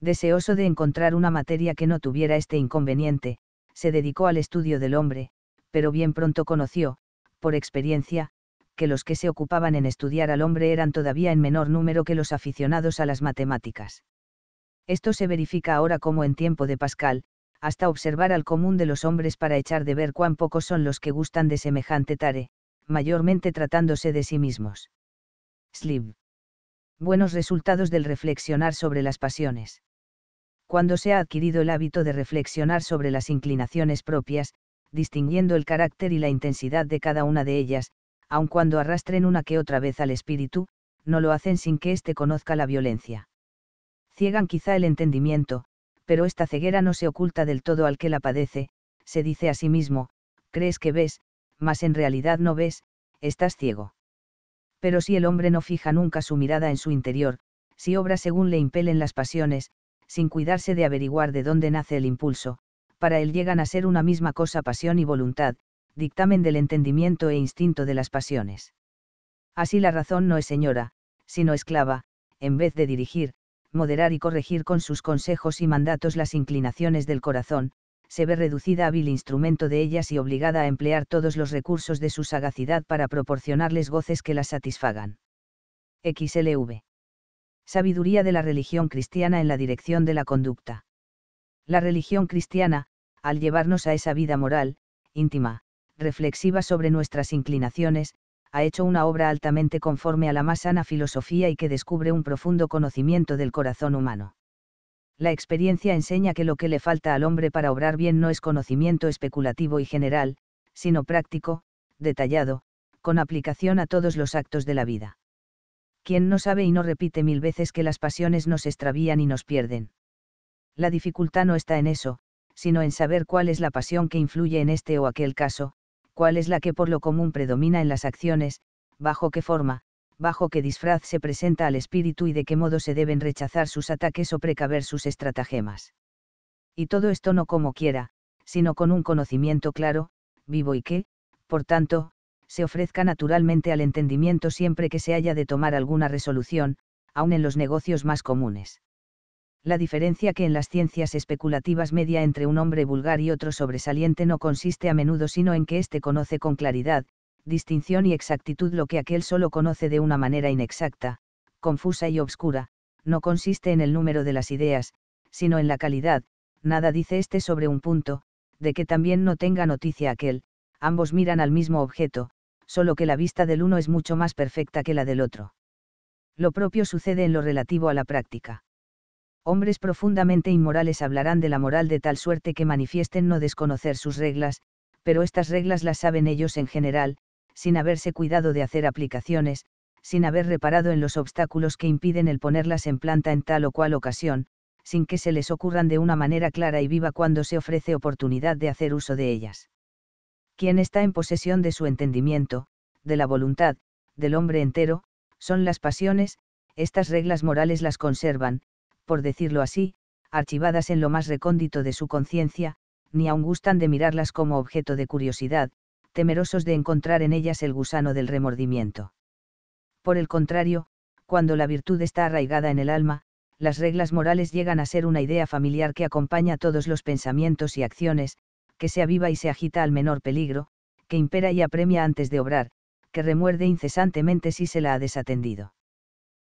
Deseoso de encontrar una materia que no tuviera este inconveniente, se dedicó al estudio del hombre, pero bien pronto conoció, por experiencia, que los que se ocupaban en estudiar al hombre eran todavía en menor número que los aficionados a las matemáticas. Esto se verifica ahora como en tiempo de Pascal, hasta observar al común de los hombres para echar de ver cuán pocos son los que gustan de semejante tare, mayormente tratándose de sí mismos. Sleep. Buenos resultados del reflexionar sobre las pasiones. Cuando se ha adquirido el hábito de reflexionar sobre las inclinaciones propias, distinguiendo el carácter y la intensidad de cada una de ellas, aun cuando arrastren una que otra vez al espíritu, no lo hacen sin que éste conozca la violencia. Ciegan quizá el entendimiento, pero esta ceguera no se oculta del todo al que la padece, se dice a sí mismo, crees que ves, mas en realidad no ves, estás ciego. Pero si el hombre no fija nunca su mirada en su interior, si obra según le impelen las pasiones, sin cuidarse de averiguar de dónde nace el impulso, para él llegan a ser una misma cosa pasión y voluntad, dictamen del entendimiento e instinto de las pasiones. Así la razón no es señora, sino esclava, en vez de dirigir, moderar y corregir con sus consejos y mandatos las inclinaciones del corazón, se ve reducida a vil instrumento de ellas y obligada a emplear todos los recursos de su sagacidad para proporcionarles goces que las satisfagan. XLV. Sabiduría de la religión cristiana en la dirección de la conducta. La religión cristiana, al llevarnos a esa vida moral, íntima, reflexiva sobre nuestras inclinaciones, ha hecho una obra altamente conforme a la más sana filosofía y que descubre un profundo conocimiento del corazón humano la experiencia enseña que lo que le falta al hombre para obrar bien no es conocimiento especulativo y general, sino práctico, detallado, con aplicación a todos los actos de la vida. Quien no sabe y no repite mil veces que las pasiones nos extravían y nos pierden? La dificultad no está en eso, sino en saber cuál es la pasión que influye en este o aquel caso, cuál es la que por lo común predomina en las acciones, bajo qué forma, bajo qué disfraz se presenta al espíritu y de qué modo se deben rechazar sus ataques o precaver sus estratagemas. Y todo esto no como quiera, sino con un conocimiento claro, vivo y que, por tanto, se ofrezca naturalmente al entendimiento siempre que se haya de tomar alguna resolución, aun en los negocios más comunes. La diferencia que en las ciencias especulativas media entre un hombre vulgar y otro sobresaliente no consiste a menudo sino en que éste conoce con claridad, distinción y exactitud lo que aquel solo conoce de una manera inexacta, confusa y obscura, no consiste en el número de las ideas, sino en la calidad, nada dice éste sobre un punto, de que también no tenga noticia aquel, ambos miran al mismo objeto, solo que la vista del uno es mucho más perfecta que la del otro. Lo propio sucede en lo relativo a la práctica. Hombres profundamente inmorales hablarán de la moral de tal suerte que manifiesten no desconocer sus reglas, pero estas reglas las saben ellos en general, sin haberse cuidado de hacer aplicaciones, sin haber reparado en los obstáculos que impiden el ponerlas en planta en tal o cual ocasión, sin que se les ocurran de una manera clara y viva cuando se ofrece oportunidad de hacer uso de ellas. Quien está en posesión de su entendimiento, de la voluntad, del hombre entero, son las pasiones, estas reglas morales las conservan, por decirlo así, archivadas en lo más recóndito de su conciencia, ni aun gustan de mirarlas como objeto de curiosidad, temerosos de encontrar en ellas el gusano del remordimiento. Por el contrario, cuando la virtud está arraigada en el alma, las reglas morales llegan a ser una idea familiar que acompaña todos los pensamientos y acciones, que se aviva y se agita al menor peligro, que impera y apremia antes de obrar, que remuerde incesantemente si se la ha desatendido.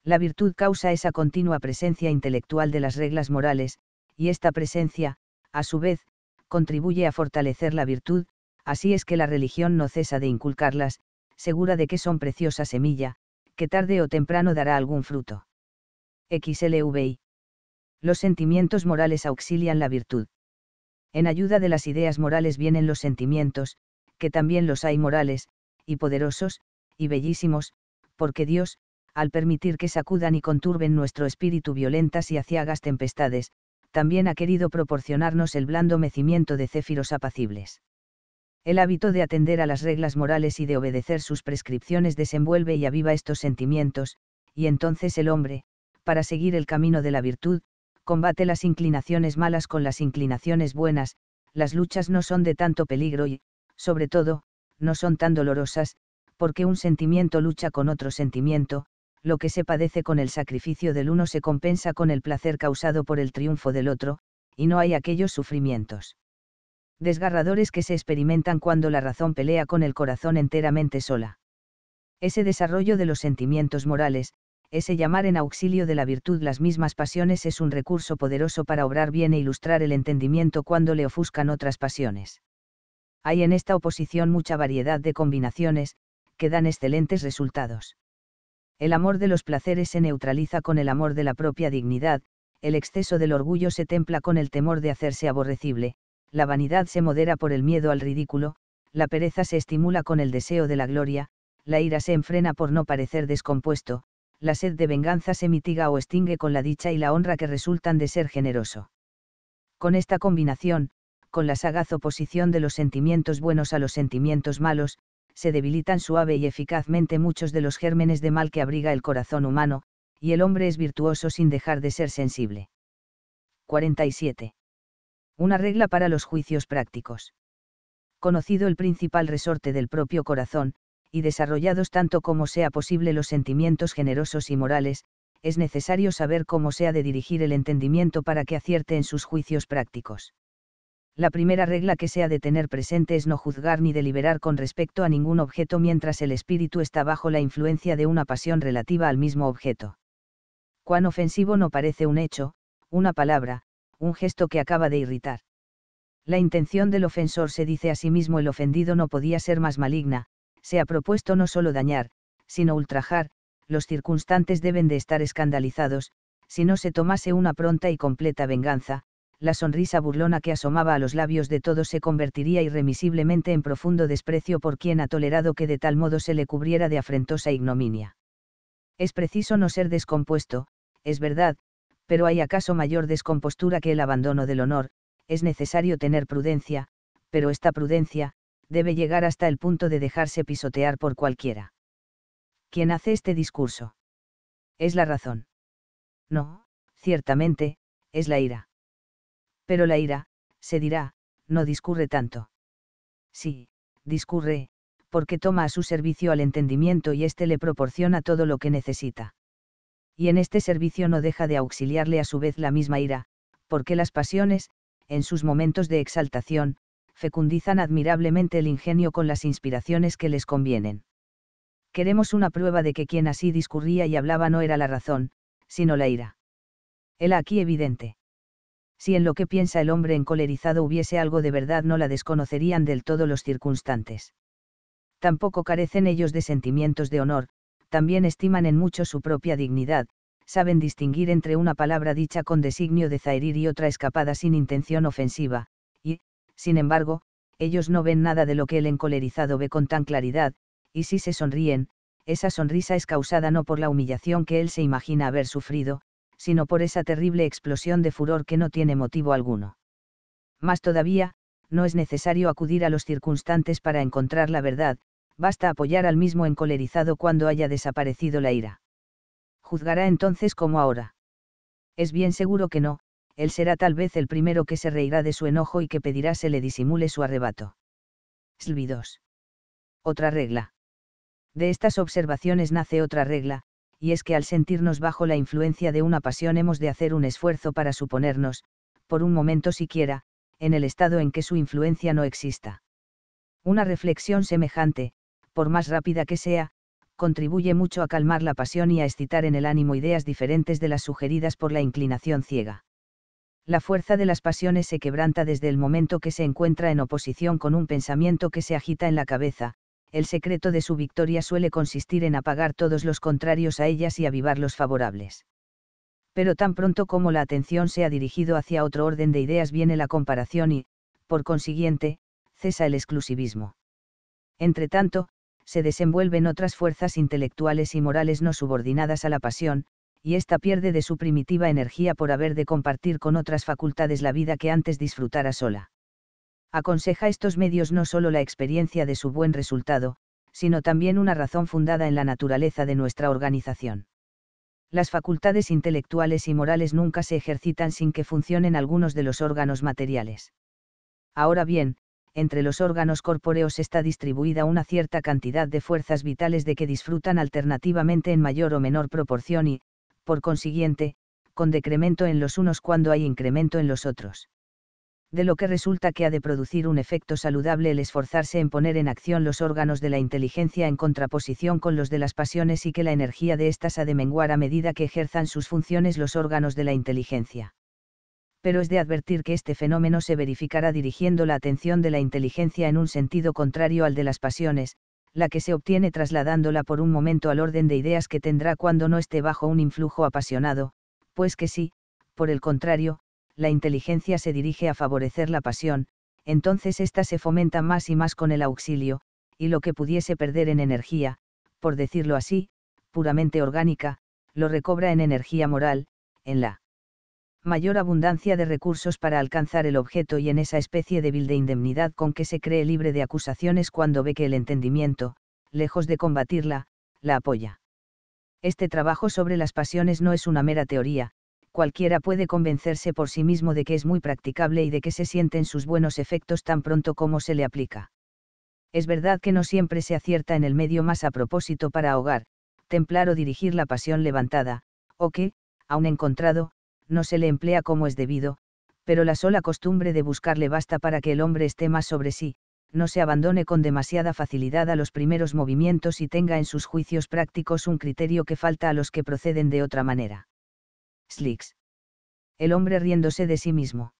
La virtud causa esa continua presencia intelectual de las reglas morales, y esta presencia, a su vez, contribuye a fortalecer la virtud, así es que la religión no cesa de inculcarlas, segura de que son preciosa semilla, que tarde o temprano dará algún fruto. XLVI. Los sentimientos morales auxilian la virtud. En ayuda de las ideas morales vienen los sentimientos, que también los hay morales, y poderosos, y bellísimos, porque Dios, al permitir que sacudan y conturben nuestro espíritu violentas y aciagas tempestades, también ha querido proporcionarnos el blando mecimiento de céfiros apacibles. El hábito de atender a las reglas morales y de obedecer sus prescripciones desenvuelve y aviva estos sentimientos, y entonces el hombre, para seguir el camino de la virtud, combate las inclinaciones malas con las inclinaciones buenas, las luchas no son de tanto peligro y, sobre todo, no son tan dolorosas, porque un sentimiento lucha con otro sentimiento, lo que se padece con el sacrificio del uno se compensa con el placer causado por el triunfo del otro, y no hay aquellos sufrimientos desgarradores que se experimentan cuando la razón pelea con el corazón enteramente sola. Ese desarrollo de los sentimientos morales, ese llamar en auxilio de la virtud las mismas pasiones es un recurso poderoso para obrar bien e ilustrar el entendimiento cuando le ofuscan otras pasiones. Hay en esta oposición mucha variedad de combinaciones, que dan excelentes resultados. El amor de los placeres se neutraliza con el amor de la propia dignidad, el exceso del orgullo se templa con el temor de hacerse aborrecible, la vanidad se modera por el miedo al ridículo, la pereza se estimula con el deseo de la gloria, la ira se enfrena por no parecer descompuesto, la sed de venganza se mitiga o extingue con la dicha y la honra que resultan de ser generoso. Con esta combinación, con la sagaz oposición de los sentimientos buenos a los sentimientos malos, se debilitan suave y eficazmente muchos de los gérmenes de mal que abriga el corazón humano, y el hombre es virtuoso sin dejar de ser sensible. 47. Una regla para los juicios prácticos. Conocido el principal resorte del propio corazón, y desarrollados tanto como sea posible los sentimientos generosos y morales, es necesario saber cómo se ha de dirigir el entendimiento para que acierte en sus juicios prácticos. La primera regla que se ha de tener presente es no juzgar ni deliberar con respecto a ningún objeto mientras el espíritu está bajo la influencia de una pasión relativa al mismo objeto. Cuán ofensivo no parece un hecho, una palabra, un gesto que acaba de irritar. La intención del ofensor se dice a sí mismo el ofendido no podía ser más maligna, se ha propuesto no solo dañar, sino ultrajar, los circunstantes deben de estar escandalizados, si no se tomase una pronta y completa venganza, la sonrisa burlona que asomaba a los labios de todos se convertiría irremisiblemente en profundo desprecio por quien ha tolerado que de tal modo se le cubriera de afrentosa ignominia. Es preciso no ser descompuesto, es verdad, pero hay acaso mayor descompostura que el abandono del honor, es necesario tener prudencia, pero esta prudencia, debe llegar hasta el punto de dejarse pisotear por cualquiera. ¿Quién hace este discurso? Es la razón. No, ciertamente, es la ira. Pero la ira, se dirá, no discurre tanto. Sí, discurre, porque toma a su servicio al entendimiento y éste le proporciona todo lo que necesita y en este servicio no deja de auxiliarle a su vez la misma ira, porque las pasiones, en sus momentos de exaltación, fecundizan admirablemente el ingenio con las inspiraciones que les convienen. Queremos una prueba de que quien así discurría y hablaba no era la razón, sino la ira. Él aquí evidente. Si en lo que piensa el hombre encolerizado hubiese algo de verdad no la desconocerían del todo los circunstantes. Tampoco carecen ellos de sentimientos de honor, también estiman en mucho su propia dignidad, saben distinguir entre una palabra dicha con designio de zaherir y otra escapada sin intención ofensiva, y, sin embargo, ellos no ven nada de lo que el encolerizado ve con tan claridad, y si se sonríen, esa sonrisa es causada no por la humillación que él se imagina haber sufrido, sino por esa terrible explosión de furor que no tiene motivo alguno. Más todavía, no es necesario acudir a los circunstantes para encontrar la verdad, basta apoyar al mismo encolerizado cuando haya desaparecido la ira. ¿Juzgará entonces como ahora? Es bien seguro que no, él será tal vez el primero que se reirá de su enojo y que pedirá se le disimule su arrebato. 2. Otra regla. De estas observaciones nace otra regla, y es que al sentirnos bajo la influencia de una pasión hemos de hacer un esfuerzo para suponernos, por un momento siquiera, en el estado en que su influencia no exista. Una reflexión semejante, por más rápida que sea, contribuye mucho a calmar la pasión y a excitar en el ánimo ideas diferentes de las sugeridas por la inclinación ciega. La fuerza de las pasiones se quebranta desde el momento que se encuentra en oposición con un pensamiento que se agita en la cabeza, el secreto de su victoria suele consistir en apagar todos los contrarios a ellas y avivar los favorables. Pero tan pronto como la atención se ha dirigido hacia otro orden de ideas viene la comparación y, por consiguiente, cesa el exclusivismo. Entretanto, se desenvuelven otras fuerzas intelectuales y morales no subordinadas a la pasión, y ésta pierde de su primitiva energía por haber de compartir con otras facultades la vida que antes disfrutara sola. Aconseja estos medios no solo la experiencia de su buen resultado, sino también una razón fundada en la naturaleza de nuestra organización. Las facultades intelectuales y morales nunca se ejercitan sin que funcionen algunos de los órganos materiales. Ahora bien, entre los órganos corpóreos está distribuida una cierta cantidad de fuerzas vitales de que disfrutan alternativamente en mayor o menor proporción y, por consiguiente, con decremento en los unos cuando hay incremento en los otros. De lo que resulta que ha de producir un efecto saludable el esforzarse en poner en acción los órganos de la inteligencia en contraposición con los de las pasiones y que la energía de estas ha de menguar a medida que ejerzan sus funciones los órganos de la inteligencia pero es de advertir que este fenómeno se verificará dirigiendo la atención de la inteligencia en un sentido contrario al de las pasiones, la que se obtiene trasladándola por un momento al orden de ideas que tendrá cuando no esté bajo un influjo apasionado, pues que si, por el contrario, la inteligencia se dirige a favorecer la pasión, entonces ésta se fomenta más y más con el auxilio, y lo que pudiese perder en energía, por decirlo así, puramente orgánica, lo recobra en energía moral, en la mayor abundancia de recursos para alcanzar el objeto y en esa especie débil de indemnidad con que se cree libre de acusaciones cuando ve que el entendimiento, lejos de combatirla, la apoya. Este trabajo sobre las pasiones no es una mera teoría, cualquiera puede convencerse por sí mismo de que es muy practicable y de que se sienten sus buenos efectos tan pronto como se le aplica. Es verdad que no siempre se acierta en el medio más a propósito para ahogar, templar o dirigir la pasión levantada, o que, aun encontrado, no se le emplea como es debido, pero la sola costumbre de buscarle basta para que el hombre esté más sobre sí, no se abandone con demasiada facilidad a los primeros movimientos y tenga en sus juicios prácticos un criterio que falta a los que proceden de otra manera. Slicks. El hombre riéndose de sí mismo.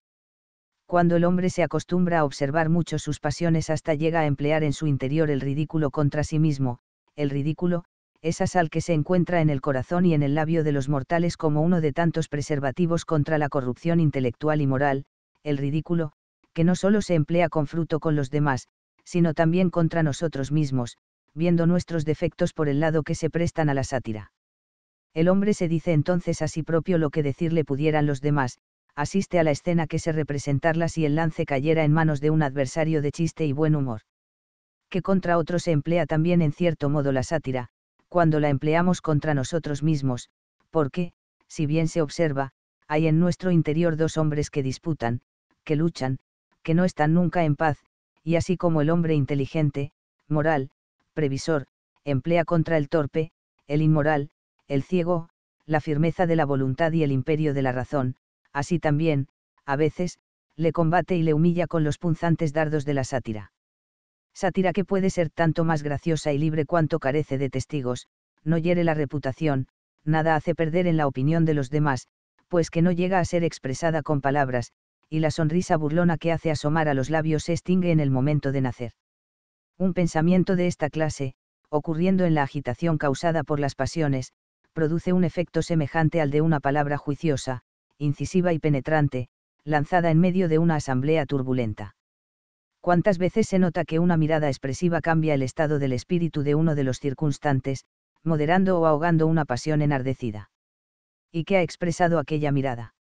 Cuando el hombre se acostumbra a observar mucho sus pasiones hasta llega a emplear en su interior el ridículo contra sí mismo, el ridículo, esa sal que se encuentra en el corazón y en el labio de los mortales como uno de tantos preservativos contra la corrupción intelectual y moral, el ridículo, que no solo se emplea con fruto con los demás, sino también contra nosotros mismos, viendo nuestros defectos por el lado que se prestan a la sátira. El hombre se dice entonces a sí propio lo que decirle pudieran los demás, asiste a la escena que se representarla si el lance cayera en manos de un adversario de chiste y buen humor. Que contra otro se emplea también en cierto modo la sátira, cuando la empleamos contra nosotros mismos, porque, si bien se observa, hay en nuestro interior dos hombres que disputan, que luchan, que no están nunca en paz, y así como el hombre inteligente, moral, previsor, emplea contra el torpe, el inmoral, el ciego, la firmeza de la voluntad y el imperio de la razón, así también, a veces, le combate y le humilla con los punzantes dardos de la sátira sátira que puede ser tanto más graciosa y libre cuanto carece de testigos, no hiere la reputación, nada hace perder en la opinión de los demás, pues que no llega a ser expresada con palabras, y la sonrisa burlona que hace asomar a los labios se extingue en el momento de nacer. Un pensamiento de esta clase, ocurriendo en la agitación causada por las pasiones, produce un efecto semejante al de una palabra juiciosa, incisiva y penetrante, lanzada en medio de una asamblea turbulenta cuántas veces se nota que una mirada expresiva cambia el estado del espíritu de uno de los circunstantes, moderando o ahogando una pasión enardecida. ¿Y qué ha expresado aquella mirada?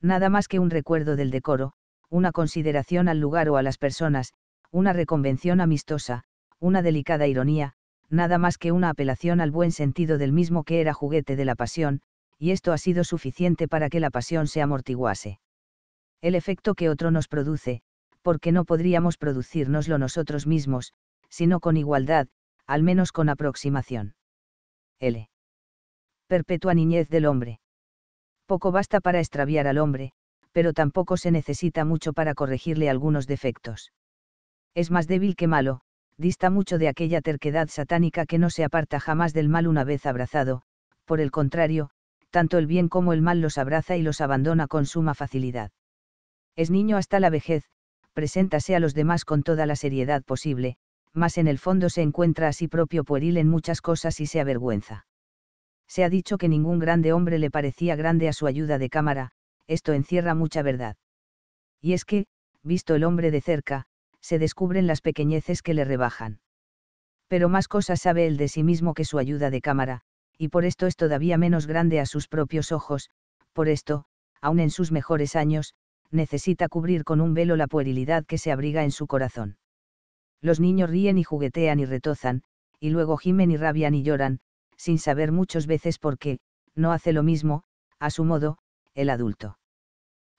Nada más que un recuerdo del decoro, una consideración al lugar o a las personas, una reconvención amistosa, una delicada ironía, nada más que una apelación al buen sentido del mismo que era juguete de la pasión, y esto ha sido suficiente para que la pasión se amortiguase. El efecto que otro nos produce, porque no podríamos producirnoslo nosotros mismos, sino con igualdad, al menos con aproximación. L. Perpetua niñez del hombre. Poco basta para extraviar al hombre, pero tampoco se necesita mucho para corregirle algunos defectos. Es más débil que malo, dista mucho de aquella terquedad satánica que no se aparta jamás del mal una vez abrazado, por el contrario, tanto el bien como el mal los abraza y los abandona con suma facilidad. Es niño hasta la vejez, preséntase a los demás con toda la seriedad posible, mas en el fondo se encuentra a sí propio pueril en muchas cosas y se avergüenza. Se ha dicho que ningún grande hombre le parecía grande a su ayuda de cámara, esto encierra mucha verdad. Y es que, visto el hombre de cerca, se descubren las pequeñeces que le rebajan. Pero más cosas sabe él de sí mismo que su ayuda de cámara, y por esto es todavía menos grande a sus propios ojos, por esto, aun en sus mejores años, necesita cubrir con un velo la puerilidad que se abriga en su corazón. Los niños ríen y juguetean y retozan, y luego gimen y rabian y lloran, sin saber muchas veces por qué, no hace lo mismo, a su modo, el adulto.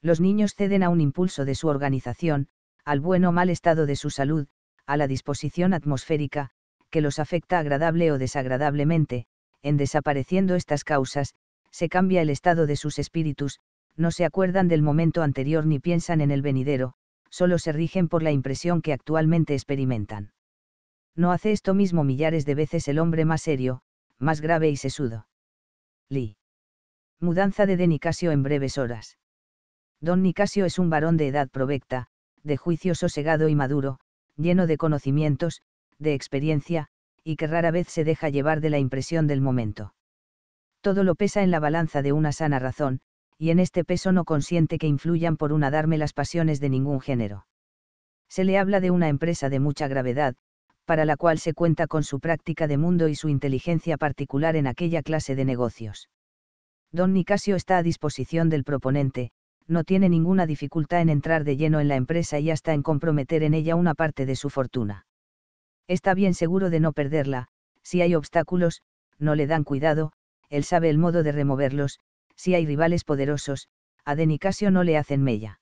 Los niños ceden a un impulso de su organización, al buen o mal estado de su salud, a la disposición atmosférica, que los afecta agradable o desagradablemente, en desapareciendo estas causas, se cambia el estado de sus espíritus, no se acuerdan del momento anterior ni piensan en el venidero, solo se rigen por la impresión que actualmente experimentan. No hace esto mismo millares de veces el hombre más serio, más grave y sesudo. Lee. Mudanza de De Nicasio en breves horas. Don Nicasio es un varón de edad provecta, de juicio sosegado y maduro, lleno de conocimientos, de experiencia, y que rara vez se deja llevar de la impresión del momento. Todo lo pesa en la balanza de una sana razón, y en este peso no consiente que influyan por una darme las pasiones de ningún género. Se le habla de una empresa de mucha gravedad, para la cual se cuenta con su práctica de mundo y su inteligencia particular en aquella clase de negocios. Don Nicasio está a disposición del proponente, no tiene ninguna dificultad en entrar de lleno en la empresa y hasta en comprometer en ella una parte de su fortuna. Está bien seguro de no perderla, si hay obstáculos, no le dan cuidado, él sabe el modo de removerlos, si hay rivales poderosos, a Denicasio no le hacen mella.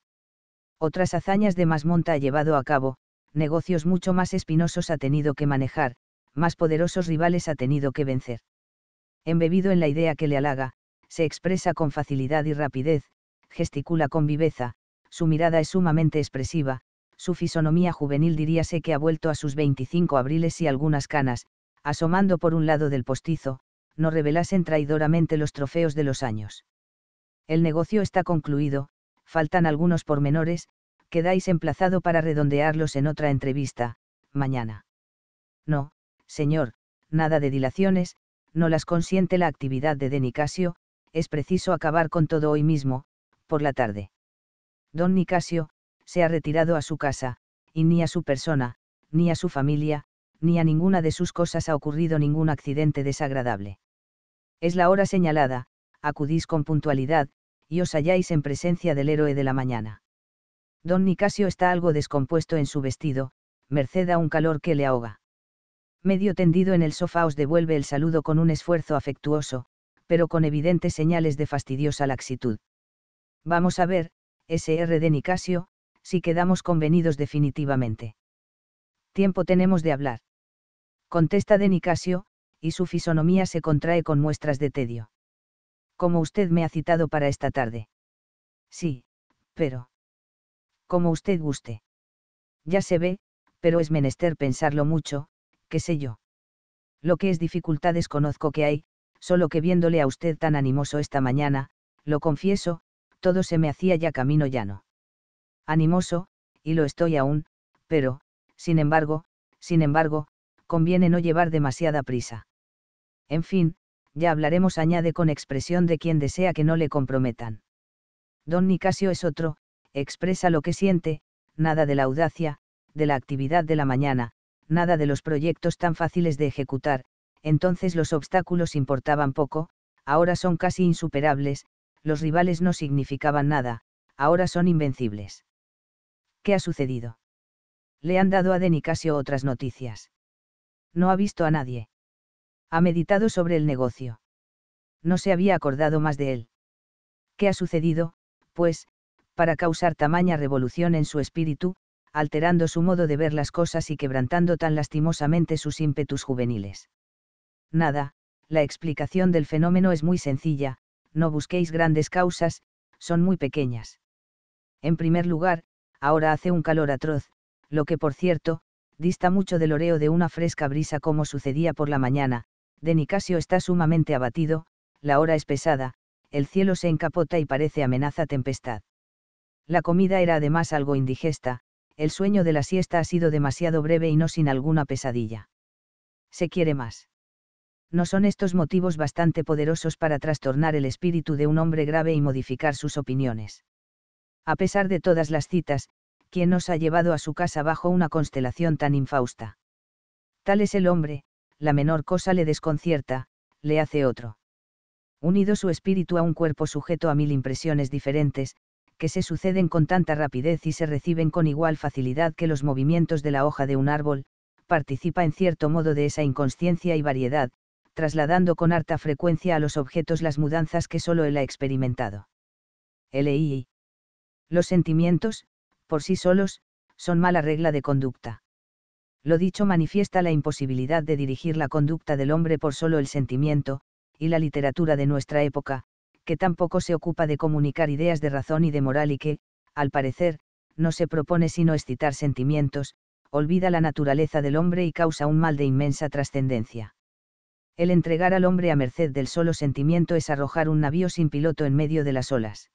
Otras hazañas de monta ha llevado a cabo, negocios mucho más espinosos ha tenido que manejar, más poderosos rivales ha tenido que vencer. Embebido en la idea que le halaga, se expresa con facilidad y rapidez, gesticula con viveza, su mirada es sumamente expresiva, su fisonomía juvenil diríase que ha vuelto a sus 25 abriles y algunas canas, asomando por un lado del postizo, no revelasen traidoramente los trofeos de los años. El negocio está concluido, faltan algunos pormenores, quedáis emplazado para redondearlos en otra entrevista, mañana. No, señor, nada de dilaciones, no las consiente la actividad de Nicasio, es preciso acabar con todo hoy mismo, por la tarde. Don Nicasio, se ha retirado a su casa, y ni a su persona, ni a su familia, ni a ninguna de sus cosas ha ocurrido ningún accidente desagradable. Es la hora señalada, acudís con puntualidad, y os halláis en presencia del héroe de la mañana. Don Nicasio está algo descompuesto en su vestido, merced a un calor que le ahoga. Medio tendido en el sofá os devuelve el saludo con un esfuerzo afectuoso, pero con evidentes señales de fastidiosa laxitud. Vamos a ver, SR de Nicasio, si quedamos convenidos definitivamente. Tiempo tenemos de hablar. Contesta de Nicasio, y su fisonomía se contrae con muestras de tedio. Como usted me ha citado para esta tarde. Sí, pero. Como usted guste. Ya se ve, pero es menester pensarlo mucho, qué sé yo. Lo que es dificultades conozco que hay, solo que viéndole a usted tan animoso esta mañana, lo confieso, todo se me hacía ya camino llano. Animoso, y lo estoy aún, pero, sin embargo, sin embargo, conviene no llevar demasiada prisa. En fin, ya hablaremos, añade con expresión de quien desea que no le comprometan. Don Nicasio es otro, expresa lo que siente, nada de la audacia, de la actividad de la mañana, nada de los proyectos tan fáciles de ejecutar, entonces los obstáculos importaban poco, ahora son casi insuperables, los rivales no significaban nada, ahora son invencibles. ¿Qué ha sucedido? Le han dado a Denicasio otras noticias. No ha visto a nadie. Ha meditado sobre el negocio. No se había acordado más de él. ¿Qué ha sucedido, pues, para causar tamaña revolución en su espíritu, alterando su modo de ver las cosas y quebrantando tan lastimosamente sus ímpetus juveniles? Nada, la explicación del fenómeno es muy sencilla, no busquéis grandes causas, son muy pequeñas. En primer lugar, ahora hace un calor atroz, lo que por cierto, dista mucho del oreo de una fresca brisa como sucedía por la mañana, de Nicasio está sumamente abatido, la hora es pesada, el cielo se encapota y parece amenaza tempestad. La comida era además algo indigesta, el sueño de la siesta ha sido demasiado breve y no sin alguna pesadilla. Se quiere más. ¿No son estos motivos bastante poderosos para trastornar el espíritu de un hombre grave y modificar sus opiniones? A pesar de todas las citas, ¿quién nos ha llevado a su casa bajo una constelación tan infausta? Tal es el hombre, la menor cosa le desconcierta, le hace otro. Unido su espíritu a un cuerpo sujeto a mil impresiones diferentes, que se suceden con tanta rapidez y se reciben con igual facilidad que los movimientos de la hoja de un árbol, participa en cierto modo de esa inconsciencia y variedad, trasladando con harta frecuencia a los objetos las mudanzas que solo él ha experimentado. LI. Los sentimientos, por sí solos, son mala regla de conducta. Lo dicho manifiesta la imposibilidad de dirigir la conducta del hombre por solo el sentimiento, y la literatura de nuestra época, que tampoco se ocupa de comunicar ideas de razón y de moral y que, al parecer, no se propone sino excitar sentimientos, olvida la naturaleza del hombre y causa un mal de inmensa trascendencia. El entregar al hombre a merced del solo sentimiento es arrojar un navío sin piloto en medio de las olas.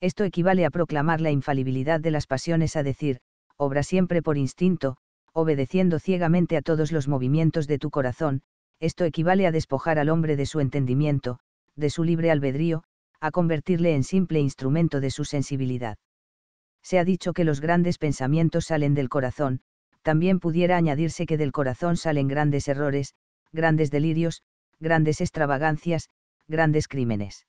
Esto equivale a proclamar la infalibilidad de las pasiones, a decir, obra siempre por instinto, obedeciendo ciegamente a todos los movimientos de tu corazón, esto equivale a despojar al hombre de su entendimiento, de su libre albedrío, a convertirle en simple instrumento de su sensibilidad. Se ha dicho que los grandes pensamientos salen del corazón, también pudiera añadirse que del corazón salen grandes errores, grandes delirios, grandes extravagancias, grandes crímenes.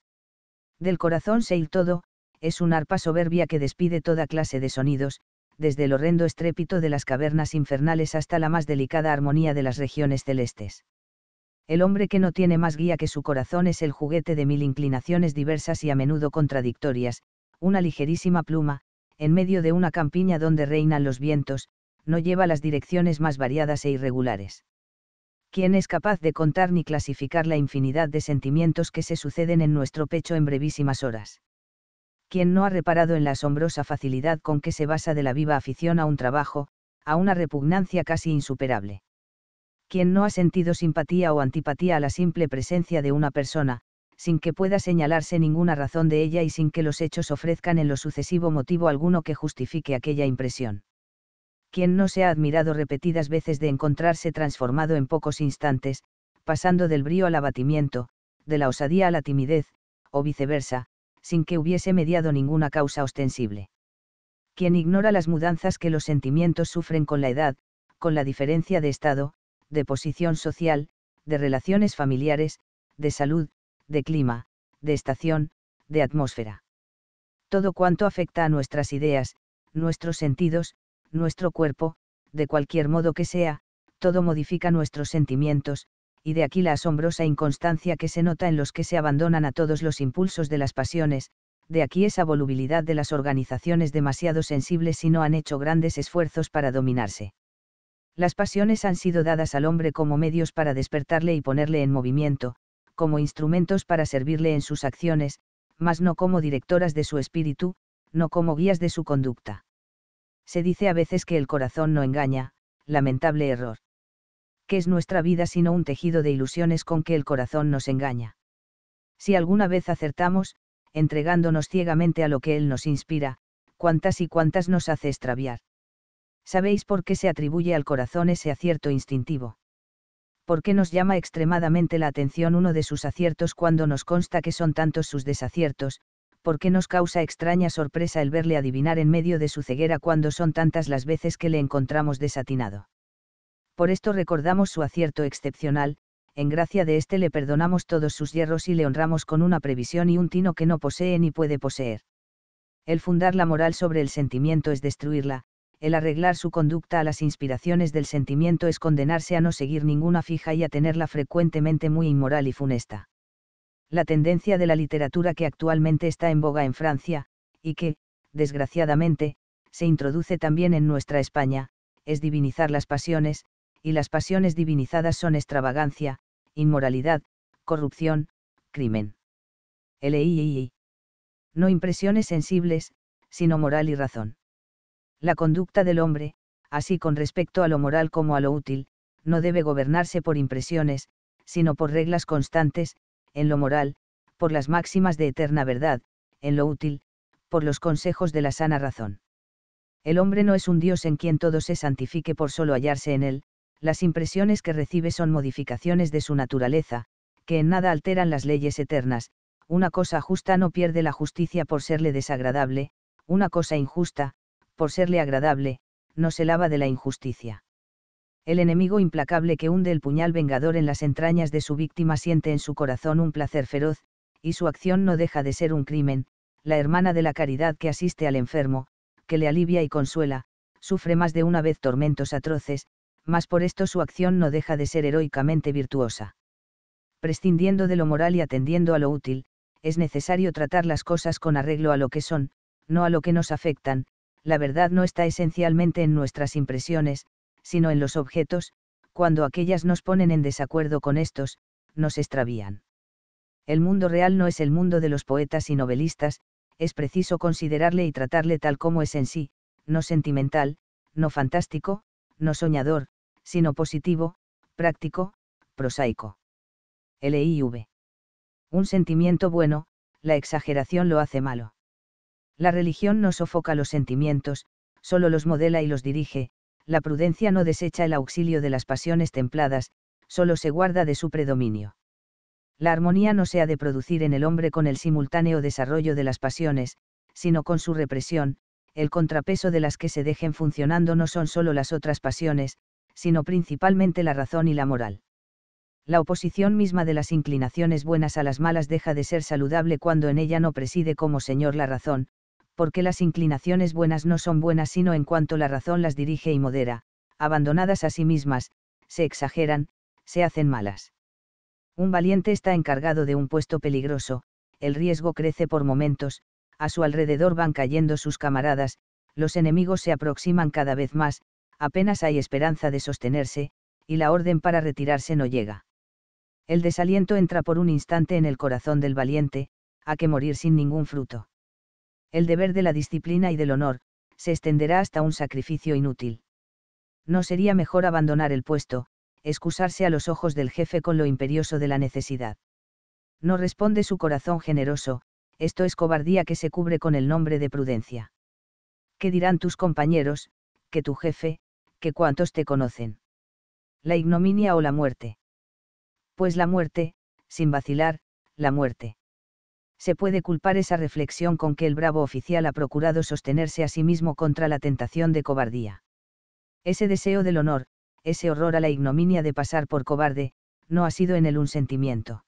Del corazón se il todo, es un arpa soberbia que despide toda clase de sonidos, desde el horrendo estrépito de las cavernas infernales hasta la más delicada armonía de las regiones celestes. El hombre que no tiene más guía que su corazón es el juguete de mil inclinaciones diversas y a menudo contradictorias, una ligerísima pluma, en medio de una campiña donde reinan los vientos, no lleva las direcciones más variadas e irregulares. ¿Quién es capaz de contar ni clasificar la infinidad de sentimientos que se suceden en nuestro pecho en brevísimas horas? quien no ha reparado en la asombrosa facilidad con que se basa de la viva afición a un trabajo, a una repugnancia casi insuperable. Quien no ha sentido simpatía o antipatía a la simple presencia de una persona, sin que pueda señalarse ninguna razón de ella y sin que los hechos ofrezcan en lo sucesivo motivo alguno que justifique aquella impresión. Quien no se ha admirado repetidas veces de encontrarse transformado en pocos instantes, pasando del brío al abatimiento, de la osadía a la timidez, o viceversa, sin que hubiese mediado ninguna causa ostensible. Quien ignora las mudanzas que los sentimientos sufren con la edad, con la diferencia de estado, de posición social, de relaciones familiares, de salud, de clima, de estación, de atmósfera. Todo cuanto afecta a nuestras ideas, nuestros sentidos, nuestro cuerpo, de cualquier modo que sea, todo modifica nuestros sentimientos, y de aquí la asombrosa inconstancia que se nota en los que se abandonan a todos los impulsos de las pasiones, de aquí esa volubilidad de las organizaciones demasiado sensibles si no han hecho grandes esfuerzos para dominarse. Las pasiones han sido dadas al hombre como medios para despertarle y ponerle en movimiento, como instrumentos para servirle en sus acciones, mas no como directoras de su espíritu, no como guías de su conducta. Se dice a veces que el corazón no engaña, lamentable error que es nuestra vida sino un tejido de ilusiones con que el corazón nos engaña. Si alguna vez acertamos, entregándonos ciegamente a lo que Él nos inspira, ¿cuántas y cuántas nos hace extraviar. ¿Sabéis por qué se atribuye al corazón ese acierto instintivo? ¿Por qué nos llama extremadamente la atención uno de sus aciertos cuando nos consta que son tantos sus desaciertos? ¿Por qué nos causa extraña sorpresa el verle adivinar en medio de su ceguera cuando son tantas las veces que le encontramos desatinado? por esto recordamos su acierto excepcional, en gracia de éste le perdonamos todos sus hierros y le honramos con una previsión y un tino que no posee ni puede poseer. El fundar la moral sobre el sentimiento es destruirla, el arreglar su conducta a las inspiraciones del sentimiento es condenarse a no seguir ninguna fija y a tenerla frecuentemente muy inmoral y funesta. La tendencia de la literatura que actualmente está en boga en Francia, y que, desgraciadamente, se introduce también en nuestra España, es divinizar las pasiones, y las pasiones divinizadas son extravagancia, inmoralidad, corrupción, crimen. LIII. No impresiones sensibles, sino moral y razón. La conducta del hombre, así con respecto a lo moral como a lo útil, no debe gobernarse por impresiones, sino por reglas constantes, en lo moral, por las máximas de eterna verdad, en lo útil, por los consejos de la sana razón. El hombre no es un Dios en quien todo se santifique por solo hallarse en él, las impresiones que recibe son modificaciones de su naturaleza, que en nada alteran las leyes eternas, una cosa justa no pierde la justicia por serle desagradable, una cosa injusta, por serle agradable, no se lava de la injusticia. El enemigo implacable que hunde el puñal vengador en las entrañas de su víctima siente en su corazón un placer feroz, y su acción no deja de ser un crimen, la hermana de la caridad que asiste al enfermo, que le alivia y consuela, sufre más de una vez tormentos atroces, mas por esto su acción no deja de ser heroicamente virtuosa. Prescindiendo de lo moral y atendiendo a lo útil, es necesario tratar las cosas con arreglo a lo que son, no a lo que nos afectan, la verdad no está esencialmente en nuestras impresiones, sino en los objetos, cuando aquellas nos ponen en desacuerdo con estos, nos extravían. El mundo real no es el mundo de los poetas y novelistas, es preciso considerarle y tratarle tal como es en sí, no sentimental, no fantástico, no soñador, sino positivo, práctico, prosaico. LIV. Un sentimiento bueno, la exageración lo hace malo. La religión no sofoca los sentimientos, solo los modela y los dirige, la prudencia no desecha el auxilio de las pasiones templadas, solo se guarda de su predominio. La armonía no se ha de producir en el hombre con el simultáneo desarrollo de las pasiones, sino con su represión, el contrapeso de las que se dejen funcionando no son solo las otras pasiones, sino principalmente la razón y la moral. La oposición misma de las inclinaciones buenas a las malas deja de ser saludable cuando en ella no preside como señor la razón, porque las inclinaciones buenas no son buenas sino en cuanto la razón las dirige y modera, abandonadas a sí mismas, se exageran, se hacen malas. Un valiente está encargado de un puesto peligroso, el riesgo crece por momentos, a su alrededor van cayendo sus camaradas, los enemigos se aproximan cada vez más, apenas hay esperanza de sostenerse, y la orden para retirarse no llega. El desaliento entra por un instante en el corazón del valiente, a que morir sin ningún fruto. El deber de la disciplina y del honor, se extenderá hasta un sacrificio inútil. ¿No sería mejor abandonar el puesto, excusarse a los ojos del jefe con lo imperioso de la necesidad? No responde su corazón generoso, esto es cobardía que se cubre con el nombre de prudencia. ¿Qué dirán tus compañeros, que tu jefe, que cuantos te conocen. La ignominia o la muerte. Pues la muerte, sin vacilar, la muerte. Se puede culpar esa reflexión con que el bravo oficial ha procurado sostenerse a sí mismo contra la tentación de cobardía. Ese deseo del honor, ese horror a la ignominia de pasar por cobarde, no ha sido en él un sentimiento.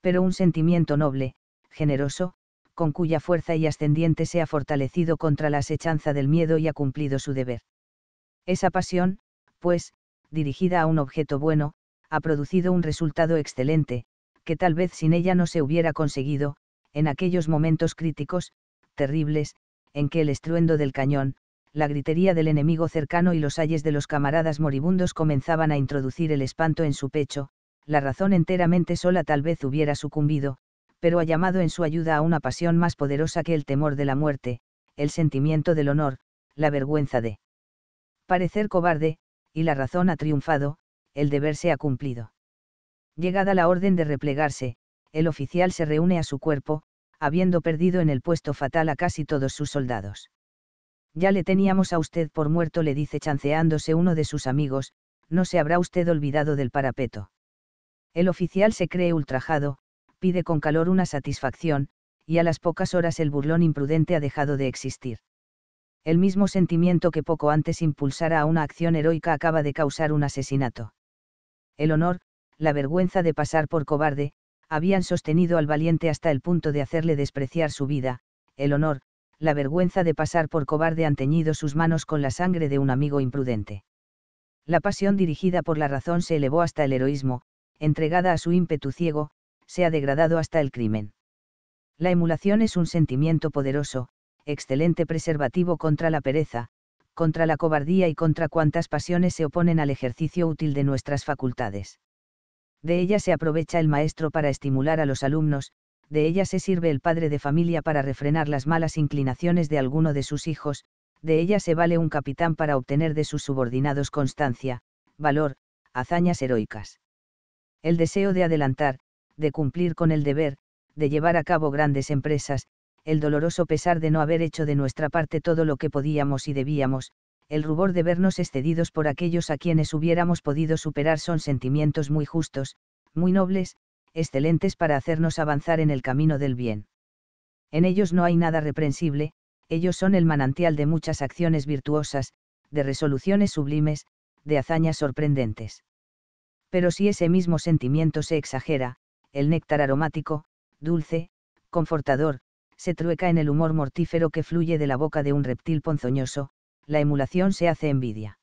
Pero un sentimiento noble, generoso, con cuya fuerza y ascendiente se ha fortalecido contra la asechanza del miedo y ha cumplido su deber. Esa pasión, pues, dirigida a un objeto bueno, ha producido un resultado excelente, que tal vez sin ella no se hubiera conseguido, en aquellos momentos críticos, terribles, en que el estruendo del cañón, la gritería del enemigo cercano y los ayes de los camaradas moribundos comenzaban a introducir el espanto en su pecho, la razón enteramente sola tal vez hubiera sucumbido, pero ha llamado en su ayuda a una pasión más poderosa que el temor de la muerte, el sentimiento del honor, la vergüenza de parecer cobarde, y la razón ha triunfado, el deber se ha cumplido. Llegada la orden de replegarse, el oficial se reúne a su cuerpo, habiendo perdido en el puesto fatal a casi todos sus soldados. Ya le teníamos a usted por muerto, le dice chanceándose uno de sus amigos, no se habrá usted olvidado del parapeto. El oficial se cree ultrajado, pide con calor una satisfacción, y a las pocas horas el burlón imprudente ha dejado de existir el mismo sentimiento que poco antes impulsara a una acción heroica acaba de causar un asesinato. El honor, la vergüenza de pasar por cobarde, habían sostenido al valiente hasta el punto de hacerle despreciar su vida, el honor, la vergüenza de pasar por cobarde han teñido sus manos con la sangre de un amigo imprudente. La pasión dirigida por la razón se elevó hasta el heroísmo, entregada a su ímpetu ciego, se ha degradado hasta el crimen. La emulación es un sentimiento poderoso, excelente preservativo contra la pereza, contra la cobardía y contra cuantas pasiones se oponen al ejercicio útil de nuestras facultades. De ella se aprovecha el maestro para estimular a los alumnos, de ella se sirve el padre de familia para refrenar las malas inclinaciones de alguno de sus hijos, de ella se vale un capitán para obtener de sus subordinados constancia, valor, hazañas heroicas. El deseo de adelantar, de cumplir con el deber, de llevar a cabo grandes empresas, el doloroso pesar de no haber hecho de nuestra parte todo lo que podíamos y debíamos, el rubor de vernos excedidos por aquellos a quienes hubiéramos podido superar son sentimientos muy justos, muy nobles, excelentes para hacernos avanzar en el camino del bien. En ellos no hay nada reprensible, ellos son el manantial de muchas acciones virtuosas, de resoluciones sublimes, de hazañas sorprendentes. Pero si ese mismo sentimiento se exagera, el néctar aromático, dulce, confortador, se trueca en el humor mortífero que fluye de la boca de un reptil ponzoñoso, la emulación se hace envidia.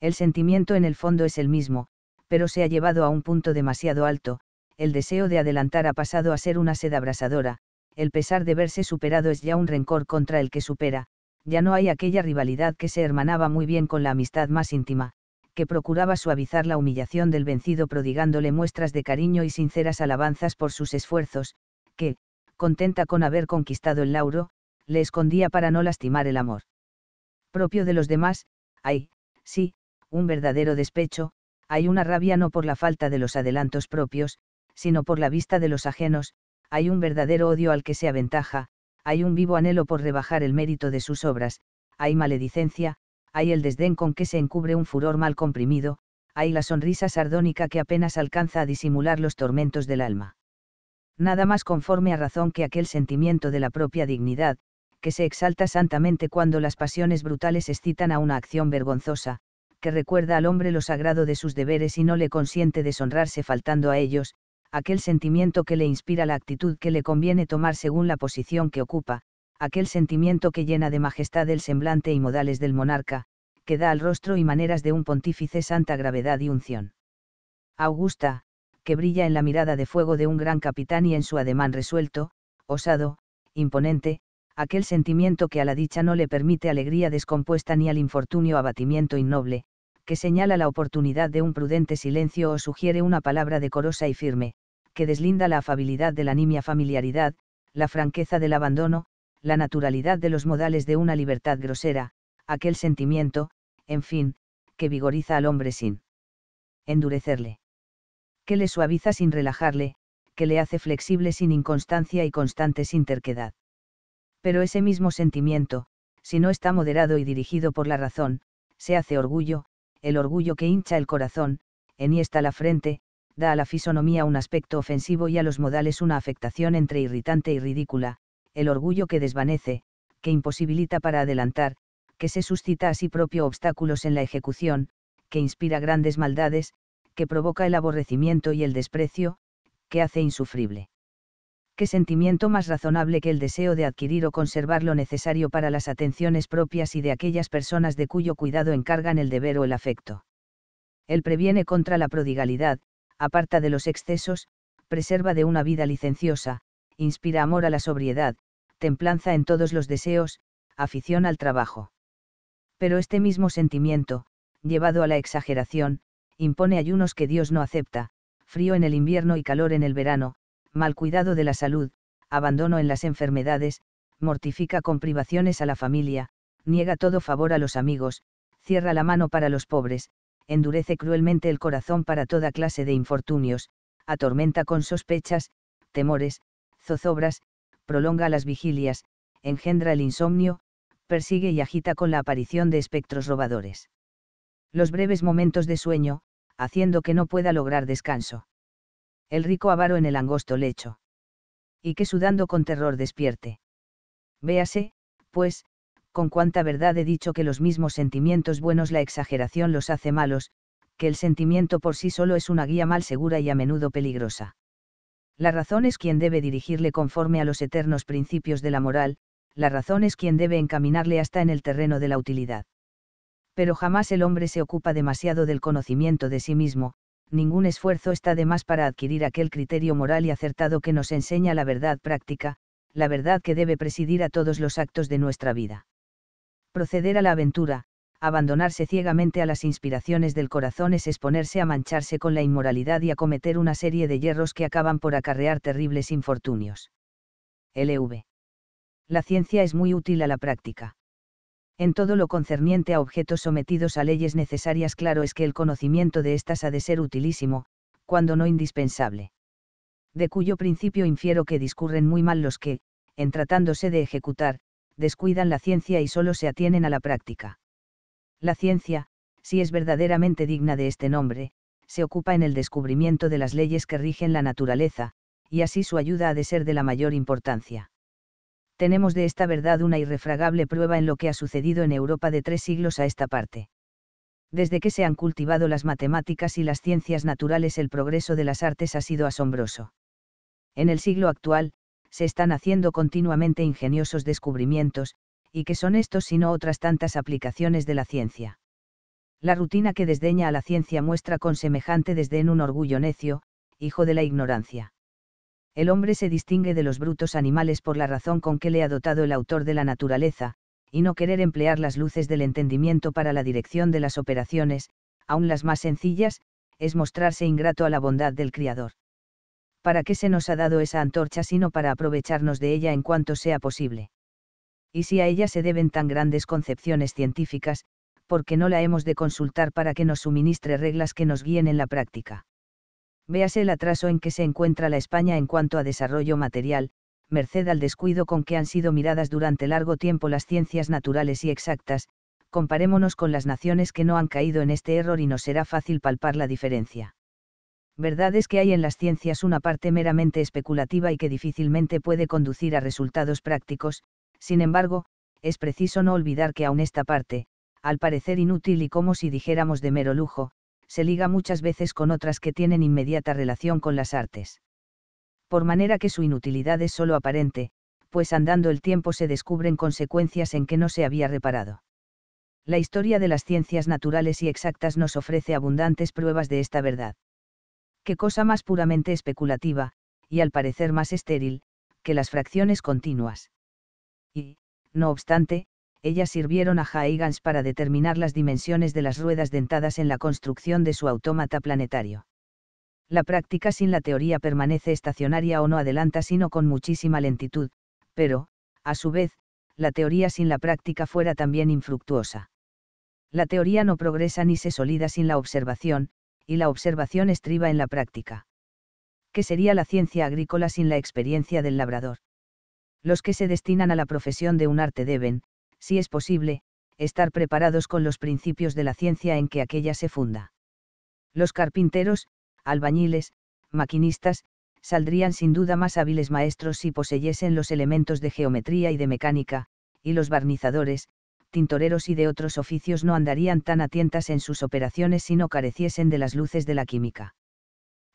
El sentimiento en el fondo es el mismo, pero se ha llevado a un punto demasiado alto, el deseo de adelantar ha pasado a ser una sed abrasadora, el pesar de verse superado es ya un rencor contra el que supera, ya no hay aquella rivalidad que se hermanaba muy bien con la amistad más íntima, que procuraba suavizar la humillación del vencido prodigándole muestras de cariño y sinceras alabanzas por sus esfuerzos, que, contenta con haber conquistado el lauro, le escondía para no lastimar el amor. Propio de los demás, hay, sí, un verdadero despecho, hay una rabia no por la falta de los adelantos propios, sino por la vista de los ajenos, hay un verdadero odio al que se aventaja, hay un vivo anhelo por rebajar el mérito de sus obras, hay maledicencia, hay el desdén con que se encubre un furor mal comprimido, hay la sonrisa sardónica que apenas alcanza a disimular los tormentos del alma nada más conforme a razón que aquel sentimiento de la propia dignidad, que se exalta santamente cuando las pasiones brutales excitan a una acción vergonzosa, que recuerda al hombre lo sagrado de sus deberes y no le consiente deshonrarse faltando a ellos, aquel sentimiento que le inspira la actitud que le conviene tomar según la posición que ocupa, aquel sentimiento que llena de majestad el semblante y modales del monarca, que da al rostro y maneras de un pontífice santa gravedad y unción. Augusta, que brilla en la mirada de fuego de un gran capitán y en su ademán resuelto, osado, imponente, aquel sentimiento que a la dicha no le permite alegría descompuesta ni al infortunio abatimiento innoble, que señala la oportunidad de un prudente silencio o sugiere una palabra decorosa y firme, que deslinda la afabilidad de la nimia familiaridad, la franqueza del abandono, la naturalidad de los modales de una libertad grosera, aquel sentimiento, en fin, que vigoriza al hombre sin endurecerle que le suaviza sin relajarle, que le hace flexible sin inconstancia y constante sin terquedad. Pero ese mismo sentimiento, si no está moderado y dirigido por la razón, se hace orgullo, el orgullo que hincha el corazón, enhiesta la frente, da a la fisonomía un aspecto ofensivo y a los modales una afectación entre irritante y ridícula, el orgullo que desvanece, que imposibilita para adelantar, que se suscita a sí propio obstáculos en la ejecución, que inspira grandes maldades, que provoca el aborrecimiento y el desprecio, que hace insufrible. ¿Qué sentimiento más razonable que el deseo de adquirir o conservar lo necesario para las atenciones propias y de aquellas personas de cuyo cuidado encargan el deber o el afecto? Él previene contra la prodigalidad, aparta de los excesos, preserva de una vida licenciosa, inspira amor a la sobriedad, templanza en todos los deseos, afición al trabajo. Pero este mismo sentimiento, llevado a la exageración, impone ayunos que Dios no acepta, frío en el invierno y calor en el verano, mal cuidado de la salud, abandono en las enfermedades, mortifica con privaciones a la familia, niega todo favor a los amigos, cierra la mano para los pobres, endurece cruelmente el corazón para toda clase de infortunios, atormenta con sospechas, temores, zozobras, prolonga las vigilias, engendra el insomnio, persigue y agita con la aparición de espectros robadores. Los breves momentos de sueño, haciendo que no pueda lograr descanso. El rico avaro en el angosto lecho. Y que sudando con terror despierte. Véase, pues, con cuánta verdad he dicho que los mismos sentimientos buenos la exageración los hace malos, que el sentimiento por sí solo es una guía mal segura y a menudo peligrosa. La razón es quien debe dirigirle conforme a los eternos principios de la moral, la razón es quien debe encaminarle hasta en el terreno de la utilidad pero jamás el hombre se ocupa demasiado del conocimiento de sí mismo, ningún esfuerzo está de más para adquirir aquel criterio moral y acertado que nos enseña la verdad práctica, la verdad que debe presidir a todos los actos de nuestra vida. Proceder a la aventura, abandonarse ciegamente a las inspiraciones del corazón es exponerse a mancharse con la inmoralidad y a cometer una serie de hierros que acaban por acarrear terribles infortunios. LV. La ciencia es muy útil a la práctica en todo lo concerniente a objetos sometidos a leyes necesarias claro es que el conocimiento de éstas ha de ser utilísimo, cuando no indispensable. De cuyo principio infiero que discurren muy mal los que, en tratándose de ejecutar, descuidan la ciencia y solo se atienen a la práctica. La ciencia, si es verdaderamente digna de este nombre, se ocupa en el descubrimiento de las leyes que rigen la naturaleza, y así su ayuda ha de ser de la mayor importancia tenemos de esta verdad una irrefragable prueba en lo que ha sucedido en Europa de tres siglos a esta parte. Desde que se han cultivado las matemáticas y las ciencias naturales el progreso de las artes ha sido asombroso. En el siglo actual, se están haciendo continuamente ingeniosos descubrimientos, y que son estos sino otras tantas aplicaciones de la ciencia. La rutina que desdeña a la ciencia muestra con semejante desdén un orgullo necio, hijo de la ignorancia el hombre se distingue de los brutos animales por la razón con que le ha dotado el autor de la naturaleza, y no querer emplear las luces del entendimiento para la dirección de las operaciones, aun las más sencillas, es mostrarse ingrato a la bondad del Criador. ¿Para qué se nos ha dado esa antorcha sino para aprovecharnos de ella en cuanto sea posible? Y si a ella se deben tan grandes concepciones científicas, ¿por qué no la hemos de consultar para que nos suministre reglas que nos guíen en la práctica? véase el atraso en que se encuentra la España en cuanto a desarrollo material, merced al descuido con que han sido miradas durante largo tiempo las ciencias naturales y exactas, comparémonos con las naciones que no han caído en este error y nos será fácil palpar la diferencia. Verdad es que hay en las ciencias una parte meramente especulativa y que difícilmente puede conducir a resultados prácticos, sin embargo, es preciso no olvidar que aún esta parte, al parecer inútil y como si dijéramos de mero lujo, se liga muchas veces con otras que tienen inmediata relación con las artes. Por manera que su inutilidad es sólo aparente, pues andando el tiempo se descubren consecuencias en que no se había reparado. La historia de las ciencias naturales y exactas nos ofrece abundantes pruebas de esta verdad. Qué cosa más puramente especulativa, y al parecer más estéril, que las fracciones continuas. Y, no obstante, ellas sirvieron a Huygens para determinar las dimensiones de las ruedas dentadas en la construcción de su autómata planetario. La práctica sin la teoría permanece estacionaria o no adelanta sino con muchísima lentitud, pero, a su vez, la teoría sin la práctica fuera también infructuosa. La teoría no progresa ni se solida sin la observación, y la observación estriba en la práctica. ¿Qué sería la ciencia agrícola sin la experiencia del labrador? Los que se destinan a la profesión de un arte deben, si es posible, estar preparados con los principios de la ciencia en que aquella se funda. Los carpinteros, albañiles, maquinistas, saldrían sin duda más hábiles maestros si poseyesen los elementos de geometría y de mecánica, y los barnizadores, tintoreros y de otros oficios no andarían tan atentas en sus operaciones si no careciesen de las luces de la química.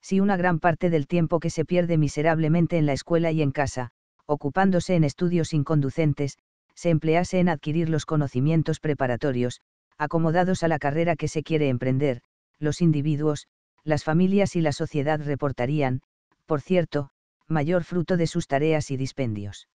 Si una gran parte del tiempo que se pierde miserablemente en la escuela y en casa, ocupándose en estudios inconducentes, se emplease en adquirir los conocimientos preparatorios, acomodados a la carrera que se quiere emprender, los individuos, las familias y la sociedad reportarían, por cierto, mayor fruto de sus tareas y dispendios.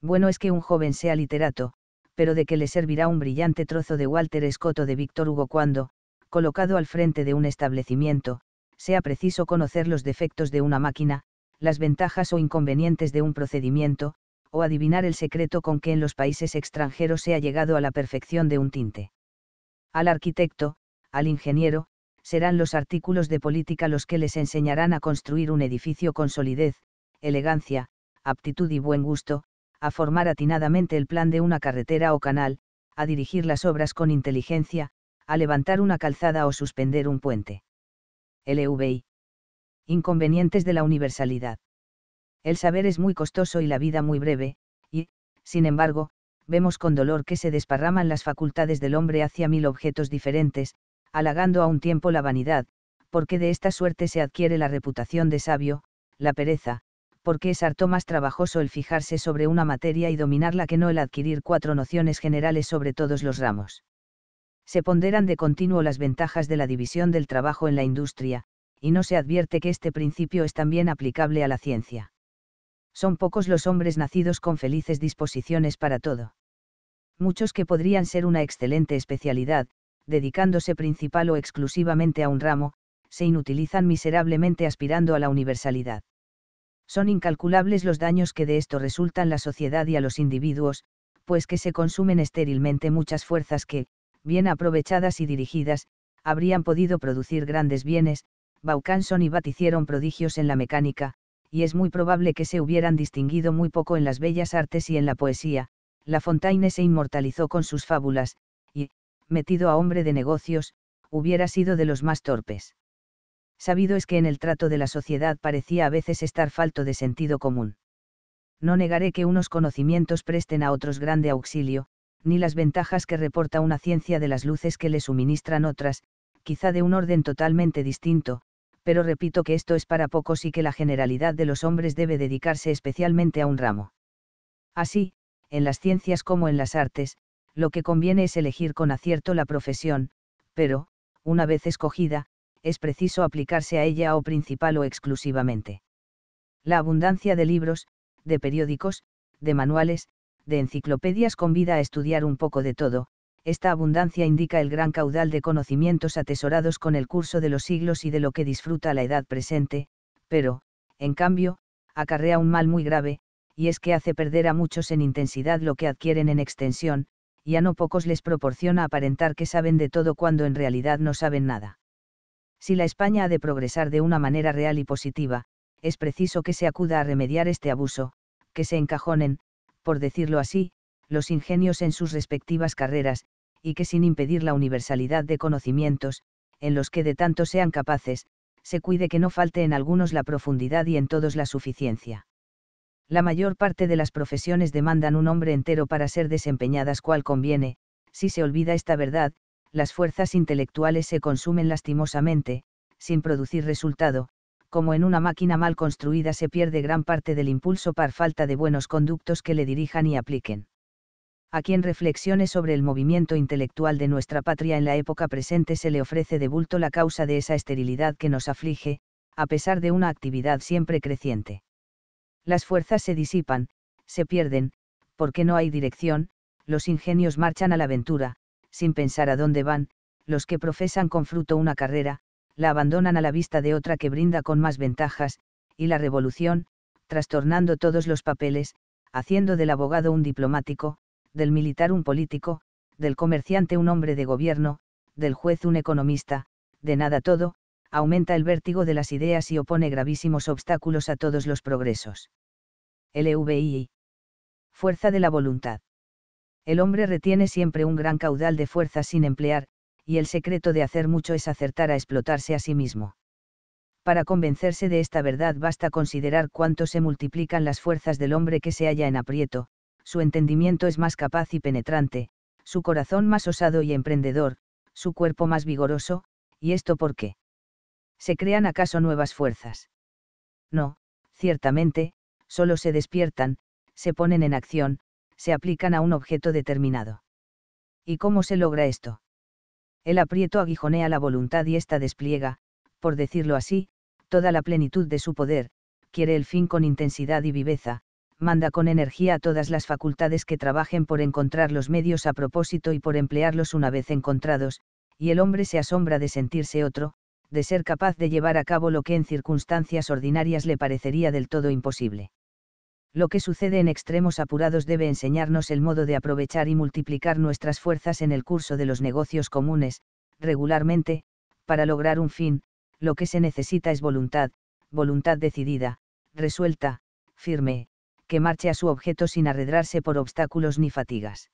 Bueno es que un joven sea literato, pero de que le servirá un brillante trozo de Walter Scott o de Víctor Hugo cuando, colocado al frente de un establecimiento, sea preciso conocer los defectos de una máquina, las ventajas o inconvenientes de un procedimiento, o adivinar el secreto con que en los países extranjeros se ha llegado a la perfección de un tinte. Al arquitecto, al ingeniero, serán los artículos de política los que les enseñarán a construir un edificio con solidez, elegancia, aptitud y buen gusto, a formar atinadamente el plan de una carretera o canal, a dirigir las obras con inteligencia, a levantar una calzada o suspender un puente. LVI. Inconvenientes de la universalidad. El saber es muy costoso y la vida muy breve, y, sin embargo, vemos con dolor que se desparraman las facultades del hombre hacia mil objetos diferentes, halagando a un tiempo la vanidad, porque de esta suerte se adquiere la reputación de sabio, la pereza, porque es harto más trabajoso el fijarse sobre una materia y dominarla que no el adquirir cuatro nociones generales sobre todos los ramos. Se ponderan de continuo las ventajas de la división del trabajo en la industria, y no se advierte que este principio es también aplicable a la ciencia. Son pocos los hombres nacidos con felices disposiciones para todo. Muchos que podrían ser una excelente especialidad, dedicándose principal o exclusivamente a un ramo, se inutilizan miserablemente aspirando a la universalidad. Son incalculables los daños que de esto resultan la sociedad y a los individuos, pues que se consumen estérilmente muchas fuerzas que, bien aprovechadas y dirigidas, habrían podido producir grandes bienes, Baucanson y hicieron prodigios en la mecánica, y es muy probable que se hubieran distinguido muy poco en las bellas artes y en la poesía, La Fontaine se inmortalizó con sus fábulas, y, metido a hombre de negocios, hubiera sido de los más torpes. Sabido es que en el trato de la sociedad parecía a veces estar falto de sentido común. No negaré que unos conocimientos presten a otros grande auxilio, ni las ventajas que reporta una ciencia de las luces que le suministran otras, quizá de un orden totalmente distinto, pero repito que esto es para pocos y que la generalidad de los hombres debe dedicarse especialmente a un ramo. Así, en las ciencias como en las artes, lo que conviene es elegir con acierto la profesión, pero, una vez escogida, es preciso aplicarse a ella o principal o exclusivamente. La abundancia de libros, de periódicos, de manuales, de enciclopedias convida a estudiar un poco de todo, esta abundancia indica el gran caudal de conocimientos atesorados con el curso de los siglos y de lo que disfruta la edad presente, pero, en cambio, acarrea un mal muy grave, y es que hace perder a muchos en intensidad lo que adquieren en extensión, y a no pocos les proporciona aparentar que saben de todo cuando en realidad no saben nada. Si la España ha de progresar de una manera real y positiva, es preciso que se acuda a remediar este abuso, que se encajonen, por decirlo así, los ingenios en sus respectivas carreras, y que sin impedir la universalidad de conocimientos, en los que de tanto sean capaces, se cuide que no falte en algunos la profundidad y en todos la suficiencia. La mayor parte de las profesiones demandan un hombre entero para ser desempeñadas cual conviene, si se olvida esta verdad, las fuerzas intelectuales se consumen lastimosamente, sin producir resultado, como en una máquina mal construida se pierde gran parte del impulso par falta de buenos conductos que le dirijan y apliquen a quien reflexione sobre el movimiento intelectual de nuestra patria en la época presente se le ofrece de bulto la causa de esa esterilidad que nos aflige, a pesar de una actividad siempre creciente. Las fuerzas se disipan, se pierden, porque no hay dirección, los ingenios marchan a la aventura, sin pensar a dónde van, los que profesan con fruto una carrera, la abandonan a la vista de otra que brinda con más ventajas, y la revolución, trastornando todos los papeles, haciendo del abogado un diplomático, del militar un político, del comerciante un hombre de gobierno, del juez un economista, de nada todo, aumenta el vértigo de las ideas y opone gravísimos obstáculos a todos los progresos. LVI. Fuerza de la voluntad. El hombre retiene siempre un gran caudal de fuerzas sin emplear, y el secreto de hacer mucho es acertar a explotarse a sí mismo. Para convencerse de esta verdad basta considerar cuánto se multiplican las fuerzas del hombre que se halla en aprieto, su entendimiento es más capaz y penetrante, su corazón más osado y emprendedor, su cuerpo más vigoroso, y esto por qué. ¿Se crean acaso nuevas fuerzas? No, ciertamente, solo se despiertan, se ponen en acción, se aplican a un objeto determinado. ¿Y cómo se logra esto? El aprieto aguijonea la voluntad y esta despliega, por decirlo así, toda la plenitud de su poder, quiere el fin con intensidad y viveza, manda con energía a todas las facultades que trabajen por encontrar los medios a propósito y por emplearlos una vez encontrados, y el hombre se asombra de sentirse otro, de ser capaz de llevar a cabo lo que en circunstancias ordinarias le parecería del todo imposible. Lo que sucede en extremos apurados debe enseñarnos el modo de aprovechar y multiplicar nuestras fuerzas en el curso de los negocios comunes, regularmente, para lograr un fin, lo que se necesita es voluntad, voluntad decidida, resuelta, firme, que marche a su objeto sin arredrarse por obstáculos ni fatigas.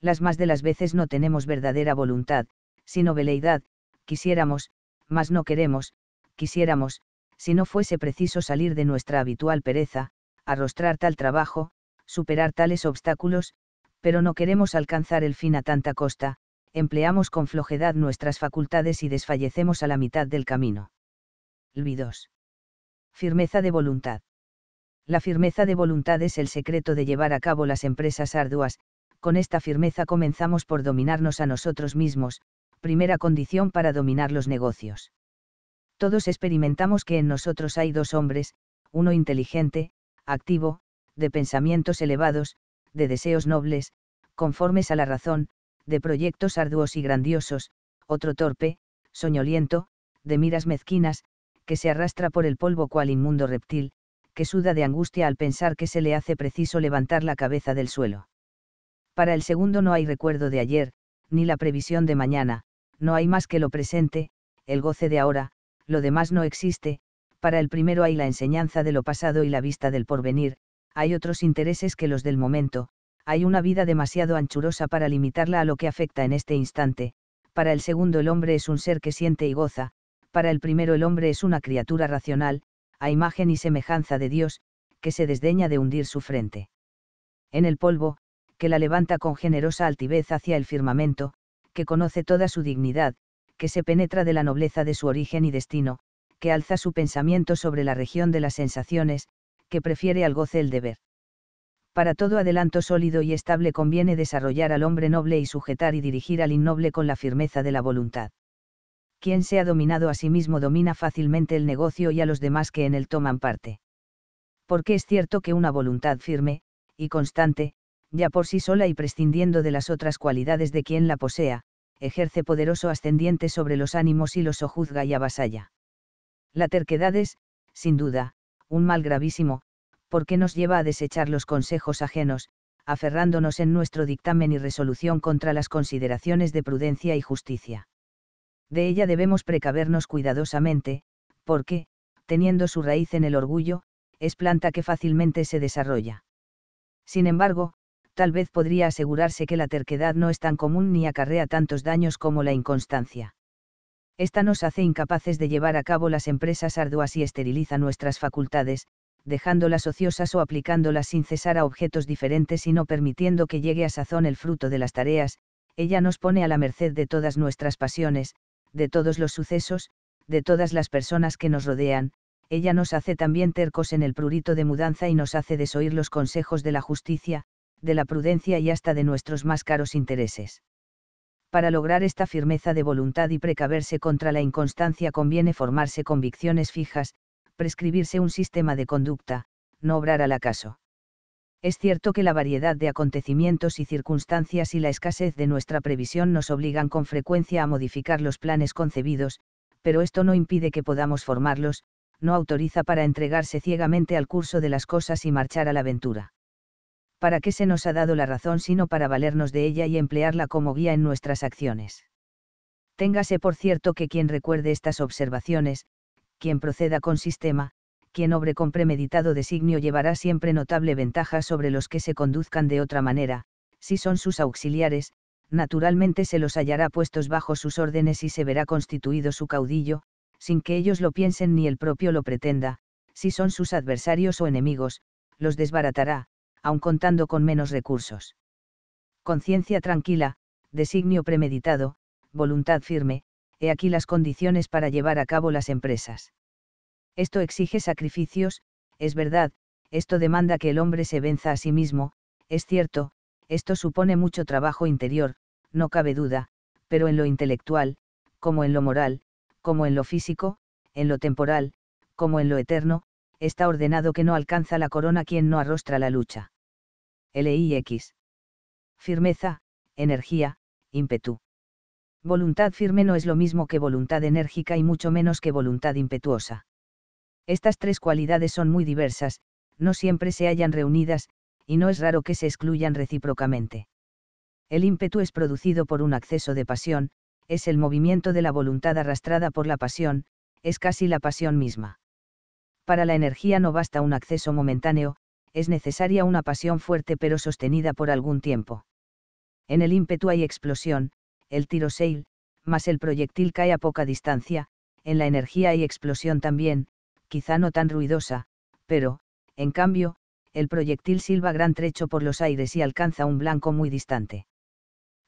Las más de las veces no tenemos verdadera voluntad, sino veleidad, quisiéramos, mas no queremos, quisiéramos, si no fuese preciso salir de nuestra habitual pereza, arrostrar tal trabajo, superar tales obstáculos, pero no queremos alcanzar el fin a tanta costa, empleamos con flojedad nuestras facultades y desfallecemos a la mitad del camino. B2. Firmeza de voluntad. La firmeza de voluntad es el secreto de llevar a cabo las empresas arduas, con esta firmeza comenzamos por dominarnos a nosotros mismos, primera condición para dominar los negocios. Todos experimentamos que en nosotros hay dos hombres, uno inteligente, activo, de pensamientos elevados, de deseos nobles, conformes a la razón, de proyectos arduos y grandiosos, otro torpe, soñoliento, de miras mezquinas, que se arrastra por el polvo cual inmundo reptil, que suda de angustia al pensar que se le hace preciso levantar la cabeza del suelo. Para el segundo no hay recuerdo de ayer, ni la previsión de mañana, no hay más que lo presente, el goce de ahora, lo demás no existe, para el primero hay la enseñanza de lo pasado y la vista del porvenir, hay otros intereses que los del momento, hay una vida demasiado anchurosa para limitarla a lo que afecta en este instante, para el segundo el hombre es un ser que siente y goza, para el primero el hombre es una criatura racional, a imagen y semejanza de Dios, que se desdeña de hundir su frente. En el polvo, que la levanta con generosa altivez hacia el firmamento, que conoce toda su dignidad, que se penetra de la nobleza de su origen y destino, que alza su pensamiento sobre la región de las sensaciones, que prefiere al goce el deber. Para todo adelanto sólido y estable conviene desarrollar al hombre noble y sujetar y dirigir al innoble con la firmeza de la voluntad quien se ha dominado a sí mismo domina fácilmente el negocio y a los demás que en él toman parte. Porque es cierto que una voluntad firme, y constante, ya por sí sola y prescindiendo de las otras cualidades de quien la posea, ejerce poderoso ascendiente sobre los ánimos y los sojuzga y avasalla. La terquedad es, sin duda, un mal gravísimo, porque nos lleva a desechar los consejos ajenos, aferrándonos en nuestro dictamen y resolución contra las consideraciones de prudencia y justicia de ella debemos precavernos cuidadosamente, porque, teniendo su raíz en el orgullo, es planta que fácilmente se desarrolla. Sin embargo, tal vez podría asegurarse que la terquedad no es tan común ni acarrea tantos daños como la inconstancia. Esta nos hace incapaces de llevar a cabo las empresas arduas y esteriliza nuestras facultades, dejándolas ociosas o aplicándolas sin cesar a objetos diferentes y no permitiendo que llegue a sazón el fruto de las tareas, ella nos pone a la merced de todas nuestras pasiones, de todos los sucesos, de todas las personas que nos rodean, ella nos hace también tercos en el prurito de mudanza y nos hace desoír los consejos de la justicia, de la prudencia y hasta de nuestros más caros intereses. Para lograr esta firmeza de voluntad y precaverse contra la inconstancia conviene formarse convicciones fijas, prescribirse un sistema de conducta, no obrar al acaso. Es cierto que la variedad de acontecimientos y circunstancias y la escasez de nuestra previsión nos obligan con frecuencia a modificar los planes concebidos, pero esto no impide que podamos formarlos, no autoriza para entregarse ciegamente al curso de las cosas y marchar a la aventura. ¿Para qué se nos ha dado la razón sino para valernos de ella y emplearla como guía en nuestras acciones? Téngase por cierto que quien recuerde estas observaciones, quien proceda con sistema, quien obre con premeditado designio llevará siempre notable ventaja sobre los que se conduzcan de otra manera, si son sus auxiliares, naturalmente se los hallará puestos bajo sus órdenes y se verá constituido su caudillo, sin que ellos lo piensen ni el propio lo pretenda, si son sus adversarios o enemigos, los desbaratará, aun contando con menos recursos. Conciencia tranquila, designio premeditado, voluntad firme, he aquí las condiciones para llevar a cabo las empresas. Esto exige sacrificios, es verdad, esto demanda que el hombre se venza a sí mismo, es cierto, esto supone mucho trabajo interior, no cabe duda, pero en lo intelectual, como en lo moral, como en lo físico, en lo temporal, como en lo eterno, está ordenado que no alcanza la corona quien no arrostra la lucha. LIX. Firmeza, energía, ímpetu. Voluntad firme no es lo mismo que voluntad enérgica y mucho menos que voluntad impetuosa. Estas tres cualidades son muy diversas, no siempre se hallan reunidas, y no es raro que se excluyan recíprocamente. El ímpetu es producido por un acceso de pasión, es el movimiento de la voluntad arrastrada por la pasión, es casi la pasión misma. Para la energía no basta un acceso momentáneo, es necesaria una pasión fuerte pero sostenida por algún tiempo. En el ímpetu hay explosión, el tiro sale, más el proyectil cae a poca distancia, en la energía hay explosión también, quizá no tan ruidosa, pero, en cambio, el proyectil silba gran trecho por los aires y alcanza un blanco muy distante.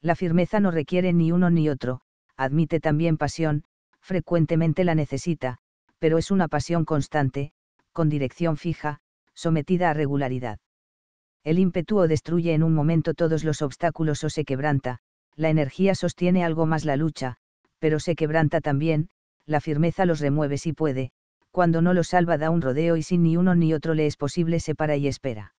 La firmeza no requiere ni uno ni otro, admite también pasión, frecuentemente la necesita, pero es una pasión constante, con dirección fija, sometida a regularidad. El ímpetu destruye en un momento todos los obstáculos o se quebranta, la energía sostiene algo más la lucha, pero se quebranta también, la firmeza los remueve si puede, cuando no lo salva da un rodeo y sin ni uno ni otro le es posible se para y espera.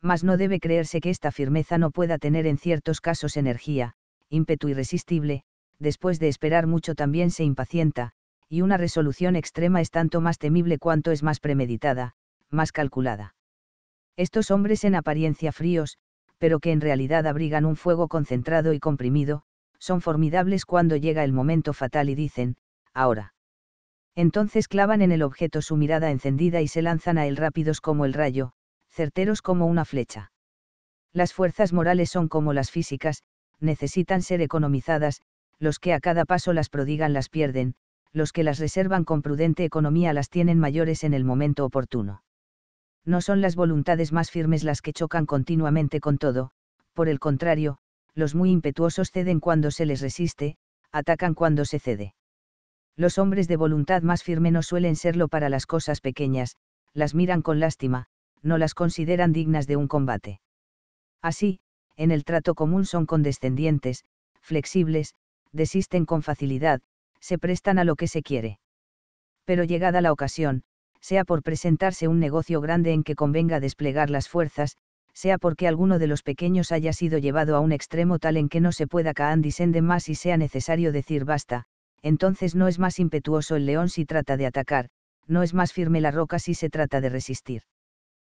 Mas no debe creerse que esta firmeza no pueda tener en ciertos casos energía, ímpetu irresistible, después de esperar mucho también se impacienta, y una resolución extrema es tanto más temible cuanto es más premeditada, más calculada. Estos hombres en apariencia fríos, pero que en realidad abrigan un fuego concentrado y comprimido, son formidables cuando llega el momento fatal y dicen, ahora entonces clavan en el objeto su mirada encendida y se lanzan a él rápidos como el rayo, certeros como una flecha. Las fuerzas morales son como las físicas, necesitan ser economizadas, los que a cada paso las prodigan las pierden, los que las reservan con prudente economía las tienen mayores en el momento oportuno. No son las voluntades más firmes las que chocan continuamente con todo, por el contrario, los muy impetuosos ceden cuando se les resiste, atacan cuando se cede. Los hombres de voluntad más firme no suelen serlo para las cosas pequeñas, las miran con lástima, no las consideran dignas de un combate. Así, en el trato común son condescendientes, flexibles, desisten con facilidad, se prestan a lo que se quiere. Pero llegada la ocasión, sea por presentarse un negocio grande en que convenga desplegar las fuerzas, sea porque alguno de los pequeños haya sido llevado a un extremo tal en que no se pueda caer de más y sea necesario decir basta, entonces no es más impetuoso el león si trata de atacar, no es más firme la roca si se trata de resistir.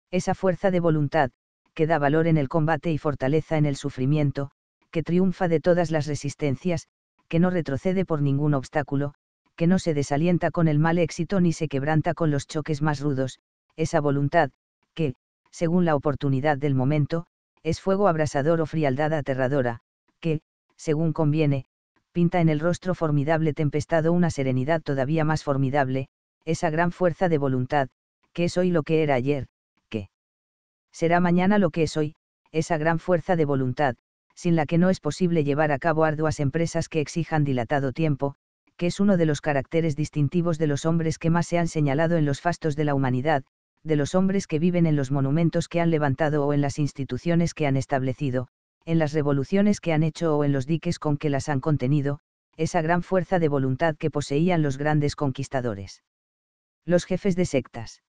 Esa fuerza de voluntad, que da valor en el combate y fortaleza en el sufrimiento, que triunfa de todas las resistencias, que no retrocede por ningún obstáculo, que no se desalienta con el mal éxito ni se quebranta con los choques más rudos, esa voluntad, que, según la oportunidad del momento, es fuego abrasador o frialdad aterradora, que, según conviene, pinta en el rostro formidable tempestado una serenidad todavía más formidable, esa gran fuerza de voluntad, que es hoy lo que era ayer, que será mañana lo que es hoy, esa gran fuerza de voluntad, sin la que no es posible llevar a cabo arduas empresas que exijan dilatado tiempo, que es uno de los caracteres distintivos de los hombres que más se han señalado en los fastos de la humanidad, de los hombres que viven en los monumentos que han levantado o en las instituciones que han establecido, en las revoluciones que han hecho o en los diques con que las han contenido, esa gran fuerza de voluntad que poseían los grandes conquistadores. Los jefes de sectas.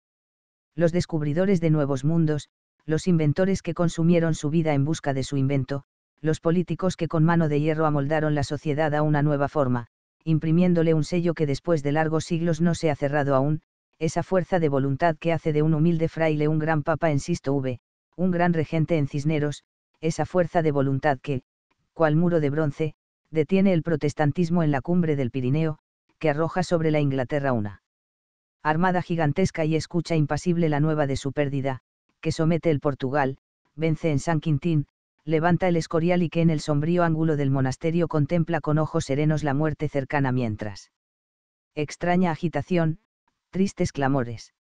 Los descubridores de nuevos mundos, los inventores que consumieron su vida en busca de su invento, los políticos que con mano de hierro amoldaron la sociedad a una nueva forma, imprimiéndole un sello que después de largos siglos no se ha cerrado aún, esa fuerza de voluntad que hace de un humilde fraile un gran papa en Sisto V, un gran regente en Cisneros, esa fuerza de voluntad que, cual muro de bronce, detiene el protestantismo en la cumbre del Pirineo, que arroja sobre la Inglaterra una armada gigantesca y escucha impasible la nueva de su pérdida, que somete el Portugal, vence en San Quintín, levanta el Escorial y que en el sombrío ángulo del monasterio contempla con ojos serenos la muerte cercana mientras. Extraña agitación, tristes clamores.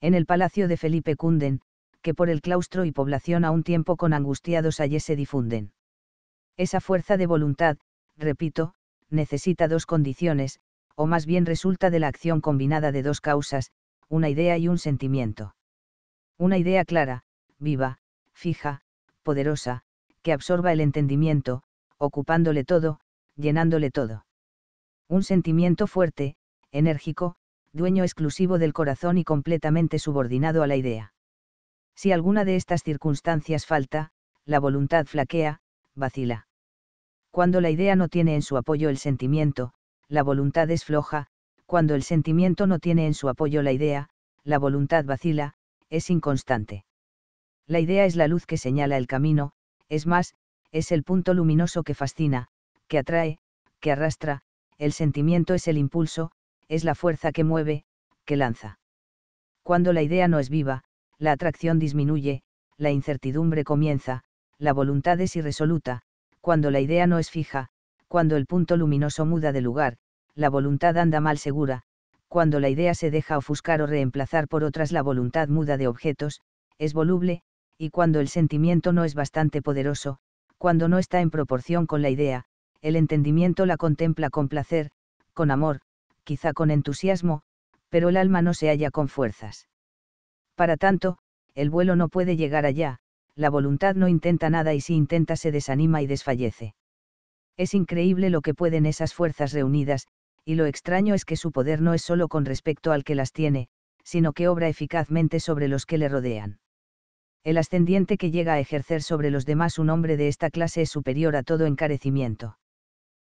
En el palacio de Felipe Cunden, que por el claustro y población a un tiempo con angustiados allí se difunden. Esa fuerza de voluntad, repito, necesita dos condiciones, o más bien resulta de la acción combinada de dos causas, una idea y un sentimiento. Una idea clara, viva, fija, poderosa, que absorba el entendimiento, ocupándole todo, llenándole todo. Un sentimiento fuerte, enérgico, dueño exclusivo del corazón y completamente subordinado a la idea. Si alguna de estas circunstancias falta, la voluntad flaquea, vacila. Cuando la idea no tiene en su apoyo el sentimiento, la voluntad es floja, cuando el sentimiento no tiene en su apoyo la idea, la voluntad vacila, es inconstante. La idea es la luz que señala el camino, es más, es el punto luminoso que fascina, que atrae, que arrastra, el sentimiento es el impulso, es la fuerza que mueve, que lanza. Cuando la idea no es viva, la atracción disminuye, la incertidumbre comienza, la voluntad es irresoluta, cuando la idea no es fija, cuando el punto luminoso muda de lugar, la voluntad anda mal segura, cuando la idea se deja ofuscar o reemplazar por otras la voluntad muda de objetos, es voluble, y cuando el sentimiento no es bastante poderoso, cuando no está en proporción con la idea, el entendimiento la contempla con placer, con amor, quizá con entusiasmo, pero el alma no se halla con fuerzas. Para tanto, el vuelo no puede llegar allá, la voluntad no intenta nada y si intenta se desanima y desfallece. Es increíble lo que pueden esas fuerzas reunidas, y lo extraño es que su poder no es solo con respecto al que las tiene, sino que obra eficazmente sobre los que le rodean. El ascendiente que llega a ejercer sobre los demás un hombre de esta clase es superior a todo encarecimiento.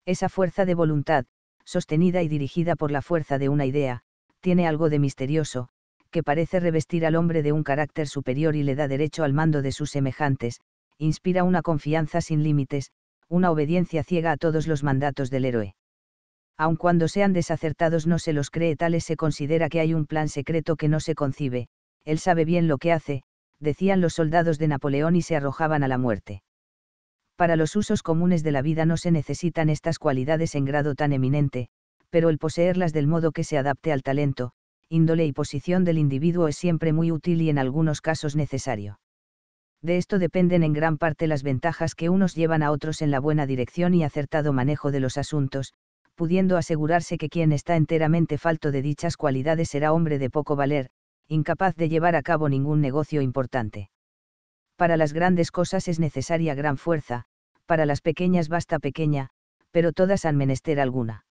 Esa fuerza de voluntad, sostenida y dirigida por la fuerza de una idea, tiene algo de misterioso, que parece revestir al hombre de un carácter superior y le da derecho al mando de sus semejantes, inspira una confianza sin límites, una obediencia ciega a todos los mandatos del héroe. Aun cuando sean desacertados no se los cree tales se considera que hay un plan secreto que no se concibe, él sabe bien lo que hace, decían los soldados de Napoleón y se arrojaban a la muerte. Para los usos comunes de la vida no se necesitan estas cualidades en grado tan eminente, pero el poseerlas del modo que se adapte al talento, índole y posición del individuo es siempre muy útil y en algunos casos necesario. De esto dependen en gran parte las ventajas que unos llevan a otros en la buena dirección y acertado manejo de los asuntos, pudiendo asegurarse que quien está enteramente falto de dichas cualidades será hombre de poco valer, incapaz de llevar a cabo ningún negocio importante. Para las grandes cosas es necesaria gran fuerza, para las pequeñas basta pequeña, pero todas han menester alguna.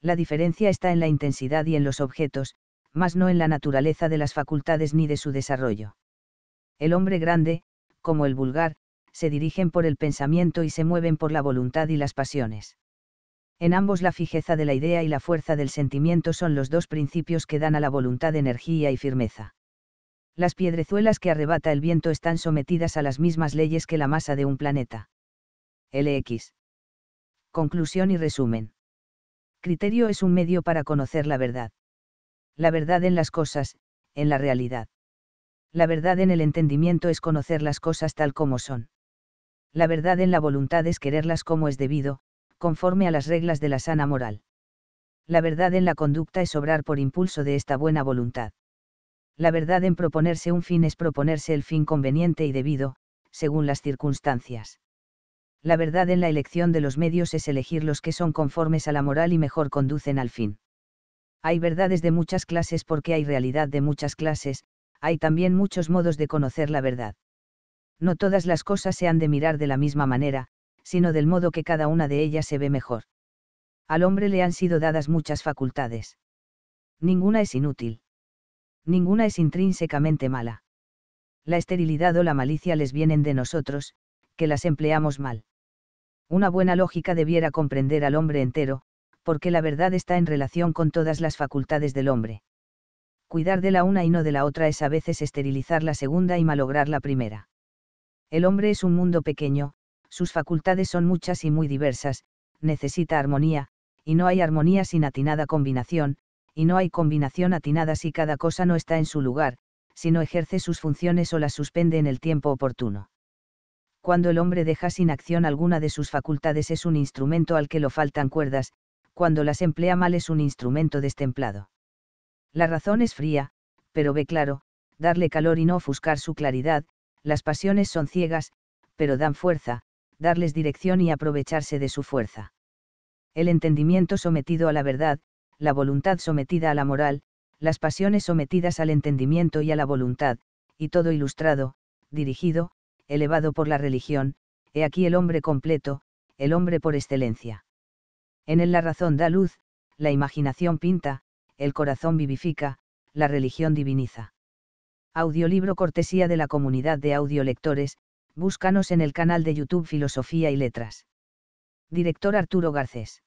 La diferencia está en la intensidad y en los objetos, mas no en la naturaleza de las facultades ni de su desarrollo. El hombre grande, como el vulgar, se dirigen por el pensamiento y se mueven por la voluntad y las pasiones. En ambos la fijeza de la idea y la fuerza del sentimiento son los dos principios que dan a la voluntad energía y firmeza. Las piedrezuelas que arrebata el viento están sometidas a las mismas leyes que la masa de un planeta. LX. Conclusión y resumen. Criterio es un medio para conocer la verdad la verdad en las cosas, en la realidad. La verdad en el entendimiento es conocer las cosas tal como son. La verdad en la voluntad es quererlas como es debido, conforme a las reglas de la sana moral. La verdad en la conducta es obrar por impulso de esta buena voluntad. La verdad en proponerse un fin es proponerse el fin conveniente y debido, según las circunstancias. La verdad en la elección de los medios es elegir los que son conformes a la moral y mejor conducen al fin. Hay verdades de muchas clases porque hay realidad de muchas clases, hay también muchos modos de conocer la verdad. No todas las cosas se han de mirar de la misma manera, sino del modo que cada una de ellas se ve mejor. Al hombre le han sido dadas muchas facultades. Ninguna es inútil. Ninguna es intrínsecamente mala. La esterilidad o la malicia les vienen de nosotros, que las empleamos mal. Una buena lógica debiera comprender al hombre entero, porque la verdad está en relación con todas las facultades del hombre. Cuidar de la una y no de la otra es a veces esterilizar la segunda y malograr la primera. El hombre es un mundo pequeño, sus facultades son muchas y muy diversas, necesita armonía, y no hay armonía sin atinada combinación, y no hay combinación atinada si cada cosa no está en su lugar, si no ejerce sus funciones o las suspende en el tiempo oportuno. Cuando el hombre deja sin acción alguna de sus facultades es un instrumento al que lo faltan cuerdas, cuando las emplea mal es un instrumento destemplado. La razón es fría, pero ve claro, darle calor y no ofuscar su claridad, las pasiones son ciegas, pero dan fuerza, darles dirección y aprovecharse de su fuerza. El entendimiento sometido a la verdad, la voluntad sometida a la moral, las pasiones sometidas al entendimiento y a la voluntad, y todo ilustrado, dirigido, elevado por la religión, he aquí el hombre completo, el hombre por excelencia. En él la razón da luz, la imaginación pinta, el corazón vivifica, la religión diviniza. Audiolibro cortesía de la comunidad de audiolectores, búscanos en el canal de YouTube Filosofía y Letras. Director Arturo Garcés.